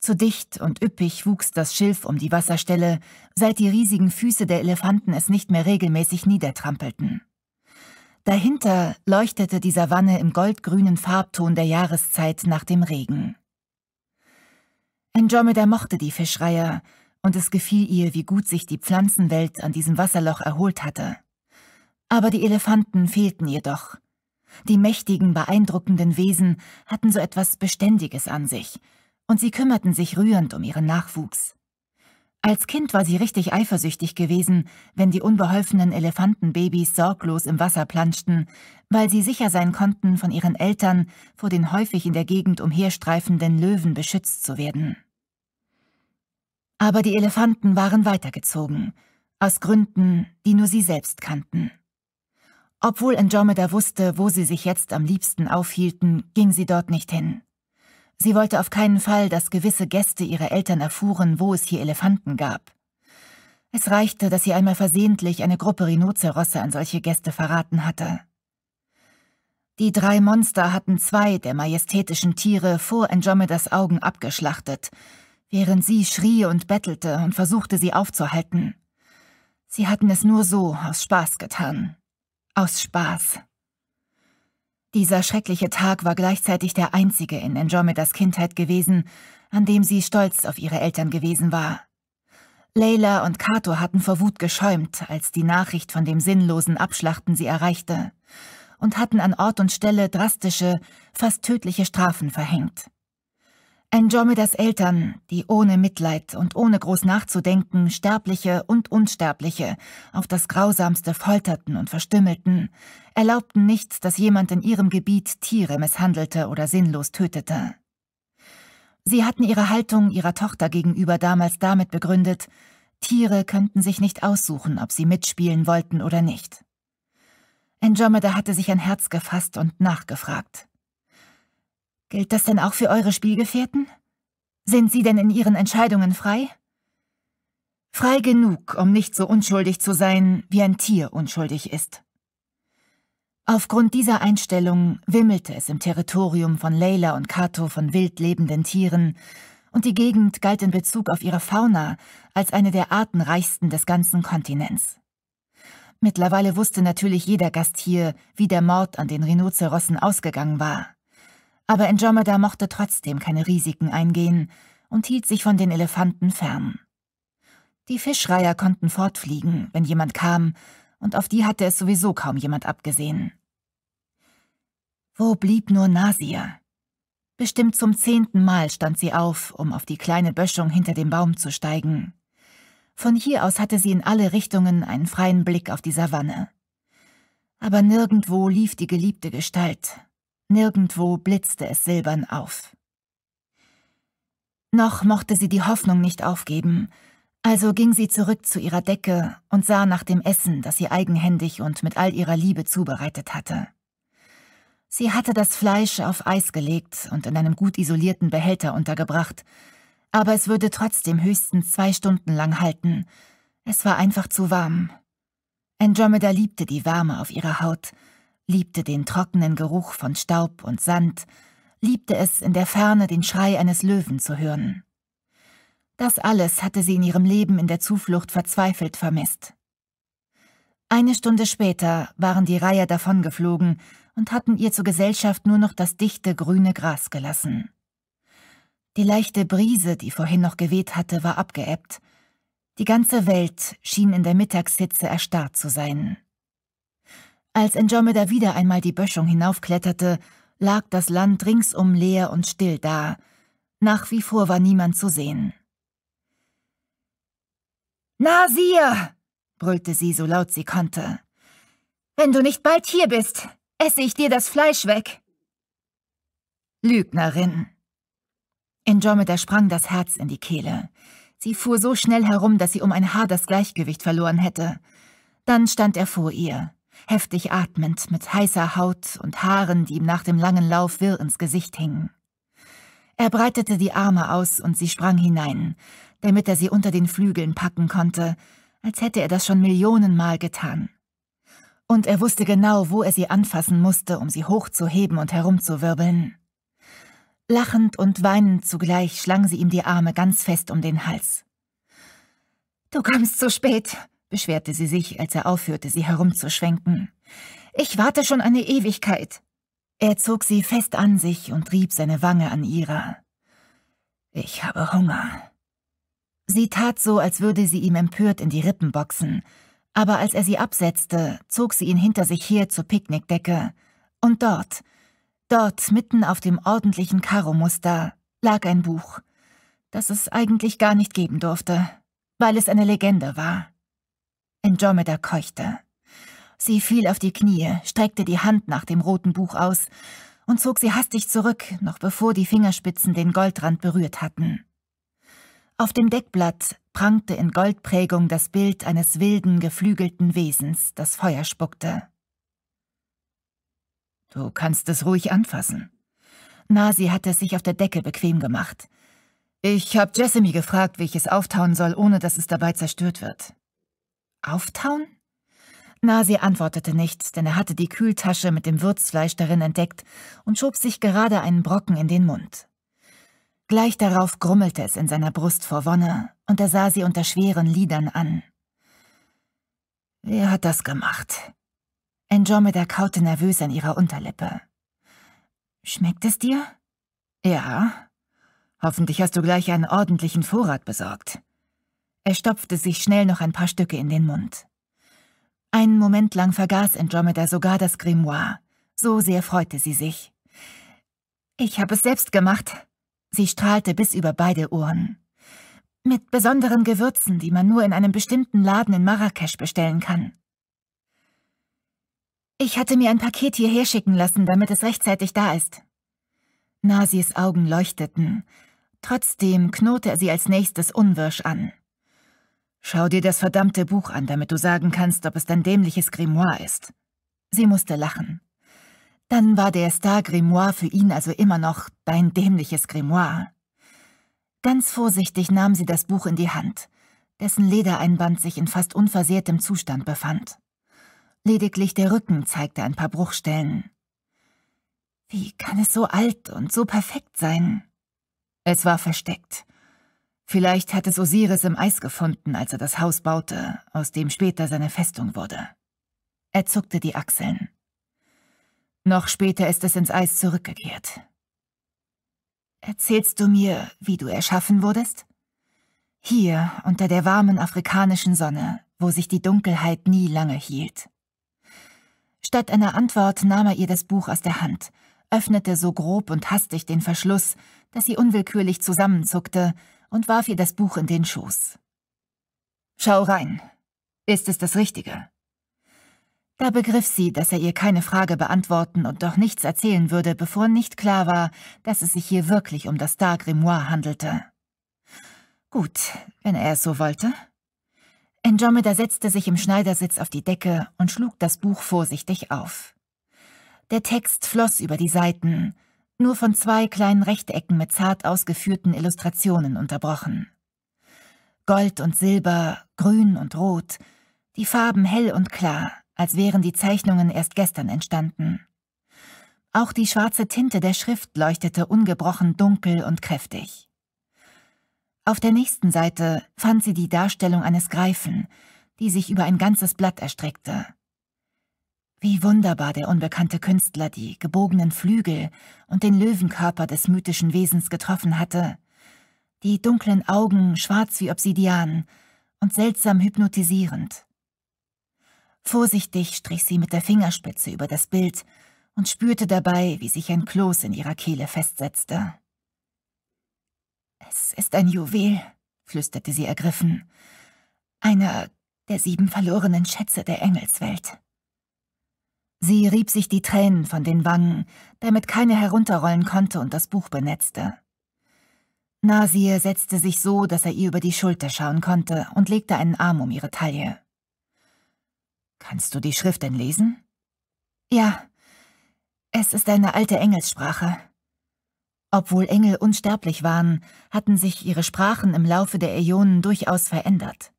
Zu dicht und üppig wuchs das Schilf um die Wasserstelle, seit die riesigen Füße der Elefanten es nicht mehr regelmäßig niedertrampelten. Dahinter leuchtete die Savanne im goldgrünen Farbton der Jahreszeit nach dem Regen. Andromeda mochte die Fischreiher, und es gefiel ihr, wie gut sich die Pflanzenwelt an diesem Wasserloch erholt hatte. Aber die Elefanten fehlten ihr doch. Die mächtigen, beeindruckenden Wesen hatten so etwas Beständiges an sich, und sie kümmerten sich rührend um ihren Nachwuchs. Als Kind war sie richtig eifersüchtig gewesen, wenn die unbeholfenen Elefantenbabys sorglos im Wasser planschten, weil sie sicher sein konnten, von ihren Eltern vor den häufig in der Gegend umherstreifenden Löwen beschützt zu werden. Aber die Elefanten waren weitergezogen, aus Gründen, die nur sie selbst kannten. Obwohl Andromeda wusste, wo sie sich jetzt am liebsten aufhielten, ging sie dort nicht hin. Sie wollte auf keinen Fall, dass gewisse Gäste ihrer Eltern erfuhren, wo es hier Elefanten gab. Es reichte, dass sie einmal versehentlich eine Gruppe Rhinozerosse an solche Gäste verraten hatte. Die drei Monster hatten zwei der majestätischen Tiere vor Andromedas Augen abgeschlachtet, während sie schrie und bettelte und versuchte, sie aufzuhalten. Sie hatten es nur so aus Spaß getan. Aus Spaß. Dieser schreckliche Tag war gleichzeitig der einzige in Andromedas Kindheit gewesen, an dem sie stolz auf ihre Eltern gewesen war. Leila und Kato hatten vor Wut geschäumt, als die Nachricht von dem sinnlosen Abschlachten sie erreichte, und hatten an Ort und Stelle drastische, fast tödliche Strafen verhängt. Andromedas Eltern, die ohne Mitleid und ohne groß nachzudenken Sterbliche und Unsterbliche auf das Grausamste folterten und verstümmelten, erlaubten nicht, dass jemand in ihrem Gebiet Tiere misshandelte oder sinnlos tötete. Sie hatten ihre Haltung ihrer Tochter gegenüber damals damit begründet, Tiere könnten sich nicht aussuchen, ob sie mitspielen wollten oder nicht. Andromeda hatte sich ein Herz gefasst und nachgefragt. Gilt das denn auch für eure Spielgefährten? Sind sie denn in ihren Entscheidungen frei? Frei genug, um nicht so unschuldig zu sein, wie ein Tier unschuldig ist. Aufgrund dieser Einstellung wimmelte es im Territorium von Leila und Kato von wild lebenden Tieren, und die Gegend galt in Bezug auf ihre Fauna als eine der artenreichsten des ganzen Kontinents. Mittlerweile wusste natürlich jeder Gast hier, wie der Mord an den Rhinozerossen ausgegangen war aber Andromeda mochte trotzdem keine Risiken eingehen und hielt sich von den Elefanten fern. Die Fischreiher konnten fortfliegen, wenn jemand kam, und auf die hatte es sowieso kaum jemand abgesehen. Wo blieb nur Nasir? Bestimmt zum zehnten Mal stand sie auf, um auf die kleine Böschung hinter dem Baum zu steigen. Von hier aus hatte sie in alle Richtungen einen freien Blick auf die Savanne. Aber nirgendwo lief die geliebte Gestalt, Nirgendwo blitzte es silbern auf. Noch mochte sie die Hoffnung nicht aufgeben, also ging sie zurück zu ihrer Decke und sah nach dem Essen, das sie eigenhändig und mit all ihrer Liebe zubereitet hatte. Sie hatte das Fleisch auf Eis gelegt und in einem gut isolierten Behälter untergebracht, aber es würde trotzdem höchstens zwei Stunden lang halten. Es war einfach zu warm. Andromeda liebte die Wärme auf ihrer Haut, liebte den trockenen Geruch von Staub und Sand, liebte es, in der Ferne den Schrei eines Löwen zu hören. Das alles hatte sie in ihrem Leben in der Zuflucht verzweifelt vermisst. Eine Stunde später waren die Reiher davongeflogen und hatten ihr zur Gesellschaft nur noch das dichte grüne Gras gelassen. Die leichte Brise, die vorhin noch geweht hatte, war abgeebbt. Die ganze Welt schien in der Mittagshitze erstarrt zu sein. Als Andromeda wieder einmal die Böschung hinaufkletterte, lag das Land ringsum leer und still da. Nach wie vor war niemand zu sehen. Nasir! brüllte sie so laut sie konnte. Wenn du nicht bald hier bist, esse ich dir das Fleisch weg. Lügnerin! Andromeda sprang das Herz in die Kehle. Sie fuhr so schnell herum, dass sie um ein Haar das Gleichgewicht verloren hätte. Dann stand er vor ihr heftig atmend, mit heißer Haut und Haaren, die ihm nach dem langen Lauf wirr ins Gesicht hingen. Er breitete die Arme aus und sie sprang hinein, damit er sie unter den Flügeln packen konnte, als hätte er das schon Millionenmal getan. Und er wusste genau, wo er sie anfassen musste, um sie hochzuheben und herumzuwirbeln. Lachend und weinend zugleich schlang sie ihm die Arme ganz fest um den Hals. Du kommst zu spät, beschwerte sie sich, als er aufhörte, sie herumzuschwenken. Ich warte schon eine Ewigkeit. Er zog sie fest an sich und rieb seine Wange an ihrer. Ich habe Hunger. Sie tat so, als würde sie ihm empört in die Rippen boxen, aber als er sie absetzte, zog sie ihn hinter sich her zur Picknickdecke. Und dort, dort mitten auf dem ordentlichen Karomuster, lag ein Buch, das es eigentlich gar nicht geben durfte, weil es eine Legende war. Andromeda keuchte. Sie fiel auf die Knie, streckte die Hand nach dem roten Buch aus und zog sie hastig zurück, noch bevor die Fingerspitzen den Goldrand berührt hatten. Auf dem Deckblatt prangte in Goldprägung das Bild eines wilden, geflügelten Wesens, das Feuer spuckte. Du kannst es ruhig anfassen. Nasi hatte es sich auf der Decke bequem gemacht. Ich habe Jessamy gefragt, wie ich es auftauen soll, ohne dass es dabei zerstört wird. Auftauen? Na, sie antwortete nichts, denn er hatte die Kühltasche mit dem Würzfleisch darin entdeckt und schob sich gerade einen Brocken in den Mund. Gleich darauf grummelte es in seiner Brust vor Wonne, und er sah sie unter schweren Lidern an. Wer hat das gemacht? Andromeda kaute nervös an ihrer Unterlippe. Schmeckt es dir? Ja. Hoffentlich hast du gleich einen ordentlichen Vorrat besorgt. Er stopfte sich schnell noch ein paar Stücke in den Mund. Einen Moment lang vergaß Andromeda sogar das Grimoire. So sehr freute sie sich. Ich habe es selbst gemacht. Sie strahlte bis über beide Ohren. Mit besonderen Gewürzen, die man nur in einem bestimmten Laden in Marrakesch bestellen kann. Ich hatte mir ein Paket hierher schicken lassen, damit es rechtzeitig da ist. Nasis Augen leuchteten. Trotzdem knurrte er sie als nächstes unwirsch an. Schau dir das verdammte Buch an, damit du sagen kannst, ob es dein dämliches Grimoire ist. Sie musste lachen. Dann war der Star Grimoire für ihn also immer noch dein dämliches Grimoire. Ganz vorsichtig nahm sie das Buch in die Hand, dessen Ledereinband sich in fast unversehrtem Zustand befand. Lediglich der Rücken zeigte ein paar Bruchstellen. Wie kann es so alt und so perfekt sein? Es war versteckt, Vielleicht hat es Osiris im Eis gefunden, als er das Haus baute, aus dem später seine Festung wurde. Er zuckte die Achseln. Noch später ist es ins Eis zurückgekehrt. Erzählst du mir, wie du erschaffen wurdest? Hier, unter der warmen afrikanischen Sonne, wo sich die Dunkelheit nie lange hielt. Statt einer Antwort nahm er ihr das Buch aus der Hand, öffnete so grob und hastig den Verschluss, dass sie unwillkürlich zusammenzuckte, und warf ihr das Buch in den Schoß. Schau rein. Ist es das Richtige? Da begriff sie, dass er ihr keine Frage beantworten und doch nichts erzählen würde, bevor nicht klar war, dass es sich hier wirklich um das Star Grimoire handelte. Gut, wenn er es so wollte. Andromeda setzte sich im Schneidersitz auf die Decke und schlug das Buch vorsichtig auf. Der Text floss über die Seiten, nur von zwei kleinen Rechtecken mit zart ausgeführten Illustrationen unterbrochen. Gold und Silber, Grün und Rot, die Farben hell und klar, als wären die Zeichnungen erst gestern entstanden. Auch die schwarze Tinte der Schrift leuchtete ungebrochen dunkel und kräftig. Auf der nächsten Seite fand sie die Darstellung eines Greifen, die sich über ein ganzes Blatt erstreckte, wie wunderbar der unbekannte Künstler die gebogenen Flügel und den Löwenkörper des mythischen Wesens getroffen hatte. Die dunklen Augen schwarz wie Obsidian und seltsam hypnotisierend. Vorsichtig strich sie mit der Fingerspitze über das Bild und spürte dabei, wie sich ein Kloß in ihrer Kehle festsetzte. »Es ist ein Juwel«, flüsterte sie ergriffen, »einer der sieben verlorenen Schätze der Engelswelt.« Sie rieb sich die Tränen von den Wangen, damit keine herunterrollen konnte und das Buch benetzte. Nasir setzte sich so, dass er ihr über die Schulter schauen konnte und legte einen Arm um ihre Taille. Kannst du die Schrift denn lesen? Ja, es ist eine alte Engelssprache. Obwohl Engel unsterblich waren, hatten sich ihre Sprachen im Laufe der Äonen durchaus verändert.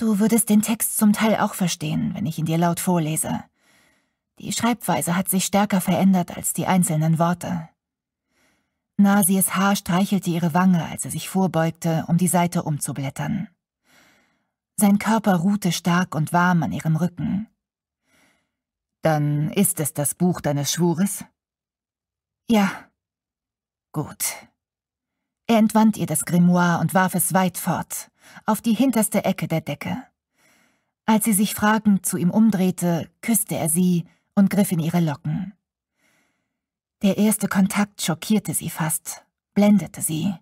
Du würdest den Text zum Teil auch verstehen, wenn ich ihn dir laut vorlese. Die Schreibweise hat sich stärker verändert als die einzelnen Worte. Nasies Haar streichelte ihre Wange, als er sich vorbeugte, um die Seite umzublättern. Sein Körper ruhte stark und warm an ihrem Rücken. Dann ist es das Buch deines Schwures? Ja. Gut. Er entwand ihr das Grimoire und warf es weit fort auf die hinterste Ecke der Decke. Als sie sich fragend zu ihm umdrehte, küsste er sie und griff in ihre Locken. Der erste Kontakt schockierte sie fast, blendete sie.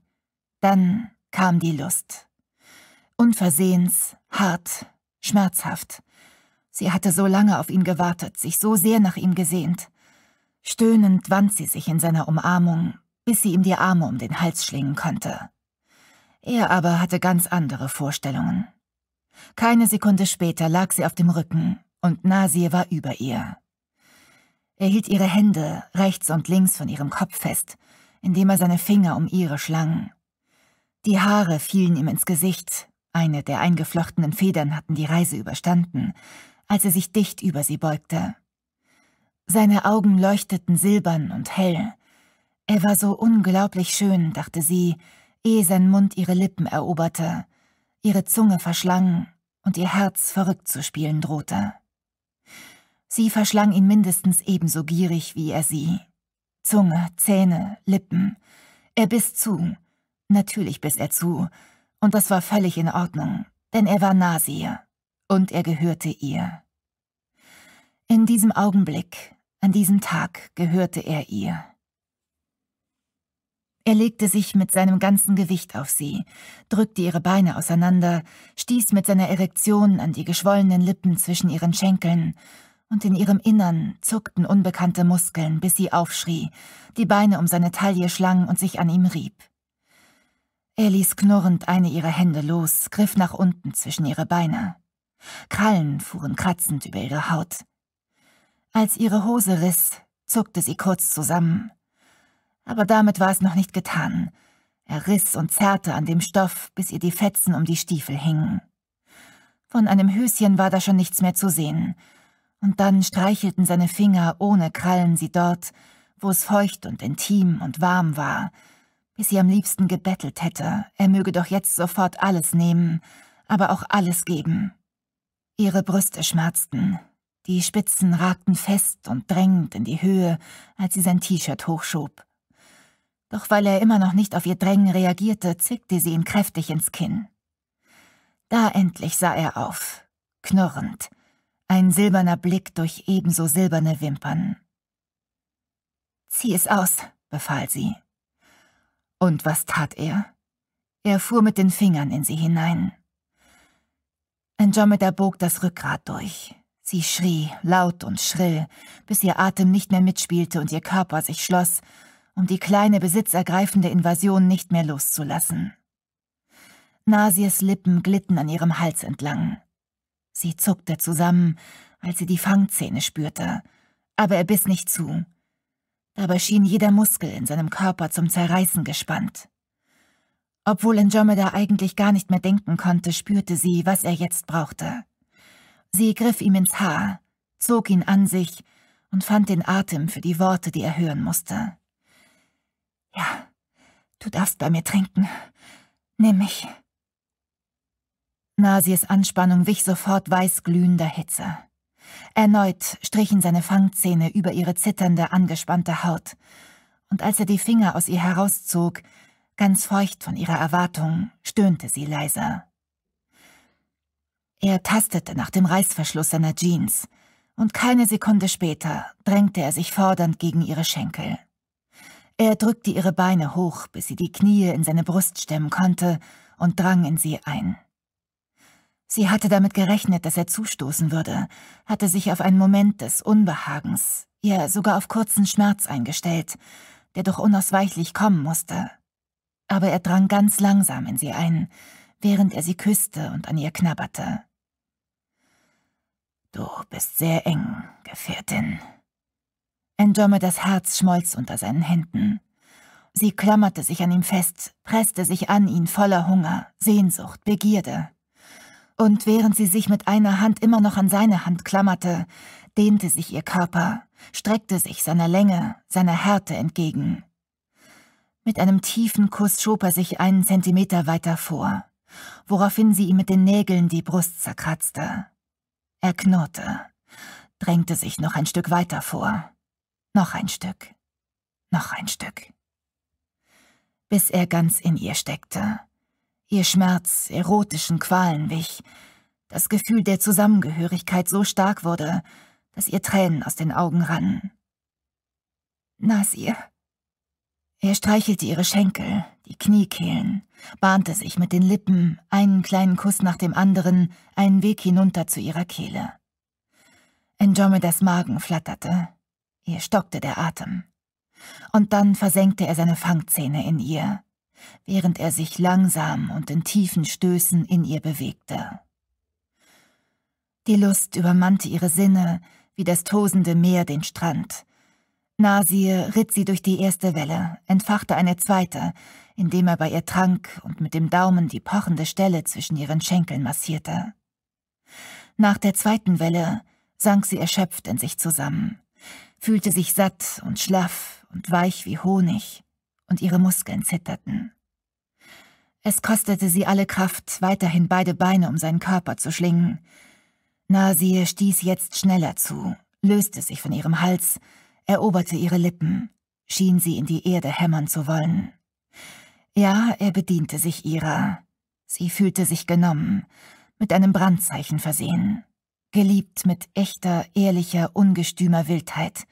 Dann kam die Lust. Unversehens, hart, schmerzhaft. Sie hatte so lange auf ihn gewartet, sich so sehr nach ihm gesehnt. Stöhnend wand sie sich in seiner Umarmung, bis sie ihm die Arme um den Hals schlingen konnte. Er aber hatte ganz andere Vorstellungen. Keine Sekunde später lag sie auf dem Rücken und Nasir war über ihr. Er hielt ihre Hände rechts und links von ihrem Kopf fest, indem er seine Finger um ihre schlang. Die Haare fielen ihm ins Gesicht, eine der eingeflochtenen Federn hatten die Reise überstanden, als er sich dicht über sie beugte. Seine Augen leuchteten silbern und hell. Er war so unglaublich schön, dachte sie, ehe sein Mund ihre Lippen eroberte, ihre Zunge verschlang und ihr Herz verrückt zu spielen drohte. Sie verschlang ihn mindestens ebenso gierig wie er sie. Zunge, Zähne, Lippen. Er biss zu. Natürlich biss er zu. Und das war völlig in Ordnung, denn er war Nasir. Und er gehörte ihr. In diesem Augenblick, an diesem Tag gehörte er ihr. Er legte sich mit seinem ganzen Gewicht auf sie, drückte ihre Beine auseinander, stieß mit seiner Erektion an die geschwollenen Lippen zwischen ihren Schenkeln, und in ihrem Innern zuckten unbekannte Muskeln, bis sie aufschrie, die Beine um seine Taille schlang und sich an ihm rieb. Er ließ knurrend eine ihrer Hände los, griff nach unten zwischen ihre Beine. Krallen fuhren kratzend über ihre Haut. Als ihre Hose riss, zuckte sie kurz zusammen, aber damit war es noch nicht getan. Er riss und zerrte an dem Stoff, bis ihr die Fetzen um die Stiefel hingen. Von einem Höschen war da schon nichts mehr zu sehen. Und dann streichelten seine Finger ohne Krallen sie dort, wo es feucht und intim und warm war, bis sie am liebsten gebettelt hätte, er möge doch jetzt sofort alles nehmen, aber auch alles geben. Ihre Brüste schmerzten, die Spitzen ragten fest und drängend in die Höhe, als sie sein T-Shirt hochschob. Doch weil er immer noch nicht auf ihr Drängen reagierte, zwickte sie ihm kräftig ins Kinn. Da endlich sah er auf, knurrend, ein silberner Blick durch ebenso silberne Wimpern. Zieh es aus, befahl sie. Und was tat er? Er fuhr mit den Fingern in sie hinein. Andromeda bog das Rückgrat durch. Sie schrie, laut und schrill, bis ihr Atem nicht mehr mitspielte und ihr Körper sich schloss um die kleine besitzergreifende Invasion nicht mehr loszulassen. Nasirs Lippen glitten an ihrem Hals entlang. Sie zuckte zusammen, als sie die Fangzähne spürte, aber er biss nicht zu. Dabei schien jeder Muskel in seinem Körper zum Zerreißen gespannt. Obwohl Andromeda eigentlich gar nicht mehr denken konnte, spürte sie, was er jetzt brauchte. Sie griff ihm ins Haar, zog ihn an sich und fand den Atem für die Worte, die er hören musste. Ja, du darfst bei mir trinken. Nimm mich. Nasirs Anspannung wich sofort weißglühender Hitze. Erneut strichen seine Fangzähne über ihre zitternde, angespannte Haut, und als er die Finger aus ihr herauszog, ganz feucht von ihrer Erwartung, stöhnte sie leiser. Er tastete nach dem Reißverschluss seiner Jeans, und keine Sekunde später drängte er sich fordernd gegen ihre Schenkel. Er drückte ihre Beine hoch, bis sie die Knie in seine Brust stemmen konnte, und drang in sie ein. Sie hatte damit gerechnet, dass er zustoßen würde, hatte sich auf einen Moment des Unbehagens, ja sogar auf kurzen Schmerz eingestellt, der doch unausweichlich kommen musste. Aber er drang ganz langsam in sie ein, während er sie küsste und an ihr knabberte. Du bist sehr eng, Gefährtin, Andromedas Herz schmolz unter seinen Händen. Sie klammerte sich an ihm fest, presste sich an ihn voller Hunger, Sehnsucht, Begierde. Und während sie sich mit einer Hand immer noch an seine Hand klammerte, dehnte sich ihr Körper, streckte sich seiner Länge, seiner Härte entgegen. Mit einem tiefen Kuss schob er sich einen Zentimeter weiter vor, woraufhin sie ihm mit den Nägeln die Brust zerkratzte. Er knurrte, drängte sich noch ein Stück weiter vor. Noch ein Stück, noch ein Stück. Bis er ganz in ihr steckte, ihr Schmerz erotischen Qualen wich, das Gefühl der Zusammengehörigkeit so stark wurde, dass ihr Tränen aus den Augen rannen. Nasir. Er streichelte ihre Schenkel, die Kniekehlen, bahnte sich mit den Lippen, einen kleinen Kuss nach dem anderen, einen Weg hinunter zu ihrer Kehle. Andromedas Magen flatterte, Ihr stockte der Atem. Und dann versenkte er seine Fangzähne in ihr, während er sich langsam und in tiefen Stößen in ihr bewegte. Die Lust übermannte ihre Sinne, wie das tosende Meer den Strand. Nasir ritt sie durch die erste Welle, entfachte eine zweite, indem er bei ihr trank und mit dem Daumen die pochende Stelle zwischen ihren Schenkeln massierte. Nach der zweiten Welle sank sie erschöpft in sich zusammen fühlte sich satt und schlaff und weich wie Honig, und ihre Muskeln zitterten. Es kostete sie alle Kraft, weiterhin beide Beine um seinen Körper zu schlingen. Nasir stieß jetzt schneller zu, löste sich von ihrem Hals, eroberte ihre Lippen, schien sie in die Erde hämmern zu wollen. Ja, er bediente sich ihrer. Sie fühlte sich genommen, mit einem Brandzeichen versehen geliebt mit echter, ehrlicher, ungestümer Wildheit,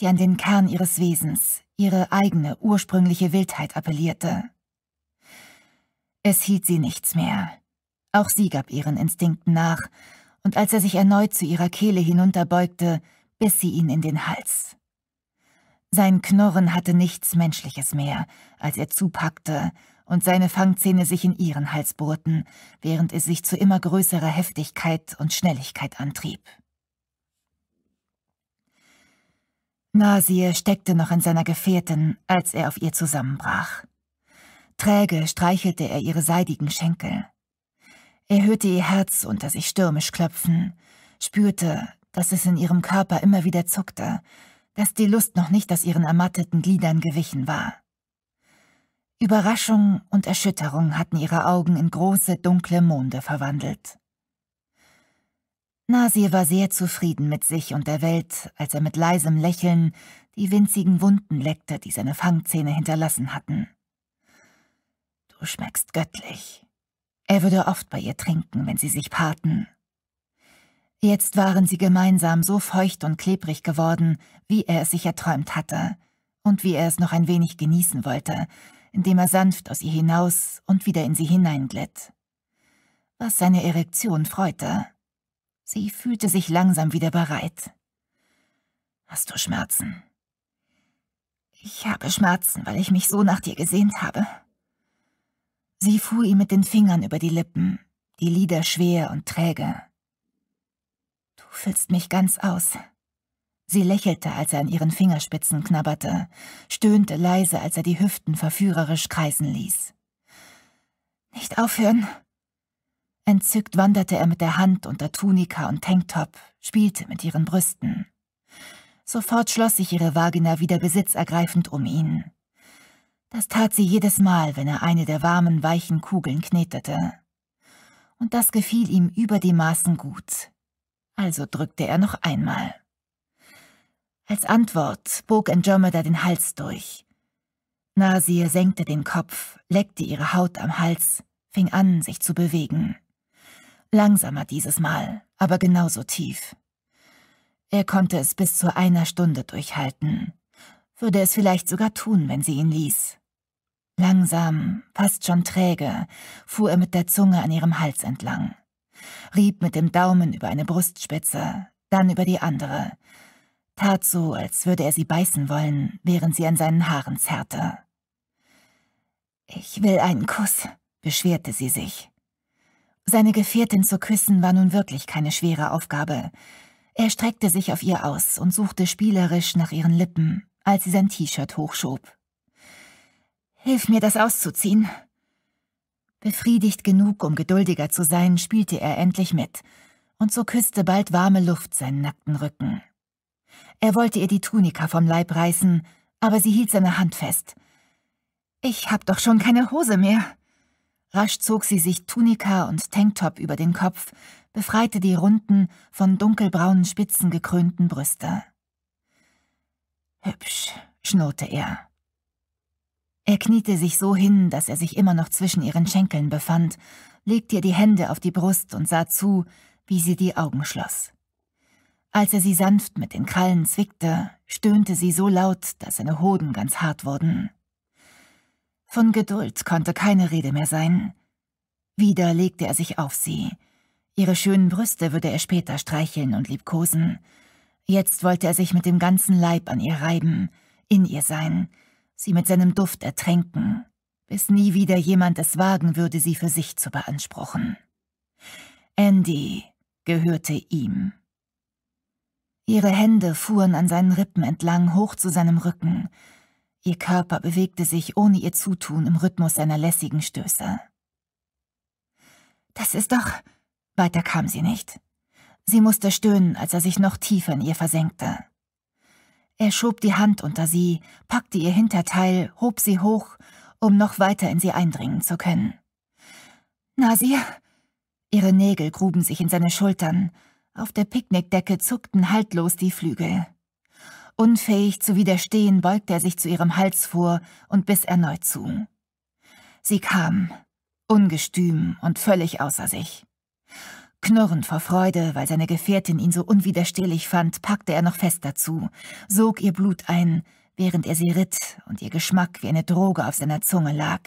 die an den Kern ihres Wesens, ihre eigene ursprüngliche Wildheit appellierte. Es hielt sie nichts mehr. Auch sie gab ihren Instinkten nach, und als er sich erneut zu ihrer Kehle hinunterbeugte, biss sie ihn in den Hals. Sein Knurren hatte nichts Menschliches mehr, als er zupackte und seine Fangzähne sich in ihren Hals bohrten, während er sich zu immer größerer Heftigkeit und Schnelligkeit antrieb. Nasir steckte noch in seiner Gefährtin, als er auf ihr zusammenbrach. Träge streichelte er ihre seidigen Schenkel. Er hörte ihr Herz unter sich stürmisch klopfen, spürte, dass es in ihrem Körper immer wieder zuckte, dass die Lust noch nicht aus ihren ermatteten Gliedern gewichen war. Überraschung und Erschütterung hatten ihre Augen in große, dunkle Monde verwandelt. Nasir war sehr zufrieden mit sich und der Welt, als er mit leisem Lächeln die winzigen Wunden leckte, die seine Fangzähne hinterlassen hatten. Du schmeckst göttlich. Er würde oft bei ihr trinken, wenn sie sich paarten. Jetzt waren sie gemeinsam so feucht und klebrig geworden, wie er es sich erträumt hatte und wie er es noch ein wenig genießen wollte, indem er sanft aus ihr hinaus und wieder in sie hineinglitt. Was seine Erektion freute. Sie fühlte sich langsam wieder bereit. Hast du Schmerzen? Ich habe Schmerzen, weil ich mich so nach dir gesehnt habe. Sie fuhr ihm mit den Fingern über die Lippen, die Lider schwer und träge. Du füllst mich ganz aus. Sie lächelte, als er an ihren Fingerspitzen knabberte, stöhnte leise, als er die Hüften verführerisch kreisen ließ. Nicht aufhören. Entzückt wanderte er mit der Hand unter Tunika und Tanktop, spielte mit ihren Brüsten. Sofort schloss sich ihre Vagina wieder besitzergreifend um ihn. Das tat sie jedes Mal, wenn er eine der warmen, weichen Kugeln knetete. Und das gefiel ihm über die Maßen gut. Also drückte er noch einmal. Als Antwort bog Andromeda den Hals durch. Nasir senkte den Kopf, leckte ihre Haut am Hals, fing an, sich zu bewegen. Langsamer dieses Mal, aber genauso tief. Er konnte es bis zu einer Stunde durchhalten, würde es vielleicht sogar tun, wenn sie ihn ließ. Langsam, fast schon träge, fuhr er mit der Zunge an ihrem Hals entlang, rieb mit dem Daumen über eine Brustspitze, dann über die andere, tat so, als würde er sie beißen wollen, während sie an seinen Haaren zerrte. Ich will einen Kuss, beschwerte sie sich. Seine Gefährtin zu küssen war nun wirklich keine schwere Aufgabe. Er streckte sich auf ihr aus und suchte spielerisch nach ihren Lippen, als sie sein T-Shirt hochschob. Hilf mir, das auszuziehen. Befriedigt genug, um geduldiger zu sein, spielte er endlich mit, und so küsste bald warme Luft seinen nackten Rücken, er wollte ihr die Tunika vom Leib reißen, aber sie hielt seine Hand fest. Ich hab doch schon keine Hose mehr. Rasch zog sie sich Tunika und Tanktop über den Kopf, befreite die runden, von dunkelbraunen Spitzen gekrönten Brüste. Hübsch, schnurrte er. Er kniete sich so hin, dass er sich immer noch zwischen ihren Schenkeln befand, legte ihr die Hände auf die Brust und sah zu, wie sie die Augen schloss. Als er sie sanft mit den Krallen zwickte, stöhnte sie so laut, dass seine Hoden ganz hart wurden. Von Geduld konnte keine Rede mehr sein. Wieder legte er sich auf sie. Ihre schönen Brüste würde er später streicheln und liebkosen. Jetzt wollte er sich mit dem ganzen Leib an ihr reiben, in ihr sein, sie mit seinem Duft ertränken, bis nie wieder jemand es wagen würde, sie für sich zu beanspruchen. Andy gehörte ihm. Ihre Hände fuhren an seinen Rippen entlang hoch zu seinem Rücken. Ihr Körper bewegte sich ohne ihr Zutun im Rhythmus seiner lässigen Stöße. Das ist doch... Weiter kam sie nicht. Sie musste stöhnen, als er sich noch tiefer in ihr versenkte. Er schob die Hand unter sie, packte ihr Hinterteil, hob sie hoch, um noch weiter in sie eindringen zu können. Nasir! Ihre Nägel gruben sich in seine Schultern, auf der Picknickdecke zuckten haltlos die Flügel. Unfähig zu widerstehen, beugte er sich zu ihrem Hals vor und biss erneut zu. Sie kam, ungestüm und völlig außer sich. Knurrend vor Freude, weil seine Gefährtin ihn so unwiderstehlich fand, packte er noch fest dazu, sog ihr Blut ein, während er sie ritt und ihr Geschmack wie eine Droge auf seiner Zunge lag.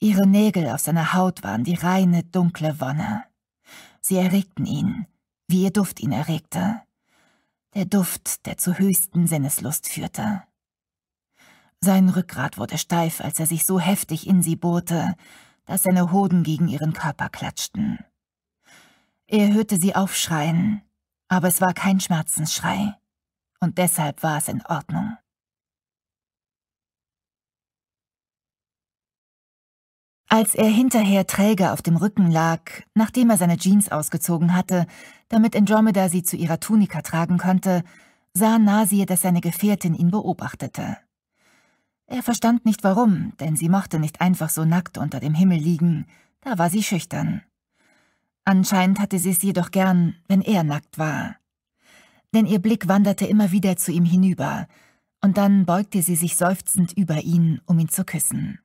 Ihre Nägel auf seiner Haut waren die reine, dunkle Wonne. Sie erregten ihn, wie ihr Duft ihn erregte. Der Duft, der zur höchsten Sinneslust führte. Sein Rückgrat wurde steif, als er sich so heftig in sie bohrte, dass seine Hoden gegen ihren Körper klatschten. Er hörte sie aufschreien, aber es war kein Schmerzensschrei, und deshalb war es in Ordnung. Als er hinterher träge auf dem Rücken lag, nachdem er seine Jeans ausgezogen hatte, damit Andromeda sie zu ihrer Tunika tragen konnte, sah Nasir, dass seine Gefährtin ihn beobachtete. Er verstand nicht warum, denn sie mochte nicht einfach so nackt unter dem Himmel liegen, da war sie schüchtern. Anscheinend hatte sie es jedoch gern, wenn er nackt war. Denn ihr Blick wanderte immer wieder zu ihm hinüber, und dann beugte sie sich seufzend über ihn, um ihn zu küssen.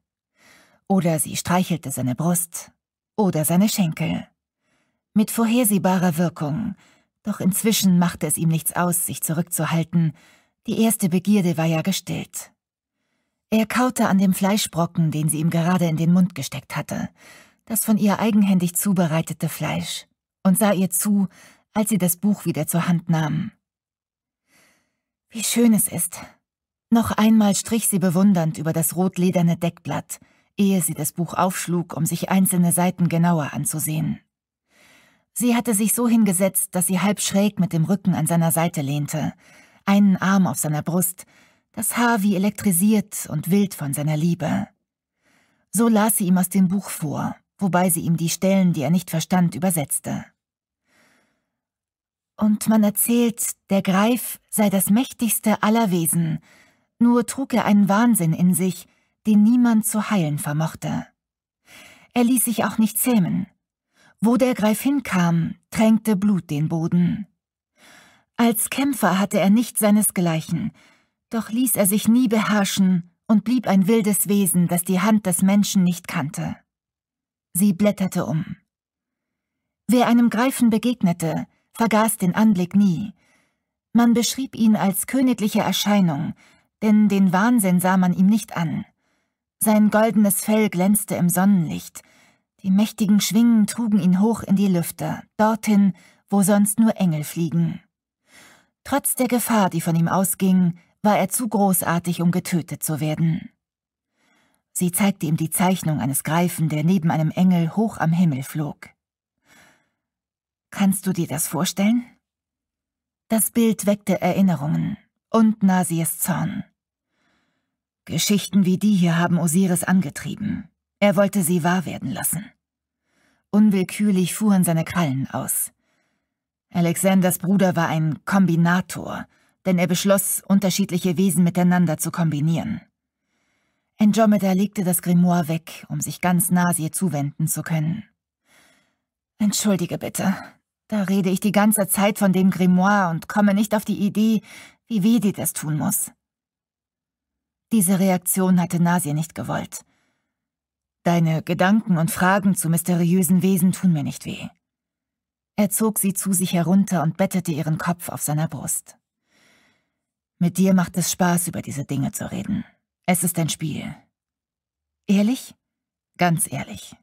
Oder sie streichelte seine Brust. Oder seine Schenkel. Mit vorhersehbarer Wirkung. Doch inzwischen machte es ihm nichts aus, sich zurückzuhalten. Die erste Begierde war ja gestillt. Er kaute an dem Fleischbrocken, den sie ihm gerade in den Mund gesteckt hatte, das von ihr eigenhändig zubereitete Fleisch, und sah ihr zu, als sie das Buch wieder zur Hand nahm. Wie schön es ist. Noch einmal strich sie bewundernd über das rotlederne Deckblatt, ehe sie das Buch aufschlug, um sich einzelne Seiten genauer anzusehen. Sie hatte sich so hingesetzt, dass sie halb schräg mit dem Rücken an seiner Seite lehnte, einen Arm auf seiner Brust, das Haar wie elektrisiert und wild von seiner Liebe. So las sie ihm aus dem Buch vor, wobei sie ihm die Stellen, die er nicht verstand, übersetzte. Und man erzählt, der Greif sei das mächtigste aller Wesen, nur trug er einen Wahnsinn in sich, den niemand zu heilen vermochte. Er ließ sich auch nicht zähmen. Wo der Greif hinkam, tränkte Blut den Boden. Als Kämpfer hatte er nicht seinesgleichen, doch ließ er sich nie beherrschen und blieb ein wildes Wesen, das die Hand des Menschen nicht kannte. Sie blätterte um. Wer einem Greifen begegnete, vergaß den Anblick nie. Man beschrieb ihn als königliche Erscheinung, denn den Wahnsinn sah man ihm nicht an. Sein goldenes Fell glänzte im Sonnenlicht. Die mächtigen Schwingen trugen ihn hoch in die Lüfte, dorthin, wo sonst nur Engel fliegen. Trotz der Gefahr, die von ihm ausging, war er zu großartig, um getötet zu werden. Sie zeigte ihm die Zeichnung eines Greifen, der neben einem Engel hoch am Himmel flog. Kannst du dir das vorstellen? Das Bild weckte Erinnerungen und Nasirs Zorn. Geschichten wie die hier haben Osiris angetrieben. Er wollte sie wahr werden lassen. Unwillkürlich fuhren seine Krallen aus. Alexanders Bruder war ein Kombinator, denn er beschloss, unterschiedliche Wesen miteinander zu kombinieren. Andromeda legte das Grimoire weg, um sich ganz nahe Nasir zuwenden zu können. Entschuldige bitte, da rede ich die ganze Zeit von dem Grimoire und komme nicht auf die Idee, wie weh dir das tun muss. Diese Reaktion hatte Nasir nicht gewollt. Deine Gedanken und Fragen zu mysteriösen Wesen tun mir nicht weh. Er zog sie zu sich herunter und bettete ihren Kopf auf seiner Brust. Mit dir macht es Spaß, über diese Dinge zu reden. Es ist ein Spiel. Ehrlich? Ganz ehrlich.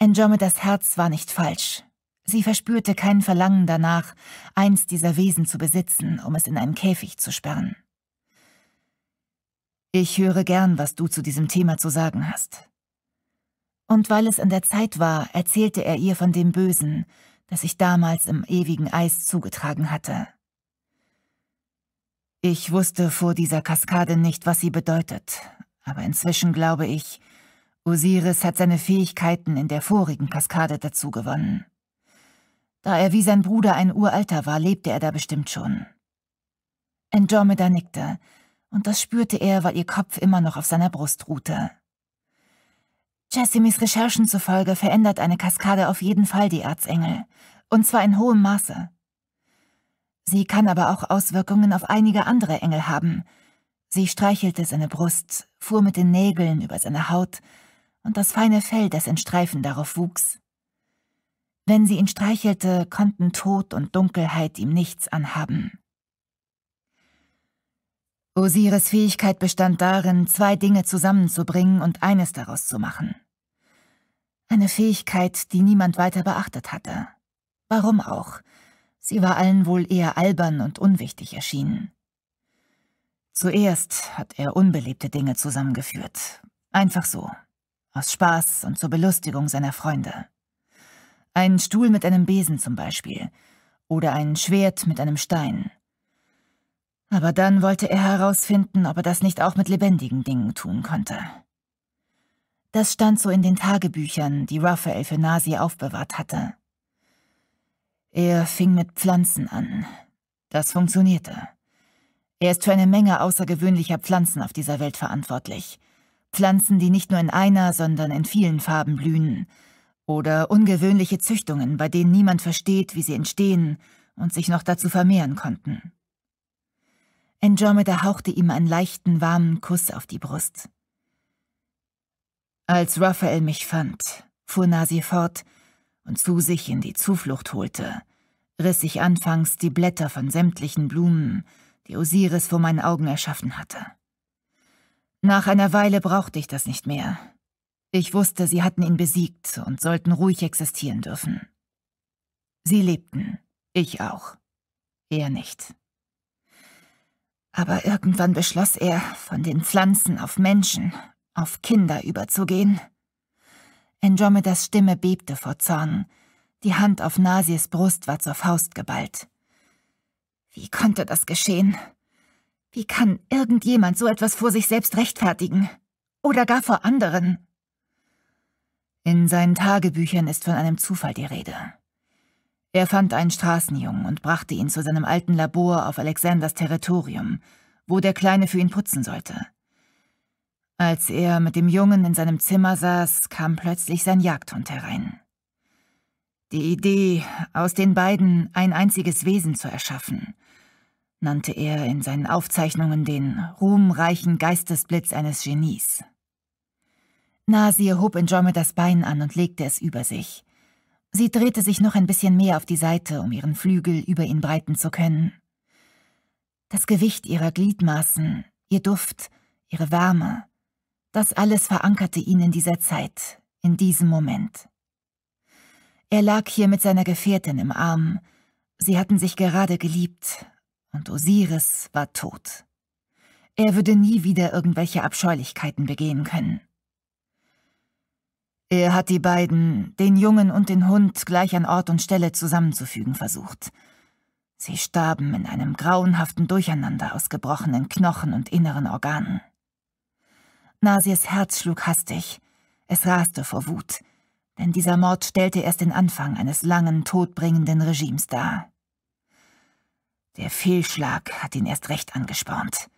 Andromedas Herz war nicht falsch. Sie verspürte kein Verlangen danach, eins dieser Wesen zu besitzen, um es in einen Käfig zu sperren. Ich höre gern, was du zu diesem Thema zu sagen hast. Und weil es an der Zeit war, erzählte er ihr von dem Bösen, das ich damals im ewigen Eis zugetragen hatte. Ich wusste vor dieser Kaskade nicht, was sie bedeutet, aber inzwischen glaube ich, Osiris hat seine Fähigkeiten in der vorigen Kaskade dazu gewonnen. Da er wie sein Bruder ein Uralter war, lebte er da bestimmt schon. Andromeda nickte, und das spürte er, weil ihr Kopf immer noch auf seiner Brust ruhte. Jessimies Recherchen zufolge verändert eine Kaskade auf jeden Fall die Erzengel, und zwar in hohem Maße. Sie kann aber auch Auswirkungen auf einige andere Engel haben. Sie streichelte seine Brust, fuhr mit den Nägeln über seine Haut und das feine Fell, das in Streifen darauf wuchs. Wenn sie ihn streichelte, konnten Tod und Dunkelheit ihm nichts anhaben. Osiris Fähigkeit bestand darin, zwei Dinge zusammenzubringen und eines daraus zu machen. Eine Fähigkeit, die niemand weiter beachtet hatte. Warum auch? Sie war allen wohl eher albern und unwichtig erschienen. Zuerst hat er unbelebte Dinge zusammengeführt. Einfach so. Aus Spaß und zur Belustigung seiner Freunde. Ein Stuhl mit einem Besen zum Beispiel. Oder ein Schwert mit einem Stein. Aber dann wollte er herausfinden, ob er das nicht auch mit lebendigen Dingen tun konnte. Das stand so in den Tagebüchern, die Raphael für Nasi aufbewahrt hatte. Er fing mit Pflanzen an. Das funktionierte. Er ist für eine Menge außergewöhnlicher Pflanzen auf dieser Welt verantwortlich. Pflanzen, die nicht nur in einer, sondern in vielen Farben blühen. Oder ungewöhnliche Züchtungen, bei denen niemand versteht, wie sie entstehen und sich noch dazu vermehren konnten. Andromeda hauchte ihm einen leichten, warmen Kuss auf die Brust. Als Raphael mich fand, fuhr Nasi fort und zu sich in die Zuflucht holte, riss ich anfangs die Blätter von sämtlichen Blumen, die Osiris vor meinen Augen erschaffen hatte. Nach einer Weile brauchte ich das nicht mehr. Ich wusste, sie hatten ihn besiegt und sollten ruhig existieren dürfen. Sie lebten, ich auch. Er nicht. Aber irgendwann beschloss er, von den Pflanzen auf Menschen, auf Kinder überzugehen. Andromedas Stimme bebte vor Zorn. Die Hand auf Nasirs Brust war zur Faust geballt. Wie konnte das geschehen? Wie kann irgendjemand so etwas vor sich selbst rechtfertigen? Oder gar vor anderen? In seinen Tagebüchern ist von einem Zufall die Rede. Er fand einen Straßenjungen und brachte ihn zu seinem alten Labor auf Alexanders Territorium, wo der Kleine für ihn putzen sollte. Als er mit dem Jungen in seinem Zimmer saß, kam plötzlich sein Jagdhund herein. Die Idee, aus den beiden ein einziges Wesen zu erschaffen, nannte er in seinen Aufzeichnungen den ruhmreichen Geistesblitz eines Genies. Nasir hob Andromeda Bein an und legte es über sich – Sie drehte sich noch ein bisschen mehr auf die Seite, um ihren Flügel über ihn breiten zu können. Das Gewicht ihrer Gliedmaßen, ihr Duft, ihre Wärme, das alles verankerte ihn in dieser Zeit, in diesem Moment. Er lag hier mit seiner Gefährtin im Arm, sie hatten sich gerade geliebt, und Osiris war tot. Er würde nie wieder irgendwelche Abscheulichkeiten begehen können. Er hat die beiden, den Jungen und den Hund, gleich an Ort und Stelle zusammenzufügen versucht. Sie starben in einem grauenhaften Durcheinander aus gebrochenen Knochen und inneren Organen. Nasirs Herz schlug hastig. Es raste vor Wut, denn dieser Mord stellte erst den Anfang eines langen, todbringenden Regimes dar. Der Fehlschlag hat ihn erst recht angespornt.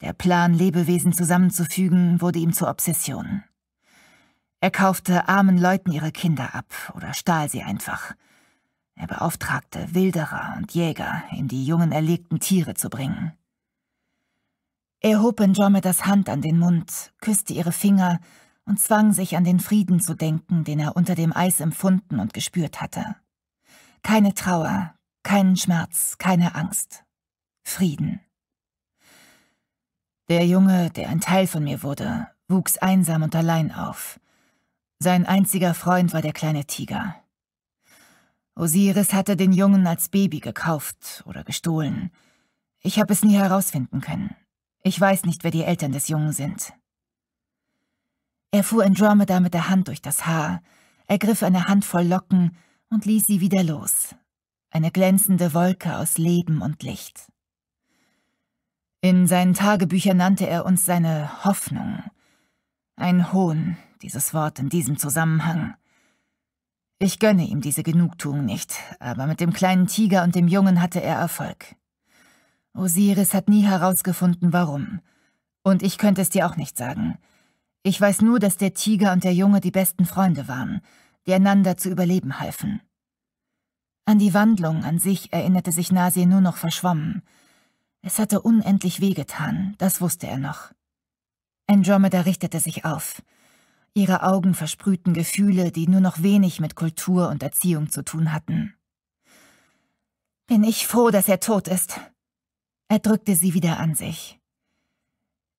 Der Plan, Lebewesen zusammenzufügen, wurde ihm zur Obsession. Er kaufte armen Leuten ihre Kinder ab oder stahl sie einfach. Er beauftragte Wilderer und Jäger, ihm die jungen erlegten Tiere zu bringen. Er hob Andromedas Hand an den Mund, küsste ihre Finger und zwang sich an den Frieden zu denken, den er unter dem Eis empfunden und gespürt hatte. Keine Trauer, keinen Schmerz, keine Angst. Frieden. Der Junge, der ein Teil von mir wurde, wuchs einsam und allein auf. Sein einziger Freund war der kleine Tiger. Osiris hatte den Jungen als Baby gekauft oder gestohlen. Ich habe es nie herausfinden können. Ich weiß nicht, wer die Eltern des Jungen sind. Er fuhr Andromeda mit der Hand durch das Haar, ergriff eine Handvoll Locken und ließ sie wieder los. Eine glänzende Wolke aus Leben und Licht. In seinen Tagebüchern nannte er uns seine Hoffnung. Ein Hohn, dieses Wort in diesem Zusammenhang. Ich gönne ihm diese Genugtuung nicht, aber mit dem kleinen Tiger und dem Jungen hatte er Erfolg. Osiris hat nie herausgefunden, warum. Und ich könnte es dir auch nicht sagen. Ich weiß nur, dass der Tiger und der Junge die besten Freunde waren, die einander zu überleben halfen. An die Wandlung an sich erinnerte sich Nasir nur noch verschwommen. Es hatte unendlich wehgetan, das wusste er noch. Andromeda richtete sich auf. Ihre Augen versprühten Gefühle, die nur noch wenig mit Kultur und Erziehung zu tun hatten. Bin ich froh, dass er tot ist. Er drückte sie wieder an sich.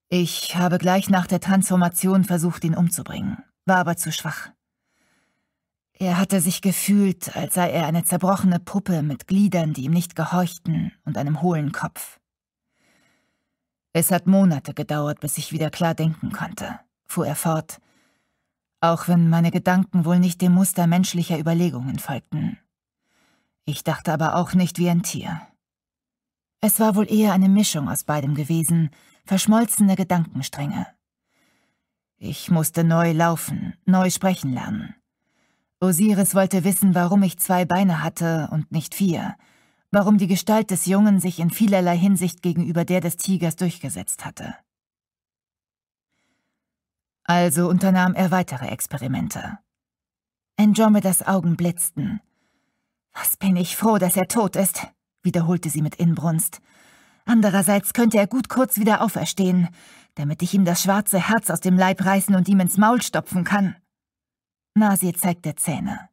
Ich habe gleich nach der Transformation versucht, ihn umzubringen, war aber zu schwach. Er hatte sich gefühlt, als sei er eine zerbrochene Puppe mit Gliedern, die ihm nicht gehorchten, und einem hohlen Kopf. Es hat Monate gedauert, bis ich wieder klar denken konnte, fuhr er fort, auch wenn meine Gedanken wohl nicht dem Muster menschlicher Überlegungen folgten. Ich dachte aber auch nicht wie ein Tier. Es war wohl eher eine Mischung aus beidem gewesen, verschmolzene Gedankenstränge. Ich musste neu laufen, neu sprechen lernen. Osiris wollte wissen, warum ich zwei Beine hatte und nicht vier, warum die Gestalt des Jungen sich in vielerlei Hinsicht gegenüber der des Tigers durchgesetzt hatte. Also unternahm er weitere Experimente. Andromedas Augen blitzten. Was bin ich froh, dass er tot ist, wiederholte sie mit Inbrunst. Andererseits könnte er gut kurz wieder auferstehen, damit ich ihm das schwarze Herz aus dem Leib reißen und ihm ins Maul stopfen kann. Nasir zeigte Zähne.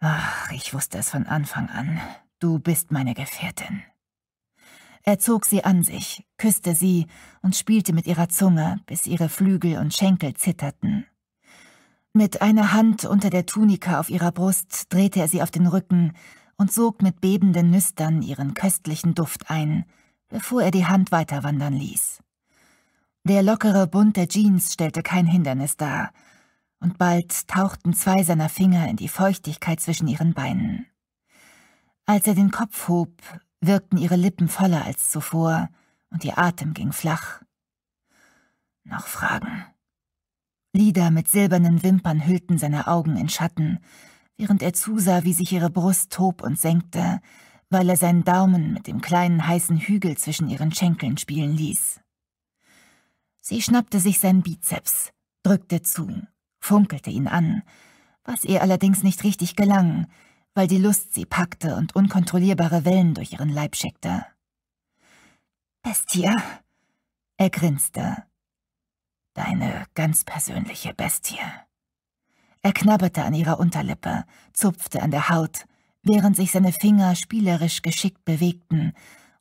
Ach, ich wusste es von Anfang an. Du bist meine Gefährtin. Er zog sie an sich, küsste sie und spielte mit ihrer Zunge, bis ihre Flügel und Schenkel zitterten. Mit einer Hand unter der Tunika auf ihrer Brust drehte er sie auf den Rücken und sog mit bebenden Nüstern ihren köstlichen Duft ein, bevor er die Hand weiterwandern ließ. Der lockere Bund der Jeans stellte kein Hindernis dar, und bald tauchten zwei seiner Finger in die Feuchtigkeit zwischen ihren Beinen. Als er den Kopf hob, wirkten ihre Lippen voller als zuvor, und ihr Atem ging flach. Noch Fragen? Lieder mit silbernen Wimpern hüllten seine Augen in Schatten, während er zusah, wie sich ihre Brust hob und senkte, weil er seinen Daumen mit dem kleinen heißen Hügel zwischen ihren Schenkeln spielen ließ. Sie schnappte sich seinen Bizeps, drückte zu, funkelte ihn an, was ihr allerdings nicht richtig gelang, weil die Lust sie packte und unkontrollierbare Wellen durch ihren Leib schickte. Bestie, er grinste. Deine ganz persönliche Bestie. Er knabberte an ihrer Unterlippe, zupfte an der Haut, während sich seine Finger spielerisch geschickt bewegten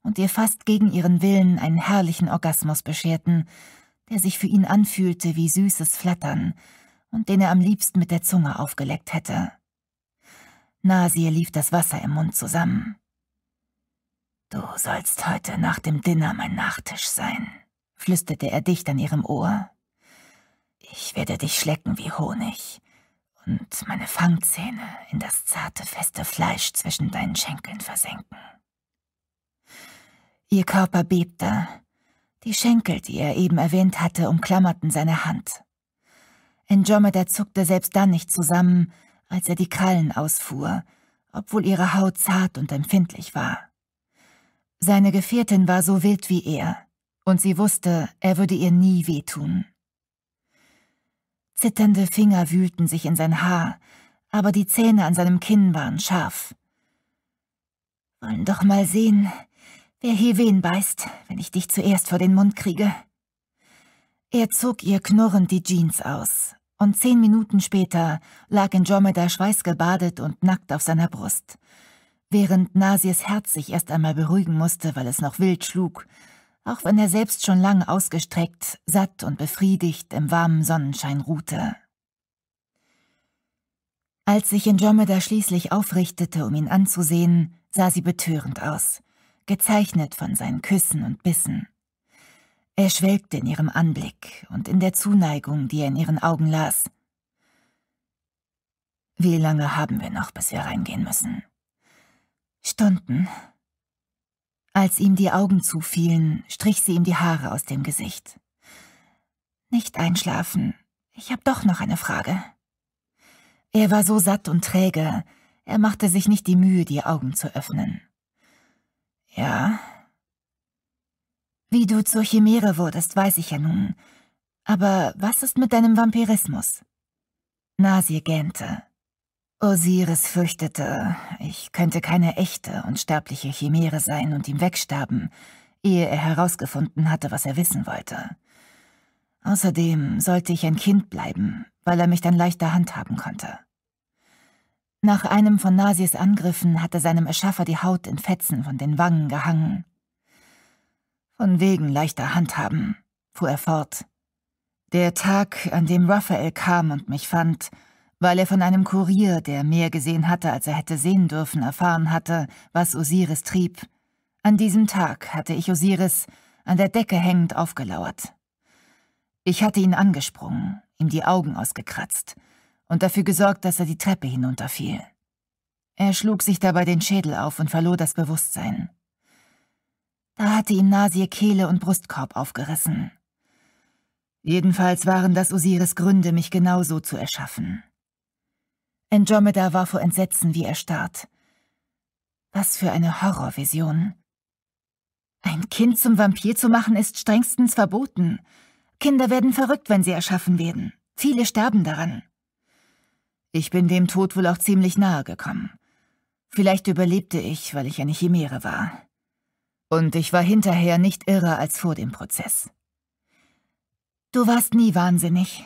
und ihr fast gegen ihren Willen einen herrlichen Orgasmus bescherten, der sich für ihn anfühlte wie süßes Flattern und den er am liebsten mit der Zunge aufgeleckt hätte. Nasir lief das Wasser im Mund zusammen. Du sollst heute nach dem Dinner mein Nachtisch sein, flüsterte er dicht an ihrem Ohr. Ich werde dich schlecken wie Honig und meine Fangzähne in das zarte, feste Fleisch zwischen deinen Schenkeln versenken. Ihr Körper bebte. Die Schenkel, die er eben erwähnt hatte, umklammerten seine Hand. Andromeda zuckte selbst dann nicht zusammen, als er die Krallen ausfuhr, obwohl ihre Haut zart und empfindlich war. Seine Gefährtin war so wild wie er, und sie wusste, er würde ihr nie wehtun. Zitternde Finger wühlten sich in sein Haar, aber die Zähne an seinem Kinn waren scharf. Wollen doch mal sehen, wer hier wen beißt, wenn ich dich zuerst vor den Mund kriege. Er zog ihr knurrend die Jeans aus, und zehn Minuten später lag Andromeda schweißgebadet und nackt auf seiner Brust. Während Nasirs Herz sich erst einmal beruhigen musste, weil es noch wild schlug, auch wenn er selbst schon lange ausgestreckt, satt und befriedigt im warmen Sonnenschein ruhte. Als sich Andromeda schließlich aufrichtete, um ihn anzusehen, sah sie betörend aus, gezeichnet von seinen Küssen und Bissen. Er schwelgte in ihrem Anblick und in der Zuneigung, die er in ihren Augen las. Wie lange haben wir noch, bis wir reingehen müssen? Stunden. Als ihm die Augen zufielen, strich sie ihm die Haare aus dem Gesicht. Nicht einschlafen. Ich habe doch noch eine Frage. Er war so satt und träge, er machte sich nicht die Mühe, die Augen zu öffnen. Ja, wie du zur Chimäre wurdest, weiß ich ja nun. Aber was ist mit deinem Vampirismus? Nasir gähnte. Osiris fürchtete, ich könnte keine echte, unsterbliche Chimäre sein und ihm wegsterben, ehe er herausgefunden hatte, was er wissen wollte. Außerdem sollte ich ein Kind bleiben, weil er mich dann leichter handhaben konnte. Nach einem von Nasirs Angriffen hatte seinem Erschaffer die Haut in Fetzen von den Wangen gehangen von wegen leichter Handhaben, fuhr er fort. Der Tag, an dem Raphael kam und mich fand, weil er von einem Kurier, der mehr gesehen hatte, als er hätte sehen dürfen, erfahren hatte, was Osiris trieb. An diesem Tag hatte ich Osiris an der Decke hängend aufgelauert. Ich hatte ihn angesprungen, ihm die Augen ausgekratzt und dafür gesorgt, dass er die Treppe hinunterfiel. Er schlug sich dabei den Schädel auf und verlor das Bewusstsein. Da hatte ihm Nasir Kehle und Brustkorb aufgerissen. Jedenfalls waren das Osiris Gründe, mich genauso zu erschaffen. Andromeda war vor Entsetzen wie erstarrt. Was für eine Horrorvision. Ein Kind zum Vampir zu machen, ist strengstens verboten. Kinder werden verrückt, wenn sie erschaffen werden. Viele sterben daran. Ich bin dem Tod wohl auch ziemlich nahe gekommen. Vielleicht überlebte ich, weil ich eine Chimäre war. Und ich war hinterher nicht irrer als vor dem Prozess. Du warst nie wahnsinnig.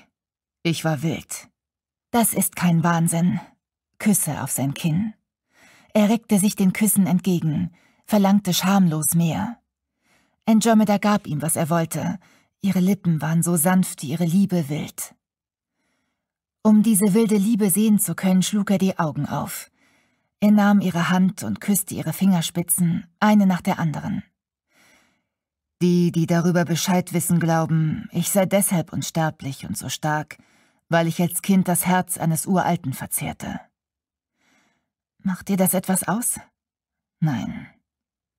Ich war wild. Das ist kein Wahnsinn. Küsse auf sein Kinn. Er reckte sich den Küssen entgegen, verlangte schamlos mehr. Andromeda gab ihm, was er wollte. Ihre Lippen waren so sanft wie ihre Liebe wild. Um diese wilde Liebe sehen zu können, schlug er die Augen auf. Er nahm ihre Hand und küsste ihre Fingerspitzen, eine nach der anderen. Die, die darüber Bescheid wissen, glauben, ich sei deshalb unsterblich und so stark, weil ich als Kind das Herz eines Uralten verzehrte. Macht dir das etwas aus? Nein.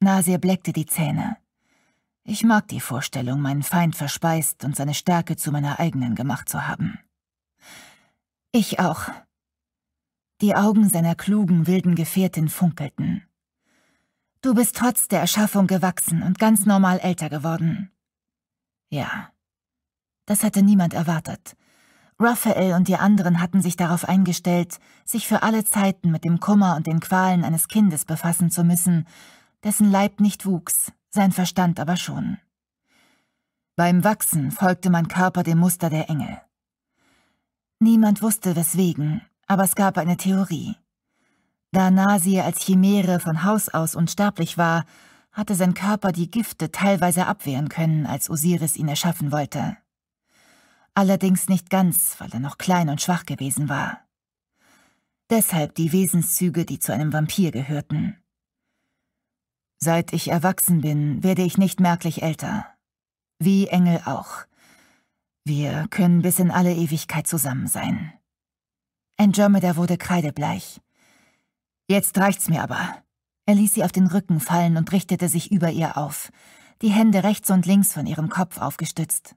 Nasir bleckte die Zähne. Ich mag die Vorstellung, meinen Feind verspeist und seine Stärke zu meiner eigenen gemacht zu haben. Ich auch, die Augen seiner klugen, wilden Gefährtin funkelten. Du bist trotz der Erschaffung gewachsen und ganz normal älter geworden. Ja. Das hatte niemand erwartet. Raphael und die anderen hatten sich darauf eingestellt, sich für alle Zeiten mit dem Kummer und den Qualen eines Kindes befassen zu müssen, dessen Leib nicht wuchs, sein Verstand aber schon. Beim Wachsen folgte mein Körper dem Muster der Engel. Niemand wusste weswegen, aber es gab eine Theorie. Da Nasir als Chimäre von Haus aus unsterblich war, hatte sein Körper die Gifte teilweise abwehren können, als Osiris ihn erschaffen wollte. Allerdings nicht ganz, weil er noch klein und schwach gewesen war. Deshalb die Wesenszüge, die zu einem Vampir gehörten. Seit ich erwachsen bin, werde ich nicht merklich älter. Wie Engel auch. Wir können bis in alle Ewigkeit zusammen sein. Andromeda wurde kreidebleich. Jetzt reicht's mir aber. Er ließ sie auf den Rücken fallen und richtete sich über ihr auf, die Hände rechts und links von ihrem Kopf aufgestützt.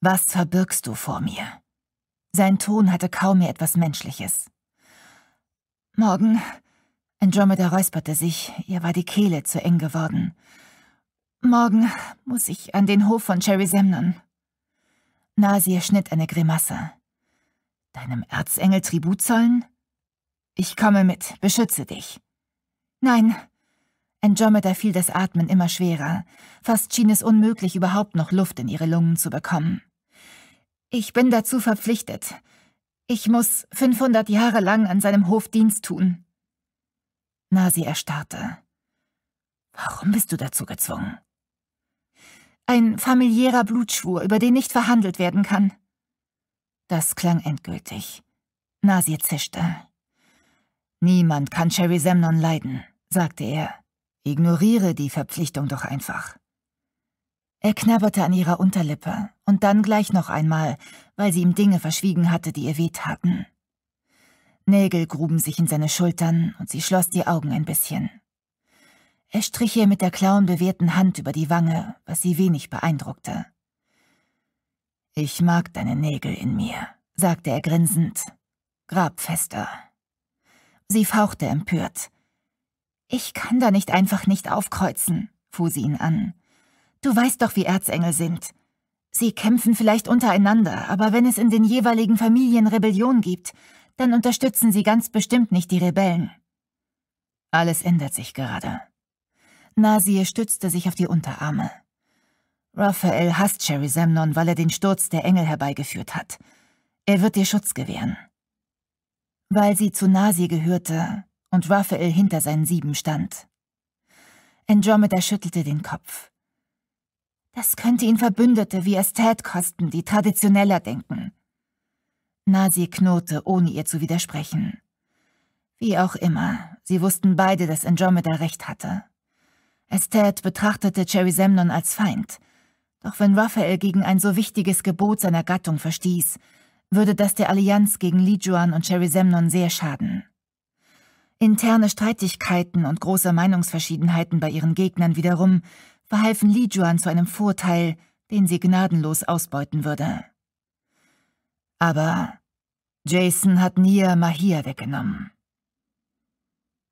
Was verbirgst du vor mir? Sein Ton hatte kaum mehr etwas Menschliches. Morgen. Andromeda räusperte sich, ihr war die Kehle zu eng geworden. Morgen muss ich an den Hof von Cherry Semnon. Nasir schnitt eine Grimasse. Deinem Erzengel Tribut zollen? Ich komme mit, beschütze dich. Nein. Andromeda fiel das Atmen immer schwerer. Fast schien es unmöglich, überhaupt noch Luft in ihre Lungen zu bekommen. Ich bin dazu verpflichtet. Ich muss 500 Jahre lang an seinem Hof Dienst tun. Nasi erstarrte. Warum bist du dazu gezwungen? Ein familiärer Blutschwur, über den nicht verhandelt werden kann. Das klang endgültig. Nasir zischte. Niemand kann Cherry Semnon leiden, sagte er. Ignoriere die Verpflichtung doch einfach. Er knabberte an ihrer Unterlippe und dann gleich noch einmal, weil sie ihm Dinge verschwiegen hatte, die ihr wehtaten. Nägel gruben sich in seine Schultern und sie schloss die Augen ein bisschen. Er strich ihr mit der klauenbewehrten Hand über die Wange, was sie wenig beeindruckte. Ich mag deine Nägel in mir, sagte er grinsend. Grabfester. Sie fauchte empört. Ich kann da nicht einfach nicht aufkreuzen, fuhr sie ihn an. Du weißt doch, wie Erzengel sind. Sie kämpfen vielleicht untereinander, aber wenn es in den jeweiligen Familien Rebellion gibt, dann unterstützen sie ganz bestimmt nicht die Rebellen. Alles ändert sich gerade. Nasir stützte sich auf die Unterarme. Raphael hasst Cherry Semnon, weil er den Sturz der Engel herbeigeführt hat. Er wird ihr Schutz gewähren. Weil sie zu Nasi gehörte und Raphael hinter seinen Sieben stand. Andromeda schüttelte den Kopf. Das könnte ihn Verbündete wie Ästhet kosten, die traditioneller denken. Nasi knurrte, ohne ihr zu widersprechen. Wie auch immer, sie wussten beide, dass Andromeda recht hatte. Ästhet betrachtete Cherry Semnon als Feind – doch wenn Raphael gegen ein so wichtiges Gebot seiner Gattung verstieß, würde das der Allianz gegen Lijuan und Cherisemnon sehr schaden. Interne Streitigkeiten und große Meinungsverschiedenheiten bei ihren Gegnern wiederum verhalfen Lijuan zu einem Vorteil, den sie gnadenlos ausbeuten würde. Aber Jason hat Nia Mahia weggenommen.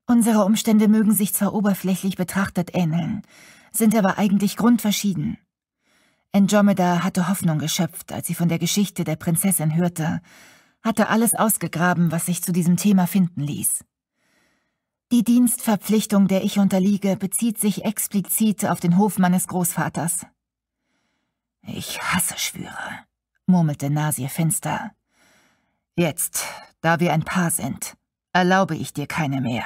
Unsere Umstände mögen sich zwar oberflächlich betrachtet ähneln, sind aber eigentlich grundverschieden. Andromeda hatte Hoffnung geschöpft, als sie von der Geschichte der Prinzessin hörte, hatte alles ausgegraben, was sich zu diesem Thema finden ließ. Die Dienstverpflichtung, der ich unterliege, bezieht sich explizit auf den Hof meines Großvaters. Ich hasse Schwüre, murmelte Nasir finster. Jetzt, da wir ein Paar sind, erlaube ich dir keine mehr.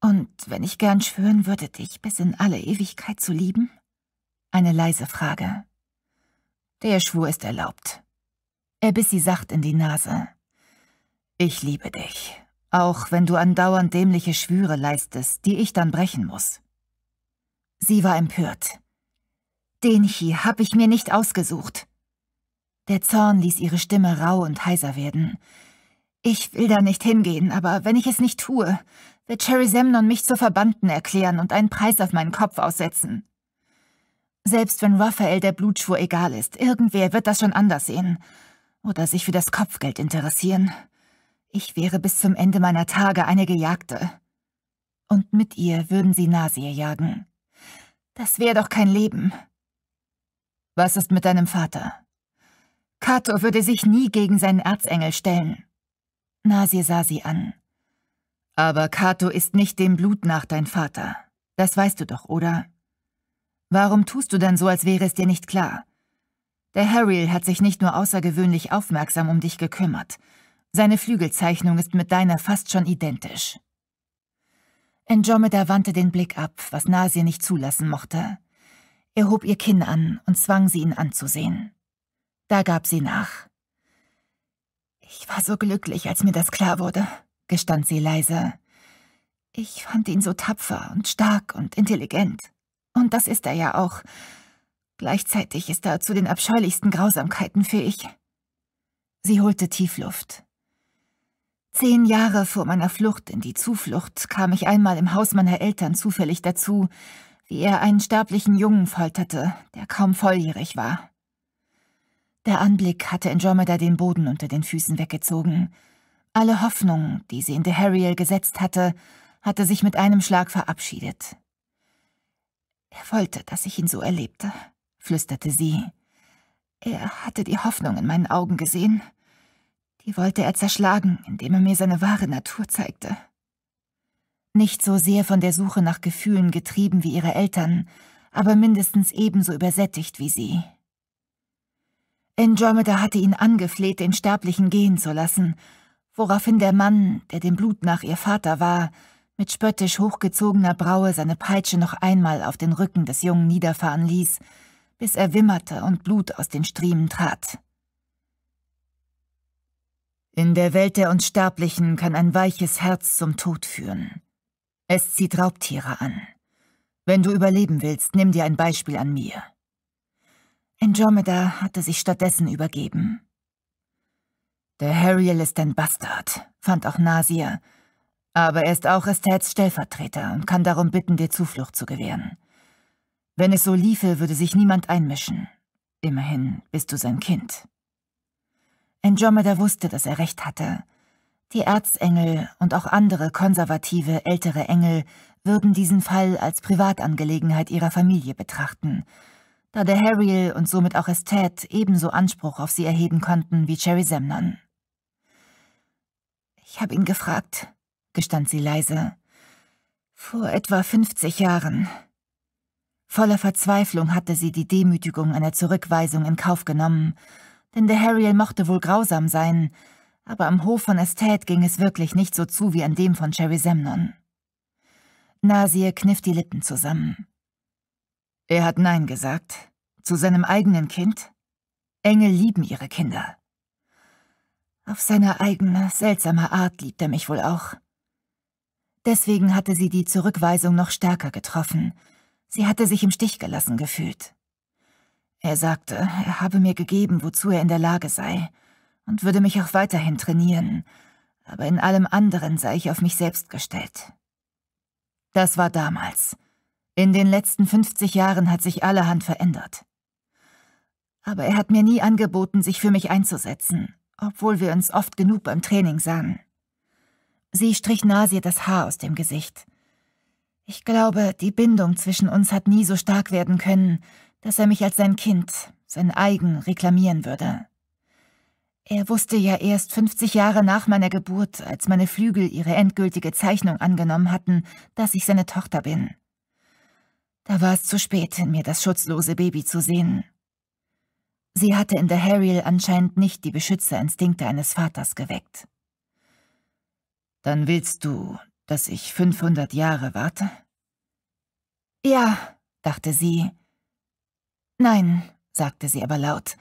Und wenn ich gern schwören würde, dich bis in alle Ewigkeit zu lieben? Eine leise Frage. Der Schwur ist erlaubt. Er biss sie sacht in die Nase. Ich liebe dich, auch wenn du andauernd dämliche Schwüre leistest, die ich dann brechen muss. Sie war empört. Den hier hab ich mir nicht ausgesucht. Der Zorn ließ ihre Stimme rau und heiser werden. Ich will da nicht hingehen, aber wenn ich es nicht tue, wird Cherry Semnon mich zur Verbannten erklären und einen Preis auf meinen Kopf aussetzen. Selbst wenn Raphael der Blutschwur egal ist, irgendwer wird das schon anders sehen. Oder sich für das Kopfgeld interessieren. Ich wäre bis zum Ende meiner Tage eine Gejagte. Und mit ihr würden sie Nasir jagen. Das wäre doch kein Leben. Was ist mit deinem Vater? Kato würde sich nie gegen seinen Erzengel stellen. Nasir sah sie an. Aber Kato ist nicht dem Blut nach dein Vater. Das weißt du doch, oder? Warum tust du denn so, als wäre es dir nicht klar? Der Harriel hat sich nicht nur außergewöhnlich aufmerksam um dich gekümmert. Seine Flügelzeichnung ist mit deiner fast schon identisch. Andromeda wandte den Blick ab, was Nasir nicht zulassen mochte. Er hob ihr Kinn an und zwang sie, ihn anzusehen. Da gab sie nach. Ich war so glücklich, als mir das klar wurde, gestand sie leise. Ich fand ihn so tapfer und stark und intelligent. Und das ist er ja auch. Gleichzeitig ist er zu den abscheulichsten Grausamkeiten fähig. Sie holte Tiefluft. Zehn Jahre vor meiner Flucht in die Zuflucht kam ich einmal im Haus meiner Eltern zufällig dazu, wie er einen sterblichen Jungen folterte, der kaum volljährig war. Der Anblick hatte Andromeda den Boden unter den Füßen weggezogen. Alle Hoffnung, die sie in De Harriel gesetzt hatte, hatte sich mit einem Schlag verabschiedet. Er wollte, dass ich ihn so erlebte, flüsterte sie. Er hatte die Hoffnung in meinen Augen gesehen. Die wollte er zerschlagen, indem er mir seine wahre Natur zeigte. Nicht so sehr von der Suche nach Gefühlen getrieben wie ihre Eltern, aber mindestens ebenso übersättigt wie sie. Andromeda hatte ihn angefleht, den Sterblichen gehen zu lassen, woraufhin der Mann, der dem Blut nach ihr Vater war, mit spöttisch hochgezogener Braue seine Peitsche noch einmal auf den Rücken des Jungen niederfahren ließ, bis er wimmerte und Blut aus den Striemen trat. In der Welt der Unsterblichen kann ein weiches Herz zum Tod führen. Es zieht Raubtiere an. Wenn du überleben willst, nimm dir ein Beispiel an mir. Andromeda hatte sich stattdessen übergeben. Der Harriel ist ein Bastard, fand auch Nasir, aber er ist auch Estets Stellvertreter und kann darum bitten, dir Zuflucht zu gewähren. Wenn es so liefe, würde sich niemand einmischen. Immerhin bist du sein Kind. Andromeda wusste, dass er recht hatte. Die Erzengel und auch andere konservative ältere Engel würden diesen Fall als Privatangelegenheit ihrer Familie betrachten, da der Harriel und somit auch Estet ebenso Anspruch auf sie erheben konnten wie Cherry Semnon. Ich habe ihn gefragt, gestand sie leise. Vor etwa 50 Jahren. Voller Verzweiflung hatte sie die Demütigung einer Zurückweisung in Kauf genommen, denn der Harriel mochte wohl grausam sein, aber am Hof von Estät ging es wirklich nicht so zu wie an dem von Cherry Semnon. Nasir kniff die Lippen zusammen. Er hat Nein gesagt. Zu seinem eigenen Kind? Engel lieben ihre Kinder. Auf seine eigene, seltsame Art liebt er mich wohl auch. Deswegen hatte sie die Zurückweisung noch stärker getroffen. Sie hatte sich im Stich gelassen gefühlt. Er sagte, er habe mir gegeben, wozu er in der Lage sei, und würde mich auch weiterhin trainieren, aber in allem anderen sei ich auf mich selbst gestellt. Das war damals. In den letzten 50 Jahren hat sich allerhand verändert. Aber er hat mir nie angeboten, sich für mich einzusetzen, obwohl wir uns oft genug beim Training sahen. Sie strich Nasir das Haar aus dem Gesicht. Ich glaube, die Bindung zwischen uns hat nie so stark werden können, dass er mich als sein Kind, sein eigen, reklamieren würde. Er wusste ja erst 50 Jahre nach meiner Geburt, als meine Flügel ihre endgültige Zeichnung angenommen hatten, dass ich seine Tochter bin. Da war es zu spät, in mir das schutzlose Baby zu sehen. Sie hatte in der Harriel anscheinend nicht die Beschützerinstinkte eines Vaters geweckt. Dann willst du, dass ich 500 Jahre warte? Ja, dachte sie. Nein, sagte sie aber laut,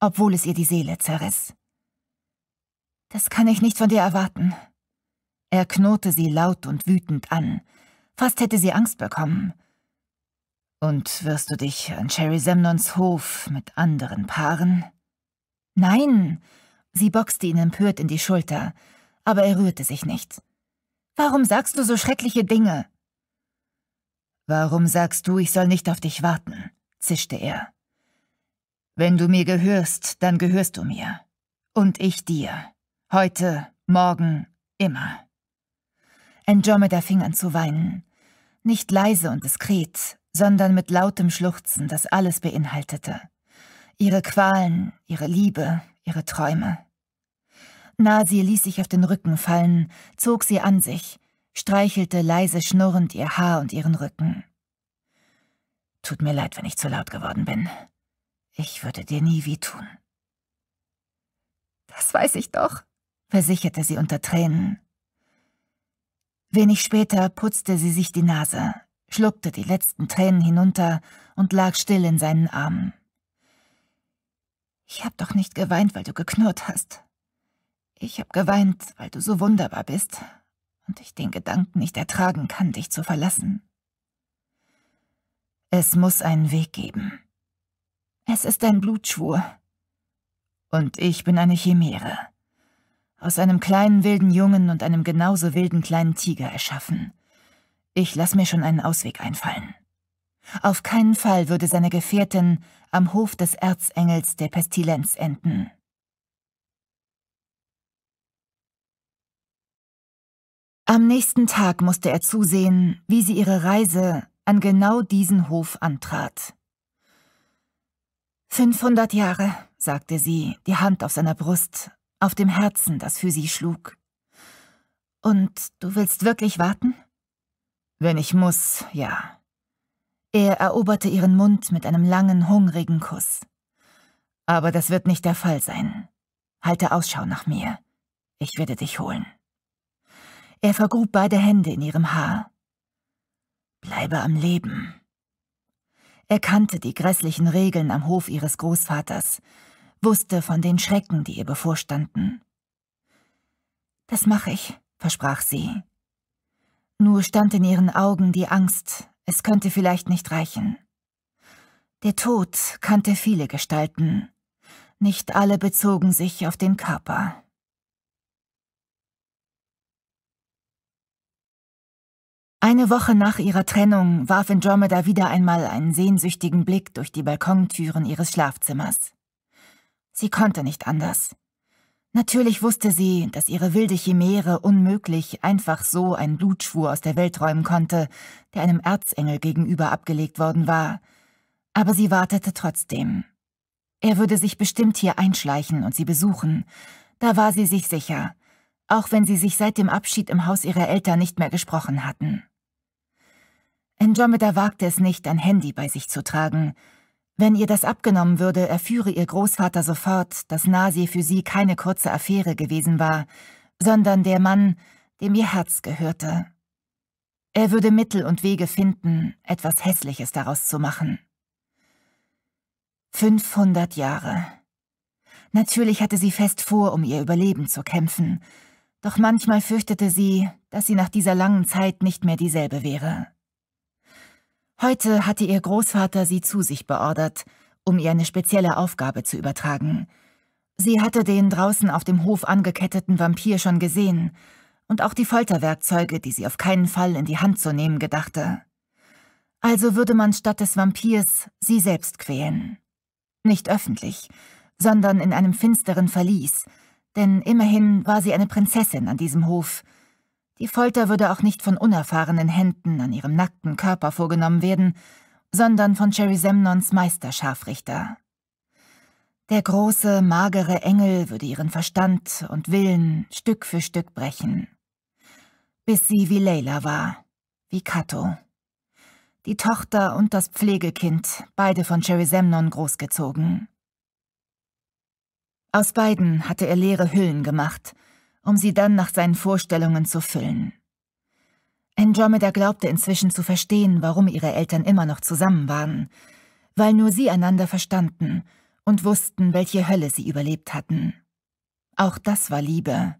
obwohl es ihr die Seele zerriss. Das kann ich nicht von dir erwarten. Er knurrte sie laut und wütend an. Fast hätte sie Angst bekommen. Und wirst du dich an Sherry Semnons Hof mit anderen paaren? Nein! Sie boxte ihn empört in die Schulter aber er rührte sich nicht. Warum sagst du so schreckliche Dinge? Warum sagst du, ich soll nicht auf dich warten? zischte er. Wenn du mir gehörst, dann gehörst du mir. Und ich dir. Heute, morgen, immer. Andromeda fing an zu weinen. Nicht leise und diskret, sondern mit lautem Schluchzen, das alles beinhaltete. Ihre Qualen, ihre Liebe, ihre Träume. Nasi ließ sich auf den Rücken fallen, zog sie an sich, streichelte leise schnurrend ihr Haar und ihren Rücken. Tut mir leid, wenn ich zu laut geworden bin. Ich würde dir nie wehtun.« Das weiß ich doch, versicherte sie unter Tränen. Wenig später putzte sie sich die Nase, schluckte die letzten Tränen hinunter und lag still in seinen Armen. Ich hab doch nicht geweint, weil du geknurrt hast, ich habe geweint, weil du so wunderbar bist und ich den Gedanken nicht ertragen kann, dich zu verlassen. Es muss einen Weg geben. Es ist ein Blutschwur. Und ich bin eine Chimäre. Aus einem kleinen wilden Jungen und einem genauso wilden kleinen Tiger erschaffen. Ich lass mir schon einen Ausweg einfallen. Auf keinen Fall würde seine Gefährtin am Hof des Erzengels der Pestilenz enden. Am nächsten Tag musste er zusehen, wie sie ihre Reise an genau diesen Hof antrat. 500 Jahre, sagte sie, die Hand auf seiner Brust, auf dem Herzen, das für sie schlug. Und du willst wirklich warten? Wenn ich muss, ja. Er eroberte ihren Mund mit einem langen, hungrigen Kuss. Aber das wird nicht der Fall sein. Halte Ausschau nach mir. Ich werde dich holen. Er vergrub beide Hände in ihrem Haar. Bleibe am Leben. Er kannte die grässlichen Regeln am Hof ihres Großvaters, wusste von den Schrecken, die ihr bevorstanden. Das mache ich, versprach sie. Nur stand in ihren Augen die Angst, es könnte vielleicht nicht reichen. Der Tod kannte viele Gestalten. Nicht alle bezogen sich auf den Körper. Eine Woche nach ihrer Trennung warf Andromeda wieder einmal einen sehnsüchtigen Blick durch die Balkontüren ihres Schlafzimmers. Sie konnte nicht anders. Natürlich wusste sie, dass ihre wilde Chimäre unmöglich einfach so einen Blutschwur aus der Welt räumen konnte, der einem Erzengel gegenüber abgelegt worden war. Aber sie wartete trotzdem. Er würde sich bestimmt hier einschleichen und sie besuchen. Da war sie sich sicher auch wenn sie sich seit dem Abschied im Haus ihrer Eltern nicht mehr gesprochen hatten. Andromeda wagte es nicht, ein Handy bei sich zu tragen. Wenn ihr das abgenommen würde, erführe ihr Großvater sofort, dass Nasi für sie keine kurze Affäre gewesen war, sondern der Mann, dem ihr Herz gehörte. Er würde Mittel und Wege finden, etwas Hässliches daraus zu machen. 500 Jahre. Natürlich hatte sie fest vor, um ihr Überleben zu kämpfen, doch manchmal fürchtete sie, dass sie nach dieser langen Zeit nicht mehr dieselbe wäre. Heute hatte ihr Großvater sie zu sich beordert, um ihr eine spezielle Aufgabe zu übertragen. Sie hatte den draußen auf dem Hof angeketteten Vampir schon gesehen und auch die Folterwerkzeuge, die sie auf keinen Fall in die Hand zu nehmen gedachte. Also würde man statt des Vampirs sie selbst quälen. Nicht öffentlich, sondern in einem finsteren Verlies, denn immerhin war sie eine Prinzessin an diesem Hof. Die Folter würde auch nicht von unerfahrenen Händen an ihrem nackten Körper vorgenommen werden, sondern von Cherry Semnons Meisterscharfrichter. Der große, magere Engel würde ihren Verstand und Willen Stück für Stück brechen. Bis sie wie Leila war, wie Kato. Die Tochter und das Pflegekind, beide von Cherry Semnon großgezogen. Aus beiden hatte er leere Hüllen gemacht, um sie dann nach seinen Vorstellungen zu füllen. Andromeda glaubte inzwischen zu verstehen, warum ihre Eltern immer noch zusammen waren, weil nur sie einander verstanden und wussten, welche Hölle sie überlebt hatten. Auch das war Liebe.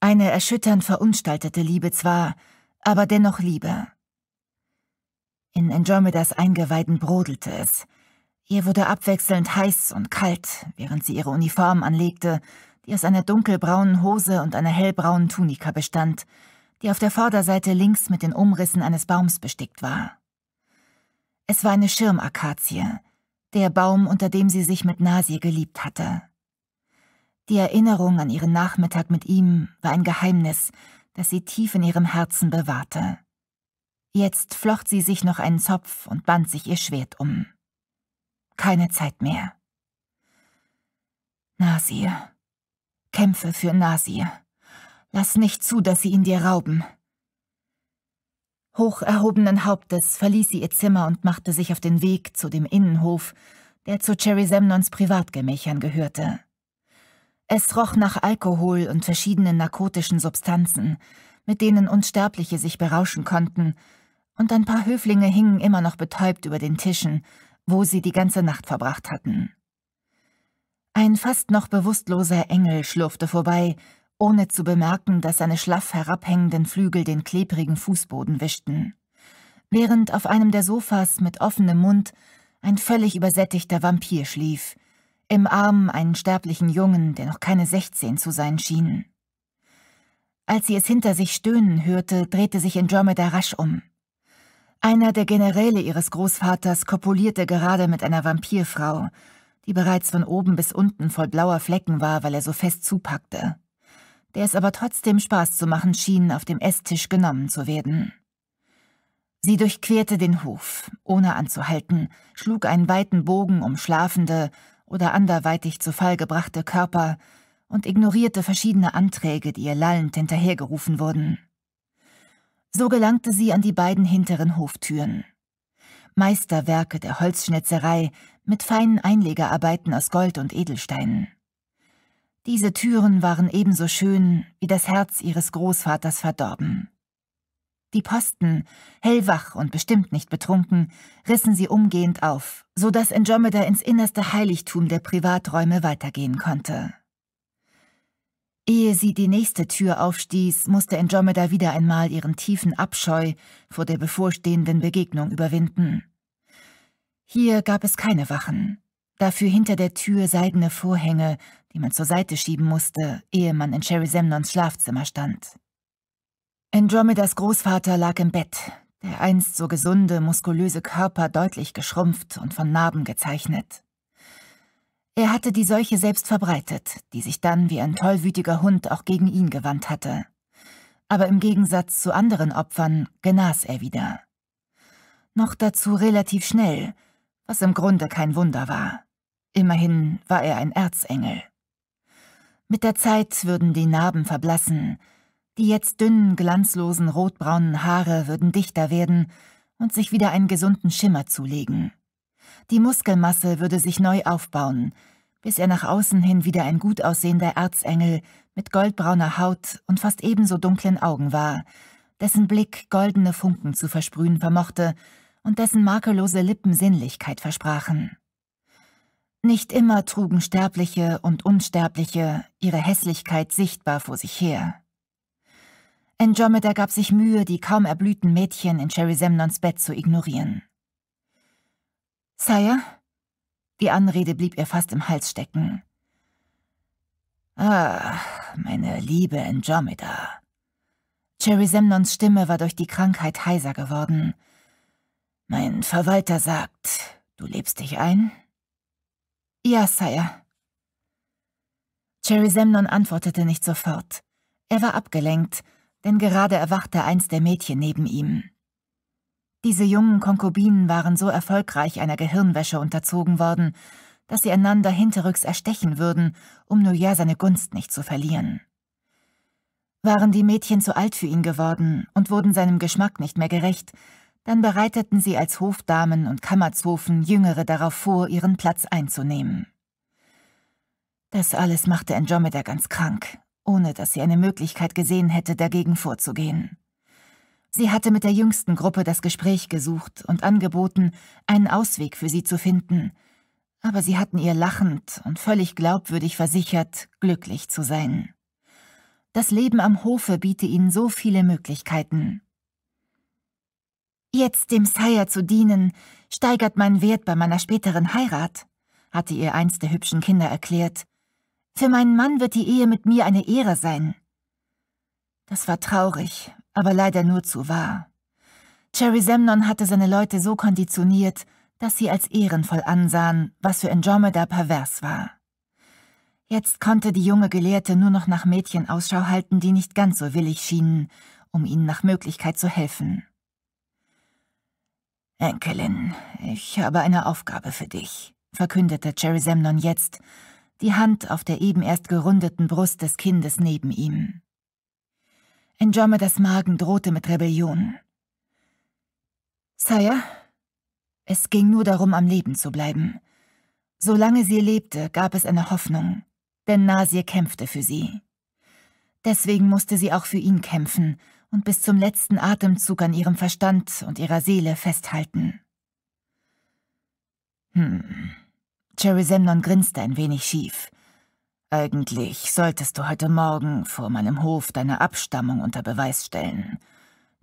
Eine erschütternd verunstaltete Liebe zwar, aber dennoch Liebe. In Andromedas Eingeweiden brodelte es, Ihr wurde abwechselnd heiß und kalt, während sie ihre Uniform anlegte, die aus einer dunkelbraunen Hose und einer hellbraunen Tunika bestand, die auf der Vorderseite links mit den Umrissen eines Baums bestickt war. Es war eine Schirmakazie, der Baum, unter dem sie sich mit Nasir geliebt hatte. Die Erinnerung an ihren Nachmittag mit ihm war ein Geheimnis, das sie tief in ihrem Herzen bewahrte. Jetzt flocht sie sich noch einen Zopf und band sich ihr Schwert um keine Zeit mehr. Nasir. Kämpfe für Nasir. Lass nicht zu, dass sie ihn dir rauben. Hoch erhobenen Hauptes verließ sie ihr Zimmer und machte sich auf den Weg zu dem Innenhof, der zu Cherry Semnons Privatgemächern gehörte. Es roch nach Alkohol und verschiedenen narkotischen Substanzen, mit denen Unsterbliche sich berauschen konnten, und ein paar Höflinge hingen immer noch betäubt über den Tischen, wo sie die ganze Nacht verbracht hatten. Ein fast noch bewusstloser Engel schlurfte vorbei, ohne zu bemerken, dass seine schlaff herabhängenden Flügel den klebrigen Fußboden wischten, während auf einem der Sofas mit offenem Mund ein völlig übersättigter Vampir schlief, im Arm einen sterblichen Jungen, der noch keine 16 zu sein schien. Als sie es hinter sich stöhnen hörte, drehte sich Andromeda rasch um. Einer der Generäle ihres Großvaters kopulierte gerade mit einer Vampirfrau, die bereits von oben bis unten voll blauer Flecken war, weil er so fest zupackte. Der es aber trotzdem Spaß zu machen schien, auf dem Esstisch genommen zu werden. Sie durchquerte den Hof, ohne anzuhalten, schlug einen weiten Bogen um schlafende oder anderweitig zu Fall gebrachte Körper und ignorierte verschiedene Anträge, die ihr lallend hinterhergerufen wurden. So gelangte sie an die beiden hinteren Hoftüren. Meisterwerke der Holzschnitzerei mit feinen Einlegerarbeiten aus Gold und Edelsteinen. Diese Türen waren ebenso schön wie das Herz ihres Großvaters verdorben. Die Posten, hellwach und bestimmt nicht betrunken, rissen sie umgehend auf, so dass Andromeda ins innerste Heiligtum der Privaträume weitergehen konnte. Ehe sie die nächste Tür aufstieß, musste Andromeda wieder einmal ihren tiefen Abscheu vor der bevorstehenden Begegnung überwinden. Hier gab es keine Wachen, dafür hinter der Tür seidene Vorhänge, die man zur Seite schieben musste, ehe man in Sherry Semnons Schlafzimmer stand. Andromedas Großvater lag im Bett, der einst so gesunde, muskulöse Körper deutlich geschrumpft und von Narben gezeichnet. Er hatte die Seuche selbst verbreitet, die sich dann wie ein tollwütiger Hund auch gegen ihn gewandt hatte. Aber im Gegensatz zu anderen Opfern genas er wieder. Noch dazu relativ schnell, was im Grunde kein Wunder war. Immerhin war er ein Erzengel. Mit der Zeit würden die Narben verblassen, die jetzt dünnen, glanzlosen, rotbraunen Haare würden dichter werden und sich wieder einen gesunden Schimmer zulegen. Die Muskelmasse würde sich neu aufbauen, bis er nach außen hin wieder ein gut aussehender Erzengel mit goldbrauner Haut und fast ebenso dunklen Augen war, dessen Blick goldene Funken zu versprühen vermochte und dessen makellose Lippen Sinnlichkeit versprachen. Nicht immer trugen Sterbliche und Unsterbliche ihre Hässlichkeit sichtbar vor sich her. Andromeda gab sich Mühe, die kaum erblühten Mädchen in Sherry Semnons Bett zu ignorieren. Sire? Die Anrede blieb ihr fast im Hals stecken. Ah, meine liebe Andromeda. Cherry Semnons Stimme war durch die Krankheit heiser geworden. Mein Verwalter sagt, du lebst dich ein? Ja, Sire. Cherry Semnon antwortete nicht sofort. Er war abgelenkt, denn gerade erwachte eins der Mädchen neben ihm. Diese jungen Konkubinen waren so erfolgreich einer Gehirnwäsche unterzogen worden, dass sie einander hinterrücks erstechen würden, um nur ja seine Gunst nicht zu verlieren. Waren die Mädchen zu alt für ihn geworden und wurden seinem Geschmack nicht mehr gerecht, dann bereiteten sie als Hofdamen und Kammerzofen Jüngere darauf vor, ihren Platz einzunehmen. Das alles machte Andromeda ganz krank, ohne dass sie eine Möglichkeit gesehen hätte, dagegen vorzugehen. Sie hatte mit der jüngsten Gruppe das Gespräch gesucht und angeboten, einen Ausweg für sie zu finden, aber sie hatten ihr lachend und völlig glaubwürdig versichert, glücklich zu sein. Das Leben am Hofe biete ihnen so viele Möglichkeiten. Jetzt dem Sire zu dienen, steigert meinen Wert bei meiner späteren Heirat, hatte ihr eins der hübschen Kinder erklärt. Für meinen Mann wird die Ehe mit mir eine Ehre sein. Das war traurig, aber leider nur zu wahr. Cherry Semnon hatte seine Leute so konditioniert, dass sie als ehrenvoll ansahen, was für Andromeda pervers war. Jetzt konnte die junge Gelehrte nur noch nach Mädchen Ausschau halten, die nicht ganz so willig schienen, um ihnen nach Möglichkeit zu helfen. Enkelin, ich habe eine Aufgabe für dich, verkündete Cherry Semnon jetzt, die Hand auf der eben erst gerundeten Brust des Kindes neben ihm. Andromedas Magen drohte mit Rebellion. Sire, es ging nur darum, am Leben zu bleiben. Solange sie lebte, gab es eine Hoffnung, denn Nasir kämpfte für sie. Deswegen musste sie auch für ihn kämpfen und bis zum letzten Atemzug an ihrem Verstand und ihrer Seele festhalten. Hm. Cherry Semnon grinste ein wenig schief. Eigentlich solltest du heute Morgen vor meinem Hof deine Abstammung unter Beweis stellen,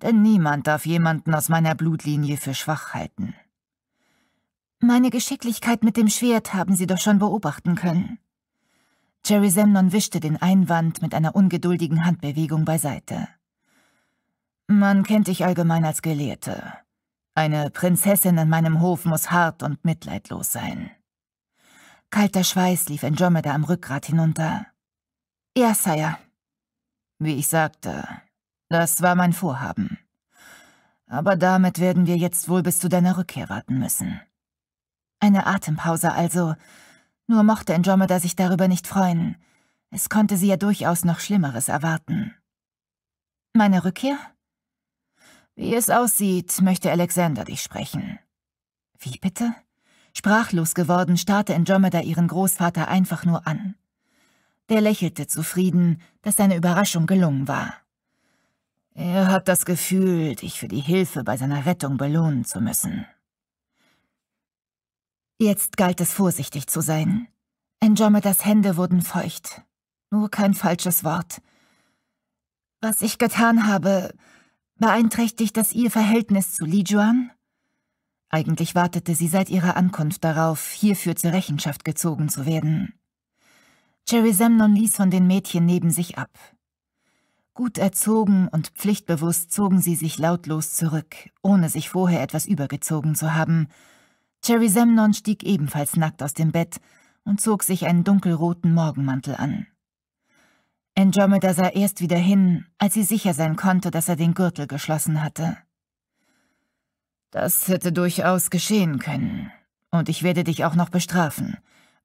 denn niemand darf jemanden aus meiner Blutlinie für schwach halten. Meine Geschicklichkeit mit dem Schwert haben sie doch schon beobachten können. Jerry Semnon wischte den Einwand mit einer ungeduldigen Handbewegung beiseite. Man kennt dich allgemein als Gelehrte. Eine Prinzessin an meinem Hof muss hart und mitleidlos sein. Kalter Schweiß lief Andromeda am Rückgrat hinunter. Ja, Sire. Wie ich sagte, das war mein Vorhaben. Aber damit werden wir jetzt wohl bis zu deiner Rückkehr warten müssen. Eine Atempause also. Nur mochte Andromeda sich darüber nicht freuen. Es konnte sie ja durchaus noch Schlimmeres erwarten. Meine Rückkehr? Wie es aussieht, möchte Alexander dich sprechen. Wie bitte? Sprachlos geworden starrte Andromeda ihren Großvater einfach nur an. Der lächelte zufrieden, dass seine Überraschung gelungen war. Er hat das Gefühl, dich für die Hilfe bei seiner Rettung belohnen zu müssen. Jetzt galt es, vorsichtig zu sein. Andromedas Hände wurden feucht. Nur kein falsches Wort. Was ich getan habe, beeinträchtigt das ihr Verhältnis zu Lijuan?« eigentlich wartete sie seit ihrer Ankunft darauf, hierfür zur Rechenschaft gezogen zu werden. Jerry Semnon ließ von den Mädchen neben sich ab. Gut erzogen und pflichtbewusst zogen sie sich lautlos zurück, ohne sich vorher etwas übergezogen zu haben. Jerry Semnon stieg ebenfalls nackt aus dem Bett und zog sich einen dunkelroten Morgenmantel an. Andromeda sah erst wieder hin, als sie sicher sein konnte, dass er den Gürtel geschlossen hatte. Das hätte durchaus geschehen können. Und ich werde dich auch noch bestrafen,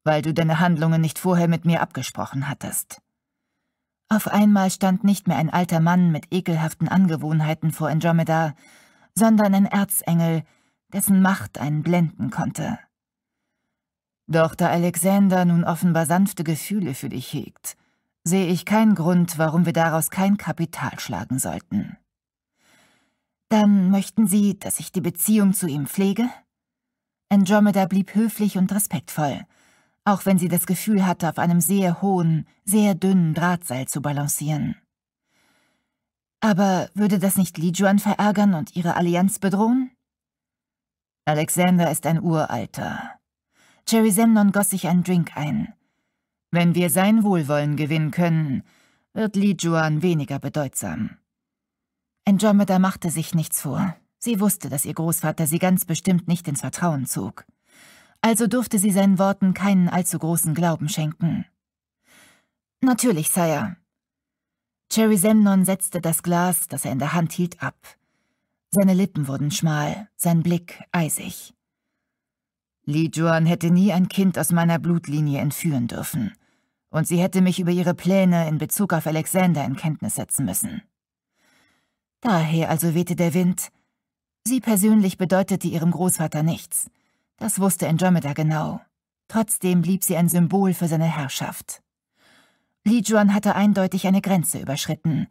weil du deine Handlungen nicht vorher mit mir abgesprochen hattest. Auf einmal stand nicht mehr ein alter Mann mit ekelhaften Angewohnheiten vor Andromeda, sondern ein Erzengel, dessen Macht einen blenden konnte. Doch da Alexander nun offenbar sanfte Gefühle für dich hegt, sehe ich keinen Grund, warum wir daraus kein Kapital schlagen sollten. Dann möchten Sie, dass ich die Beziehung zu ihm pflege? Andromeda blieb höflich und respektvoll, auch wenn sie das Gefühl hatte, auf einem sehr hohen, sehr dünnen Drahtseil zu balancieren. Aber würde das nicht Lijuan verärgern und ihre Allianz bedrohen? Alexander ist ein Uralter. Cherry Semnon goss sich einen Drink ein. Wenn wir sein Wohlwollen gewinnen können, wird Lijuan weniger bedeutsam. Andromeda machte sich nichts vor. Sie wusste, dass ihr Großvater sie ganz bestimmt nicht ins Vertrauen zog. Also durfte sie seinen Worten keinen allzu großen Glauben schenken. Natürlich, Sire. Cherry Semnon setzte das Glas, das er in der Hand hielt, ab. Seine Lippen wurden schmal, sein Blick eisig. Li Juan hätte nie ein Kind aus meiner Blutlinie entführen dürfen. Und sie hätte mich über ihre Pläne in Bezug auf Alexander in Kenntnis setzen müssen. Daher also wehte der Wind. Sie persönlich bedeutete ihrem Großvater nichts. Das wusste Andromeda genau. Trotzdem blieb sie ein Symbol für seine Herrschaft. Li Juan hatte eindeutig eine Grenze überschritten.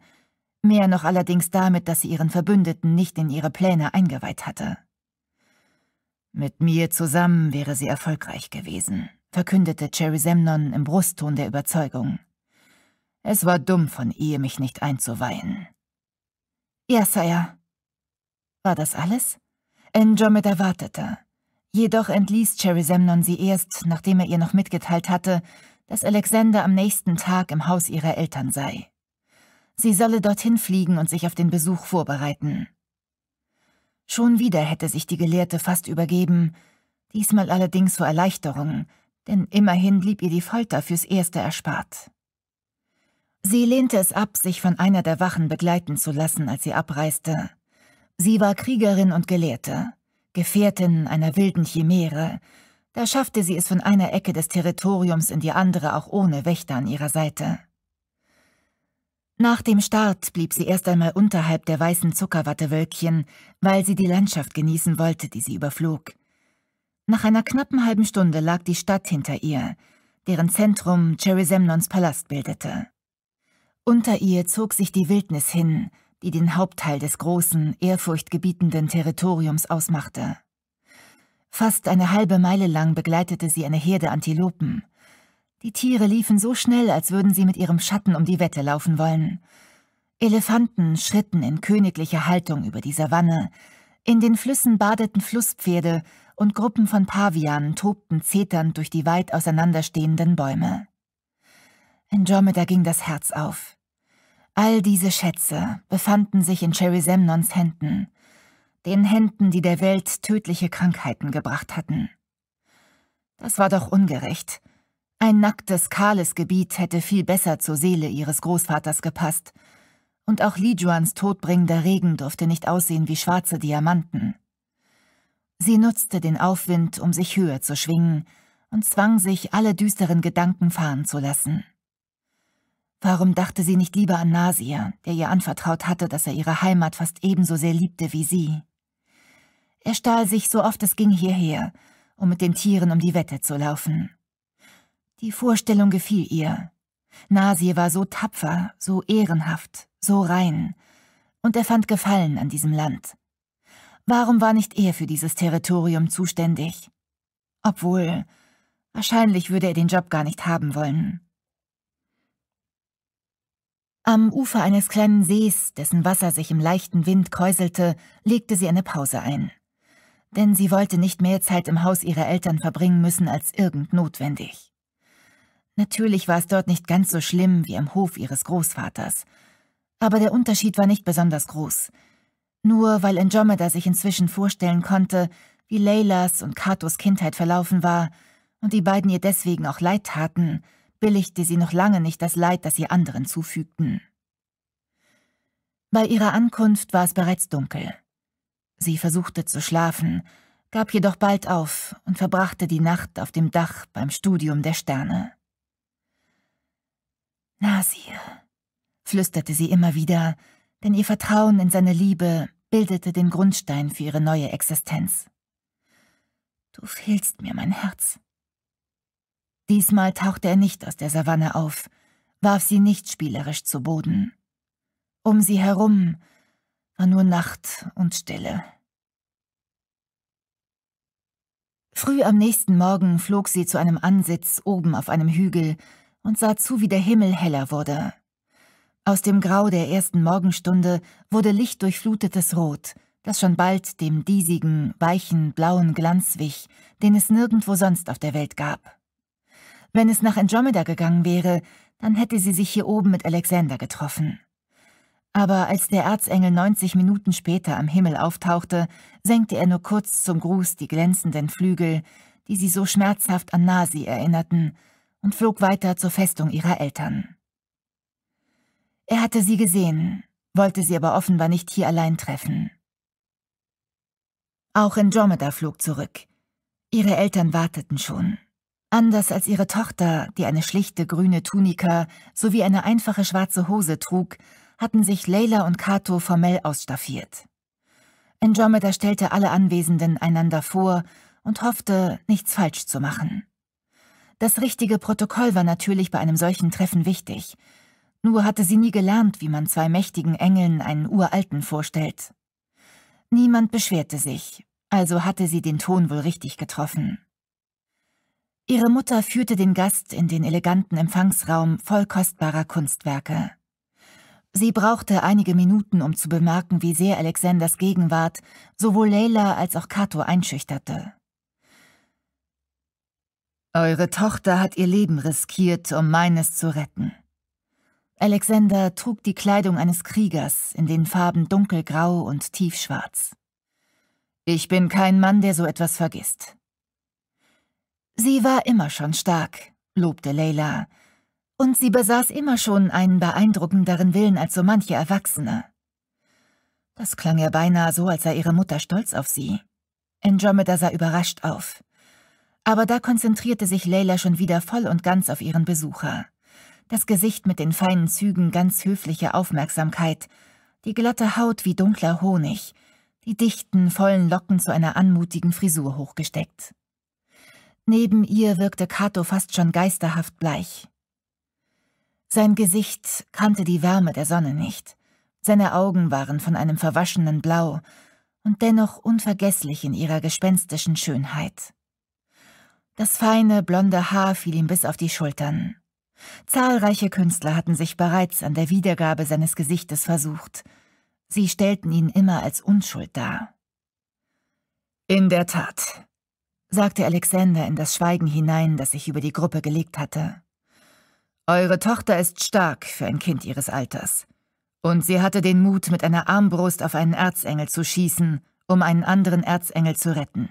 Mehr noch allerdings damit, dass sie ihren Verbündeten nicht in ihre Pläne eingeweiht hatte. Mit mir zusammen wäre sie erfolgreich gewesen, verkündete Cherry Semnon im Brustton der Überzeugung. Es war dumm von ihr, mich nicht einzuweihen. Ja, Sire. War das alles? Andromeda wartete. Jedoch entließ Cherry Semnon sie erst, nachdem er ihr noch mitgeteilt hatte, dass Alexander am nächsten Tag im Haus ihrer Eltern sei. Sie solle dorthin fliegen und sich auf den Besuch vorbereiten. Schon wieder hätte sich die Gelehrte fast übergeben, diesmal allerdings vor Erleichterung, denn immerhin blieb ihr die Folter fürs Erste erspart. Sie lehnte es ab, sich von einer der Wachen begleiten zu lassen, als sie abreiste. Sie war Kriegerin und Gelehrte, Gefährtin einer wilden Chimäre. Da schaffte sie es von einer Ecke des Territoriums in die andere auch ohne Wächter an ihrer Seite. Nach dem Start blieb sie erst einmal unterhalb der weißen Zuckerwattewölkchen, weil sie die Landschaft genießen wollte, die sie überflog. Nach einer knappen halben Stunde lag die Stadt hinter ihr, deren Zentrum Cherisemnons Palast bildete. Unter ihr zog sich die Wildnis hin, die den Hauptteil des großen, ehrfurchtgebietenden Territoriums ausmachte. Fast eine halbe Meile lang begleitete sie eine Herde Antilopen. Die Tiere liefen so schnell, als würden sie mit ihrem Schatten um die Wette laufen wollen. Elefanten schritten in königlicher Haltung über die Savanne, in den Flüssen badeten Flusspferde und Gruppen von Pavianen tobten zeternd durch die weit auseinanderstehenden Bäume. In Andromeda ging das Herz auf. All diese Schätze befanden sich in Cherry Semnons Händen, den Händen, die der Welt tödliche Krankheiten gebracht hatten. Das war doch ungerecht. Ein nacktes, kahles Gebiet hätte viel besser zur Seele ihres Großvaters gepasst, und auch Li Juans todbringender Regen durfte nicht aussehen wie schwarze Diamanten. Sie nutzte den Aufwind, um sich höher zu schwingen, und zwang sich, alle düsteren Gedanken fahren zu lassen. Warum dachte sie nicht lieber an Nasir, der ihr anvertraut hatte, dass er ihre Heimat fast ebenso sehr liebte wie sie? Er stahl sich so oft es ging hierher, um mit den Tieren um die Wette zu laufen. Die Vorstellung gefiel ihr. Nasir war so tapfer, so ehrenhaft, so rein, und er fand Gefallen an diesem Land. Warum war nicht er für dieses Territorium zuständig? Obwohl, wahrscheinlich würde er den Job gar nicht haben wollen. Am Ufer eines kleinen Sees, dessen Wasser sich im leichten Wind kräuselte, legte sie eine Pause ein. Denn sie wollte nicht mehr Zeit im Haus ihrer Eltern verbringen müssen als irgend notwendig. Natürlich war es dort nicht ganz so schlimm wie am Hof ihres Großvaters. Aber der Unterschied war nicht besonders groß. Nur weil Andromeda sich inzwischen vorstellen konnte, wie Leylas und Katos Kindheit verlaufen war und die beiden ihr deswegen auch leid taten, billigte sie noch lange nicht das Leid, das sie anderen zufügten. Bei ihrer Ankunft war es bereits dunkel. Sie versuchte zu schlafen, gab jedoch bald auf und verbrachte die Nacht auf dem Dach beim Studium der Sterne. Nasir, flüsterte sie immer wieder, denn ihr Vertrauen in seine Liebe bildete den Grundstein für ihre neue Existenz. Du fehlst mir, mein Herz. Diesmal tauchte er nicht aus der Savanne auf, warf sie nicht spielerisch zu Boden. Um sie herum war nur Nacht und Stille. Früh am nächsten Morgen flog sie zu einem Ansitz oben auf einem Hügel und sah zu, wie der Himmel heller wurde. Aus dem Grau der ersten Morgenstunde wurde lichtdurchflutetes Rot, das schon bald dem diesigen, weichen, blauen Glanz wich, den es nirgendwo sonst auf der Welt gab. Wenn es nach Andromeda gegangen wäre, dann hätte sie sich hier oben mit Alexander getroffen. Aber als der Erzengel 90 Minuten später am Himmel auftauchte, senkte er nur kurz zum Gruß die glänzenden Flügel, die sie so schmerzhaft an Nasi erinnerten, und flog weiter zur Festung ihrer Eltern. Er hatte sie gesehen, wollte sie aber offenbar nicht hier allein treffen. Auch Andromeda flog zurück. Ihre Eltern warteten schon. Anders als ihre Tochter, die eine schlichte grüne Tunika sowie eine einfache schwarze Hose trug, hatten sich Leila und Kato formell ausstaffiert. Andromeda stellte alle Anwesenden einander vor und hoffte, nichts falsch zu machen. Das richtige Protokoll war natürlich bei einem solchen Treffen wichtig, nur hatte sie nie gelernt, wie man zwei mächtigen Engeln einen Uralten vorstellt. Niemand beschwerte sich, also hatte sie den Ton wohl richtig getroffen. Ihre Mutter führte den Gast in den eleganten Empfangsraum voll kostbarer Kunstwerke. Sie brauchte einige Minuten, um zu bemerken, wie sehr Alexanders Gegenwart sowohl Leila als auch Kato einschüchterte. Eure Tochter hat ihr Leben riskiert, um meines zu retten. Alexander trug die Kleidung eines Kriegers in den Farben dunkelgrau und tiefschwarz. Ich bin kein Mann, der so etwas vergisst. Sie war immer schon stark, lobte Leila. Und sie besaß immer schon einen beeindruckenderen Willen als so manche Erwachsene. Das klang ja beinahe so, als sei ihre Mutter stolz auf sie. Andromeda sah überrascht auf. Aber da konzentrierte sich Leila schon wieder voll und ganz auf ihren Besucher. Das Gesicht mit den feinen Zügen ganz höflicher Aufmerksamkeit, die glatte Haut wie dunkler Honig, die dichten, vollen Locken zu einer anmutigen Frisur hochgesteckt. Neben ihr wirkte Kato fast schon geisterhaft bleich. Sein Gesicht kannte die Wärme der Sonne nicht. Seine Augen waren von einem verwaschenen Blau und dennoch unvergesslich in ihrer gespenstischen Schönheit. Das feine, blonde Haar fiel ihm bis auf die Schultern. Zahlreiche Künstler hatten sich bereits an der Wiedergabe seines Gesichtes versucht. Sie stellten ihn immer als Unschuld dar. In der Tat, sagte Alexander in das Schweigen hinein, das sich über die Gruppe gelegt hatte. Eure Tochter ist stark für ein Kind ihres Alters. Und sie hatte den Mut, mit einer Armbrust auf einen Erzengel zu schießen, um einen anderen Erzengel zu retten.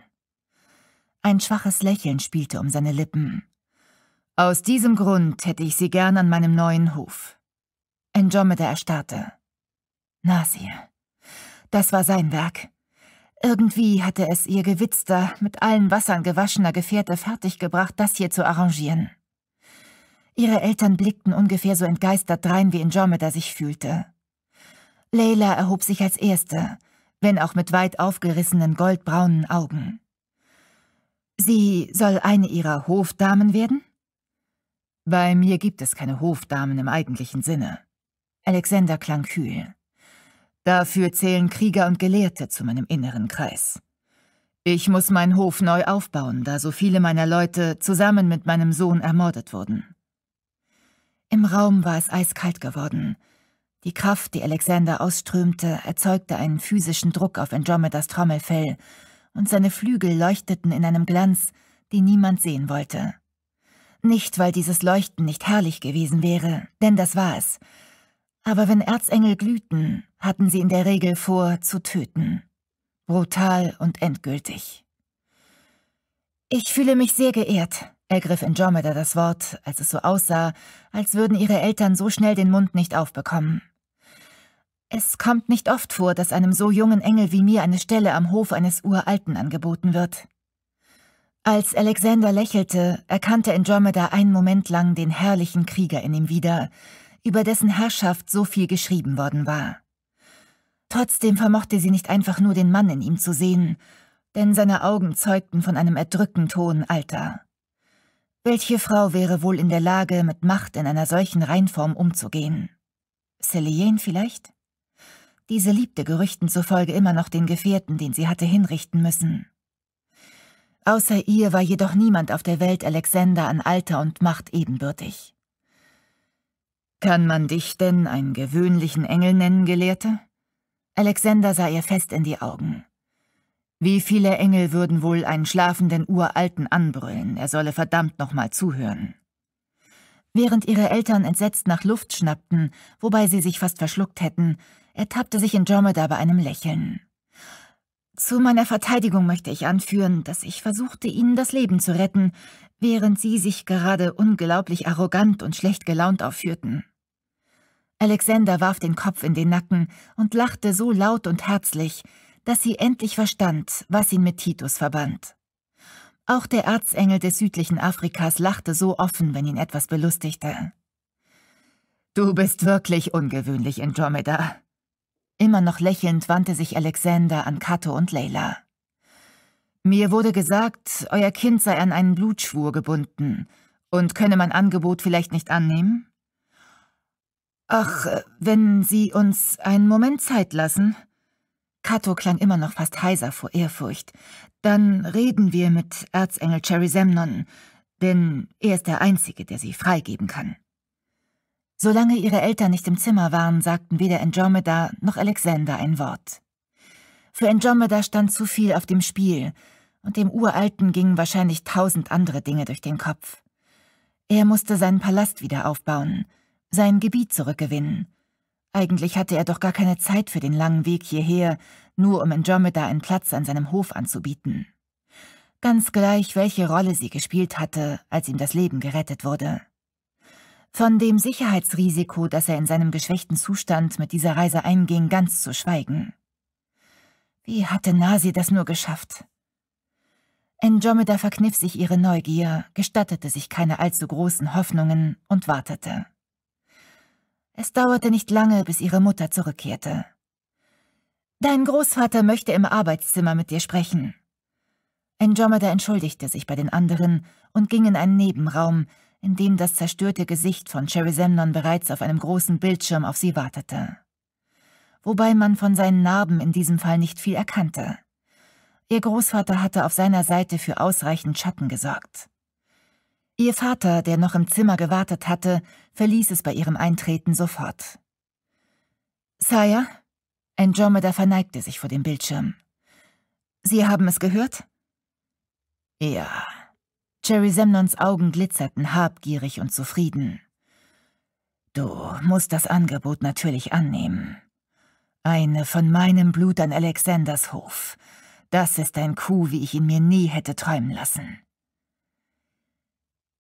Ein schwaches Lächeln spielte um seine Lippen. Aus diesem Grund hätte ich sie gern an meinem neuen Hof. Andromeda erstarrte. Nasir. Das war sein Werk. Irgendwie hatte es ihr gewitzter, mit allen Wassern gewaschener Gefährte fertiggebracht, das hier zu arrangieren. Ihre Eltern blickten ungefähr so entgeistert drein, wie Andromeda sich fühlte. Leila erhob sich als Erste, wenn auch mit weit aufgerissenen goldbraunen Augen. Sie soll eine ihrer Hofdamen werden? Bei mir gibt es keine Hofdamen im eigentlichen Sinne. Alexander klang kühl. Dafür zählen Krieger und Gelehrte zu meinem inneren Kreis. Ich muss meinen Hof neu aufbauen, da so viele meiner Leute zusammen mit meinem Sohn ermordet wurden. Im Raum war es eiskalt geworden. Die Kraft, die Alexander ausströmte, erzeugte einen physischen Druck auf Andromedas Trommelfell, und seine Flügel leuchteten in einem Glanz, den niemand sehen wollte. Nicht, weil dieses Leuchten nicht herrlich gewesen wäre, denn das war es, aber wenn Erzengel glühten, hatten sie in der Regel vor, zu töten. Brutal und endgültig. Ich fühle mich sehr geehrt, ergriff Andromeda das Wort, als es so aussah, als würden ihre Eltern so schnell den Mund nicht aufbekommen. Es kommt nicht oft vor, dass einem so jungen Engel wie mir eine Stelle am Hof eines Uralten angeboten wird. Als Alexander lächelte, erkannte Andromeda einen Moment lang den herrlichen Krieger in ihm wieder, über dessen Herrschaft so viel geschrieben worden war. Trotzdem vermochte sie nicht einfach nur den Mann in ihm zu sehen, denn seine Augen zeugten von einem erdrückend hohen Alter. Welche Frau wäre wohl in der Lage, mit Macht in einer solchen Reinform umzugehen? Celine vielleicht? Diese liebte Gerüchten zufolge immer noch den Gefährten, den sie hatte hinrichten müssen. Außer ihr war jedoch niemand auf der Welt Alexander an Alter und Macht ebenbürtig. Kann man dich denn einen gewöhnlichen Engel nennen, Gelehrte? Alexander sah ihr fest in die Augen. Wie viele Engel würden wohl einen schlafenden Uralten anbrüllen, er solle verdammt nochmal zuhören. Während ihre Eltern entsetzt nach Luft schnappten, wobei sie sich fast verschluckt hätten, ertappte sich Andromeda bei einem Lächeln. Zu meiner Verteidigung möchte ich anführen, dass ich versuchte, ihnen das Leben zu retten, während sie sich gerade unglaublich arrogant und schlecht gelaunt aufführten. Alexander warf den Kopf in den Nacken und lachte so laut und herzlich, dass sie endlich verstand, was ihn mit Titus verband. Auch der Erzengel des südlichen Afrikas lachte so offen, wenn ihn etwas belustigte. Du bist wirklich ungewöhnlich, Andromeda. Immer noch lächelnd wandte sich Alexander an Kato und Leila. Mir wurde gesagt, euer Kind sei an einen Blutschwur gebunden und könne mein Angebot vielleicht nicht annehmen? Ach, äh, wenn Sie uns einen Moment Zeit lassen. Kato klang immer noch fast heiser vor Ehrfurcht. Dann reden wir mit Erzengel Cherry Semnon, denn er ist der Einzige, der sie freigeben kann. Solange ihre Eltern nicht im Zimmer waren, sagten weder Andromeda noch Alexander ein Wort. Für Andromeda stand zu viel auf dem Spiel – und dem Uralten gingen wahrscheinlich tausend andere Dinge durch den Kopf. Er musste seinen Palast wieder aufbauen, sein Gebiet zurückgewinnen. Eigentlich hatte er doch gar keine Zeit für den langen Weg hierher, nur um Andromeda einen Platz an seinem Hof anzubieten. Ganz gleich, welche Rolle sie gespielt hatte, als ihm das Leben gerettet wurde. Von dem Sicherheitsrisiko, das er in seinem geschwächten Zustand mit dieser Reise einging, ganz zu schweigen. Wie hatte Nasi das nur geschafft? Andromeda verkniff sich ihre Neugier, gestattete sich keine allzu großen Hoffnungen und wartete. Es dauerte nicht lange, bis ihre Mutter zurückkehrte. »Dein Großvater möchte im Arbeitszimmer mit dir sprechen.« Andromeda entschuldigte sich bei den anderen und ging in einen Nebenraum, in dem das zerstörte Gesicht von Cherry Semnon bereits auf einem großen Bildschirm auf sie wartete. Wobei man von seinen Narben in diesem Fall nicht viel erkannte. Ihr Großvater hatte auf seiner Seite für ausreichend Schatten gesorgt. Ihr Vater, der noch im Zimmer gewartet hatte, verließ es bei ihrem Eintreten sofort. Sire, Andromeda verneigte sich vor dem Bildschirm. Sie haben es gehört? Ja. Jerry Semnons Augen glitzerten habgierig und zufrieden. Du musst das Angebot natürlich annehmen. Eine von meinem Blut an Alexanders Hof. Das ist ein Coup, wie ich ihn mir nie hätte träumen lassen.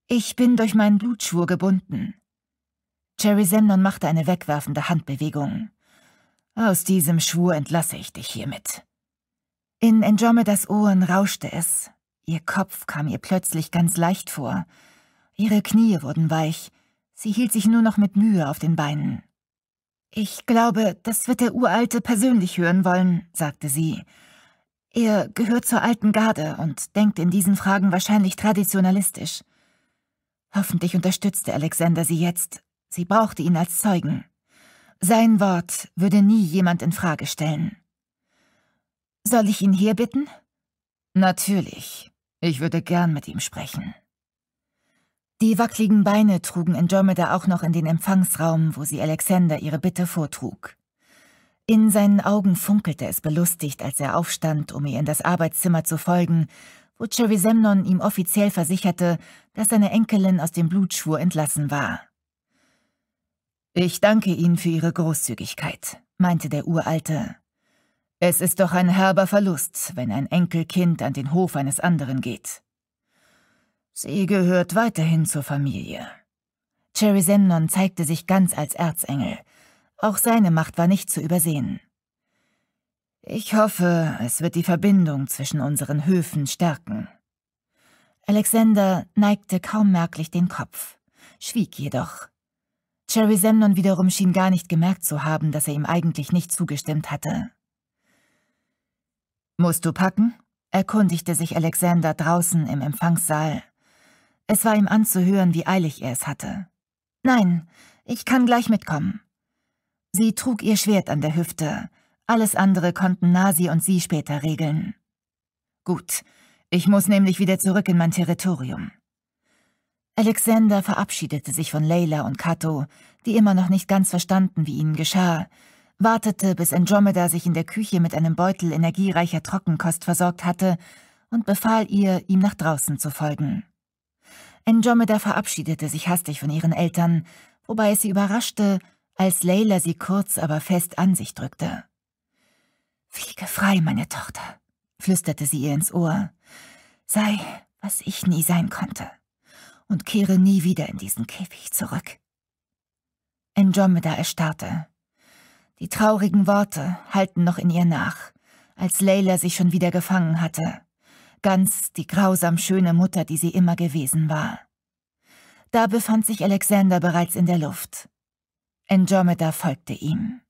Ich bin durch meinen Blutschwur gebunden. Jerry Semnon machte eine wegwerfende Handbewegung. Aus diesem Schwur entlasse ich dich hiermit. In Andromedas Ohren rauschte es. Ihr Kopf kam ihr plötzlich ganz leicht vor. Ihre Knie wurden weich. Sie hielt sich nur noch mit Mühe auf den Beinen. Ich glaube, das wird der Uralte persönlich hören wollen, sagte sie Ihr gehört zur alten Garde und denkt in diesen Fragen wahrscheinlich traditionalistisch. Hoffentlich unterstützte Alexander sie jetzt. Sie brauchte ihn als Zeugen. Sein Wort würde nie jemand in Frage stellen. Soll ich ihn hier bitten? Natürlich. Ich würde gern mit ihm sprechen. Die wackligen Beine trugen Andromeda auch noch in den Empfangsraum, wo sie Alexander ihre Bitte vortrug. In seinen Augen funkelte es belustigt, als er aufstand, um ihr in das Arbeitszimmer zu folgen, wo Cherry Semnon ihm offiziell versicherte, dass seine Enkelin aus dem Blutschwur entlassen war. »Ich danke Ihnen für Ihre Großzügigkeit«, meinte der Uralte. »Es ist doch ein herber Verlust, wenn ein Enkelkind an den Hof eines anderen geht.« »Sie gehört weiterhin zur Familie.« Cherry Semnon zeigte sich ganz als Erzengel – auch seine Macht war nicht zu übersehen. Ich hoffe, es wird die Verbindung zwischen unseren Höfen stärken. Alexander neigte kaum merklich den Kopf, schwieg jedoch. Cherry Semnon wiederum schien gar nicht gemerkt zu haben, dass er ihm eigentlich nicht zugestimmt hatte. Musst du packen? erkundigte sich Alexander draußen im Empfangssaal. Es war ihm anzuhören, wie eilig er es hatte. Nein, ich kann gleich mitkommen. Sie trug ihr Schwert an der Hüfte. Alles andere konnten Nasi und sie später regeln. Gut, ich muss nämlich wieder zurück in mein Territorium. Alexander verabschiedete sich von Leila und Kato, die immer noch nicht ganz verstanden, wie ihnen geschah, wartete, bis Andromeda sich in der Küche mit einem Beutel energiereicher Trockenkost versorgt hatte und befahl ihr, ihm nach draußen zu folgen. Andromeda verabschiedete sich hastig von ihren Eltern, wobei es sie überraschte, als Leila sie kurz aber fest an sich drückte. Fliege frei, meine Tochter, flüsterte sie ihr ins Ohr. Sei, was ich nie sein konnte, und kehre nie wieder in diesen Käfig zurück. Andromeda erstarrte. Die traurigen Worte hallten noch in ihr nach, als Leila sich schon wieder gefangen hatte. Ganz die grausam schöne Mutter, die sie immer gewesen war. Da befand sich Alexander bereits in der Luft. Andromeda folgte ihm.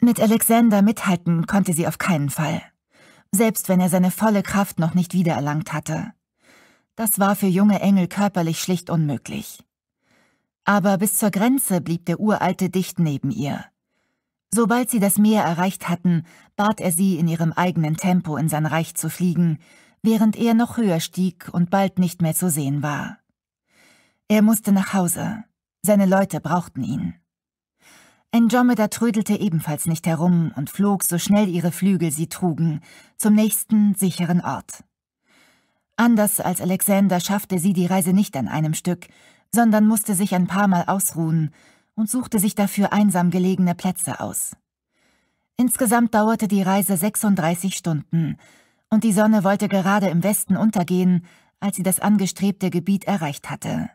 Mit Alexander mithalten konnte sie auf keinen Fall, selbst wenn er seine volle Kraft noch nicht wiedererlangt hatte. Das war für junge Engel körperlich schlicht unmöglich. Aber bis zur Grenze blieb der Uralte dicht neben ihr. Sobald sie das Meer erreicht hatten, bat er sie, in ihrem eigenen Tempo in sein Reich zu fliegen, während er noch höher stieg und bald nicht mehr zu sehen war. Er musste nach Hause. Seine Leute brauchten ihn. Andromeda trödelte ebenfalls nicht herum und flog so schnell ihre Flügel sie trugen, zum nächsten sicheren Ort. Anders als Alexander schaffte sie die Reise nicht an einem Stück, sondern musste sich ein paar Mal ausruhen und suchte sich dafür einsam gelegene Plätze aus. Insgesamt dauerte die Reise 36 Stunden, und die Sonne wollte gerade im Westen untergehen, als sie das angestrebte Gebiet erreicht hatte.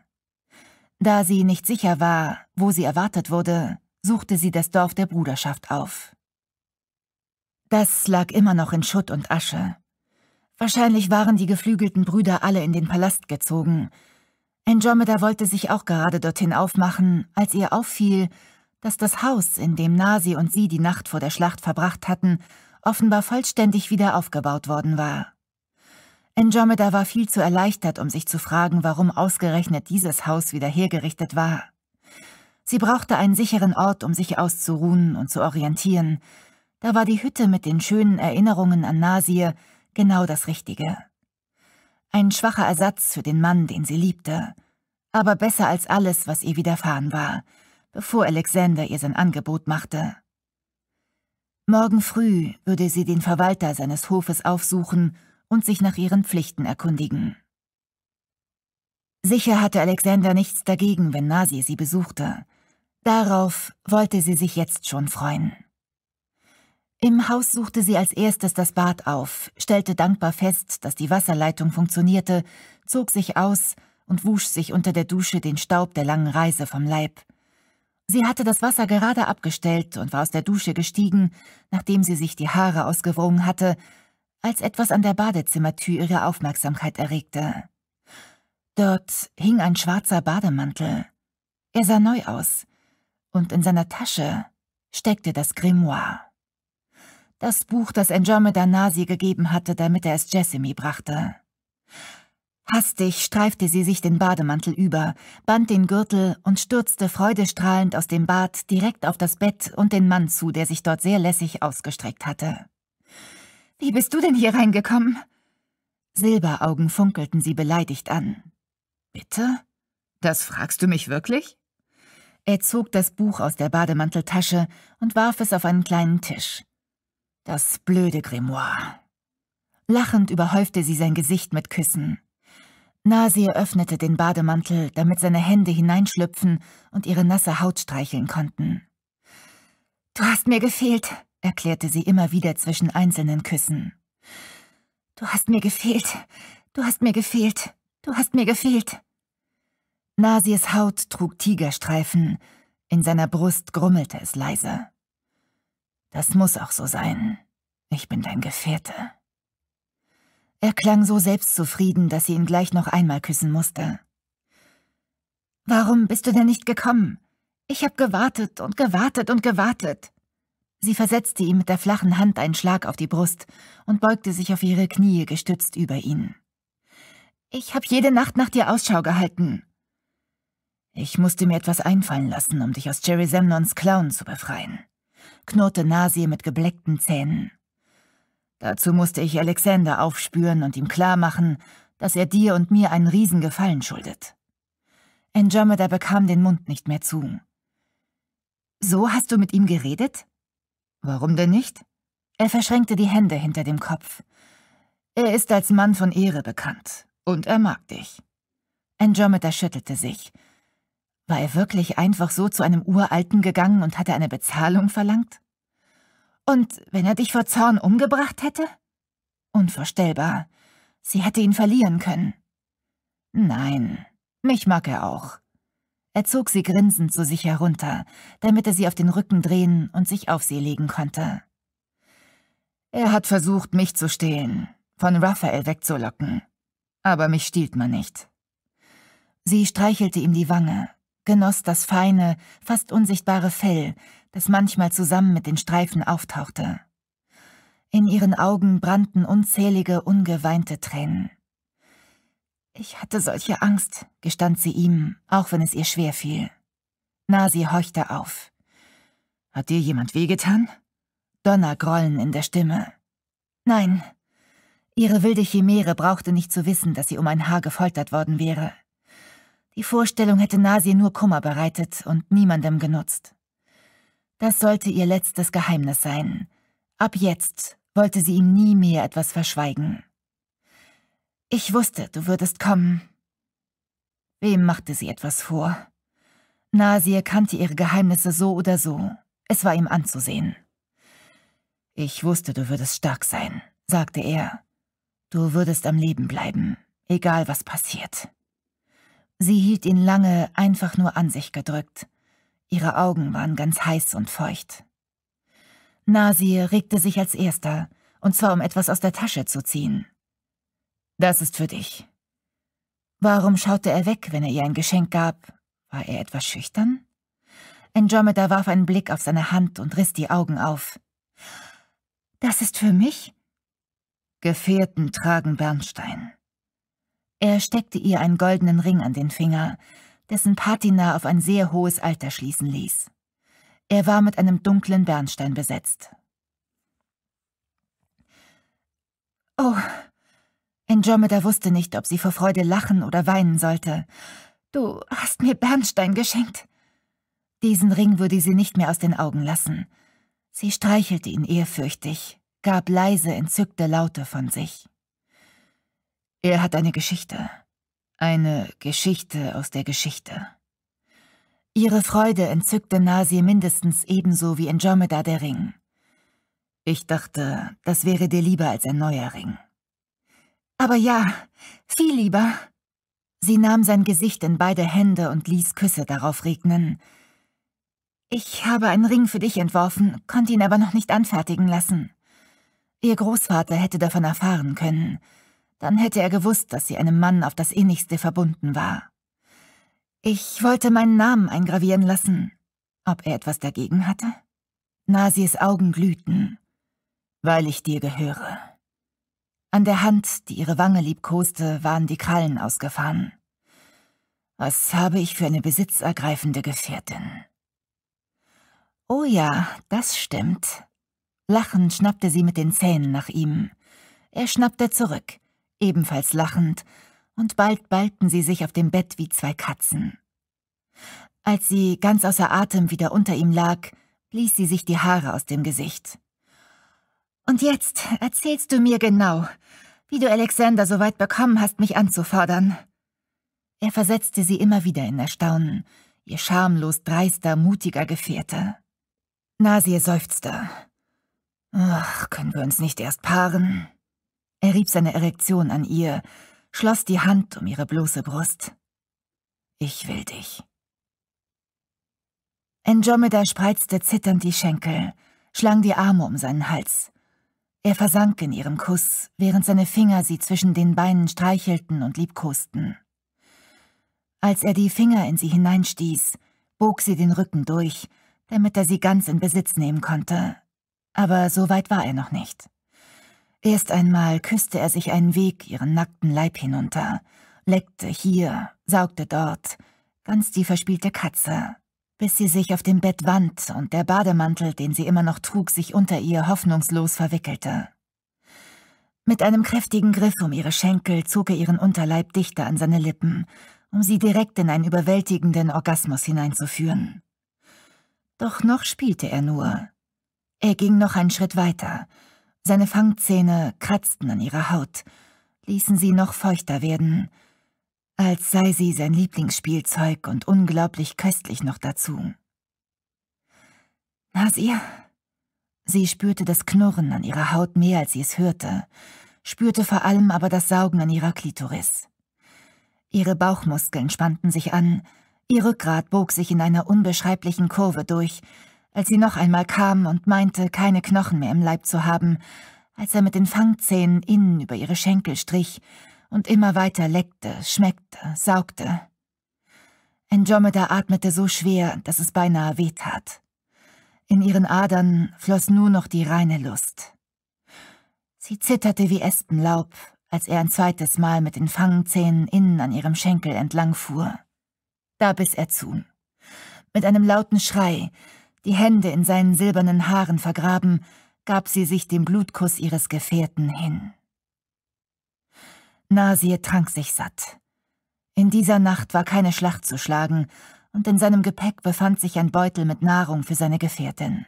Da sie nicht sicher war, wo sie erwartet wurde, suchte sie das Dorf der Bruderschaft auf. Das lag immer noch in Schutt und Asche. Wahrscheinlich waren die geflügelten Brüder alle in den Palast gezogen. Andromeda wollte sich auch gerade dorthin aufmachen, als ihr auffiel, dass das Haus, in dem Nasi und sie die Nacht vor der Schlacht verbracht hatten, offenbar vollständig wieder aufgebaut worden war. Andromeda war viel zu erleichtert, um sich zu fragen, warum ausgerechnet dieses Haus wieder hergerichtet war. Sie brauchte einen sicheren Ort, um sich auszuruhen und zu orientieren. Da war die Hütte mit den schönen Erinnerungen an Nasir genau das Richtige. Ein schwacher Ersatz für den Mann, den sie liebte. Aber besser als alles, was ihr widerfahren war, bevor Alexander ihr sein Angebot machte. Morgen früh würde sie den Verwalter seines Hofes aufsuchen und sich nach ihren Pflichten erkundigen. Sicher hatte Alexander nichts dagegen, wenn Nasi sie besuchte. Darauf wollte sie sich jetzt schon freuen. Im Haus suchte sie als erstes das Bad auf, stellte dankbar fest, dass die Wasserleitung funktionierte, zog sich aus und wusch sich unter der Dusche den Staub der langen Reise vom Leib. Sie hatte das Wasser gerade abgestellt und war aus der Dusche gestiegen, nachdem sie sich die Haare ausgewogen hatte, als etwas an der Badezimmertür ihre Aufmerksamkeit erregte. Dort hing ein schwarzer Bademantel. Er sah neu aus, und in seiner Tasche steckte das Grimoire. Das Buch, das Andromeda Nasi gegeben hatte, damit er es Jessamy brachte. Hastig streifte sie sich den Bademantel über, band den Gürtel und stürzte freudestrahlend aus dem Bad direkt auf das Bett und den Mann zu, der sich dort sehr lässig ausgestreckt hatte. Wie bist du denn hier reingekommen? Silberaugen funkelten sie beleidigt an. Bitte? Das fragst du mich wirklich? Er zog das Buch aus der Bademanteltasche und warf es auf einen kleinen Tisch. Das blöde Grimoire. Lachend überhäufte sie sein Gesicht mit Küssen. Nasir öffnete den Bademantel, damit seine Hände hineinschlüpfen und ihre nasse Haut streicheln konnten. Du hast mir gefehlt, erklärte sie immer wieder zwischen einzelnen Küssen. Du hast mir gefehlt, du hast mir gefehlt, du hast mir gefehlt. Nasirs Haut trug Tigerstreifen, in seiner Brust grummelte es leise. Das muss auch so sein. Ich bin dein Gefährte. Er klang so selbstzufrieden, dass sie ihn gleich noch einmal küssen musste. Warum bist du denn nicht gekommen? Ich habe gewartet und gewartet und gewartet. Sie versetzte ihm mit der flachen Hand einen Schlag auf die Brust und beugte sich auf ihre Knie gestützt über ihn. Ich habe jede Nacht nach dir Ausschau gehalten. Ich musste mir etwas einfallen lassen, um dich aus Jerry Semnons Clown zu befreien, knurrte Nasir mit gebleckten Zähnen. Dazu musste ich Alexander aufspüren und ihm klarmachen, dass er dir und mir einen Riesengefallen schuldet. Andromeda bekam den Mund nicht mehr zu. So hast du mit ihm geredet? Warum denn nicht? Er verschränkte die Hände hinter dem Kopf. Er ist als Mann von Ehre bekannt. Und er mag dich. Andromeda schüttelte sich. War er wirklich einfach so zu einem Uralten gegangen und hatte eine Bezahlung verlangt? Und wenn er dich vor Zorn umgebracht hätte? Unvorstellbar. Sie hätte ihn verlieren können. Nein, mich mag er auch. Er zog sie grinsend zu sich herunter, damit er sie auf den Rücken drehen und sich auf sie legen konnte. Er hat versucht, mich zu stehlen, von Raphael wegzulocken. Aber mich stiehlt man nicht. Sie streichelte ihm die Wange, genoss das feine, fast unsichtbare Fell, das manchmal zusammen mit den Streifen auftauchte. In ihren Augen brannten unzählige, ungeweinte Tränen. Ich hatte solche Angst, gestand sie ihm, auch wenn es ihr schwer fiel. Nasi horchte auf. Hat dir jemand wehgetan? Donnergrollen in der Stimme. Nein. Ihre wilde Chimäre brauchte nicht zu wissen, dass sie um ein Haar gefoltert worden wäre. Die Vorstellung hätte Nasi nur Kummer bereitet und niemandem genutzt. Das sollte ihr letztes Geheimnis sein. Ab jetzt wollte sie ihm nie mehr etwas verschweigen. Ich wusste, du würdest kommen. Wem machte sie etwas vor? Nasir kannte ihre Geheimnisse so oder so. Es war ihm anzusehen. Ich wusste, du würdest stark sein, sagte er. Du würdest am Leben bleiben, egal was passiert. Sie hielt ihn lange einfach nur an sich gedrückt. Ihre Augen waren ganz heiß und feucht. Nasir regte sich als erster, und zwar um etwas aus der Tasche zu ziehen. Das ist für dich. Warum schaute er weg, wenn er ihr ein Geschenk gab? War er etwas schüchtern? Andromeda warf einen Blick auf seine Hand und riss die Augen auf. Das ist für mich? Gefährten tragen Bernstein. Er steckte ihr einen goldenen Ring an den Finger, dessen Patina auf ein sehr hohes Alter schließen ließ. Er war mit einem dunklen Bernstein besetzt. Oh, Andromeda wusste nicht, ob sie vor Freude lachen oder weinen sollte. Du hast mir Bernstein geschenkt. Diesen Ring würde sie nicht mehr aus den Augen lassen. Sie streichelte ihn ehrfürchtig, gab leise entzückte Laute von sich. Er hat eine Geschichte. Eine Geschichte aus der Geschichte. Ihre Freude entzückte Nasi mindestens ebenso wie Andromeda der Ring. Ich dachte, das wäre dir lieber als ein neuer Ring. Aber ja, viel lieber. Sie nahm sein Gesicht in beide Hände und ließ Küsse darauf regnen. Ich habe einen Ring für dich entworfen, konnte ihn aber noch nicht anfertigen lassen. Ihr Großvater hätte davon erfahren können. Dann hätte er gewusst, dass sie einem Mann auf das innigste verbunden war. Ich wollte meinen Namen eingravieren lassen. Ob er etwas dagegen hatte? Nasies Augen glühten. Weil ich dir gehöre. An der Hand, die ihre Wange liebkoste, waren die Krallen ausgefahren. Was habe ich für eine besitzergreifende Gefährtin. Oh ja, das stimmt. Lachend schnappte sie mit den Zähnen nach ihm. Er schnappte zurück, ebenfalls lachend, und bald ballten sie sich auf dem Bett wie zwei Katzen. Als sie ganz außer Atem wieder unter ihm lag, ließ sie sich die Haare aus dem Gesicht. Und jetzt erzählst du mir genau, wie du Alexander so weit bekommen hast, mich anzufordern. Er versetzte sie immer wieder in Erstaunen, ihr schamlos dreister, mutiger Gefährte. Nasir seufzte. Ach, können wir uns nicht erst paaren? Er rieb seine Erektion an ihr, schloss die Hand um ihre bloße Brust. Ich will dich. Andromeda spreizte zitternd die Schenkel, schlang die Arme um seinen Hals. Er versank in ihrem Kuss, während seine Finger sie zwischen den Beinen streichelten und liebkosten. Als er die Finger in sie hineinstieß, bog sie den Rücken durch, damit er sie ganz in Besitz nehmen konnte. Aber so weit war er noch nicht. Erst einmal küsste er sich einen Weg ihren nackten Leib hinunter, leckte hier, saugte dort, ganz die verspielte Katze bis sie sich auf dem Bett wand und der Bademantel, den sie immer noch trug, sich unter ihr hoffnungslos verwickelte. Mit einem kräftigen Griff um ihre Schenkel zog er ihren Unterleib dichter an seine Lippen, um sie direkt in einen überwältigenden Orgasmus hineinzuführen. Doch noch spielte er nur. Er ging noch einen Schritt weiter. Seine Fangzähne kratzten an ihrer Haut, ließen sie noch feuchter werden – als sei sie sein Lieblingsspielzeug und unglaublich köstlich noch dazu. Nasir? Sie spürte das Knurren an ihrer Haut mehr, als sie es hörte, spürte vor allem aber das Saugen an ihrer Klitoris. Ihre Bauchmuskeln spannten sich an, ihr Rückgrat bog sich in einer unbeschreiblichen Kurve durch, als sie noch einmal kam und meinte, keine Knochen mehr im Leib zu haben, als er mit den Fangzähnen innen über ihre Schenkel strich und immer weiter leckte, schmeckte, saugte. Andromeda atmete so schwer, dass es beinahe wehtat. In ihren Adern floss nur noch die reine Lust. Sie zitterte wie Espenlaub, als er ein zweites Mal mit den Fangenzähnen innen an ihrem Schenkel entlangfuhr. Da biss er zu. Mit einem lauten Schrei, die Hände in seinen silbernen Haaren vergraben, gab sie sich dem Blutkuss ihres Gefährten hin. Nasir trank sich satt. In dieser Nacht war keine Schlacht zu schlagen, und in seinem Gepäck befand sich ein Beutel mit Nahrung für seine Gefährtin.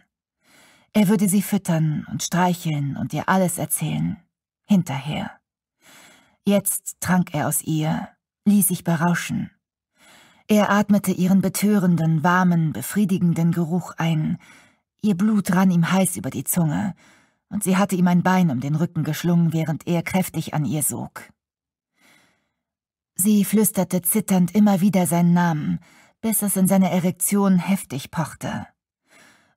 Er würde sie füttern und streicheln und ihr alles erzählen. Hinterher. Jetzt trank er aus ihr, ließ sich berauschen. Er atmete ihren betörenden, warmen, befriedigenden Geruch ein. Ihr Blut rann ihm heiß über die Zunge, und sie hatte ihm ein Bein um den Rücken geschlungen, während er kräftig an ihr sog. Sie flüsterte zitternd immer wieder seinen Namen, bis es in seiner Erektion heftig pochte.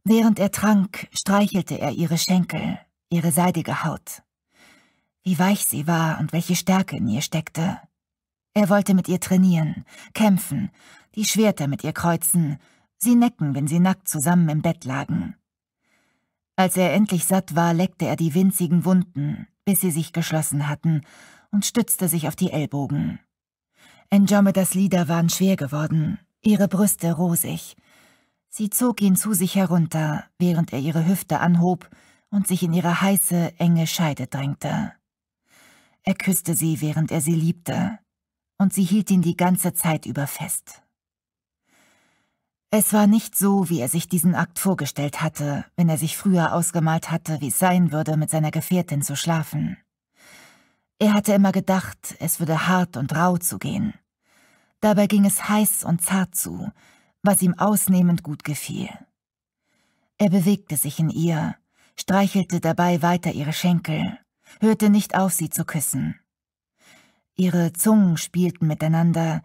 Während er trank, streichelte er ihre Schenkel, ihre seidige Haut. Wie weich sie war und welche Stärke in ihr steckte. Er wollte mit ihr trainieren, kämpfen, die Schwerter mit ihr kreuzen, sie necken, wenn sie nackt zusammen im Bett lagen. Als er endlich satt war, leckte er die winzigen Wunden, bis sie sich geschlossen hatten, und stützte sich auf die Ellbogen. Andromedas Lieder waren schwer geworden, ihre Brüste rosig. Sie zog ihn zu sich herunter, während er ihre Hüfte anhob und sich in ihre heiße, enge Scheide drängte. Er küsste sie, während er sie liebte, und sie hielt ihn die ganze Zeit über fest. Es war nicht so, wie er sich diesen Akt vorgestellt hatte, wenn er sich früher ausgemalt hatte, wie es sein würde, mit seiner Gefährtin zu schlafen. Er hatte immer gedacht, es würde hart und rau zugehen. Dabei ging es heiß und zart zu, was ihm ausnehmend gut gefiel. Er bewegte sich in ihr, streichelte dabei weiter ihre Schenkel, hörte nicht auf, sie zu küssen. Ihre Zungen spielten miteinander,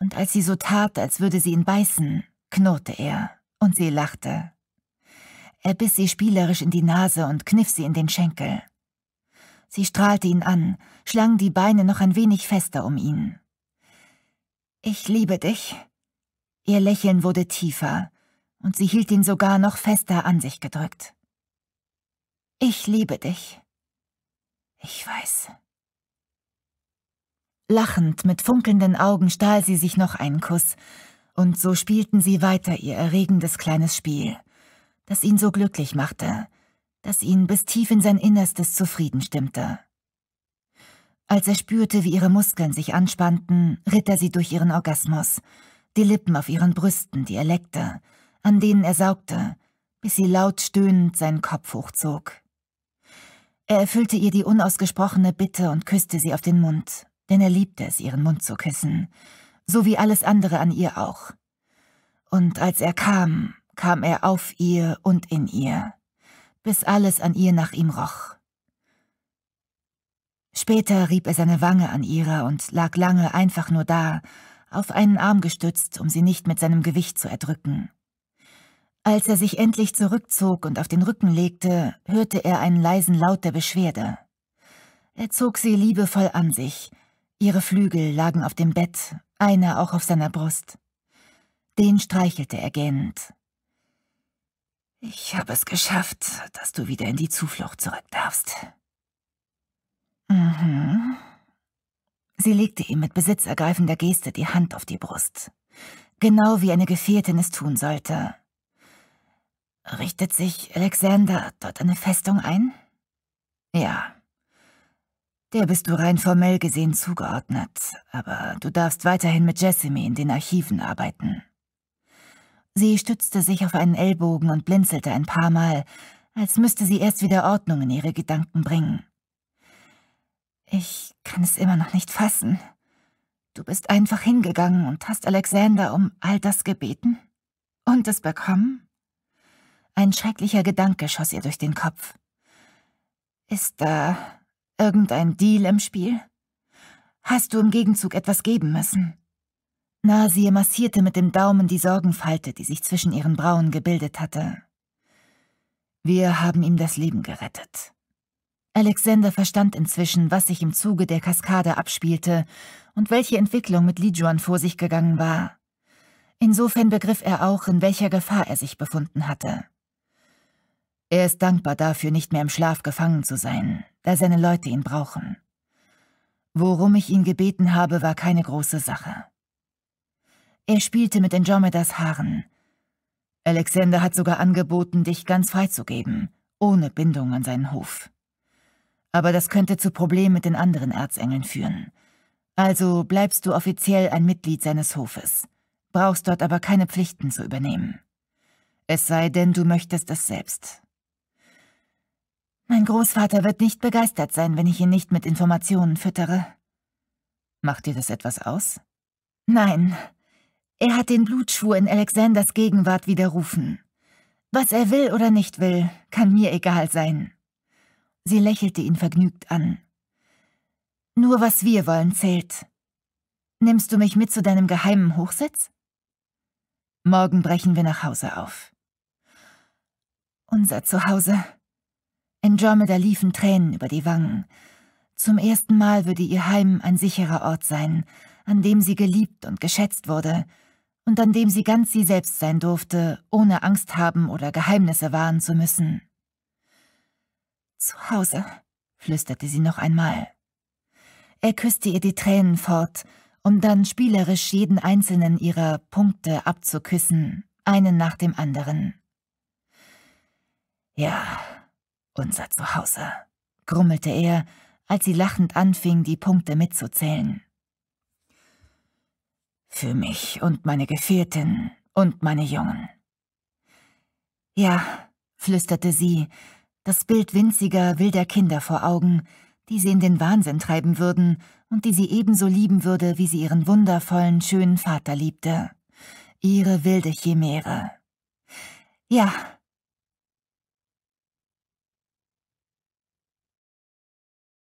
und als sie so tat, als würde sie ihn beißen, knurrte er, und sie lachte. Er biss sie spielerisch in die Nase und kniff sie in den Schenkel. Sie strahlte ihn an, schlang die Beine noch ein wenig fester um ihn. Ich liebe dich. Ihr Lächeln wurde tiefer, und sie hielt ihn sogar noch fester an sich gedrückt. Ich liebe dich. Ich weiß. Lachend, mit funkelnden Augen stahl sie sich noch einen Kuss, und so spielten sie weiter ihr erregendes kleines Spiel, das ihn so glücklich machte, das ihn bis tief in sein Innerstes zufrieden stimmte. Als er spürte, wie ihre Muskeln sich anspannten, ritt er sie durch ihren Orgasmus, die Lippen auf ihren Brüsten, die er leckte, an denen er saugte, bis sie laut stöhnend seinen Kopf hochzog. Er erfüllte ihr die unausgesprochene Bitte und küsste sie auf den Mund, denn er liebte es, ihren Mund zu küssen, so wie alles andere an ihr auch. Und als er kam, kam er auf ihr und in ihr, bis alles an ihr nach ihm roch. Später rieb er seine Wange an ihrer und lag lange einfach nur da, auf einen Arm gestützt, um sie nicht mit seinem Gewicht zu erdrücken. Als er sich endlich zurückzog und auf den Rücken legte, hörte er einen leisen Laut der Beschwerde. Er zog sie liebevoll an sich. Ihre Flügel lagen auf dem Bett, einer auch auf seiner Brust. Den streichelte er gähnend. »Ich habe es geschafft, dass du wieder in die Zuflucht zurück darfst«, Mhm. Sie legte ihm mit besitzergreifender Geste die Hand auf die Brust, genau wie eine Gefährtin es tun sollte. Richtet sich Alexander dort eine Festung ein? Ja. Der bist du rein formell gesehen zugeordnet, aber du darfst weiterhin mit Jessamy in den Archiven arbeiten. Sie stützte sich auf einen Ellbogen und blinzelte ein paar Mal, als müsste sie erst wieder Ordnung in ihre Gedanken bringen. Ich kann es immer noch nicht fassen. Du bist einfach hingegangen und hast Alexander um all das gebeten? Und es bekommen? Ein schrecklicher Gedanke schoss ihr durch den Kopf. Ist da irgendein Deal im Spiel? Hast du im Gegenzug etwas geben müssen? Nasie massierte mit dem Daumen die Sorgenfalte, die sich zwischen ihren Brauen gebildet hatte. Wir haben ihm das Leben gerettet. Alexander verstand inzwischen, was sich im Zuge der Kaskade abspielte und welche Entwicklung mit Lijuan vor sich gegangen war. Insofern begriff er auch, in welcher Gefahr er sich befunden hatte. Er ist dankbar dafür, nicht mehr im Schlaf gefangen zu sein, da seine Leute ihn brauchen. Worum ich ihn gebeten habe, war keine große Sache. Er spielte mit Andromedas Haaren. Alexander hat sogar angeboten, dich ganz freizugeben, ohne Bindung an seinen Hof aber das könnte zu Problemen mit den anderen Erzengeln führen. Also bleibst du offiziell ein Mitglied seines Hofes, brauchst dort aber keine Pflichten zu übernehmen. Es sei denn, du möchtest es selbst. Mein Großvater wird nicht begeistert sein, wenn ich ihn nicht mit Informationen füttere. Macht dir das etwas aus? Nein. Er hat den Blutschwur in Alexanders Gegenwart widerrufen. Was er will oder nicht will, kann mir egal sein. Sie lächelte ihn vergnügt an. Nur was wir wollen zählt. Nimmst du mich mit zu deinem geheimen Hochsitz? Morgen brechen wir nach Hause auf. Unser Zuhause. Andromeda liefen Tränen über die Wangen. Zum ersten Mal würde ihr Heim ein sicherer Ort sein, an dem sie geliebt und geschätzt wurde und an dem sie ganz sie selbst sein durfte, ohne Angst haben oder Geheimnisse wahren zu müssen. Zu Hause, flüsterte sie noch einmal. Er küsste ihr die Tränen fort, um dann spielerisch jeden einzelnen ihrer Punkte abzuküssen, einen nach dem anderen. Ja, unser Zuhause, grummelte er, als sie lachend anfing, die Punkte mitzuzählen. Für mich und meine Gefährtin und meine Jungen. Ja, flüsterte sie, das Bild winziger, wilder Kinder vor Augen, die sie in den Wahnsinn treiben würden und die sie ebenso lieben würde, wie sie ihren wundervollen, schönen Vater liebte. Ihre wilde Chimäre. Ja.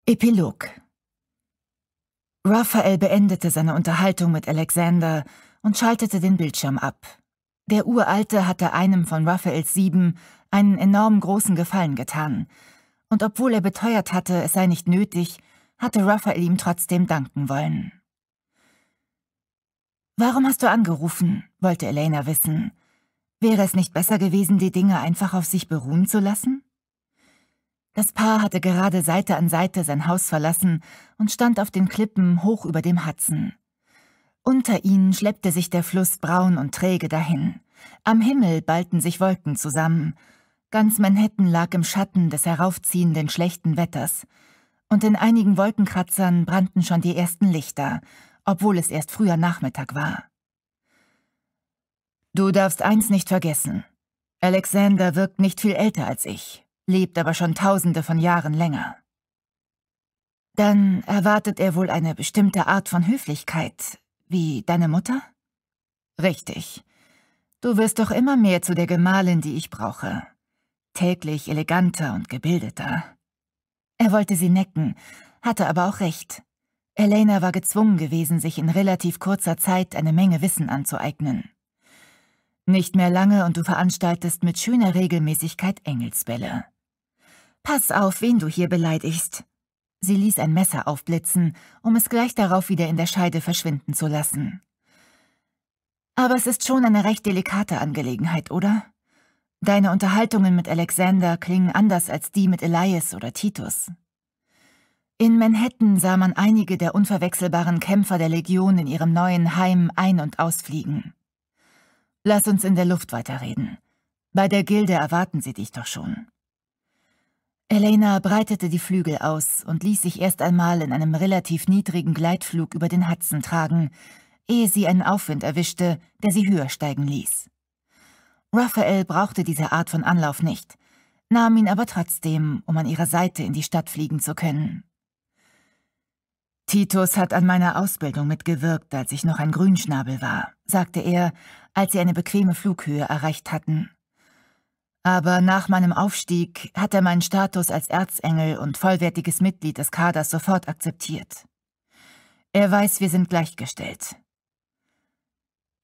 Epilog Raphael beendete seine Unterhaltung mit Alexander und schaltete den Bildschirm ab. Der Uralte hatte einem von Raphaels sieben einen enorm großen Gefallen getan. Und obwohl er beteuert hatte, es sei nicht nötig, hatte Raphael ihm trotzdem danken wollen. Warum hast du angerufen? wollte Elena wissen. Wäre es nicht besser gewesen, die Dinge einfach auf sich beruhen zu lassen? Das Paar hatte gerade Seite an Seite sein Haus verlassen und stand auf den Klippen hoch über dem Hudson. Unter ihnen schleppte sich der Fluss braun und träge dahin. Am Himmel ballten sich Wolken zusammen, Ganz Manhattan lag im Schatten des heraufziehenden schlechten Wetters, und in einigen Wolkenkratzern brannten schon die ersten Lichter, obwohl es erst früher Nachmittag war. Du darfst eins nicht vergessen. Alexander wirkt nicht viel älter als ich, lebt aber schon tausende von Jahren länger. Dann erwartet er wohl eine bestimmte Art von Höflichkeit, wie deine Mutter? Richtig. Du wirst doch immer mehr zu der Gemahlin, die ich brauche, täglich eleganter und gebildeter. Er wollte sie necken, hatte aber auch recht. Elena war gezwungen gewesen, sich in relativ kurzer Zeit eine Menge Wissen anzueignen. Nicht mehr lange und du veranstaltest mit schöner Regelmäßigkeit Engelsbälle. Pass auf, wen du hier beleidigst. Sie ließ ein Messer aufblitzen, um es gleich darauf wieder in der Scheide verschwinden zu lassen. Aber es ist schon eine recht delikate Angelegenheit, oder? Deine Unterhaltungen mit Alexander klingen anders als die mit Elias oder Titus. In Manhattan sah man einige der unverwechselbaren Kämpfer der Legion in ihrem neuen Heim ein- und ausfliegen. Lass uns in der Luft weiterreden. Bei der Gilde erwarten sie dich doch schon. Elena breitete die Flügel aus und ließ sich erst einmal in einem relativ niedrigen Gleitflug über den Hudson tragen, ehe sie einen Aufwind erwischte, der sie höher steigen ließ. Raphael brauchte diese Art von Anlauf nicht, nahm ihn aber trotzdem, um an ihrer Seite in die Stadt fliegen zu können. Titus hat an meiner Ausbildung mitgewirkt, als ich noch ein Grünschnabel war, sagte er, als sie eine bequeme Flughöhe erreicht hatten. Aber nach meinem Aufstieg hat er meinen Status als Erzengel und vollwertiges Mitglied des Kaders sofort akzeptiert. Er weiß, wir sind gleichgestellt.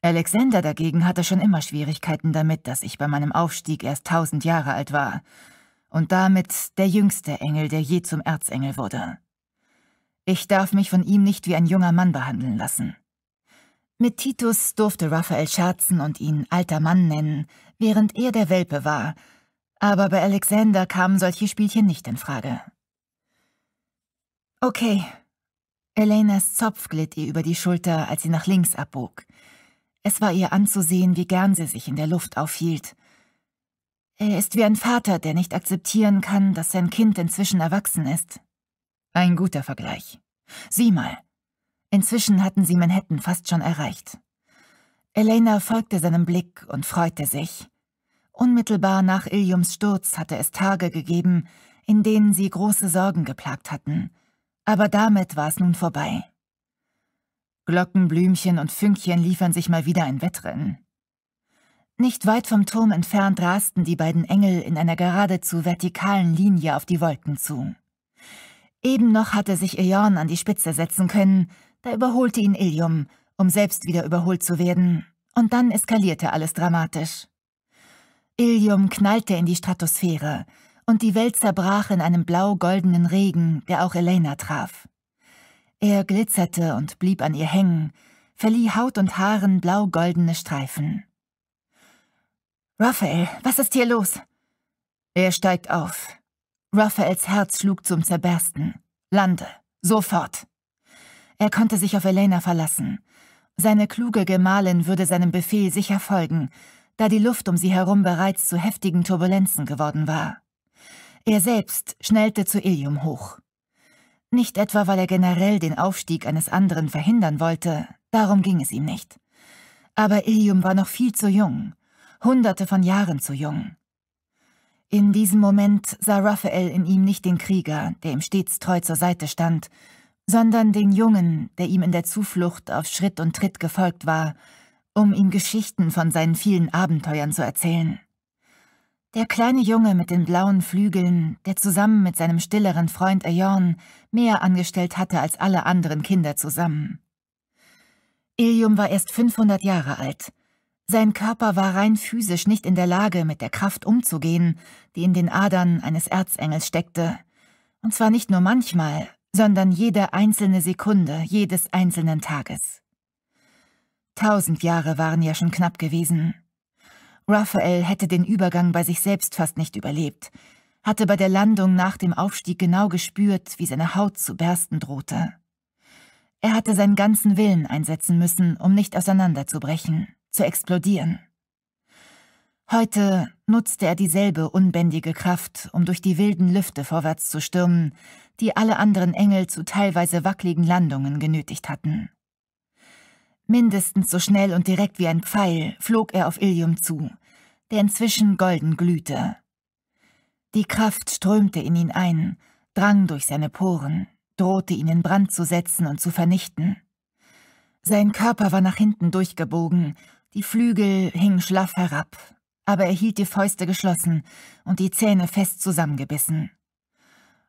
Alexander dagegen hatte schon immer Schwierigkeiten damit, dass ich bei meinem Aufstieg erst tausend Jahre alt war und damit der jüngste Engel, der je zum Erzengel wurde. Ich darf mich von ihm nicht wie ein junger Mann behandeln lassen. Mit Titus durfte Raphael scherzen und ihn alter Mann nennen, während er der Welpe war, aber bei Alexander kamen solche Spielchen nicht in Frage. Okay. Elenas Zopf glitt ihr über die Schulter, als sie nach links abbog. Es war ihr anzusehen, wie gern sie sich in der Luft aufhielt. Er ist wie ein Vater, der nicht akzeptieren kann, dass sein Kind inzwischen erwachsen ist. Ein guter Vergleich. Sieh mal. Inzwischen hatten sie Manhattan fast schon erreicht. Elena folgte seinem Blick und freute sich. Unmittelbar nach Iliums Sturz hatte es Tage gegeben, in denen sie große Sorgen geplagt hatten. Aber damit war es nun vorbei. Glocken, Blümchen und Fünkchen liefern sich mal wieder ein Wettrennen. Nicht weit vom Turm entfernt rasten die beiden Engel in einer geradezu vertikalen Linie auf die Wolken zu. Eben noch hatte sich Eorn an die Spitze setzen können, da überholte ihn Ilium, um selbst wieder überholt zu werden, und dann eskalierte alles dramatisch. Ilium knallte in die Stratosphäre, und die Welt zerbrach in einem blau-goldenen Regen, der auch Elena traf. Er glitzerte und blieb an ihr hängen, verlieh Haut und Haaren blau-goldene Streifen. Raphael, was ist hier los? Er steigt auf. Raphaels Herz schlug zum Zerbersten. Lande. Sofort. Er konnte sich auf Elena verlassen. Seine kluge Gemahlin würde seinem Befehl sicher folgen, da die Luft um sie herum bereits zu heftigen Turbulenzen geworden war. Er selbst schnellte zu Ilium hoch. Nicht etwa, weil er generell den Aufstieg eines anderen verhindern wollte, darum ging es ihm nicht. Aber Ilium war noch viel zu jung, hunderte von Jahren zu jung. In diesem Moment sah Raphael in ihm nicht den Krieger, der ihm stets treu zur Seite stand, sondern den Jungen, der ihm in der Zuflucht auf Schritt und Tritt gefolgt war, um ihm Geschichten von seinen vielen Abenteuern zu erzählen. Der kleine Junge mit den blauen Flügeln, der zusammen mit seinem stilleren Freund Aeon mehr angestellt hatte als alle anderen Kinder zusammen. Ilium war erst 500 Jahre alt. Sein Körper war rein physisch nicht in der Lage, mit der Kraft umzugehen, die in den Adern eines Erzengels steckte. Und zwar nicht nur manchmal, sondern jede einzelne Sekunde jedes einzelnen Tages. Tausend Jahre waren ja schon knapp gewesen. Raphael hätte den Übergang bei sich selbst fast nicht überlebt, hatte bei der Landung nach dem Aufstieg genau gespürt, wie seine Haut zu bersten drohte. Er hatte seinen ganzen Willen einsetzen müssen, um nicht auseinanderzubrechen, zu explodieren. Heute nutzte er dieselbe unbändige Kraft, um durch die wilden Lüfte vorwärts zu stürmen, die alle anderen Engel zu teilweise wackligen Landungen genötigt hatten. Mindestens so schnell und direkt wie ein Pfeil flog er auf Ilium zu, der inzwischen golden glühte. Die Kraft strömte in ihn ein, drang durch seine Poren, drohte ihn in Brand zu setzen und zu vernichten. Sein Körper war nach hinten durchgebogen, die Flügel hingen schlaff herab, aber er hielt die Fäuste geschlossen und die Zähne fest zusammengebissen.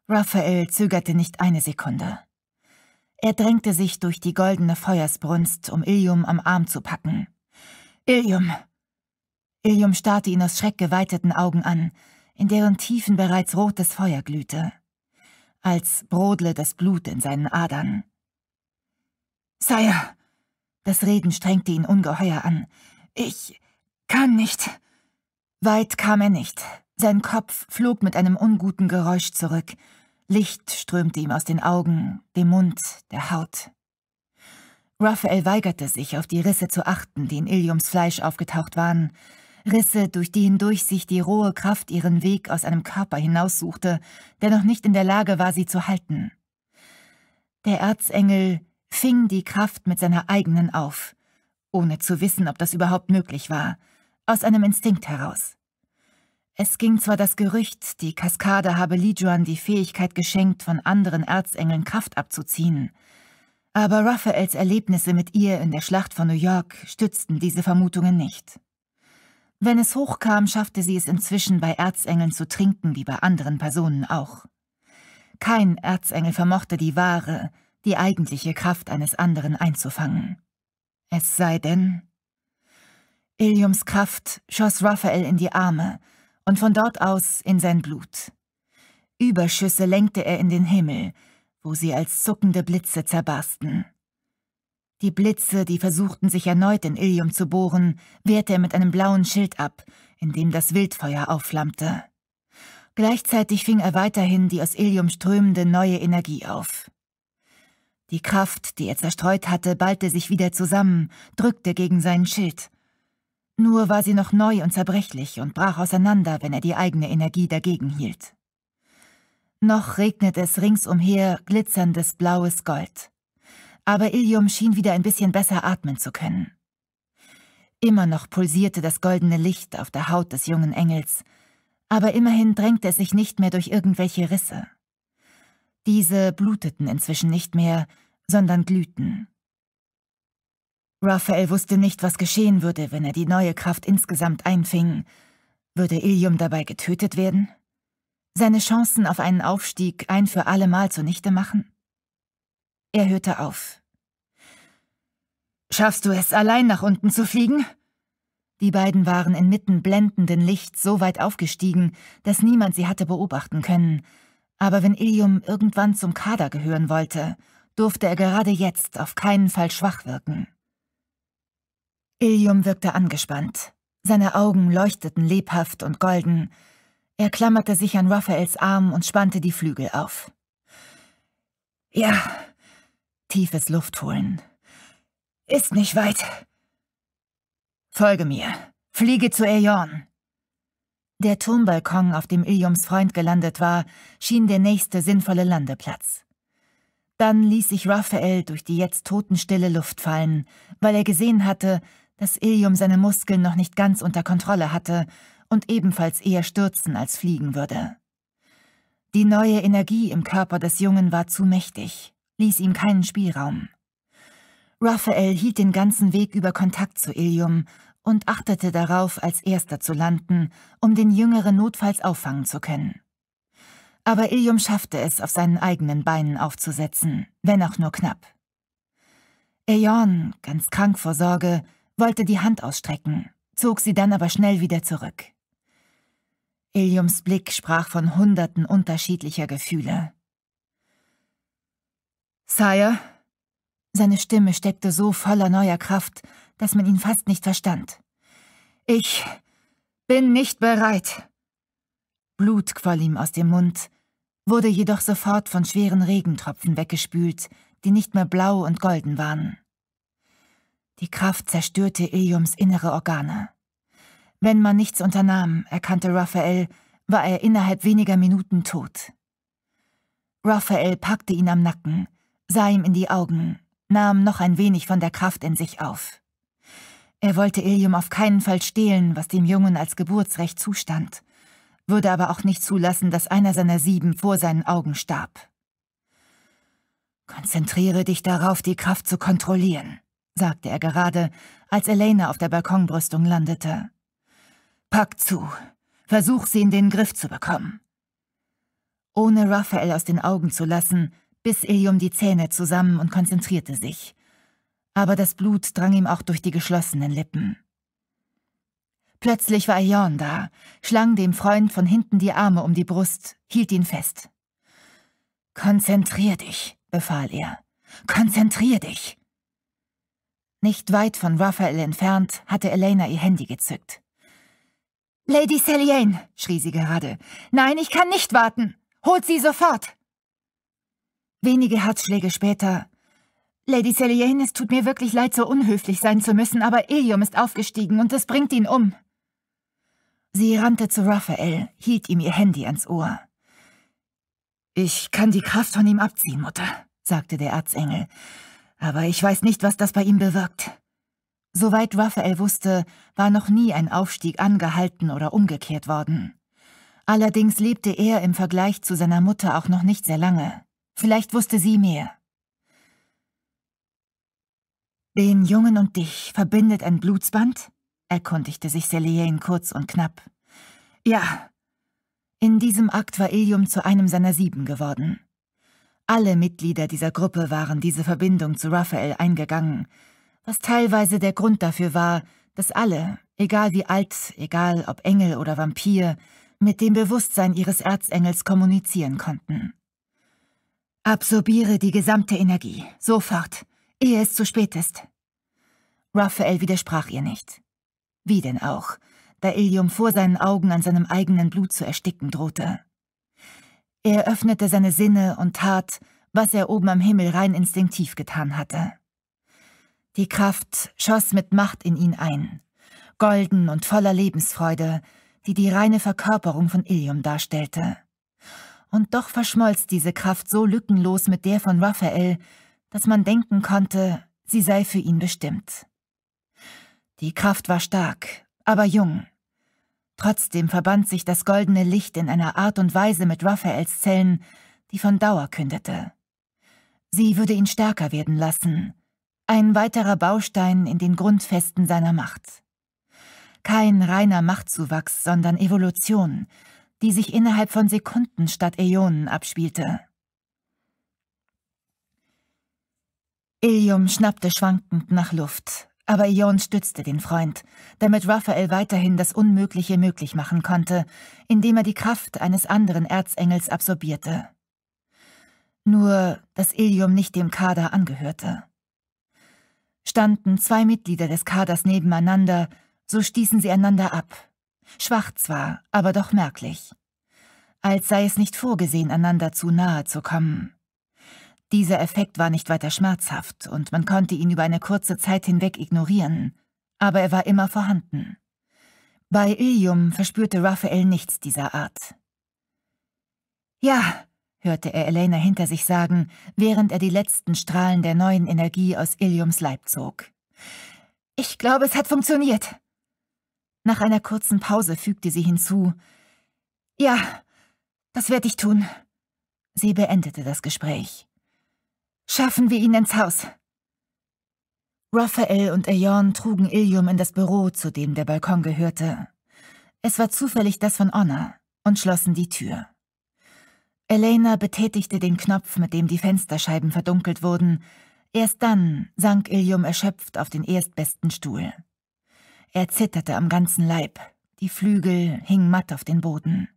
Raphael zögerte nicht eine Sekunde. Er drängte sich durch die goldene Feuersbrunst, um Ilium am Arm zu packen. Ilium, Ilium starrte ihn aus schreckgeweiteten Augen an, in deren Tiefen bereits rotes Feuer glühte, als brodle das Blut in seinen Adern. »Sire!« Das Reden strengte ihn ungeheuer an. »Ich kann nicht.« Weit kam er nicht. Sein Kopf flog mit einem unguten Geräusch zurück. Licht strömte ihm aus den Augen, dem Mund, der Haut. Raphael weigerte sich, auf die Risse zu achten, die in Iliums Fleisch aufgetaucht waren, Risse, durch die hindurch sich die rohe Kraft ihren Weg aus einem Körper hinaussuchte, der noch nicht in der Lage war, sie zu halten. Der Erzengel fing die Kraft mit seiner eigenen auf, ohne zu wissen, ob das überhaupt möglich war, aus einem Instinkt heraus. Es ging zwar das Gerücht, die Kaskade habe Lijuan die Fähigkeit geschenkt, von anderen Erzengeln Kraft abzuziehen, aber Raphaels Erlebnisse mit ihr in der Schlacht von New York stützten diese Vermutungen nicht. Wenn es hochkam, schaffte sie es inzwischen bei Erzengeln zu trinken, wie bei anderen Personen auch. Kein Erzengel vermochte die wahre, die eigentliche Kraft eines anderen einzufangen. Es sei denn... Iliums Kraft schoss Raphael in die Arme und von dort aus in sein Blut. Überschüsse lenkte er in den Himmel, wo sie als zuckende Blitze zerbarsten. Die Blitze, die versuchten sich erneut in Ilium zu bohren, wehrte er mit einem blauen Schild ab, in dem das Wildfeuer aufflammte. Gleichzeitig fing er weiterhin die aus Ilium strömende neue Energie auf. Die Kraft, die er zerstreut hatte, ballte sich wieder zusammen, drückte gegen seinen Schild. Nur war sie noch neu und zerbrechlich und brach auseinander, wenn er die eigene Energie dagegen hielt. Noch regnet es ringsumher glitzerndes blaues Gold aber Ilium schien wieder ein bisschen besser atmen zu können. Immer noch pulsierte das goldene Licht auf der Haut des jungen Engels, aber immerhin drängte es sich nicht mehr durch irgendwelche Risse. Diese bluteten inzwischen nicht mehr, sondern glühten. Raphael wusste nicht, was geschehen würde, wenn er die neue Kraft insgesamt einfing. Würde Ilium dabei getötet werden? Seine Chancen auf einen Aufstieg ein für allemal zunichte machen? Er hörte auf. Schaffst du es, allein nach unten zu fliegen? Die beiden waren inmitten blendenden Lichts so weit aufgestiegen, dass niemand sie hatte beobachten können. Aber wenn Ilium irgendwann zum Kader gehören wollte, durfte er gerade jetzt auf keinen Fall schwach wirken. Ilium wirkte angespannt. Seine Augen leuchteten lebhaft und golden. Er klammerte sich an Raphaels Arm und spannte die Flügel auf. Ja, tiefes Luftholen, ist nicht weit. Folge mir. Fliege zu Aeon. Der Turmbalkon, auf dem Iliums Freund gelandet war, schien der nächste sinnvolle Landeplatz. Dann ließ sich Raphael durch die jetzt totenstille Luft fallen, weil er gesehen hatte, dass Ilium seine Muskeln noch nicht ganz unter Kontrolle hatte und ebenfalls eher stürzen als fliegen würde. Die neue Energie im Körper des Jungen war zu mächtig, ließ ihm keinen Spielraum. Raphael hielt den ganzen Weg über Kontakt zu Ilium und achtete darauf, als Erster zu landen, um den Jüngeren notfalls auffangen zu können. Aber Ilium schaffte es, auf seinen eigenen Beinen aufzusetzen, wenn auch nur knapp. Aeon, ganz krank vor Sorge, wollte die Hand ausstrecken, zog sie dann aber schnell wieder zurück. Iliums Blick sprach von hunderten unterschiedlicher Gefühle. Sire, seine Stimme steckte so voller neuer Kraft, dass man ihn fast nicht verstand. Ich bin nicht bereit. Blut quoll ihm aus dem Mund, wurde jedoch sofort von schweren Regentropfen weggespült, die nicht mehr blau und golden waren. Die Kraft zerstörte Iliums innere Organe. Wenn man nichts unternahm, erkannte Raphael, war er innerhalb weniger Minuten tot. Raphael packte ihn am Nacken, sah ihm in die Augen nahm noch ein wenig von der Kraft in sich auf. Er wollte Ilium auf keinen Fall stehlen, was dem Jungen als Geburtsrecht zustand, würde aber auch nicht zulassen, dass einer seiner sieben vor seinen Augen starb. Konzentriere dich darauf, die Kraft zu kontrollieren, sagte er gerade, als Elena auf der Balkonbrüstung landete. Pack zu, versuch sie in den Griff zu bekommen. Ohne Raphael aus den Augen zu lassen, biss Ilium die Zähne zusammen und konzentrierte sich. Aber das Blut drang ihm auch durch die geschlossenen Lippen. Plötzlich war Ion da, schlang dem Freund von hinten die Arme um die Brust, hielt ihn fest. Konzentrier dich, befahl er. Konzentrier dich! Nicht weit von Raphael entfernt hatte Elena ihr Handy gezückt. Lady Celiane, schrie sie gerade. Nein, ich kann nicht warten. Holt sie sofort! Wenige Herzschläge später. Lady Celiane, es tut mir wirklich leid, so unhöflich sein zu müssen, aber Ilium ist aufgestiegen und es bringt ihn um. Sie rannte zu Raphael, hielt ihm ihr Handy ans Ohr. Ich kann die Kraft von ihm abziehen, Mutter, sagte der Erzengel, aber ich weiß nicht, was das bei ihm bewirkt. Soweit Raphael wusste, war noch nie ein Aufstieg angehalten oder umgekehrt worden. Allerdings lebte er im Vergleich zu seiner Mutter auch noch nicht sehr lange. Vielleicht wusste sie mehr. Den Jungen und dich verbindet ein Blutsband? erkundigte sich Selein kurz und knapp. Ja. In diesem Akt war Ilium zu einem seiner Sieben geworden. Alle Mitglieder dieser Gruppe waren diese Verbindung zu Raphael eingegangen, was teilweise der Grund dafür war, dass alle, egal wie alt, egal ob Engel oder Vampir, mit dem Bewusstsein ihres Erzengels kommunizieren konnten. Absorbiere die gesamte Energie, sofort, ehe es zu spät ist. Raphael widersprach ihr nicht. Wie denn auch, da Ilium vor seinen Augen an seinem eigenen Blut zu ersticken drohte. Er öffnete seine Sinne und tat, was er oben am Himmel rein instinktiv getan hatte. Die Kraft schoss mit Macht in ihn ein, golden und voller Lebensfreude, die die reine Verkörperung von Ilium darstellte. Und doch verschmolz diese Kraft so lückenlos mit der von Raphael, dass man denken konnte, sie sei für ihn bestimmt. Die Kraft war stark, aber jung. Trotzdem verband sich das goldene Licht in einer Art und Weise mit Raphaels Zellen, die von Dauer kündete. Sie würde ihn stärker werden lassen, ein weiterer Baustein in den Grundfesten seiner Macht. Kein reiner Machtzuwachs, sondern Evolution, die sich innerhalb von Sekunden statt Äonen abspielte. Ilium schnappte schwankend nach Luft, aber Ion stützte den Freund, damit Raphael weiterhin das Unmögliche möglich machen konnte, indem er die Kraft eines anderen Erzengels absorbierte. Nur, dass Ilium nicht dem Kader angehörte. Standen zwei Mitglieder des Kaders nebeneinander, so stießen sie einander ab, schwach zwar, aber doch merklich. Als sei es nicht vorgesehen, einander zu nahe zu kommen. Dieser Effekt war nicht weiter schmerzhaft und man konnte ihn über eine kurze Zeit hinweg ignorieren, aber er war immer vorhanden. Bei Ilium verspürte Raphael nichts dieser Art. Ja, hörte er Elena hinter sich sagen, während er die letzten Strahlen der neuen Energie aus Iliums Leib zog. Ich glaube, es hat funktioniert. Nach einer kurzen Pause fügte sie hinzu. Ja, das werde ich tun. Sie beendete das Gespräch. Schaffen wir ihn ins Haus. Raphael und Aeon trugen Ilium in das Büro, zu dem der Balkon gehörte. Es war zufällig das von Honor und schlossen die Tür. Elena betätigte den Knopf, mit dem die Fensterscheiben verdunkelt wurden. Erst dann sank Ilium erschöpft auf den erstbesten Stuhl. Er zitterte am ganzen Leib. Die Flügel hingen matt auf den Boden.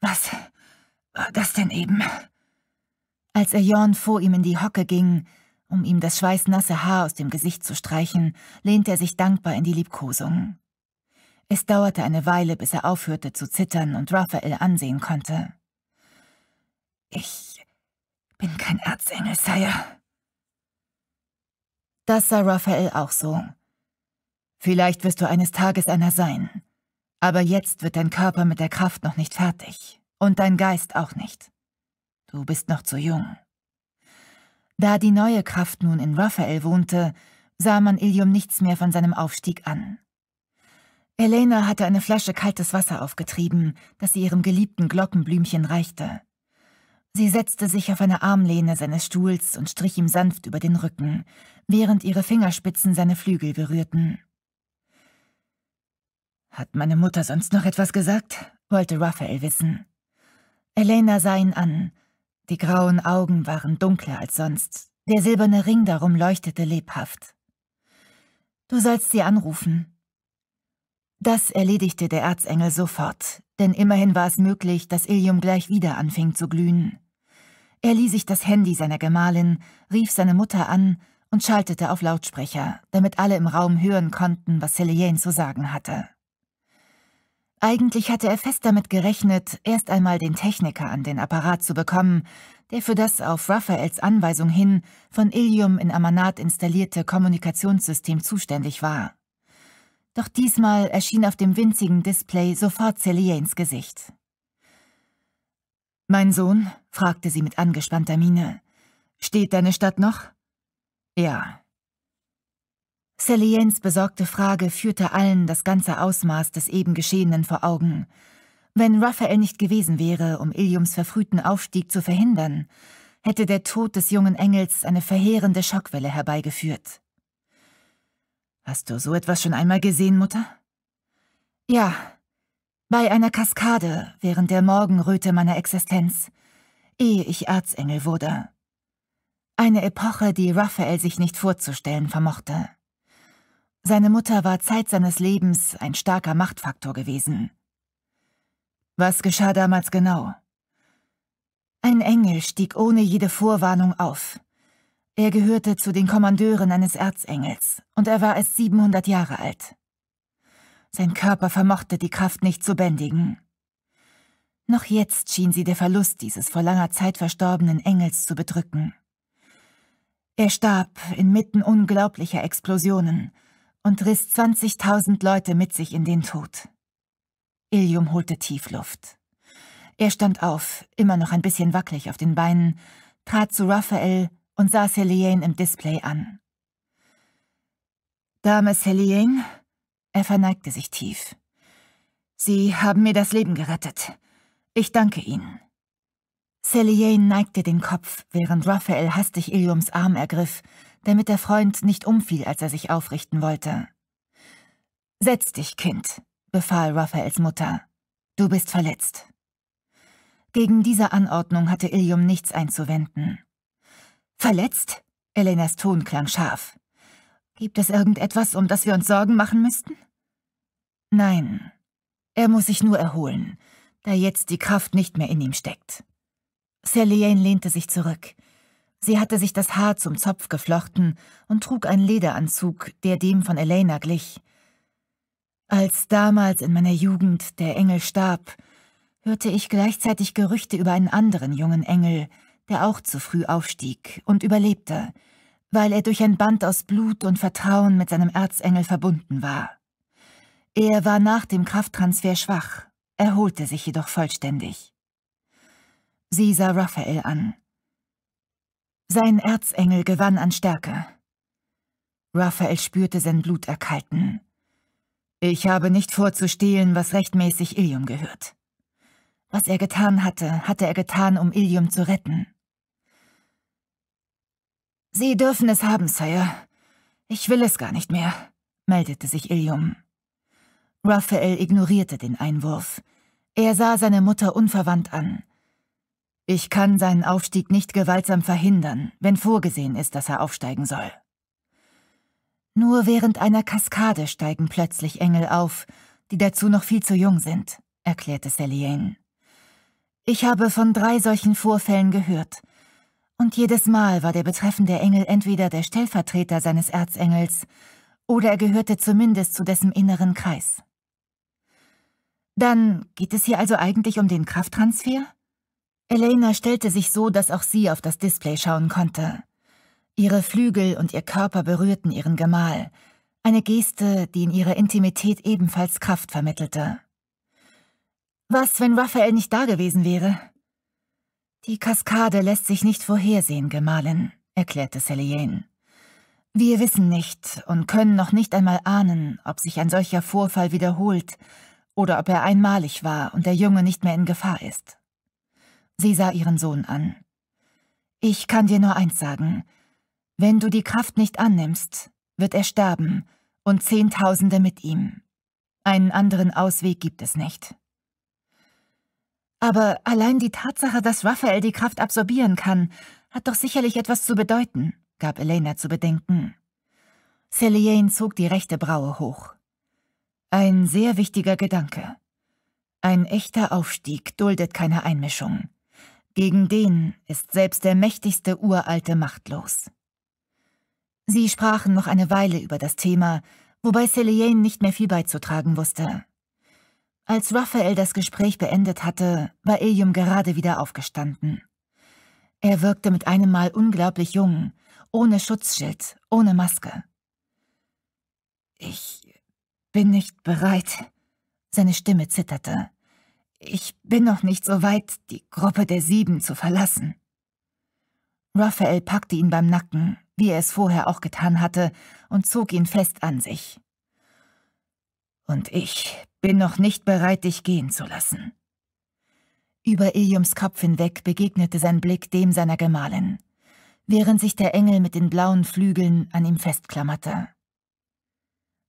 Was war das denn eben? Als er Ejon vor ihm in die Hocke ging, um ihm das schweißnasse Haar aus dem Gesicht zu streichen, lehnte er sich dankbar in die Liebkosung. Es dauerte eine Weile, bis er aufhörte zu zittern und Raphael ansehen konnte. Ich bin kein Erzengel, Sire. Das sah Raphael auch so. Vielleicht wirst du eines Tages einer sein. Aber jetzt wird dein Körper mit der Kraft noch nicht fertig. Und dein Geist auch nicht. Du bist noch zu jung. Da die neue Kraft nun in Raphael wohnte, sah man Ilium nichts mehr von seinem Aufstieg an. Elena hatte eine Flasche kaltes Wasser aufgetrieben, das sie ihrem geliebten Glockenblümchen reichte. Sie setzte sich auf eine Armlehne seines Stuhls und strich ihm sanft über den Rücken, während ihre Fingerspitzen seine Flügel berührten. Hat meine Mutter sonst noch etwas gesagt? wollte Raphael wissen. Elena sah ihn an. Die grauen Augen waren dunkler als sonst. Der silberne Ring darum leuchtete lebhaft. Du sollst sie anrufen. Das erledigte der Erzengel sofort, denn immerhin war es möglich, dass Ilium gleich wieder anfing zu glühen. Er lieh sich das Handy seiner Gemahlin, rief seine Mutter an und schaltete auf Lautsprecher, damit alle im Raum hören konnten, was Helene zu sagen hatte. Eigentlich hatte er fest damit gerechnet, erst einmal den Techniker an den Apparat zu bekommen, der für das auf Raphaels Anweisung hin von Ilium in Amanat installierte Kommunikationssystem zuständig war. Doch diesmal erschien auf dem winzigen Display sofort Celia Gesicht. »Mein Sohn?« fragte sie mit angespannter Miene. »Steht deine Stadt noch?« »Ja«, Sally besorgte Frage führte allen das ganze Ausmaß des eben Geschehenen vor Augen. Wenn Raphael nicht gewesen wäre, um Iliums verfrühten Aufstieg zu verhindern, hätte der Tod des jungen Engels eine verheerende Schockwelle herbeigeführt. Hast du so etwas schon einmal gesehen, Mutter? Ja, bei einer Kaskade während der Morgenröte meiner Existenz, ehe ich Erzengel wurde. Eine Epoche, die Raphael sich nicht vorzustellen vermochte. Seine Mutter war Zeit seines Lebens ein starker Machtfaktor gewesen. Was geschah damals genau? Ein Engel stieg ohne jede Vorwarnung auf. Er gehörte zu den Kommandeuren eines Erzengels und er war erst 700 Jahre alt. Sein Körper vermochte die Kraft nicht zu bändigen. Noch jetzt schien sie der Verlust dieses vor langer Zeit verstorbenen Engels zu bedrücken. Er starb inmitten unglaublicher Explosionen, und riss 20.000 Leute mit sich in den Tod. Ilium holte Tiefluft. Er stand auf, immer noch ein bisschen wackelig auf den Beinen, trat zu Raphael und sah Helene im Display an. »Dame Helene, er verneigte sich tief. Sie haben mir das Leben gerettet. Ich danke Ihnen. Helene neigte den Kopf, während Raphael hastig Iliums Arm ergriff, damit der Freund nicht umfiel, als er sich aufrichten wollte. Setz dich, Kind, befahl Raphaels Mutter. Du bist verletzt. Gegen diese Anordnung hatte Ilium nichts einzuwenden. Verletzt? Elenas Ton klang scharf. Gibt es irgendetwas, um das wir uns Sorgen machen müssten? Nein. Er muss sich nur erholen, da jetzt die Kraft nicht mehr in ihm steckt. Celine lehnte sich zurück, Sie hatte sich das Haar zum Zopf geflochten und trug einen Lederanzug, der dem von Elena glich. Als damals in meiner Jugend der Engel starb, hörte ich gleichzeitig Gerüchte über einen anderen jungen Engel, der auch zu früh aufstieg und überlebte, weil er durch ein Band aus Blut und Vertrauen mit seinem Erzengel verbunden war. Er war nach dem Krafttransfer schwach, erholte sich jedoch vollständig. Sie sah Raphael an. Sein Erzengel gewann an Stärke. Raphael spürte sein Blut erkalten. Ich habe nicht vor zu stehlen, was rechtmäßig Ilium gehört. Was er getan hatte, hatte er getan, um Ilium zu retten. Sie dürfen es haben, Sire. Ich will es gar nicht mehr, meldete sich Ilium. Raphael ignorierte den Einwurf. Er sah seine Mutter unverwandt an. Ich kann seinen Aufstieg nicht gewaltsam verhindern, wenn vorgesehen ist, dass er aufsteigen soll. Nur während einer Kaskade steigen plötzlich Engel auf, die dazu noch viel zu jung sind, erklärte Seliane. Ich habe von drei solchen Vorfällen gehört, und jedes Mal war der betreffende Engel entweder der Stellvertreter seines Erzengels oder er gehörte zumindest zu dessen inneren Kreis. Dann geht es hier also eigentlich um den Krafttransfer? Elena stellte sich so, dass auch sie auf das Display schauen konnte. Ihre Flügel und ihr Körper berührten ihren Gemahl, eine Geste, die in ihrer Intimität ebenfalls Kraft vermittelte. Was, wenn Raphael nicht da gewesen wäre? Die Kaskade lässt sich nicht vorhersehen, Gemahlin, erklärte Celine. Wir wissen nicht und können noch nicht einmal ahnen, ob sich ein solcher Vorfall wiederholt oder ob er einmalig war und der Junge nicht mehr in Gefahr ist. Sie sah ihren Sohn an. Ich kann dir nur eins sagen. Wenn du die Kraft nicht annimmst, wird er sterben und Zehntausende mit ihm. Einen anderen Ausweg gibt es nicht. Aber allein die Tatsache, dass Raphael die Kraft absorbieren kann, hat doch sicherlich etwas zu bedeuten, gab Elena zu bedenken. Celine zog die rechte Braue hoch. Ein sehr wichtiger Gedanke. Ein echter Aufstieg duldet keine Einmischung. Gegen den ist selbst der mächtigste Uralte machtlos. Sie sprachen noch eine Weile über das Thema, wobei Celine nicht mehr viel beizutragen wusste. Als Raphael das Gespräch beendet hatte, war Ilium gerade wieder aufgestanden. Er wirkte mit einem Mal unglaublich jung, ohne Schutzschild, ohne Maske. Ich bin nicht bereit. Seine Stimme zitterte. Ich bin noch nicht so weit, die Gruppe der Sieben zu verlassen. Raphael packte ihn beim Nacken, wie er es vorher auch getan hatte, und zog ihn fest an sich. Und ich bin noch nicht bereit, dich gehen zu lassen. Über Iliums Kopf hinweg begegnete sein Blick dem seiner Gemahlin, während sich der Engel mit den blauen Flügeln an ihm festklammerte.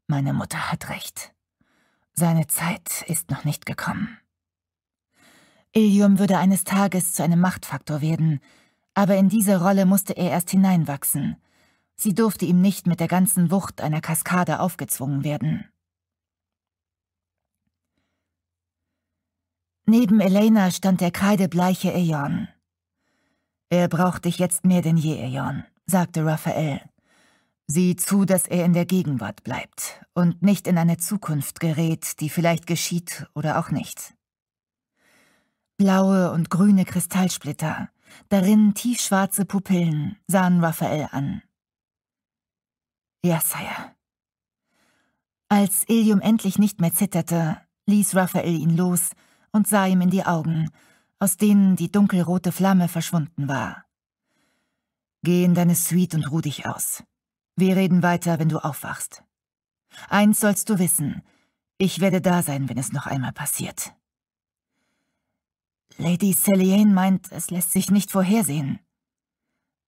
Meine Mutter hat recht. Seine Zeit ist noch nicht gekommen. Ilium würde eines Tages zu einem Machtfaktor werden, aber in diese Rolle musste er erst hineinwachsen. Sie durfte ihm nicht mit der ganzen Wucht einer Kaskade aufgezwungen werden. Neben Elena stand der kreidebleiche Eon. Er braucht dich jetzt mehr denn je, Eon, sagte Raphael. Sieh zu, dass er in der Gegenwart bleibt und nicht in eine Zukunft gerät, die vielleicht geschieht oder auch nicht. Blaue und grüne Kristallsplitter, darin tiefschwarze Pupillen, sahen Raphael an. Ja, Sire. Als Ilium endlich nicht mehr zitterte, ließ Raphael ihn los und sah ihm in die Augen, aus denen die dunkelrote Flamme verschwunden war. Geh in deine Suite und ruh dich aus. Wir reden weiter, wenn du aufwachst. Eins sollst du wissen, ich werde da sein, wenn es noch einmal passiert. Lady Celiane meint, es lässt sich nicht vorhersehen.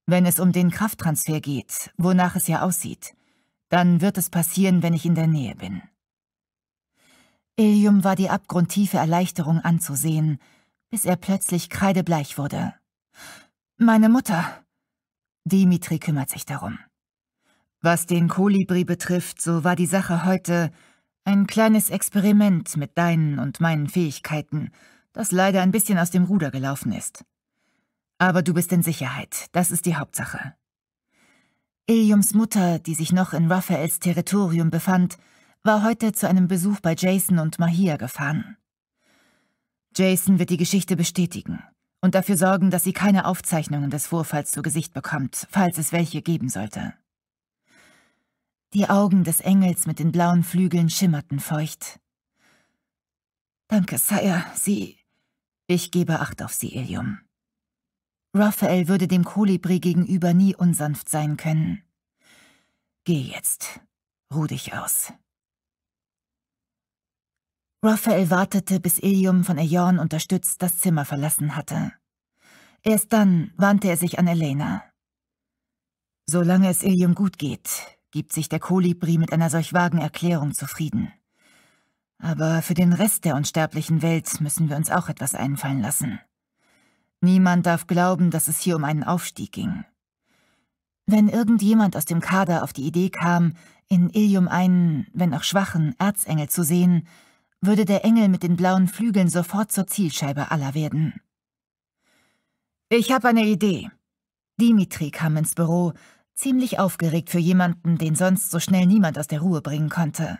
Wenn es um den Krafttransfer geht, wonach es ja aussieht, dann wird es passieren, wenn ich in der Nähe bin. Ilium war die abgrundtiefe Erleichterung anzusehen, bis er plötzlich kreidebleich wurde. Meine Mutter! Dimitri kümmert sich darum. Was den Kolibri betrifft, so war die Sache heute ein kleines Experiment mit deinen und meinen Fähigkeiten – das leider ein bisschen aus dem Ruder gelaufen ist. Aber du bist in Sicherheit, das ist die Hauptsache. Iliums Mutter, die sich noch in Raphaels Territorium befand, war heute zu einem Besuch bei Jason und Mahia gefahren. Jason wird die Geschichte bestätigen und dafür sorgen, dass sie keine Aufzeichnungen des Vorfalls zu Gesicht bekommt, falls es welche geben sollte. Die Augen des Engels mit den blauen Flügeln schimmerten feucht. Danke, Sire, Sie... Ich gebe Acht auf sie, Ilium. Raphael würde dem Kolibri gegenüber nie unsanft sein können. Geh jetzt. Ruh dich aus. Raphael wartete, bis Ilium von Aeon unterstützt das Zimmer verlassen hatte. Erst dann wandte er sich an Elena. Solange es Ilium gut geht, gibt sich der Kolibri mit einer solch vagen Erklärung zufrieden. Aber für den Rest der unsterblichen Welt müssen wir uns auch etwas einfallen lassen. Niemand darf glauben, dass es hier um einen Aufstieg ging. Wenn irgendjemand aus dem Kader auf die Idee kam, in Ilium einen, wenn auch schwachen, Erzengel zu sehen, würde der Engel mit den blauen Flügeln sofort zur Zielscheibe aller werden. Ich habe eine Idee. Dimitri kam ins Büro, ziemlich aufgeregt für jemanden, den sonst so schnell niemand aus der Ruhe bringen konnte.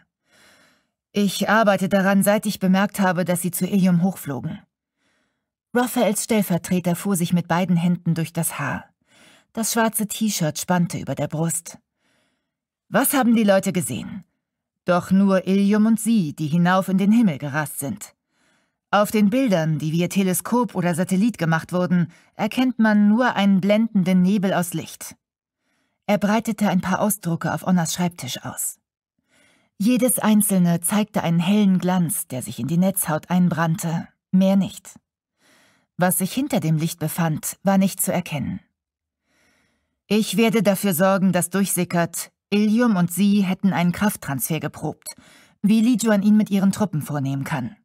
Ich arbeite daran, seit ich bemerkt habe, dass sie zu Ilium hochflogen. Raphaels Stellvertreter fuhr sich mit beiden Händen durch das Haar. Das schwarze T-Shirt spannte über der Brust. Was haben die Leute gesehen? Doch nur Ilium und sie, die hinauf in den Himmel gerast sind. Auf den Bildern, die via Teleskop oder Satellit gemacht wurden, erkennt man nur einen blendenden Nebel aus Licht. Er breitete ein paar Ausdrucke auf Onnas Schreibtisch aus. Jedes einzelne zeigte einen hellen Glanz, der sich in die Netzhaut einbrannte, mehr nicht. Was sich hinter dem Licht befand, war nicht zu erkennen. Ich werde dafür sorgen, dass durchsickert, Ilium und sie hätten einen Krafttransfer geprobt, wie Lijuan ihn mit ihren Truppen vornehmen kann.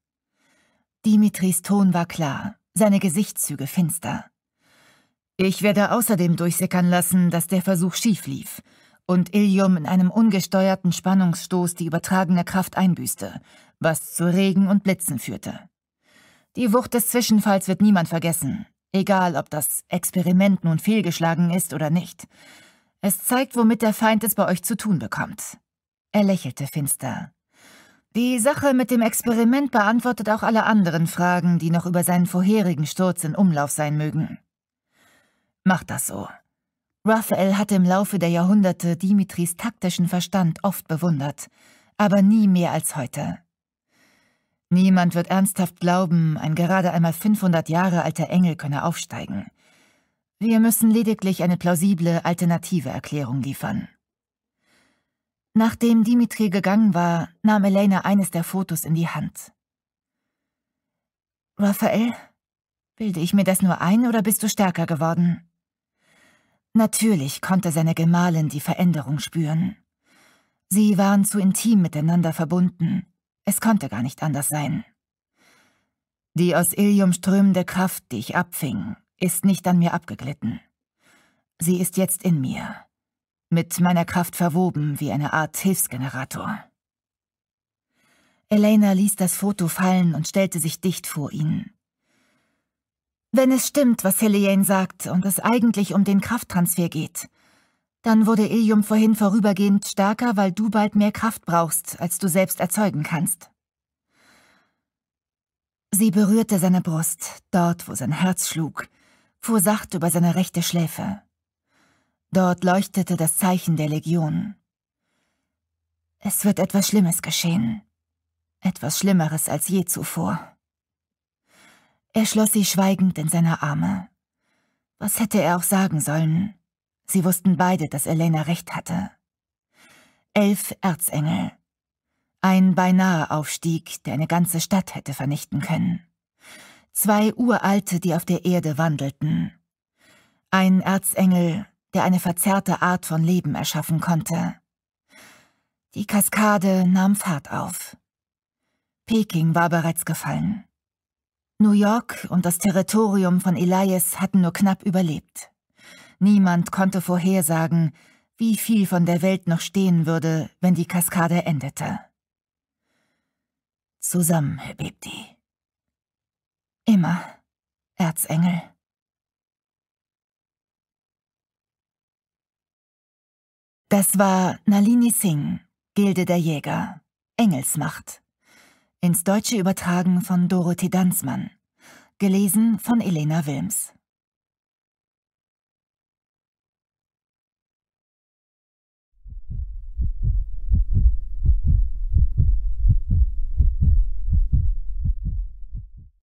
Dimitris Ton war klar, seine Gesichtszüge finster. Ich werde außerdem durchsickern lassen, dass der Versuch schief lief – und Ilium in einem ungesteuerten Spannungsstoß die übertragene Kraft einbüßte, was zu Regen und Blitzen führte. Die Wucht des Zwischenfalls wird niemand vergessen, egal ob das Experiment nun fehlgeschlagen ist oder nicht. Es zeigt, womit der Feind es bei euch zu tun bekommt. Er lächelte finster. Die Sache mit dem Experiment beantwortet auch alle anderen Fragen, die noch über seinen vorherigen Sturz in Umlauf sein mögen. Macht das so. Raphael hatte im Laufe der Jahrhunderte Dimitris taktischen Verstand oft bewundert, aber nie mehr als heute. Niemand wird ernsthaft glauben, ein gerade einmal 500 Jahre alter Engel könne aufsteigen. Wir müssen lediglich eine plausible alternative Erklärung liefern. Nachdem Dimitri gegangen war, nahm Elena eines der Fotos in die Hand. Raphael, bilde ich mir das nur ein oder bist du stärker geworden? Natürlich konnte seine Gemahlin die Veränderung spüren. Sie waren zu intim miteinander verbunden. Es konnte gar nicht anders sein. Die aus Ilium strömende Kraft, die ich abfing, ist nicht an mir abgeglitten. Sie ist jetzt in mir, mit meiner Kraft verwoben wie eine Art Hilfsgenerator. Elena ließ das Foto fallen und stellte sich dicht vor ihn. Wenn es stimmt, was Helliane sagt und es eigentlich um den Krafttransfer geht, dann wurde Ilium vorhin vorübergehend stärker, weil du bald mehr Kraft brauchst, als du selbst erzeugen kannst. Sie berührte seine Brust, dort, wo sein Herz schlug, fuhr sacht über seine rechte Schläfe. Dort leuchtete das Zeichen der Legion. Es wird etwas Schlimmes geschehen. Etwas Schlimmeres als je zuvor. Er schloss sie schweigend in seine Arme. Was hätte er auch sagen sollen? Sie wussten beide, dass Elena recht hatte. Elf Erzengel. Ein beinahe Aufstieg, der eine ganze Stadt hätte vernichten können. Zwei Uralte, die auf der Erde wandelten. Ein Erzengel, der eine verzerrte Art von Leben erschaffen konnte. Die Kaskade nahm Fahrt auf. Peking war bereits gefallen. New York und das Territorium von Elias hatten nur knapp überlebt. Niemand konnte vorhersagen, wie viel von der Welt noch stehen würde, wenn die Kaskade endete. Zusammen bebt die. Immer, Erzengel. Das war Nalini Singh, Gilde der Jäger, Engelsmacht. Ins Deutsche übertragen von Dorothee Danzmann. Gelesen von Elena Wilms.